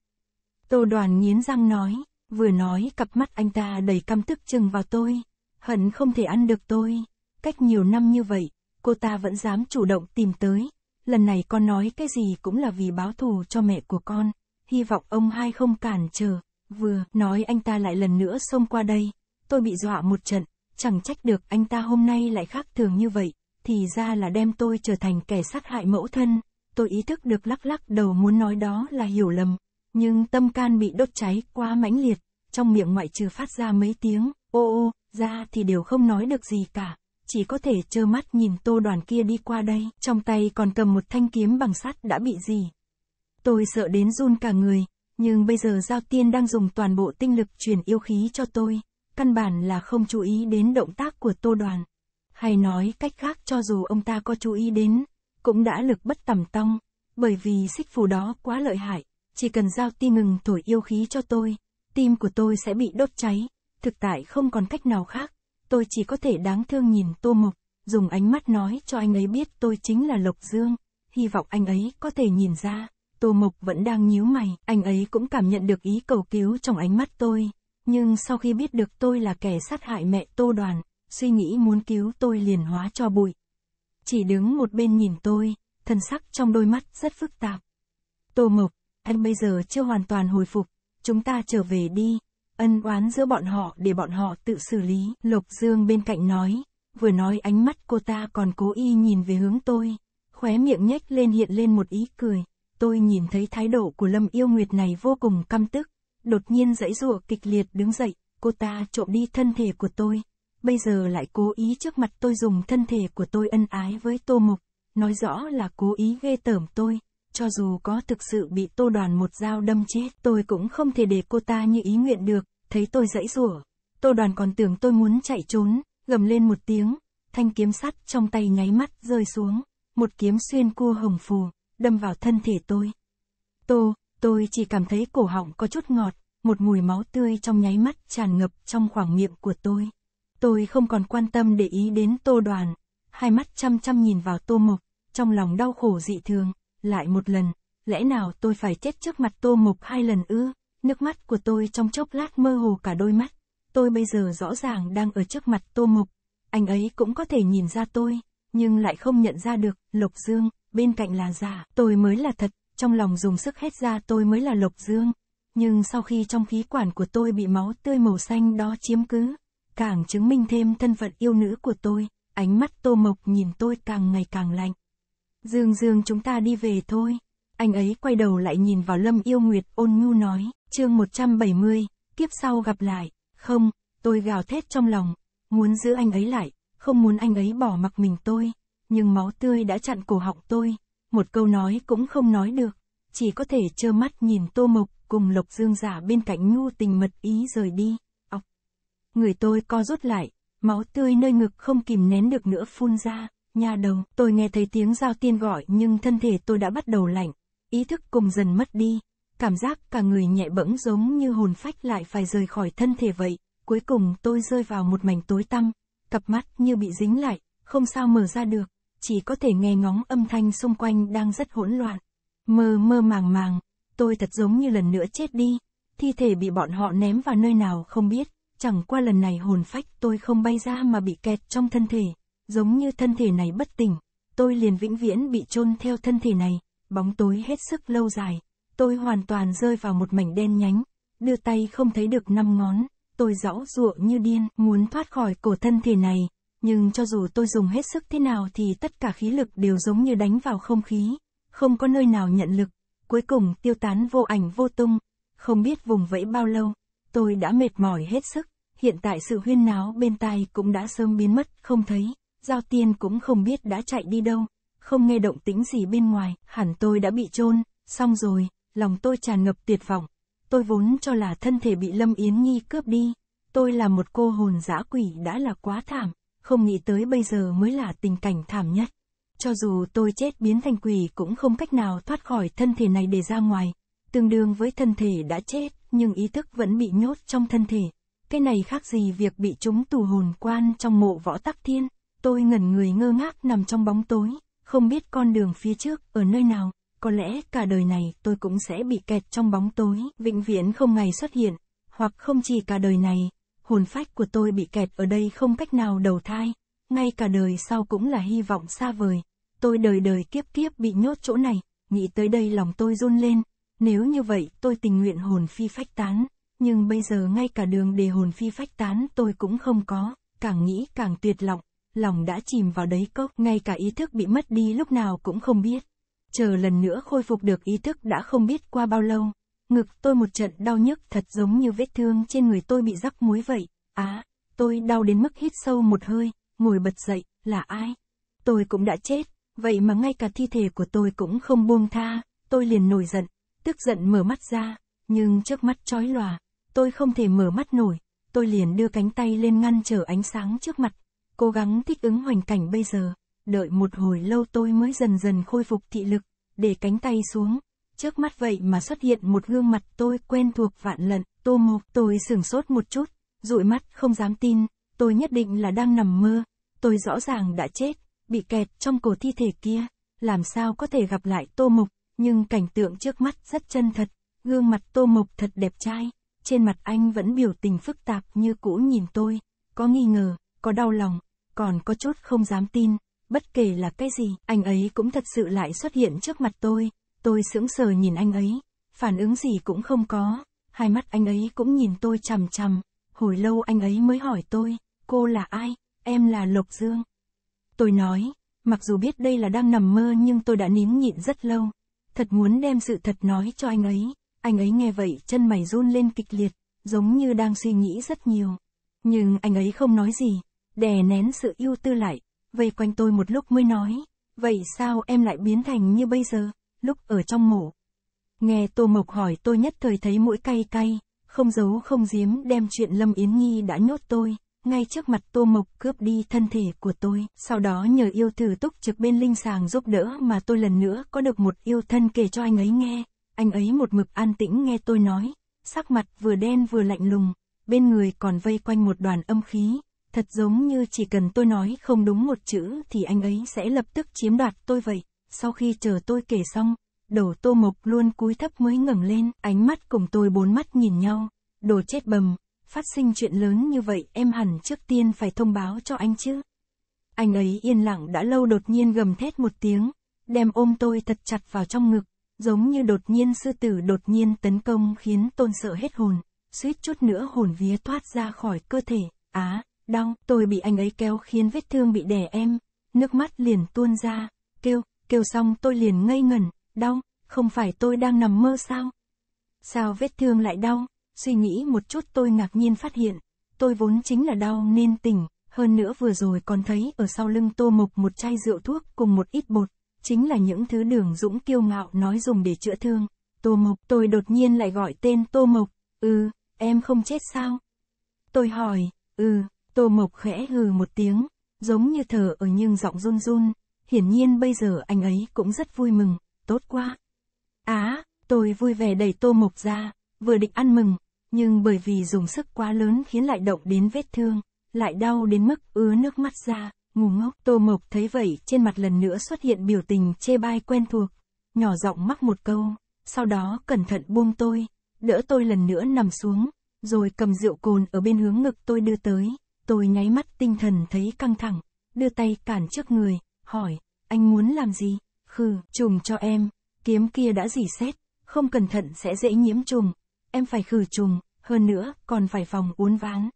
Tô đoàn nghiến răng nói, vừa nói cặp mắt anh ta đầy căm tức chừng vào tôi, hận không thể ăn được tôi. Cách nhiều năm như vậy, cô ta vẫn dám chủ động tìm tới. Lần này con nói cái gì cũng là vì báo thù cho mẹ của con, hy vọng ông hai không cản trở. Vừa nói anh ta lại lần nữa xông qua đây, tôi bị dọa một trận, chẳng trách được anh ta hôm nay lại khác thường như vậy, thì ra là đem tôi trở thành kẻ sát hại mẫu thân tôi ý thức được lắc lắc đầu muốn nói đó là hiểu lầm, nhưng tâm can bị đốt cháy quá mãnh liệt, trong miệng ngoại trừ phát ra mấy tiếng, ô ô, ra thì đều không nói được gì cả, chỉ có thể trơ mắt nhìn tô đoàn kia đi qua đây, trong tay còn cầm một thanh kiếm bằng sắt đã bị gì. Tôi sợ đến run cả người, nhưng bây giờ Giao Tiên đang dùng toàn bộ tinh lực truyền yêu khí cho tôi, căn bản là không chú ý đến động tác của tô đoàn. Hay nói cách khác cho dù ông ta có chú ý đến, cũng đã lực bất tầm tong, bởi vì xích phù đó quá lợi hại, chỉ cần giao ti ngừng thổi yêu khí cho tôi, tim của tôi sẽ bị đốt cháy, thực tại không còn cách nào khác, tôi chỉ có thể đáng thương nhìn Tô Mộc, dùng ánh mắt nói cho anh ấy biết tôi chính là Lộc Dương, hy vọng anh ấy có thể nhìn ra, Tô Mộc vẫn đang nhíu mày, anh ấy cũng cảm nhận được ý cầu cứu trong ánh mắt tôi, nhưng sau khi biết được tôi là kẻ sát hại mẹ Tô Đoàn, suy nghĩ muốn cứu tôi liền hóa cho bụi chỉ đứng một bên nhìn tôi, thân sắc trong đôi mắt rất phức tạp. Tô Mộc, anh bây giờ chưa hoàn toàn hồi phục, chúng ta trở về đi, ân oán giữa bọn họ để bọn họ tự xử lý. lục Dương bên cạnh nói, vừa nói ánh mắt cô ta còn cố ý nhìn về hướng tôi, khóe miệng nhếch lên hiện lên một ý cười. Tôi nhìn thấy thái độ của Lâm Yêu Nguyệt này vô cùng căm tức, đột nhiên dãy rụa kịch liệt đứng dậy, cô ta trộm đi thân thể của tôi, bây giờ lại cố ý trước mặt tôi dùng thân thể của tôi ân ái với tô mục, nói rõ là cố ý ghê tởm tôi, cho dù có thực sự bị tô đoàn một dao đâm chết, tôi cũng không thể để cô ta như ý nguyện được, thấy tôi dãy rủa. Tô đoàn còn tưởng tôi muốn chạy trốn, gầm lên một tiếng, thanh kiếm sắt trong tay nháy mắt rơi xuống, một kiếm xuyên cua hồng phù, đâm vào thân thể tôi. Tô, tôi chỉ cảm thấy cổ họng có chút ngọt, một mùi máu tươi trong nháy mắt tràn ngập trong khoảng miệng của tôi. Tôi không còn quan tâm để ý đến tô đoàn, hai mắt chăm chăm nhìn vào tô mục trong lòng đau khổ dị thường, lại một lần, lẽ nào tôi phải chết trước mặt tô mục hai lần ư, nước mắt của tôi trong chốc lát mơ hồ cả đôi mắt, tôi bây giờ rõ ràng đang ở trước mặt tô mục anh ấy cũng có thể nhìn ra tôi, nhưng lại không nhận ra được, Lộc Dương, bên cạnh là giả, tôi mới là thật, trong lòng dùng sức hết ra tôi mới là Lộc Dương. Nhưng sau khi trong khí quản của tôi bị máu tươi màu xanh đó chiếm cứ, càng chứng minh thêm thân phận yêu nữ của tôi, ánh mắt tô mộc nhìn tôi càng ngày càng lạnh. Dương Dương chúng ta đi về thôi. Anh ấy quay đầu lại nhìn vào Lâm Yêu Nguyệt ôn nhu nói, chương 170, kiếp sau gặp lại, không, tôi gào thét trong lòng, muốn giữ anh ấy lại, không muốn anh ấy bỏ mặc mình tôi, nhưng máu tươi đã chặn cổ họng tôi, một câu nói cũng không nói được, chỉ có thể trơ mắt nhìn Tô Mộc cùng Lộc Dương giả bên cạnh nhu tình mật ý rời đi người tôi co rút lại, máu tươi nơi ngực không kìm nén được nữa phun ra, nhà đầu, tôi nghe thấy tiếng giao tiên gọi nhưng thân thể tôi đã bắt đầu lạnh, ý thức cùng dần mất đi, cảm giác cả người nhẹ bẫng giống như hồn phách lại phải rời khỏi thân thể vậy, cuối cùng tôi rơi vào một mảnh tối tăm, cặp mắt như bị dính lại, không sao mở ra được, chỉ có thể nghe ngóng âm thanh xung quanh đang rất hỗn loạn. Mơ mơ màng màng, tôi thật giống như lần nữa chết đi, thi thể bị bọn họ ném vào nơi nào không biết, chẳng qua lần này hồn phách tôi không bay ra mà bị kẹt trong thân thể, giống như thân thể này bất tỉnh, tôi liền vĩnh viễn bị chôn theo thân thể này, bóng tối hết sức lâu dài, tôi hoàn toàn rơi vào một mảnh đen nhánh, đưa tay không thấy được năm ngón, tôi rõ rụa như điên, muốn thoát khỏi cổ thân thể này, nhưng cho dù tôi dùng hết sức thế nào thì tất cả khí lực đều giống như đánh vào không khí, không có nơi nào nhận lực, cuối cùng tiêu tán vô ảnh vô tung, không biết vùng vẫy bao lâu tôi đã mệt mỏi hết sức, hiện tại sự huyên náo bên tai cũng đã sớm biến mất, không thấy, giao tiên cũng không biết đã chạy đi đâu, không nghe động tĩnh gì bên ngoài, hẳn tôi đã bị chôn, xong rồi, lòng tôi tràn ngập tuyệt vọng. Tôi vốn cho là thân thể bị Lâm Yến Nhi cướp đi, tôi là một cô hồn dã quỷ đã là quá thảm, không nghĩ tới bây giờ mới là tình cảnh thảm nhất. Cho dù tôi chết biến thành quỷ cũng không cách nào thoát khỏi thân thể này để ra ngoài, tương đương với thân thể đã chết nhưng ý thức vẫn bị nhốt trong thân thể. Cái này khác gì việc bị chúng tù hồn quan trong mộ võ tắc thiên. Tôi ngẩn người ngơ ngác nằm trong bóng tối, không biết con đường phía trước ở nơi nào. Có lẽ cả đời này tôi cũng sẽ bị kẹt trong bóng tối, vĩnh viễn không ngày xuất hiện, hoặc không chỉ cả đời này, hồn phách của tôi bị kẹt ở đây không cách nào đầu thai, ngay cả đời sau cũng là hy vọng xa vời. Tôi đời đời kiếp kiếp bị nhốt chỗ này, nghĩ tới đây lòng tôi run lên, nếu như vậy, tôi tình nguyện hồn phi phách tán, nhưng bây giờ ngay cả đường để hồn phi phách tán tôi cũng không có, càng nghĩ càng tuyệt lọng, lòng đã chìm vào đấy cốc, ngay cả ý thức bị mất đi lúc nào cũng không biết. Chờ lần nữa khôi phục được ý thức đã không biết qua bao lâu, ngực tôi một trận đau nhức thật giống như vết thương trên người tôi bị rắc muối vậy, á, tôi đau đến mức hít sâu một hơi, ngồi bật dậy, là ai? Tôi cũng đã chết, vậy mà ngay cả thi thể của tôi cũng không buông tha, tôi liền nổi giận, tức giận mở mắt ra, nhưng trước mắt chói lòa, tôi không thể mở mắt nổi, tôi liền đưa cánh tay lên ngăn trở ánh sáng trước mặt, cố gắng thích ứng hoàn cảnh bây giờ, đợi một hồi lâu tôi mới dần dần khôi phục thị lực, để cánh tay xuống, trước mắt vậy mà xuất hiện một gương mặt tôi quen thuộc vạn lận, tô mộc, tôi sửng sốt một chút, dụi mắt không dám tin, tôi nhất định là đang nằm mơ, tôi rõ ràng đã chết, bị kẹt trong cổ thi thể kia, làm sao có thể gặp lại tô mộc, nhưng cảnh tượng trước mắt rất chân thật, gương mặt Tô Mộc thật đẹp trai, trên mặt anh vẫn biểu tình phức tạp như cũ nhìn tôi, có nghi ngờ, có đau lòng, còn có chút không dám tin, bất kể là cái gì, anh ấy cũng thật sự lại xuất hiện trước mặt tôi, tôi sững sờ nhìn anh ấy, phản ứng gì cũng không có, hai mắt anh ấy cũng nhìn tôi chằm chằm, hồi lâu anh ấy mới hỏi tôi, cô là ai, em là Lộc Dương. Tôi nói, mặc dù biết đây là đang nằm mơ nhưng tôi đã nín nhịn rất lâu, thật muốn đem sự thật nói cho anh ấy. Anh ấy nghe vậy chân mày run lên kịch liệt, giống như đang suy nghĩ rất nhiều. Nhưng anh ấy không nói gì, đè nén sự ưu tư lại, vây quanh tôi một lúc mới nói, vậy sao em lại biến thành như bây giờ, lúc ở trong mộ. Nghe Tô Mộc hỏi tôi nhất thời thấy mũi cay cay, không giấu không giếm đem chuyện Lâm Yến Nhi đã nhốt tôi, ngay trước mặt Tô Mộc cướp đi thân thể của tôi. Sau đó nhờ yêu thử túc trực bên linh sàng giúp đỡ mà tôi lần nữa có được một yêu thân kể cho anh ấy nghe. Anh ấy một mực an tĩnh nghe tôi nói, sắc mặt vừa đen vừa lạnh lùng, bên người còn vây quanh một đoàn âm khí. Thật giống như chỉ cần tôi nói không đúng một chữ thì anh ấy sẽ lập tức chiếm đoạt tôi vậy. Sau khi chờ tôi kể xong, đầu tô mộc luôn cúi thấp mới ngẩng lên, ánh mắt cùng tôi bốn mắt nhìn nhau, đồ chết bầm, Phát sinh chuyện lớn như vậy em hẳn trước tiên phải thông báo cho anh chứ. Anh ấy yên lặng đã lâu đột nhiên gầm thét một tiếng, đem ôm tôi thật chặt vào trong ngực, giống như đột nhiên sư tử đột nhiên tấn công khiến tôn sợ hết hồn, suýt chút nữa hồn vía thoát ra khỏi cơ thể, á, đau, tôi bị anh ấy kéo khiến vết thương bị đè em, nước mắt liền tuôn ra, kêu, kêu xong tôi liền ngây ngẩn, đau, không phải tôi đang nằm mơ sao? Sao vết thương lại đau? Suy nghĩ một chút tôi ngạc nhiên phát hiện, tôi vốn chính là đau nên tỉnh, hơn nữa vừa rồi còn thấy ở sau lưng tô mộc một chai rượu thuốc cùng một ít bột, chính là những thứ đường dũng kiêu ngạo nói dùng để chữa thương. Tô mộc tôi đột nhiên lại gọi tên tô mộc, ừ, em không chết sao? Tôi hỏi, ừ, tô mộc khẽ hừ một tiếng, giống như thở ở nhưng giọng run run, hiển nhiên bây giờ anh ấy cũng rất vui mừng, tốt quá. Á, tôi vui vẻ đẩy tô mộc ra, vừa định ăn mừng, nhưng bởi vì dùng sức quá lớn khiến lại động đến vết thương, lại đau đến mức ứa nước mắt ra, ngu ngốc. Tô Mộc thấy vậy, trên mặt lần nữa xuất hiện biểu tình chê bai quen thuộc, nhỏ giọng mắc một câu, sau đó cẩn thận buông tôi, đỡ tôi lần nữa nằm xuống, rồi cầm rượu cồn ở bên hướng ngực tôi đưa tới, tôi nháy mắt tinh thần thấy căng thẳng, đưa tay cản trước người, hỏi, anh muốn làm gì? Khừ, trùng cho em, kiếm kia đã dỉ xét, không cẩn thận sẽ dễ nhiễm trùng, em phải khử trùng, hơn nữa, còn phải phòng uốn ván.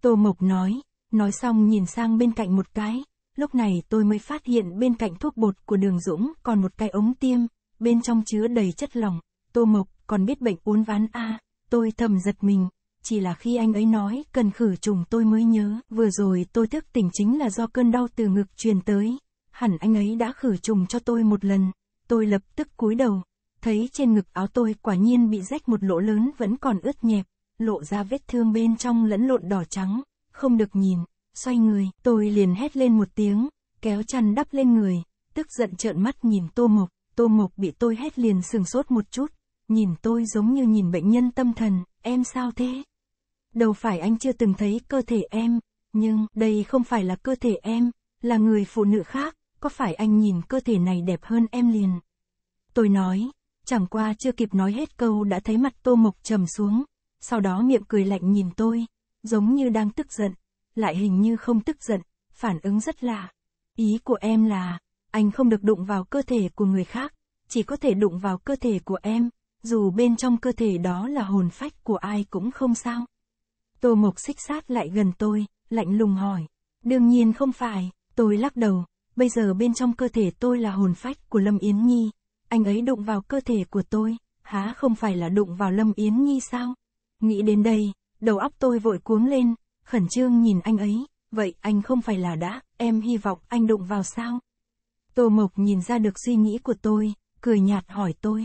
Tô Mộc nói, nói xong nhìn sang bên cạnh một cái, lúc này tôi mới phát hiện bên cạnh thuốc bột của đường Dũng còn một cái ống tiêm, bên trong chứa đầy chất lỏng, Tô Mộc còn biết bệnh uốn ván a à, tôi thầm giật mình, chỉ là khi anh ấy nói cần khử trùng tôi mới nhớ, vừa rồi tôi thức tỉnh chính là do cơn đau từ ngực truyền tới, hẳn anh ấy đã khử trùng cho tôi một lần, tôi lập tức cúi đầu, Thấy trên ngực áo tôi quả nhiên bị rách một lỗ lớn vẫn còn ướt nhẹp, lộ ra vết thương bên trong lẫn lộn đỏ trắng, không được nhìn, xoay người, tôi liền hét lên một tiếng, kéo chăn đắp lên người, tức giận trợn mắt nhìn Tô Mộc, Tô Mộc bị tôi hét liền sừng sốt một chút, nhìn tôi giống như nhìn bệnh nhân tâm thần, em sao thế? Đâu phải anh chưa từng thấy cơ thể em, nhưng đây không phải là cơ thể em, là người phụ nữ khác, có phải anh nhìn cơ thể này đẹp hơn em liền? Tôi nói, Chẳng qua chưa kịp nói hết câu đã thấy mặt Tô Mộc trầm xuống, sau đó miệng cười lạnh nhìn tôi, giống như đang tức giận, lại hình như không tức giận, phản ứng rất lạ. Ý của em là, anh không được đụng vào cơ thể của người khác, chỉ có thể đụng vào cơ thể của em, dù bên trong cơ thể đó là hồn phách của ai cũng không sao. Tô Mộc xích sát lại gần tôi, lạnh lùng hỏi. Đương nhiên không phải, tôi lắc đầu, bây giờ bên trong cơ thể tôi là hồn phách của Lâm Yến Nhi, anh ấy đụng vào cơ thể của tôi, há không phải là đụng vào Lâm Yến Nhi sao? Nghĩ đến đây, đầu óc tôi vội cuống lên, khẩn trương nhìn anh ấy, vậy anh không phải là đã, em hy vọng anh đụng vào sao? Tô Mộc nhìn ra được suy nghĩ của tôi, cười nhạt hỏi tôi.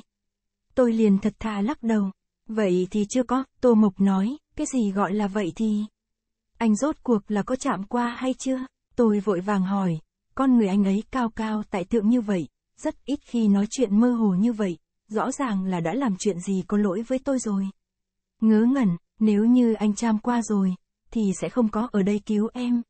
Tôi liền thật thà lắc đầu, vậy thì chưa có, Tô Mộc nói, cái gì gọi là vậy thì... Anh rốt cuộc là có chạm qua hay chưa? Tôi vội vàng hỏi, con người anh ấy cao cao tại thượng như vậy, rất ít khi nói chuyện mơ hồ như vậy, rõ ràng là đã làm chuyện gì có lỗi với tôi rồi. Ngớ ngẩn, nếu như anh Cham qua rồi, thì sẽ không có ở đây cứu em.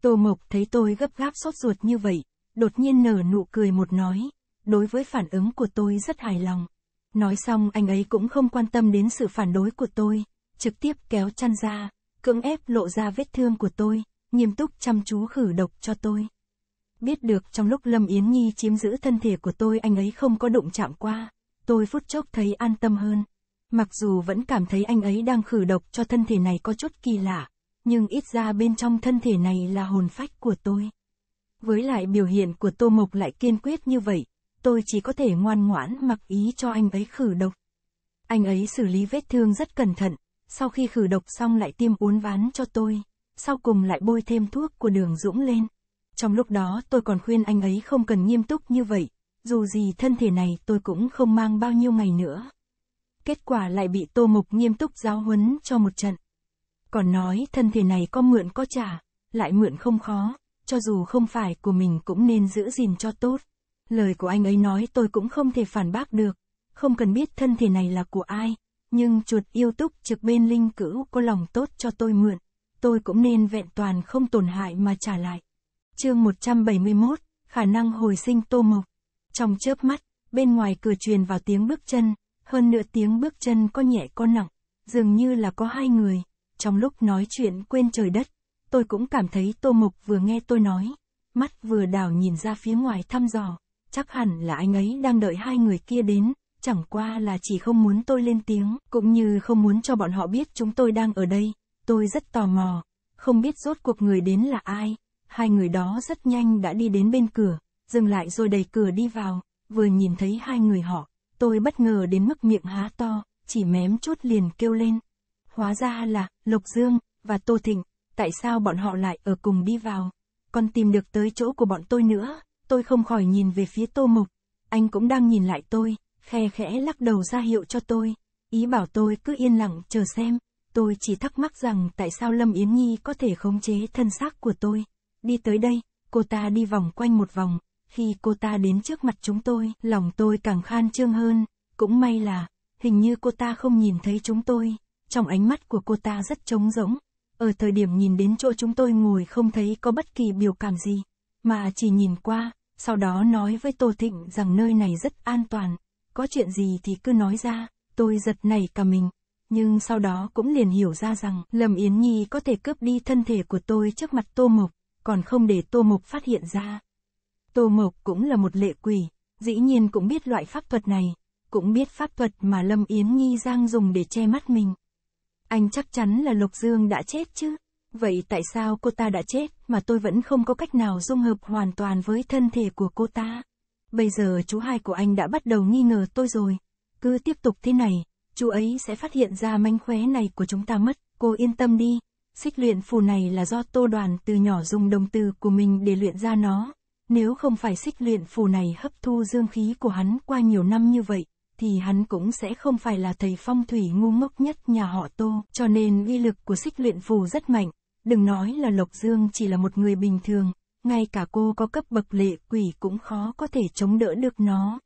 Tô Mộc thấy tôi gấp gáp sốt ruột như vậy, đột nhiên nở nụ cười một nói, đối với phản ứng của tôi rất hài lòng. Nói xong anh ấy cũng không quan tâm đến sự phản đối của tôi, trực tiếp kéo chăn ra, cưỡng ép lộ ra vết thương của tôi, nghiêm túc chăm chú khử độc cho tôi biết được trong lúc Lâm Yến Nhi chiếm giữ thân thể của tôi anh ấy không có đụng chạm qua, tôi phút chốc thấy an tâm hơn. Mặc dù vẫn cảm thấy anh ấy đang khử độc cho thân thể này có chút kỳ lạ, nhưng ít ra bên trong thân thể này là hồn phách của tôi. Với lại biểu hiện của Tô Mộc lại kiên quyết như vậy, tôi chỉ có thể ngoan ngoãn mặc ý cho anh ấy khử độc. Anh ấy xử lý vết thương rất cẩn thận, sau khi khử độc xong lại tiêm uốn ván cho tôi, sau cùng lại bôi thêm thuốc của đường Dũng lên. Trong lúc đó tôi còn khuyên anh ấy không cần nghiêm túc như vậy, dù gì thân thể này tôi cũng không mang bao nhiêu ngày nữa. Kết quả lại bị Tô Mục nghiêm túc giáo huấn cho một trận. Còn nói thân thể này có mượn có trả, lại mượn không khó, cho dù không phải của mình cũng nên giữ gìn cho tốt. Lời của anh ấy nói tôi cũng không thể phản bác được, không cần biết thân thể này là của ai, nhưng chuột yêu túc trực bên linh cữu có lòng tốt cho tôi mượn, tôi cũng nên vẹn toàn không tổn hại mà trả lại. Chương 171, khả năng hồi sinh Tô Mộc. Trong chớp mắt, bên ngoài cửa truyền vào tiếng bước chân, hơn nữa tiếng bước chân có nhẹ có nặng, dường như là có hai người. Trong lúc nói chuyện quên trời đất, tôi cũng cảm thấy Tô Mộc vừa nghe tôi nói, mắt vừa đảo nhìn ra phía ngoài thăm dò, chắc hẳn là anh ấy đang đợi hai người kia đến, chẳng qua là chỉ không muốn tôi lên tiếng, cũng như không muốn cho bọn họ biết chúng tôi đang ở đây. Tôi rất tò mò, không biết rốt cuộc người đến là ai, Hai người đó rất nhanh đã đi đến bên cửa, dừng lại rồi đẩy cửa đi vào, vừa nhìn thấy hai người họ, tôi bất ngờ đến mức miệng há to, chỉ mém chút liền kêu lên. Hóa ra là, Lộc Dương, và Tô Thịnh, tại sao bọn họ lại ở cùng đi vào? Còn tìm được tới chỗ của bọn tôi nữa, tôi không khỏi nhìn về phía Tô Mục. Anh cũng đang nhìn lại tôi, khe khẽ lắc đầu ra hiệu cho tôi, ý bảo tôi cứ yên lặng chờ xem. Tôi chỉ thắc mắc rằng tại sao Lâm Yến Nhi có thể khống chế thân xác của tôi. Đi tới đây, cô ta đi vòng quanh một vòng, khi cô ta đến trước mặt chúng tôi, lòng tôi càng khan trương hơn, cũng may là, hình như cô ta không nhìn thấy chúng tôi, trong ánh mắt của cô ta rất trống rỗng, ở thời điểm nhìn đến chỗ chúng tôi ngồi không thấy có bất kỳ biểu cảm gì, mà chỉ nhìn qua, sau đó nói với Tô Thịnh rằng nơi này rất an toàn, có chuyện gì thì cứ nói ra, tôi giật nảy cả mình, nhưng sau đó cũng liền hiểu ra rằng Lâm Yến Nhi có thể cướp đi thân thể của tôi trước mặt Tô Mộc còn không để Tô Mộc phát hiện ra. Tô Mộc cũng là một lệ quỷ, dĩ nhiên cũng biết loại pháp thuật này, cũng biết pháp thuật mà Lâm Yến Nhi Giang dùng để che mắt mình. Anh chắc chắn là Lục Dương đã chết chứ? Vậy tại sao cô ta đã chết mà tôi vẫn không có cách nào dung hợp hoàn toàn với thân thể của cô ta? Bây giờ chú hai của anh đã bắt đầu nghi ngờ tôi rồi. Cứ tiếp tục thế này, chú ấy sẽ phát hiện ra manh khóe này của chúng ta mất, cô yên tâm đi. Xích luyện phù này là do tô đoàn từ nhỏ dùng đồng từ của mình để luyện ra nó. Nếu không phải xích luyện phù này hấp thu dương khí của hắn qua nhiều năm như vậy, thì hắn cũng sẽ không phải là thầy phong thủy ngu ngốc nhất nhà họ tô. Cho nên uy lực của xích luyện phù rất mạnh. Đừng nói là Lộc Dương chỉ là một người bình thường, ngay cả cô có cấp bậc lệ quỷ cũng khó có thể chống đỡ được nó.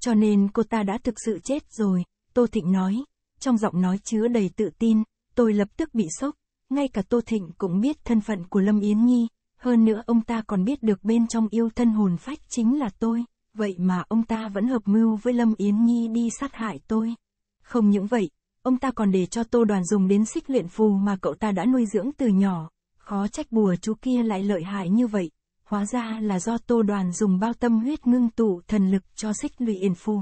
Cho nên cô ta đã thực sự chết rồi, Tô Thịnh nói, trong giọng nói chứa đầy tự tin, tôi lập tức bị sốc, ngay cả Tô Thịnh cũng biết thân phận của Lâm Yến Nhi, hơn nữa ông ta còn biết được bên trong yêu thân hồn phách chính là tôi, vậy mà ông ta vẫn hợp mưu với Lâm Yến Nhi đi sát hại tôi. Không những vậy, ông ta còn để cho Tô Đoàn dùng đến xích luyện phù mà cậu ta đã nuôi dưỡng từ nhỏ, khó trách bùa chú kia lại lợi hại như vậy, hóa ra là do Tô Đoàn dùng bao tâm huyết ngưng tụ thần lực cho xích luyện phù.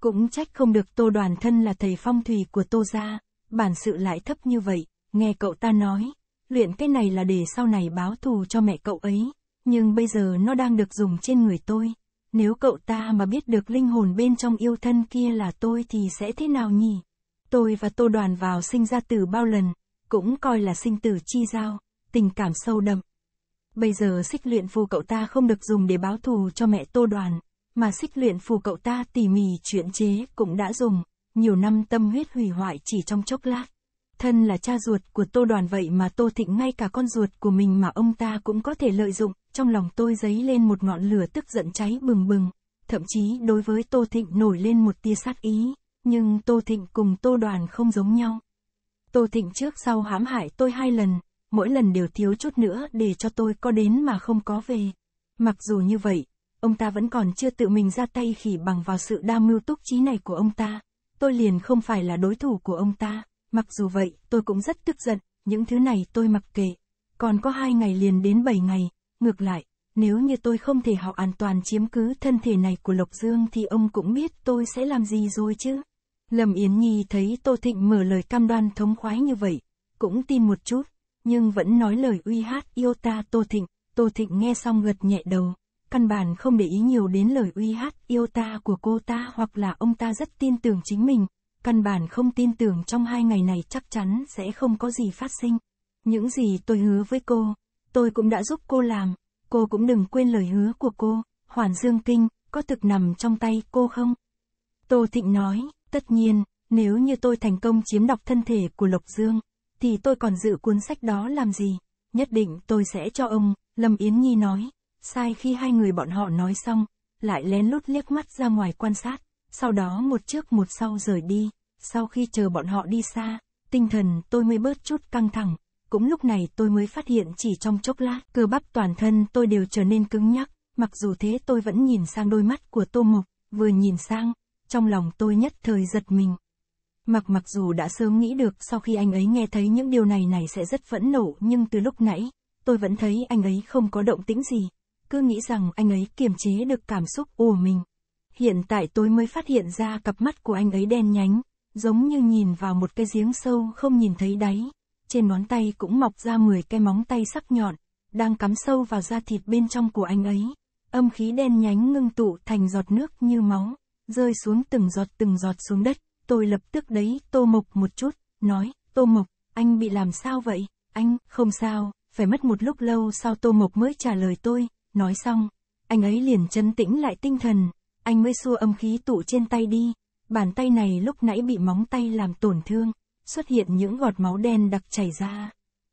Cũng trách không được Tô Đoàn thân là thầy phong thủy của Tô gia, bản sự lại thấp như vậy Nghe cậu ta nói, luyện cái này là để sau này báo thù cho mẹ cậu ấy, nhưng bây giờ nó đang được dùng trên người tôi. Nếu cậu ta mà biết được linh hồn bên trong yêu thân kia là tôi thì sẽ thế nào nhỉ? Tôi và Tô Đoàn vào sinh ra từ bao lần, cũng coi là sinh tử chi giao, tình cảm sâu đậm. Bây giờ xích luyện phù cậu ta không được dùng để báo thù cho mẹ Tô Đoàn, mà xích luyện phù cậu ta tỉ mỉ chuyện chế cũng đã dùng, nhiều năm tâm huyết hủy hoại chỉ trong chốc lát thân là cha ruột của Tô Đoàn vậy mà Tô Thịnh ngay cả con ruột của mình mà ông ta cũng có thể lợi dụng, trong lòng tôi dấy lên một ngọn lửa tức giận cháy bừng bừng, thậm chí đối với Tô Thịnh nổi lên một tia sát ý, nhưng Tô Thịnh cùng Tô Đoàn không giống nhau. Tô Thịnh trước sau hãm hại tôi hai lần, mỗi lần đều thiếu chút nữa để cho tôi có đến mà không có về. Mặc dù như vậy, ông ta vẫn còn chưa tự mình ra tay khỉ bằng vào sự đa mưu túc trí này của ông ta, tôi liền không phải là đối thủ của ông ta. Mặc dù vậy, tôi cũng rất tức giận, những thứ này tôi mặc kệ. Còn có hai ngày liền đến bảy ngày, ngược lại, nếu như tôi không thể họ an toàn chiếm cứ thân thể này của Lộc Dương thì ông cũng biết tôi sẽ làm gì rồi chứ. Lâm Yến Nhi thấy Tô Thịnh mở lời cam đoan thống khoái như vậy, cũng tin một chút, nhưng vẫn nói lời uy hát yêu ta Tô Thịnh, Tô Thịnh nghe xong gật nhẹ đầu, căn bản không để ý nhiều đến lời uy hát yêu ta của cô ta hoặc là ông ta rất tin tưởng chính mình, Căn bản không tin tưởng trong hai ngày này chắc chắn sẽ không có gì phát sinh. Những gì tôi hứa với cô, tôi cũng đã giúp cô làm, cô cũng đừng quên lời hứa của cô, Hoàn Dương Kinh, có thực nằm trong tay cô không? Tô Thịnh nói, tất nhiên, nếu như tôi thành công chiếm đọc thân thể của Lộc Dương, thì tôi còn giữ cuốn sách đó làm gì? Nhất định tôi sẽ cho ông, Lâm Yến Nhi nói, sai khi hai người bọn họ nói xong, lại lén lút liếc mắt ra ngoài quan sát sau đó một trước một sau rời đi, sau khi chờ bọn họ đi xa, tinh thần tôi mới bớt chút căng thẳng, cũng lúc này tôi mới phát hiện chỉ trong chốc lát, cơ bắp toàn thân tôi đều trở nên cứng nhắc, mặc dù thế tôi vẫn nhìn sang đôi mắt của Tô Mộc, vừa nhìn sang, trong lòng tôi nhất thời giật mình. Mặc mặc dù đã sớm nghĩ được sau khi anh ấy nghe thấy những điều này này sẽ rất phẫn nộ nhưng từ lúc nãy, tôi vẫn thấy anh ấy không có động tĩnh gì. Cứ nghĩ rằng anh ấy kiềm chế được cảm xúc của mình. Hiện tại tôi mới phát hiện ra cặp mắt của anh ấy đen nhánh, giống như nhìn vào một cái giếng sâu không nhìn thấy đáy. Trên ngón tay cũng mọc ra 10 cái móng tay sắc nhọn, đang cắm sâu vào da thịt bên trong của anh ấy. Âm khí đen nhánh ngưng tụ thành giọt nước như máu, rơi xuống từng giọt từng giọt xuống đất. Tôi lập tức đấy Tô Mộc một chút, nói, Tô Mộc, anh bị làm sao vậy? Anh, không sao, phải mất một lúc lâu sau Tô Mộc mới trả lời tôi, nói xong. Anh ấy liền chân tĩnh lại tinh thần, anh mới xua âm khí tụ trên tay đi, bàn tay này lúc nãy bị móng tay làm tổn thương, xuất hiện những gọt máu đen đặc chảy ra.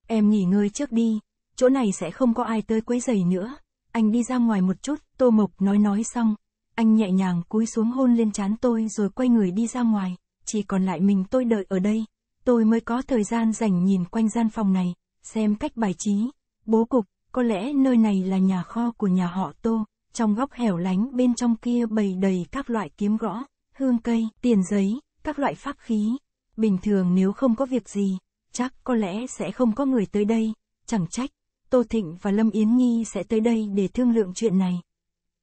Em nghỉ ngơi trước đi, chỗ này sẽ không có ai tới quấy giày nữa. Anh đi ra ngoài một chút, Tô Mộc nói nói xong. Anh nhẹ nhàng cúi xuống hôn lên trán tôi rồi quay người đi ra ngoài, chỉ còn lại mình tôi đợi ở đây. Tôi mới có thời gian dành nhìn quanh gian phòng này, xem cách bài trí, bố cục, có lẽ nơi này là nhà kho của nhà họ Tô. Trong góc hẻo lánh bên trong kia bày đầy các loại kiếm gõ, hương cây, tiền giấy, các loại pháp khí. Bình thường nếu không có việc gì, chắc có lẽ sẽ không có người tới đây, chẳng trách. Tô Thịnh và Lâm Yến Nhi sẽ tới đây để thương lượng chuyện này.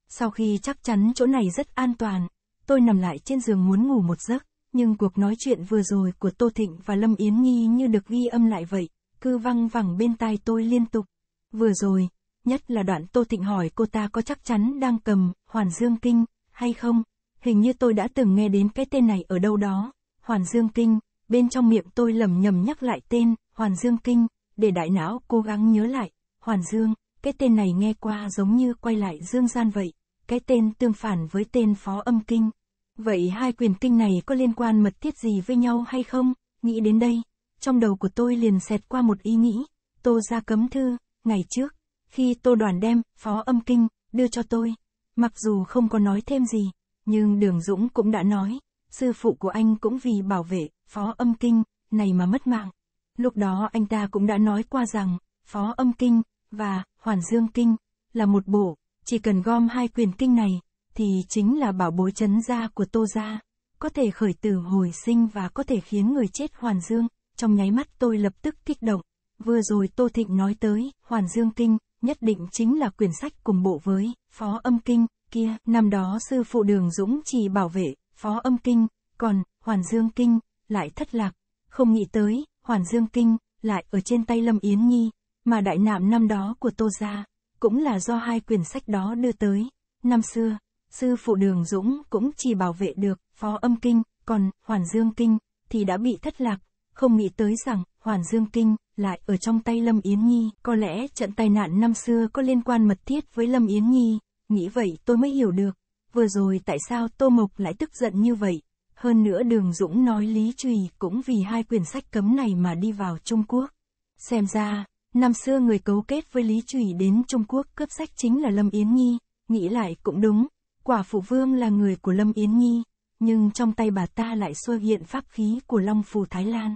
Sau khi chắc chắn chỗ này rất an toàn, tôi nằm lại trên giường muốn ngủ một giấc, nhưng cuộc nói chuyện vừa rồi của Tô Thịnh và Lâm Yến Nhi như được ghi âm lại vậy, cứ văng vẳng bên tai tôi liên tục. Vừa rồi, nhất là đoạn Tô Thịnh hỏi cô ta có chắc chắn đang cầm Hoàn Dương Kinh hay không, hình như tôi đã từng nghe đến cái tên này ở đâu đó, Hoàn Dương Kinh, bên trong miệng tôi lầm nhầm nhắc lại tên Hoàn Dương Kinh, để đại não cố gắng nhớ lại, Hoàn Dương, cái tên này nghe qua giống như quay lại dương gian vậy, cái tên tương phản với tên Phó Âm Kinh. Vậy hai quyền kinh này có liên quan mật thiết gì với nhau hay không? Nghĩ đến đây, trong đầu của tôi liền xẹt qua một ý nghĩ, Tô ra cấm thư, ngày trước, khi Tô Đoàn đem, phó âm kinh, đưa cho tôi. Mặc dù không có nói thêm gì, nhưng Đường Dũng cũng đã nói, sư phụ của anh cũng vì bảo vệ, phó âm kinh, này mà mất mạng. Lúc đó anh ta cũng đã nói qua rằng, phó âm kinh, và, hoàn dương kinh, là một bộ, chỉ cần gom hai quyền kinh này, thì chính là bảo bối chấn gia của Tô Gia, có thể khởi tử hồi sinh và có thể khiến người chết hoàn dương, trong nháy mắt tôi lập tức kích động. Vừa rồi Tô Thịnh nói tới, hoàn dương kinh, nhất định chính là quyển sách cùng bộ với Phó Âm Kinh kia, năm đó sư phụ Đường Dũng chỉ bảo vệ Phó Âm Kinh, còn Hoàn Dương Kinh lại thất lạc, không nghĩ tới Hoàn Dương Kinh lại ở trên tay Lâm Yến Nhi, mà đại nạn năm đó của Tô gia cũng là do hai quyển sách đó đưa tới. Năm xưa, sư phụ Đường Dũng cũng chỉ bảo vệ được Phó Âm Kinh, còn Hoàn Dương Kinh thì đã bị thất lạc không nghĩ tới rằng, Hoàn Dương Kinh, lại ở trong tay Lâm Yến Nhi. Có lẽ trận tai nạn năm xưa có liên quan mật thiết với Lâm Yến Nhi, nghĩ vậy tôi mới hiểu được. Vừa rồi tại sao Tô Mộc lại tức giận như vậy? Hơn nữa Đường Dũng nói Lý Trùy cũng vì hai quyển sách cấm này mà đi vào Trung Quốc. Xem ra, năm xưa người cấu kết với Lý Trùy đến Trung Quốc cướp sách chính là Lâm Yến Nhi, nghĩ lại cũng đúng. Quả phụ vương là người của Lâm Yến Nhi, nhưng trong tay bà ta lại xuất hiện pháp khí của Long Phù Thái Lan.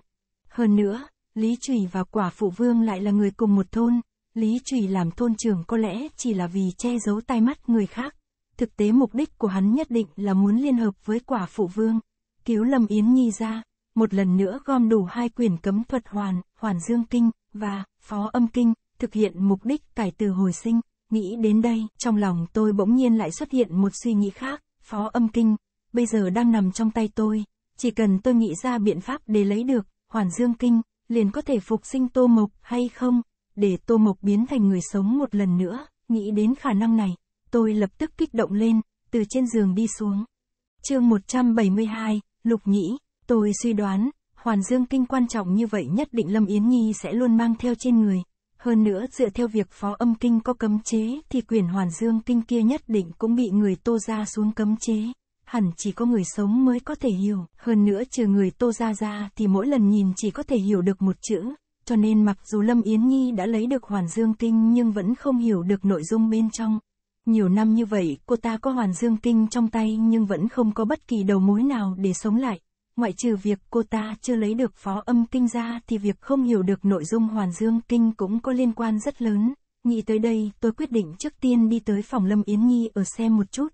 Hơn nữa, Lý Trùy và quả phụ vương lại là người cùng một thôn, Lý Trùy làm thôn trưởng có lẽ chỉ là vì che giấu tai mắt người khác. Thực tế mục đích của hắn nhất định là muốn liên hợp với quả phụ vương, cứu Lâm Yến Nhi ra, một lần nữa gom đủ hai quyển cấm thuật hoàn, hoàn dương kinh, và phó âm kinh, thực hiện mục đích cải từ hồi sinh. Nghĩ đến đây, trong lòng tôi bỗng nhiên lại xuất hiện một suy nghĩ khác, phó âm kinh, bây giờ đang nằm trong tay tôi, chỉ cần tôi nghĩ ra biện pháp để lấy được Hoàn Dương Kinh, liền có thể phục sinh Tô Mộc hay không, để Tô Mộc biến thành người sống một lần nữa, nghĩ đến khả năng này, tôi lập tức kích động lên, từ trên giường đi xuống. chương 172, Lục Nhĩ, tôi suy đoán, Hoàn Dương Kinh quan trọng như vậy nhất định Lâm Yến Nhi sẽ luôn mang theo trên người. Hơn nữa dựa theo việc phó âm kinh có cấm chế thì quyền Hoàn Dương Kinh kia nhất định cũng bị người tô ra xuống cấm chế hẳn chỉ có người sống mới có thể hiểu, hơn nữa trừ người Tô ra Gia thì mỗi lần nhìn chỉ có thể hiểu được một chữ, cho nên mặc dù Lâm Yến Nhi đã lấy được Hoàn Dương Kinh nhưng vẫn không hiểu được nội dung bên trong. Nhiều năm như vậy, cô ta có Hoàn Dương Kinh trong tay nhưng vẫn không có bất kỳ đầu mối nào để sống lại. Ngoại trừ việc cô ta chưa lấy được phó âm kinh ra thì việc không hiểu được nội dung Hoàn Dương Kinh cũng có liên quan rất lớn. Nghĩ tới đây, tôi quyết định trước tiên đi tới phòng Lâm Yến Nhi ở xem một chút,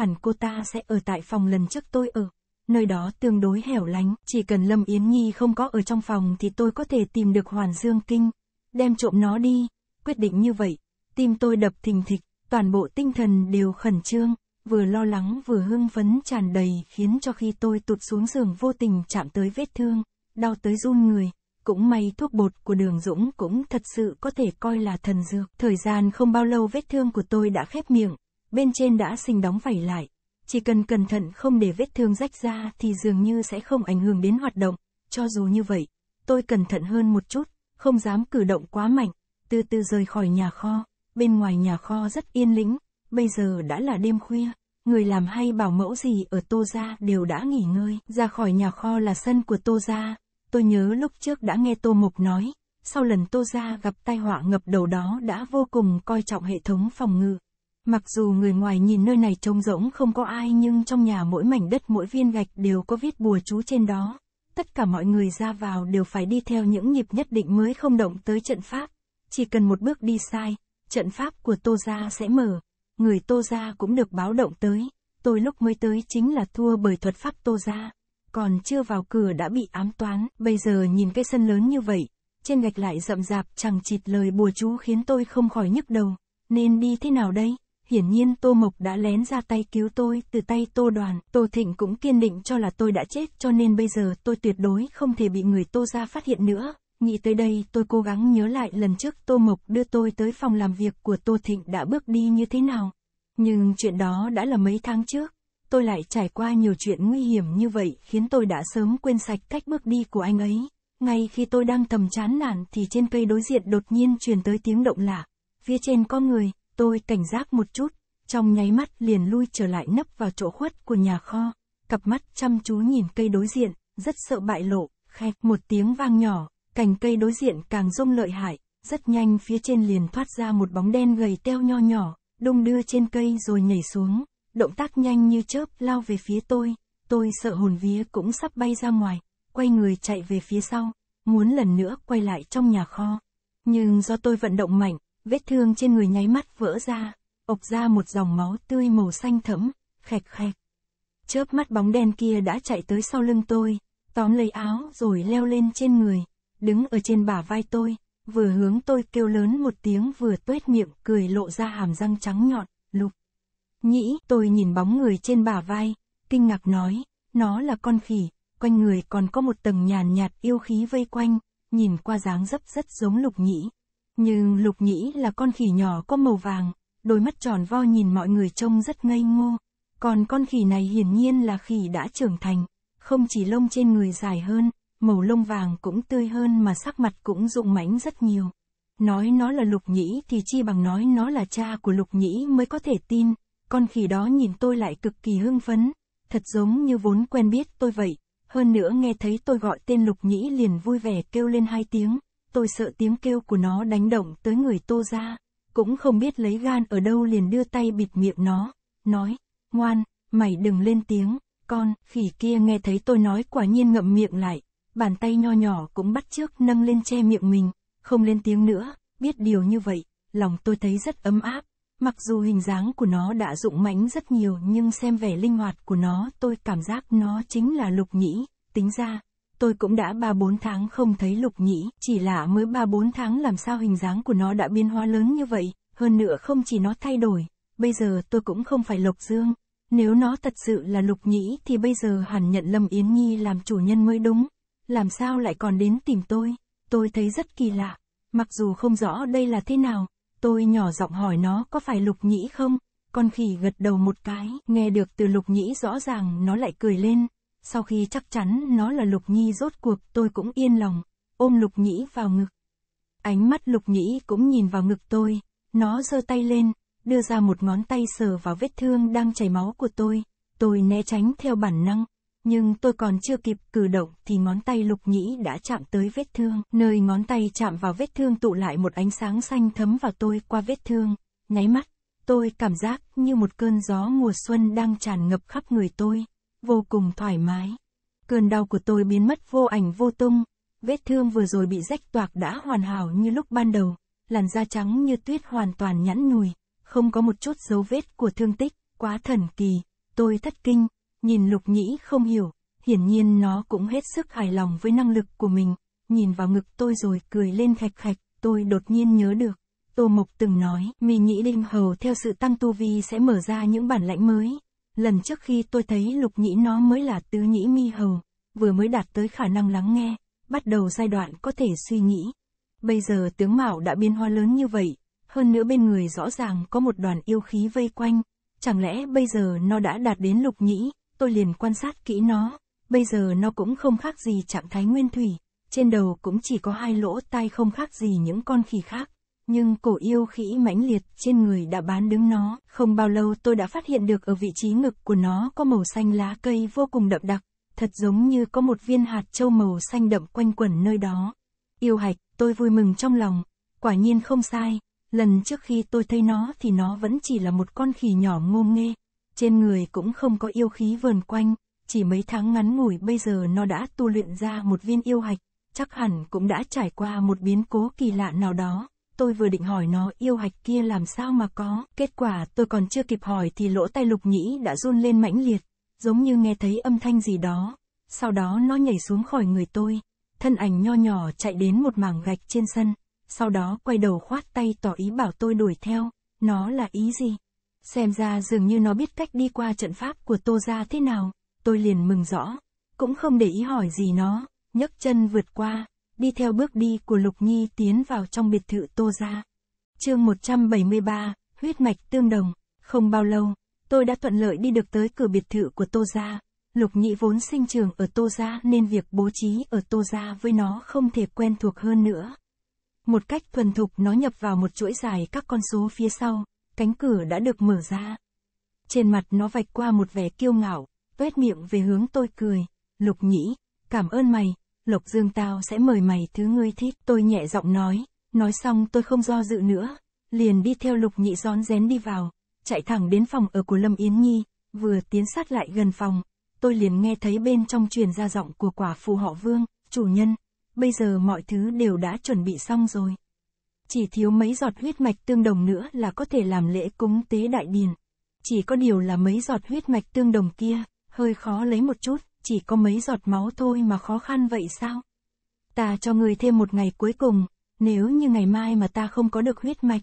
hẳn cô ta sẽ ở tại phòng lần trước tôi ở. Nơi đó tương đối hẻo lánh, chỉ cần Lâm Yến Nhi không có ở trong phòng thì tôi có thể tìm được Hoàn Dương Kinh, đem trộm nó đi. Quyết định như vậy, tim tôi đập thình thịch, toàn bộ tinh thần đều khẩn trương, vừa lo lắng vừa hưng phấn tràn đầy khiến cho khi tôi tụt xuống giường vô tình chạm tới vết thương, đau tới run người. Cũng may thuốc bột của đường Dũng cũng thật sự có thể coi là thần dược. Thời gian không bao lâu vết thương của tôi đã khép miệng, bên trên đã sinh đóng vảy lại. Chỉ cần cẩn thận không để vết thương rách ra thì dường như sẽ không ảnh hưởng đến hoạt động. Cho dù như vậy, tôi cẩn thận hơn một chút, không dám cử động quá mạnh, từ từ rời khỏi nhà kho. Bên ngoài nhà kho rất yên lĩnh, bây giờ đã là đêm khuya, người làm hay bảo mẫu gì ở Tô Gia đều đã nghỉ ngơi. Ra khỏi nhà kho là sân của Tô Gia, tôi nhớ lúc trước đã nghe Tô Mục nói, sau lần Tô Gia gặp tai họa ngập đầu đó đã vô cùng coi trọng hệ thống phòng ngự. Mặc dù người ngoài nhìn nơi này trông rỗng không có ai nhưng trong nhà mỗi mảnh đất mỗi viên gạch đều có viết bùa chú trên đó. Tất cả mọi người ra vào đều phải đi theo những nhịp nhất định mới không động tới trận pháp. Chỉ cần một bước đi sai, trận pháp của Tô Gia sẽ mở. Người Tô Gia cũng được báo động tới. Tôi lúc mới tới chính là thua bởi thuật pháp Tô Gia. Còn chưa vào cửa đã bị ám toán, bây giờ nhìn cái sân lớn như vậy. Trên gạch lại rậm rạp chẳng chịt lời bùa chú khiến tôi không khỏi nhức đầu. Nên đi thế nào đây? Hiển nhiên Tô Mộc đã lén ra tay cứu tôi, từ tay Tô Đoàn, Tô Thịnh cũng kiên định cho là tôi đã chết cho nên bây giờ tôi tuyệt đối không thể bị người Tô ra phát hiện nữa. Nghĩ tới đây tôi cố gắng nhớ lại lần trước Tô Mộc đưa tôi tới phòng làm việc của Tô Thịnh đã bước đi như thế nào. Nhưng chuyện đó đã là mấy tháng trước, tôi lại trải qua nhiều chuyện nguy hiểm như vậy khiến tôi đã sớm quên sạch cách bước đi của anh ấy. Ngay khi tôi đang thầm chán nản thì trên cây đối diện đột nhiên truyền tới tiếng động lạ. Phía trên có người, Tôi cảnh giác một chút, trong nháy mắt liền lui trở lại nấp vào chỗ khuất của nhà kho, cặp mắt chăm chú nhìn cây đối diện, rất sợ bại lộ, khẹt một tiếng vang nhỏ, cành cây đối diện càng rung lợi hại, rất nhanh phía trên liền thoát ra một bóng đen gầy teo nho nhỏ, đung đưa trên cây rồi nhảy xuống, động tác nhanh như chớp lao về phía tôi, tôi sợ hồn vía cũng sắp bay ra ngoài, quay người chạy về phía sau, muốn lần nữa quay lại trong nhà kho. Nhưng do tôi vận động mạnh, vết thương trên người nháy mắt vỡ ra, ộc ra một dòng máu tươi màu xanh thẫm, khẹt khẹt. Chớp mắt bóng đen kia đã chạy tới sau lưng tôi, tóm lấy áo rồi leo lên trên người, đứng ở trên bả vai tôi, vừa hướng tôi kêu lớn một tiếng vừa tuét miệng cười lộ ra hàm răng trắng nhọn, lục. Nhĩ, tôi nhìn bóng người trên bả vai, kinh ngạc nói, nó là con khỉ, quanh người còn có một tầng nhàn nhạt yêu khí vây quanh, nhìn qua dáng dấp rất giống lục nhĩ. Nhưng Lục Nhĩ là con khỉ nhỏ có màu vàng, đôi mắt tròn vo nhìn mọi người trông rất ngây ngô. Còn con khỉ này hiển nhiên là khỉ đã trưởng thành, không chỉ lông trên người dài hơn, màu lông vàng cũng tươi hơn mà sắc mặt cũng rụng mảnh rất nhiều. Nói nó là Lục Nhĩ thì chi bằng nói nó là cha của Lục Nhĩ mới có thể tin, con khỉ đó nhìn tôi lại cực kỳ hưng phấn, thật giống như vốn quen biết tôi vậy, hơn nữa nghe thấy tôi gọi tên Lục Nhĩ liền vui vẻ kêu lên hai tiếng tôi sợ tiếng kêu của nó đánh động tới người tô ra, cũng không biết lấy gan ở đâu liền đưa tay bịt miệng nó, nói, ngoan, mày đừng lên tiếng, con, khỉ kia nghe thấy tôi nói quả nhiên ngậm miệng lại, bàn tay nho nhỏ cũng bắt trước nâng lên che miệng mình, không lên tiếng nữa, biết điều như vậy, lòng tôi thấy rất ấm áp, mặc dù hình dáng của nó đã rụng mãnh rất nhiều nhưng xem vẻ linh hoạt của nó tôi cảm giác nó chính là lục nhĩ, tính ra, tôi cũng đã 3-4 tháng không thấy lục nhĩ, chỉ là mới 3-4 tháng làm sao hình dáng của nó đã biến hóa lớn như vậy, hơn nữa không chỉ nó thay đổi, bây giờ tôi cũng không phải lục dương. Nếu nó thật sự là lục nhĩ thì bây giờ hẳn nhận Lâm Yến Nhi làm chủ nhân mới đúng, làm sao lại còn đến tìm tôi, tôi thấy rất kỳ lạ, mặc dù không rõ đây là thế nào, tôi nhỏ giọng hỏi nó có phải lục nhĩ không, con khỉ gật đầu một cái, nghe được từ lục nhĩ rõ ràng nó lại cười lên sau khi chắc chắn nó là Lục Nhi rốt cuộc tôi cũng yên lòng, ôm Lục Nhĩ vào ngực. Ánh mắt Lục Nhĩ cũng nhìn vào ngực tôi, nó giơ tay lên, đưa ra một ngón tay sờ vào vết thương đang chảy máu của tôi, tôi né tránh theo bản năng, nhưng tôi còn chưa kịp cử động thì ngón tay Lục Nhĩ đã chạm tới vết thương, nơi ngón tay chạm vào vết thương tụ lại một ánh sáng xanh thấm vào tôi qua vết thương, nháy mắt, tôi cảm giác như một cơn gió mùa xuân đang tràn ngập khắp người tôi vô cùng thoải mái. Cơn đau của tôi biến mất vô ảnh vô tung, vết thương vừa rồi bị rách toạc đã hoàn hảo như lúc ban đầu, làn da trắng như tuyết hoàn toàn nhẵn nhùi, không có một chút dấu vết của thương tích, quá thần kỳ, tôi thất kinh, nhìn lục nhĩ không hiểu, hiển nhiên nó cũng hết sức hài lòng với năng lực của mình, nhìn vào ngực tôi rồi cười lên khạch khạch, tôi đột nhiên nhớ được. Tô Mộc từng nói, mì nhĩ đinh hầu theo sự tăng tu vi sẽ mở ra những bản lãnh mới. Lần trước khi tôi thấy lục nhĩ nó mới là tứ nhĩ mi hầu, vừa mới đạt tới khả năng lắng nghe, bắt đầu giai đoạn có thể suy nghĩ. Bây giờ tướng mạo đã biến hóa lớn như vậy, hơn nữa bên người rõ ràng có một đoàn yêu khí vây quanh, chẳng lẽ bây giờ nó đã đạt đến lục nhĩ, tôi liền quan sát kỹ nó, bây giờ nó cũng không khác gì trạng thái nguyên thủy, trên đầu cũng chỉ có hai lỗ tai không khác gì những con khỉ khác nhưng cổ yêu khí mãnh liệt trên người đã bán đứng nó. Không bao lâu tôi đã phát hiện được ở vị trí ngực của nó có màu xanh lá cây vô cùng đậm đặc, thật giống như có một viên hạt châu màu xanh đậm quanh quẩn nơi đó. Yêu hạch, tôi vui mừng trong lòng, quả nhiên không sai, lần trước khi tôi thấy nó thì nó vẫn chỉ là một con khỉ nhỏ ngô nghê, trên người cũng không có yêu khí vờn quanh, chỉ mấy tháng ngắn ngủi bây giờ nó đã tu luyện ra một viên yêu hạch, chắc hẳn cũng đã trải qua một biến cố kỳ lạ nào đó tôi vừa định hỏi nó yêu hạch kia làm sao mà có, kết quả tôi còn chưa kịp hỏi thì lỗ tai lục nhĩ đã run lên mãnh liệt, giống như nghe thấy âm thanh gì đó, sau đó nó nhảy xuống khỏi người tôi, thân ảnh nho nhỏ chạy đến một mảng gạch trên sân, sau đó quay đầu khoát tay tỏ ý bảo tôi đuổi theo, nó là ý gì? Xem ra dường như nó biết cách đi qua trận pháp của tô ra thế nào, tôi liền mừng rõ, cũng không để ý hỏi gì nó, nhấc chân vượt qua, đi theo bước đi của Lục Nhi tiến vào trong biệt thự Tô Gia. chương 173, huyết mạch tương đồng, không bao lâu, tôi đã thuận lợi đi được tới cửa biệt thự của Tô Gia. Lục nhi vốn sinh trường ở Tô Gia nên việc bố trí ở Tô Gia với nó không thể quen thuộc hơn nữa. Một cách thuần thục nó nhập vào một chuỗi dài các con số phía sau, cánh cửa đã được mở ra. Trên mặt nó vạch qua một vẻ kiêu ngạo, tuét miệng về hướng tôi cười. Lục Nhĩ, cảm ơn mày, Lộc Dương tao sẽ mời mày thứ ngươi thích, tôi nhẹ giọng nói, nói xong tôi không do dự nữa, liền đi theo Lục Nhị rón rén đi vào, chạy thẳng đến phòng ở của Lâm Yến Nhi, vừa tiến sát lại gần phòng, tôi liền nghe thấy bên trong truyền ra giọng của quả phù họ Vương, chủ nhân, bây giờ mọi thứ đều đã chuẩn bị xong rồi. Chỉ thiếu mấy giọt huyết mạch tương đồng nữa là có thể làm lễ cúng tế đại điền. Chỉ có điều là mấy giọt huyết mạch tương đồng kia, hơi khó lấy một chút chỉ có mấy giọt máu thôi mà khó khăn vậy sao? Ta cho ngươi thêm một ngày cuối cùng, nếu như ngày mai mà ta không có được huyết mạch.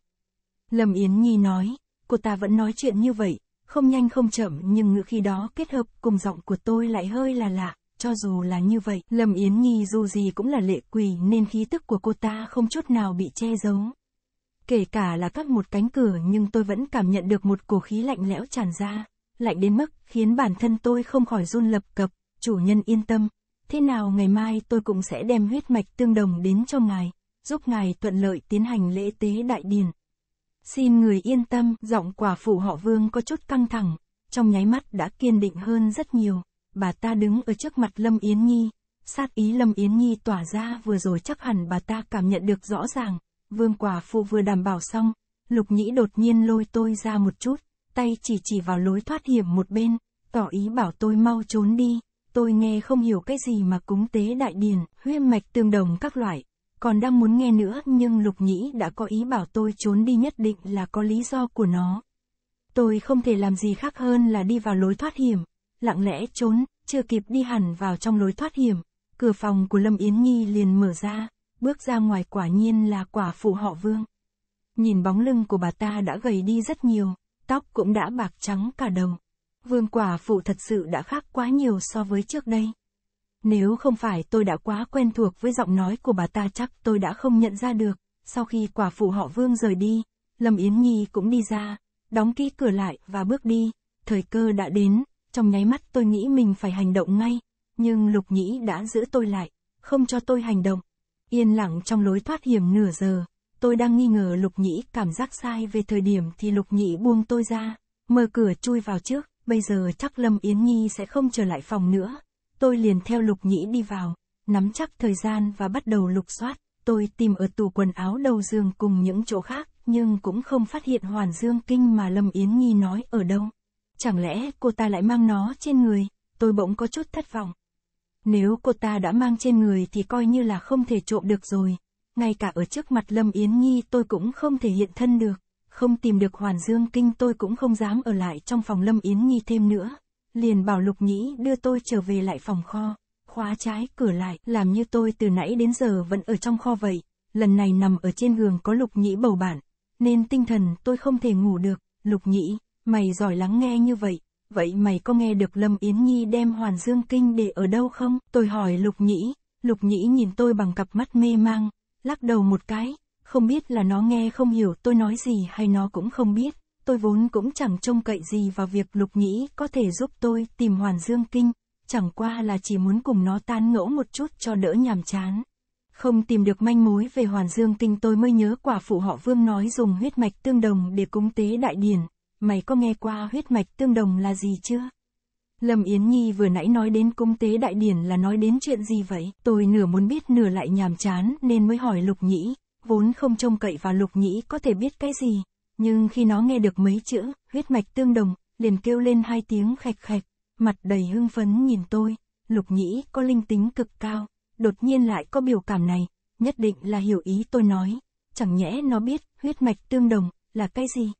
Lâm Yến Nhi nói, cô ta vẫn nói chuyện như vậy, không nhanh không chậm nhưng ngữ khi đó kết hợp cùng giọng của tôi lại hơi là lạ, cho dù là như vậy. Lâm Yến Nhi dù gì cũng là lệ quỷ nên khí tức của cô ta không chút nào bị che giấu. Kể cả là các một cánh cửa nhưng tôi vẫn cảm nhận được một cổ khí lạnh lẽo tràn ra, lạnh đến mức khiến bản thân tôi không khỏi run lập cập, chủ nhân yên tâm, thế nào ngày mai tôi cũng sẽ đem huyết mạch tương đồng đến cho ngài, giúp ngài thuận lợi tiến hành lễ tế đại điển. Xin người yên tâm, giọng quả phụ họ vương có chút căng thẳng, trong nháy mắt đã kiên định hơn rất nhiều, bà ta đứng ở trước mặt Lâm Yến Nhi, sát ý Lâm Yến Nhi tỏa ra vừa rồi chắc hẳn bà ta cảm nhận được rõ ràng, vương quả phụ vừa đảm bảo xong, lục nhĩ đột nhiên lôi tôi ra một chút, tay chỉ chỉ vào lối thoát hiểm một bên, tỏ ý bảo tôi mau trốn đi tôi nghe không hiểu cái gì mà cúng tế đại điển, huyết mạch tương đồng các loại. Còn đang muốn nghe nữa nhưng Lục Nhĩ đã có ý bảo tôi trốn đi nhất định là có lý do của nó. Tôi không thể làm gì khác hơn là đi vào lối thoát hiểm, lặng lẽ trốn, chưa kịp đi hẳn vào trong lối thoát hiểm, cửa phòng của Lâm Yến Nhi liền mở ra, bước ra ngoài quả nhiên là quả phụ họ Vương. Nhìn bóng lưng của bà ta đã gầy đi rất nhiều, tóc cũng đã bạc trắng cả đầu. Vương quả phụ thật sự đã khác quá nhiều so với trước đây. Nếu không phải tôi đã quá quen thuộc với giọng nói của bà ta chắc tôi đã không nhận ra được, sau khi quả phụ họ Vương rời đi, Lâm Yến Nhi cũng đi ra, đóng kỹ cửa lại và bước đi, thời cơ đã đến, trong nháy mắt tôi nghĩ mình phải hành động ngay, nhưng Lục Nhĩ đã giữ tôi lại, không cho tôi hành động. Yên lặng trong lối thoát hiểm nửa giờ, tôi đang nghi ngờ Lục Nhĩ cảm giác sai về thời điểm thì Lục Nhĩ buông tôi ra, mở cửa chui vào trước bây giờ chắc Lâm Yến Nhi sẽ không trở lại phòng nữa. Tôi liền theo Lục Nhĩ đi vào, nắm chắc thời gian và bắt đầu lục soát. Tôi tìm ở tủ quần áo đầu giường cùng những chỗ khác, nhưng cũng không phát hiện Hoàn Dương Kinh mà Lâm Yến Nhi nói ở đâu. Chẳng lẽ cô ta lại mang nó trên người, tôi bỗng có chút thất vọng. Nếu cô ta đã mang trên người thì coi như là không thể trộm được rồi. Ngay cả ở trước mặt Lâm Yến Nhi tôi cũng không thể hiện thân được. Không tìm được Hoàn Dương Kinh tôi cũng không dám ở lại trong phòng Lâm Yến Nhi thêm nữa. Liền bảo Lục Nhĩ đưa tôi trở về lại phòng kho, khóa trái cửa lại, làm như tôi từ nãy đến giờ vẫn ở trong kho vậy. Lần này nằm ở trên giường có Lục Nhĩ bầu bạn, nên tinh thần tôi không thể ngủ được. Lục Nhĩ, mày giỏi lắng nghe như vậy, vậy mày có nghe được Lâm Yến Nhi đem Hoàn Dương Kinh để ở đâu không? Tôi hỏi Lục Nhĩ, Lục Nhĩ nhìn tôi bằng cặp mắt mê mang, lắc đầu một cái, không biết là nó nghe không hiểu tôi nói gì hay nó cũng không biết, tôi vốn cũng chẳng trông cậy gì vào việc lục nhĩ có thể giúp tôi tìm hoàn dương kinh, chẳng qua là chỉ muốn cùng nó tan ngẫu một chút cho đỡ nhàm chán. Không tìm được manh mối về hoàn dương kinh tôi mới nhớ quả phụ họ vương nói dùng huyết mạch tương đồng để cúng tế đại điển, mày có nghe qua huyết mạch tương đồng là gì chưa? Lâm Yến Nhi vừa nãy nói đến cung tế đại điển là nói đến chuyện gì vậy? Tôi nửa muốn biết nửa lại nhàm chán nên mới hỏi Lục Nhĩ vốn không trông cậy vào lục nhĩ có thể biết cái gì, nhưng khi nó nghe được mấy chữ, huyết mạch tương đồng, liền kêu lên hai tiếng khạch khạch, mặt đầy hưng phấn nhìn tôi, lục nhĩ có linh tính cực cao, đột nhiên lại có biểu cảm này, nhất định là hiểu ý tôi nói, chẳng nhẽ nó biết huyết mạch tương đồng là cái gì.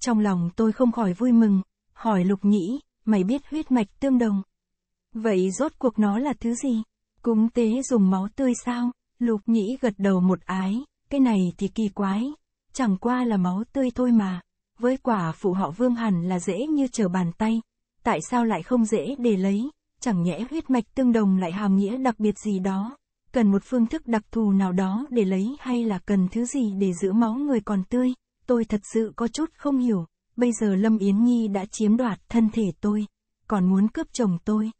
Trong lòng tôi không khỏi vui mừng, hỏi lục nhĩ, mày biết huyết mạch tương đồng. Vậy rốt cuộc nó là thứ gì? Cúng tế dùng máu tươi sao? Lục nhĩ gật đầu một ái, cái này thì kỳ quái, chẳng qua là máu tươi thôi mà. Với quả phụ họ vương hẳn là dễ như trở bàn tay. Tại sao lại không dễ để lấy? Chẳng nhẽ huyết mạch tương đồng lại hàm nghĩa đặc biệt gì đó? Cần một phương thức đặc thù nào đó để lấy hay là cần thứ gì để giữ máu người còn tươi? Tôi thật sự có chút không hiểu. Bây giờ Lâm Yến Nhi đã chiếm đoạt thân thể tôi, còn muốn cướp chồng tôi.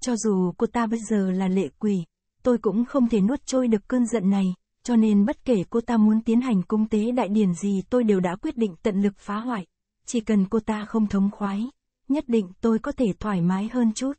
Cho dù cô ta bây giờ là lệ quỷ, tôi cũng không thể nuốt trôi được cơn giận này. Cho nên bất kể cô ta muốn tiến hành cung tế đại điển gì tôi đều đã quyết định tận lực phá hoại. Chỉ cần cô ta không thống khoái, nhất định tôi có thể thoải mái hơn chút.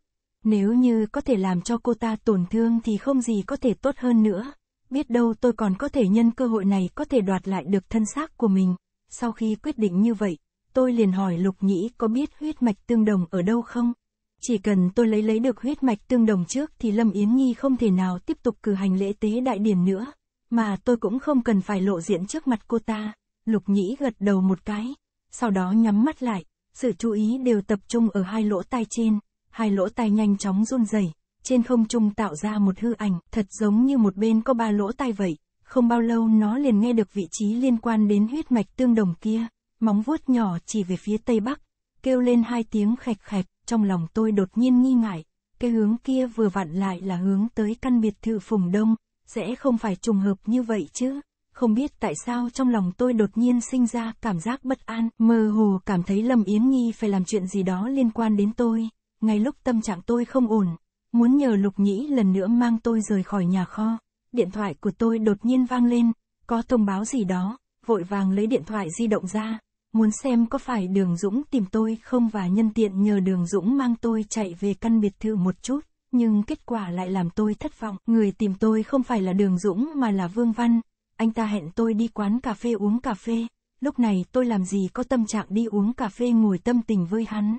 Nếu như có thể làm cho cô ta tổn thương thì không gì có thể tốt hơn nữa. Biết đâu tôi còn có thể nhân cơ hội này có thể đoạt lại được thân xác của mình. Sau khi quyết định như vậy, tôi liền hỏi Lục Nhĩ có biết huyết mạch tương đồng ở đâu không? Chỉ cần tôi lấy lấy được huyết mạch tương đồng trước thì Lâm Yến Nhi không thể nào tiếp tục cử hành lễ tế đại điển nữa. Mà tôi cũng không cần phải lộ diện trước mặt cô ta. Lục nhĩ gật đầu một cái, sau đó nhắm mắt lại, sự chú ý đều tập trung ở hai lỗ tai trên, hai lỗ tai nhanh chóng run rẩy, trên không trung tạo ra một hư ảnh, thật giống như một bên có ba lỗ tai vậy, không bao lâu nó liền nghe được vị trí liên quan đến huyết mạch tương đồng kia, móng vuốt nhỏ chỉ về phía tây bắc, kêu lên hai tiếng khạch khạch, trong lòng tôi đột nhiên nghi ngại, cái hướng kia vừa vặn lại là hướng tới căn biệt thự phùng đông, sẽ không phải trùng hợp như vậy chứ. Không biết tại sao trong lòng tôi đột nhiên sinh ra cảm giác bất an, mơ hồ cảm thấy Lâm Yến Nhi phải làm chuyện gì đó liên quan đến tôi. Ngay lúc tâm trạng tôi không ổn, muốn nhờ Lục Nhĩ lần nữa mang tôi rời khỏi nhà kho, điện thoại của tôi đột nhiên vang lên, có thông báo gì đó, vội vàng lấy điện thoại di động ra, muốn xem có phải Đường Dũng tìm tôi không và nhân tiện nhờ Đường Dũng mang tôi chạy về căn biệt thự một chút nhưng kết quả lại làm tôi thất vọng. Người tìm tôi không phải là Đường Dũng mà là Vương Văn. Anh ta hẹn tôi đi quán cà phê uống cà phê. Lúc này tôi làm gì có tâm trạng đi uống cà phê ngồi tâm tình với hắn.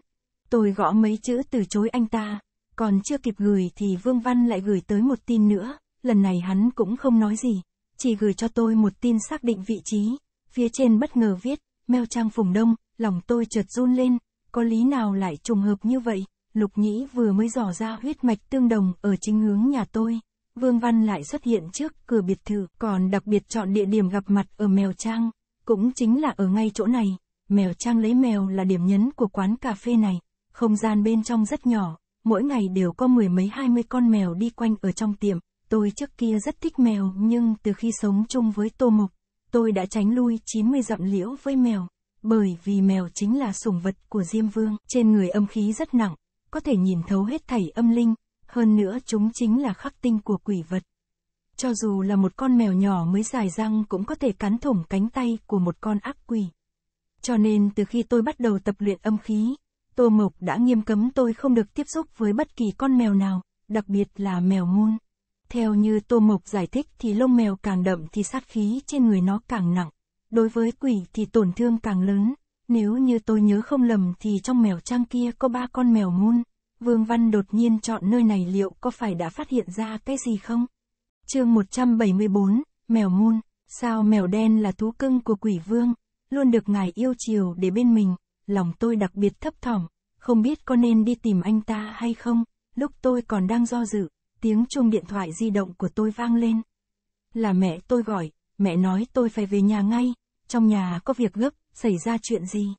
Tôi gõ mấy chữ từ chối anh ta. Còn chưa kịp gửi thì Vương Văn lại gửi tới một tin nữa. Lần này hắn cũng không nói gì. Chỉ gửi cho tôi một tin xác định vị trí. Phía trên bất ngờ viết, Mèo Trang Phùng Đông, lòng tôi chợt run lên. Có lý nào lại trùng hợp như vậy? Lục Nhĩ vừa mới dò ra huyết mạch tương đồng ở chính hướng nhà tôi. Vương Văn lại xuất hiện trước cửa biệt thự, còn đặc biệt chọn địa điểm gặp mặt ở Mèo Trang, cũng chính là ở ngay chỗ này. Mèo Trang lấy mèo là điểm nhấn của quán cà phê này, không gian bên trong rất nhỏ, mỗi ngày đều có mười mấy hai mươi con mèo đi quanh ở trong tiệm. Tôi trước kia rất thích mèo nhưng từ khi sống chung với Tô Mục, tôi đã tránh lui 90 dặm liễu với mèo, bởi vì mèo chính là sủng vật của Diêm Vương, trên người âm khí rất nặng, có thể nhìn thấu hết thảy âm linh, hơn nữa chúng chính là khắc tinh của quỷ vật. Cho dù là một con mèo nhỏ mới dài răng cũng có thể cắn thủng cánh tay của một con ác quỷ. Cho nên từ khi tôi bắt đầu tập luyện âm khí, Tô Mộc đã nghiêm cấm tôi không được tiếp xúc với bất kỳ con mèo nào, đặc biệt là mèo môn. Theo như Tô Mộc giải thích thì lông mèo càng đậm thì sát khí trên người nó càng nặng, đối với quỷ thì tổn thương càng lớn, nếu như tôi nhớ không lầm thì trong mèo trang kia có ba con mèo muôn Vương Văn đột nhiên chọn nơi này liệu có phải đã phát hiện ra cái gì không? chương 174, Mèo muôn sao mèo đen là thú cưng của quỷ vương, luôn được ngài yêu chiều để bên mình, lòng tôi đặc biệt thấp thỏm, không biết có nên đi tìm anh ta hay không, lúc tôi còn đang do dự, tiếng chuông điện thoại di động của tôi vang lên. Là mẹ tôi gọi, mẹ nói tôi phải về nhà ngay, trong nhà có việc gấp, xảy ra chuyện gì?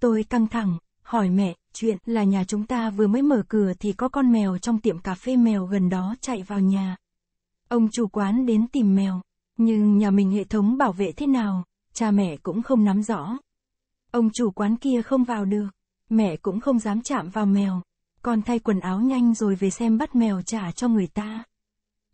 Tôi căng thẳng, hỏi mẹ, chuyện là nhà chúng ta vừa mới mở cửa thì có con mèo trong tiệm cà phê mèo gần đó chạy vào nhà. Ông chủ quán đến tìm mèo, nhưng nhà mình hệ thống bảo vệ thế nào, cha mẹ cũng không nắm rõ. Ông chủ quán kia không vào được, mẹ cũng không dám chạm vào mèo, con thay quần áo nhanh rồi về xem bắt mèo trả cho người ta.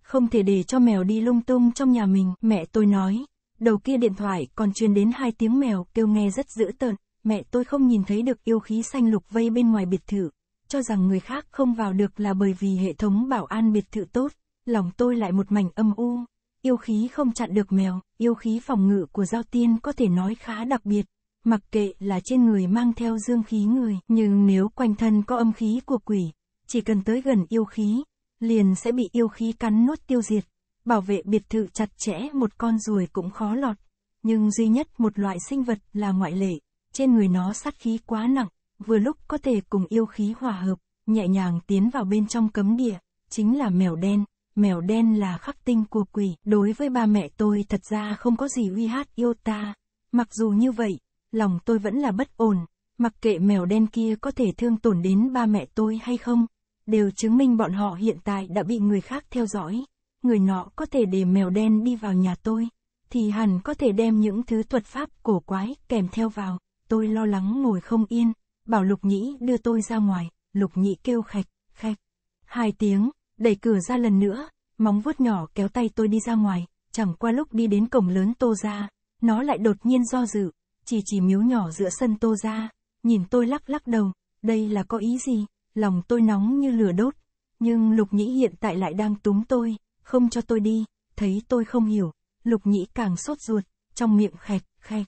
Không thể để cho mèo đi lung tung trong nhà mình, mẹ tôi nói, Đầu kia điện thoại còn truyền đến hai tiếng mèo kêu nghe rất dữ tợn, mẹ tôi không nhìn thấy được yêu khí xanh lục vây bên ngoài biệt thự, cho rằng người khác không vào được là bởi vì hệ thống bảo an biệt thự tốt, lòng tôi lại một mảnh âm u. Yêu khí không chặn được mèo, yêu khí phòng ngự của giao tiên có thể nói khá đặc biệt, mặc kệ là trên người mang theo dương khí người, nhưng nếu quanh thân có âm khí của quỷ, chỉ cần tới gần yêu khí, liền sẽ bị yêu khí cắn nuốt tiêu diệt. Bảo vệ biệt thự chặt chẽ một con ruồi cũng khó lọt, nhưng duy nhất một loại sinh vật là ngoại lệ, trên người nó sát khí quá nặng, vừa lúc có thể cùng yêu khí hòa hợp, nhẹ nhàng tiến vào bên trong cấm địa, chính là mèo đen, mèo đen là khắc tinh của quỷ, đối với ba mẹ tôi thật ra không có gì uy hát yêu ta, mặc dù như vậy, lòng tôi vẫn là bất ổn, mặc kệ mèo đen kia có thể thương tổn đến ba mẹ tôi hay không, đều chứng minh bọn họ hiện tại đã bị người khác theo dõi người nọ có thể để mèo đen đi vào nhà tôi, thì hẳn có thể đem những thứ thuật pháp cổ quái kèm theo vào, tôi lo lắng ngồi không yên, bảo lục nhĩ đưa tôi ra ngoài, lục nhĩ kêu khạch, khạch. Hai tiếng, đẩy cửa ra lần nữa, móng vuốt nhỏ kéo tay tôi đi ra ngoài, chẳng qua lúc đi đến cổng lớn tô ra, nó lại đột nhiên do dự, chỉ chỉ miếu nhỏ giữa sân tô ra, nhìn tôi lắc lắc đầu, đây là có ý gì, lòng tôi nóng như lửa đốt, nhưng lục nhĩ hiện tại lại đang túm tôi, không cho tôi đi, thấy tôi không hiểu, lục nhĩ càng sốt ruột, trong miệng khẹt, khẹt,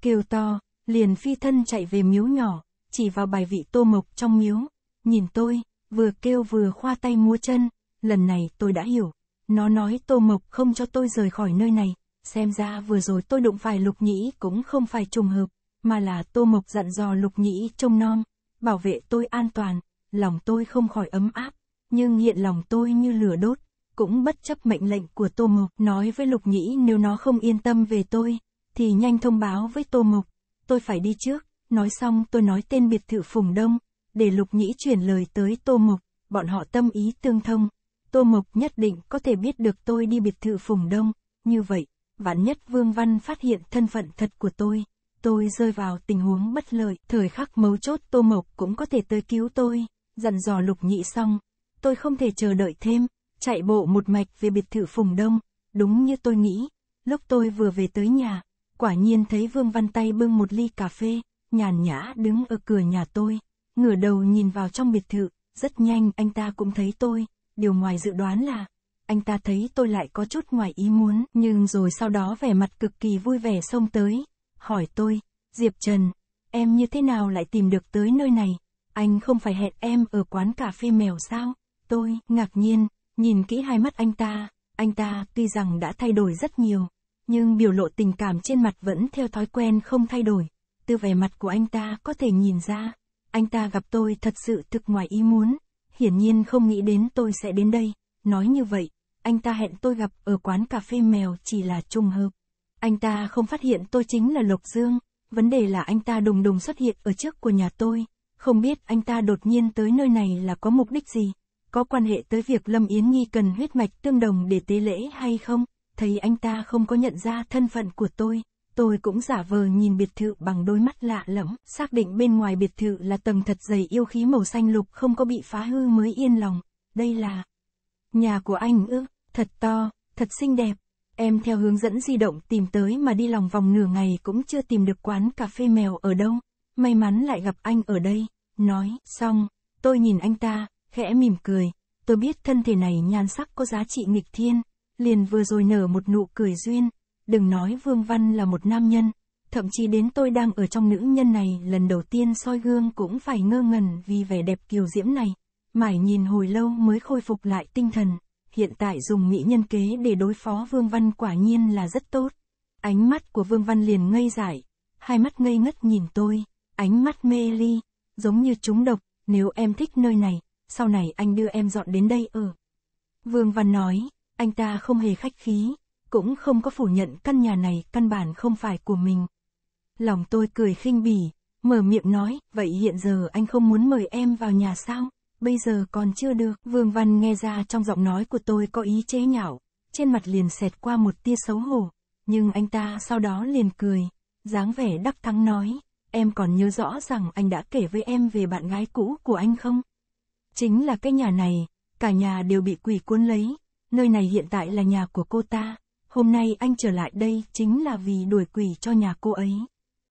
kêu to, liền phi thân chạy về miếu nhỏ, chỉ vào bài vị tô mộc trong miếu, nhìn tôi, vừa kêu vừa khoa tay múa chân, lần này tôi đã hiểu, nó nói tô mộc không cho tôi rời khỏi nơi này, xem ra vừa rồi tôi đụng phải lục nhĩ cũng không phải trùng hợp, mà là tô mộc dặn dò lục nhĩ trông non, bảo vệ tôi an toàn, lòng tôi không khỏi ấm áp, nhưng hiện lòng tôi như lửa đốt, cũng bất chấp mệnh lệnh của Tô Mộc, nói với Lục Nhĩ nếu nó không yên tâm về tôi, thì nhanh thông báo với Tô Mộc, tôi phải đi trước, nói xong tôi nói tên biệt thự Phùng Đông, để Lục Nhĩ chuyển lời tới Tô Mộc, bọn họ tâm ý tương thông, Tô Mộc nhất định có thể biết được tôi đi biệt thự Phùng Đông, như vậy, vạn nhất Vương Văn phát hiện thân phận thật của tôi, tôi rơi vào tình huống bất lợi, thời khắc mấu chốt Tô Mộc cũng có thể tới cứu tôi, dặn dò Lục Nhĩ xong, tôi không thể chờ đợi thêm. Chạy bộ một mạch về biệt thự Phùng Đông, đúng như tôi nghĩ, lúc tôi vừa về tới nhà, quả nhiên thấy Vương Văn Tay bưng một ly cà phê, nhàn nhã đứng ở cửa nhà tôi, ngửa đầu nhìn vào trong biệt thự, rất nhanh anh ta cũng thấy tôi, điều ngoài dự đoán là, anh ta thấy tôi lại có chút ngoài ý muốn, nhưng rồi sau đó vẻ mặt cực kỳ vui vẻ xông tới, hỏi tôi, Diệp Trần, em như thế nào lại tìm được tới nơi này, anh không phải hẹn em ở quán cà phê mèo sao, tôi, ngạc nhiên, Nhìn kỹ hai mắt anh ta, anh ta tuy rằng đã thay đổi rất nhiều, nhưng biểu lộ tình cảm trên mặt vẫn theo thói quen không thay đổi. Từ vẻ mặt của anh ta có thể nhìn ra, anh ta gặp tôi thật sự thực ngoài ý muốn, hiển nhiên không nghĩ đến tôi sẽ đến đây. Nói như vậy, anh ta hẹn tôi gặp ở quán cà phê mèo chỉ là trùng hợp. Anh ta không phát hiện tôi chính là Lộc Dương, vấn đề là anh ta đùng đùng xuất hiện ở trước của nhà tôi, không biết anh ta đột nhiên tới nơi này là có mục đích gì có quan hệ tới việc Lâm Yến Nhi cần huyết mạch tương đồng để tế lễ hay không? Thấy anh ta không có nhận ra thân phận của tôi, tôi cũng giả vờ nhìn biệt thự bằng đôi mắt lạ lẫm, xác định bên ngoài biệt thự là tầng thật dày yêu khí màu xanh lục không có bị phá hư mới yên lòng. Đây là nhà của anh ư, thật to, thật xinh đẹp. Em theo hướng dẫn di động tìm tới mà đi lòng vòng nửa ngày cũng chưa tìm được quán cà phê mèo ở đâu. May mắn lại gặp anh ở đây, nói, xong, tôi nhìn anh ta, khẽ mỉm cười, tôi biết thân thể này nhan sắc có giá trị nghịch thiên, liền vừa rồi nở một nụ cười duyên, đừng nói Vương Văn là một nam nhân, thậm chí đến tôi đang ở trong nữ nhân này lần đầu tiên soi gương cũng phải ngơ ngẩn vì vẻ đẹp kiều diễm này, mải nhìn hồi lâu mới khôi phục lại tinh thần, hiện tại dùng mỹ nhân kế để đối phó Vương Văn quả nhiên là rất tốt. Ánh mắt của Vương Văn liền ngây dại, hai mắt ngây ngất nhìn tôi, ánh mắt mê ly, giống như chúng độc, nếu em thích nơi này, sau này anh đưa em dọn đến đây ở. Vương Văn nói, anh ta không hề khách khí, cũng không có phủ nhận căn nhà này căn bản không phải của mình. Lòng tôi cười khinh bỉ, mở miệng nói, vậy hiện giờ anh không muốn mời em vào nhà sao? Bây giờ còn chưa được, Vương Văn nghe ra trong giọng nói của tôi có ý chế nhạo, trên mặt liền xẹt qua một tia xấu hổ, nhưng anh ta sau đó liền cười, dáng vẻ đắc thắng nói, em còn nhớ rõ rằng anh đã kể với em về bạn gái cũ của anh không? Chính là cái nhà này, cả nhà đều bị quỷ cuốn lấy, nơi này hiện tại là nhà của cô ta, hôm nay anh trở lại đây chính là vì đuổi quỷ cho nhà cô ấy.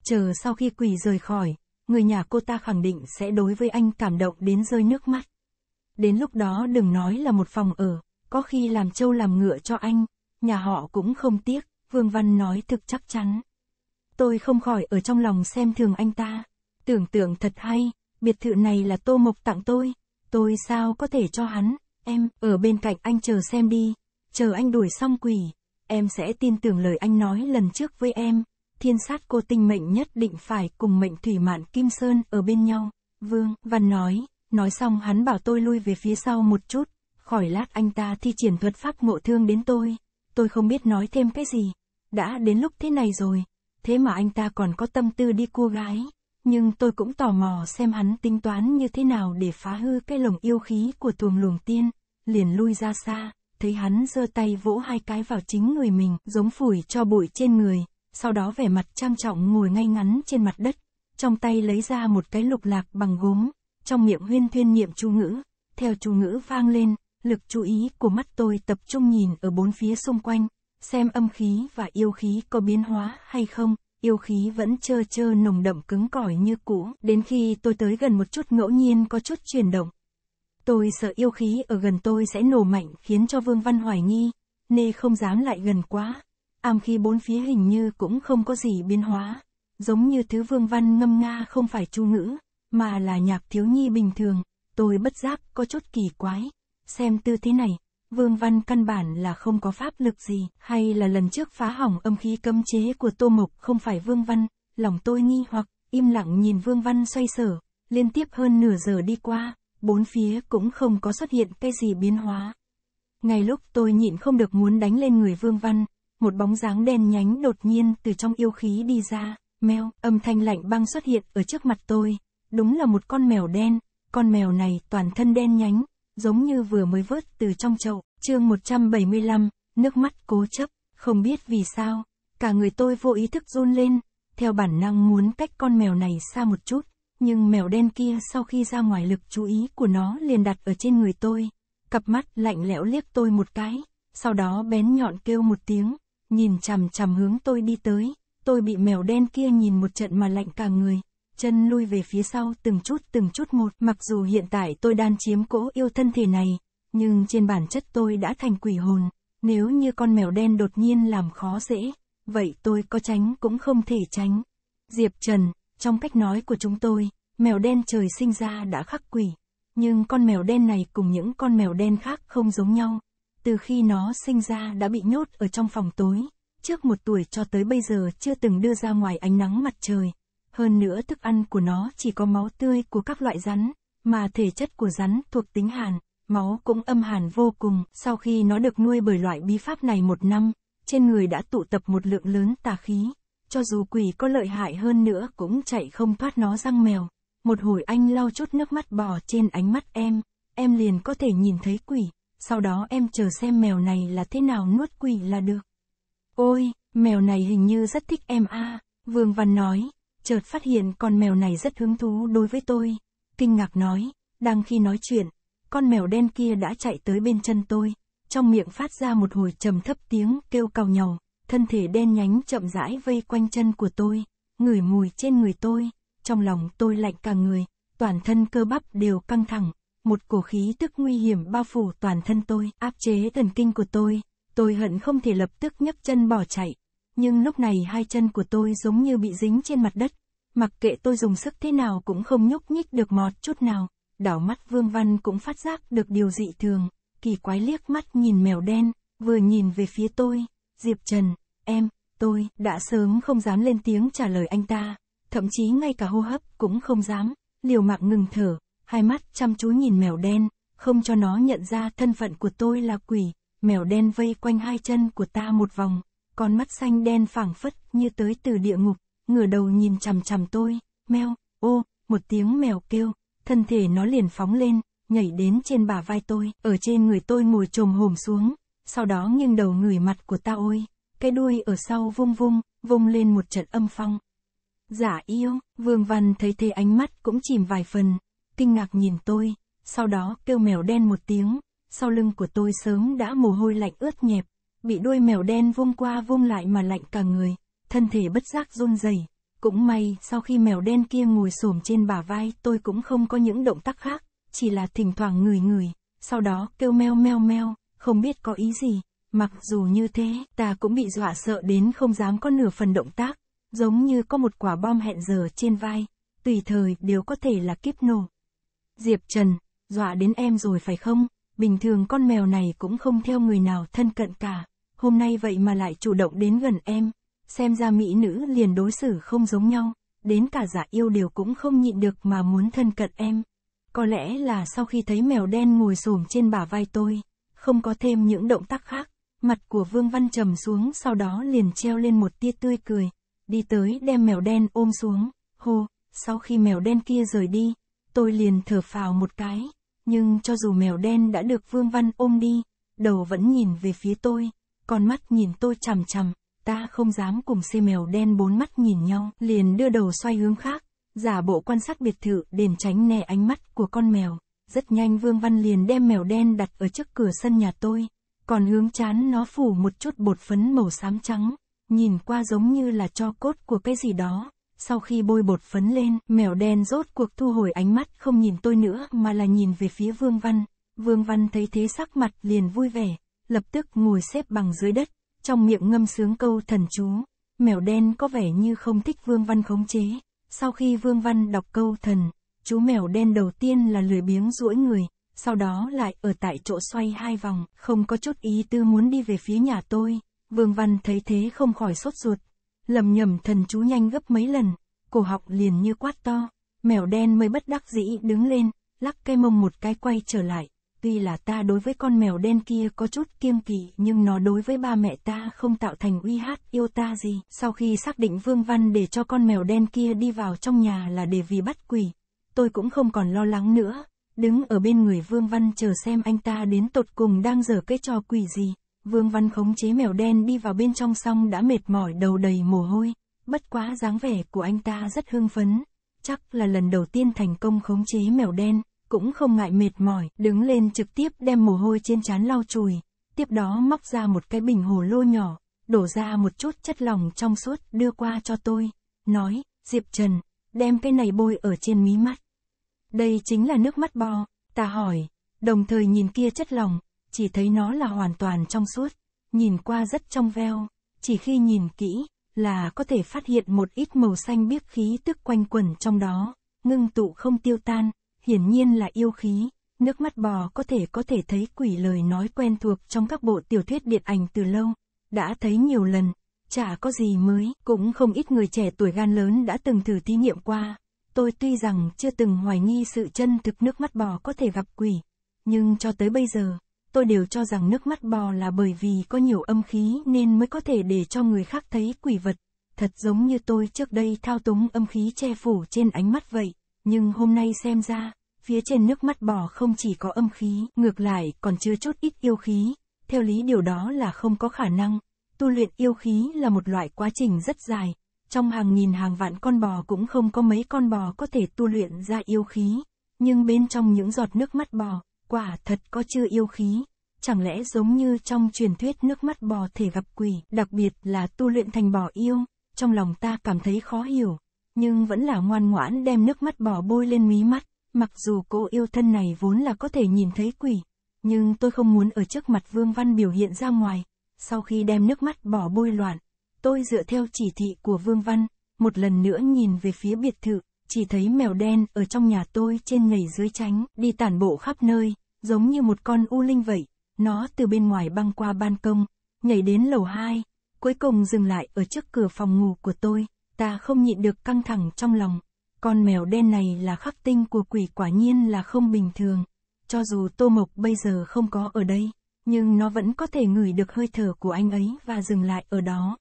Chờ sau khi quỷ rời khỏi, người nhà cô ta khẳng định sẽ đối với anh cảm động đến rơi nước mắt. Đến lúc đó đừng nói là một phòng ở, có khi làm trâu làm ngựa cho anh, nhà họ cũng không tiếc, Vương Văn nói thực chắc chắn. Tôi không khỏi ở trong lòng xem thường anh ta, tưởng tượng thật hay, biệt thự này là Tô Mộc tặng tôi, Tôi sao có thể cho hắn, em, ở bên cạnh anh chờ xem đi, chờ anh đuổi xong quỷ, em sẽ tin tưởng lời anh nói lần trước với em, thiên sát cô tinh mệnh nhất định phải cùng mệnh thủy mạn Kim Sơn ở bên nhau, Vương Văn nói, nói xong hắn bảo tôi lui về phía sau một chút, khỏi lát anh ta thi triển thuật pháp ngộ thương đến tôi, tôi không biết nói thêm cái gì, đã đến lúc thế này rồi, thế mà anh ta còn có tâm tư đi cua gái nhưng tôi cũng tò mò xem hắn tính toán như thế nào để phá hư cái lồng yêu khí của tuồng luồng tiên, liền lui ra xa, thấy hắn giơ tay vỗ hai cái vào chính người mình, giống phủi cho bụi trên người, sau đó vẻ mặt trang trọng ngồi ngay ngắn trên mặt đất, trong tay lấy ra một cái lục lạc bằng gốm, trong miệng huyên thuyên niệm chú ngữ, theo chú ngữ vang lên, lực chú ý của mắt tôi tập trung nhìn ở bốn phía xung quanh, xem âm khí và yêu khí có biến hóa hay không, yêu khí vẫn trơ trơ nồng đậm cứng cỏi như cũ, đến khi tôi tới gần một chút ngẫu nhiên có chút chuyển động. Tôi sợ yêu khí ở gần tôi sẽ nổ mạnh khiến cho Vương Văn hoài nghi, nê không dám lại gần quá. Am khi bốn phía hình như cũng không có gì biến hóa, giống như thứ Vương Văn ngâm nga không phải chu ngữ, mà là nhạc thiếu nhi bình thường, tôi bất giác có chút kỳ quái. Xem tư thế này, Vương Văn căn bản là không có pháp lực gì, hay là lần trước phá hỏng âm khí cấm chế của Tô Mộc không phải Vương Văn, lòng tôi nghi hoặc, im lặng nhìn Vương Văn xoay sở, liên tiếp hơn nửa giờ đi qua, bốn phía cũng không có xuất hiện cái gì biến hóa. Ngay lúc tôi nhịn không được muốn đánh lên người Vương Văn, một bóng dáng đen nhánh đột nhiên từ trong yêu khí đi ra, mèo âm thanh lạnh băng xuất hiện ở trước mặt tôi, đúng là một con mèo đen, con mèo này toàn thân đen nhánh, giống như vừa mới vớt từ trong chậu, chương 175, nước mắt cố chấp, không biết vì sao, cả người tôi vô ý thức run lên, theo bản năng muốn cách con mèo này xa một chút, nhưng mèo đen kia sau khi ra ngoài lực chú ý của nó liền đặt ở trên người tôi, cặp mắt lạnh lẽo liếc tôi một cái, sau đó bén nhọn kêu một tiếng, nhìn chằm chằm hướng tôi đi tới, tôi bị mèo đen kia nhìn một trận mà lạnh cả người, chân lui về phía sau từng chút từng chút một. Mặc dù hiện tại tôi đang chiếm cỗ yêu thân thể này, nhưng trên bản chất tôi đã thành quỷ hồn. Nếu như con mèo đen đột nhiên làm khó dễ, vậy tôi có tránh cũng không thể tránh. Diệp Trần, trong cách nói của chúng tôi, mèo đen trời sinh ra đã khắc quỷ. Nhưng con mèo đen này cùng những con mèo đen khác không giống nhau. Từ khi nó sinh ra đã bị nhốt ở trong phòng tối, trước một tuổi cho tới bây giờ chưa từng đưa ra ngoài ánh nắng mặt trời, hơn nữa thức ăn của nó chỉ có máu tươi của các loại rắn, mà thể chất của rắn thuộc tính hàn, máu cũng âm hàn vô cùng. Sau khi nó được nuôi bởi loại bí pháp này một năm, trên người đã tụ tập một lượng lớn tà khí. Cho dù quỷ có lợi hại hơn nữa cũng chạy không thoát nó răng mèo. Một hồi anh lau chút nước mắt bò trên ánh mắt em, em liền có thể nhìn thấy quỷ, sau đó em chờ xem mèo này là thế nào nuốt quỷ là được. Ôi, mèo này hình như rất thích em a à, Vương Văn nói, chợt phát hiện con mèo này rất hứng thú đối với tôi, kinh ngạc nói, đang khi nói chuyện, con mèo đen kia đã chạy tới bên chân tôi, trong miệng phát ra một hồi trầm thấp tiếng kêu cào nhàu, thân thể đen nhánh chậm rãi vây quanh chân của tôi, ngửi mùi trên người tôi, trong lòng tôi lạnh cả người, toàn thân cơ bắp đều căng thẳng, một cổ khí tức nguy hiểm bao phủ toàn thân tôi, áp chế thần kinh của tôi, tôi hận không thể lập tức nhấc chân bỏ chạy, nhưng lúc này hai chân của tôi giống như bị dính trên mặt đất, mặc kệ tôi dùng sức thế nào cũng không nhúc nhích được mọt chút nào, đảo mắt Vương Văn cũng phát giác được điều dị thường, kỳ quái liếc mắt nhìn mèo đen, vừa nhìn về phía tôi, Diệp Trần, em, tôi, đã sớm không dám lên tiếng trả lời anh ta, thậm chí ngay cả hô hấp cũng không dám, liều mạng ngừng thở, hai mắt chăm chú nhìn mèo đen, không cho nó nhận ra thân phận của tôi là quỷ, mèo đen vây quanh hai chân của ta một vòng, con mắt xanh đen phảng phất như tới từ địa ngục, ngửa đầu nhìn chằm chằm tôi, meo, ô, một tiếng mèo kêu, thân thể nó liền phóng lên, nhảy đến trên bả vai tôi, ở trên người tôi ngồi trồm hồm xuống, sau đó nghiêng đầu ngửi mặt của ta ôi, cái đuôi ở sau vung vung, vung lên một trận âm phong. Giả yêu, Vương Văn thấy thế ánh mắt cũng chìm vài phần, kinh ngạc nhìn tôi, sau đó kêu mèo đen một tiếng, sau lưng của tôi sớm đã mồ hôi lạnh ướt nhẹp, bị đuôi mèo đen vung qua vung lại mà lạnh cả người, thân thể bất giác run rẩy. Cũng may, sau khi mèo đen kia ngồi xổm trên bả vai, tôi cũng không có những động tác khác, chỉ là thỉnh thoảng ngửi ngửi, sau đó kêu meo meo meo, không biết có ý gì. Mặc dù như thế, ta cũng bị dọa sợ đến không dám có nửa phần động tác, giống như có một quả bom hẹn giờ trên vai, tùy thời đều có thể là kiếp nổ. Diệp Trần, dọa đến em rồi phải không? Bình thường con mèo này cũng không theo người nào thân cận cả, hôm nay vậy mà lại chủ động đến gần em, xem ra mỹ nữ liền đối xử không giống nhau, đến cả giả yêu đều cũng không nhịn được mà muốn thân cận em. Có lẽ là sau khi thấy mèo đen ngồi xổm trên bả vai tôi, không có thêm những động tác khác, mặt của Vương Văn trầm xuống sau đó liền treo lên một tia tươi cười, đi tới đem mèo đen ôm xuống, hô, sau khi mèo đen kia rời đi, tôi liền thở phào một cái. Nhưng cho dù mèo đen đã được Vương Văn ôm đi, đầu vẫn nhìn về phía tôi, con mắt nhìn tôi chằm chằm, ta không dám cùng xe mèo đen bốn mắt nhìn nhau, liền đưa đầu xoay hướng khác, giả bộ quan sát biệt thự đền tránh né ánh mắt của con mèo. Rất nhanh Vương Văn liền đem mèo đen đặt ở trước cửa sân nhà tôi, còn hướng chán nó phủ một chút bột phấn màu xám trắng, nhìn qua giống như là cho cốt của cái gì đó. Sau khi bôi bột phấn lên, mèo đen rốt cuộc thu hồi ánh mắt không nhìn tôi nữa mà là nhìn về phía Vương Văn. Vương Văn thấy thế sắc mặt liền vui vẻ, lập tức ngồi xếp bằng dưới đất, trong miệng ngâm sướng câu thần chú. Mèo đen có vẻ như không thích Vương Văn khống chế. Sau khi Vương Văn đọc câu thần, chú mèo đen đầu tiên là lười biếng duỗi người, sau đó lại ở tại chỗ xoay hai vòng, không có chút ý tư muốn đi về phía nhà tôi. Vương Văn thấy thế không khỏi sốt ruột, lầm nhầm thần chú nhanh gấp mấy lần, cổ học liền như quát to, mèo đen mới bất đắc dĩ đứng lên, lắc cái mông một cái quay trở lại, tuy là ta đối với con mèo đen kia có chút kiêng kỵ nhưng nó đối với ba mẹ ta không tạo thành uy hát yêu ta gì. Sau khi xác định Vương Văn để cho con mèo đen kia đi vào trong nhà là để vì bắt quỷ, tôi cũng không còn lo lắng nữa, đứng ở bên người Vương Văn chờ xem anh ta đến tột cùng đang dở cái trò quỷ gì. Vương Văn khống chế mèo đen đi vào bên trong xong đã mệt mỏi đầu đầy mồ hôi, bất quá dáng vẻ của anh ta rất hưng phấn, chắc là lần đầu tiên thành công khống chế mèo đen, cũng không ngại mệt mỏi, đứng lên trực tiếp đem mồ hôi trên trán lau chùi, tiếp đó móc ra một cái bình hồ lô nhỏ, đổ ra một chút chất lỏng trong suốt đưa qua cho tôi, nói, Diệp Trần, đem cái này bôi ở trên mí mắt. Đây chính là nước mắt bo. ta hỏi, đồng thời nhìn kia chất lỏng, chỉ thấy nó là hoàn toàn trong suốt, nhìn qua rất trong veo, chỉ khi nhìn kỹ, là có thể phát hiện một ít màu xanh biếc khí tức quanh quẩn trong đó, ngưng tụ không tiêu tan, hiển nhiên là yêu khí, nước mắt bò có thể có thể thấy quỷ lời nói quen thuộc trong các bộ tiểu thuyết điện ảnh từ lâu, đã thấy nhiều lần, chả có gì mới, cũng không ít người trẻ tuổi gan lớn đã từng thử thí nghiệm qua. Tôi tuy rằng chưa từng hoài nghi sự chân thực nước mắt bò có thể gặp quỷ, nhưng cho tới bây giờ, tôi đều cho rằng nước mắt bò là bởi vì có nhiều âm khí nên mới có thể để cho người khác thấy quỷ vật. Thật giống như tôi trước đây thao túng âm khí che phủ trên ánh mắt vậy, nhưng hôm nay xem ra, phía trên nước mắt bò không chỉ có âm khí, ngược lại còn chứa chút ít yêu khí. Theo lý điều đó là không có khả năng, tu luyện yêu khí là một loại quá trình rất dài, trong hàng nghìn hàng vạn con bò cũng không có mấy con bò có thể tu luyện ra yêu khí, nhưng bên trong những giọt nước mắt bò, quả thật có chưa yêu khí. Chẳng lẽ giống như trong truyền thuyết nước mắt bò thể gặp quỷ, đặc biệt là tu luyện thành bò yêu, trong lòng ta cảm thấy khó hiểu, nhưng vẫn là ngoan ngoãn đem nước mắt bò bôi lên mí mắt, mặc dù cô yêu thân này vốn là có thể nhìn thấy quỷ, nhưng tôi không muốn ở trước mặt Vương Văn biểu hiện ra ngoài, sau khi đem nước mắt bò bôi loạn, tôi dựa theo chỉ thị của Vương Văn, một lần nữa nhìn về phía biệt thự, chỉ thấy mèo đen ở trong nhà tôi trên nhảy dưới tránh, đi tản bộ khắp nơi, giống như một con u linh vậy. Nó từ bên ngoài băng qua ban công, nhảy đến lầu 2, cuối cùng dừng lại ở trước cửa phòng ngủ của tôi. Ta không nhịn được căng thẳng trong lòng. Con mèo đen này là khắc tinh của quỷ quả nhiên là không bình thường. Cho dù Tô Mộc bây giờ không có ở đây, nhưng nó vẫn có thể ngửi được hơi thở của anh ấy và dừng lại ở đó.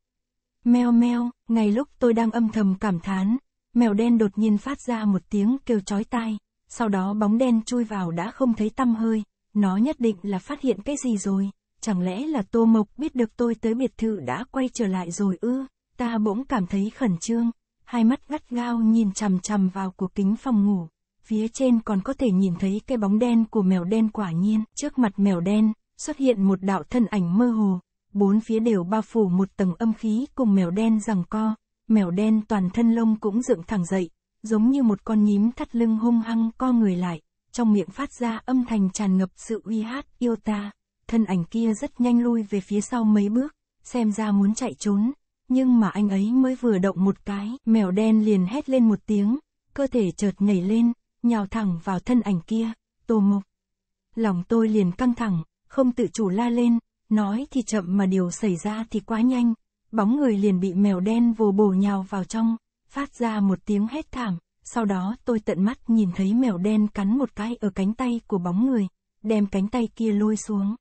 Meo meo, ngay lúc tôi đang âm thầm cảm thán, mèo đen đột nhiên phát ra một tiếng kêu chói tai, sau đó bóng đen chui vào đã không thấy tăm hơi, nó nhất định là phát hiện cái gì rồi, chẳng lẽ là Tô Mộc biết được tôi tới biệt thự đã quay trở lại rồi ư, ta bỗng cảm thấy khẩn trương, hai mắt gắt gao nhìn chằm chằm vào của kính phòng ngủ, phía trên còn có thể nhìn thấy cái bóng đen của mèo đen quả nhiên, trước mặt mèo đen, xuất hiện một đạo thân ảnh mơ hồ, bốn phía đều bao phủ một tầng âm khí cùng mèo đen rằng co, mèo đen toàn thân lông cũng dựng thẳng dậy, giống như một con nhím thắt lưng hung hăng co người lại, trong miệng phát ra âm thanh tràn ngập sự uy hát, yêu ta. Thân ảnh kia rất nhanh lui về phía sau mấy bước, xem ra muốn chạy trốn, nhưng mà anh ấy mới vừa động một cái, mèo đen liền hét lên một tiếng, cơ thể chợt nhảy lên, nhào thẳng vào thân ảnh kia, tô mộc. Lòng tôi liền căng thẳng, không tự chủ la lên, nói thì chậm mà điều xảy ra thì quá nhanh, bóng người liền bị mèo đen vồ bổ nhào vào trong, phát ra một tiếng hét thảm, sau đó tôi tận mắt nhìn thấy mèo đen cắn một cái ở cánh tay của bóng người, đem cánh tay kia lôi xuống.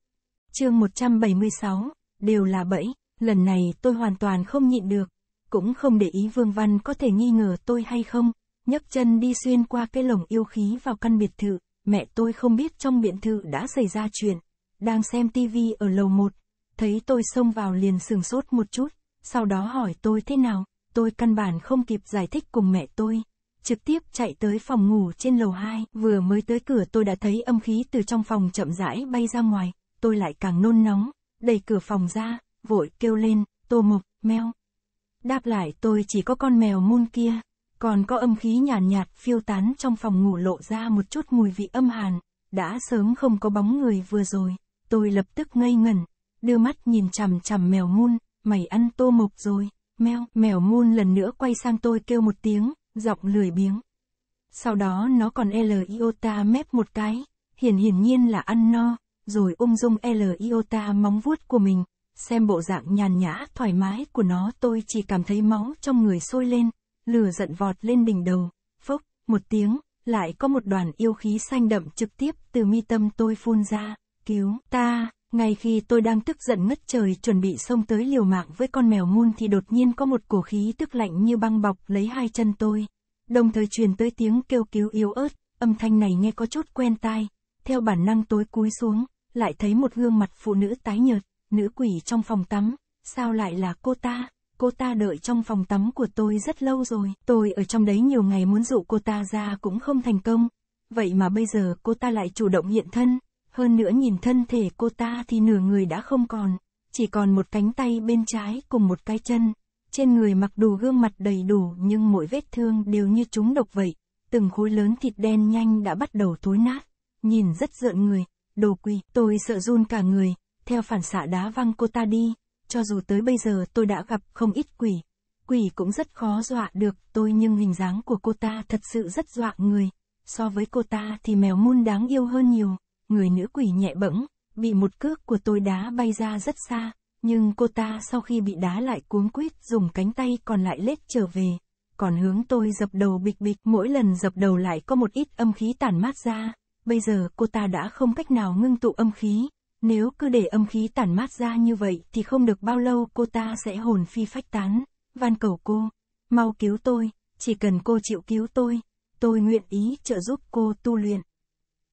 chương 176, đều là bẫy, lần này tôi hoàn toàn không nhịn được, cũng không để ý Vương Văn có thể nghi ngờ tôi hay không, nhấc chân đi xuyên qua cái lồng yêu khí vào căn biệt thự, mẹ tôi không biết trong biệt thự đã xảy ra chuyện, đang xem tivi ở lầu 1, thấy tôi xông vào liền sừng sốt một chút, sau đó hỏi tôi thế nào, tôi căn bản không kịp giải thích cùng mẹ tôi. Trực tiếp chạy tới phòng ngủ trên lầu 2, vừa mới tới cửa tôi đã thấy âm khí từ trong phòng chậm rãi bay ra ngoài, tôi lại càng nôn nóng, đẩy cửa phòng ra, vội kêu lên, tô mộc, meo. Đáp lại tôi chỉ có con mèo môn kia, còn có âm khí nhàn nhạt, nhạt phiêu tán trong phòng ngủ lộ ra một chút mùi vị âm hàn, đã sớm không có bóng người vừa rồi, tôi lập tức ngây ngẩn, đưa mắt nhìn chằm chằm mèo môn, mày ăn tô mộc rồi, meo, mèo muôn lần nữa quay sang tôi kêu một tiếng, giọng lười biếng. Sau đó nó còn L iota mép một cái, hiển hiển nhiên là ăn no, rồi ung dung L iota móng vuốt của mình, xem bộ dạng nhàn nhã thoải mái của nó tôi chỉ cảm thấy máu trong người sôi lên, lửa giận vọt lên đỉnh đầu, phốc, một tiếng, lại có một đoàn yêu khí xanh đậm trực tiếp từ mi tâm tôi phun ra, cứu ta. Ngay khi tôi đang tức giận ngất trời chuẩn bị xông tới liều mạng với con mèo muôn thì đột nhiên có một cổ khí tức lạnh như băng bọc lấy hai chân tôi. Đồng thời truyền tới tiếng kêu cứu yếu ớt, âm thanh này nghe có chút quen tai. Theo bản năng tôi cúi xuống, lại thấy một gương mặt phụ nữ tái nhợt, nữ quỷ trong phòng tắm. Sao lại là cô ta? Cô ta đợi trong phòng tắm của tôi rất lâu rồi. Tôi ở trong đấy nhiều ngày muốn dụ cô ta ra cũng không thành công. Vậy mà bây giờ cô ta lại chủ động hiện thân hơn nữa nhìn thân thể cô ta thì nửa người đã không còn, chỉ còn một cánh tay bên trái cùng một cái chân. Trên người mặc đủ gương mặt đầy đủ nhưng mỗi vết thương đều như chúng độc vậy. Từng khối lớn thịt đen nhanh đã bắt đầu thối nát. Nhìn rất rợn người, đồ quỷ, tôi sợ run cả người, theo phản xạ đá văng cô ta đi. Cho dù tới bây giờ tôi đã gặp không ít quỷ, quỷ cũng rất khó dọa được tôi nhưng hình dáng của cô ta thật sự rất dọa người. So với cô ta thì mèo mun đáng yêu hơn nhiều người nữ quỷ nhẹ bẫng, bị một cước của tôi đá bay ra rất xa, nhưng cô ta sau khi bị đá lại cuống quýt dùng cánh tay còn lại lết trở về, còn hướng tôi dập đầu bịch bịch, mỗi lần dập đầu lại có một ít âm khí tản mát ra, bây giờ cô ta đã không cách nào ngưng tụ âm khí, nếu cứ để âm khí tản mát ra như vậy thì không được bao lâu cô ta sẽ hồn phi phách tán, van cầu cô, mau cứu tôi, chỉ cần cô chịu cứu tôi, tôi nguyện ý trợ giúp cô tu luyện.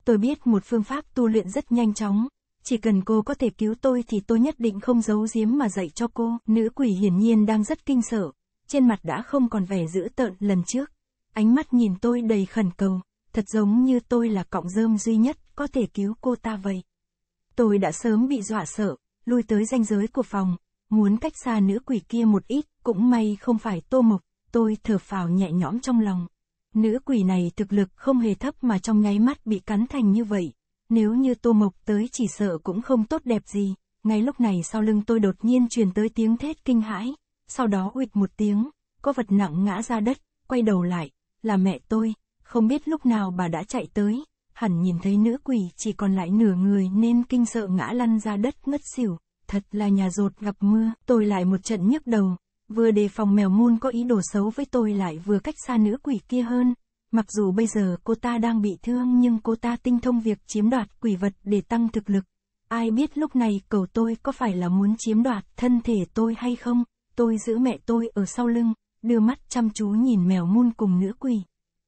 Tôi biết một phương pháp tu luyện rất nhanh chóng. Chỉ cần cô có thể cứu tôi thì tôi nhất định không giấu giếm mà dạy cho cô. Nữ quỷ hiển nhiên đang rất kinh sợ. Trên mặt đã không còn vẻ dữ tợn lần trước. Ánh mắt nhìn tôi đầy khẩn cầu. Thật giống như tôi là cọng rơm duy nhất có thể cứu cô ta vậy. Tôi đã sớm bị dọa sợ, lui tới ranh giới của phòng. Muốn cách xa nữ quỷ kia một ít, cũng may không phải tô mộc. Tôi thở phào nhẹ nhõm trong lòng. Nữ quỷ này thực lực không hề thấp mà trong nháy mắt bị cắn thành như vậy. Nếu như tô mộc tới chỉ sợ cũng không tốt đẹp gì. Ngay lúc này sau lưng tôi đột nhiên truyền tới tiếng thét kinh hãi. Sau đó ụt một tiếng, có vật nặng ngã ra đất, quay đầu lại, là mẹ tôi. Không biết lúc nào bà đã chạy tới, hẳn nhìn thấy nữ quỷ chỉ còn lại nửa người nên kinh sợ ngã lăn ra đất ngất xỉu. Thật là nhà rột gặp mưa, tôi lại một trận nhức đầu, vừa đề phòng mèo môn có ý đồ xấu với tôi lại vừa cách xa nữ quỷ kia hơn. Mặc dù bây giờ cô ta đang bị thương nhưng cô ta tinh thông việc chiếm đoạt quỷ vật để tăng thực lực. Ai biết lúc này cầu tôi có phải là muốn chiếm đoạt thân thể tôi hay không? Tôi giữ mẹ tôi ở sau lưng, đưa mắt chăm chú nhìn mèo môn cùng nữ quỷ.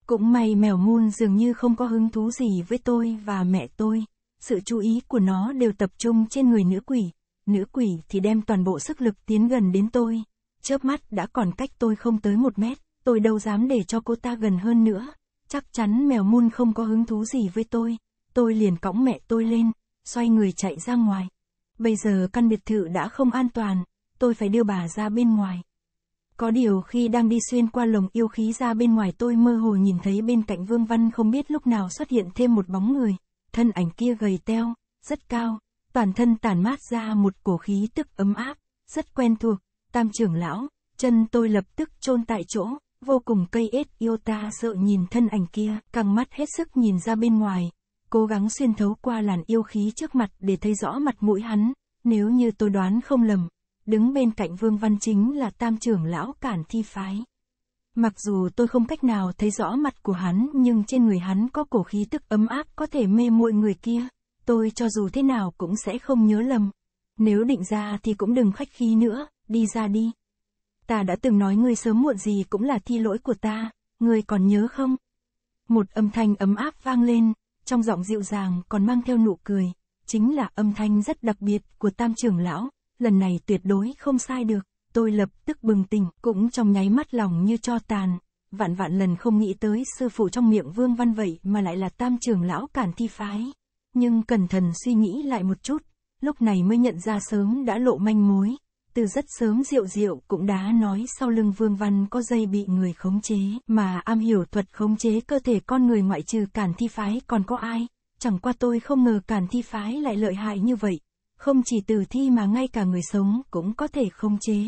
Cũng may mèo môn dường như không có hứng thú gì với tôi và mẹ tôi. Sự chú ý của nó đều tập trung trên người nữ quỷ. Nữ quỷ thì đem toàn bộ sức lực tiến gần đến tôi chớp mắt đã còn cách tôi không tới một mét, tôi đâu dám để cho cô ta gần hơn nữa. Chắc chắn mèo muôn không có hứng thú gì với tôi. Tôi liền cõng mẹ tôi lên, xoay người chạy ra ngoài. Bây giờ căn biệt thự đã không an toàn, tôi phải đưa bà ra bên ngoài. Có điều khi đang đi xuyên qua lồng yêu khí ra bên ngoài tôi mơ hồ nhìn thấy bên cạnh Vương Văn không biết lúc nào xuất hiện thêm một bóng người. Thân ảnh kia gầy teo, rất cao, toàn thân tản mát ra một cổ khí tức ấm áp, rất quen thuộc tam trưởng lão, chân tôi lập tức chôn tại chỗ, vô cùng cây ết yêu ta sợ nhìn thân ảnh kia, căng mắt hết sức nhìn ra bên ngoài, cố gắng xuyên thấu qua làn yêu khí trước mặt để thấy rõ mặt mũi hắn, nếu như tôi đoán không lầm, đứng bên cạnh Vương Văn Chính là tam trưởng lão cản thi phái. Mặc dù tôi không cách nào thấy rõ mặt của hắn nhưng trên người hắn có cổ khí tức ấm áp có thể mê muội người kia, tôi cho dù thế nào cũng sẽ không nhớ lầm. Nếu định ra thì cũng đừng khách khí nữa, đi ra đi. Ta đã từng nói ngươi sớm muộn gì cũng là thi lỗi của ta, ngươi còn nhớ không? Một âm thanh ấm áp vang lên, trong giọng dịu dàng còn mang theo nụ cười, chính là âm thanh rất đặc biệt của tam trưởng lão, lần này tuyệt đối không sai được, tôi lập tức bừng tỉnh, cũng trong nháy mắt lòng như cho tàn, vạn vạn lần không nghĩ tới sư phụ trong miệng Vương Văn vậy mà lại là tam trưởng lão cản thi phái. Nhưng cẩn thận suy nghĩ lại một chút, lúc này mới nhận ra sớm đã lộ manh mối, từ rất sớm Diệu Diệu cũng đã nói sau lưng Vương Văn có dây bị người khống chế, mà am hiểu thuật khống chế cơ thể con người ngoại trừ cản thi phái còn có ai, chẳng qua tôi không ngờ cản thi phái lại lợi hại như vậy, không chỉ từ thi mà ngay cả người sống cũng có thể khống chế.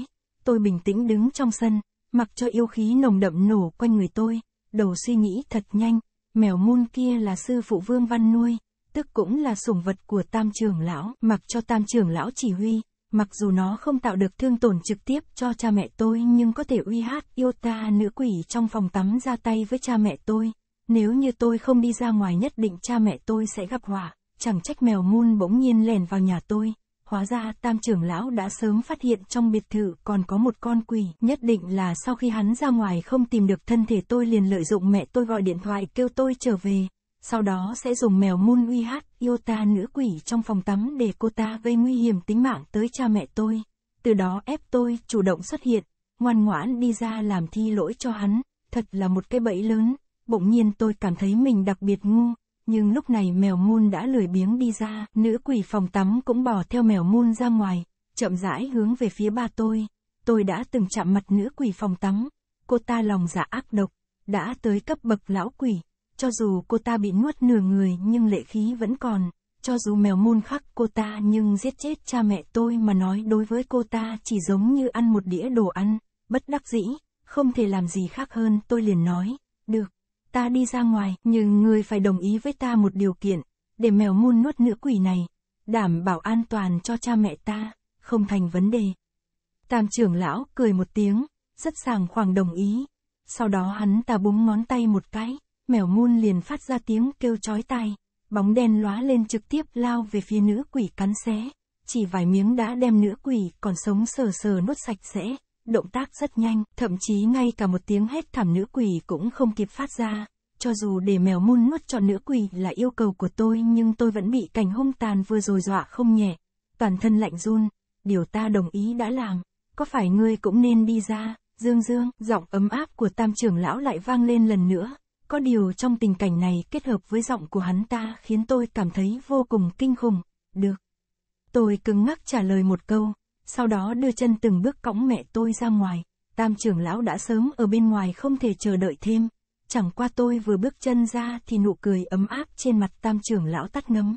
Tôi bình tĩnh đứng trong sân, mặc cho yêu khí nồng đậm nổ quanh người tôi, đầu suy nghĩ thật nhanh, mèo môn kia là sư phụ Vương Văn nuôi, tức cũng là sủng vật của tam trường lão, mặc cho tam trường lão chỉ huy, Mặc dù nó không tạo được thương tổn trực tiếp cho cha mẹ tôi nhưng có thể uy hát ta nữ quỷ trong phòng tắm ra tay với cha mẹ tôi. Nếu như tôi không đi ra ngoài nhất định cha mẹ tôi sẽ gặp họa, chẳng trách mèo muôn bỗng nhiên lèn vào nhà tôi. Hóa ra tam trưởng lão đã sớm phát hiện trong biệt thự còn có một con quỷ. Nhất định là sau khi hắn ra ngoài không tìm được thân thể tôi liền lợi dụng mẹ tôi gọi điện thoại kêu tôi trở về sau đó sẽ dùng mèo mun uy hát yêu ta nữ quỷ trong phòng tắm để cô ta gây nguy hiểm tính mạng tới cha mẹ tôi. Từ đó ép tôi chủ động xuất hiện, ngoan ngoãn đi ra làm thi lỗi cho hắn, thật là một cái bẫy lớn. Bỗng nhiên tôi cảm thấy mình đặc biệt ngu, nhưng lúc này mèo mun đã lười biếng đi ra, nữ quỷ phòng tắm cũng bỏ theo mèo mun ra ngoài, chậm rãi hướng về phía ba tôi. Tôi đã từng chạm mặt nữ quỷ phòng tắm, cô ta lòng dạ ác độc, đã tới cấp bậc lão quỷ cho dù cô ta bị nuốt nửa người nhưng lệ khí vẫn còn, cho dù mèo môn khắc cô ta nhưng giết chết cha mẹ tôi mà nói đối với cô ta chỉ giống như ăn một đĩa đồ ăn, bất đắc dĩ, không thể làm gì khác hơn tôi liền nói, được, ta đi ra ngoài nhưng người phải đồng ý với ta một điều kiện, để mèo môn nuốt nữ quỷ này, đảm bảo an toàn cho cha mẹ ta, không thành vấn đề. Tam trưởng lão cười một tiếng, rất sàng khoảng đồng ý, sau đó hắn ta búng ngón tay một cái, mèo mun liền phát ra tiếng kêu chói tai, bóng đen lóa lên trực tiếp lao về phía nữ quỷ cắn xé, chỉ vài miếng đã đem nữ quỷ còn sống sờ sờ nuốt sạch sẽ, động tác rất nhanh, thậm chí ngay cả một tiếng hét thảm nữ quỷ cũng không kịp phát ra. Cho dù để mèo mun nuốt trọn nữ quỷ là yêu cầu của tôi nhưng tôi vẫn bị cảnh hung tàn vừa rồi dọa không nhẹ. Toàn thân lạnh run, điều ta đồng ý đã làm, có phải ngươi cũng nên đi ra, dương dương, giọng ấm áp của tam trưởng lão lại vang lên lần nữa. Có điều trong tình cảnh này kết hợp với giọng của hắn ta khiến tôi cảm thấy vô cùng kinh khủng, được. Tôi cứng ngắc trả lời một câu, sau đó đưa chân từng bước cõng mẹ tôi ra ngoài, tam trưởng lão đã sớm ở bên ngoài không thể chờ đợi thêm. Chẳng qua tôi vừa bước chân ra thì nụ cười ấm áp trên mặt tam trưởng lão tắt ngấm.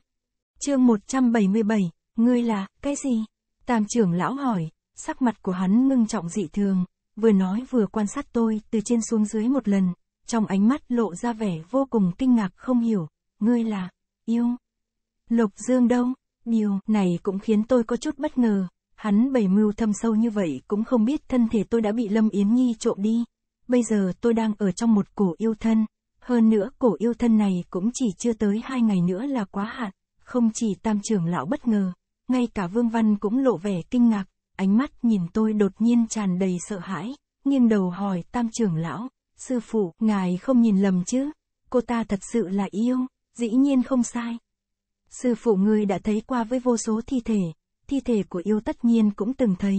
chương 177, ngươi là, cái gì? Tam trưởng lão hỏi, sắc mặt của hắn ngưng trọng dị thường, vừa nói vừa quan sát tôi từ trên xuống dưới một lần, trong ánh mắt lộ ra vẻ vô cùng kinh ngạc không hiểu, ngươi là, yêu. Lục Dương Đông, điều này cũng khiến tôi có chút bất ngờ, hắn bày mưu thâm sâu như vậy cũng không biết thân thể tôi đã bị Lâm Yến Nhi trộm đi. Bây giờ tôi đang ở trong một cổ yêu thân, hơn nữa cổ yêu thân này cũng chỉ chưa tới hai ngày nữa là quá hạn, không chỉ tam trưởng lão bất ngờ, ngay cả Vương Văn cũng lộ vẻ kinh ngạc, ánh mắt nhìn tôi đột nhiên tràn đầy sợ hãi, nghiêng đầu hỏi tam trưởng lão, sư phụ, ngài không nhìn lầm chứ, cô ta thật sự là yêu, dĩ nhiên không sai. Sư phụ ngươi đã thấy qua với vô số thi thể, thi thể của yêu tất nhiên cũng từng thấy,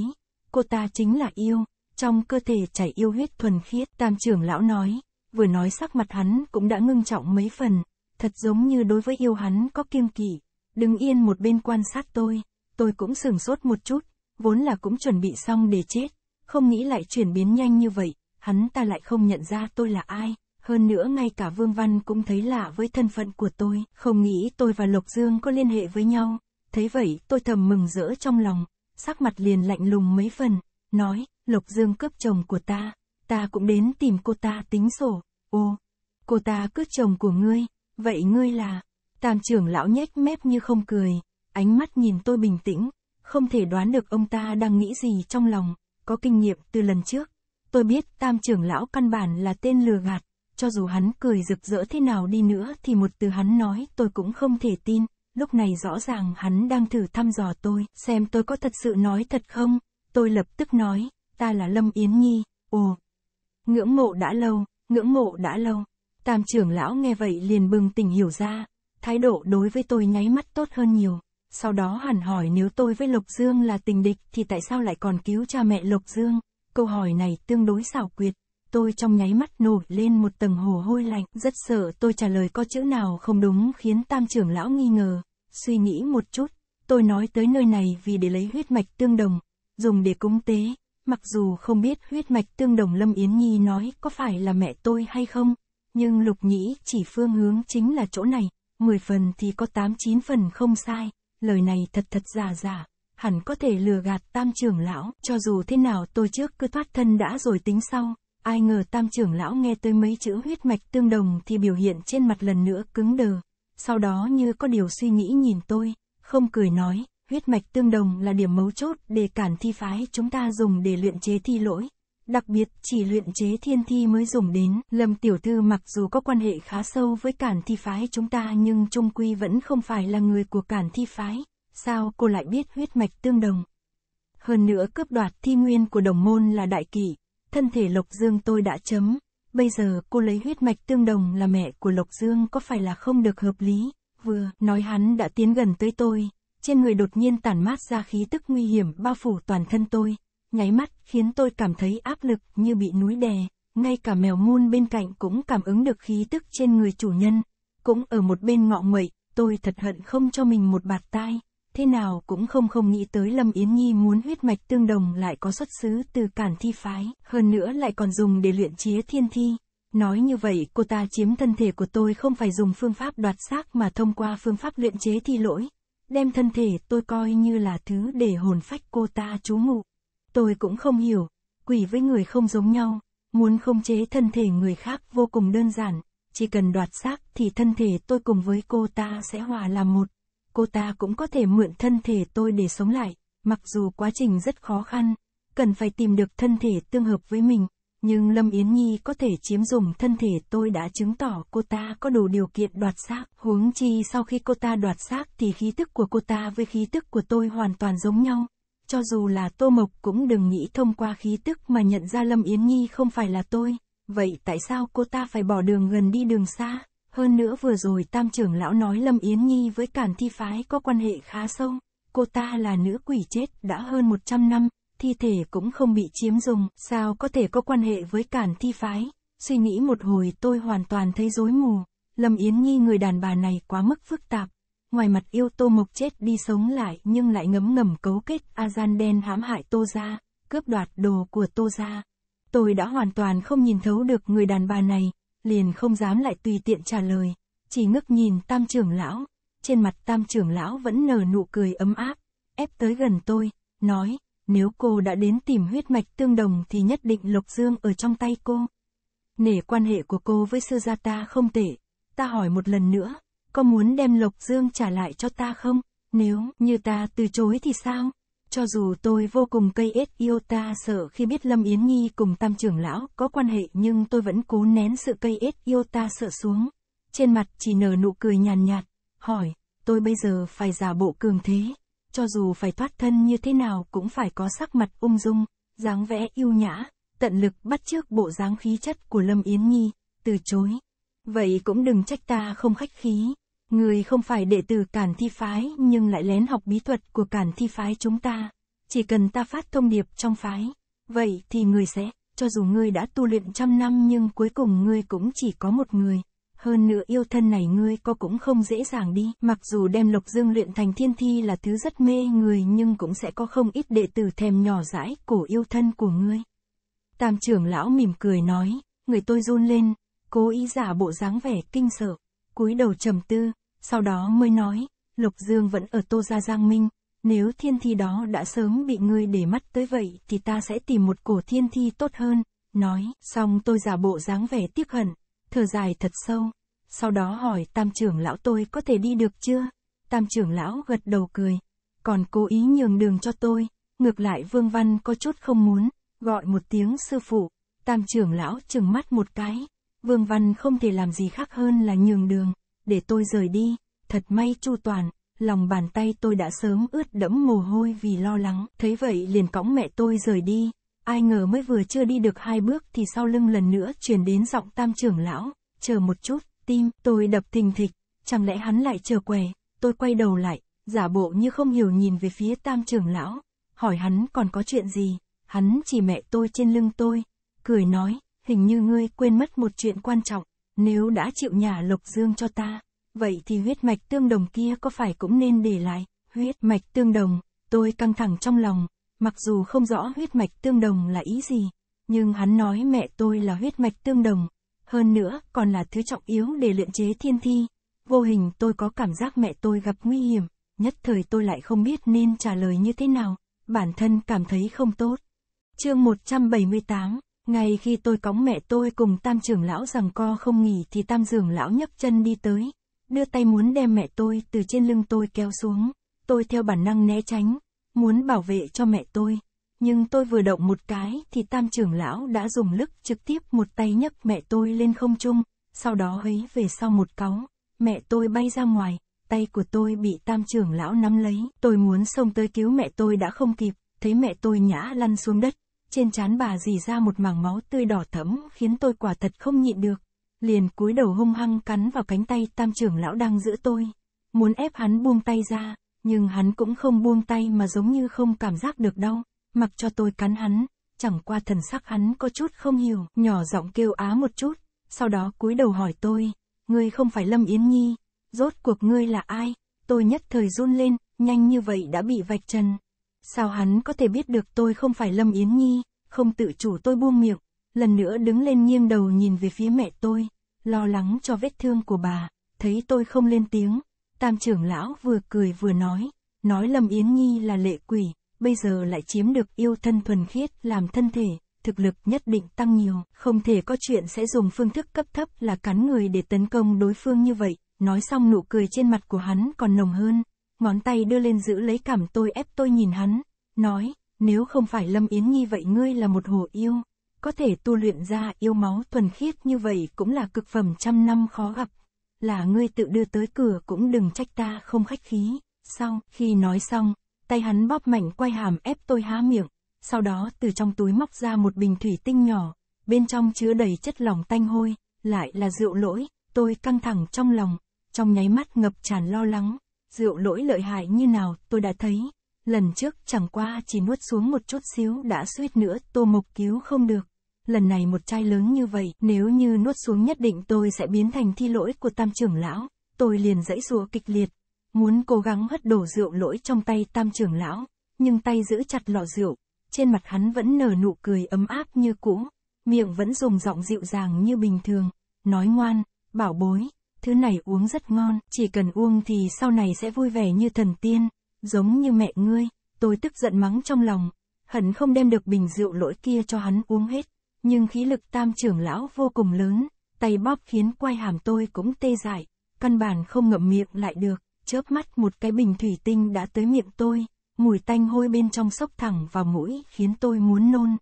cô ta chính là yêu, trong cơ thể chảy yêu huyết thuần khiết, tam trưởng lão nói, vừa nói sắc mặt hắn cũng đã ngưng trọng mấy phần, thật giống như đối với yêu hắn có kiêng kỵ, đứng yên một bên quan sát tôi, tôi cũng sửng sốt một chút, vốn là cũng chuẩn bị xong để chết, không nghĩ lại chuyển biến nhanh như vậy, hắn ta lại không nhận ra tôi là ai, hơn nữa ngay cả Vương Văn cũng thấy lạ với thân phận của tôi, không nghĩ tôi và Lộc Dương có liên hệ với nhau, thế vậy tôi thầm mừng rỡ trong lòng, sắc mặt liền lạnh lùng mấy phần, nói, Lộc Dương cướp chồng của ta, ta cũng đến tìm cô ta tính sổ, ô, cô ta cướp chồng của ngươi, vậy ngươi là, tam trưởng lão nhếch mép như không cười, ánh mắt nhìn tôi bình tĩnh, không thể đoán được ông ta đang nghĩ gì trong lòng, có kinh nghiệm từ lần trước, Tôi biết tam trưởng lão căn bản là tên lừa gạt, cho dù hắn cười rực rỡ thế nào đi nữa thì một từ hắn nói tôi cũng không thể tin, lúc này rõ ràng hắn đang thử thăm dò tôi, xem tôi có thật sự nói thật không, tôi lập tức nói, ta là Lâm Yến Nhi, ồ. Ngưỡng mộ đã lâu, ngưỡng mộ đã lâu, tam trưởng lão nghe vậy liền bừng tỉnh hiểu ra, thái độ đối với tôi nháy mắt tốt hơn nhiều. Sau đó hẳn hỏi nếu tôi với lục Dương là tình địch thì tại sao lại còn cứu cha mẹ lục Dương? Câu hỏi này tương đối xảo quyệt, tôi trong nháy mắt nổi lên một tầng hồ hôi lạnh, rất sợ tôi trả lời có chữ nào không đúng khiến tam trưởng lão nghi ngờ. Suy nghĩ một chút, tôi nói tới nơi này vì để lấy huyết mạch tương đồng, dùng để cúng tế, mặc dù không biết huyết mạch tương đồng Lâm Yến Nhi nói có phải là mẹ tôi hay không, nhưng lục nhĩ chỉ phương hướng chính là chỗ này, 10 phần thì có 8-9 phần không sai, lời này thật thật giả giả hẳn có thể lừa gạt tam trưởng lão, cho dù thế nào tôi trước cứ thoát thân đã rồi tính sau. Ai ngờ tam trưởng lão nghe tới mấy chữ huyết mạch tương đồng thì biểu hiện trên mặt lần nữa cứng đờ. Sau đó như có điều suy nghĩ nhìn tôi, không cười nói, huyết mạch tương đồng là điểm mấu chốt để cản thi phái chúng ta dùng để luyện chế thi lỗi. Đặc biệt, chỉ luyện chế thiên thi mới dùng đến, Lâm Tiểu Thư mặc dù có quan hệ khá sâu với cản thi phái chúng ta nhưng Trung Quy vẫn không phải là người của cản thi phái, sao cô lại biết huyết mạch tương đồng? Hơn nữa cướp đoạt thi nguyên của đồng môn là đại kỷ, thân thể Lộc Dương tôi đã chấm, bây giờ cô lấy huyết mạch tương đồng là mẹ của Lộc Dương có phải là không được hợp lý, vừa nói hắn đã tiến gần tới tôi, trên người đột nhiên tản mát ra khí tức nguy hiểm bao phủ toàn thân tôi, nháy mắt khiến tôi cảm thấy áp lực như bị núi đè, ngay cả mèo muôn bên cạnh cũng cảm ứng được khí tức trên người chủ nhân, cũng ở một bên ngọ nguậy, tôi thật hận không cho mình một bạt tai thế nào cũng không không nghĩ tới Lâm Yến Nhi muốn huyết mạch tương đồng lại có xuất xứ từ Cản Thi Phái, hơn nữa lại còn dùng để luyện chế thiên thi. Nói như vậy, cô ta chiếm thân thể của tôi không phải dùng phương pháp đoạt xác mà thông qua phương pháp luyện chế thi lỗi. Đem thân thể tôi coi như là thứ để hồn phách cô ta trú ngụ. Tôi cũng không hiểu, quỷ với người không giống nhau, muốn khống chế thân thể người khác vô cùng đơn giản, chỉ cần đoạt xác thì thân thể tôi cùng với cô ta sẽ hòa làm một cô ta cũng có thể mượn thân thể tôi để sống lại, mặc dù quá trình rất khó khăn, cần phải tìm được thân thể tương hợp với mình, nhưng Lâm Yến Nhi có thể chiếm dùng thân thể tôi đã chứng tỏ cô ta có đủ điều kiện đoạt xác, huống chi sau khi cô ta đoạt xác thì khí tức của cô ta với khí tức của tôi hoàn toàn giống nhau. Cho dù là Tô Mộc cũng đừng nghĩ thông qua khí tức mà nhận ra Lâm Yến Nhi không phải là tôi, vậy tại sao cô ta phải bỏ đường gần đi đường xa? Hơn nữa vừa rồi tam trưởng lão nói Lâm Yến Nhi với Cản Thi Phái có quan hệ khá sâu, cô ta là nữ quỷ chết đã hơn 100 năm, thi thể cũng không bị chiếm dùng, sao có thể có quan hệ với Cản Thi Phái, suy nghĩ một hồi tôi hoàn toàn thấy rối mù, Lâm Yến Nhi người đàn bà này quá mức phức tạp, ngoài mặt yêu tô mộc chết đi sống lại nhưng lại ngấm ngầm cấu kết a gian đen hãm hại tô gia cướp đoạt đồ của tô gia tôi đã hoàn toàn không nhìn thấu được người đàn bà này liền không dám lại tùy tiện trả lời, chỉ ngước nhìn tam trưởng lão, trên mặt tam trưởng lão vẫn nở nụ cười ấm áp, ép tới gần tôi, nói, nếu cô đã đến tìm huyết mạch tương đồng thì nhất định lục Dương ở trong tay cô. Nể quan hệ của cô với sư gia ta không tệ, ta hỏi một lần nữa, có muốn đem lục Dương trả lại cho ta không? Nếu như ta từ chối thì sao? Cho dù tôi vô cùng cây ết yêu ta sợ khi biết Lâm Yến Nhi cùng tam trưởng lão có quan hệ nhưng tôi vẫn cố nén sự cây ết yêu ta sợ xuống. Trên mặt chỉ nở nụ cười nhàn nhạt, nhạt, hỏi, tôi bây giờ phải giả bộ cường thế, cho dù phải thoát thân như thế nào cũng phải có sắc mặt ung dung, dáng vẽ yêu nhã, tận lực bắt chước bộ dáng khí chất của Lâm Yến Nhi, từ chối. Vậy cũng đừng trách ta không khách khí. Người không phải đệ tử Cản Thi Phái nhưng lại lén học bí thuật của Cản Thi Phái chúng ta. Chỉ cần ta phát thông điệp trong phái, vậy thì người sẽ, cho dù ngươi đã tu luyện trăm năm nhưng cuối cùng ngươi cũng chỉ có một người. Hơn nữa yêu thân này ngươi có cũng không dễ dàng đi, mặc dù đem lộc dương luyện thành thiên thi là thứ rất mê người nhưng cũng sẽ có không ít đệ tử thèm nhỏ dãi cổ yêu thân của ngươi. Tam trưởng lão mỉm cười nói, người tôi run lên, cố ý giả bộ dáng vẻ kinh sợ, cúi đầu trầm tư, sau đó mới nói, Lục Dương vẫn ở Tô Gia Giang Minh, nếu thiên thi đó đã sớm bị ngươi để mắt tới vậy thì ta sẽ tìm một cổ thiên thi tốt hơn, nói, xong tôi giả bộ dáng vẻ tiếc hận, thở dài thật sâu, sau đó hỏi tam trưởng lão tôi có thể đi được chưa? Tam trưởng lão gật đầu cười, còn cố ý nhường đường cho tôi, ngược lại Vương Văn có chút không muốn, gọi một tiếng sư phụ, tam trưởng lão chừng mắt một cái, Vương Văn không thể làm gì khác hơn là nhường đường để tôi rời đi, thật may chu toàn, lòng bàn tay tôi đã sớm ướt đẫm mồ hôi vì lo lắng, thấy vậy liền cõng mẹ tôi rời đi, ai ngờ mới vừa chưa đi được hai bước thì sau lưng lần nữa truyền đến giọng tam trưởng lão, chờ một chút, tim tôi đập thình thịch, chẳng lẽ hắn lại chờ què, tôi quay đầu lại, giả bộ như không hiểu nhìn về phía tam trưởng lão, hỏi hắn còn có chuyện gì, hắn chỉ mẹ tôi trên lưng tôi, cười nói, hình như ngươi quên mất một chuyện quan trọng. Nếu đã chịu nhà lục dương cho ta, vậy thì huyết mạch tương đồng kia có phải cũng nên để lại, huyết mạch tương đồng, tôi căng thẳng trong lòng, mặc dù không rõ huyết mạch tương đồng là ý gì, nhưng hắn nói mẹ tôi là huyết mạch tương đồng, hơn nữa còn là thứ trọng yếu để luyện chế thiên thi, vô hình tôi có cảm giác mẹ tôi gặp nguy hiểm, nhất thời tôi lại không biết nên trả lời như thế nào, bản thân cảm thấy không tốt. Chương 178 ngay khi tôi cõng mẹ tôi cùng tam trưởng lão rằng co không nghỉ thì tam trưởng lão nhấc chân đi tới, đưa tay muốn đem mẹ tôi từ trên lưng tôi kéo xuống. Tôi theo bản năng né tránh, muốn bảo vệ cho mẹ tôi. Nhưng tôi vừa động một cái thì tam trưởng lão đã dùng lực trực tiếp một tay nhấc mẹ tôi lên không trung, sau đó hấy về sau một cáu. Mẹ tôi bay ra ngoài, tay của tôi bị tam trưởng lão nắm lấy. Tôi muốn xông tới cứu mẹ tôi đã không kịp, thấy mẹ tôi nhã lăn xuống đất, trên trán bà dì ra một mảng máu tươi đỏ thẫm khiến tôi quả thật không nhịn được. Liền cúi đầu hung hăng cắn vào cánh tay tam trưởng lão đang giữ tôi. Muốn ép hắn buông tay ra, nhưng hắn cũng không buông tay mà giống như không cảm giác được đau, mặc cho tôi cắn hắn, chẳng qua thần sắc hắn có chút không hiểu, nhỏ giọng kêu á một chút, sau đó cúi đầu hỏi tôi, ngươi không phải Lâm Yến Nhi, rốt cuộc ngươi là ai, tôi nhất thời run lên, nhanh như vậy đã bị vạch trần. Sao hắn có thể biết được tôi không phải Lâm Yến Nhi, không tự chủ tôi buông miệng, lần nữa đứng lên nghiêng đầu nhìn về phía mẹ tôi, lo lắng cho vết thương của bà, thấy tôi không lên tiếng, tam trưởng lão vừa cười vừa nói, nói Lâm Yến Nhi là lệ quỷ, bây giờ lại chiếm được yêu thân thuần khiết làm thân thể, thực lực nhất định tăng nhiều, không thể có chuyện sẽ dùng phương thức cấp thấp là cắn người để tấn công đối phương như vậy, nói xong nụ cười trên mặt của hắn còn nồng hơn, ngón tay đưa lên giữ lấy cảm tôi ép tôi nhìn hắn, nói, nếu không phải Lâm Yến Nhi vậy ngươi là một hồ yêu, có thể tu luyện ra yêu máu thuần khiết như vậy cũng là cực phẩm trăm năm khó gặp, là ngươi tự đưa tới cửa cũng đừng trách ta không khách khí, sau khi nói xong, tay hắn bóp mạnh quay hàm ép tôi há miệng, sau đó từ trong túi móc ra một bình thủy tinh nhỏ, bên trong chứa đầy chất lỏng tanh hôi, lại là rượu lỗi, tôi căng thẳng trong lòng, trong nháy mắt ngập tràn lo lắng, rượu lỗi lợi hại như nào tôi đã thấy. Lần trước chẳng qua chỉ nuốt xuống một chút xíu đã suýt nữa tô mục cứu không được. Lần này một chai lớn như vậy, nếu như nuốt xuống nhất định tôi sẽ biến thành thi lỗi của tam trưởng lão. Tôi liền dãy rùa kịch liệt, muốn cố gắng hất đổ rượu lỗi trong tay tam trưởng lão, nhưng tay giữ chặt lọ rượu, trên mặt hắn vẫn nở nụ cười ấm áp như cũ, miệng vẫn dùng giọng dịu dàng như bình thường, nói ngoan, bảo bối, thứ này uống rất ngon, chỉ cần uống thì sau này sẽ vui vẻ như thần tiên, giống như mẹ ngươi, tôi tức giận mắng trong lòng, hận không đem được bình rượu lỗi kia cho hắn uống hết, nhưng khí lực tam trưởng lão vô cùng lớn, tay bóp khiến quai hàm tôi cũng tê dại, căn bản không ngậm miệng lại được, chớp mắt một cái bình thủy tinh đã tới miệng tôi, mùi tanh hôi bên trong sốc thẳng vào mũi khiến tôi muốn nôn.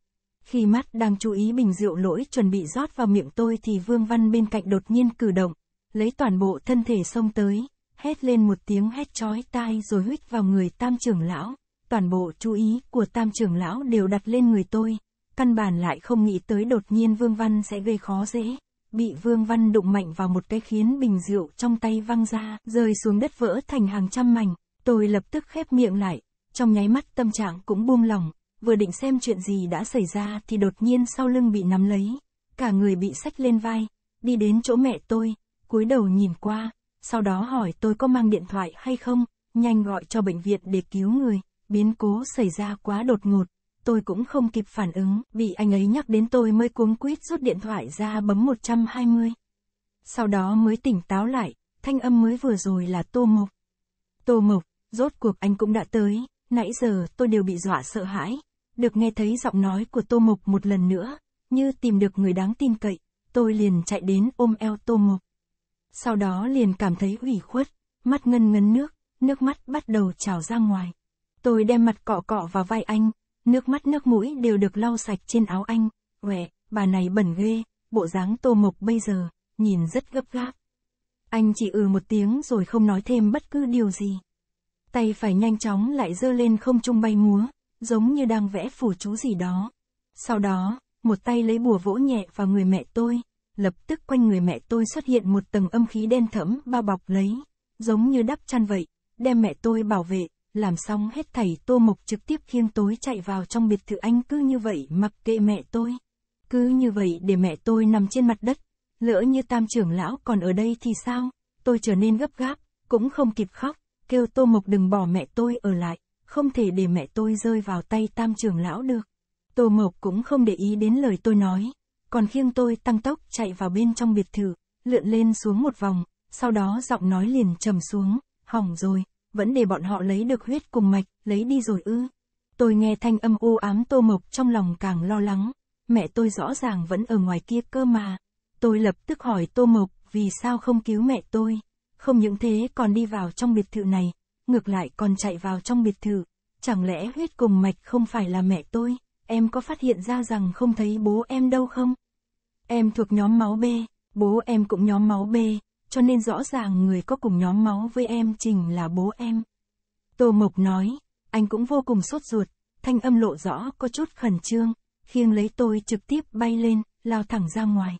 Khi mắt đang chú ý bình rượu lỗi chuẩn bị rót vào miệng tôi thì Vương Văn bên cạnh đột nhiên cử động, lấy toàn bộ thân thể xông tới, hét lên một tiếng hét chói tai rồi huých vào người tam trưởng lão, toàn bộ chú ý của tam trưởng lão đều đặt lên người tôi, căn bản lại không nghĩ tới đột nhiên Vương Văn sẽ gây khó dễ. Bị Vương Văn đụng mạnh vào một cái khiến bình rượu trong tay văng ra, rơi xuống đất vỡ thành hàng trăm mảnh, tôi lập tức khép miệng lại, trong nháy mắt tâm trạng cũng buông lỏng, vừa định xem chuyện gì đã xảy ra thì đột nhiên sau lưng bị nắm lấy, cả người bị sách lên vai, đi đến chỗ mẹ tôi, cúi đầu nhìn qua, sau đó hỏi tôi có mang điện thoại hay không, nhanh gọi cho bệnh viện để cứu người, biến cố xảy ra quá đột ngột, tôi cũng không kịp phản ứng, vì anh ấy nhắc đến tôi mới cuống quýt rút điện thoại ra bấm 120. Sau đó mới tỉnh táo lại, thanh âm mới vừa rồi là Tô Mộc. Tô Mộc, rốt cuộc anh cũng đã tới, nãy giờ tôi đều bị dọa sợ hãi, được nghe thấy giọng nói của Tô Mộc một lần nữa, như tìm được người đáng tin cậy, tôi liền chạy đến ôm eo Tô Mộc sau đó liền cảm thấy ủy khuất, mắt ngân ngấn nước, nước mắt bắt đầu trào ra ngoài. Tôi đem mặt cọ cọ vào vai anh, nước mắt nước mũi đều được lau sạch trên áo anh, quẹ, bà này bẩn ghê, bộ dáng tô mộc bây giờ, nhìn rất gấp gáp. Anh chỉ ừ một tiếng rồi không nói thêm bất cứ điều gì. Tay phải nhanh chóng lại dơ lên không trung bay múa, giống như đang vẽ phủ chú gì đó. Sau đó, một tay lấy bùa vỗ nhẹ vào người mẹ tôi, lập tức quanh người mẹ tôi xuất hiện một tầng âm khí đen thẫm bao bọc lấy, giống như đắp chăn vậy, đem mẹ tôi bảo vệ, làm xong hết thầy, tô mộc trực tiếp khiêng tối chạy vào trong biệt thự anh cứ như vậy mặc kệ mẹ tôi. Cứ như vậy để mẹ tôi nằm trên mặt đất, lỡ như tam trưởng lão còn ở đây thì sao, tôi trở nên gấp gáp, cũng không kịp khóc, kêu tô mộc đừng bỏ mẹ tôi ở lại, không thể để mẹ tôi rơi vào tay tam trưởng lão được. Tô mộc cũng không để ý đến lời tôi nói, còn khiêng tôi tăng tốc chạy vào bên trong biệt thự, lượn lên xuống một vòng, sau đó giọng nói liền trầm xuống, hỏng rồi, vẫn để bọn họ lấy được huyết cùng mạch, lấy đi rồi ư. Tôi nghe thanh âm u ám tô mộc trong lòng càng lo lắng, mẹ tôi rõ ràng vẫn ở ngoài kia cơ mà. Tôi lập tức hỏi tô mộc vì sao không cứu mẹ tôi, không những thế còn đi vào trong biệt thự này, ngược lại còn chạy vào trong biệt thự, chẳng lẽ huyết cùng mạch không phải là mẹ tôi? em có phát hiện ra rằng không thấy bố em đâu không? Em thuộc nhóm máu B, bố em cũng nhóm máu B, cho nên rõ ràng người có cùng nhóm máu với em chính là bố em. Tô Mộc nói, anh cũng vô cùng sốt ruột, thanh âm lộ rõ có chút khẩn trương, khiêng lấy tôi trực tiếp bay lên, lao thẳng ra ngoài.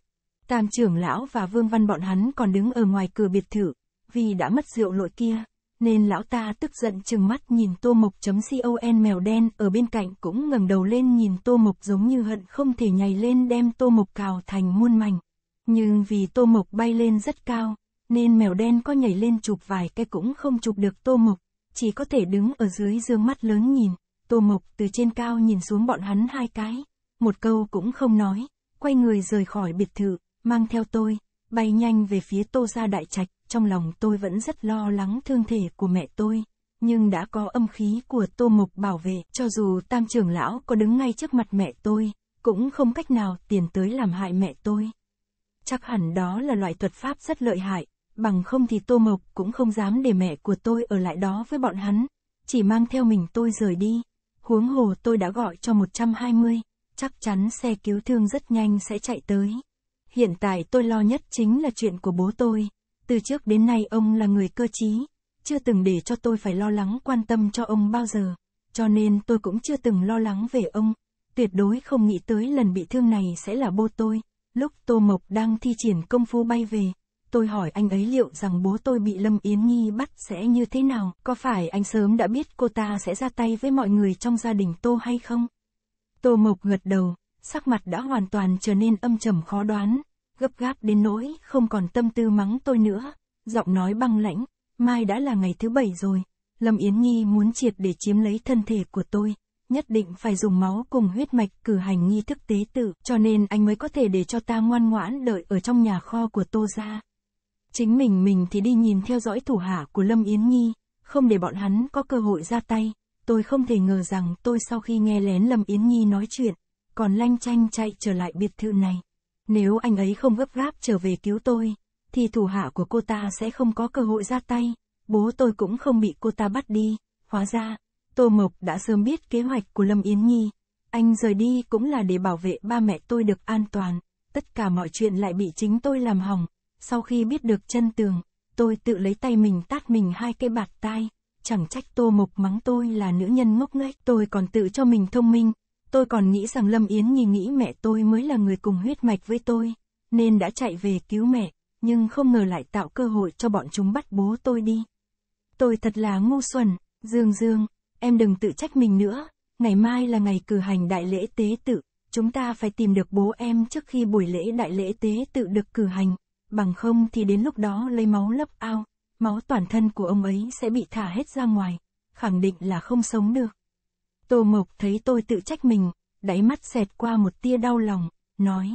Tam trưởng lão và Vương Văn bọn hắn còn đứng ở ngoài cửa biệt thự, vì đã mất rượu lội kia, nên lão ta tức giận chừng mắt nhìn tô mộc chấm con mèo đen ở bên cạnh cũng ngẩng đầu lên nhìn tô mộc giống như hận không thể nhảy lên đem tô mộc cào thành muôn mảnh. Nhưng vì tô mộc bay lên rất cao, nên mèo đen có nhảy lên chụp vài cái cũng không chụp được tô mộc, chỉ có thể đứng ở dưới dương mắt lớn nhìn, tô mộc từ trên cao nhìn xuống bọn hắn hai cái, một câu cũng không nói, quay người rời khỏi biệt thự, mang theo tôi, bay nhanh về phía tô ra đại trạch trong lòng tôi vẫn rất lo lắng thương thể của mẹ tôi, nhưng đã có âm khí của Tô Mộc bảo vệ, cho dù tam trưởng lão có đứng ngay trước mặt mẹ tôi, cũng không cách nào tiền tới làm hại mẹ tôi. Chắc hẳn đó là loại thuật pháp rất lợi hại, bằng không thì Tô Mộc cũng không dám để mẹ của tôi ở lại đó với bọn hắn, chỉ mang theo mình tôi rời đi. Huống hồ tôi đã gọi cho 120, chắc chắn xe cứu thương rất nhanh sẽ chạy tới. Hiện tại tôi lo nhất chính là chuyện của bố tôi, từ trước đến nay ông là người cơ trí, chưa từng để cho tôi phải lo lắng quan tâm cho ông bao giờ, cho nên tôi cũng chưa từng lo lắng về ông, tuyệt đối không nghĩ tới lần bị thương này sẽ là bố tôi. Lúc Tô Mộc đang thi triển công phu bay về, tôi hỏi anh ấy liệu rằng bố tôi bị Lâm Yến Nhi bắt sẽ như thế nào, có phải anh sớm đã biết cô ta sẽ ra tay với mọi người trong gia đình Tô hay không? Tô Mộc gật đầu, sắc mặt đã hoàn toàn trở nên âm trầm khó đoán, gấp gáp đến nỗi không còn tâm tư mắng tôi nữa, giọng nói băng lãnh, mai đã là ngày thứ bảy rồi, Lâm Yến Nhi muốn triệt để chiếm lấy thân thể của tôi, nhất định phải dùng máu cùng huyết mạch cử hành nghi thức tế tự, cho nên anh mới có thể để cho ta ngoan ngoãn đợi ở trong nhà kho của Tô gia. Chính mình mình thì đi nhìn theo dõi thủ hạ của Lâm Yến Nhi, không để bọn hắn có cơ hội ra tay, tôi không thể ngờ rằng tôi sau khi nghe lén Lâm Yến Nhi nói chuyện, còn lanh chanh chạy trở lại biệt thự này. Nếu anh ấy không gấp gáp trở về cứu tôi, thì thủ hạ của cô ta sẽ không có cơ hội ra tay, bố tôi cũng không bị cô ta bắt đi. Hóa ra, Tô Mộc đã sớm biết kế hoạch của Lâm Yến Nhi. Anh rời đi cũng là để bảo vệ ba mẹ tôi được an toàn, tất cả mọi chuyện lại bị chính tôi làm hỏng. Sau khi biết được chân tường, tôi tự lấy tay mình tát mình hai cái bạt tai. Chẳng trách Tô Mộc mắng tôi là nữ nhân ngốc nghếch, tôi còn tự cho mình thông minh, Tôi còn nghĩ rằng Lâm Yến Nhi nghĩ mẹ tôi mới là người cùng huyết mạch với tôi, nên đã chạy về cứu mẹ, nhưng không ngờ lại tạo cơ hội cho bọn chúng bắt bố tôi đi. Tôi thật là ngu xuẩn, Dương Dương, em đừng tự trách mình nữa, ngày mai là ngày cử hành đại lễ tế tự, chúng ta phải tìm được bố em trước khi buổi lễ đại lễ tế tự được cử hành, bằng không thì đến lúc đó lấy máu lấp ao, máu toàn thân của ông ấy sẽ bị thả hết ra ngoài, khẳng định là không sống được. Tô Mộc thấy tôi tự trách mình, đáy mắt xẹt qua một tia đau lòng, nói.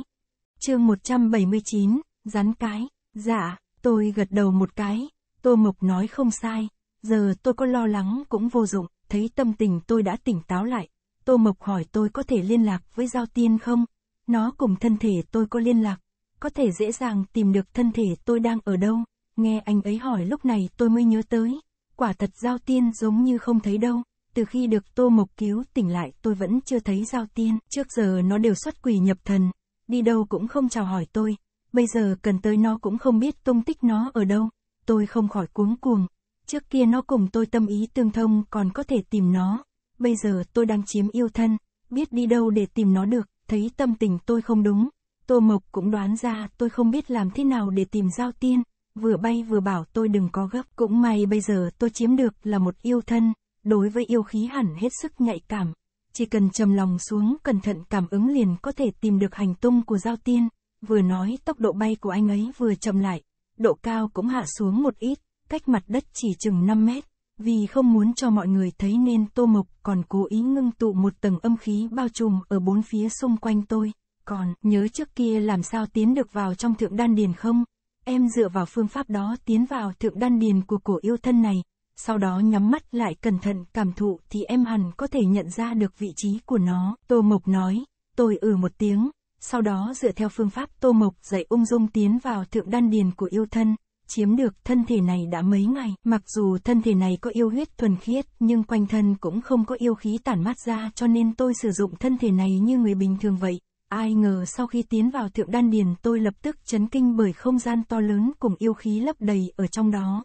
chương 179, rắn cái, dạ, tôi gật đầu một cái, Tô Mộc nói không sai, giờ tôi có lo lắng cũng vô dụng, thấy tâm tình tôi đã tỉnh táo lại. Tô Mộc hỏi tôi có thể liên lạc với Giao Tiên không? Nó cùng thân thể tôi có liên lạc, có thể dễ dàng tìm được thân thể tôi đang ở đâu. Nghe anh ấy hỏi lúc này tôi mới nhớ tới, quả thật Giao Tiên giống như không thấy đâu từ khi được Tô Mộc cứu tỉnh lại tôi vẫn chưa thấy giao tiên, trước giờ nó đều xuất quỷ nhập thần, đi đâu cũng không chào hỏi tôi, bây giờ cần tới nó cũng không biết tung tích nó ở đâu, tôi không khỏi cuống cuồng, trước kia nó cùng tôi tâm ý tương thông còn có thể tìm nó, bây giờ tôi đang chiếm yêu thân, biết đi đâu để tìm nó được, thấy tâm tình tôi không đúng, Tô Mộc cũng đoán ra tôi không biết làm thế nào để tìm giao tiên, vừa bay vừa bảo tôi đừng có gấp, cũng may bây giờ tôi chiếm được là một yêu thân, đối với yêu khí hẳn hết sức nhạy cảm, chỉ cần trầm lòng xuống cẩn thận cảm ứng liền có thể tìm được hành tung của giao tiên, vừa nói tốc độ bay của anh ấy vừa chậm lại, độ cao cũng hạ xuống một ít, cách mặt đất chỉ chừng 5 mét, vì không muốn cho mọi người thấy nên tô mộc còn cố ý ngưng tụ một tầng âm khí bao trùm ở bốn phía xung quanh tôi, còn nhớ trước kia làm sao tiến được vào trong thượng đan điền không? Em dựa vào phương pháp đó tiến vào thượng đan điền của cổ yêu thân này, sau đó nhắm mắt lại cẩn thận cảm thụ thì em hẳn có thể nhận ra được vị trí của nó. Tô Mộc nói, tôi ừ một tiếng, sau đó dựa theo phương pháp Tô Mộc dạy ung dung tiến vào thượng đan điền của yêu thân, chiếm được thân thể này đã mấy ngày. Mặc dù thân thể này có yêu huyết thuần khiết, nhưng quanh thân cũng không có yêu khí tản mát ra cho nên tôi sử dụng thân thể này như người bình thường vậy. Ai ngờ sau khi tiến vào thượng đan điền tôi lập tức chấn kinh bởi không gian to lớn cùng yêu khí lấp đầy ở trong đó.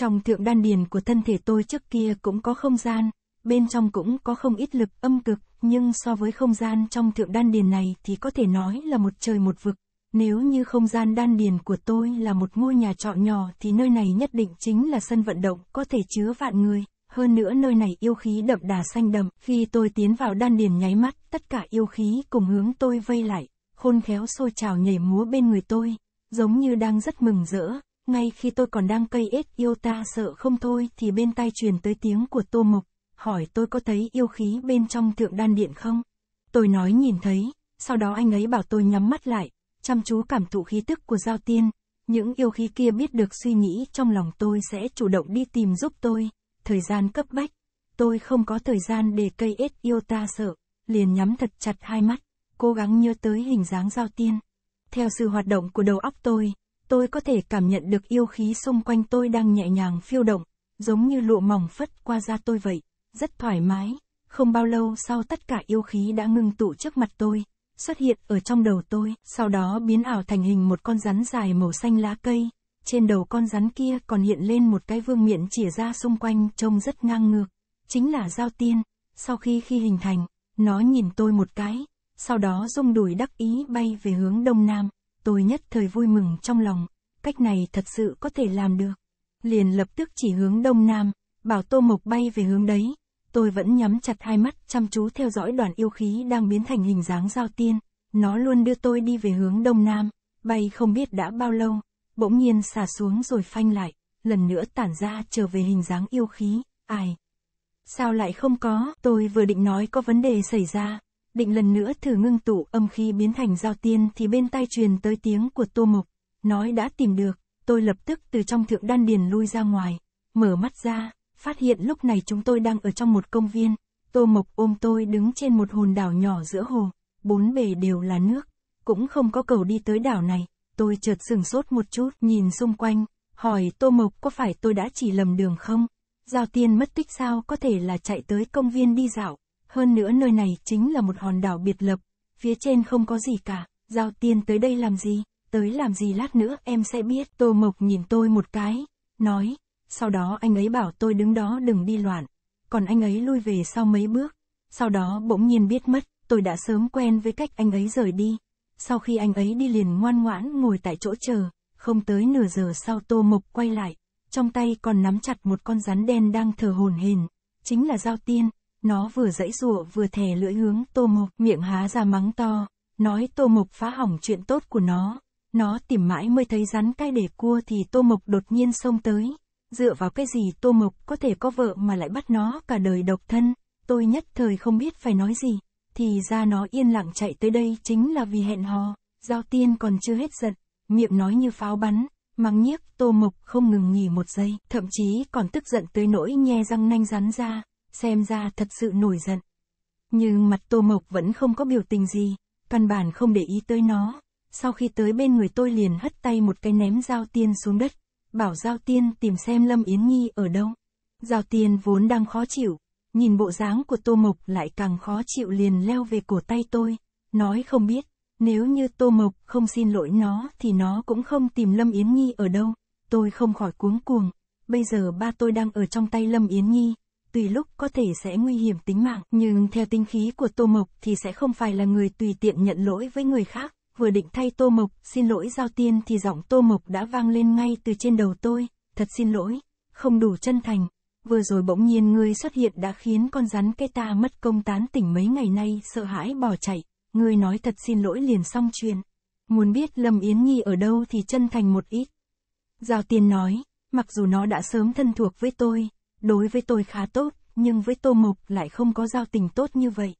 Trong thượng đan điền của thân thể tôi trước kia cũng có không gian, bên trong cũng có không ít lực âm cực, nhưng so với không gian trong thượng đan điền này thì có thể nói là một trời một vực. Nếu như không gian đan điền của tôi là một ngôi nhà trọ nhỏ thì nơi này nhất định chính là sân vận động có thể chứa vạn người. Hơn nữa nơi này yêu khí đậm đà xanh đậm, khi tôi tiến vào đan điền nháy mắt, tất cả yêu khí cùng hướng tôi vây lại, khôn khéo sôi trào nhảy múa bên người tôi, giống như đang rất mừng rỡ, ngay khi tôi còn đang cây ếch yêu ta sợ không thôi thì bên tai truyền tới tiếng của Tô mục hỏi tôi có thấy yêu khí bên trong thượng đan điện không? Tôi nói nhìn thấy, sau đó anh ấy bảo tôi nhắm mắt lại, chăm chú cảm thụ khí tức của giao tiên. Những yêu khí kia biết được suy nghĩ trong lòng tôi sẽ chủ động đi tìm giúp tôi, thời gian cấp bách. Tôi không có thời gian để cây ếch yêu ta sợ, liền nhắm thật chặt hai mắt, cố gắng nhớ tới hình dáng giao tiên. Theo sự hoạt động của đầu óc tôi, tôi có thể cảm nhận được yêu khí xung quanh tôi đang nhẹ nhàng phiêu động, giống như lụa mỏng phất qua da tôi vậy, rất thoải mái. Không bao lâu sau tất cả yêu khí đã ngưng tụ trước mặt tôi, xuất hiện ở trong đầu tôi, sau đó biến ảo thành hình một con rắn dài màu xanh lá cây. Trên đầu con rắn kia còn hiện lên một cái vương miện chìa ra xung quanh trông rất ngang ngược, chính là giao tiên. Sau khi khi hình thành, nó nhìn tôi một cái, sau đó rung đùi đắc ý bay về hướng đông nam tôi nhất thời vui mừng trong lòng, cách này thật sự có thể làm được. Liền lập tức chỉ hướng đông nam, bảo tô mộc bay về hướng đấy. Tôi vẫn nhắm chặt hai mắt chăm chú theo dõi đoàn yêu khí đang biến thành hình dáng giao tiên. Nó luôn đưa tôi đi về hướng đông nam, bay không biết đã bao lâu, bỗng nhiên xả xuống rồi phanh lại, lần nữa tản ra trở về hình dáng yêu khí, ai. Sao lại không có, tôi vừa định nói có vấn đề xảy ra, định lần nữa thử ngưng tụ âm khi biến thành giao tiên thì bên tai truyền tới tiếng của Tô Mộc, nói đã tìm được, tôi lập tức từ trong thượng đan điền lui ra ngoài, mở mắt ra, phát hiện lúc này chúng tôi đang ở trong một công viên, Tô Mộc ôm tôi đứng trên một hòn đảo nhỏ giữa hồ, bốn bề đều là nước, cũng không có cầu đi tới đảo này, tôi chợt sừng sốt một chút nhìn xung quanh, hỏi Tô Mộc có phải tôi đã chỉ lầm đường không? Giao tiên mất tích sao có thể là chạy tới công viên đi dạo, hơn nữa nơi này chính là một hòn đảo biệt lập, phía trên không có gì cả, giao tiên tới đây làm gì, tới làm gì lát nữa em sẽ biết. Tô Mộc nhìn tôi một cái, nói, sau đó anh ấy bảo tôi đứng đó đừng đi loạn, còn anh ấy lui về sau mấy bước, sau đó bỗng nhiên biết mất, tôi đã sớm quen với cách anh ấy rời đi. Sau khi anh ấy đi liền ngoan ngoãn ngồi tại chỗ chờ, không tới nửa giờ sau Tô Mộc quay lại, trong tay còn nắm chặt một con rắn đen đang thở hồn hển, chính là giao tiên. Nó vừa dãy rụa vừa thè lưỡi hướng tô mộc, miệng há ra mắng to, nói tô mộc phá hỏng chuyện tốt của nó. Nó tìm mãi mới thấy rắn cái để cua thì tô mộc đột nhiên xông tới. Dựa vào cái gì tô mộc có thể có vợ mà lại bắt nó cả đời độc thân, tôi nhất thời không biết phải nói gì. Thì ra nó yên lặng chạy tới đây chính là vì hẹn hò, giao tiên còn chưa hết giận, miệng nói như pháo bắn, mắng nhiếc tô mộc không ngừng nghỉ một giây, thậm chí còn tức giận tới nỗi nhe răng nanh rắn ra xem ra thật sự nổi giận. Nhưng mặt Tô Mộc vẫn không có biểu tình gì, căn bản không để ý tới nó. Sau khi tới bên người tôi liền hất tay một cái ném Giao Tiên xuống đất, bảo Giao Tiên tìm xem Lâm Yến Nhi ở đâu. Giao Tiên vốn đang khó chịu, nhìn bộ dáng của Tô Mộc lại càng khó chịu liền leo về cổ tay tôi, nói không biết, nếu như Tô Mộc không xin lỗi nó thì nó cũng không tìm Lâm Yến Nhi ở đâu. Tôi không khỏi cuống cuồng, bây giờ ba tôi đang ở trong tay Lâm Yến Nhi, tùy lúc có thể sẽ nguy hiểm tính mạng, nhưng theo tinh khí của Tô Mộc thì sẽ không phải là người tùy tiện nhận lỗi với người khác. Vừa định thay Tô Mộc, xin lỗi giao tiên thì giọng Tô Mộc đã vang lên ngay từ trên đầu tôi, thật xin lỗi, không đủ chân thành. Vừa rồi bỗng nhiên ngươi xuất hiện đã khiến con rắn cái ta mất công tán tỉnh mấy ngày nay sợ hãi bỏ chạy, ngươi nói thật xin lỗi liền xong chuyện. Muốn biết Lâm Yến Nhi ở đâu thì chân thành một ít. Giao tiên nói, mặc dù nó đã sớm thân thuộc với tôi, đối với tôi khá tốt, nhưng với Tô Mộc lại không có giao tình tốt như vậy.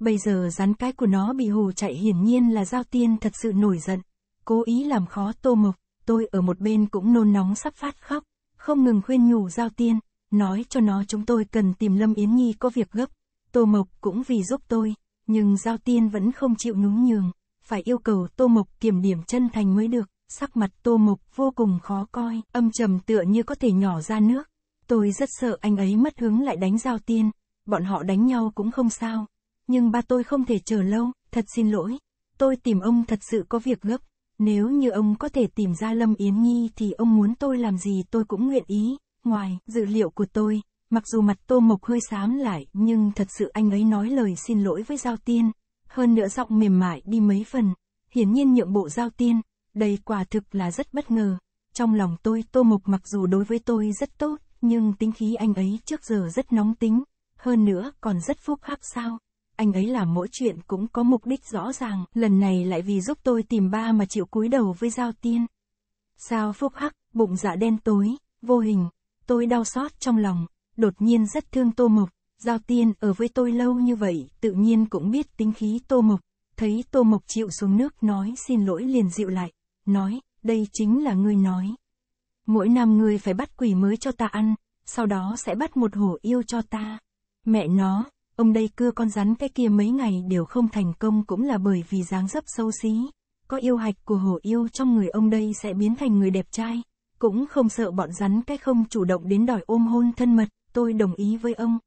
Bây giờ rắn cái của nó bị hù chạy hiển nhiên là giao tiên thật sự nổi giận. Cố ý làm khó Tô Mộc, tôi ở một bên cũng nôn nóng sắp phát khóc, không ngừng khuyên nhủ giao tiên, nói cho nó chúng tôi cần tìm Lâm Yến Nhi có việc gấp. Tô Mộc cũng vì giúp tôi, nhưng giao tiên vẫn không chịu nhún nhường, phải yêu cầu Tô Mộc kiểm điểm chân thành mới được, sắc mặt Tô Mộc vô cùng khó coi, âm trầm tựa như có thể nhỏ ra nước. Tôi rất sợ anh ấy mất hướng lại đánh giao tiên, bọn họ đánh nhau cũng không sao. Nhưng ba tôi không thể chờ lâu, thật xin lỗi. Tôi tìm ông thật sự có việc gấp. Nếu như ông có thể tìm ra Lâm Yến Nhi thì ông muốn tôi làm gì tôi cũng nguyện ý. Ngoài dự liệu của tôi, mặc dù mặt Tô Mộc hơi xám lại nhưng thật sự anh ấy nói lời xin lỗi với Giao Tiên. Hơn nữa giọng mềm mại đi mấy phần, hiển nhiên nhượng bộ Giao Tiên. Đây quả thực là rất bất ngờ. Trong lòng tôi Tô Mộc mặc dù đối với tôi rất tốt, nhưng tính khí anh ấy trước giờ rất nóng tính, hơn nữa còn rất phúc hắc sao. Anh ấy làm mỗi chuyện cũng có mục đích rõ ràng, lần này lại vì giúp tôi tìm ba mà chịu cúi đầu với giao tiên. Sao phúc hắc, bụng dạ đen tối, vô hình, tôi đau xót trong lòng, đột nhiên rất thương Tô Mộc, giao tiên ở với tôi lâu như vậy, tự nhiên cũng biết tính khí Tô Mộc, thấy Tô Mộc chịu xuống nước nói xin lỗi liền dịu lại, nói, đây chính là ngươi nói. Mỗi năm ngươi phải bắt quỷ mới cho ta ăn, sau đó sẽ bắt một hổ yêu cho ta. Mẹ nó, ông đây cưa con rắn cái kia mấy ngày đều không thành công cũng là bởi vì dáng dấp xấu xí. Có yêu hạch của hổ yêu trong người ông đây sẽ biến thành người đẹp trai. Cũng không sợ bọn rắn cái không chủ động đến đòi ôm hôn thân mật, tôi đồng ý với ông.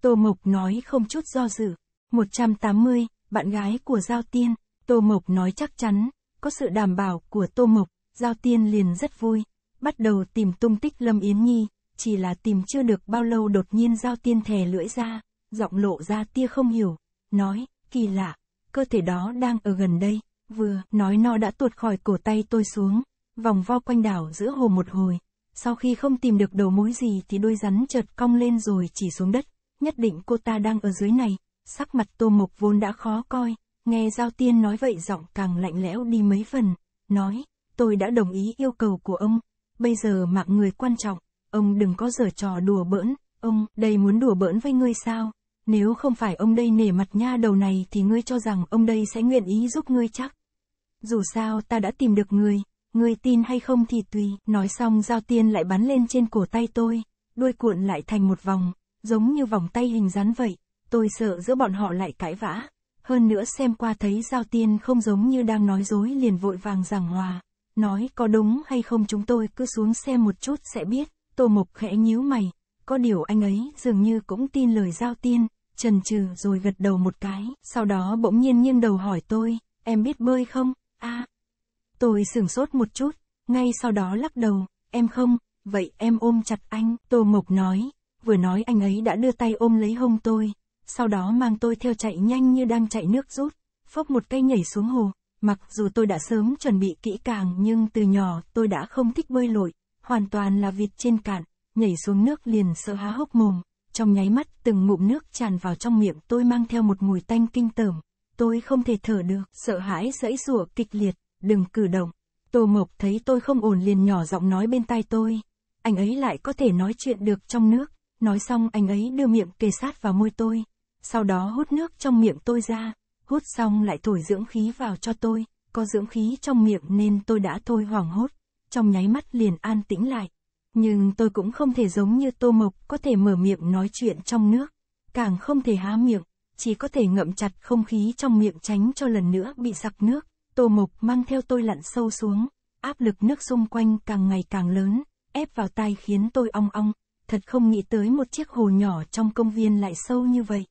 Tô Mộc nói không chút do dự. 180, bạn gái của Giao Tiên, Tô Mộc nói chắc chắn, có sự đảm bảo của Tô Mộc, Giao Tiên liền rất vui, bắt đầu tìm tung tích Lâm Yến Nhi, chỉ là tìm chưa được bao lâu đột nhiên giao tiên thè lưỡi ra, giọng lộ ra tia không hiểu, nói, kỳ lạ, cơ thể đó đang ở gần đây, vừa, nói nó đã tuột khỏi cổ tay tôi xuống, vòng vo quanh đảo giữa hồ một hồi, sau khi không tìm được đầu mối gì thì đôi rắn chợt cong lên rồi chỉ xuống đất, nhất định cô ta đang ở dưới này, sắc mặt tô mộc vốn đã khó coi, nghe giao tiên nói vậy giọng càng lạnh lẽo đi mấy phần, nói, tôi đã đồng ý yêu cầu của ông, bây giờ mạng người quan trọng, ông đừng có giở trò đùa bỡn, ông đây muốn đùa bỡn với ngươi sao? Nếu không phải ông đây nể mặt nha đầu này thì ngươi cho rằng ông đây sẽ nguyện ý giúp ngươi chắc. Dù sao ta đã tìm được ngươi, ngươi tin hay không thì tùy, nói xong giao tiên lại bắn lên trên cổ tay tôi, đuôi cuộn lại thành một vòng, giống như vòng tay hình rắn vậy, tôi sợ giữa bọn họ lại cãi vã. Hơn nữa xem qua thấy giao tiên không giống như đang nói dối liền vội vàng giảng hòa nói có đúng hay không chúng tôi cứ xuống xem một chút sẽ biết, Tô Mộc khẽ nhíu mày, có điều anh ấy dường như cũng tin lời giao tiên, trần trừ rồi gật đầu một cái, sau đó bỗng nhiên nghiêng đầu hỏi tôi, em biết bơi không, a à, Tôi sửng sốt một chút, ngay sau đó lắc đầu, em không, vậy em ôm chặt anh, Tô Mộc nói, vừa nói anh ấy đã đưa tay ôm lấy hông tôi, sau đó mang tôi theo chạy nhanh như đang chạy nước rút, phốc một cây nhảy xuống hồ, Mặc dù tôi đã sớm chuẩn bị kỹ càng nhưng từ nhỏ tôi đã không thích bơi lội, hoàn toàn là vịt trên cạn, nhảy xuống nước liền sợ há hốc mồm. Trong nháy mắt từng ngụm nước tràn vào trong miệng tôi mang theo một mùi tanh kinh tởm. Tôi không thể thở được, sợ hãi sẫy sủa kịch liệt, đừng cử động. Tô Mộc thấy tôi không ổn liền nhỏ giọng nói bên tai tôi. Anh ấy lại có thể nói chuyện được trong nước. Nói xong anh ấy đưa miệng kề sát vào môi tôi. Sau đó hút nước trong miệng tôi ra, hút xong lại thổi dưỡng khí vào cho tôi, có dưỡng khí trong miệng nên tôi đã thôi hoảng hốt, trong nháy mắt liền an tĩnh lại. Nhưng tôi cũng không thể giống như tô mộc có thể mở miệng nói chuyện trong nước, càng không thể há miệng, chỉ có thể ngậm chặt không khí trong miệng tránh cho lần nữa bị sặc nước. Tô mộc mang theo tôi lặn sâu xuống, áp lực nước xung quanh càng ngày càng lớn, ép vào tai khiến tôi ong ong, thật không nghĩ tới một chiếc hồ nhỏ trong công viên lại sâu như vậy.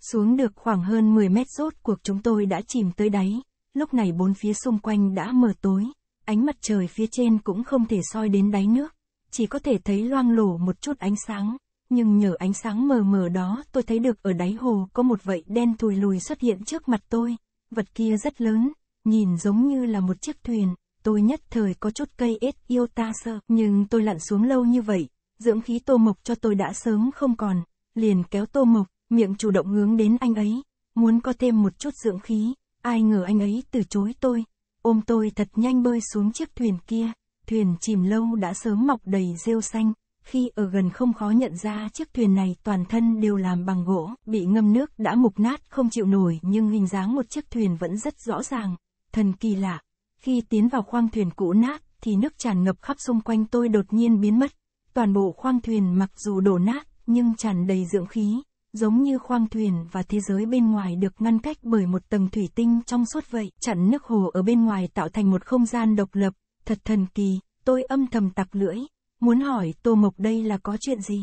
Xuống được khoảng hơn 10 mét rốt cuộc chúng tôi đã chìm tới đáy, lúc này bốn phía xung quanh đã mờ tối, ánh mặt trời phía trên cũng không thể soi đến đáy nước, chỉ có thể thấy loang lổ một chút ánh sáng, nhưng nhờ ánh sáng mờ mờ đó tôi thấy được ở đáy hồ có một vảy đen thùi lùi xuất hiện trước mặt tôi, vật kia rất lớn, nhìn giống như là một chiếc thuyền, tôi nhất thời có chút cây ết yêu ta sợ, nhưng tôi lặn xuống lâu như vậy, dưỡng khí tô mộc cho tôi đã sớm không còn, liền kéo tô mộc, miệng chủ động hướng đến anh ấy, muốn có thêm một chút dưỡng khí, ai ngờ anh ấy từ chối tôi, ôm tôi thật nhanh bơi xuống chiếc thuyền kia, thuyền chìm lâu đã sớm mọc đầy rêu xanh, khi ở gần không khó nhận ra chiếc thuyền này toàn thân đều làm bằng gỗ, bị ngâm nước đã mục nát không chịu nổi nhưng hình dáng một chiếc thuyền vẫn rất rõ ràng, thần kỳ lạ, khi tiến vào khoang thuyền cũ nát thì nước tràn ngập khắp xung quanh tôi đột nhiên biến mất, toàn bộ khoang thuyền mặc dù đổ nát nhưng tràn đầy dưỡng khí, giống như khoang thuyền và thế giới bên ngoài được ngăn cách bởi một tầng thủy tinh trong suốt vậy. Chặn nước hồ ở bên ngoài tạo thành một không gian độc lập, thật thần kỳ, tôi âm thầm tặc lưỡi, muốn hỏi Tô Mộc đây là có chuyện gì.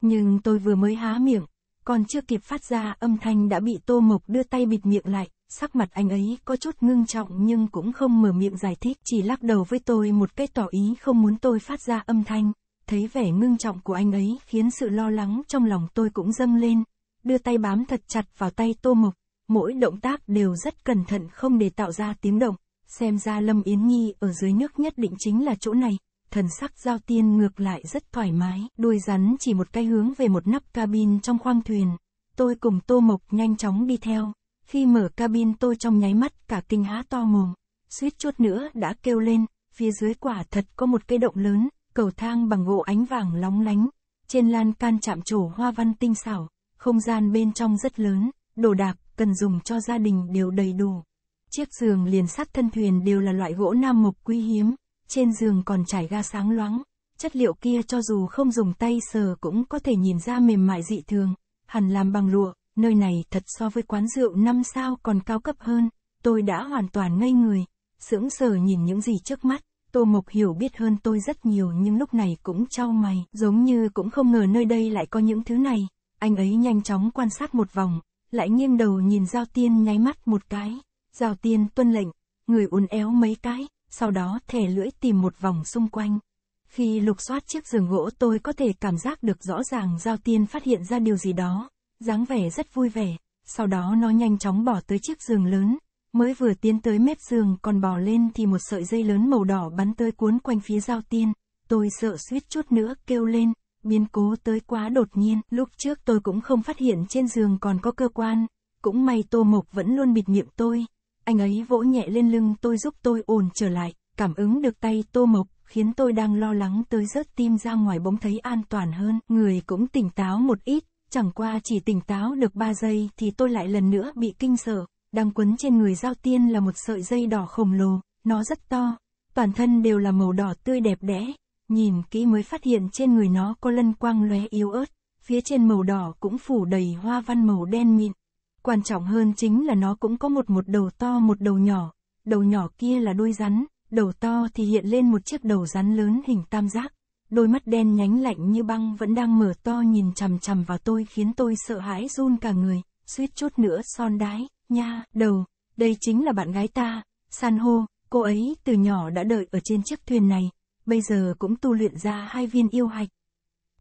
Nhưng tôi vừa mới há miệng, còn chưa kịp phát ra âm thanh đã bị Tô Mộc đưa tay bịt miệng lại, sắc mặt anh ấy có chút ngưng trọng nhưng cũng không mở miệng giải thích, chỉ lắc đầu với tôi một cái tỏ ý không muốn tôi phát ra âm thanh thấy vẻ ngưng trọng của anh ấy khiến sự lo lắng trong lòng tôi cũng dâng lên, đưa tay bám thật chặt vào tay Tô Mộc, mỗi động tác đều rất cẩn thận không để tạo ra tiếng động, xem ra Lâm Yến Nhi ở dưới nước nhất định chính là chỗ này, thần sắc giao tiên ngược lại rất thoải mái, đuôi rắn chỉ một cái hướng về một nắp cabin trong khoang thuyền, tôi cùng Tô Mộc nhanh chóng đi theo, khi mở cabin tôi trong nháy mắt cả kinh há to mồm, suýt chút nữa đã kêu lên, phía dưới quả thật có một cái động lớn, cầu thang bằng gỗ ánh vàng lóng lánh, trên lan can chạm trổ hoa văn tinh xảo, không gian bên trong rất lớn, đồ đạc cần dùng cho gia đình đều đầy đủ. Chiếc giường liền sát thân thuyền đều là loại gỗ nam mục quý hiếm, trên giường còn trải ga sáng loáng, chất liệu kia cho dù không dùng tay sờ cũng có thể nhìn ra mềm mại dị thường, hẳn làm bằng lụa, nơi này thật so với quán rượu năm sao còn cao cấp hơn, tôi đã hoàn toàn ngây người, sững sờ nhìn những gì trước mắt. Tô Mộc Hiểu biết hơn tôi rất nhiều nhưng lúc này cũng trao mày, giống như cũng không ngờ nơi đây lại có những thứ này. Anh ấy nhanh chóng quan sát một vòng, lại nghiêng đầu nhìn Giao Tiên nháy mắt một cái. Giao Tiên tuân lệnh, người uốn éo mấy cái, sau đó thẻ lưỡi tìm một vòng xung quanh. Khi lục soát chiếc giường gỗ tôi có thể cảm giác được rõ ràng Giao Tiên phát hiện ra điều gì đó, dáng vẻ rất vui vẻ, sau đó nó nhanh chóng bỏ tới chiếc giường lớn, Mới vừa tiến tới mép giường còn bò lên thì một sợi dây lớn màu đỏ bắn tới cuốn quanh phía giao tiên. Tôi sợ suýt chút nữa kêu lên, biến cố tới quá đột nhiên. Lúc trước tôi cũng không phát hiện trên giường còn có cơ quan, cũng may Tô Mộc vẫn luôn bịt miệng tôi. Anh ấy vỗ nhẹ lên lưng tôi giúp tôi ổn trở lại, cảm ứng được tay Tô Mộc khiến tôi đang lo lắng tới rớt tim ra ngoài bỗng thấy an toàn hơn. Người cũng tỉnh táo một ít, chẳng qua chỉ tỉnh táo được ba giây thì tôi lại lần nữa bị kinh sợ đang quấn trên người Giao Tiên là một sợi dây đỏ khổng lồ, nó rất to, toàn thân đều là màu đỏ tươi đẹp đẽ, nhìn kỹ mới phát hiện trên người nó có lân quang lóe yếu ớt, phía trên màu đỏ cũng phủ đầy hoa văn màu đen mịn. Quan trọng hơn chính là nó cũng có một một đầu to một đầu nhỏ, đầu nhỏ kia là đuôi rắn, đầu to thì hiện lên một chiếc đầu rắn lớn hình tam giác. Đôi mắt đen nhánh lạnh như băng vẫn đang mở to nhìn chằm chằm vào tôi khiến tôi sợ hãi run cả người, suýt chút nữa son đái. Nha, đầu, đây chính là bạn gái ta, san hô, cô ấy từ nhỏ đã đợi ở trên chiếc thuyền này, bây giờ cũng tu luyện ra hai viên yêu hạch.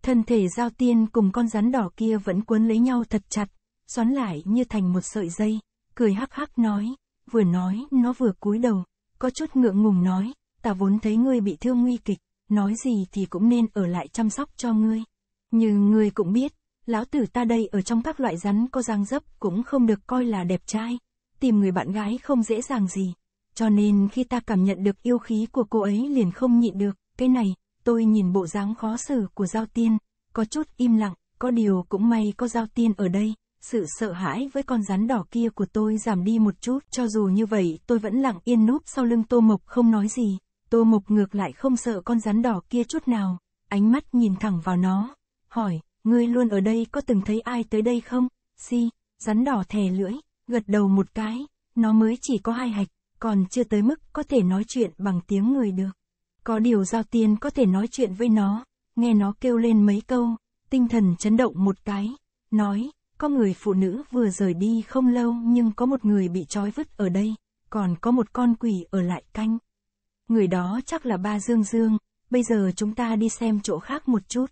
Thân thể giao tiên cùng con rắn đỏ kia vẫn cuốn lấy nhau thật chặt, xoắn lại như thành một sợi dây, cười hắc hắc nói, vừa nói nó vừa cúi đầu, có chút ngượng ngùng nói, ta vốn thấy ngươi bị thương nguy kịch, nói gì thì cũng nên ở lại chăm sóc cho ngươi. Như ngươi cũng biết, lão tử ta đây ở trong các loại rắn có răng dấp cũng không được coi là đẹp trai. Tìm người bạn gái không dễ dàng gì. Cho nên khi ta cảm nhận được yêu khí của cô ấy liền không nhịn được, cái này, tôi nhìn bộ dáng khó xử của Giao Tiên, có chút im lặng, có điều cũng may có Giao Tiên ở đây, sự sợ hãi với con rắn đỏ kia của tôi giảm đi một chút, cho dù như vậy tôi vẫn lặng yên núp sau lưng Tô Mộc không nói gì, Tô Mộc ngược lại không sợ con rắn đỏ kia chút nào, ánh mắt nhìn thẳng vào nó, hỏi, ngươi luôn ở đây có từng thấy ai tới đây không? Si, rắn đỏ thè lưỡi, gật đầu một cái, nó mới chỉ có hai hạch, còn chưa tới mức có thể nói chuyện bằng tiếng người được. Có điều giao tiên có thể nói chuyện với nó, nghe nó kêu lên mấy câu, tinh thần chấn động một cái, nói, có người phụ nữ vừa rời đi không lâu nhưng có một người bị trói vứt ở đây, còn có một con quỷ ở lại canh. Người đó chắc là ba Dương Dương, bây giờ chúng ta đi xem chỗ khác một chút.